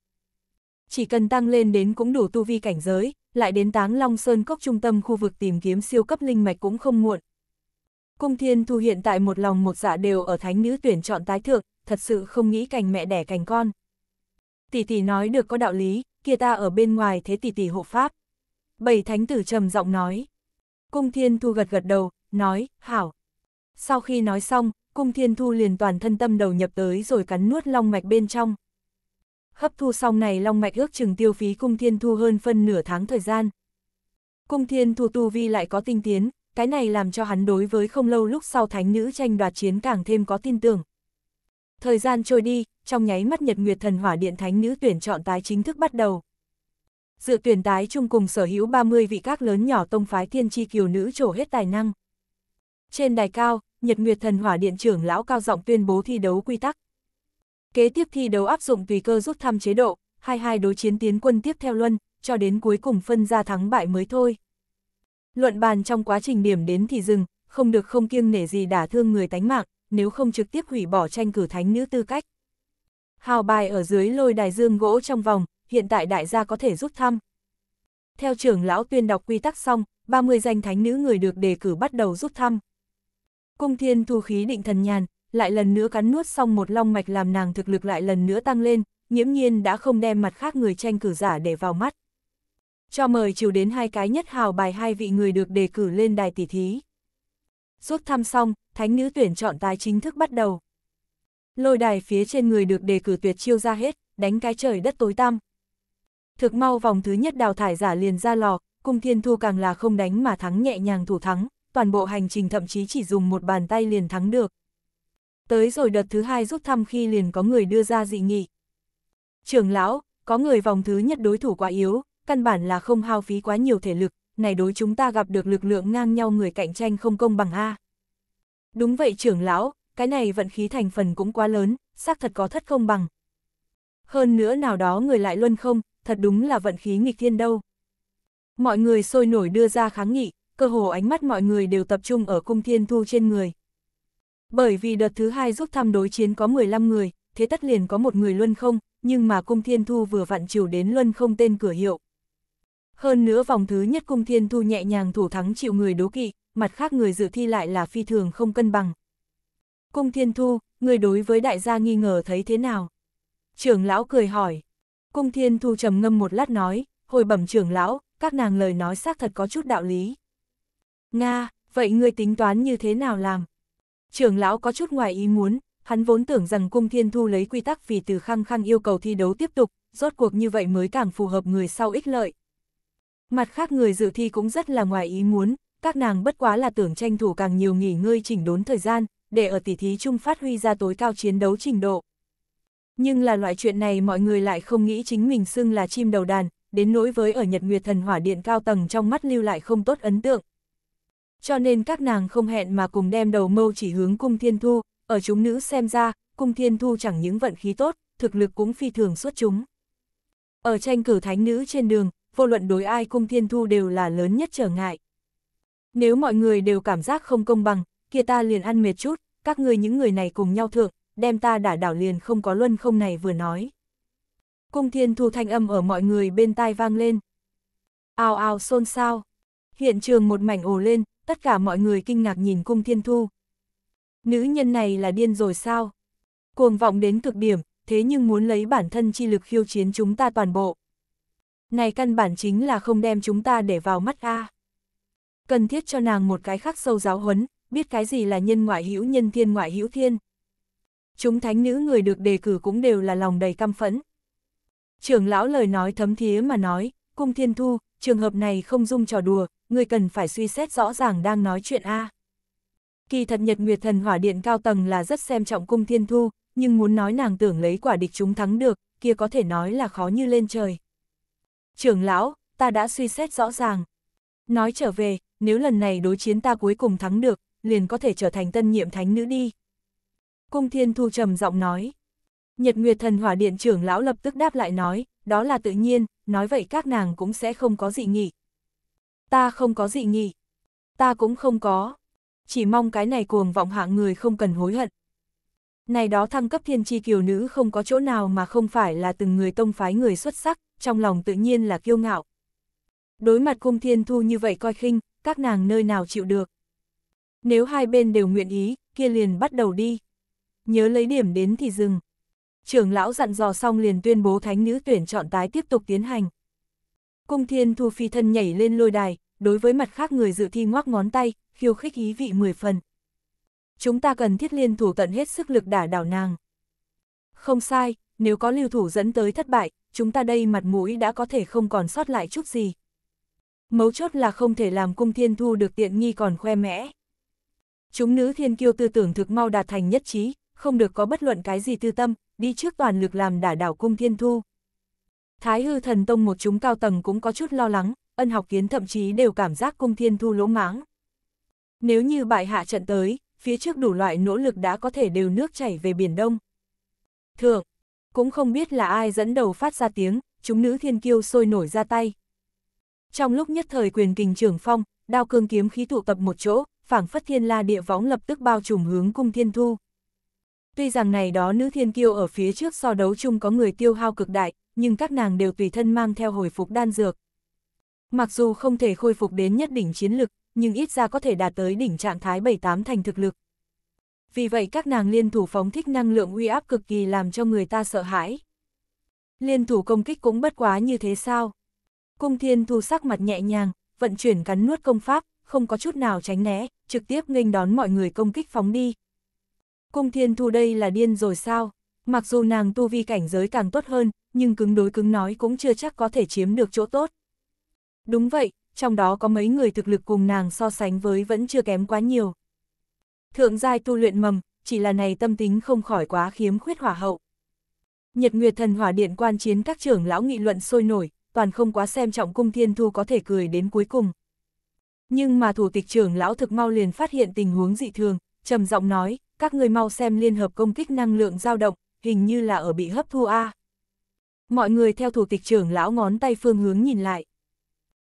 Chỉ cần tăng lên đến cũng đủ tu vi cảnh giới, lại đến táng Long Sơn Cốc trung tâm khu vực tìm kiếm siêu cấp linh mạch cũng không muộn. Cung Thiên Thu hiện tại một lòng một dạ đều ở thánh nữ tuyển chọn tái thượng, thật sự không nghĩ cành mẹ đẻ cành con. Tỷ tỷ nói được có đạo lý, kia ta ở bên ngoài thế tỷ tỷ hộ pháp. Bảy thánh tử trầm giọng nói. Cung Thiên Thu gật gật đầu, nói, hảo. Sau khi nói xong, Cung Thiên Thu liền toàn thân tâm đầu nhập tới rồi cắn nuốt long mạch bên trong. Hấp thu xong này long mạch ước chừng tiêu phí Cung Thiên Thu hơn phân nửa tháng thời gian. Cung Thiên Thu tu vi lại có tinh tiến, cái này làm cho hắn đối với không lâu lúc sau thánh nữ tranh đoạt chiến càng thêm có tin tưởng. Thời gian trôi đi, trong nháy mắt Nhật Nguyệt Thần Hỏa Điện thánh nữ tuyển chọn tái chính thức bắt đầu. Dự tuyển tái chung cùng sở hữu 30 vị các lớn nhỏ tông phái thiên chi kiều nữ trổ hết tài năng. Trên đài cao, Nhật Nguyệt Thần Hỏa Điện trưởng lão cao giọng tuyên bố thi đấu quy tắc. Kế tiếp thi đấu áp dụng tùy cơ rút thăm chế độ, hai hai đối chiến tiến quân tiếp theo luân, cho đến cuối cùng phân ra thắng bại mới thôi. Luận bàn trong quá trình điểm đến thì dừng, không được không kiêng nể gì đả thương người tánh mạng, nếu không trực tiếp hủy bỏ tranh cử thánh nữ tư cách. Hào bài ở dưới lôi đài dương gỗ trong vòng, hiện tại đại gia có thể rút thăm. Theo trưởng lão tuyên đọc quy tắc xong, 30 danh thánh nữ người được đề cử bắt đầu rút thăm. Cung thiên thu khí định thần nhàn, lại lần nữa cắn nuốt xong một long mạch làm nàng thực lực lại lần nữa tăng lên, nhiễm nhiên đã không đem mặt khác người tranh cử giả để vào mắt. Cho mời chiều đến hai cái nhất hào bài hai vị người được đề cử lên đài tỷ thí. Rút thăm xong, thánh nữ tuyển chọn tái chính thức bắt đầu. Lôi đài phía trên người được đề cử tuyệt chiêu ra hết, đánh cái trời đất tối tăm. Thực mau vòng thứ nhất đào thải giả liền ra lò, cung thiên thu càng là không đánh mà thắng nhẹ nhàng thủ thắng, toàn bộ hành trình thậm chí chỉ dùng một bàn tay liền thắng được. Tới rồi đợt thứ hai rút thăm khi liền có người đưa ra dị nghị. Trưởng lão, có người vòng thứ nhất đối thủ quá yếu, căn bản là không hao phí quá nhiều thể lực, này đối chúng ta gặp được lực lượng ngang nhau người cạnh tranh không công bằng A. Đúng vậy trưởng lão, cái này vận khí thành phần cũng quá lớn, xác thật có thất công bằng. Hơn nữa nào đó người lại luân không, thật đúng là vận khí nghịch thiên đâu. Mọi người sôi nổi đưa ra kháng nghị, cơ hồ ánh mắt mọi người đều tập trung ở cung thiên thu trên người. Bởi vì đợt thứ hai giúp thăm đối chiến có 15 người, thế tất liền có một người luân không, nhưng mà cung thiên thu vừa vặn chiều đến luân không tên cửa hiệu. Hơn nữa vòng thứ nhất cung thiên thu nhẹ nhàng thủ thắng chịu người đố kỵ, mặt khác người dự thi lại là phi thường không cân bằng. Cung thiên thu, người đối với đại gia nghi ngờ thấy thế nào? Trưởng lão cười hỏi. Cung thiên thu trầm ngâm một lát nói, hồi bẩm trưởng lão, các nàng lời nói xác thật có chút đạo lý. Nga, vậy người tính toán như thế nào làm? Trưởng lão có chút ngoài ý muốn, hắn vốn tưởng rằng cung thiên thu lấy quy tắc vì từ khăng khăng yêu cầu thi đấu tiếp tục, rốt cuộc như vậy mới càng phù hợp người sau ích lợi, Mặt khác người dự thi cũng rất là ngoài ý muốn, các nàng bất quá là tưởng tranh thủ càng nhiều nghỉ ngơi chỉnh đốn thời gian, để ở tỷ thí chung phát huy ra tối cao chiến đấu trình độ. Nhưng là loại chuyện này mọi người lại không nghĩ chính mình xưng là chim đầu đàn, đến nỗi với ở Nhật Nguyệt Thần Hỏa Điện cao tầng trong mắt lưu lại không tốt ấn tượng. Cho nên các nàng không hẹn mà cùng đem đầu mâu chỉ hướng cung thiên thu, ở chúng nữ xem ra, cung thiên thu chẳng những vận khí tốt, thực lực cũng phi thường xuất chúng. Ở tranh cử thánh nữ trên đường, vô luận đối ai cung thiên thu đều là lớn nhất trở ngại. Nếu mọi người đều cảm giác không công bằng, kia ta liền ăn mệt chút, các ngươi những người này cùng nhau thượng, đem ta đả đảo liền không có luân không này vừa nói. Cung thiên thu thanh âm ở mọi người bên tai vang lên. Ao ao xôn xao. Hiện trường một mảnh ồ lên, tất cả mọi người kinh ngạc nhìn cung thiên thu. Nữ nhân này là điên rồi sao? Cuồng vọng đến cực điểm, thế nhưng muốn lấy bản thân chi lực khiêu chiến chúng ta toàn bộ. Này căn bản chính là không đem chúng ta để vào mắt a. Cần thiết cho nàng một cái khắc sâu giáo huấn, biết cái gì là nhân ngoại hữu nhân thiên ngoại hữu thiên. Chúng thánh nữ người được đề cử cũng đều là lòng đầy căm phẫn. Trưởng lão lời nói thấm thía mà nói, cung thiên thu, trường hợp này không dung trò đùa, người cần phải suy xét rõ ràng đang nói chuyện A. Kỳ thật Nhật Nguyệt Thần Hỏa Điện cao tầng là rất xem trọng cung thiên thu, nhưng muốn nói nàng tưởng lấy quả địch chúng thắng được, kia có thể nói là khó như lên trời trưởng lão, ta đã suy xét rõ ràng. Nói trở về, nếu lần này đối chiến ta cuối cùng thắng được, liền có thể trở thành tân nhiệm thánh nữ đi. Cung Thiên Thu trầm giọng nói. Nhật Nguyệt Thần Hỏa Điện trưởng lão lập tức đáp lại nói, đó là tự nhiên, nói vậy các nàng cũng sẽ không có dị nghị. Ta không có dị nghị. Ta cũng không có. Chỉ mong cái này cuồng vọng hạng người không cần hối hận. Này đó thăng cấp thiên tri kiều nữ không có chỗ nào mà không phải là từng người tông phái người xuất sắc, trong lòng tự nhiên là kiêu ngạo. Đối mặt cung thiên thu như vậy coi khinh, các nàng nơi nào chịu được. Nếu hai bên đều nguyện ý, kia liền bắt đầu đi. Nhớ lấy điểm đến thì dừng. Trưởng lão dặn dò xong liền tuyên bố thánh nữ tuyển chọn tái tiếp tục tiến hành. Cung thiên thu phi thân nhảy lên lôi đài, đối với mặt khác người dự thi ngoác ngón tay, khiêu khích ý vị mười phần. Chúng ta cần thiết liên thủ tận hết sức lực đả đảo nàng. Không sai, nếu có lưu thủ dẫn tới thất bại, chúng ta đây mặt mũi đã có thể không còn sót lại chút gì. Mấu chốt là không thể làm cung thiên thu được tiện nghi còn khoe mẽ. Chúng nữ thiên kiêu tư tưởng thực mau đạt thành nhất trí, không được có bất luận cái gì tư tâm, đi trước toàn lực làm đả đảo cung thiên thu. Thái hư thần tông một chúng cao tầng cũng có chút lo lắng, ân học kiến thậm chí đều cảm giác cung thiên thu lỗ máng. Nếu như bại hạ trận tới, phía trước đủ loại nỗ lực đã có thể đều nước chảy về biển đông. Thượng, cũng không biết là ai dẫn đầu phát ra tiếng, chúng nữ thiên kiêu sôi nổi ra tay. Trong lúc nhất thời quyền kình trưởng phong, đao cương kiếm khí tụ tập một chỗ, phảng phất thiên la địa võng lập tức bao trùm hướng cung thiên thu. Tuy rằng này đó nữ thiên kiêu ở phía trước so đấu chung có người tiêu hao cực đại, nhưng các nàng đều tùy thân mang theo hồi phục đan dược. Mặc dù không thể khôi phục đến nhất đỉnh chiến lực, nhưng ít ra có thể đạt tới đỉnh trạng thái 7-8 thành thực lực vì vậy các nàng liên thủ phóng thích năng lượng uy áp cực kỳ làm cho người ta sợ hãi. Liên thủ công kích cũng bất quá như thế sao? Cung thiên thu sắc mặt nhẹ nhàng, vận chuyển cắn nuốt công pháp, không có chút nào tránh né, trực tiếp nghênh đón mọi người công kích phóng đi. Cung thiên thu đây là điên rồi sao? Mặc dù nàng tu vi cảnh giới càng tốt hơn, nhưng cứng đối cứng nói cũng chưa chắc có thể chiếm được chỗ tốt. Đúng vậy, trong đó có mấy người thực lực cùng nàng so sánh với vẫn chưa kém quá nhiều. Thượng giai tu luyện mầm, chỉ là này tâm tính không khỏi quá khiếm khuyết hỏa hậu. Nhật Nguyệt Thần Hỏa Điện quan chiến các trưởng lão nghị luận sôi nổi, toàn không quá xem trọng cung thiên thu có thể cười đến cuối cùng. Nhưng mà thủ tịch trưởng lão thực mau liền phát hiện tình huống dị thường, trầm giọng nói, các người mau xem liên hợp công kích năng lượng dao động, hình như là ở bị hấp thu A. Mọi người theo thủ tịch trưởng lão ngón tay phương hướng nhìn lại.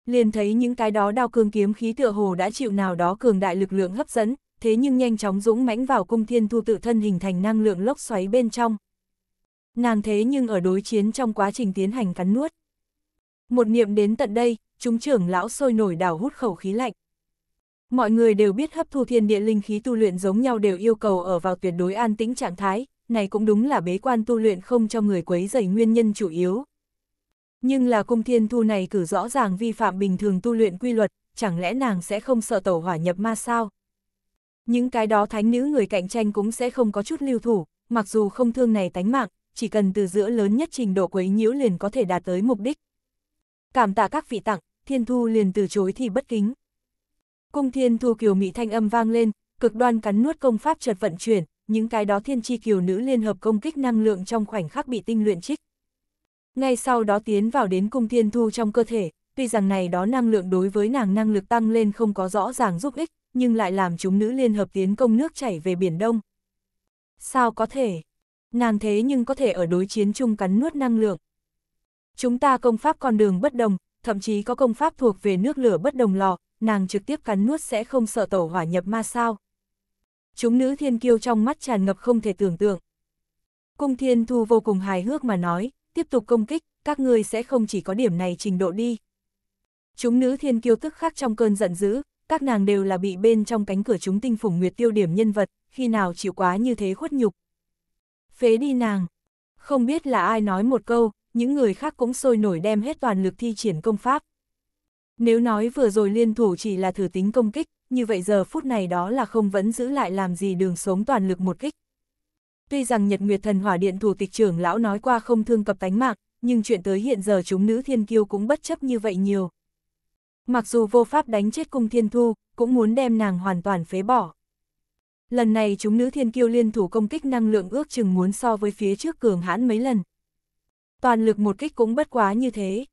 Liền thấy những cái đó đao cương kiếm khí tựa hồ đã chịu nào đó cường đại lực lượng hấp dẫn, thế nhưng nhanh chóng dũng mãnh vào cung thiên thu tự thân hình thành năng lượng lốc xoáy bên trong. Nàng thế nhưng ở đối chiến trong quá trình tiến hành cắn nuốt. Một niệm đến tận đây, chúng trưởng lão sôi nổi đảo hút khẩu khí lạnh. Mọi người đều biết hấp thu thiên địa linh khí tu luyện giống nhau đều yêu cầu ở vào tuyệt đối an tĩnh trạng thái, này cũng đúng là bế quan tu luyện không cho người quấy dày nguyên nhân chủ yếu. Nhưng là cung thiên thu này cử rõ ràng vi phạm bình thường tu luyện quy luật, chẳng lẽ nàng sẽ không sợ tẩu hỏa nhập ma sao? những cái đó thánh nữ người cạnh tranh cũng sẽ không có chút lưu thủ, mặc dù không thương này tánh mạng, chỉ cần từ giữa lớn nhất trình độ quấy nhiễu liền có thể đạt tới mục đích. Cảm tạ các vị tặng, Thiên Thu liền từ chối thì bất kính. Cung Thiên Thu kiều mỹ thanh âm vang lên, cực đoan cắn nuốt công pháp chợt vận chuyển, những cái đó thiên chi kiều nữ liên hợp công kích năng lượng trong khoảnh khắc bị tinh luyện trích. Ngay sau đó tiến vào đến cung Thiên Thu trong cơ thể, tuy rằng này đó năng lượng đối với nàng năng lực tăng lên không có rõ ràng giúp ích, nhưng lại làm chúng nữ liên hợp tiến công nước chảy về Biển Đông. Sao có thể? Nàng thế nhưng có thể ở đối chiến chung cắn nuốt năng lượng. Chúng ta công pháp con đường bất đồng, thậm chí có công pháp thuộc về nước lửa bất đồng lò, nàng trực tiếp cắn nuốt sẽ không sợ tổ hỏa nhập ma sao. Chúng nữ thiên kiêu trong mắt tràn ngập không thể tưởng tượng. Cung thiên thu vô cùng hài hước mà nói, tiếp tục công kích, các ngươi sẽ không chỉ có điểm này trình độ đi. Chúng nữ thiên kiêu tức khắc trong cơn giận dữ, các nàng đều là bị bên trong cánh cửa chúng tinh phủng nguyệt tiêu điểm nhân vật, khi nào chịu quá như thế khuất nhục. Phế đi nàng, không biết là ai nói một câu, những người khác cũng sôi nổi đem hết toàn lực thi triển công pháp. Nếu nói vừa rồi liên thủ chỉ là thử tính công kích, như vậy giờ phút này đó là không vẫn giữ lại làm gì đường sống toàn lực một kích. Tuy rằng Nhật Nguyệt Thần Hỏa Điện thủ tịch trưởng lão nói qua không thương cập tánh mạng, nhưng chuyện tới hiện giờ chúng nữ thiên kiêu cũng bất chấp như vậy nhiều mặc dù vô pháp đánh chết cung thiên thu, cũng muốn đem nàng hoàn toàn phế bỏ. Lần này chúng nữ thiên kiêu liên thủ công kích năng lượng ước chừng muốn so với phía trước cường hãn mấy lần. Toàn lực một kích cũng bất quá như thế.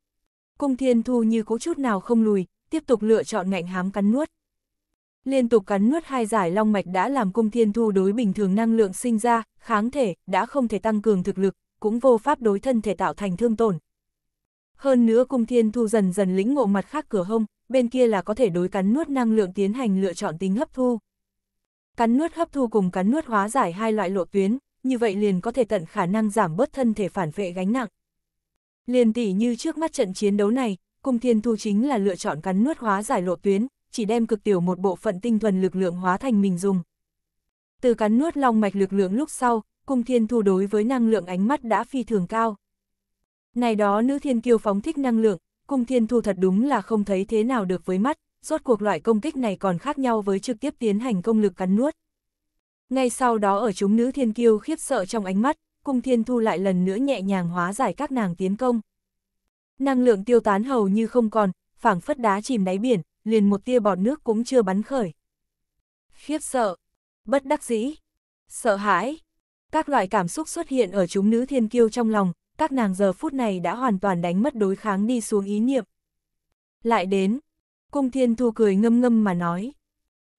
Cung thiên thu như cũ chút nào không lùi, tiếp tục lựa chọn ngạnh hám cắn nuốt. Liên tục cắn nuốt hai giải long mạch đã làm cung thiên thu đối bình thường năng lượng sinh ra, kháng thể, đã không thể tăng cường thực lực, cũng vô pháp đối thân thể tạo thành thương tổn, hơn nữa cung thiên thu dần dần lĩnh ngộ mặt khác cửa hông, bên kia là có thể đối cắn nuốt năng lượng tiến hành lựa chọn tính hấp thu. Cắn nuốt hấp thu cùng cắn nuốt hóa giải hai loại lộ tuyến, như vậy liền có thể tận khả năng giảm bớt thân thể phản vệ gánh nặng. Liền tỷ như trước mắt trận chiến đấu này, cung thiên thu chính là lựa chọn cắn nuốt hóa giải lộ tuyến, chỉ đem cực tiểu một bộ phận tinh thuần lực lượng hóa thành mình dùng. Từ cắn nuốt long mạch lực lượng lúc sau, cung thiên thu đối với năng lượng ánh mắt đã phi thường cao. Này đó nữ thiên kiêu phóng thích năng lượng, cung thiên thu thật đúng là không thấy thế nào được với mắt, rốt cuộc loại công kích này còn khác nhau với trực tiếp tiến hành công lực cắn nuốt. Ngay sau đó ở chúng nữ thiên kiêu khiếp sợ trong ánh mắt, cung thiên thu lại lần nữa nhẹ nhàng hóa giải các nàng tiến công. Năng lượng tiêu tán hầu như không còn, phảng phất đá chìm đáy biển, liền một tia bọt nước cũng chưa bắn khởi. Khiếp sợ, bất đắc dĩ, sợ hãi, các loại cảm xúc xuất hiện ở chúng nữ thiên kiêu trong lòng, các nàng giờ phút này đã hoàn toàn đánh mất đối kháng đi xuống ý niệm. Lại đến, cung thiên thu cười ngâm ngâm mà nói.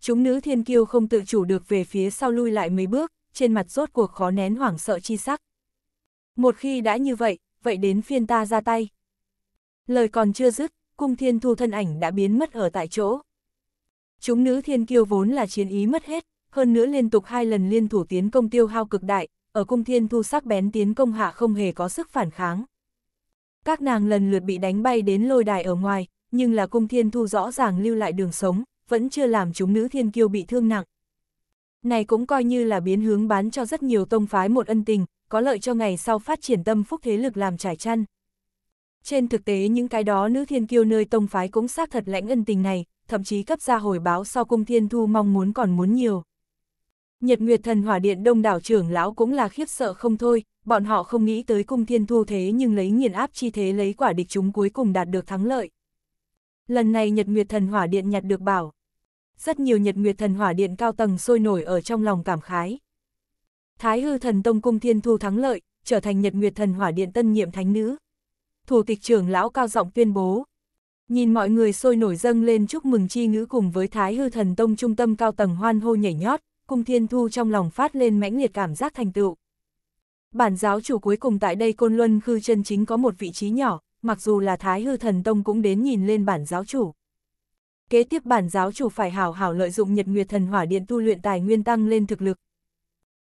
Chúng nữ thiên kiêu không tự chủ được về phía sau lui lại mấy bước, trên mặt rốt cuộc khó nén hoảng sợ chi sắc. Một khi đã như vậy, vậy đến phiên ta ra tay. Lời còn chưa dứt, cung thiên thu thân ảnh đã biến mất ở tại chỗ. Chúng nữ thiên kiêu vốn là chiến ý mất hết, hơn nữa liên tục hai lần liên thủ tiến công tiêu hao cực đại, ở cung thiên thu sắc bén tiến công hạ không hề có sức phản kháng. Các nàng lần lượt bị đánh bay đến lôi đài ở ngoài, nhưng là cung thiên thu rõ ràng lưu lại đường sống, vẫn chưa làm chúng nữ thiên kiêu bị thương nặng. Này cũng coi như là biến hướng bán cho rất nhiều tông phái một ân tình, có lợi cho ngày sau phát triển tâm phúc thế lực làm trải chăn. Trên thực tế những cái đó nữ thiên kiêu nơi tông phái cũng xác thật lãnh ân tình này, thậm chí cấp ra hồi báo sau cung thiên thu mong muốn còn muốn nhiều. Nhật Nguyệt Thần Hỏa Điện đông đảo trưởng lão cũng là khiếp sợ không thôi, bọn họ không nghĩ tới cung thiên thu thế nhưng lấy nghiền áp chi thế lấy quả địch chúng cuối cùng đạt được thắng lợi. Lần này Nhật Nguyệt Thần Hỏa Điện nhặt được bảo. Rất nhiều Nhật Nguyệt Thần Hỏa Điện cao tầng sôi nổi ở trong lòng cảm khái. Thái hư thần tông cung thiên thu thắng lợi, trở thành Nhật Nguyệt Thần Hỏa Điện tân nhiệm thánh nữ. Thủ tịch trưởng lão cao giọng tuyên bố. Nhìn mọi người sôi nổi dâng lên chúc mừng chi ngữ cùng với Thái hư thần tông trung tâm cao tầng hoan hô nhảy nhót, Cung Thiên Thu trong lòng phát lên mãnh liệt cảm giác thành tựu. Bản giáo chủ cuối cùng tại đây Côn Luân Khư chân chính có một vị trí nhỏ, mặc dù là Thái Hư Thần Tông cũng đến nhìn lên bản giáo chủ. Kế tiếp bản giáo chủ phải hào hảo lợi dụng Nhật Nguyệt Thần Hỏa Điện tu luyện tài nguyên tăng lên thực lực.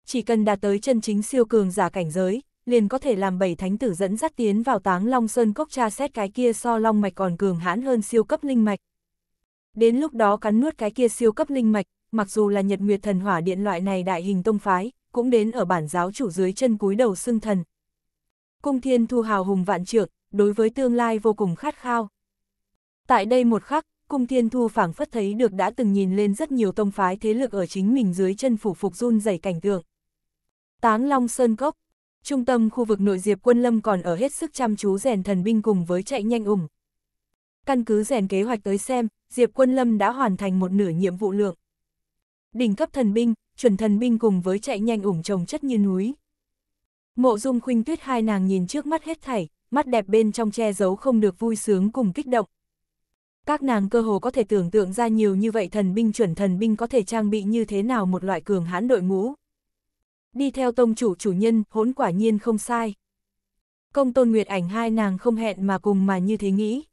Chỉ cần đạt tới chân chính siêu cường giả cảnh giới, liền có thể làm bảy thánh tử dẫn dắt tiến vào Táng Long Sơn cốc tra xét cái kia so long mạch còn cường hãn hơn siêu cấp linh mạch. Đến lúc đó cắn nuốt cái kia siêu cấp linh mạch, mặc dù là nhật nguyệt thần hỏa điện loại này đại hình tông phái, cũng đến ở bản giáo chủ dưới chân cúi đầu xưng thần. Cung thiên thu hào hùng vạn trượng, đối với tương lai vô cùng khát khao. Tại đây một khắc, cung thiên thu phảng phất thấy được đã từng nhìn lên rất nhiều tông phái thế lực ở chính mình dưới chân phủ phục run dày cảnh tượng. Táng Long Sơn Cốc Trung tâm khu vực nội diệp quân lâm còn ở hết sức chăm chú rèn thần binh cùng với chạy nhanh ủng. Căn cứ rèn kế hoạch tới xem, diệp quân lâm đã hoàn thành một nửa nhiệm vụ lượng đỉnh cấp thần binh, chuẩn thần binh cùng với chạy nhanh ủng trồng chất như núi. Mộ dung khuynh tuyết hai nàng nhìn trước mắt hết thảy, mắt đẹp bên trong che giấu không được vui sướng cùng kích động. Các nàng cơ hồ có thể tưởng tượng ra nhiều như vậy thần binh chuẩn thần binh có thể trang bị như thế nào một loại cường hãn đội ngũ. Đi theo tông chủ chủ nhân, hỗn quả nhiên không sai. Công tôn nguyệt ảnh hai nàng không hẹn mà cùng mà như thế nghĩ.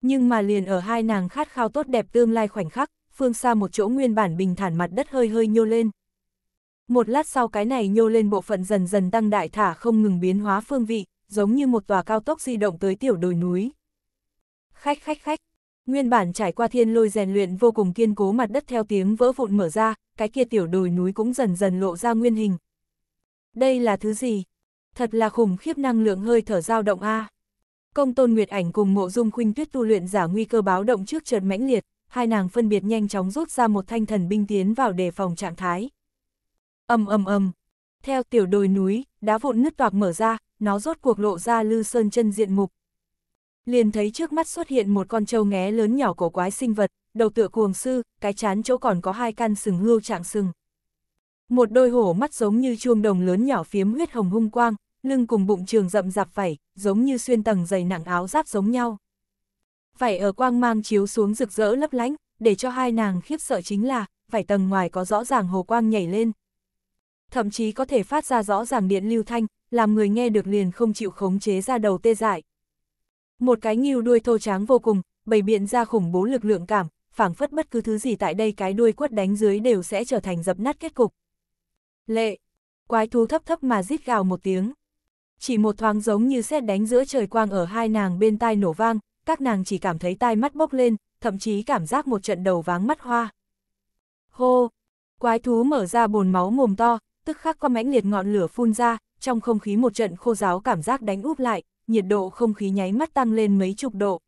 Nhưng mà liền ở hai nàng khát khao tốt đẹp tương lai khoảnh khắc, phương xa một chỗ nguyên bản bình thản mặt đất hơi hơi nhô lên. Một lát sau cái này nhô lên bộ phận dần dần tăng đại thả không ngừng biến hóa phương vị, giống như một tòa cao tốc di động tới tiểu đồi núi. Khách khách khách, nguyên bản trải qua thiên lôi rèn luyện vô cùng kiên cố mặt đất theo tiếng vỡ vụn mở ra, cái kia tiểu đồi núi cũng dần dần lộ ra nguyên hình. Đây là thứ gì? Thật là khủng khiếp năng lượng hơi thở dao động a. Công tôn Nguyệt Ảnh cùng Mộ Dung Khuynh Tuyết tu luyện giả nguy cơ báo động trước chợt mãnh liệt, hai nàng phân biệt nhanh chóng rút ra một thanh thần binh tiến vào đề phòng trạng thái. Âm âm âm, theo tiểu đồi núi, đá vụn nứt toạc mở ra, nó rốt cuộc lộ ra lư sơn chân diện mục. Liền thấy trước mắt xuất hiện một con trâu ngé lớn nhỏ cổ quái sinh vật, đầu tựa cuồng sư, cái chán chỗ còn có hai căn sừng hươu trạng sừng. Một đôi hổ mắt giống như chuông đồng lớn nhỏ phiếm huyết hồng hung quang, lưng cùng bụng trường rậm rạp vảy, giống như xuyên tầng dày nặng áo giáp giống nhau vải ở quang mang chiếu xuống rực rỡ lấp lánh, để cho hai nàng khiếp sợ chính là, vải tầng ngoài có rõ ràng hồ quang nhảy lên. Thậm chí có thể phát ra rõ ràng điện lưu thanh, làm người nghe được liền không chịu khống chế ra đầu tê dại. Một cái nghiêu đuôi thô tráng vô cùng, bày biện ra khủng bố lực lượng cảm, phảng phất bất cứ thứ gì tại đây cái đuôi quất đánh dưới đều sẽ trở thành dập nát kết cục. Lệ, quái thú thấp thấp mà rít gào một tiếng. Chỉ một thoáng giống như sét đánh giữa trời quang ở hai nàng bên tai nổ vang, các nàng chỉ cảm thấy tai mắt bốc lên, thậm chí cảm giác một trận đầu váng mắt hoa. Hô! Quái thú mở ra bồn máu mồm to, tức khắc có mãnh liệt ngọn lửa phun ra, trong không khí một trận khô giáo cảm giác đánh úp lại, nhiệt độ không khí nháy mắt tăng lên mấy chục độ.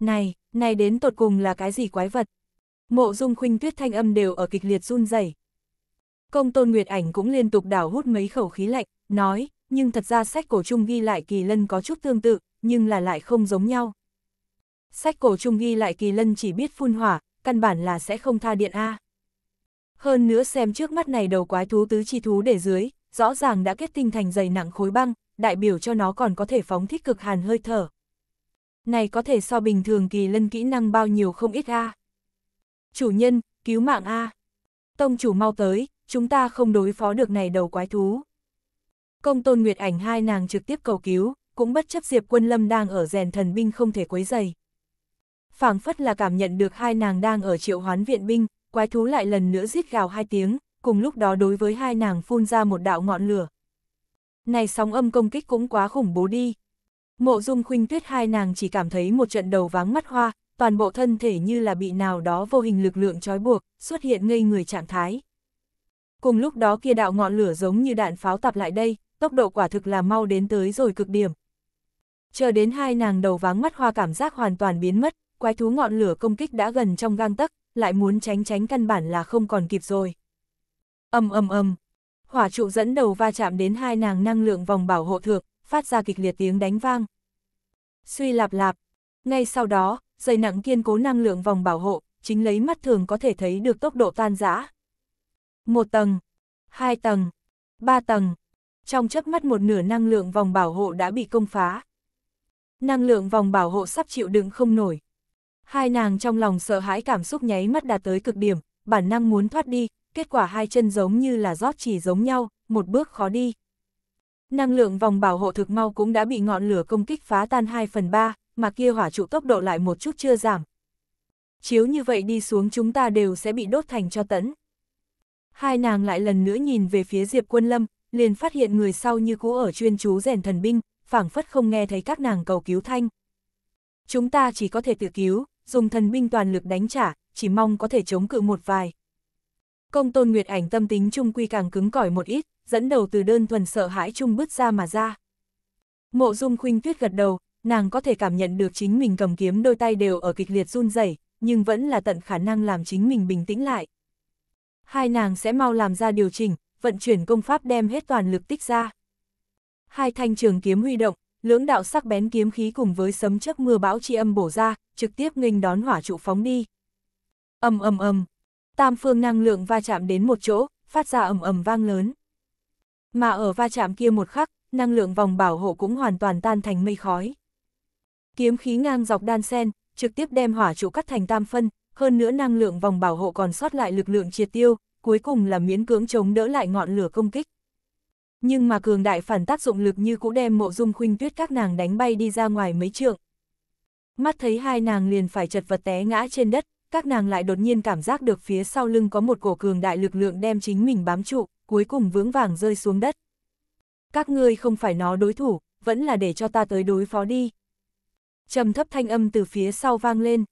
Này, này đến tột cùng là cái gì quái vật? Mộ dung khuynh tuyết thanh âm đều ở kịch liệt run rẩy. Công tôn Nguyệt ảnh cũng liên tục đảo hút mấy khẩu khí lạnh, nói, nhưng thật ra sách cổ trung ghi lại kỳ lân có chút tương tự, nhưng là lại không giống nhau sách cổ trung ghi lại kỳ lân chỉ biết phun hỏa, căn bản là sẽ không tha điện A. Hơn nữa xem trước mắt này đầu quái thú tứ chi thú để dưới, rõ ràng đã kết tinh thành dày nặng khối băng, đại biểu cho nó còn có thể phóng thích cực hàn hơi thở. Này có thể so bình thường kỳ lân kỹ năng bao nhiêu không ít A. Chủ nhân, cứu mạng A. Tông chủ mau tới, chúng ta không đối phó được này đầu quái thú. Công tôn Nguyệt ảnh hai nàng trực tiếp cầu cứu, cũng bất chấp Diệp Quân Lâm đang ở rèn thần binh không thể quấy dày phảng phất là cảm nhận được hai nàng đang ở triệu hoán viện binh, quái thú lại lần nữa rít gào hai tiếng, cùng lúc đó đối với hai nàng phun ra một đạo ngọn lửa. Này sóng âm công kích cũng quá khủng bố đi. Mộ dung khuynh tuyết hai nàng chỉ cảm thấy một trận đầu váng mắt hoa, toàn bộ thân thể như là bị nào đó vô hình lực lượng trói buộc, xuất hiện ngây người trạng thái. Cùng lúc đó kia đạo ngọn lửa giống như đạn pháo tập lại đây, tốc độ quả thực là mau đến tới rồi cực điểm. Chờ đến hai nàng đầu váng mắt hoa cảm giác hoàn toàn biến mất, quái thú ngọn lửa công kích đã gần trong gang tấc, lại muốn tránh tránh căn bản là không còn kịp rồi. ầm ầm ầm, hỏa trụ dẫn đầu va chạm đến hai nàng năng lượng vòng bảo hộ thượng phát ra kịch liệt tiếng đánh vang. Suy lạp lạp, ngay sau đó, dây nặng kiên cố năng lượng vòng bảo hộ, chính lấy mắt thường có thể thấy được tốc độ tan rã. Một tầng, hai tầng, ba tầng, trong chớp mắt một nửa năng lượng vòng bảo hộ đã bị công phá. Năng lượng vòng bảo hộ sắp chịu đựng không nổi, Hai nàng trong lòng sợ hãi cảm xúc nháy mắt đạt tới cực điểm, bản năng muốn thoát đi, kết quả hai chân giống như là rót chỉ giống nhau, một bước khó đi. Năng lượng vòng bảo hộ thực mau cũng đã bị ngọn lửa công kích phá tan 2 phần 3, mà kia hỏa trụ tốc độ lại một chút chưa giảm. Chiếu như vậy đi xuống chúng ta đều sẽ bị đốt thành cho tẫn. Hai nàng lại lần nữa nhìn về phía Diệp Quân Lâm, liền phát hiện người sau như cũ ở chuyên chú rèn thần binh, phảng phất không nghe thấy các nàng cầu cứu thanh. Chúng ta chỉ có thể tự cứu, dùng thần binh toàn lực đánh trả, chỉ mong có thể chống cự một vài. Công tôn Nguyệt ảnh tâm tính trung quy càng cứng cỏi một ít, dẫn đầu từ đơn thuần sợ hãi chung bứt ra mà ra. Mộ dung khuynh tuyết gật đầu, nàng có thể cảm nhận được chính mình cầm kiếm đôi tay đều ở kịch liệt run rẩy, nhưng vẫn là tận khả năng làm chính mình bình tĩnh lại. Hai nàng sẽ mau làm ra điều chỉnh, vận chuyển công pháp đem hết toàn lực tích ra. Hai thanh trường kiếm huy động, lưỡng đạo sắc bén kiếm khí cùng với sấm chớp mưa bão chi âm bổ ra, trực tiếp nghênh đón hỏa trụ phóng đi. Ầm ầm ầm, tam phương năng lượng va chạm đến một chỗ, phát ra ầm ầm vang lớn. Mà ở va chạm kia một khắc, năng lượng vòng bảo hộ cũng hoàn toàn tan thành mây khói. Kiếm khí ngang dọc đan sen, trực tiếp đem hỏa trụ cắt thành tam phân, hơn nữa năng lượng vòng bảo hộ còn sót lại lực lượng triệt tiêu, cuối cùng là miễn cưỡng chống đỡ lại ngọn lửa công kích nhưng mà cường đại phản tác dụng lực như cũng đem mộ dung khuynh tuyết các nàng đánh bay đi ra ngoài mấy trượng. Mắt thấy hai nàng liền phải chật vật té ngã trên đất, các nàng lại đột nhiên cảm giác được phía sau lưng có một cổ cường đại lực lượng đem chính mình bám trụ, cuối cùng vướng vàng rơi xuống đất. Các ngươi không phải nó đối thủ, vẫn là để cho ta tới đối phó đi. trầm thấp thanh âm từ phía sau vang lên.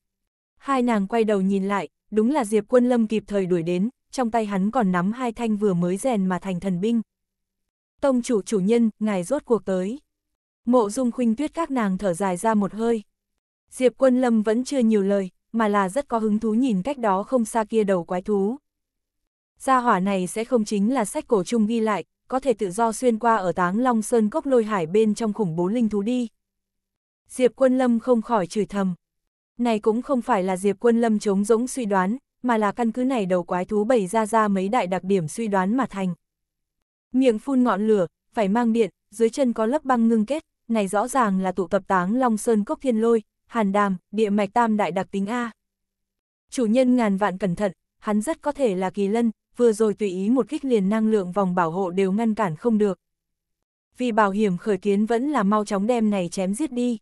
Hai nàng quay đầu nhìn lại, đúng là Diệp Quân Lâm kịp thời đuổi đến, trong tay hắn còn nắm hai thanh vừa mới rèn mà thành thần binh tông chủ chủ nhân, ngài rốt cuộc tới. Mộ dung khuynh tuyết các nàng thở dài ra một hơi. Diệp quân lâm vẫn chưa nhiều lời, mà là rất có hứng thú nhìn cách đó không xa kia đầu quái thú. Gia hỏa này sẽ không chính là sách cổ chung ghi lại, có thể tự do xuyên qua ở táng long sơn cốc lôi hải bên trong khủng bố linh thú đi. Diệp quân lâm không khỏi chửi thầm. Này cũng không phải là Diệp quân lâm chống rỗng suy đoán, mà là căn cứ này đầu quái thú bày ra ra mấy đại đặc điểm suy đoán mà thành, Miệng phun ngọn lửa, phải mang điện, dưới chân có lớp băng ngưng kết, này rõ ràng là tụ tập táng Long Sơn Cốc Thiên Lôi, Hàn Đàm, địa mạch tam đại đặc tính A. Chủ nhân ngàn vạn cẩn thận, hắn rất có thể là kỳ lân, vừa rồi tùy ý một kích liền năng lượng vòng bảo hộ đều ngăn cản không được. Vì bảo hiểm khởi kiến vẫn là mau chóng đem này chém giết đi.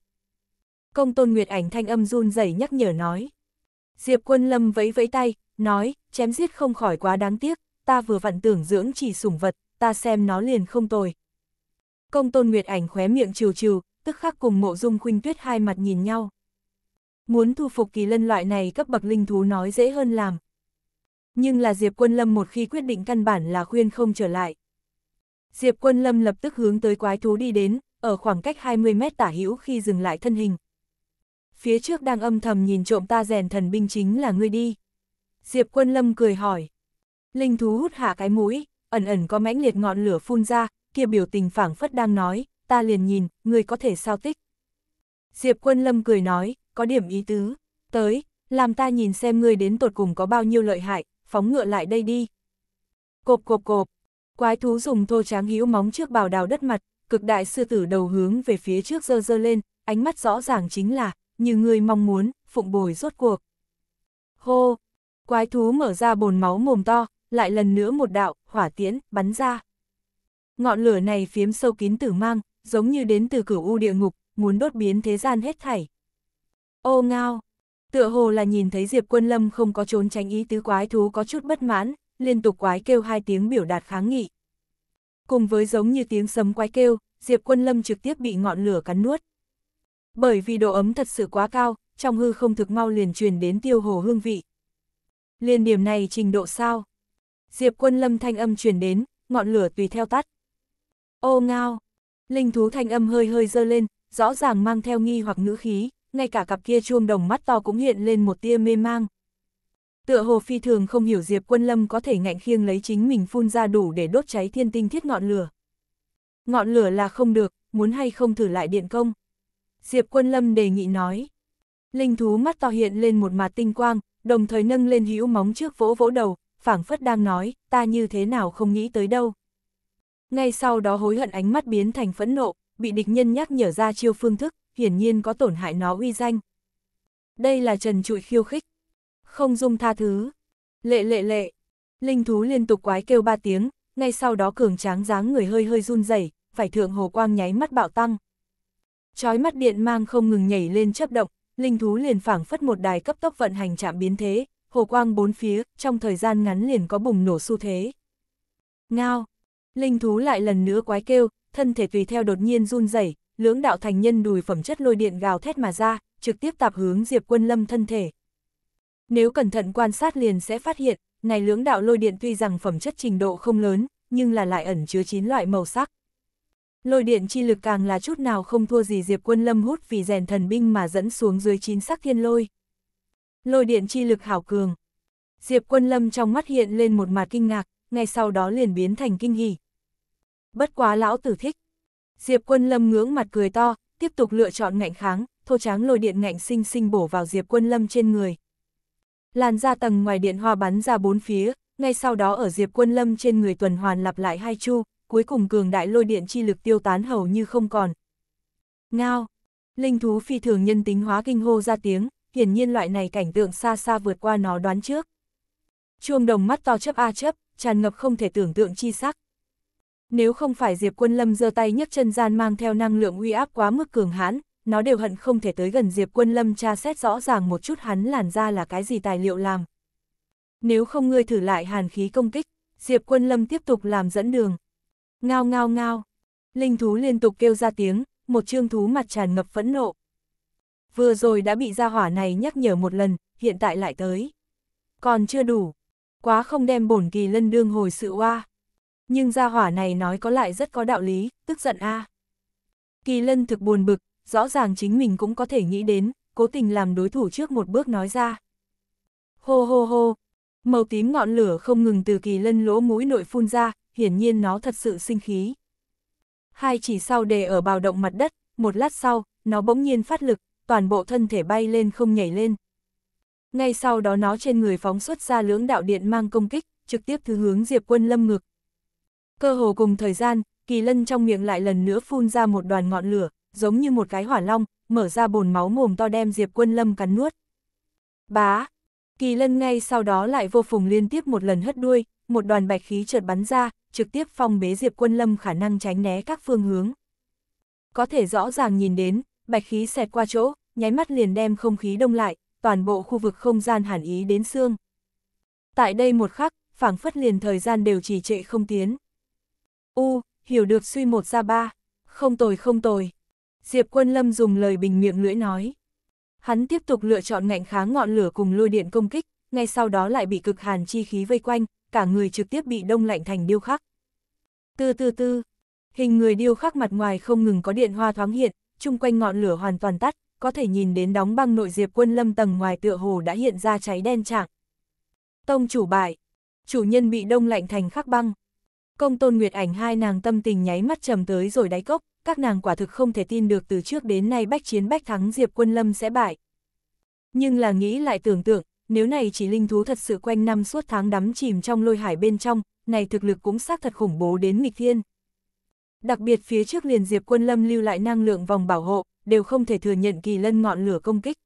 Công tôn Nguyệt ảnh thanh âm run rẩy nhắc nhở nói. Diệp quân lâm vẫy vẫy tay, nói, chém giết không khỏi quá đáng tiếc, ta vừa vặn tưởng dưỡng chỉ sủng vật, ta xem nó liền không tồi. Công tôn Nguyệt ảnh khóe miệng trừ trừ, tức khắc cùng mộ dung khuynh tuyết hai mặt nhìn nhau. Muốn thu phục kỳ lân loại này cấp bậc linh thú nói dễ hơn làm. Nhưng là Diệp Quân Lâm một khi quyết định căn bản là khuyên không trở lại. Diệp Quân Lâm lập tức hướng tới quái thú đi đến, ở khoảng cách 20 mét tả hữu khi dừng lại thân hình. Phía trước đang âm thầm nhìn trộm ta rèn thần binh chính là ngươi đi. Diệp Quân Lâm cười hỏi. Linh thú hút hạ cái mũi, ẩn ẩn có mãnh liệt ngọn lửa phun ra, kia biểu tình phảng phất đang nói, ta liền nhìn, người có thể sao tích. Diệp quân lâm cười nói, có điểm ý tứ, tới, làm ta nhìn xem ngươi đến tột cùng có bao nhiêu lợi hại, phóng ngựa lại đây đi. Cộp cộp cộp, quái thú dùng thô tráng hữu móng trước bào đào đất mặt, cực đại sư tử đầu hướng về phía trước dơ dơ lên, ánh mắt rõ ràng chính là, như người mong muốn, phụng bồi rốt cuộc. Hô, quái thú mở ra bồn máu mồm to, lại lần nữa một đạo, hỏa tiễn, bắn ra. Ngọn lửa này phiếm sâu kín tử mang, giống như đến từ cửu u địa ngục, muốn đốt biến thế gian hết thảy. Ô ngao! Tựa hồ là nhìn thấy Diệp Quân Lâm không có trốn tránh ý tứ quái thú có chút bất mãn, liên tục quái kêu hai tiếng biểu đạt kháng nghị. Cùng với giống như tiếng sấm quái kêu, Diệp Quân Lâm trực tiếp bị ngọn lửa cắn nuốt. Bởi vì độ ấm thật sự quá cao, trong hư không thực mau liền truyền đến tiêu hồ hương vị. Liên điểm này trình độ sao? Diệp quân lâm thanh âm truyền đến, ngọn lửa tùy theo tắt. Ô ngao! Linh thú thanh âm hơi hơi dơ lên, rõ ràng mang theo nghi hoặc ngữ khí, ngay cả cặp kia chuông đồng mắt to cũng hiện lên một tia mê mang. Tựa hồ phi thường không hiểu Diệp Quân Lâm có thể ngạnh khiêng lấy chính mình phun ra đủ để đốt cháy thiên tinh thiết ngọn lửa. Ngọn lửa là không được, muốn hay không thử lại điện công. Diệp Quân Lâm đề nghị nói. Linh thú mắt to hiện lên một mặt tinh quang, đồng thời nâng lên hữu móng trước vỗ vỗ đầu, phảng phất đang nói, ta như thế nào không nghĩ tới đâu. Ngay sau đó hối hận ánh mắt biến thành phẫn nộ, bị địch nhân nhắc nhở ra chiêu phương thức, hiển nhiên có tổn hại nó uy danh. Đây là trần trụi khiêu khích. Không dung tha thứ. Lệ lệ lệ. Linh thú liên tục quái kêu ba tiếng, ngay sau đó cường tráng dáng người hơi hơi run rẩy, phải thượng hồ quang nháy mắt bạo tăng. Chói mắt điện mang không ngừng nhảy lên chớp động, linh thú liền phảng phất một đài cấp tốc vận hành chạm biến thế, hồ quang bốn phía, trong thời gian ngắn liền có bùng nổ xu thế. Ngao! Linh thú lại lần nữa quái kêu, thân thể tùy theo đột nhiên run rẩy, lưỡng đạo thành nhân đùi phẩm chất lôi điện gào thét mà ra, trực tiếp tạp hướng Diệp Quân Lâm thân thể. Nếu cẩn thận quan sát liền sẽ phát hiện, này lưỡng đạo lôi điện tuy rằng phẩm chất trình độ không lớn, nhưng là lại ẩn chứa chín loại màu sắc. Lôi điện chi lực càng là chút nào không thua gì Diệp Quân Lâm hút vì rèn thần binh mà dẫn xuống dưới chín sắc thiên lôi lôi điện chi lực hảo cường. Diệp Quân Lâm trong mắt hiện lên một mặt kinh ngạc, ngay sau đó liền biến thành kinh hỉ. Bất quá lão tử thích. Diệp Quân Lâm ngưỡng mặt cười to, tiếp tục lựa chọn ngạnh kháng, thô tráng lôi điện ngạnh sinh sinh bổ vào Diệp Quân Lâm trên người. Làn ra tầng ngoài điện hoa bắn ra bốn phía, ngay sau đó ở Diệp Quân Lâm trên người tuần hoàn lặp lại hai chu, cuối cùng cường đại lôi điện chi lực tiêu tán hầu như không còn. Ngao! Linh thú phi thường nhân tính hóa kinh hô ra tiếng, hiển nhiên loại này cảnh tượng xa xa vượt qua nó đoán trước. Chuông đồng mắt to chấp a chấp, tràn ngập không thể tưởng tượng chi sắc. Nếu không phải Diệp Quân Lâm giơ tay nhấc chân gian mang theo năng lượng uy áp quá mức cường hãn, nó đều hận không thể tới gần Diệp Quân Lâm tra xét rõ ràng một chút hắn làn ra là cái gì tài liệu làm. Nếu không ngươi thử lại hàn khí công kích, Diệp Quân Lâm tiếp tục làm dẫn đường. Ngao ngao ngao, linh thú liên tục kêu ra tiếng, một trương thú mặt tràn ngập phẫn nộ, vừa rồi đã bị gia hỏa này nhắc nhở một lần, hiện tại lại tới. Còn chưa đủ, quá không đem bổn kỳ lân đương hồi sự oa. Nhưng gia hỏa này nói có lại rất có đạo lý, tức giận a. Kỳ lân thực buồn bực, rõ ràng chính mình cũng có thể nghĩ đến, cố tình làm đối thủ trước một bước nói ra. Hô hô hô, màu tím ngọn lửa không ngừng từ kỳ lân lỗ mũi nội phun ra, hiển nhiên nó thật sự sinh khí. Hai chỉ sau đề ở bào động mặt đất, một lát sau, nó bỗng nhiên phát lực, toàn bộ thân thể bay lên không nhảy lên. Ngay sau đó nó trên người phóng xuất ra lưỡng đạo điện mang công kích, trực tiếp thứ hướng Diệp Quân Lâm ngực. Cơ hồ cùng thời gian, Kỳ Lân trong miệng lại lần nữa phun ra một đoàn ngọn lửa, giống như một cái hỏa long, mở ra bồn máu mồm to đem Diệp Quân Lâm cắn nuốt. Bá! Kỳ Lân ngay sau đó lại vô phùng liên tiếp một lần hất đuôi, một đoàn bạch khí chợt bắn ra, trực tiếp phong bế Diệp Quân Lâm khả năng tránh né các phương hướng. Có thể rõ ràng nhìn đến, bạch khí xẹt qua chỗ, nháy mắt liền đem không khí đông lại, toàn bộ khu vực không gian hàn ý đến xương. Tại đây một khắc, phảng phất liền thời gian đều trì trệ không tiến. U, hiểu được suy một ra ba, không tồi không tồi. Diệp quân lâm dùng lời bình miệng lưỡi nói. Hắn tiếp tục lựa chọn ngạnh kháng ngọn lửa cùng lôi điện công kích, ngay sau đó lại bị cực hàn chi khí vây quanh, cả người trực tiếp bị đông lạnh thành điêu khắc. Tư tư tư, hình người điêu khắc mặt ngoài không ngừng có điện hoa thoáng hiện, chung quanh ngọn lửa hoàn toàn tắt, có thể nhìn đến đóng băng nội diệp quân lâm tầng ngoài tựa hồ đã hiện ra cháy đen trạng. Tông chủ bại, chủ nhân bị đông lạnh thành khắc băng. Công tôn nguyệt ảnh hai nàng tâm tình nháy mắt trầm tới rồi đáy cốc, các nàng quả thực không thể tin được từ trước đến nay bách chiến bách thắng diệp quân lâm sẽ bại. Nhưng là nghĩ lại tưởng tượng, nếu này chỉ linh thú thật sự quanh năm suốt tháng đắm chìm trong lôi hải bên trong, này thực lực cũng xác thật khủng bố đến nghịch thiên, Đặc biệt phía trước liền Diệp Quân Lâm lưu lại năng lượng vòng bảo hộ, đều không thể thừa nhận kỳ lân ngọn lửa công kích.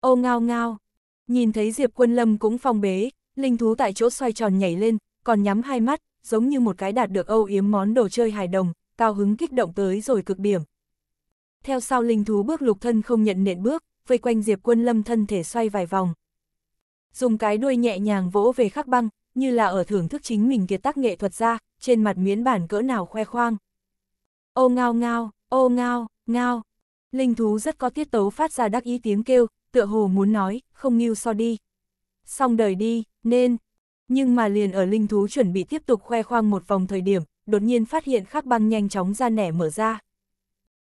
Ô ngao ngao, nhìn thấy Diệp Quân Lâm cũng phong bế, linh thú tại chỗ xoay tròn nhảy lên, còn nhắm hai mắt, giống như một cái đạt được âu yếm món đồ chơi hài đồng, cao hứng kích động tới rồi cực điểm. Theo sau linh thú bước lục thân không nhận nện bước, vây quanh Diệp Quân Lâm thân thể xoay vài vòng. Dùng cái đuôi nhẹ nhàng vỗ về khắc băng, như là ở thưởng thức chính mình kiệt tác nghệ thuật ra, trên mặt miễn bản cỡ nào khoe khoang. Ô ngao ngao, ô ngao, ngao. Linh thú rất có tiết tấu phát ra đắc ý tiếng kêu, tựa hồ muốn nói, không nghiêu so đi. Xong đời đi, nên. Nhưng mà liền ở linh thú chuẩn bị tiếp tục khoe khoang một vòng thời điểm, đột nhiên phát hiện khắc băng nhanh chóng ra nẻ mở ra.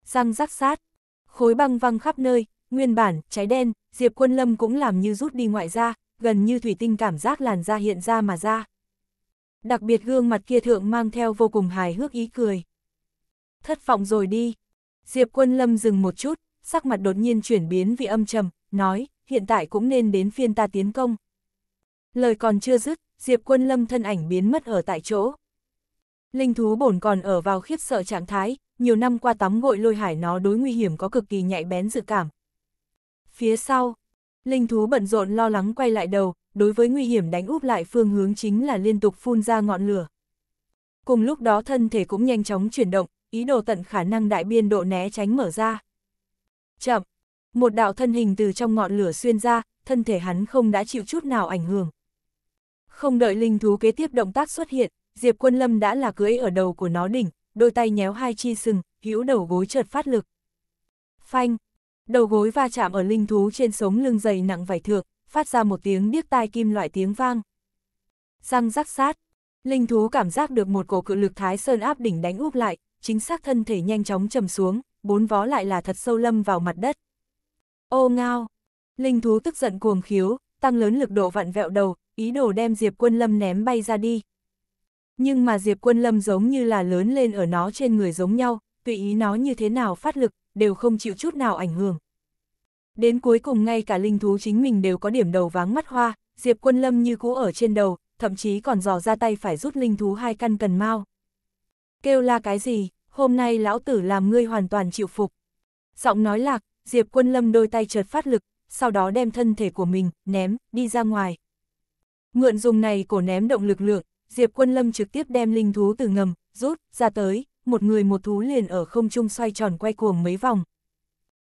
Răng rắc sát, khối băng văng khắp nơi, nguyên bản, trái đen, Diệp Quân Lâm cũng làm như rút đi ngoại ra, gần như thủy tinh cảm giác làn da hiện ra mà ra. Đặc biệt gương mặt kia thượng mang theo vô cùng hài hước ý cười. Thất vọng rồi đi. Diệp quân lâm dừng một chút, sắc mặt đột nhiên chuyển biến vì âm trầm, nói, hiện tại cũng nên đến phiên ta tiến công. Lời còn chưa dứt, Diệp quân lâm thân ảnh biến mất ở tại chỗ. Linh thú bổn còn ở vào khiếp sợ trạng thái, nhiều năm qua tắm gội lôi hải nó đối nguy hiểm có cực kỳ nhạy bén dự cảm. Phía sau, Linh thú bận rộn lo lắng quay lại đầu, đối với nguy hiểm đánh úp lại phương hướng chính là liên tục phun ra ngọn lửa. Cùng lúc đó thân thể cũng nhanh chóng chuyển động, ý đồ tận khả năng đại biên độ né tránh mở ra. Chậm, một đạo thân hình từ trong ngọn lửa xuyên ra, thân thể hắn không đã chịu chút nào ảnh hưởng. Không đợi linh thú kế tiếp động tác xuất hiện, Diệp Quân Lâm đã là cưỡi ở đầu của nó đỉnh, đôi tay nhéo hai chi sừng, hữu đầu gối chợt phát lực. Phanh, Đầu gối va chạm ở linh thú trên sống lưng dày nặng vải thược, phát ra một tiếng điếc tai kim loại tiếng vang. Răng rắc sát, linh thú cảm giác được một cổ cự lực thái sơn áp đỉnh đánh úp lại, chính xác thân thể nhanh chóng trầm xuống, bốn vó lại là thật sâu lâm vào mặt đất. Ô ngao, linh thú tức giận cuồng khiếu, tăng lớn lực độ vặn vẹo đầu, ý đồ đem Diệp Quân Lâm ném bay ra đi. Nhưng mà Diệp Quân Lâm giống như là lớn lên ở nó trên người giống nhau, tùy ý nó như thế nào phát lực, đều không chịu chút nào ảnh hưởng. Đến cuối cùng ngay cả linh thú chính mình đều có điểm đầu váng mắt hoa, Diệp Quân Lâm như cũ ở trên đầu, thậm chí còn dò ra tay phải rút linh thú hai căn cần mau. Kêu la cái gì, hôm nay lão tử làm ngươi hoàn toàn chịu phục. Giọng nói lạc, Diệp Quân Lâm đôi tay chợt phát lực, sau đó đem thân thể của mình, ném, đi ra ngoài. Mượn dùng này cổ ném động lực lượng, Diệp Quân Lâm trực tiếp đem linh thú từ ngầm, rút, ra tới, một người một thú liền ở không trung xoay tròn quay cuồng mấy vòng.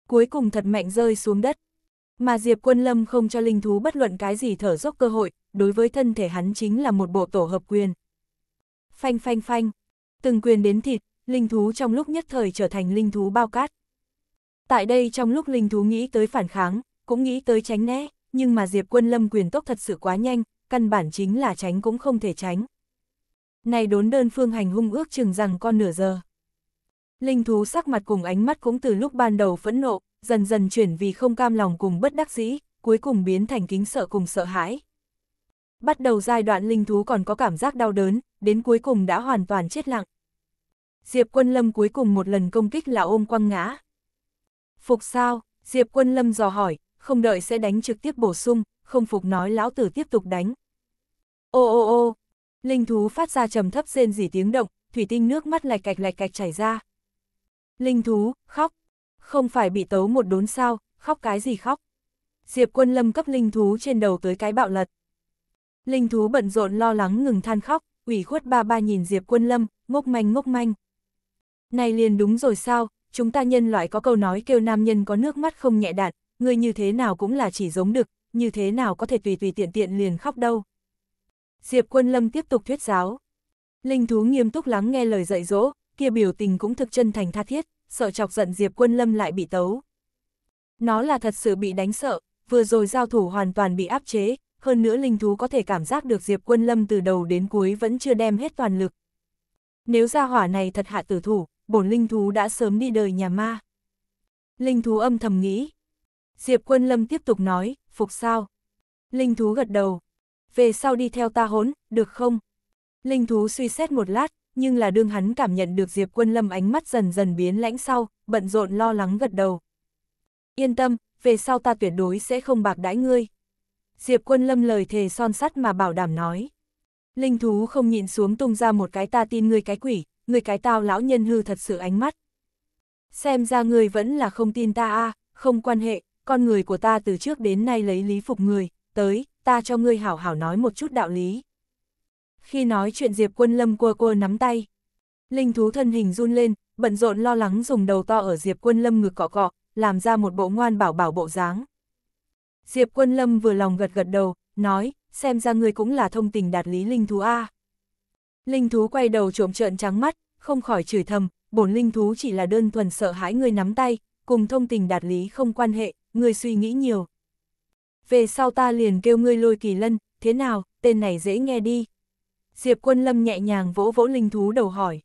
Cuối cùng thật mạnh rơi xuống đất. Mà Diệp Quân Lâm không cho linh thú bất luận cái gì thở dốc cơ hội, đối với thân thể hắn chính là một bộ tổ hợp quyền. Phanh phanh phanh, từng quyền đến thịt, linh thú trong lúc nhất thời trở thành linh thú bao cát. Tại đây trong lúc linh thú nghĩ tới phản kháng, cũng nghĩ tới tránh né, nhưng mà Diệp Quân Lâm quyền tốc thật sự quá nhanh, căn bản chính là tránh cũng không thể tránh. Này đốn đơn phương hành hung ước chừng rằng con nửa giờ. Linh thú sắc mặt cùng ánh mắt cũng từ lúc ban đầu phẫn nộ, dần dần chuyển vì không cam lòng cùng bất đắc dĩ, cuối cùng biến thành kính sợ cùng sợ hãi. Bắt đầu giai đoạn linh thú còn có cảm giác đau đớn, đến cuối cùng đã hoàn toàn chết lặng. Diệp quân lâm cuối cùng một lần công kích là ôm quăng ngã. Phục sao, Diệp quân lâm dò hỏi, không đợi sẽ đánh trực tiếp bổ sung, không phục nói lão tử tiếp tục đánh. Ô ô ô, Linh thú phát ra trầm thấp rên rỉ tiếng động, thủy tinh nước mắt lạch cạch lạch cạch chảy ra. Linh thú, khóc. Không phải bị tấu một đốn sao, khóc cái gì khóc. Diệp quân lâm cấp linh thú trên đầu tới cái bạo lật. Linh thú bận rộn lo lắng ngừng than khóc, ủy khuất ba ba nhìn Diệp quân lâm, ngốc manh ngốc manh. Này liền đúng rồi sao, chúng ta nhân loại có câu nói kêu nam nhân có nước mắt không nhẹ đạn, người như thế nào cũng là chỉ giống được, như thế nào có thể tùy tùy tiện tiện liền khóc đâu. Diệp Quân Lâm tiếp tục thuyết giáo. Linh thú nghiêm túc lắng nghe lời dạy dỗ, kia biểu tình cũng thực chân thành tha thiết, sợ chọc giận Diệp Quân Lâm lại bị tấu. Nó là thật sự bị đánh sợ, vừa rồi giao thủ hoàn toàn bị áp chế, hơn nữa linh thú có thể cảm giác được Diệp Quân Lâm từ đầu đến cuối vẫn chưa đem hết toàn lực. Nếu ra hỏa này thật hạ tử thủ, bổn linh thú đã sớm đi đời nhà ma. Linh thú âm thầm nghĩ. Diệp Quân Lâm tiếp tục nói, phục sao? Linh thú gật đầu, về sau đi theo ta hốn, được không? Linh thú suy xét một lát, nhưng là đương hắn cảm nhận được Diệp Quân Lâm ánh mắt dần dần biến lãnh sau, bận rộn lo lắng gật đầu. Yên tâm, về sau ta tuyệt đối sẽ không bạc đãi ngươi. Diệp Quân Lâm lời thề son sắt mà bảo đảm nói. Linh thú không nhịn xuống tung ra một cái ta tin ngươi cái quỷ, ngươi cái tao lão nhân hư thật sự ánh mắt. Xem ra ngươi vẫn là không tin ta a không quan hệ, con người của ta từ trước đến nay lấy lý phục người, tới, ta cho ngươi hảo hảo nói một chút đạo lý. Khi nói chuyện Diệp quân lâm cua cua nắm tay, linh thú thân hình run lên, bận rộn lo lắng dùng đầu to ở Diệp quân lâm ngực cọ cọ, làm ra một bộ ngoan bảo bảo bộ dáng. Diệp quân lâm vừa lòng gật gật đầu, nói, xem ra ngươi cũng là thông tình đạt lý linh thú A. Linh thú quay đầu trộm trợn trắng mắt, không khỏi chửi thầm, bổn linh thú chỉ là đơn thuần sợ hãi ngươi nắm tay, cùng thông tình đạt lý không quan hệ, ngươi suy nghĩ nhiều về sau ta liền kêu ngươi lôi kỳ lân, thế nào, tên này dễ nghe đi. Diệp quân lâm nhẹ nhàng vỗ vỗ linh thú đầu hỏi.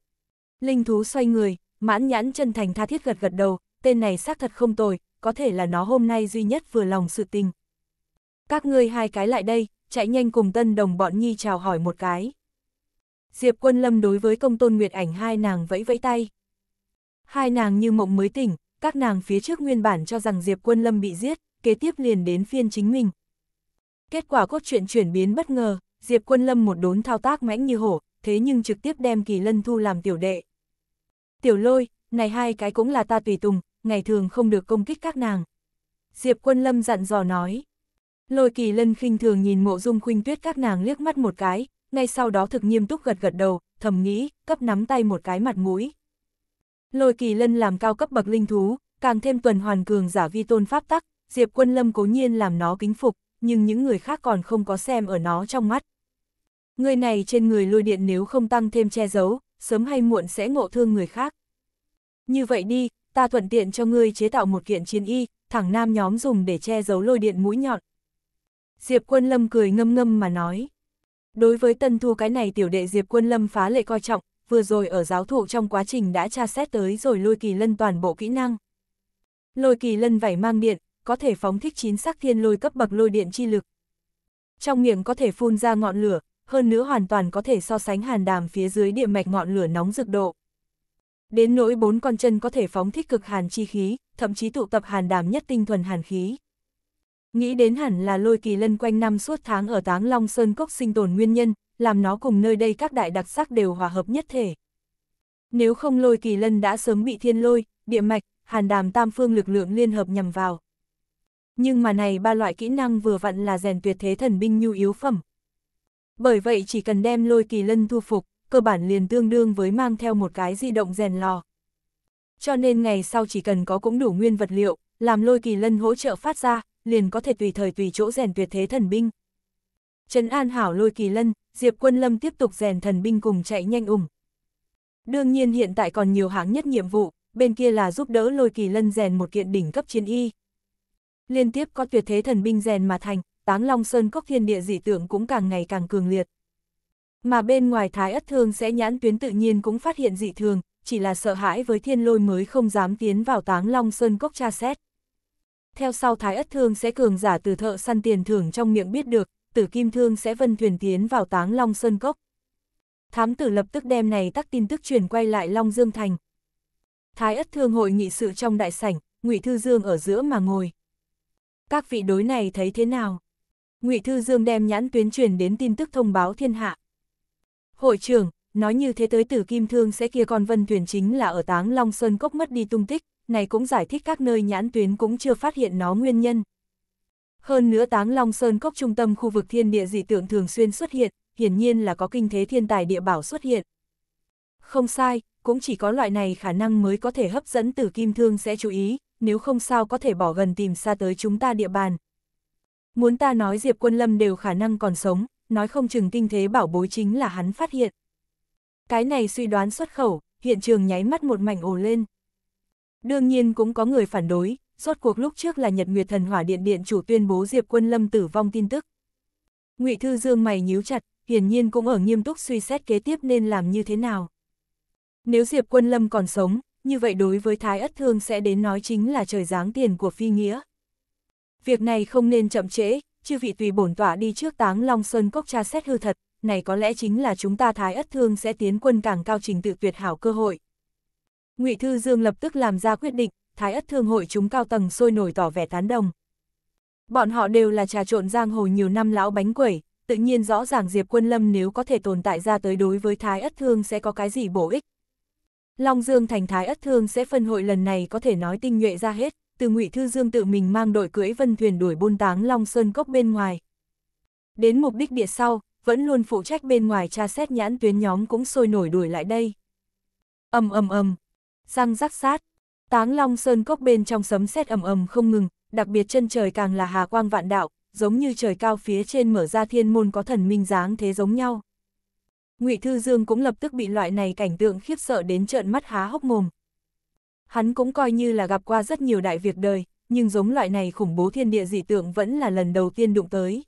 Linh thú xoay người, mãn nhãn chân thành tha thiết gật gật đầu, tên này xác thật không tồi, có thể là nó hôm nay duy nhất vừa lòng sự tình. Các ngươi hai cái lại đây, chạy nhanh cùng tân đồng bọn nhi chào hỏi một cái. Diệp quân lâm đối với công tôn nguyệt ảnh hai nàng vẫy vẫy tay. Hai nàng như mộng mới tỉnh, các nàng phía trước nguyên bản cho rằng Diệp quân lâm bị giết, kế tiếp liền đến phiên chính mình. Kết quả cốt truyện chuyển biến bất ngờ, Diệp Quân Lâm một đốn thao tác mãnh như hổ, thế nhưng trực tiếp đem Kỳ Lân Thu làm tiểu đệ. Tiểu lôi, này hai cái cũng là ta tùy tùng, ngày thường không được công kích các nàng. Diệp Quân Lâm dặn dò nói. Lôi Kỳ Lân khinh thường nhìn mộ dung khuynh tuyết các nàng liếc mắt một cái, ngay sau đó thực nghiêm túc gật gật đầu, thầm nghĩ, cấp nắm tay một cái mặt mũi. Lôi Kỳ Lân làm cao cấp bậc linh thú, càng thêm tuần hoàn cường giả vi tôn pháp tắc, Diệp Quân Lâm cố nhiên làm nó kính phục, nhưng những người khác còn không có xem ở nó trong mắt. Người này trên người lôi điện nếu không tăng thêm che giấu, sớm hay muộn sẽ ngộ thương người khác. Như vậy đi, ta thuận tiện cho ngươi chế tạo một kiện chiến y, thẳng nam nhóm dùng để che giấu lôi điện mũi nhọn. Diệp Quân Lâm cười ngâm ngâm mà nói. Đối với tân thu cái này tiểu đệ Diệp Quân Lâm phá lệ coi trọng, vừa rồi ở giáo thụ trong quá trình đã tra xét tới rồi lôi kỳ lân toàn bộ kỹ năng. Lôi kỳ lân vảy mang điện, có thể phóng thích chín sắc thiên lôi cấp bậc lôi điện chi lực. Trong miệng có thể phun ra ngọn lửa, hơn nữa hoàn toàn có thể so sánh hàn đàm phía dưới địa mạch ngọn lửa nóng rực độ. Đến nỗi bốn con chân có thể phóng thích cực hàn chi khí, thậm chí tụ tập hàn đàm nhất tinh thuần hàn khí. Nghĩ đến hẳn là lôi kỳ lân quanh năm suốt tháng ở Táng Long Sơn Cốc sinh tồn nguyên nhân, làm nó cùng nơi đây các đại đặc sắc đều hòa hợp nhất thể. Nếu không lôi kỳ lân đã sớm bị thiên lôi, địa mạch, hàn đàm tam phương lực lượng liên hợp nhằm vào nhưng mà này ba loại kỹ năng vừa vặn là rèn tuyệt thế thần binh nhu yếu phẩm. Bởi vậy chỉ cần đem lôi kỳ lân thu phục, cơ bản liền tương đương với mang theo một cái di động rèn lò. Cho nên ngày sau chỉ cần có cũng đủ nguyên vật liệu, làm lôi kỳ lân hỗ trợ phát ra, liền có thể tùy thời tùy chỗ rèn tuyệt thế thần binh. Trấn An Hảo lôi kỳ lân, Diệp Quân Lâm tiếp tục rèn thần binh cùng chạy nhanh ủng. Đương nhiên hiện tại còn nhiều hãng nhất nhiệm vụ, bên kia là giúp đỡ lôi kỳ lân rèn một kiện đỉnh cấp chiến y, liên tiếp có tuyệt thế thần binh rèn mà thành, táng long sơn cốc thiên địa dị tượng cũng càng ngày càng cường liệt. Mà bên ngoài thái ất thương sẽ nhãn tuyến tự nhiên cũng phát hiện dị thường, chỉ là sợ hãi với thiên lôi mới không dám tiến vào táng long sơn cốc tra xét. Theo sau thái ất thương sẽ cường giả từ thợ săn tiền thưởng trong miệng biết được, tử kim thương sẽ vân thuyền tiến vào táng long sơn cốc. Thám tử lập tức đem này tắc tin tức truyền quay lại Long Dương Thành. Thái ất thương hội nghị sự trong đại sảnh, ngụy Thư Dương ở giữa mà ngồi các vị đối này thấy thế nào? Ngụy Thư Dương đem nhãn tuyến truyền đến tin tức thông báo thiên hạ. Hội trưởng, nói như thế tới tử kim thương sẽ kia con vân thuyền chính là ở táng Long Sơn Cốc mất đi tung tích, này cũng giải thích các nơi nhãn tuyến cũng chưa phát hiện nó nguyên nhân. Hơn nữa táng Long Sơn Cốc trung tâm khu vực thiên địa dị tượng thường xuyên xuất hiện, hiển nhiên là có kinh thế thiên tài địa bảo xuất hiện. Không sai, cũng chỉ có loại này khả năng mới có thể hấp dẫn tử kim thương sẽ chú ý, nếu không sao có thể bỏ gần tìm xa tới chúng ta địa bàn. Muốn ta nói Diệp Quân Lâm đều khả năng còn sống, nói không chừng kinh thế bảo bối chính là hắn phát hiện. Cái này suy đoán xuất khẩu, hiện trường nháy mắt một mảnh ồ lên. Đương nhiên cũng có người phản đối, rốt cuộc lúc trước là Nhật Nguyệt Thần Hỏa Điện Điện chủ tuyên bố Diệp Quân Lâm tử vong tin tức. Ngụy Thư Dương mày nhíu chặt, hiển nhiên cũng ở nghiêm túc suy xét kế tiếp nên làm như thế nào. Nếu Diệp Quân Lâm còn sống, như vậy đối với Thái Ất Thương sẽ đến nói chính là trời giáng tiền của Phi Nghĩa. Việc này không nên chậm trễ, chư vị tùy bổn tọa đi trước táng Long Sơn Cốc tra xét hư thật, này có lẽ chính là chúng ta Thái Ất Thương sẽ tiến quân càng cao trình tự tuyệt hảo cơ hội. Ngụy Thư Dương lập tức làm ra quyết định, Thái Ất Thương hội chúng cao tầng sôi nổi tỏ vẻ tán đồng. Bọn họ đều là trà trộn giang hồ nhiều năm lão bánh quẩy, tự nhiên rõ ràng Diệp Quân Lâm nếu có thể tồn tại ra tới đối với Thái Ất Thương sẽ có cái gì bổ ích, Long Dương thành thái ất thương sẽ phân hội lần này có thể nói tinh nhuệ ra hết, từ ngụy Thư Dương tự mình mang đội cưỡi vân thuyền đuổi buôn táng Long Sơn cốc bên ngoài. Đến mục đích địa sau, vẫn luôn phụ trách bên ngoài tra xét nhãn tuyến nhóm cũng sôi nổi đuổi lại đây. ầm ầm ầm, răng rắc sát, táng Long Sơn cốc bên trong sấm sét ầm ầm không ngừng, đặc biệt chân trời càng là hà quang vạn đạo, giống như trời cao phía trên mở ra thiên môn có thần minh dáng thế giống nhau. Ngụy Thư Dương cũng lập tức bị loại này cảnh tượng khiếp sợ đến trợn mắt há hốc mồm. Hắn cũng coi như là gặp qua rất nhiều đại việc đời, nhưng giống loại này khủng bố thiên địa dị tượng vẫn là lần đầu tiên đụng tới.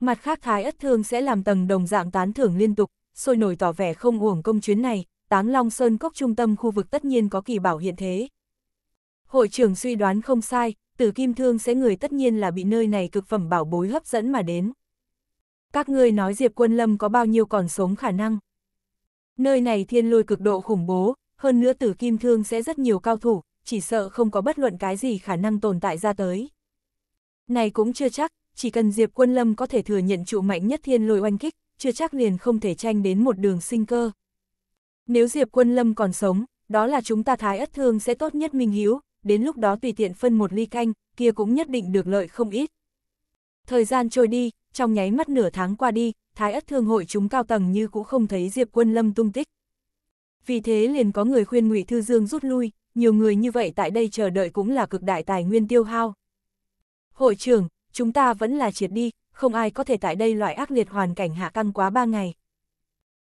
Mặt khác Thái Ất Thương sẽ làm tầng đồng dạng tán thưởng liên tục, sôi nổi tỏ vẻ không uổng công chuyến này, Táng Long Sơn Cốc trung tâm khu vực tất nhiên có kỳ bảo hiện thế. Hội trưởng suy đoán không sai, Tử Kim Thương sẽ người tất nhiên là bị nơi này cực phẩm bảo bối hấp dẫn mà đến. Các ngươi nói Diệp Quân Lâm có bao nhiêu còn sống khả năng. Nơi này thiên lôi cực độ khủng bố, hơn nữa tử kim thương sẽ rất nhiều cao thủ, chỉ sợ không có bất luận cái gì khả năng tồn tại ra tới. Này cũng chưa chắc, chỉ cần Diệp Quân Lâm có thể thừa nhận trụ mạnh nhất thiên lôi oanh kích, chưa chắc liền không thể tranh đến một đường sinh cơ. Nếu Diệp Quân Lâm còn sống, đó là chúng ta thái ất thương sẽ tốt nhất minh hiếu, đến lúc đó tùy tiện phân một ly canh, kia cũng nhất định được lợi không ít. Thời gian trôi đi, trong nháy mắt nửa tháng qua đi, Thái Ất Thương hội chúng cao tầng như cũng không thấy Diệp Quân Lâm tung tích. Vì thế liền có người khuyên Ngụy Thư Dương rút lui, nhiều người như vậy tại đây chờ đợi cũng là cực đại tài nguyên tiêu hao. Hội trưởng, chúng ta vẫn là triệt đi, không ai có thể tại đây loại ác liệt hoàn cảnh hạ căng quá ba ngày.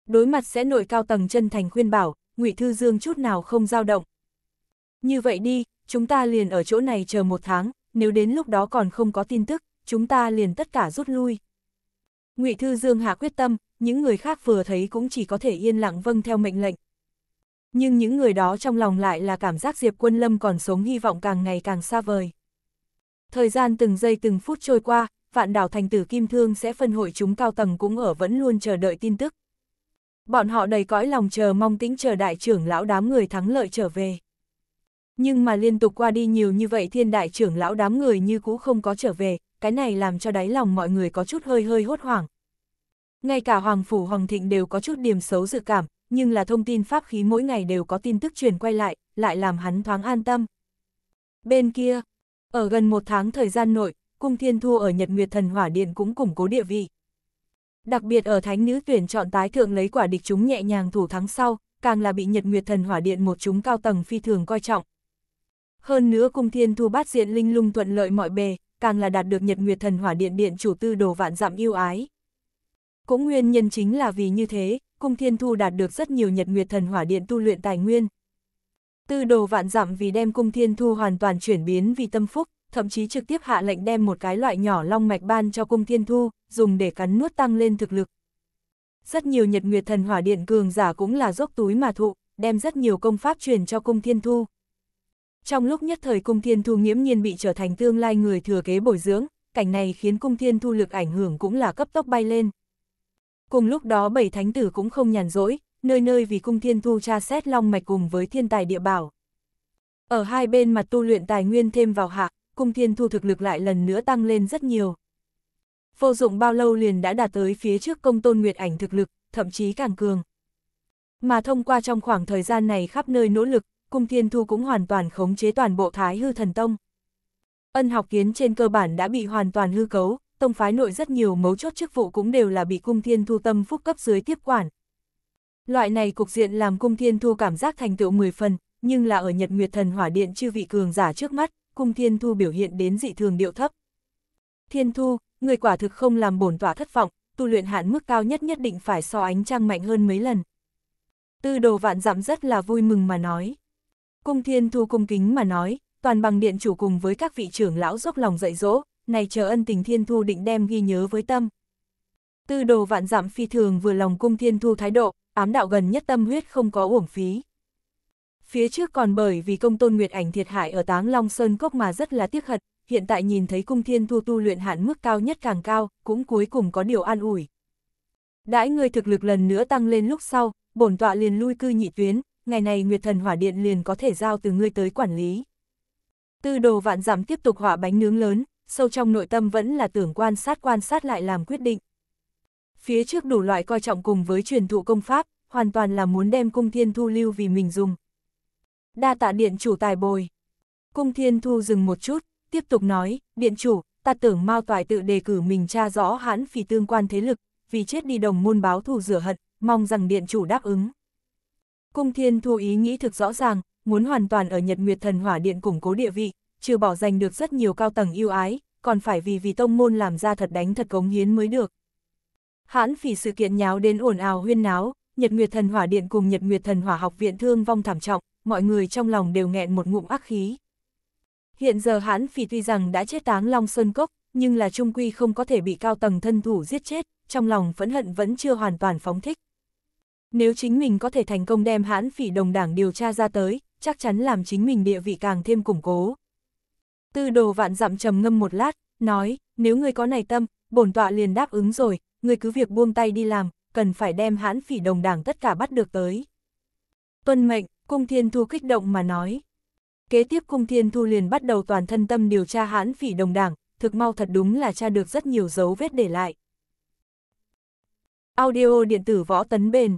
Đối mặt sẽ nội cao tầng chân thành khuyên bảo, Ngụy Thư Dương chút nào không dao động. Như vậy đi, chúng ta liền ở chỗ này chờ một tháng, nếu đến lúc đó còn không có tin tức, chúng ta liền tất cả rút lui. Ngụy Thư Dương hạ quyết tâm, những người khác vừa thấy cũng chỉ có thể yên lặng vâng theo mệnh lệnh. Nhưng những người đó trong lòng lại là cảm giác Diệp Quân Lâm còn sống hy vọng càng ngày càng xa vời. Thời gian từng giây từng phút trôi qua, vạn đảo thành tử Kim Thương sẽ phân hội chúng cao tầng cũng ở vẫn luôn chờ đợi tin tức. Bọn họ đầy cõi lòng chờ mong tĩnh chờ đại trưởng lão đám người thắng lợi trở về. Nhưng mà liên tục qua đi nhiều như vậy thiên đại trưởng lão đám người như cũ không có trở về, cái này làm cho đáy lòng mọi người có chút hơi hơi hốt hoảng. Ngay cả Hoàng Phủ Hoàng Thịnh đều có chút điểm xấu dự cảm, nhưng là thông tin pháp khí mỗi ngày đều có tin tức truyền quay lại, lại làm hắn thoáng an tâm. Bên kia, ở gần một tháng thời gian nội, cung thiên thu ở Nhật Nguyệt Thần Hỏa Điện cũng củng cố địa vị. Đặc biệt ở thánh nữ tuyển chọn tái thượng lấy quả địch chúng nhẹ nhàng thủ thắng sau, càng là bị Nhật Nguyệt Thần Hỏa Điện một chúng cao tầng phi thường coi trọng, hơn nữa cung thiên thu bát diện linh lung thuận lợi mọi bề, càng là đạt được nhật nguyệt thần hỏa điện điện chủ tư đồ vạn dặm yêu ái. Cũng nguyên nhân chính là vì như thế, cung thiên thu đạt được rất nhiều nhật nguyệt thần hỏa điện tu luyện tài nguyên. Tư đồ vạn dặm vì đem cung thiên thu hoàn toàn chuyển biến vì tâm phúc, thậm chí trực tiếp hạ lệnh đem một cái loại nhỏ long mạch ban cho cung thiên thu, dùng để cắn nuốt tăng lên thực lực. Rất nhiều nhật nguyệt thần hỏa điện cường giả cũng là dốc túi mà thụ, đem rất nhiều công pháp truyền cho cung thiên thu. Trong lúc nhất thời cung thiên thu nghiễm nhiên bị trở thành tương lai người thừa kế bồi dưỡng, cảnh này khiến cung thiên thu lực ảnh hưởng cũng là cấp tốc bay lên. Cùng lúc đó bảy thánh tử cũng không nhàn rỗi, nơi nơi vì cung thiên thu tra xét long mạch cùng với thiên tài địa bảo. Ở hai bên mặt tu luyện tài nguyên thêm vào hạ, cung thiên thu thực lực lại lần nữa tăng lên rất nhiều. Vô dụng bao lâu liền đã đạt tới phía trước công tôn nguyệt ảnh thực lực, thậm chí càng cường. Mà thông qua trong khoảng thời gian này khắp nơi nỗ lực, Cung Thiên Thu cũng hoàn toàn khống chế toàn bộ Thái Hư Thần Tông. Ân học kiến trên cơ bản đã bị hoàn toàn hư cấu, tông phái nội rất nhiều mấu chốt chức vụ cũng đều là bị Cung Thiên Thu tâm phúc cấp dưới tiếp quản. Loại này cục diện làm Cung Thiên Thu cảm giác thành tựu 10 phần, nhưng là ở Nhật Nguyệt Thần Hỏa Điện chư vị cường giả trước mắt, Cung Thiên Thu biểu hiện đến dị thường điệu thấp. Thiên Thu, người quả thực không làm bổn tỏa thất vọng, tu luyện hạn mức cao nhất nhất định phải so ánh trăng mạnh hơn mấy lần. Tư đồ vạn dặm rất là vui mừng mà nói. Cung thiên thu cung kính mà nói, toàn bằng điện chủ cùng với các vị trưởng lão dốc lòng dạy dỗ, này chờ ân tình thiên thu định đem ghi nhớ với tâm. Tư đồ vạn giảm phi thường vừa lòng cung thiên thu thái độ, ám đạo gần nhất tâm huyết không có uổng phí. Phía trước còn bởi vì công tôn nguyệt ảnh thiệt hại ở táng Long Sơn Cốc mà rất là tiếc hận, hiện tại nhìn thấy cung thiên thu tu luyện hạn mức cao nhất càng cao, cũng cuối cùng có điều an ủi. Đãi người thực lực lần nữa tăng lên lúc sau, bổn tọa liền lui cư nhị tuyến, ngày này Nguyệt Thần Hỏa Điện liền có thể giao từ ngươi tới quản lý. Tư đồ vạn giảm tiếp tục hỏa bánh nướng lớn, sâu trong nội tâm vẫn là tưởng quan sát quan sát lại làm quyết định. Phía trước đủ loại coi trọng cùng với truyền thụ công pháp, hoàn toàn là muốn đem cung thiên thu lưu vì mình dùng. Đa tạ điện chủ tài bồi. Cung thiên thu dừng một chút, tiếp tục nói, điện chủ, ta tưởng mau Toại tự đề cử mình tra rõ hãn phỉ tương quan thế lực, vì chết đi đồng môn báo thù rửa hận, mong rằng điện chủ đáp ứng. Cung Thiên Thu ý nghĩ thực rõ ràng, muốn hoàn toàn ở Nhật Nguyệt Thần Hỏa Điện củng cố địa vị, trừ bỏ giành được rất nhiều cao tầng yêu ái, còn phải vì vì tông môn làm ra thật đánh thật cống hiến mới được. Hãn phỉ sự kiện nháo đến ồn ào huyên náo, Nhật Nguyệt Thần Hỏa Điện cùng Nhật Nguyệt Thần Hỏa Học Viện thương vong thảm trọng, mọi người trong lòng đều nghẹn một ngụm ác khí. Hiện giờ hãn phỉ tuy rằng đã chết táng Long Sơn Cốc, nhưng là trung quy không có thể bị cao tầng thân thủ giết chết, trong lòng phẫn hận vẫn chưa hoàn toàn phóng thích. Nếu chính mình có thể thành công đem hãn phỉ đồng đảng điều tra ra tới, chắc chắn làm chính mình địa vị càng thêm củng cố. Tư đồ vạn dặm trầm ngâm một lát, nói, nếu người có này tâm, bổn tọa liền đáp ứng rồi, người cứ việc buông tay đi làm, cần phải đem hãn phỉ đồng đảng tất cả bắt được tới. Tuân mệnh, cung thiên thu kích động mà nói. Kế tiếp cung thiên thu liền bắt đầu toàn thân tâm điều tra hãn phỉ đồng đảng, thực mau thật đúng là tra được rất nhiều dấu vết để lại. Audio điện tử võ tấn bền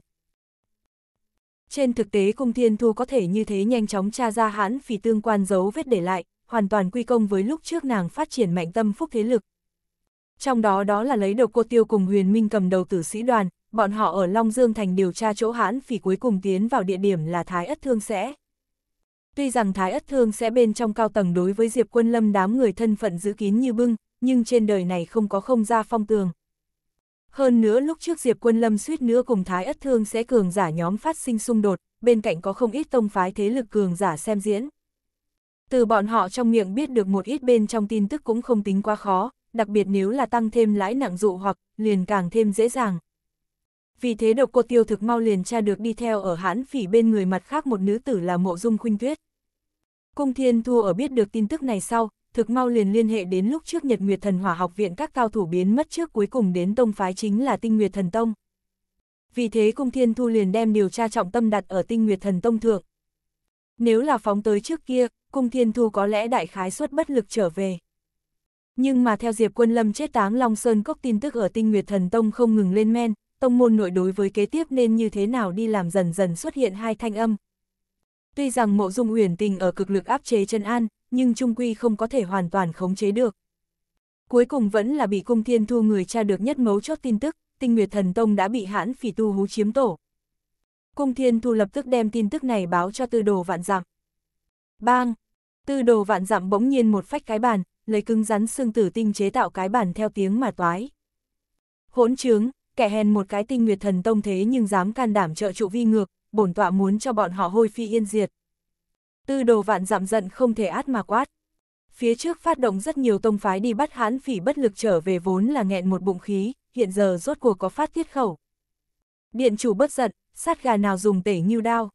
trên thực tế cung thiên thu có thể như thế nhanh chóng tra ra hãn phỉ tương quan dấu vết để lại, hoàn toàn quy công với lúc trước nàng phát triển mạnh tâm phúc thế lực. Trong đó đó là lấy độc cô tiêu cùng huyền minh cầm đầu tử sĩ đoàn, bọn họ ở Long Dương Thành điều tra chỗ hãn phỉ cuối cùng tiến vào địa điểm là Thái Ất Thương sẽ. Tuy rằng Thái Ất Thương sẽ bên trong cao tầng đối với Diệp Quân Lâm đám người thân phận giữ kín như bưng, nhưng trên đời này không có không ra phong tường, hơn nữa lúc trước Diệp Quân Lâm suýt nữa cùng Thái Ất Thương sẽ cường giả nhóm phát sinh xung đột, bên cạnh có không ít tông phái thế lực cường giả xem diễn. Từ bọn họ trong miệng biết được một ít bên trong tin tức cũng không tính quá khó, đặc biệt nếu là tăng thêm lãi nặng dụ hoặc liền càng thêm dễ dàng. Vì thế độc cô tiêu thực mau liền tra được đi theo ở hãn phỉ bên người mặt khác một nữ tử là mộ dung khuynh tuyết. Cung thiên thua ở biết được tin tức này sau, thực mau liền liên hệ đến lúc trước Nhật Nguyệt Thần Hỏa học viện các cao thủ biến mất trước cuối cùng đến tông phái chính là Tinh Nguyệt Thần Tông. Vì thế Cung Thiên Thu liền đem điều tra trọng tâm đặt ở Tinh Nguyệt Thần Tông thượng. Nếu là phóng tới trước kia, Cung Thiên Thu có lẽ đại khái suất bất lực trở về. Nhưng mà theo Diệp Quân Lâm chết táng Long Sơn Cốc tin tức ở Tinh Nguyệt Thần Tông không ngừng lên men, tông môn nội đối với kế tiếp nên như thế nào đi làm dần dần xuất hiện hai thanh âm. Tuy rằng Mộ Dung Uyển Tình ở cực lực áp chế chân an, nhưng trung quy không có thể hoàn toàn khống chế được. Cuối cùng vẫn là bị cung thiên thu người tra được nhất mấu chốt tin tức, tinh nguyệt thần tông đã bị hãn phỉ tu hú chiếm tổ. Cung thiên thu lập tức đem tin tức này báo cho tư đồ vạn dặm. Bang! Tư đồ vạn dặm bỗng nhiên một phách cái bàn, lấy cứng rắn xương tử tinh chế tạo cái bàn theo tiếng mà toái. Hỗn trướng, kẻ hèn một cái tinh nguyệt thần tông thế nhưng dám can đảm trợ trụ vi ngược, bổn tọa muốn cho bọn họ hôi phi yên diệt. Tư đồ vạn dặm giận không thể át mà quát. Phía trước phát động rất nhiều tông phái đi bắt hán phỉ bất lực trở về vốn là nghẹn một bụng khí, hiện giờ rốt cuộc có phát tiết khẩu. Điện chủ bất giận, sát gà nào dùng tể như đao.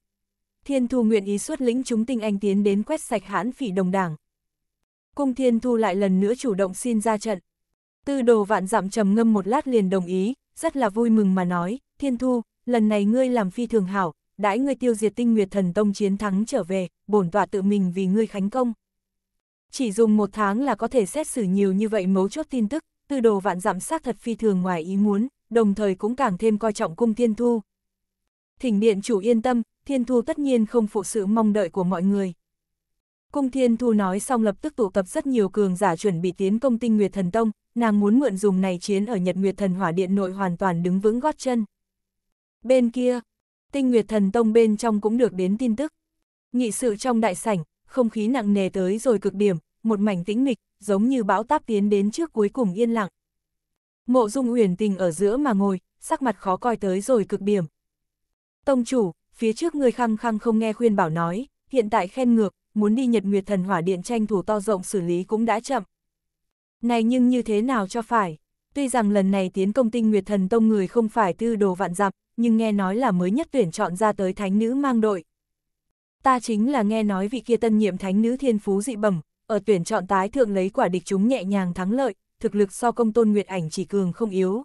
Thiên thu nguyện ý xuất lĩnh chúng tinh anh tiến đến quét sạch hãn phỉ đồng đảng. Cung thiên thu lại lần nữa chủ động xin ra trận. Tư đồ vạn dặm trầm ngâm một lát liền đồng ý, rất là vui mừng mà nói, thiên thu, lần này ngươi làm phi thường hảo, đãi ngươi tiêu diệt tinh nguyệt thần tông chiến thắng trở về, bổn tọa tự mình vì ngươi khánh công. Chỉ dùng một tháng là có thể xét xử nhiều như vậy mấu chốt tin tức, tư đồ vạn giảm sát thật phi thường ngoài ý muốn, đồng thời cũng càng thêm coi trọng cung thiên thu. Thỉnh điện chủ yên tâm, thiên thu tất nhiên không phụ sự mong đợi của mọi người. Cung thiên thu nói xong lập tức tụ tập rất nhiều cường giả chuẩn bị tiến công tinh Nguyệt Thần Tông, nàng muốn mượn dùng này chiến ở Nhật Nguyệt Thần Hỏa Điện nội hoàn toàn đứng vững gót chân. Bên kia, Tinh Nguyệt Thần Tông bên trong cũng được đến tin tức. Nghị sự trong đại sảnh, không khí nặng nề tới rồi cực điểm, một mảnh tĩnh mịch, giống như bão táp tiến đến trước cuối cùng yên lặng. Mộ Dung Uyển Tình ở giữa mà ngồi, sắc mặt khó coi tới rồi cực điểm. Tông chủ, phía trước người khăng khăng không nghe khuyên bảo nói, hiện tại khen ngược, muốn đi Nhật Nguyệt Thần Hỏa Điện tranh thủ to rộng xử lý cũng đã chậm. Này nhưng như thế nào cho phải? Tuy rằng lần này tiến công tinh Nguyệt Thần Tông người không phải tư đồ vạn dặm, nhưng nghe nói là mới nhất tuyển chọn ra tới thánh nữ mang đội. Ta chính là nghe nói vị kia tân nhiệm thánh nữ thiên phú dị bẩm, ở tuyển chọn tái thượng lấy quả địch chúng nhẹ nhàng thắng lợi, thực lực so công tôn nguyệt ảnh chỉ cường không yếu.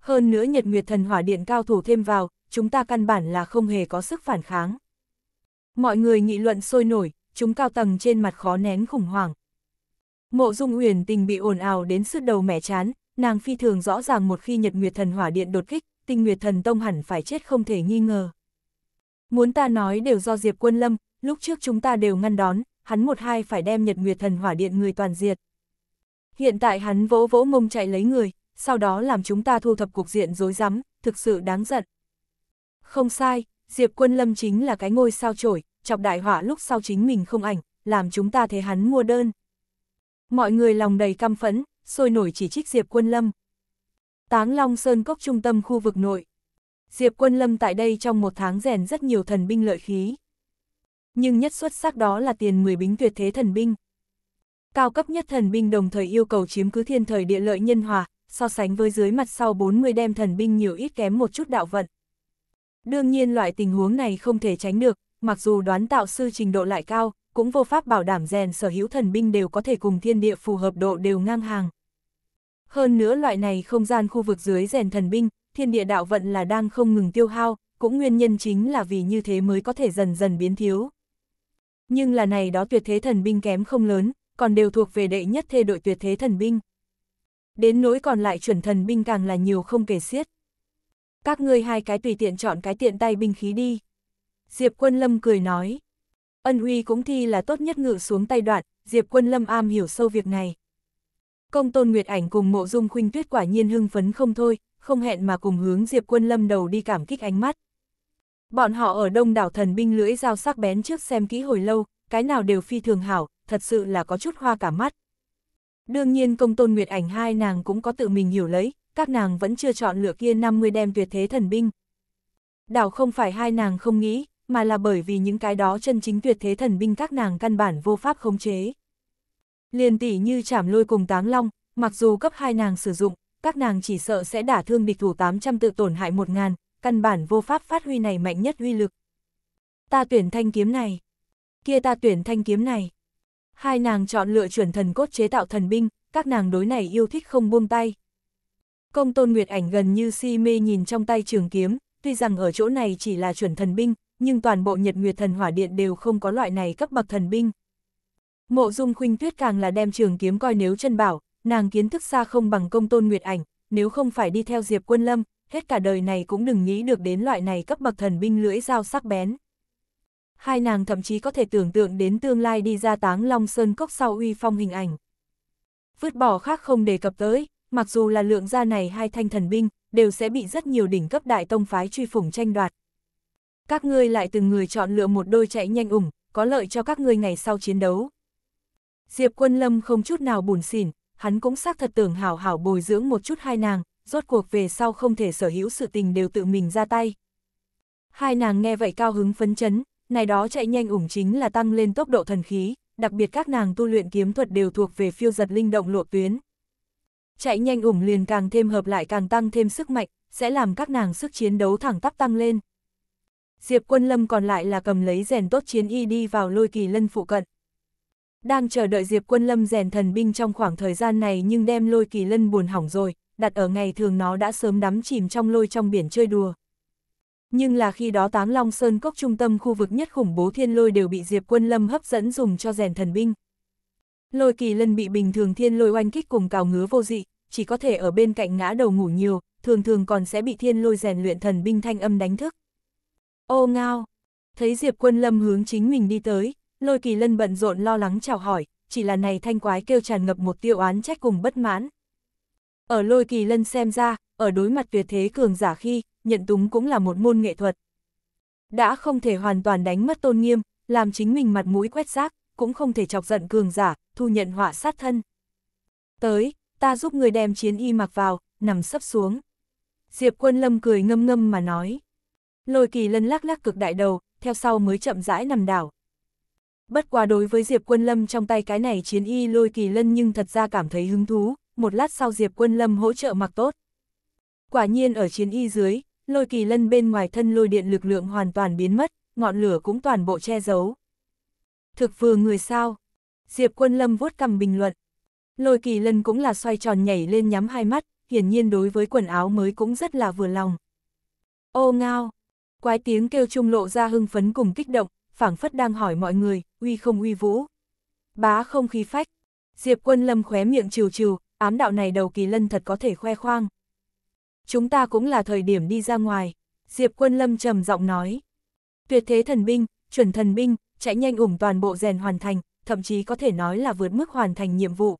Hơn nữa nhật nguyệt thần hỏa điện cao thủ thêm vào, chúng ta căn bản là không hề có sức phản kháng. Mọi người nghị luận sôi nổi, chúng cao tầng trên mặt khó nén khủng hoảng. Mộ dung uyển tình bị ồn ào đến sứt đầu mẻ chán, nàng phi thường rõ ràng một khi nhật nguyệt thần hỏa điện đột kích, tinh nguyệt thần tông hẳn phải chết không thể nghi ngờ. Muốn ta nói đều do Diệp Quân Lâm, lúc trước chúng ta đều ngăn đón, hắn một hai phải đem nhật nguyệt thần hỏa điện người toàn diệt. Hiện tại hắn vỗ vỗ mông chạy lấy người, sau đó làm chúng ta thu thập cục diện dối rắm, thực sự đáng giận. Không sai, Diệp Quân Lâm chính là cái ngôi sao trổi, chọc đại họa lúc sau chính mình không ảnh, làm chúng ta thấy hắn mua đơn. Mọi người lòng đầy căm phẫn, sôi nổi chỉ trích Diệp Quân Lâm. Táng Long Sơn Cốc trung tâm khu vực nội. Diệp Quân Lâm tại đây trong một tháng rèn rất nhiều thần binh lợi khí. Nhưng nhất xuất sắc đó là tiền 10 bính tuyệt thế thần binh. Cao cấp nhất thần binh đồng thời yêu cầu chiếm cứ thiên thời địa lợi nhân hòa, so sánh với dưới mặt sau 40 đem thần binh nhiều ít kém một chút đạo vận. Đương nhiên loại tình huống này không thể tránh được, mặc dù đoán tạo sư trình độ lại cao, cũng vô pháp bảo đảm rèn sở hữu thần binh đều có thể cùng thiên địa phù hợp độ đều ngang hàng. Hơn nữa loại này không gian khu vực dưới rèn thần binh, thiên địa đạo vận là đang không ngừng tiêu hao, cũng nguyên nhân chính là vì như thế mới có thể dần dần biến thiếu. Nhưng là này đó tuyệt thế thần binh kém không lớn, còn đều thuộc về đệ nhất thê đội tuyệt thế thần binh. Đến nỗi còn lại chuẩn thần binh càng là nhiều không kể xiết. Các ngươi hai cái tùy tiện chọn cái tiện tay binh khí đi. Diệp Quân Lâm cười nói. Ân Uy cũng thi là tốt nhất ngự xuống tay đoạn, Diệp Quân Lâm am hiểu sâu việc này. Công Tôn Nguyệt Ảnh cùng Mộ Dung Khuynh Tuyết quả nhiên hưng phấn không thôi, không hẹn mà cùng hướng Diệp Quân Lâm đầu đi cảm kích ánh mắt. Bọn họ ở đông đảo thần binh lưỡi dao sắc bén trước xem kỹ hồi lâu, cái nào đều phi thường hảo, thật sự là có chút hoa cả mắt. Đương nhiên Công Tôn Nguyệt Ảnh hai nàng cũng có tự mình hiểu lấy, các nàng vẫn chưa chọn lựa kia 50 đem tuyệt thế thần binh. Đảo không phải hai nàng không nghĩ, mà là bởi vì những cái đó chân chính tuyệt thế thần binh các nàng căn bản vô pháp khống chế. Liền tỷ như chảm lôi cùng táng long, mặc dù cấp hai nàng sử dụng, các nàng chỉ sợ sẽ đả thương địch thủ 800 tự tổn hại 1000, căn bản vô pháp phát huy này mạnh nhất huy lực. Ta tuyển thanh kiếm này, kia ta tuyển thanh kiếm này. Hai nàng chọn lựa chuẩn thần cốt chế tạo thần binh, các nàng đối này yêu thích không buông tay. Công tôn Nguyệt ảnh gần như si mê nhìn trong tay trường kiếm, tuy rằng ở chỗ này chỉ là chuẩn thần binh, nhưng toàn bộ nhật nguyệt thần hỏa điện đều không có loại này cấp bậc thần binh. Mộ dung khuynh tuyết càng là đem trường kiếm coi nếu chân bảo, nàng kiến thức xa không bằng công tôn nguyệt ảnh, nếu không phải đi theo Diệp Quân Lâm, hết cả đời này cũng đừng nghĩ được đến loại này cấp bậc thần binh lưỡi dao sắc bén. Hai nàng thậm chí có thể tưởng tượng đến tương lai đi ra táng Long Sơn Cốc sau uy phong hình ảnh. Vứt bỏ khác không đề cập tới, mặc dù là lượng gia này hai thanh thần binh, đều sẽ bị rất nhiều đỉnh cấp đại tông phái truy phủng tranh đoạt. Các ngươi lại từng người chọn lựa một đôi chạy nhanh ủng, có lợi cho các ngươi ngày sau chiến đấu, Diệp Quân Lâm không chút nào buồn xỉn, hắn cũng xác thật tưởng hảo hảo bồi dưỡng một chút hai nàng, rốt cuộc về sau không thể sở hữu sự tình đều tự mình ra tay. Hai nàng nghe vậy cao hứng phấn chấn, này đó chạy nhanh ủng chính là tăng lên tốc độ thần khí, đặc biệt các nàng tu luyện kiếm thuật đều thuộc về phiêu giật linh động lộ tuyến. Chạy nhanh ủng liền càng thêm hợp lại càng tăng thêm sức mạnh, sẽ làm các nàng sức chiến đấu thẳng tắp tăng lên. Diệp quân lâm còn lại là cầm lấy rèn tốt chiến y đi vào lôi kỳ lân phụ cận đang chờ đợi Diệp Quân Lâm rèn thần binh trong khoảng thời gian này nhưng đem lôi kỳ lân buồn hỏng rồi, đặt ở ngày thường nó đã sớm đắm chìm trong lôi trong biển chơi đùa. Nhưng là khi đó Táng Long Sơn cốc trung tâm khu vực nhất khủng bố thiên lôi đều bị Diệp Quân Lâm hấp dẫn dùng cho rèn thần binh. Lôi kỳ lân bị bình thường thiên lôi oanh kích cùng cào ngứa vô dị, chỉ có thể ở bên cạnh ngã đầu ngủ nhiều, thường thường còn sẽ bị thiên lôi rèn luyện thần binh thanh âm đánh thức. Ô ngao! Thấy Diệp Quân Lâm hướng chính mình đi tới, lôi kỳ lân bận rộn lo lắng chào hỏi, chỉ là này thanh quái kêu tràn ngập một tiêu án trách cùng bất mãn. Ở lôi kỳ lân xem ra, ở đối mặt tuyệt thế cường giả khi, nhận túng cũng là một môn nghệ thuật. Đã không thể hoàn toàn đánh mất tôn nghiêm, làm chính mình mặt mũi quét rác, cũng không thể chọc giận cường giả, thu nhận họa sát thân. Tới, ta giúp người đem chiến y mặc vào, nằm sấp xuống. Diệp quân lâm cười ngâm ngâm mà nói. Lôi kỳ lân lắc lắc cực đại đầu, theo sau mới chậm rãi nằm đảo, Bất quá đối với Diệp Quân Lâm trong tay cái này chiến y lôi kỳ lân nhưng thật ra cảm thấy hứng thú, một lát sau Diệp Quân Lâm hỗ trợ mặc tốt. Quả nhiên ở chiến y dưới, lôi kỳ lân bên ngoài thân lôi điện lực lượng hoàn toàn biến mất, ngọn lửa cũng toàn bộ che giấu. Thực vừa người sao? Diệp Quân Lâm vuốt cầm bình luận. Lôi kỳ lân cũng là xoay tròn nhảy lên nhắm hai mắt, hiển nhiên đối với quần áo mới cũng rất là vừa lòng. Ô ngao! Quái tiếng kêu trung lộ ra hưng phấn cùng kích động, phảng phất đang hỏi mọi người, uy không uy vũ. Bá không khí phách. Diệp quân lâm khóe miệng trừ trừ, ám đạo này đầu kỳ lân thật có thể khoe khoang. Chúng ta cũng là thời điểm đi ra ngoài. Diệp quân lâm trầm giọng nói. Tuyệt thế thần binh, chuẩn thần binh, chạy nhanh ủng toàn bộ rèn hoàn thành, thậm chí có thể nói là vượt mức hoàn thành nhiệm vụ.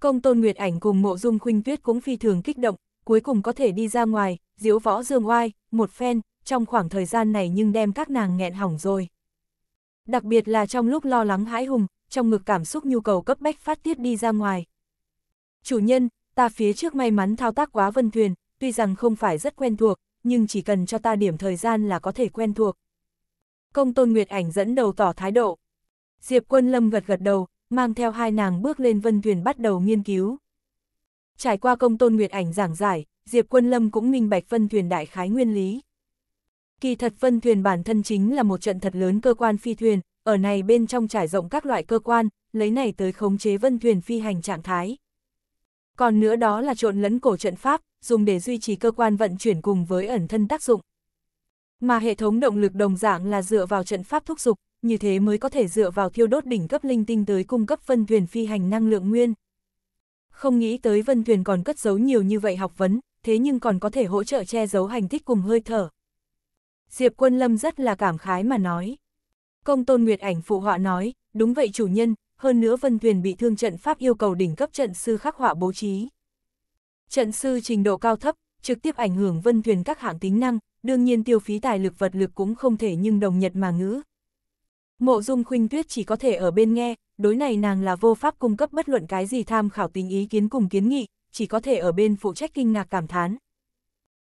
Công tôn Nguyệt Ảnh cùng mộ dung khuynh tuyết cũng phi thường kích động, cuối cùng có thể đi ra ngoài, diễu võ dương oai, một phen, trong khoảng thời gian này nhưng đem các nàng nghẹn hỏng rồi. Đặc biệt là trong lúc lo lắng hãi hùng, trong ngực cảm xúc nhu cầu cấp bách phát tiết đi ra ngoài. Chủ nhân, ta phía trước may mắn thao tác quá vân thuyền, tuy rằng không phải rất quen thuộc, nhưng chỉ cần cho ta điểm thời gian là có thể quen thuộc. Công tôn Nguyệt ảnh dẫn đầu tỏ thái độ. Diệp quân lâm gật gật đầu, mang theo hai nàng bước lên vân thuyền bắt đầu nghiên cứu. Trải qua công tôn Nguyệt ảnh giảng giải, Diệp quân lâm cũng minh bạch vân thuyền đại khái nguyên lý. Kỳ thật vân thuyền bản thân chính là một trận thật lớn cơ quan phi thuyền, ở này bên trong trải rộng các loại cơ quan, lấy này tới khống chế vân thuyền phi hành trạng thái. Còn nữa đó là trộn lẫn cổ trận pháp, dùng để duy trì cơ quan vận chuyển cùng với ẩn thân tác dụng. Mà hệ thống động lực đồng dạng là dựa vào trận pháp thúc dục, như thế mới có thể dựa vào thiêu đốt đỉnh cấp linh tinh tới cung cấp vân thuyền phi hành năng lượng nguyên. Không nghĩ tới vân thuyền còn cất giấu nhiều như vậy học vấn, thế nhưng còn có thể hỗ trợ che giấu hành thích cùng hơi thở. Diệp Quân Lâm rất là cảm khái mà nói. Công Tôn Nguyệt Ảnh phụ họa nói, đúng vậy chủ nhân, hơn nữa Vân Thuyền bị thương trận pháp yêu cầu đỉnh cấp trận sư khắc họa bố trí. Trận sư trình độ cao thấp, trực tiếp ảnh hưởng Vân Thuyền các hạng tính năng, đương nhiên tiêu phí tài lực vật lực cũng không thể nhưng đồng nhật mà ngữ. Mộ Dung Khuynh Tuyết chỉ có thể ở bên nghe, đối này nàng là vô pháp cung cấp bất luận cái gì tham khảo tính ý kiến cùng kiến nghị, chỉ có thể ở bên phụ trách kinh ngạc cảm thán.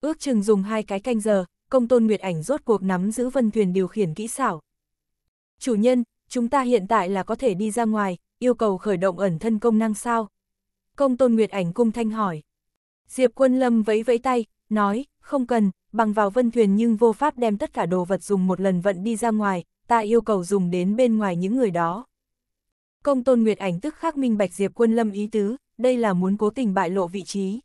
Ước chừng dùng hai cái canh giờ, công tôn Nguyệt Ảnh rốt cuộc nắm giữ vân thuyền điều khiển kỹ xảo. Chủ nhân, chúng ta hiện tại là có thể đi ra ngoài, yêu cầu khởi động ẩn thân công năng sao? Công tôn Nguyệt Ảnh cung thanh hỏi. Diệp quân lâm vẫy vẫy tay, nói, không cần, bằng vào vân thuyền nhưng vô pháp đem tất cả đồ vật dùng một lần vận đi ra ngoài, ta yêu cầu dùng đến bên ngoài những người đó. Công tôn Nguyệt Ảnh tức khắc minh bạch Diệp quân lâm ý tứ, đây là muốn cố tình bại lộ vị trí.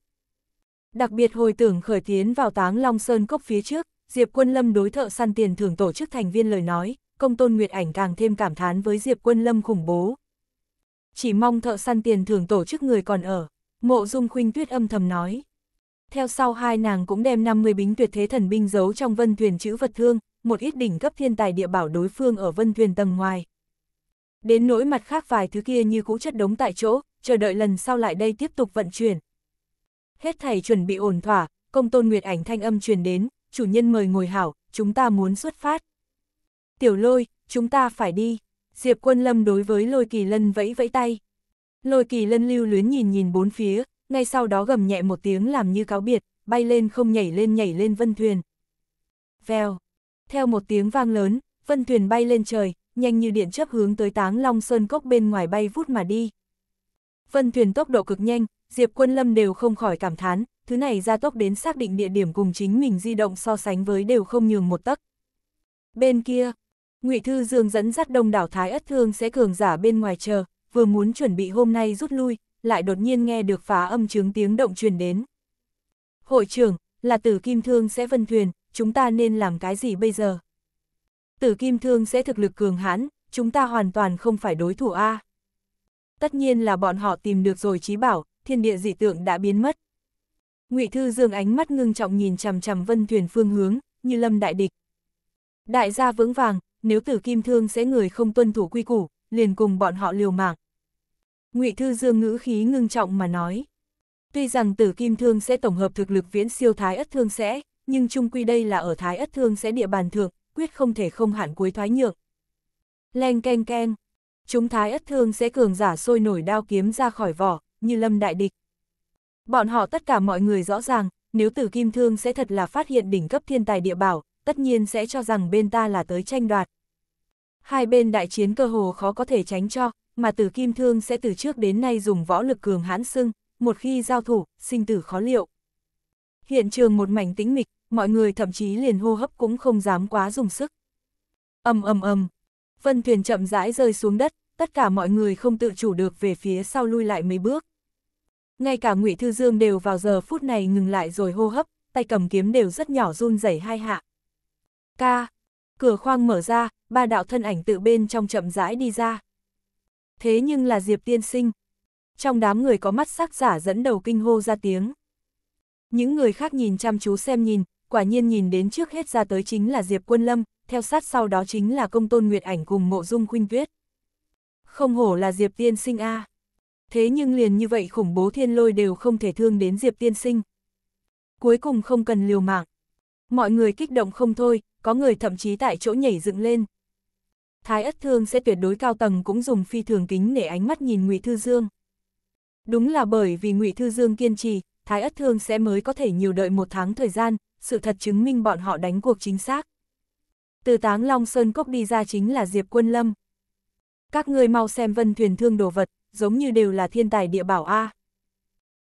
Đặc biệt hồi tưởng khởi tiến vào táng Long Sơn cốc phía trước, Diệp Quân Lâm đối thợ săn tiền thưởng tổ chức thành viên lời nói, công tôn Nguyệt Ảnh càng thêm cảm thán với Diệp Quân Lâm khủng bố. Chỉ mong thợ săn tiền thưởng tổ chức người còn ở, mộ dung khuynh tuyết âm thầm nói. Theo sau hai nàng cũng đem 50 bính tuyệt thế thần binh giấu trong vân thuyền chữ vật thương, một ít đỉnh cấp thiên tài địa bảo đối phương ở vân thuyền tầng ngoài. Đến nỗi mặt khác vài thứ kia như cũ chất đống tại chỗ, chờ đợi lần sau lại đây tiếp tục vận chuyển, hết thầy chuẩn bị ổn thỏa, công tôn Nguyệt Ảnh thanh âm truyền đến, chủ nhân mời ngồi hảo, chúng ta muốn xuất phát. Tiểu lôi, chúng ta phải đi. Diệp quân lâm đối với lôi kỳ lân vẫy vẫy tay. Lôi kỳ lân lưu luyến nhìn nhìn bốn phía, ngay sau đó gầm nhẹ một tiếng làm như cáo biệt, bay lên không nhảy lên nhảy lên vân thuyền. Vèo, theo một tiếng vang lớn, vân thuyền bay lên trời, nhanh như điện chấp hướng tới táng long sơn cốc bên ngoài bay vút mà đi. Vân thuyền tốc độ cực nhanh, Diệp Quân Lâm đều không khỏi cảm thán, thứ này ra tốc đến xác định địa điểm cùng chính mình di động so sánh với đều không nhường một tấc. Bên kia, Ngụy Thư Dương dẫn dắt đông đảo Thái Ất Thương sẽ cường giả bên ngoài chờ, vừa muốn chuẩn bị hôm nay rút lui, lại đột nhiên nghe được phá âm chứng tiếng động truyền đến. Hội trưởng, là tử kim thương sẽ vân thuyền, chúng ta nên làm cái gì bây giờ? Tử kim thương sẽ thực lực cường hãn, chúng ta hoàn toàn không phải đối thủ A. Tất nhiên là bọn họ tìm được rồi trí bảo, thiên địa dị tượng đã biến mất. Ngụy Thư Dương ánh mắt ngưng trọng nhìn chằm chằm Vân Thuyền phương hướng, như lâm đại địch. Đại gia vững vàng, nếu Tử Kim Thương sẽ người không tuân thủ quy củ, liền cùng bọn họ liều mạng. Ngụy Thư Dương ngữ khí ngưng trọng mà nói. Tuy rằng Tử Kim Thương sẽ tổng hợp thực lực viễn siêu Thái Ất Thương sẽ, nhưng chung quy đây là ở Thái Ất Thương sẽ địa bàn thượng, quyết không thể không hạn cuối thoái nhượng. Leng keng keng, chúng Thái Ất Thương sẽ cường giả sôi nổi đao kiếm ra khỏi vỏ, như lâm đại địch. Bọn họ tất cả mọi người rõ ràng, nếu tử kim thương sẽ thật là phát hiện đỉnh cấp thiên tài địa bảo, tất nhiên sẽ cho rằng bên ta là tới tranh đoạt. Hai bên đại chiến cơ hồ khó có thể tránh cho, mà tử kim thương sẽ từ trước đến nay dùng võ lực cường hãn sưng, một khi giao thủ, sinh tử khó liệu. Hiện trường một mảnh tĩnh mịch, mọi người thậm chí liền hô hấp cũng không dám quá dùng sức. ầm ầm ầm, vân thuyền chậm rãi rơi xuống đất, tất cả mọi người không tự chủ được về phía sau lui lại mấy bước. Ngay cả Ngụy Thư Dương đều vào giờ phút này ngừng lại rồi hô hấp, tay cầm kiếm đều rất nhỏ run rẩy hai hạ. Ca, cửa khoang mở ra, ba đạo thân ảnh tự bên trong chậm rãi đi ra. Thế nhưng là Diệp Tiên Sinh. Trong đám người có mắt sắc giả dẫn đầu kinh hô ra tiếng. Những người khác nhìn chăm chú xem nhìn, quả nhiên nhìn đến trước hết ra tới chính là Diệp Quân Lâm, theo sát sau đó chính là công tôn Nguyệt Ảnh cùng mộ dung khuynh tuyết. Không hổ là Diệp Tiên Sinh A. À thế nhưng liền như vậy khủng bố thiên lôi đều không thể thương đến Diệp Tiên Sinh. Cuối cùng không cần liều mạng. Mọi người kích động không thôi, có người thậm chí tại chỗ nhảy dựng lên. Thái ất thương sẽ tuyệt đối cao tầng cũng dùng phi thường kính để ánh mắt nhìn ngụy Thư Dương. Đúng là bởi vì ngụy Thư Dương kiên trì, Thái ất thương sẽ mới có thể nhiều đợi một tháng thời gian, sự thật chứng minh bọn họ đánh cuộc chính xác. Từ táng Long Sơn Cốc đi ra chính là Diệp Quân Lâm. Các người mau xem vân thuyền thương đồ vật, giống như đều là thiên tài địa bảo A.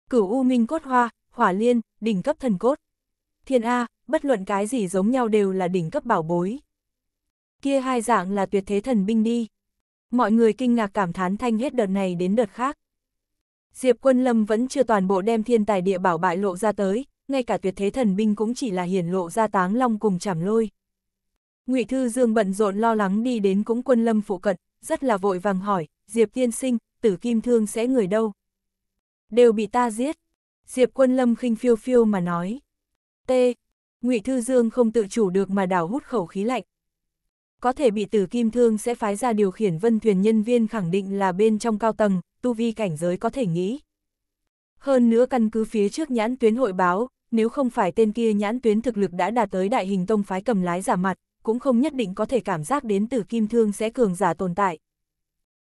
Cửu U Minh Cốt Hoa, Hỏa Liên, đỉnh cấp thần cốt. Thiên A, bất luận cái gì giống nhau đều là đỉnh cấp bảo bối. Kia hai dạng là tuyệt thế thần binh đi. Mọi người kinh ngạc cảm thán thanh hết đợt này đến đợt khác. Diệp Quân Lâm vẫn chưa toàn bộ đem thiên tài địa bảo bại lộ ra tới, ngay cả tuyệt thế thần binh cũng chỉ là hiển lộ ra táng long cùng chảm lôi. Ngụy Thư Dương bận rộn lo lắng đi đến cũng quân lâm phụ cận, rất là vội vàng hỏi, Diệp tiên sinh, tử kim thương sẽ người đâu? Đều bị ta giết. Diệp quân lâm khinh phiêu phiêu mà nói. T. ngụy Thư Dương không tự chủ được mà đảo hút khẩu khí lạnh. Có thể bị tử kim thương sẽ phái ra điều khiển vân thuyền nhân viên khẳng định là bên trong cao tầng, tu vi cảnh giới có thể nghĩ. Hơn nữa căn cứ phía trước nhãn tuyến hội báo, nếu không phải tên kia nhãn tuyến thực lực đã đạt tới đại hình tông phái cầm lái giả mặt, cũng không nhất định có thể cảm giác đến tử kim thương sẽ cường giả tồn tại.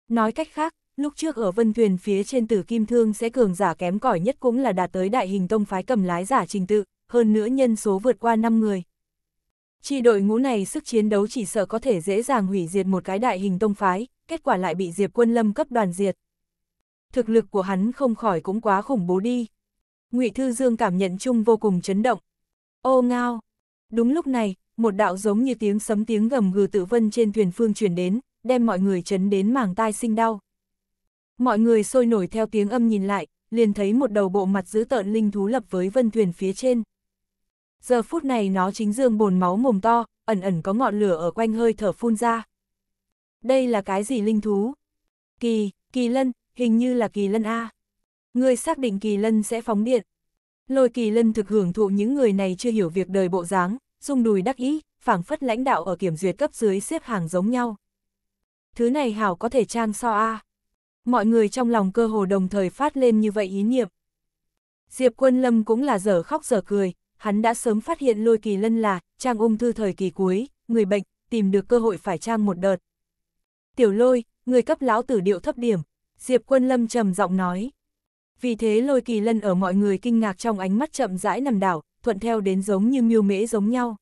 Nói cách khác, lúc trước ở vân thuyền phía trên tử kim thương sẽ cường giả kém cỏi nhất cũng là đạt tới đại hình tông phái cầm lái giả trình tự, hơn nữa nhân số vượt qua 5 người. Chỉ đội ngũ này sức chiến đấu chỉ sợ có thể dễ dàng hủy diệt một cái đại hình tông phái, kết quả lại bị Diệp Quân Lâm cấp đoàn diệt. Thực lực của hắn không khỏi cũng quá khủng bố đi. Ngụy Thư Dương cảm nhận chung vô cùng chấn động. Ô ngao! Đúng lúc này, một đạo giống như tiếng sấm tiếng gầm gừ tự vân trên thuyền phương chuyển đến, đem mọi người chấn đến mảng tai sinh đau. Mọi người sôi nổi theo tiếng âm nhìn lại, liền thấy một đầu bộ mặt dữ tợn linh thú lập với vân thuyền phía trên. Giờ phút này nó chính dương bồn máu mồm to, ẩn ẩn có ngọn lửa ở quanh hơi thở phun ra. Đây là cái gì linh thú? Kỳ, kỳ lân, hình như là kỳ lân A. Người xác định kỳ lân sẽ phóng điện. Lôi kỳ lân thực hưởng thụ những người này chưa hiểu việc đời bộ dáng, rung đùi đắc ý, phảng phất lãnh đạo ở kiểm duyệt cấp dưới xếp hàng giống nhau. Thứ này hảo có thể trang so a. Mọi người trong lòng cơ hồ đồng thời phát lên như vậy ý niệm. Diệp Quân Lâm cũng là dở khóc dở cười, hắn đã sớm phát hiện lôi kỳ lân là trang ung thư thời kỳ cuối, người bệnh, tìm được cơ hội phải trang một đợt. Tiểu lôi, người cấp lão tử điệu thấp điểm, Diệp Quân Lâm trầm giọng nói. Vì thế lôi kỳ lân ở mọi người kinh ngạc trong ánh mắt chậm rãi nằm đảo, thuận theo đến giống như miêu mễ giống nhau.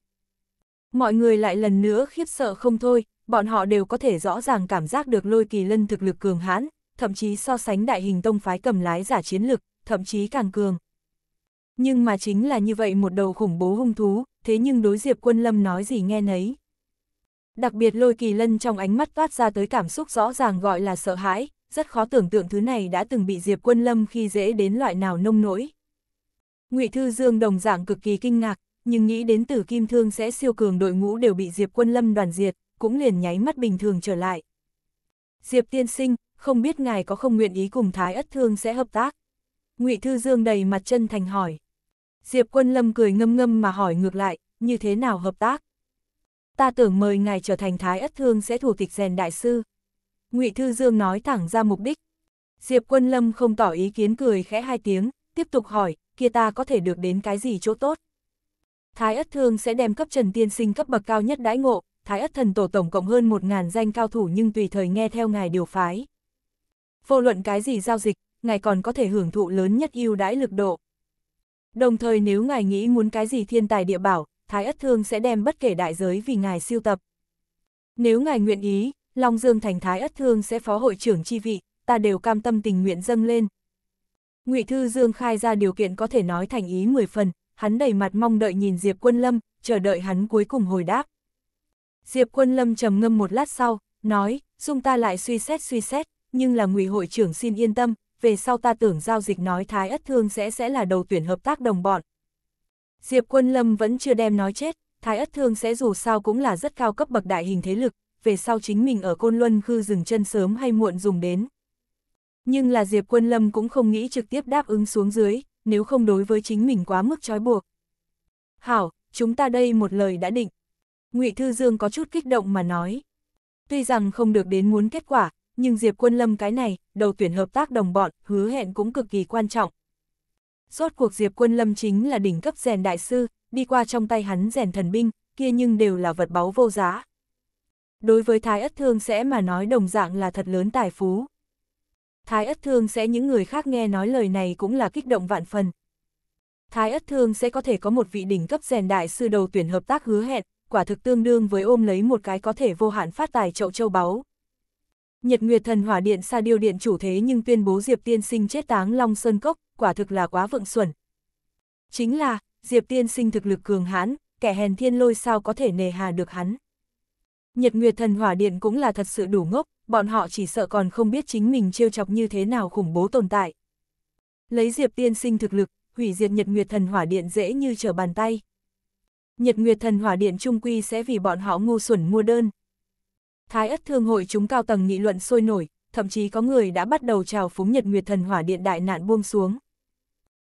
Mọi người lại lần nữa khiếp sợ không thôi, bọn họ đều có thể rõ ràng cảm giác được lôi kỳ lân thực lực cường hãn, thậm chí so sánh đại hình tông phái cầm lái giả chiến lực, thậm chí càng cường. Nhưng mà chính là như vậy một đầu khủng bố hung thú, thế nhưng đối diệp quân lâm nói gì nghe nấy. Đặc biệt lôi kỳ lân trong ánh mắt toát ra tới cảm xúc rõ ràng gọi là sợ hãi, rất khó tưởng tượng thứ này đã từng bị diệp quân lâm khi dễ đến loại nào nông nỗi. Ngụy Thư Dương đồng dạng cực kỳ kinh ngạc, nhưng nghĩ đến tử kim thương sẽ siêu cường đội ngũ đều bị Diệp Quân Lâm đoàn diệt, cũng liền nháy mắt bình thường trở lại. Diệp tiên sinh, không biết ngài có không nguyện ý cùng Thái Ất Thương sẽ hợp tác? Ngụy Thư Dương đầy mặt chân thành hỏi. Diệp Quân Lâm cười ngâm ngâm mà hỏi ngược lại, như thế nào hợp tác? Ta tưởng mời ngài trở thành Thái Ất Thương sẽ thủ tịch rèn đại sư. Ngụy Thư Dương nói thẳng ra mục đích. Diệp Quân Lâm không tỏ ý kiến cười khẽ hai tiếng, tiếp tục hỏi, kia ta có thể được đến cái gì chỗ tốt. Thái ất thương sẽ đem cấp trần tiên sinh cấp bậc cao nhất đãi ngộ, thái ất thần tổ tổng cộng hơn 1.000 danh cao thủ nhưng tùy thời nghe theo ngài điều phái. Vô luận cái gì giao dịch, ngài còn có thể hưởng thụ lớn nhất ưu đãi lực độ. Đồng thời nếu ngài nghĩ muốn cái gì thiên tài địa bảo, Thái Ất Thương sẽ đem bất kể đại giới vì ngài siêu tập. Nếu ngài nguyện ý, Long Dương Thành Thái Ất Thương sẽ phó hội trưởng chi vị, ta đều cam tâm tình nguyện dâng lên, Ngụy Thư Dương khai ra điều kiện có thể nói thành ý 10 phần, hắn đầy mặt mong đợi nhìn Diệp Quân Lâm, chờ đợi hắn cuối cùng hồi đáp. Diệp Quân Lâm trầm ngâm một lát sau, nói, dung ta lại suy xét suy xét, nhưng là Ngụy hội trưởng xin yên tâm, về sau ta tưởng giao dịch nói Thái Ất Thương sẽ sẽ là đầu tuyển hợp tác đồng bọn. Diệp Quân Lâm vẫn chưa đem nói chết, Thái Ất Thương sẽ dù sao cũng là rất cao cấp bậc đại hình thế lực, về sau chính mình ở Côn Luân khư dừng chân sớm hay muộn dùng đến. Nhưng là Diệp Quân Lâm cũng không nghĩ trực tiếp đáp ứng xuống dưới, nếu không đối với chính mình quá mức trói buộc. Hảo, chúng ta đây một lời đã định. ngụy Thư Dương có chút kích động mà nói. Tuy rằng không được đến muốn kết quả, nhưng Diệp Quân Lâm cái này, đầu tuyển hợp tác đồng bọn, hứa hẹn cũng cực kỳ quan trọng. Rốt cuộc Diệp Quân Lâm chính là đỉnh cấp rèn đại sư, đi qua trong tay hắn rèn thần binh, kia nhưng đều là vật báu vô giá. Đối với Thái Ất Thương sẽ mà nói đồng dạng là thật lớn tài phú. Thái Ất Thương sẽ những người khác nghe nói lời này cũng là kích động vạn phần. Thái Ất Thương sẽ có thể có một vị đỉnh cấp rèn đại sư đầu tuyển hợp tác hứa hẹn, quả thực tương đương với ôm lấy một cái có thể vô hạn phát tài chậu châu báu. Nhật Nguyệt Thần Hỏa Điện xa điều điện chủ thế nhưng tuyên bố Diệp Tiên Sinh chết táng Long Sơn Cốc, quả thực là quá vượng xuẩn. Chính là, Diệp Tiên Sinh thực lực cường hãn, kẻ hèn thiên lôi sao có thể nề hà được hắn. Nhật Nguyệt Thần Hỏa Điện cũng là thật sự đủ ngốc, bọn họ chỉ sợ còn không biết chính mình trêu chọc như thế nào khủng bố tồn tại. Lấy Diệp Tiên sinh thực lực, hủy diệt Nhật Nguyệt Thần Hỏa Điện dễ như trở bàn tay. Nhật Nguyệt Thần Hỏa Điện trung quy sẽ vì bọn họ ngu xuẩn mua đơn. Thái ất thương hội chúng cao tầng nghị luận sôi nổi, thậm chí có người đã bắt đầu chào phúng Nhật Nguyệt Thần Hỏa Điện đại nạn buông xuống.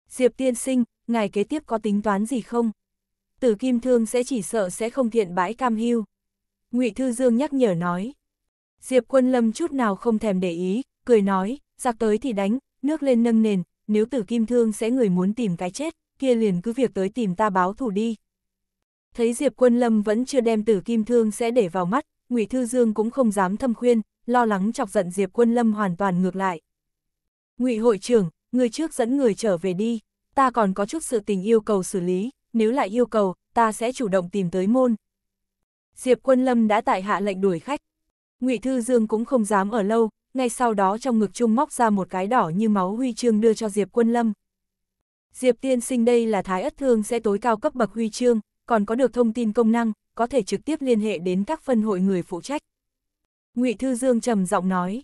Diệp Tiên sinh, ngài kế tiếp có tính toán gì không? Tử Kim Thương sẽ chỉ sợ sẽ không thiện bãi cam hưu. Ngụy Thư Dương nhắc nhở nói. Diệp quân lâm chút nào không thèm để ý, cười nói, giặc tới thì đánh, nước lên nâng nền, nếu tử kim thương sẽ người muốn tìm cái chết, kia liền cứ việc tới tìm ta báo thù đi. Thấy Diệp quân lâm vẫn chưa đem tử kim thương sẽ để vào mắt, ngụy Thư Dương cũng không dám thâm khuyên, lo lắng chọc giận Diệp quân lâm hoàn toàn ngược lại. ngụy hội trưởng, người trước dẫn người trở về đi, ta còn có chút sự tình yêu cầu xử lý, nếu lại yêu cầu, ta sẽ chủ động tìm tới môn. Diệp quân lâm đã tại hạ lệnh đuổi khách, Ngụy Thư Dương cũng không dám ở lâu, ngay sau đó trong ngực chung móc ra một cái đỏ như máu huy chương đưa cho Diệp Quân Lâm. Diệp tiên sinh đây là thái ất thương sẽ tối cao cấp bậc huy chương, còn có được thông tin công năng, có thể trực tiếp liên hệ đến các phân hội người phụ trách. Ngụy Thư Dương trầm giọng nói.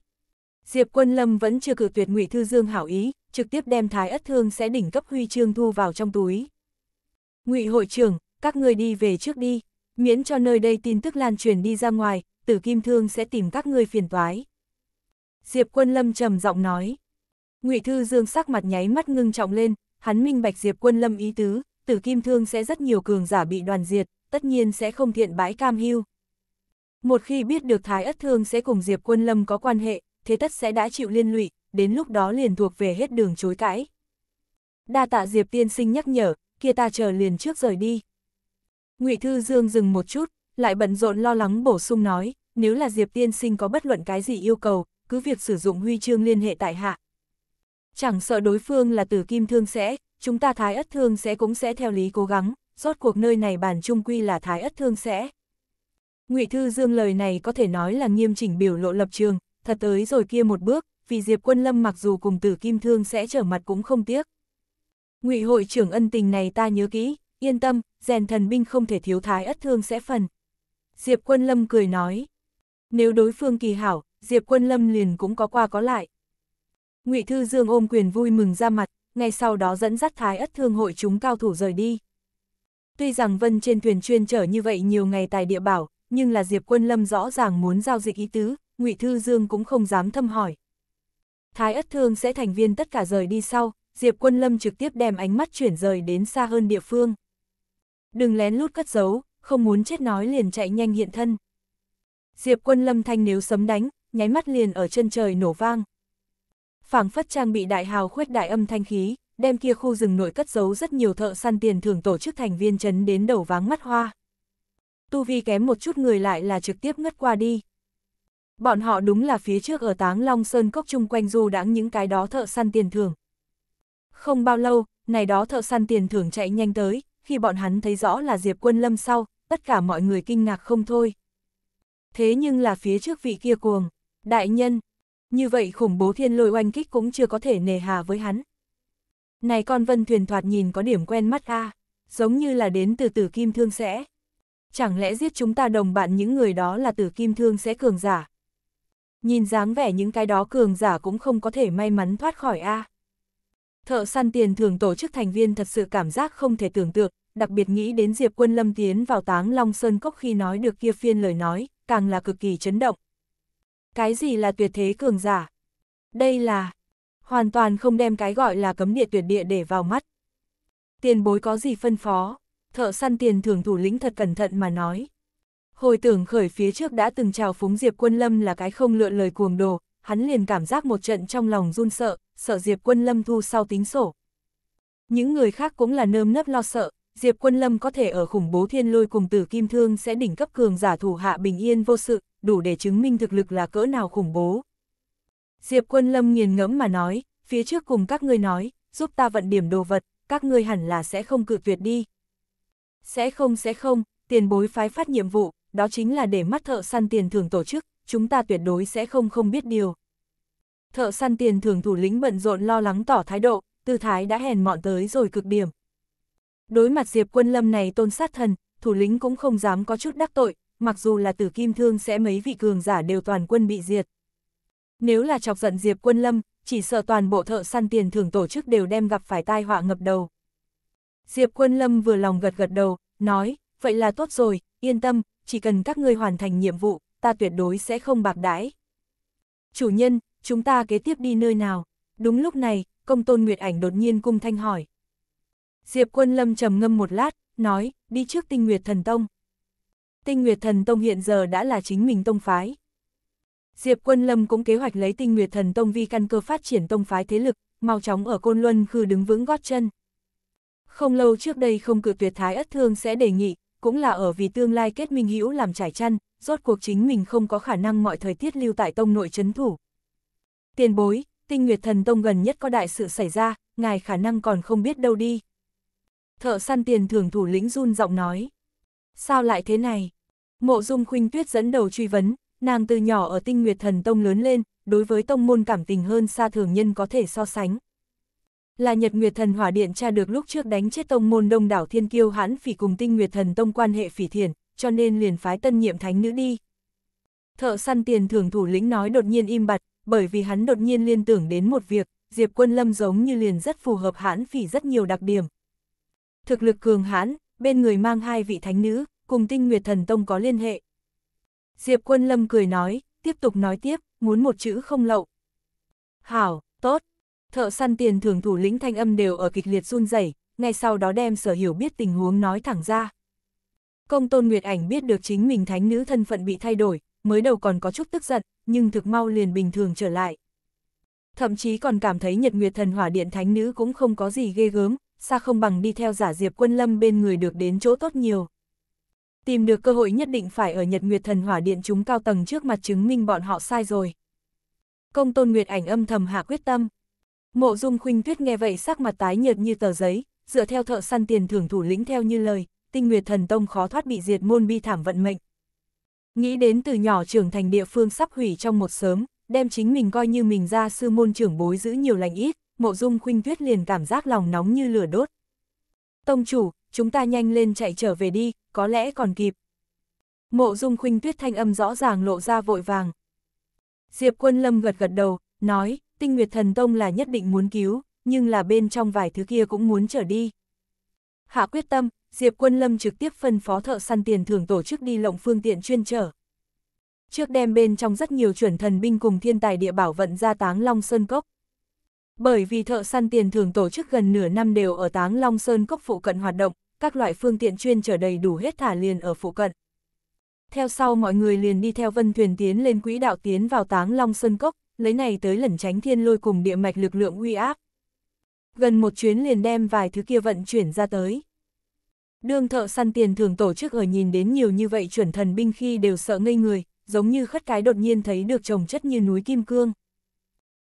Diệp Quân Lâm vẫn chưa cử tuyệt Ngụy Thư Dương hảo ý, trực tiếp đem thái ất thương sẽ đỉnh cấp huy chương thu vào trong túi. Ngụy hội trưởng, các người đi về trước đi, miễn cho nơi đây tin tức lan truyền đi ra ngoài, tử kim thương sẽ tìm các ngươi phiền toái. Diệp quân lâm trầm giọng nói. ngụy Thư Dương sắc mặt nháy mắt ngưng trọng lên, hắn minh bạch Diệp quân lâm ý tứ, tử kim thương sẽ rất nhiều cường giả bị đoàn diệt, tất nhiên sẽ không thiện bãi cam hưu. Một khi biết được Thái Ất Thương sẽ cùng Diệp quân lâm có quan hệ, thế tất sẽ đã chịu liên lụy, đến lúc đó liền thuộc về hết đường chối cãi. Đa tạ Diệp tiên sinh nhắc nhở, kia ta chờ liền trước rời đi. ngụy Thư Dương dừng một chút, lại bận rộn lo lắng bổ sung nói, nếu là Diệp tiên sinh có bất luận cái gì yêu cầu, cứ việc sử dụng huy chương liên hệ tại hạ. Chẳng sợ đối phương là tử kim thương sẽ, chúng ta thái ất thương sẽ cũng sẽ theo lý cố gắng, rốt cuộc nơi này bản trung quy là thái ất thương sẽ. Ngụy Thư Dương lời này có thể nói là nghiêm chỉnh biểu lộ lập trường, thật tới rồi kia một bước, vì Diệp Quân Lâm mặc dù cùng Tử Kim Thương sẽ trở mặt cũng không tiếc. Ngụy hội trưởng ân tình này ta nhớ kỹ, yên tâm, rèn thần binh không thể thiếu thái ất thương sẽ phần. Diệp Quân Lâm cười nói. Nếu đối phương kỳ hảo, Diệp Quân Lâm liền cũng có qua có lại. Ngụy Thư Dương ôm quyền vui mừng ra mặt, ngay sau đó dẫn dắt thái ất thương hội chúng cao thủ rời đi. Tuy rằng vân trên thuyền chuyên trở như vậy nhiều ngày tài địa bảo, nhưng là Diệp Quân Lâm rõ ràng muốn giao dịch ý tứ, Ngụy Thư Dương cũng không dám thâm hỏi. Thái ất thương sẽ thành viên tất cả rời đi sau, Diệp Quân Lâm trực tiếp đem ánh mắt chuyển rời đến xa hơn địa phương. Đừng lén lút cất giấu, không muốn chết nói liền chạy nhanh hiện thân. Diệp quân lâm thanh nếu sấm đánh, nháy mắt liền ở chân trời nổ vang. phảng phất trang bị đại hào khuyết đại âm thanh khí, đem kia khu rừng nội cất giấu rất nhiều thợ săn tiền thưởng tổ chức thành viên chấn đến đầu váng mắt hoa. Tu vi kém một chút người lại là trực tiếp ngất qua đi. Bọn họ đúng là phía trước ở táng Long Sơn cốc chung quanh du đãng những cái đó thợ săn tiền thưởng. Không bao lâu, này đó thợ săn tiền thưởng chạy nhanh tới, khi bọn hắn thấy rõ là Diệp Quân Lâm sau, tất cả mọi người kinh ngạc không thôi. Thế nhưng là phía trước vị kia cuồng, đại nhân, như vậy khủng bố thiên lôi oanh kích cũng chưa có thể nề hà với hắn. Này con vân thuyền thoạt nhìn có điểm quen mắt a à, giống như là đến từ tử kim thương sẽ. Chẳng lẽ giết chúng ta đồng bạn những người đó là tử kim thương sẽ cường giả? Nhìn dáng vẻ những cái đó cường giả cũng không có thể may mắn thoát khỏi a à. Thợ săn tiền thường tổ chức thành viên thật sự cảm giác không thể tưởng tượng, đặc biệt nghĩ đến Diệp Quân Lâm tiến vào táng Long Sơn Cốc khi nói được kia phiên lời nói, càng là cực kỳ chấn động. Cái gì là tuyệt thế cường giả? Đây là... Hoàn toàn không đem cái gọi là cấm địa tuyệt địa để vào mắt. Tiền bối có gì phân phó? Thợ săn tiền thường thủ lĩnh thật cẩn thận mà nói. Hồi tưởng khởi phía trước đã từng trào phúng Diệp Quân Lâm là cái không lựa lời cuồng đồ, hắn liền cảm giác một trận trong lòng run sợ, sợ Diệp Quân Lâm thu sau tính sổ. Những người khác cũng là nơm nớp lo sợ, Diệp Quân Lâm có thể ở khủng bố thiên lôi cùng tử kim thương sẽ đỉnh cấp cường giả thủ hạ bình yên vô sự, đủ để chứng minh thực lực là cỡ nào khủng bố. Diệp Quân Lâm nghiền ngẫm mà nói, phía trước cùng các ngươi nói, giúp ta vận điểm đồ vật, các ngươi hẳn là sẽ không cự tuyệt đi. Sẽ không sẽ không, tiền bối phái phát nhiệm vụ, đó chính là để mắt thợ săn tiền thưởng tổ chức, chúng ta tuyệt đối sẽ không không biết điều. Thợ săn tiền thưởng thủ lĩnh bận rộn lo lắng tỏ thái độ, tư thái đã hèn mọn tới rồi cực điểm, Đối mặt Diệp Quân Lâm này tôn sát thần, thủ lĩnh cũng không dám có chút đắc tội, mặc dù là tử kim thương sẽ mấy vị cường giả đều toàn quân bị diệt. Nếu là chọc giận Diệp Quân Lâm, chỉ sợ toàn bộ thợ săn tiền thưởng tổ chức đều đem gặp phải tai họa ngập đầu. Diệp Quân Lâm vừa lòng gật gật đầu, nói, vậy là tốt rồi, yên tâm, chỉ cần các ngươi hoàn thành nhiệm vụ, ta tuyệt đối sẽ không bạc đãi. Chủ nhân, chúng ta kế tiếp đi nơi nào? Đúng lúc này, công tôn Nguyệt Ảnh đột nhiên cung thanh hỏi. Diệp Quân Lâm trầm ngâm một lát, nói, đi trước Tinh Nguyệt Thần Tông. Tinh Nguyệt Thần Tông hiện giờ đã là chính mình tông phái. Diệp Quân Lâm cũng kế hoạch lấy Tinh Nguyệt Thần Tông vi căn cơ phát triển tông phái thế lực, mau chóng ở Côn Luân khư đứng vững gót chân. Không lâu trước đây không cự tuyệt thái ất thương sẽ đề nghị, cũng là ở vì tương lai kết minh hữu làm trải chăn, rốt cuộc chính mình không có khả năng mọi thời tiết lưu tại tông nội chấn thủ. Tiền bối, Tinh Nguyệt Thần Tông gần nhất có đại sự xảy ra, ngài khả năng còn không biết đâu đi. Thợ săn tiền thưởng thủ lĩnh run giọng nói. Sao lại thế này? Mộ dung khuynh tuyết dẫn đầu truy vấn, nàng từ nhỏ ở tinh nguyệt thần tông lớn lên, đối với tông môn cảm tình hơn xa thường nhân có thể so sánh. Là Nhật Nguyệt Thần Hỏa Điện tra được lúc trước đánh chết tông môn đông đảo thiên kiêu hãn phỉ cùng tinh Nguyệt Thần Tông quan hệ phỉ thiền, cho nên liền phái tân nhiệm thánh nữ đi. Thợ săn tiền thưởng thủ lĩnh nói đột nhiên im bặt, bởi vì hắn đột nhiên liên tưởng đến một việc, Diệp Quân Lâm giống như liền rất phù hợp hãn phỉ rất nhiều đặc điểm, thực lực cường hãn, bên người mang hai vị thánh nữ, cùng tinh nguyệt thần tông có liên hệ. Diệp quân lâm cười nói, tiếp tục nói tiếp, muốn một chữ không lậu. Hảo, tốt, thợ săn tiền thường thủ lĩnh thanh âm đều ở kịch liệt run rẩy ngay sau đó đem sở hiểu biết tình huống nói thẳng ra. Công tôn Nguyệt Ảnh biết được chính mình thánh nữ thân phận bị thay đổi, mới đầu còn có chút tức giận, nhưng thực mau liền bình thường trở lại. Thậm chí còn cảm thấy Nhật Nguyệt Thần Hỏa Điện Thánh Nữ cũng không có gì ghê gớm, xa không bằng đi theo giả diệp quân lâm bên người được đến chỗ tốt nhiều. Tìm được cơ hội nhất định phải ở Nhật Nguyệt Thần Hỏa Điện chúng cao tầng trước mặt chứng minh bọn họ sai rồi. Công tôn Nguyệt ảnh âm thầm hạ quyết tâm. Mộ dung khuynh tuyết nghe vậy sắc mặt tái nhợt như tờ giấy, dựa theo thợ săn tiền thưởng thủ lĩnh theo như lời, tinh Nguyệt Thần Tông khó thoát bị diệt môn bi thảm vận mệnh. Nghĩ đến từ nhỏ trưởng thành địa phương sắp hủy trong một sớm, đem chính mình coi như mình ra sư môn trưởng bối giữ nhiều lành ít, mộ dung khuynh tuyết liền cảm giác lòng nóng như lửa đốt. Tông chủ, chúng ta nhanh lên chạy trở về đi, có lẽ còn kịp. Mộ dung khuynh tuyết thanh âm rõ ràng lộ ra vội vàng. Diệp quân lâm gật gật đầu, nói, tinh nguyệt thần tông là nhất định muốn cứu, nhưng là bên trong vài thứ kia cũng muốn trở đi. Hạ quyết tâm, Diệp quân lâm trực tiếp phân phó thợ săn tiền thưởng tổ chức đi lộng phương tiện chuyên trở. Trước đem bên trong rất nhiều chuẩn thần binh cùng thiên tài địa bảo vận ra táng Long Sơn Cốc. Bởi vì thợ săn tiền thường tổ chức gần nửa năm đều ở Táng Long Sơn cốc phụ cận hoạt động, các loại phương tiện chuyên trở đầy đủ hết thả liền ở phụ cận. Theo sau mọi người liền đi theo vân thuyền tiến lên quỹ đạo tiến vào Táng Long Sơn cốc, lấy này tới lẩn tránh thiên lôi cùng địa mạch lực lượng uy áp. Gần một chuyến liền đem vài thứ kia vận chuyển ra tới. Đương thợ săn tiền thường tổ chức ở nhìn đến nhiều như vậy chuẩn thần binh khi đều sợ ngây người, giống như khất cái đột nhiên thấy được trồng chất như núi kim cương.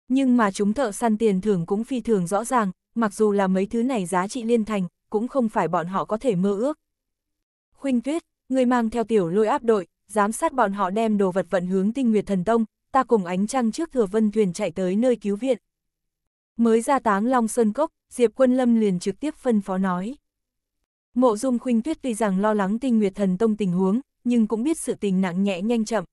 Nhưng mà chúng thợ săn tiền thưởng cũng phi thường rõ ràng, mặc dù là mấy thứ này giá trị liên thành, cũng không phải bọn họ có thể mơ ước. Khuynh Tuyết, người mang theo tiểu lôi áp đội, giám sát bọn họ đem đồ vật vận hướng tinh nguyệt thần tông, ta cùng ánh trăng trước thừa vân thuyền chạy tới nơi cứu viện. Mới ra táng Long Sơn Cốc, Diệp Quân Lâm liền trực tiếp phân phó nói. Mộ Dung Khuynh Tuyết tuy rằng lo lắng tinh nguyệt thần tông tình huống, nhưng cũng biết sự tình nặng nhẹ nhanh chậm,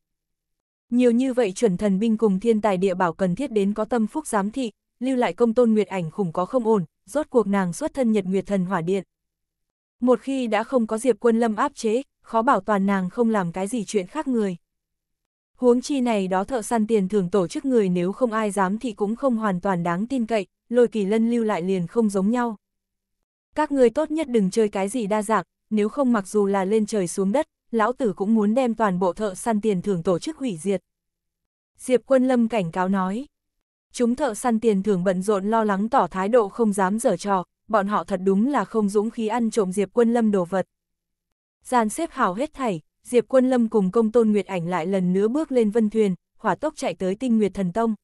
nhiều như vậy chuẩn thần binh cùng thiên tài địa bảo cần thiết đến có tâm phúc giám thị, lưu lại công tôn nguyệt ảnh khủng có không ổn, rốt cuộc nàng xuất thân nhật nguyệt thần hỏa điện. Một khi đã không có diệp quân lâm áp chế, khó bảo toàn nàng không làm cái gì chuyện khác người. Huống chi này đó thợ săn tiền thường tổ chức người nếu không ai dám thì cũng không hoàn toàn đáng tin cậy, lôi kỳ lân lưu lại liền không giống nhau. Các người tốt nhất đừng chơi cái gì đa dạng, nếu không mặc dù là lên trời xuống đất, lão tử cũng muốn đem toàn bộ thợ săn tiền thưởng tổ chức hủy diệt. Diệp Quân Lâm cảnh cáo nói. Chúng thợ săn tiền thưởng bận rộn lo lắng tỏ thái độ không dám dở trò, bọn họ thật đúng là không dũng khí ăn trộm Diệp Quân Lâm đồ vật. Gian xếp hào hết thảy, Diệp Quân Lâm cùng công tôn Nguyệt ảnh lại lần nữa bước lên vân thuyền, hỏa tốc chạy tới tinh Nguyệt Thần Tông.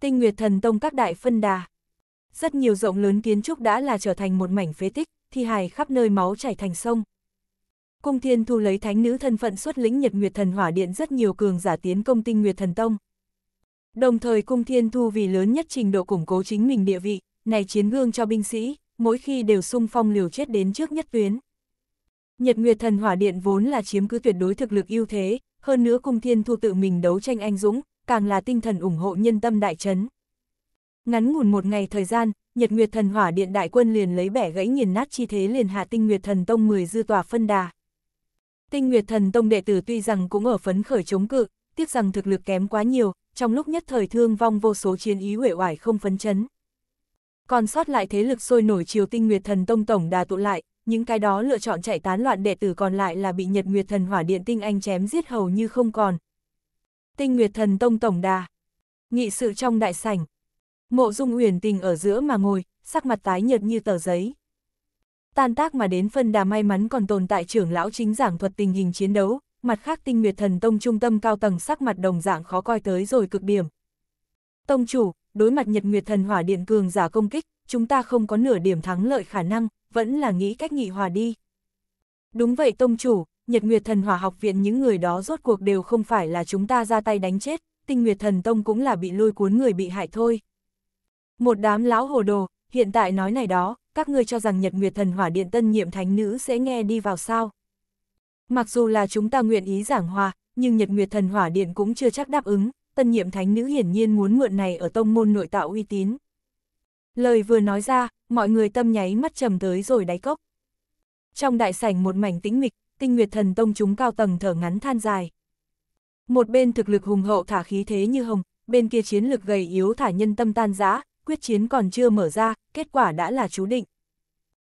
Tinh Nguyệt Thần Tông các đại phân đà. Rất nhiều rộng lớn kiến trúc đã là trở thành một mảnh phế tích, thi hài khắp nơi máu chảy thành sông. Cung Thiên Thu lấy thánh nữ thân phận xuất lĩnh Nhật Nguyệt Thần Hỏa Điện rất nhiều cường giả tiến công tinh Nguyệt Thần Tông. Đồng thời Cung Thiên Thu vì lớn nhất trình độ củng cố chính mình địa vị, này chiến gương cho binh sĩ, mỗi khi đều sung phong liều chết đến trước nhất tuyến. Nhật Nguyệt Thần Hỏa Điện vốn là chiếm cứ tuyệt đối thực lực ưu thế, hơn nữa Cung Thiên Thu tự mình đấu tranh anh dũng, càng là tinh thần ủng hộ nhân tâm đại chấn. Ngắn ngủn một ngày thời gian, Nhật Nguyệt Thần Hỏa Điện đại quân liền lấy bẻ gãy nghiền nát chi thế liền hạ tinh Nguyệt Thần Tông 10 dư tòa phân đà. Tinh Nguyệt Thần Tông đệ tử tuy rằng cũng ở phấn khởi chống cự, tiếc rằng thực lực kém quá nhiều, trong lúc nhất thời thương vong vô số chiến ý huệ oải không phấn chấn. Còn sót lại thế lực sôi nổi chiều Tinh Nguyệt Thần Tông tổng đà tụ lại, những cái đó lựa chọn chạy tán loạn đệ tử còn lại là bị Nhật Nguyệt Thần Hỏa Điện Tinh Anh chém giết hầu như không còn. Tinh Nguyệt Thần Tông tổng đà. Nghị sự trong đại sảnh. Mộ Dung Uyển Tình ở giữa mà ngồi, sắc mặt tái nhợt như tờ giấy. Tan tác mà đến phân đà may mắn còn tồn tại trưởng lão chính giảng thuật tình hình chiến đấu, mặt khác tinh nguyệt thần tông trung tâm cao tầng sắc mặt đồng dạng khó coi tới rồi cực điểm. Tông chủ, đối mặt nhật nguyệt thần hỏa điện cường giả công kích, chúng ta không có nửa điểm thắng lợi khả năng, vẫn là nghĩ cách nghị hòa đi. Đúng vậy tông chủ, nhật nguyệt thần hỏa học viện những người đó rốt cuộc đều không phải là chúng ta ra tay đánh chết, tinh nguyệt thần tông cũng là bị lôi cuốn người bị hại thôi. Một đám lão hồ đồ, hiện tại nói này đó, các ngươi cho rằng Nhật Nguyệt Thần Hỏa Điện tân nhiệm thánh nữ sẽ nghe đi vào sao? Mặc dù là chúng ta nguyện ý giảng hòa, nhưng Nhật Nguyệt Thần Hỏa Điện cũng chưa chắc đáp ứng, tân nhiệm thánh nữ hiển nhiên muốn mượn này ở tông môn nội tạo uy tín. Lời vừa nói ra, mọi người tâm nháy mắt trầm tới rồi đáy cốc. Trong đại sảnh một mảnh tĩnh mịch, tinh nguyệt thần tông chúng cao tầng thở ngắn than dài. Một bên thực lực hùng hậu thả khí thế như hồng, bên kia chiến lực gầy yếu thả nhân tâm tan rã, quyết chiến còn chưa mở ra, kết quả đã là chú định.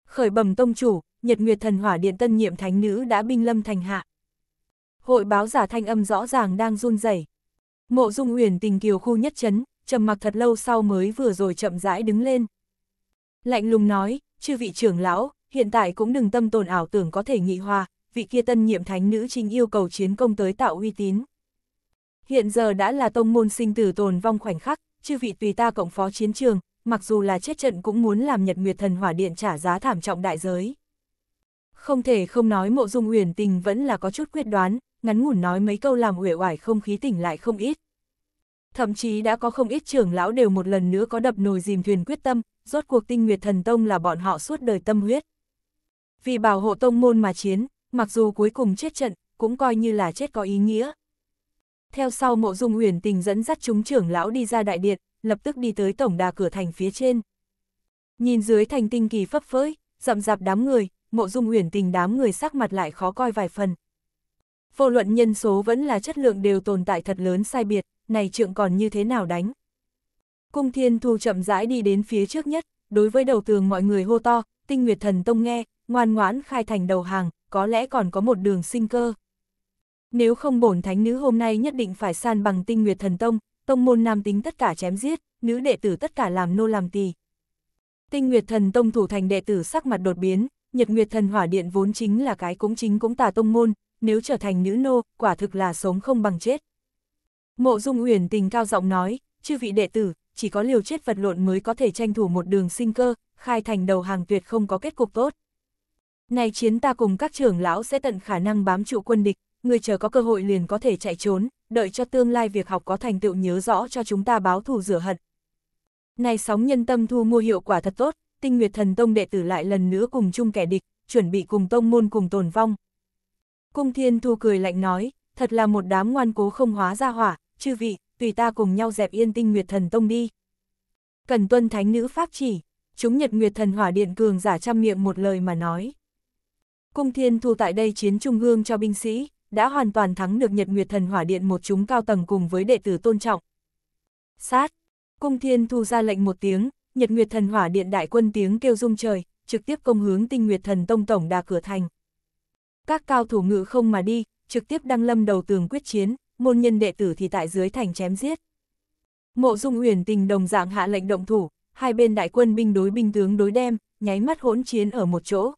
Khởi bẩm tông chủ, Nhật Nguyệt Thần Hỏa Điện tân nhiệm thánh nữ đã binh lâm thành hạ. Hội báo giả thanh âm rõ ràng đang run rẩy. Mộ Dung Uyển tình kiều khu nhất chấn, trầm mặc thật lâu sau mới vừa rồi chậm rãi đứng lên. Lạnh lùng nói, chư vị trưởng lão, hiện tại cũng đừng tâm tồn ảo tưởng có thể nghị hòa, vị kia tân nhiệm thánh nữ chính yêu cầu chiến công tới tạo uy tín. Hiện giờ đã là tông môn sinh tử tồn vong khoảnh khắc, chư vị tùy ta cộng phó chiến trường, mặc dù là chết trận cũng muốn làm Nhật Nguyệt Thần Hỏa Điện trả giá thảm trọng đại giới. Không thể không nói Mộ Dung Uyển Tình vẫn là có chút quyết đoán, ngắn ngủn nói mấy câu làm uể oải không khí tỉnh lại không ít. Thậm chí đã có không ít trưởng lão đều một lần nữa có đập nồi dìm thuyền quyết tâm, rốt cuộc Tinh Nguyệt Thần Tông là bọn họ suốt đời tâm huyết. Vì bảo hộ tông môn mà chiến, mặc dù cuối cùng chết trận, cũng coi như là chết có ý nghĩa. Theo sau mộ dung uyển tình dẫn dắt chúng trưởng lão đi ra đại điện, lập tức đi tới tổng đà cửa thành phía trên. Nhìn dưới thành tinh kỳ phấp phới, rậm rạp đám người, mộ dung uyển tình đám người sắc mặt lại khó coi vài phần. Vô luận nhân số vẫn là chất lượng đều tồn tại thật lớn sai biệt, này trượng còn như thế nào đánh. Cung thiên thu chậm rãi đi đến phía trước nhất, đối với đầu tường mọi người hô to, tinh nguyệt thần tông nghe, ngoan ngoãn khai thành đầu hàng, có lẽ còn có một đường sinh cơ. Nếu không bổn thánh nữ hôm nay nhất định phải san bằng tinh nguyệt thần tông, tông môn nam tính tất cả chém giết, nữ đệ tử tất cả làm nô làm tỳ. Tinh nguyệt thần tông thủ thành đệ tử sắc mặt đột biến, nhật nguyệt thần hỏa điện vốn chính là cái cũng chính cũng tà tông môn, nếu trở thành nữ nô, quả thực là sống không bằng chết. Mộ dung uyển tình cao giọng nói, chư vị đệ tử, chỉ có liều chết vật lộn mới có thể tranh thủ một đường sinh cơ, khai thành đầu hàng tuyệt không có kết cục tốt. Này chiến ta cùng các trưởng lão sẽ tận khả năng bám trụ quân địch, người chờ có cơ hội liền có thể chạy trốn, đợi cho tương lai việc học có thành tựu nhớ rõ cho chúng ta báo thù rửa hận. Này sóng nhân tâm thu mua hiệu quả thật tốt, tinh nguyệt thần tông đệ tử lại lần nữa cùng chung kẻ địch, chuẩn bị cùng tông môn cùng tồn vong. Cung thiên thu cười lạnh nói, thật là một đám ngoan cố không hóa ra hỏa, chư vị, tùy ta cùng nhau dẹp yên tinh nguyệt thần tông đi. Cần tuân thánh nữ pháp chỉ, chúng nhật nguyệt thần hỏa điện cường giả trăm miệng một lời mà nói. Cung thiên thu tại đây chiến trung hương cho binh sĩ, đã hoàn toàn thắng được Nhật Nguyệt Thần Hỏa Điện một chúng cao tầng cùng với đệ tử tôn trọng. Sát! Cung Thiên Thu ra lệnh một tiếng, Nhật Nguyệt Thần Hỏa Điện đại quân tiếng kêu rung trời, trực tiếp công hướng Tinh Nguyệt Thần Tông tổng đà cửa thành. Các cao thủ ngự không mà đi, trực tiếp đăng lâm đầu tường quyết chiến, môn nhân đệ tử thì tại dưới thành chém giết. Mộ Dung Uyển Tình đồng dạng hạ lệnh động thủ, hai bên đại quân binh đối binh tướng đối đem, nháy mắt hỗn chiến ở một chỗ.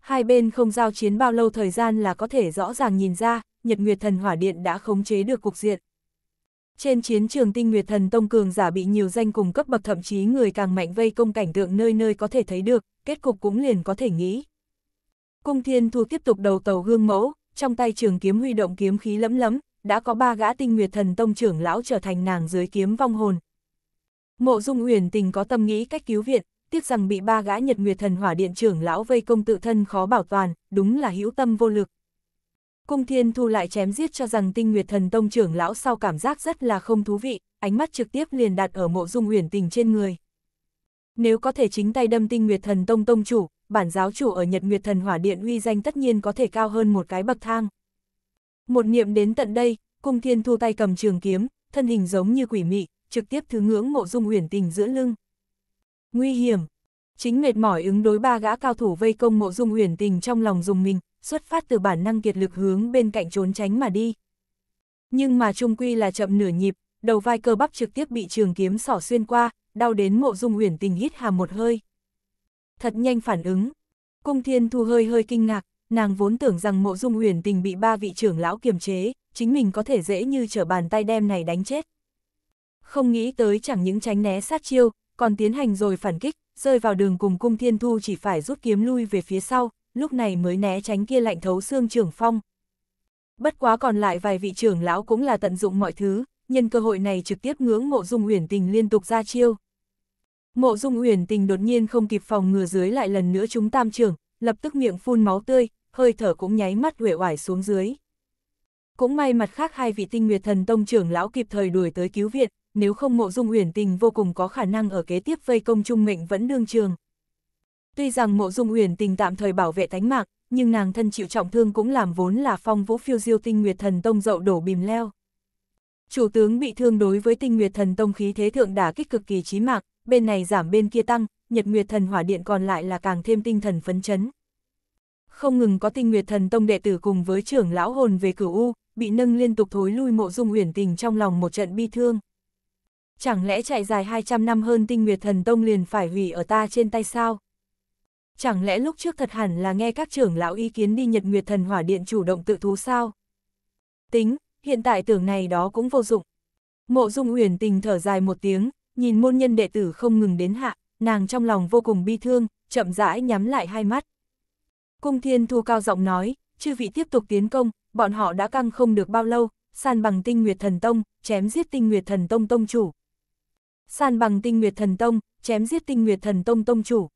Hai bên không giao chiến bao lâu thời gian là có thể rõ ràng nhìn ra, Nhật Nguyệt Thần Hỏa Điện đã khống chế được cục diện. Trên chiến trường tinh Nguyệt Thần Tông Cường giả bị nhiều danh cùng cấp bậc thậm chí người càng mạnh vây công cảnh tượng nơi nơi có thể thấy được, kết cục cũng liền có thể nghĩ. Cung Thiên Thu tiếp tục đầu tàu gương mẫu, trong tay trường kiếm huy động kiếm khí lẫm lẫm, đã có ba gã tinh Nguyệt Thần Tông trưởng lão trở thành nàng dưới kiếm vong hồn. Mộ Dung Uyển Tình có tâm nghĩ cách cứu viện, tiếc rằng bị ba gã nhật nguyệt thần hỏa điện trưởng lão vây công tự thân khó bảo toàn, đúng là hữu tâm vô lực. Cung Thiên Thu lại chém giết cho rằng tinh nguyệt thần tông trưởng lão sau cảm giác rất là không thú vị, ánh mắt trực tiếp liền đặt ở mộ dung huyền tình trên người. Nếu có thể chính tay đâm tinh nguyệt thần tông tông chủ, bản giáo chủ ở Nhật Nguyệt Thần Hỏa Điện uy danh tất nhiên có thể cao hơn một cái bậc thang. Một niệm đến tận đây, Cung Thiên Thu tay cầm trường kiếm, thân hình giống như quỷ mị, trực tiếp thứ ngưỡng mộ dung huyền tình giữa lưng. Nguy hiểm. Chính mệt mỏi ứng đối ba gã cao thủ vây công mộ dung huyền tình trong lòng dùng mình, xuất phát từ bản năng kiệt lực hướng bên cạnh trốn tránh mà đi. Nhưng mà trung quy là chậm nửa nhịp, đầu vai cơ bắp trực tiếp bị trường kiếm sỏ xuyên qua, đau đến mộ dung huyền tình hít hà một hơi. Thật nhanh phản ứng. Cung thiên thu hơi hơi kinh ngạc, nàng vốn tưởng rằng mộ dung huyền tình bị ba vị trưởng lão kiềm chế, chính mình có thể dễ như trở bàn tay đem này đánh chết. Không nghĩ tới chẳng những tránh né sát chiêu, còn tiến hành rồi phản kích, rơi vào đường cùng cung thiên thu chỉ phải rút kiếm lui về phía sau, lúc này mới né tránh kia lạnh thấu xương trưởng phong. Bất quá còn lại vài vị trưởng lão cũng là tận dụng mọi thứ, nhân cơ hội này trực tiếp ngưỡng mộ dung uyển tình liên tục ra chiêu. Mộ dung uyển tình đột nhiên không kịp phòng ngừa dưới lại lần nữa chúng tam trưởng, lập tức miệng phun máu tươi, hơi thở cũng nháy mắt uể oải xuống dưới. Cũng may mặt khác hai vị tinh nguyệt thần tông trưởng lão kịp thời đuổi tới cứu viện, nếu không mộ dung uyển tình vô cùng có khả năng ở kế tiếp vây công trung mệnh vẫn đương trường. Tuy rằng mộ dung uyển tình tạm thời bảo vệ thánh mạng nhưng nàng thân chịu trọng thương cũng làm vốn là phong vũ phiêu diêu tinh nguyệt thần tông dậu đổ bìm leo. Chủ tướng bị thương đối với tinh nguyệt thần tông khí thế thượng đả kích cực kỳ chí mạng bên này giảm bên kia tăng, nhật nguyệt thần hỏa điện còn lại là càng thêm tinh thần phấn chấn. Không ngừng có tinh nguyệt thần tông đệ tử cùng với trưởng lão hồn về cửu U, bị nâng liên tục thối lui mộ dung uyển tình trong lòng một trận bi thương chẳng lẽ chạy dài 200 năm hơn tinh nguyệt thần tông liền phải hủy ở ta trên tay sao? Chẳng lẽ lúc trước thật hẳn là nghe các trưởng lão ý kiến đi nhật nguyệt thần hỏa điện chủ động tự thú sao? Tính, hiện tại tưởng này đó cũng vô dụng. Mộ dung uyển tình thở dài một tiếng, nhìn môn nhân đệ tử không ngừng đến hạ, nàng trong lòng vô cùng bi thương, chậm rãi nhắm lại hai mắt. Cung thiên thu cao giọng nói, chư vị tiếp tục tiến công, bọn họ đã căng không được bao lâu, san bằng tinh nguyệt thần tông, chém giết tinh nguyệt thần tông tông chủ, san bằng tinh nguyệt thần tông, chém giết tinh nguyệt thần tông tông chủ.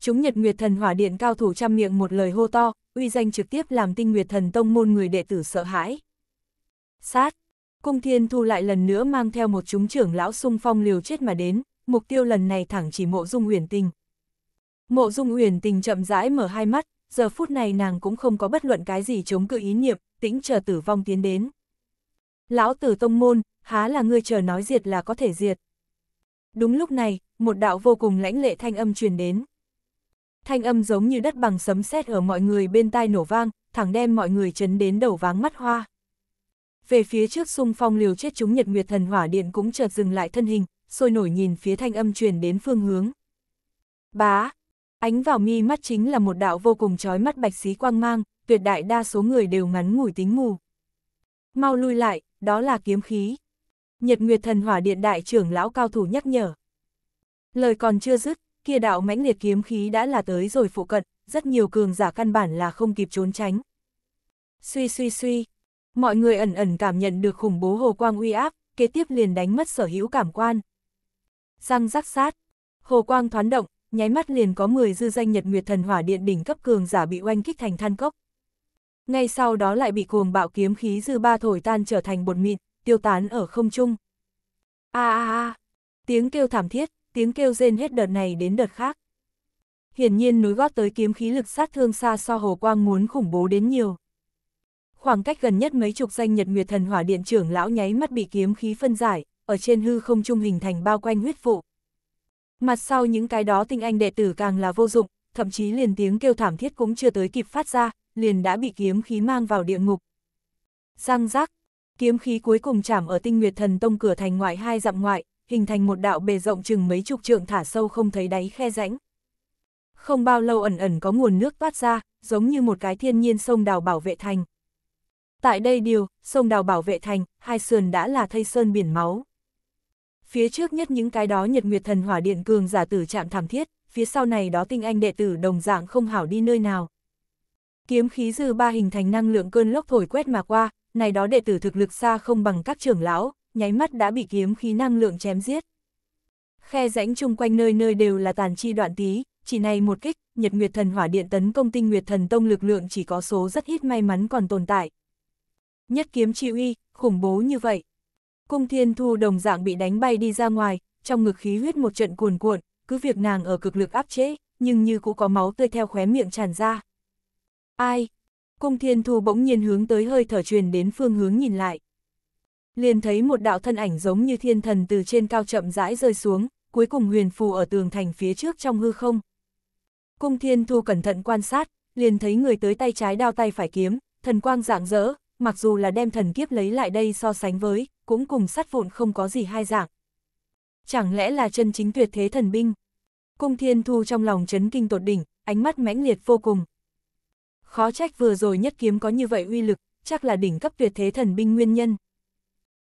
Chúng nhật nguyệt thần hỏa điện cao thủ trăm miệng một lời hô to, uy danh trực tiếp làm tinh nguyệt thần tông môn người đệ tử sợ hãi. Sát! Cung thiên thu lại lần nữa mang theo một chúng trưởng lão sung phong liều chết mà đến, mục tiêu lần này thẳng chỉ mộ dung huyền tình. Mộ dung huyền tình chậm rãi mở hai mắt, giờ phút này nàng cũng không có bất luận cái gì chống cự ý niệm, tĩnh chờ tử vong tiến đến. Lão tử tông môn, há là ngươi chờ nói diệt là có thể diệt. Đúng lúc này, một đạo vô cùng lãnh lệ thanh âm truyền đến. Thanh âm giống như đất bằng sấm sét ở mọi người bên tai nổ vang, thẳng đem mọi người chấn đến đầu váng mắt hoa. Về phía trước xung phong liều chết chúng Nhật Nguyệt Thần Hỏa Điện cũng chợt dừng lại thân hình, sôi nổi nhìn phía thanh âm truyền đến phương hướng. Bá, ánh vào mi mắt chính là một đạo vô cùng chói mắt bạch xí quang mang, tuyệt đại đa số người đều ngắn ngủi tính mù. Mau lui lại, đó là kiếm khí. Nhật Nguyệt Thần Hỏa Điện Đại trưởng lão cao thủ nhắc nhở. Lời còn chưa dứt, kia đạo mãnh liệt kiếm khí đã là tới rồi phụ cận, rất nhiều cường giả căn bản là không kịp trốn tránh. Suy suy suy, mọi người ẩn ẩn cảm nhận được khủng bố hồ quang uy áp, kế tiếp liền đánh mất sở hữu cảm quan. Răng rắc sát, hồ quang thoán động, nháy mắt liền có 10 dư danh Nhật Nguyệt Thần Hỏa Điện đỉnh cấp cường giả bị oanh kích thành than cốc. Ngay sau đó lại bị cuồng bạo kiếm khí dư ba thổi tan trở thành bột mịn, tiêu tán ở không trung. A a a, tiếng kêu thảm thiết, tiếng kêu rên hết đợt này đến đợt khác. Hiển nhiên núi gót tới kiếm khí lực sát thương xa so hồ quang muốn khủng bố đến nhiều. Khoảng cách gần nhất mấy chục danh nhật nguyệt thần hỏa điện trưởng lão nháy mắt bị kiếm khí phân giải, ở trên hư không trung hình thành bao quanh huyết vụ. Mặt sau những cái đó tinh anh đệ tử càng là vô dụng, thậm chí liền tiếng kêu thảm thiết cũng chưa tới kịp phát ra, liền đã bị kiếm khí mang vào địa ngục. Răng rác, Kiếm khí cuối cùng chạm ở tinh nguyệt thần tông cửa thành ngoại hai dặm ngoại, hình thành một đạo bề rộng chừng mấy chục trượng thả sâu không thấy đáy khe rãnh. Không bao lâu ẩn ẩn có nguồn nước toát ra, giống như một cái thiên nhiên sông đào bảo vệ thành. Tại đây điều, sông đào bảo vệ thành, hai sườn đã là thây sơn biển máu. Phía trước nhất những cái đó nhật nguyệt thần hỏa điện cường giả tử chạm thảm thiết, phía sau này đó tinh anh đệ tử đồng dạng không hảo đi nơi nào. Kiếm khí dư ba hình thành năng lượng cơn lốc thổi quét mà qua, này đó đệ tử thực lực xa không bằng các trưởng lão, nháy mắt đã bị kiếm khí năng lượng chém giết. Khe rãnh chung quanh nơi nơi đều là tàn chi đoạn tí, chỉ này một kích, Nhật Nguyệt Thần Hỏa Điện tấn công Tinh Nguyệt Thần Tông lực lượng chỉ có số rất ít may mắn còn tồn tại. Nhất kiếm chi uy, khủng bố như vậy. Cung Thiên Thu đồng dạng bị đánh bay đi ra ngoài, trong ngực khí huyết một trận cuồn cuộn, cứ việc nàng ở cực lực áp chế, nhưng như cũng có máu tươi theo khóe miệng tràn ra. Ai, Cung thiên thu bỗng nhiên hướng tới hơi thở truyền đến phương hướng nhìn lại. Liền thấy một đạo thân ảnh giống như thiên thần từ trên cao chậm rãi rơi xuống, cuối cùng huyền phù ở tường thành phía trước trong hư không. Cung thiên thu cẩn thận quan sát, liền thấy người tới tay trái đao tay phải kiếm, thần quang rạng rỡ. mặc dù là đem thần kiếp lấy lại đây so sánh với, cũng cùng sát vụn không có gì hai dạng. Chẳng lẽ là chân chính tuyệt thế thần binh? Cung thiên thu trong lòng chấn kinh tột đỉnh, ánh mắt mãnh liệt vô cùng, khó trách vừa rồi nhất kiếm có như vậy uy lực, chắc là đỉnh cấp tuyệt thế thần binh nguyên nhân.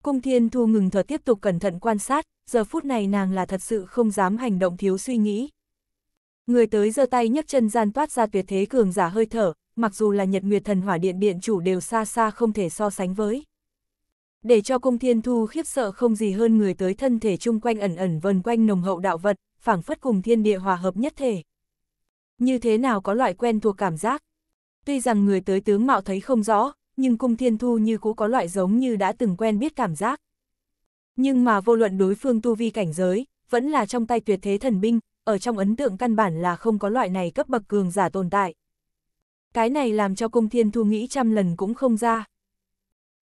Cung Thiên Thu ngừng thở tiếp tục cẩn thận quan sát, giờ phút này nàng là thật sự không dám hành động thiếu suy nghĩ. Người tới giơ tay nhấc chân gian toát ra tuyệt thế cường giả hơi thở, mặc dù là Nhật Nguyệt Thần Hỏa Điện điện chủ đều xa xa không thể so sánh với. Để cho Cung Thiên Thu khiếp sợ không gì hơn người tới thân thể chung quanh ẩn ẩn vần quanh nồng hậu đạo vật, phảng phất cùng thiên địa hòa hợp nhất thể. Như thế nào có loại quen thuộc cảm giác, Tuy rằng người tới tướng mạo thấy không rõ, nhưng cung thiên thu như cũ có loại giống như đã từng quen biết cảm giác. Nhưng mà vô luận đối phương tu vi cảnh giới, vẫn là trong tay tuyệt thế thần binh, ở trong ấn tượng căn bản là không có loại này cấp bậc cường giả tồn tại. Cái này làm cho cung thiên thu nghĩ trăm lần cũng không ra.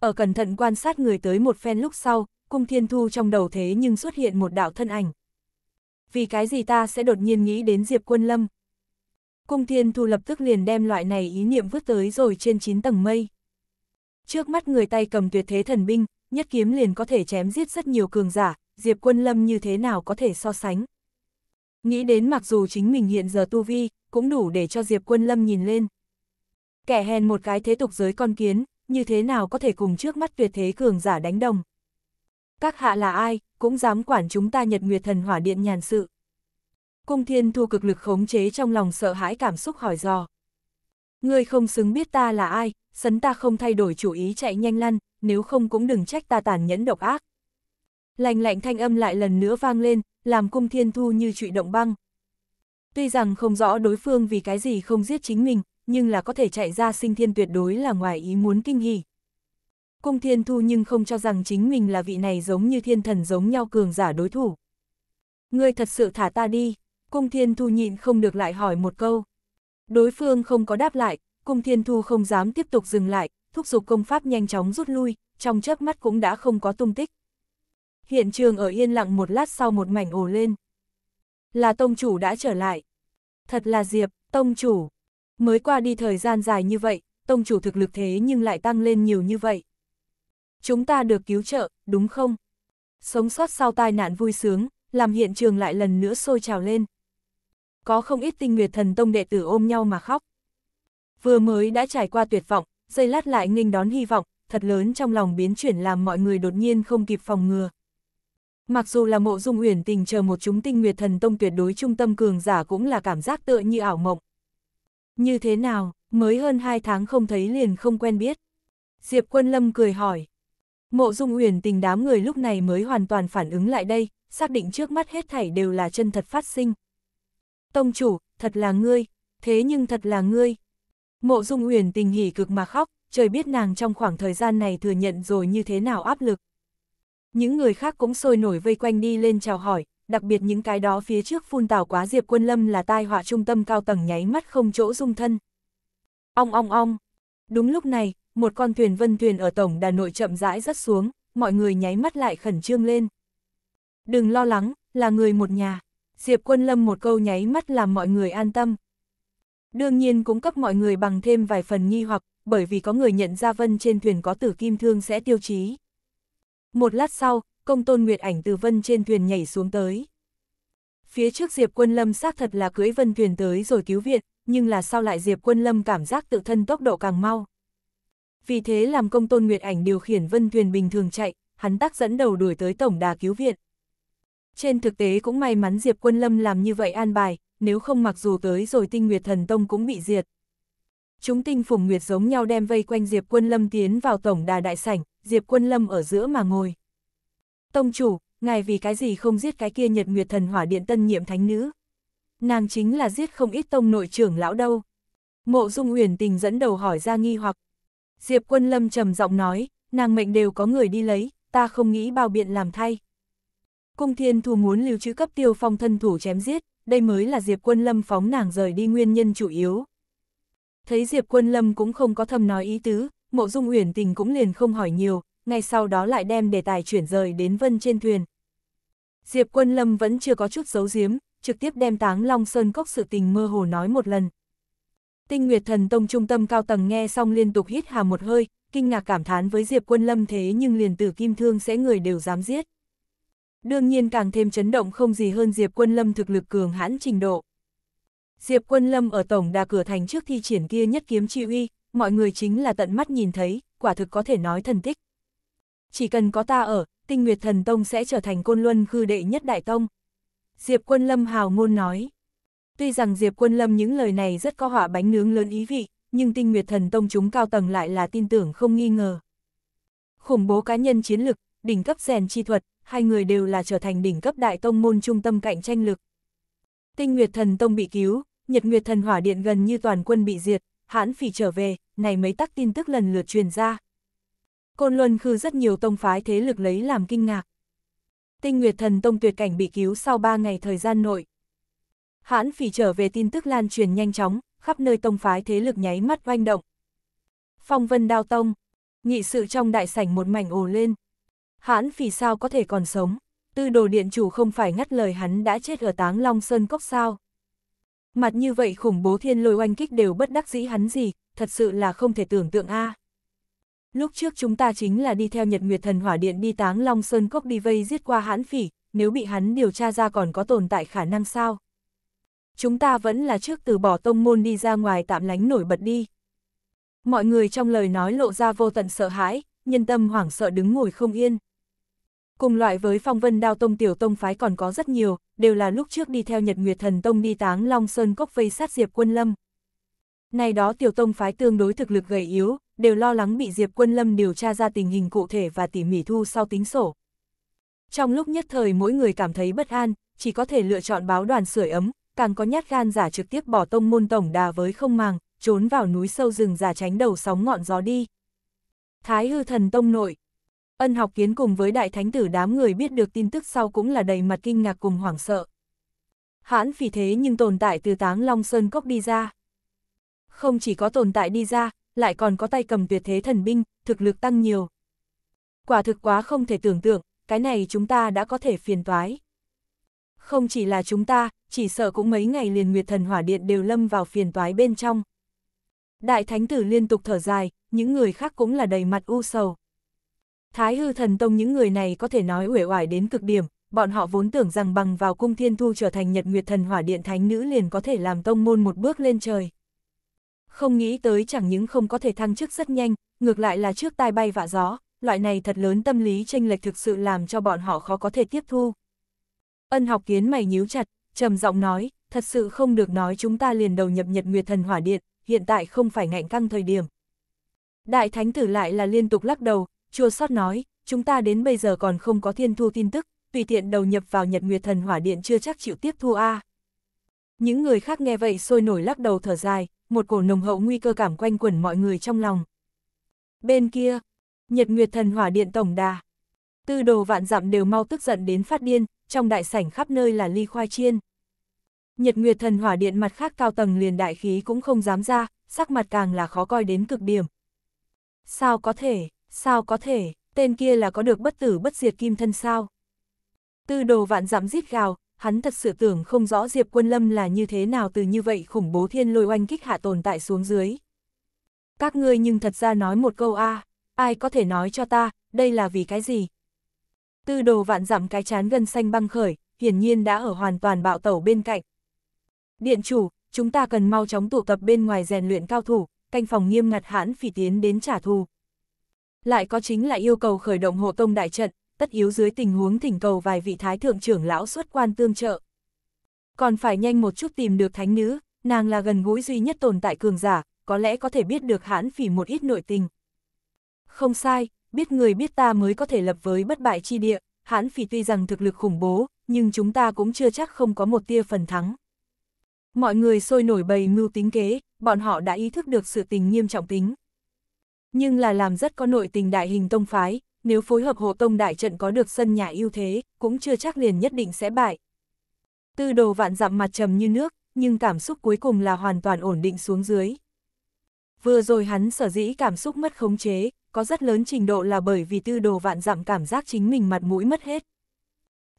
Ở cẩn thận quan sát người tới một phen lúc sau, cung thiên thu trong đầu thế nhưng xuất hiện một đạo thân ảnh. Vì cái gì ta sẽ đột nhiên nghĩ đến Diệp Quân Lâm? Cung Thiên Thu lập tức liền đem loại này ý niệm vứt tới rồi trên 9 tầng mây. Trước mắt người tay cầm tuyệt thế thần binh, nhất kiếm liền có thể chém giết rất nhiều cường giả, Diệp Quân Lâm như thế nào có thể so sánh. Nghĩ đến mặc dù chính mình hiện giờ tu vi, cũng đủ để cho Diệp Quân Lâm nhìn lên. Kẻ hèn một cái thế tục giới con kiến, như thế nào có thể cùng trước mắt tuyệt thế cường giả đánh đồng. Các hạ là ai, cũng dám quản chúng ta nhật nguyệt thần hỏa điện nhàn sự. Cung thiên thu cực lực khống chế trong lòng sợ hãi cảm xúc hỏi dò. Ngươi không xứng biết ta là ai, sấn ta không thay đổi chủ ý chạy nhanh lăn, nếu không cũng đừng trách ta tàn nhẫn độc ác. Lạnh lạnh thanh âm lại lần nữa vang lên, làm cung thiên thu như trụy động băng. Tuy rằng không rõ đối phương vì cái gì không giết chính mình, nhưng là có thể chạy ra sinh thiên tuyệt đối là ngoài ý muốn kinh hỉ. Cung thiên thu nhưng không cho rằng chính mình là vị này giống như thiên thần giống nhau cường giả đối thủ. Ngươi thật sự thả ta đi. Cung Thiên Thu nhịn không được lại hỏi một câu. Đối phương không có đáp lại, Cung Thiên Thu không dám tiếp tục dừng lại, thúc giục công pháp nhanh chóng rút lui, trong chớp mắt cũng đã không có tung tích. Hiện trường ở yên lặng một lát sau một mảnh ồ lên. Là tông chủ đã trở lại. Thật là Diệp, tông chủ. Mới qua đi thời gian dài như vậy, tông chủ thực lực thế nhưng lại tăng lên nhiều như vậy. Chúng ta được cứu trợ, đúng không? Sống sót sau tai nạn vui sướng, làm hiện trường lại lần nữa sôi trào lên, có không ít tinh nguyệt thần tông đệ tử ôm nhau mà khóc. Vừa mới đã trải qua tuyệt vọng, dây lát lại nghênh đón hy vọng, thật lớn trong lòng biến chuyển làm mọi người đột nhiên không kịp phòng ngừa. Mặc dù là mộ dung uyển tình chờ một chúng tinh nguyệt thần tông tuyệt đối trung tâm cường giả cũng là cảm giác tựa như ảo mộng. Như thế nào, mới hơn hai tháng không thấy liền không quen biết. Diệp quân lâm cười hỏi. Mộ dung uyển tình đám người lúc này mới hoàn toàn phản ứng lại đây, xác định trước mắt hết thảy đều là chân thật phát sinh, tông chủ, thật là ngươi, thế nhưng thật là ngươi. Mộ Dung Huyền tình hỉ cực mà khóc, trời biết nàng trong khoảng thời gian này thừa nhận rồi như thế nào áp lực. Những người khác cũng sôi nổi vây quanh đi lên chào hỏi, đặc biệt những cái đó phía trước phun tào quá Diệp Quân Lâm là tai họa trung tâm cao tầng nháy mắt không chỗ dung thân. Ong ong ong. Đúng lúc này, một con thuyền vân thuyền ở tổng đà nội chậm rãi rất xuống, mọi người nháy mắt lại khẩn trương lên. Đừng lo lắng, là người một nhà. Diệp Quân Lâm một câu nháy mắt làm mọi người an tâm. Đương nhiên cũng cấp mọi người bằng thêm vài phần nghi hoặc, bởi vì có người nhận ra vân trên thuyền có tử kim thương sẽ tiêu chí. Một lát sau, công tôn nguyệt ảnh từ vân trên thuyền nhảy xuống tới. Phía trước Diệp Quân Lâm xác thật là cưỡi vân thuyền tới rồi cứu viện, nhưng là sau lại Diệp Quân Lâm cảm giác tự thân tốc độ càng mau. Vì thế làm công tôn nguyệt ảnh điều khiển vân thuyền bình thường chạy, hắn tác dẫn đầu đuổi tới tổng đà cứu viện. Trên thực tế cũng may mắn Diệp Quân Lâm làm như vậy an bài, nếu không mặc dù tới rồi tinh nguyệt thần tông cũng bị diệt. Chúng tinh phùng nguyệt giống nhau đem vây quanh Diệp Quân Lâm tiến vào tổng đà đại sảnh, Diệp Quân Lâm ở giữa mà ngồi. Tông chủ, ngài vì cái gì không giết cái kia nhật nguyệt thần hỏa điện tân nhiệm thánh nữ? Nàng chính là giết không ít tông nội trưởng lão đâu. Mộ Dung Uyển tình dẫn đầu hỏi ra nghi hoặc. Diệp Quân Lâm trầm giọng nói, nàng mệnh đều có người đi lấy, ta không nghĩ bao biện làm thay. Cung thiên thù muốn lưu trữ cấp tiêu phong thân thủ chém giết, đây mới là Diệp Quân Lâm phóng nàng rời đi nguyên nhân chủ yếu. Thấy Diệp Quân Lâm cũng không có thầm nói ý tứ, mộ dung uyển tình cũng liền không hỏi nhiều, ngay sau đó lại đem đề tài chuyển rời đến vân trên thuyền. Diệp Quân Lâm vẫn chưa có chút giấu giếm, trực tiếp đem táng Long Sơn Cốc sự tình mơ hồ nói một lần. Tinh Nguyệt Thần Tông trung tâm cao tầng nghe xong liên tục hít hà một hơi, kinh ngạc cảm thán với Diệp Quân Lâm thế nhưng liền tử kim thương sẽ người đều dám giết đương nhiên càng thêm chấn động không gì hơn Diệp Quân Lâm thực lực cường hãn trình độ. Diệp Quân Lâm ở tổng đà cửa thành trước thi triển kia nhất kiếm chi uy, mọi người chính là tận mắt nhìn thấy, quả thực có thể nói thần tích. Chỉ cần có ta ở, tinh nguyệt thần tông sẽ trở thành côn luân khư đệ nhất đại tông. Diệp Quân Lâm hào ngôn nói. Tuy rằng Diệp Quân Lâm những lời này rất có họa bánh nướng lớn ý vị, nhưng tinh nguyệt thần tông chúng cao tầng lại là tin tưởng không nghi ngờ. Khủng bố cá nhân chiến lực, đỉnh cấp rèn chi thuật, hai người đều là trở thành đỉnh cấp đại tông môn trung tâm cạnh tranh lực. Tinh Nguyệt Thần Tông bị cứu, Nhật Nguyệt Thần Hỏa Điện gần như toàn quân bị diệt, hãn phỉ trở về, này mấy tắc tin tức lần lượt truyền ra. Côn Luân Khư rất nhiều tông phái thế lực lấy làm kinh ngạc. Tinh Nguyệt Thần Tông tuyệt cảnh bị cứu sau 3 ngày thời gian nội. Hãn phỉ trở về tin tức lan truyền nhanh chóng, khắp nơi tông phái thế lực nháy mắt oanh động. Phong Vân Đao Tông, nghị sự trong đại sảnh một mảnh ồ lên, hãn phỉ sao có thể còn sống, tư đồ điện chủ không phải ngắt lời hắn đã chết ở táng long sơn cốc sao. Mặt như vậy khủng bố thiên lôi oanh kích đều bất đắc dĩ hắn gì, thật sự là không thể tưởng tượng a. À. Lúc trước chúng ta chính là đi theo Nhật Nguyệt Thần Hỏa Điện đi táng Long Sơn Cốc đi vây giết qua hãn phỉ, nếu bị hắn điều tra ra còn có tồn tại khả năng sao? Chúng ta vẫn là trước từ bỏ tông môn đi ra ngoài tạm lánh nổi bật đi. Mọi người trong lời nói lộ ra vô tận sợ hãi, nhân tâm hoảng sợ đứng ngồi không yên. Cùng loại với phong vân đao tông tiểu tông phái còn có rất nhiều, đều là lúc trước đi theo Nhật Nguyệt Thần Tông đi táng Long Sơn Cốc vây sát Diệp Quân Lâm. Này đó tiểu tông phái tương đối thực lực gầy yếu, đều lo lắng bị Diệp Quân Lâm điều tra ra tình hình cụ thể và tỉ mỉ thu sau tính sổ. Trong lúc nhất thời mỗi người cảm thấy bất an, chỉ có thể lựa chọn báo đoàn sưởi ấm, càng có nhát gan giả trực tiếp bỏ tông môn tổng đà với không màng, trốn vào núi sâu rừng giả tránh đầu sóng ngọn gió đi. Thái hư thần tông nội, Ân học kiến cùng với đại thánh tử đám người biết được tin tức sau cũng là đầy mặt kinh ngạc cùng hoảng sợ. Hãn phỉ thế nhưng tồn tại từ táng Long Sơn Cốc đi ra. Không chỉ có tồn tại đi ra, lại còn có tay cầm tuyệt thế thần binh, thực lực tăng nhiều. Quả thực quá không thể tưởng tượng, cái này chúng ta đã có thể phiền toái. Không chỉ là chúng ta, chỉ sợ cũng mấy ngày liền Nguyệt Thần Hỏa Điện đều lâm vào phiền toái bên trong. Đại Thánh Tử liên tục thở dài, những người khác cũng là đầy mặt u sầu. Thái hư thần tông những người này có thể nói uể oải đến cực điểm, bọn họ vốn tưởng rằng bằng vào cung thiên thu trở thành nhật nguyệt thần hỏa điện thánh nữ liền có thể làm tông môn một bước lên trời. Không nghĩ tới chẳng những không có thể thăng chức rất nhanh, ngược lại là trước tai bay vạ gió, loại này thật lớn tâm lý tranh lệch thực sự làm cho bọn họ khó có thể tiếp thu. Ân học kiến mày nhíu chặt, trầm giọng nói, thật sự không được nói chúng ta liền đầu nhập nhật nguyệt thần hỏa điện, hiện tại không phải ngạnh căng thời điểm. Đại thánh tử lại là liên tục lắc đầu, chua sót nói, chúng ta đến bây giờ còn không có thiên thu tin tức, tùy tiện đầu nhập vào nhật nguyệt thần hỏa điện chưa chắc chịu tiếp thu a. À. Những người khác nghe vậy sôi nổi lắc đầu thở dài, một cổ nồng hậu nguy cơ cảm quanh quẩn mọi người trong lòng. Bên kia, nhật nguyệt thần hỏa điện tổng đà. Tư đồ vạn dặm đều mau tức giận đến phát điên, trong đại sảnh khắp nơi là ly khoai chiên. Nhật nguyệt thần hỏa điện mặt khác cao tầng liền đại khí cũng không dám ra, sắc mặt càng là khó coi đến cực điểm. Sao có thể? Sao có thể, tên kia là có được bất tử bất diệt kim thân sao? Tư đồ vạn giảm rít gào, hắn thật sự tưởng không rõ Diệp Quân Lâm là như thế nào từ như vậy khủng bố thiên lôi oanh kích hạ tồn tại xuống dưới. Các ngươi nhưng thật ra nói một câu a, à, ai có thể nói cho ta, đây là vì cái gì? Tư đồ vạn giảm cái chán gân xanh băng khởi, hiển nhiên đã ở hoàn toàn bạo tẩu bên cạnh. Điện chủ, chúng ta cần mau chóng tụ tập bên ngoài rèn luyện cao thủ, canh phòng nghiêm ngặt hãn phỉ tiến đến trả thù, lại có chính là yêu cầu khởi động hộ tông đại trận, tất yếu dưới tình huống thỉnh cầu vài vị thái thượng trưởng lão xuất quan tương trợ. Còn phải nhanh một chút tìm được thánh nữ, nàng là gần gũi duy nhất tồn tại cường giả, có lẽ có thể biết được hãn phỉ một ít nội tình. Không sai, biết người biết ta mới có thể lập với bất bại chi địa, hãn phỉ tuy rằng thực lực khủng bố, nhưng chúng ta cũng chưa chắc không có một tia phần thắng. Mọi người sôi nổi bày mưu tính kế, bọn họ đã ý thức được sự tình nghiêm trọng tính. Nhưng là làm rất có nội tình đại hình tông phái, nếu phối hợp hộ tông đại trận có được sân nhà ưu thế, cũng chưa chắc liền nhất định sẽ bại. Tư đồ vạn dặm mặt trầm như nước, nhưng cảm xúc cuối cùng là hoàn toàn ổn định xuống dưới. Vừa rồi hắn sở dĩ cảm xúc mất khống chế, có rất lớn trình độ là bởi vì tư đồ vạn dặm cảm giác chính mình mặt mũi mất hết.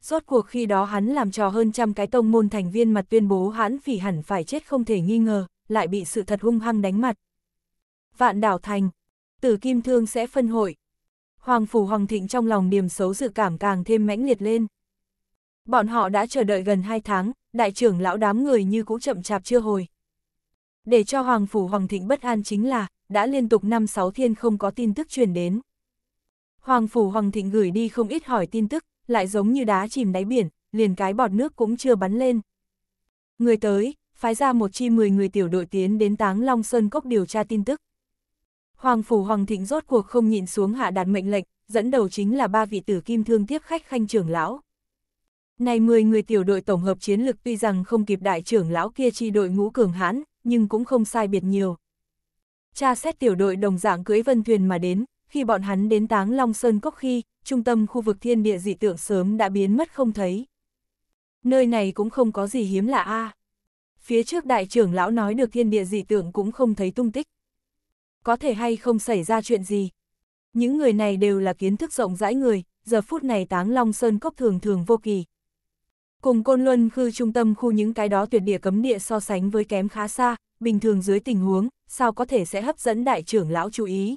Rốt cuộc khi đó hắn làm trò hơn trăm cái tông môn thành viên mặt tuyên bố hắn phỉ hẳn phải chết không thể nghi ngờ, lại bị sự thật hung hăng đánh mặt. Vạn đảo thành, tử kim thương sẽ phân hội. Hoàng Phủ Hoàng Thịnh trong lòng niềm xấu dự cảm càng thêm mãnh liệt lên. Bọn họ đã chờ đợi gần 2 tháng, đại trưởng lão đám người như cũ chậm chạp chưa hồi. Để cho Hoàng Phủ Hoàng Thịnh bất an chính là, đã liên tục 5-6 thiên không có tin tức truyền đến. Hoàng Phủ Hoàng Thịnh gửi đi không ít hỏi tin tức, lại giống như đá chìm đáy biển, liền cái bọt nước cũng chưa bắn lên. Người tới, phái ra một chi 10 người tiểu đội tiến đến táng Long Sơn Cốc điều tra tin tức. Hoàng Phủ Hoàng Thịnh rốt cuộc không nhịn xuống hạ đạt mệnh lệnh, dẫn đầu chính là ba vị tử kim thương tiếp khách khanh trưởng lão. Này 10 người tiểu đội tổng hợp chiến lực tuy rằng không kịp đại trưởng lão kia chi đội ngũ cường hãn, nhưng cũng không sai biệt nhiều. Cha xét tiểu đội đồng dạng cưới vân thuyền mà đến, khi bọn hắn đến táng Long Sơn Cốc khi, trung tâm khu vực thiên địa dị tượng sớm đã biến mất không thấy. Nơi này cũng không có gì hiếm lạ a. À. Phía trước đại trưởng lão nói được thiên địa dị tượng cũng không thấy tung tích có thể hay không xảy ra chuyện gì. Những người này đều là kiến thức rộng rãi người, giờ phút này táng long sơn cốc thường thường vô kỳ. Cùng Côn Luân khư trung tâm khu những cái đó tuyệt địa cấm địa so sánh với kém khá xa, bình thường dưới tình huống, sao có thể sẽ hấp dẫn đại trưởng lão chú ý.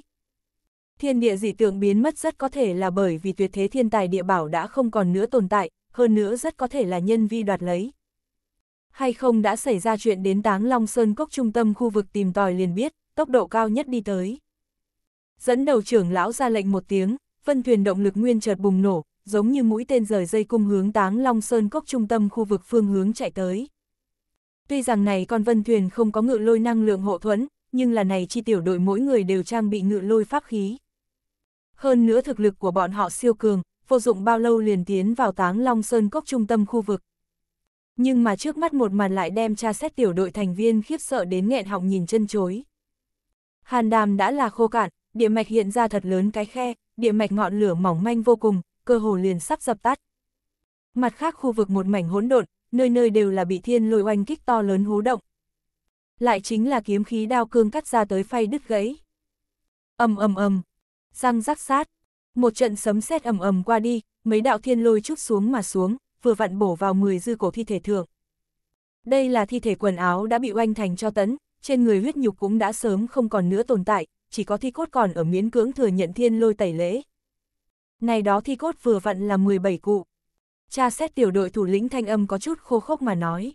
Thiên địa dị tượng biến mất rất có thể là bởi vì tuyệt thế thiên tài địa bảo đã không còn nữa tồn tại, hơn nữa rất có thể là nhân vi đoạt lấy. Hay không đã xảy ra chuyện đến táng Long Sơn Cốc trung tâm khu vực tìm tòi liền biết tốc độ cao nhất đi tới. Dẫn đầu trưởng lão ra lệnh một tiếng, vân thuyền động lực nguyên chợt bùng nổ, giống như mũi tên rời dây cung hướng táng Long Sơn cốc trung tâm khu vực phương hướng chạy tới. Tuy rằng này con vân thuyền không có ngự lôi năng lượng hộ thuẫn, nhưng là này chi tiểu đội mỗi người đều trang bị ngự lôi pháp khí. Hơn nữa thực lực của bọn họ siêu cường, vô dụng bao lâu liền tiến vào táng Long Sơn cốc trung tâm khu vực. Nhưng mà trước mắt một màn lại đem tra xét tiểu đội thành viên khiếp sợ đến nghẹn họng nhìn chân chối. Hàn đàm đã là khô cạn, địa mạch hiện ra thật lớn cái khe, địa mạch ngọn lửa mỏng manh vô cùng, cơ hồ liền sắp dập tắt. Mặt khác khu vực một mảnh hỗn độn, nơi nơi đều là bị thiên lôi oanh kích to lớn hú động. Lại chính là kiếm khí đao cương cắt ra tới phay đứt gãy. Ầm ầm ầm, răng rắc sát, một trận sấm sét ầm ầm qua đi, mấy đạo thiên lôi chút xuống mà xuống, vừa vặn bổ vào 10 dư cổ thi thể thượng. Đây là thi thể quần áo đã bị oanh thành cho tấn, trên người huyết nhục cũng đã sớm không còn nữa tồn tại, chỉ có thi cốt còn ở miến cưỡng thừa nhận thiên lôi tẩy lễ. Này đó thi cốt vừa vặn là 17 cụ. Cha xét tiểu đội thủ lĩnh thanh âm có chút khô khốc mà nói.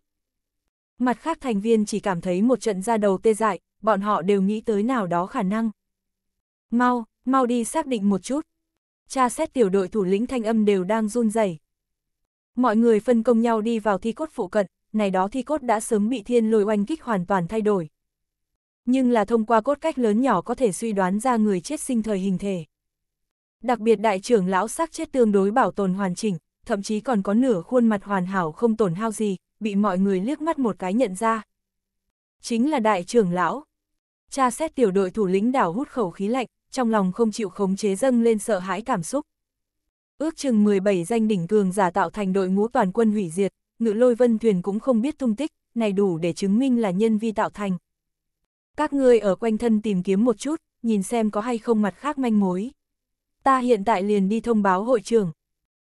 Mặt khác thành viên chỉ cảm thấy một trận ra đầu tê dại, bọn họ đều nghĩ tới nào đó khả năng. Mau, mau đi xác định một chút. Cha xét tiểu đội thủ lĩnh thanh âm đều đang run rẩy. Mọi người phân công nhau đi vào thi cốt phụ cận, này đó thi cốt đã sớm bị thiên lôi oanh kích hoàn toàn thay đổi nhưng là thông qua cốt cách lớn nhỏ có thể suy đoán ra người chết sinh thời hình thể. Đặc biệt đại trưởng lão xác chết tương đối bảo tồn hoàn chỉnh, thậm chí còn có nửa khuôn mặt hoàn hảo không tổn hao gì, bị mọi người liếc mắt một cái nhận ra. Chính là đại trưởng lão. Cha xét tiểu đội thủ lĩnh đảo hút khẩu khí lạnh, trong lòng không chịu khống chế dâng lên sợ hãi cảm xúc. Ước chừng 17 danh đỉnh cường giả tạo thành đội ngũ toàn quân hủy diệt, ngự lôi vân thuyền cũng không biết tung tích, này đủ để chứng minh là nhân vi tạo thành. Các ngươi ở quanh thân tìm kiếm một chút, nhìn xem có hay không mặt khác manh mối. Ta hiện tại liền đi thông báo hội trưởng.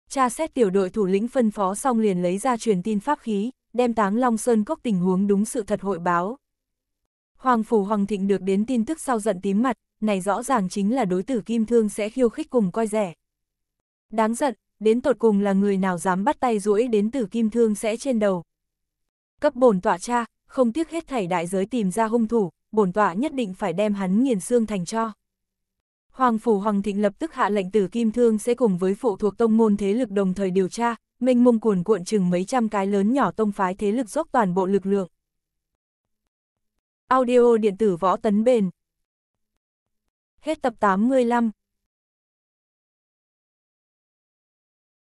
Cha xét tiểu đội thủ lĩnh phân phó xong liền lấy ra truyền tin pháp khí, đem táng Long Sơn Cốc tình huống đúng sự thật hội báo. Hoàng Phủ Hoàng Thịnh được đến tin tức sau giận tím mặt, này rõ ràng chính là đối tử Kim Thương sẽ khiêu khích cùng coi rẻ. Đáng giận, đến tột cùng là người nào dám bắt tay duỗi đến tử Kim Thương sẽ trên đầu. Cấp bổn tọa cha, không tiếc hết thảy đại giới tìm ra hung thủ, bổn tọa nhất định phải đem hắn nghiền xương thành cho. Hoàng Phủ Hoàng Thịnh lập tức hạ lệnh tử Kim Thương sẽ cùng với phụ thuộc tông môn thế lực đồng thời điều tra, mênh mông cuồn cuộn chừng mấy trăm cái lớn nhỏ tông phái thế lực dốc toàn bộ lực lượng. Audio điện tử võ tấn bền Hết tập 85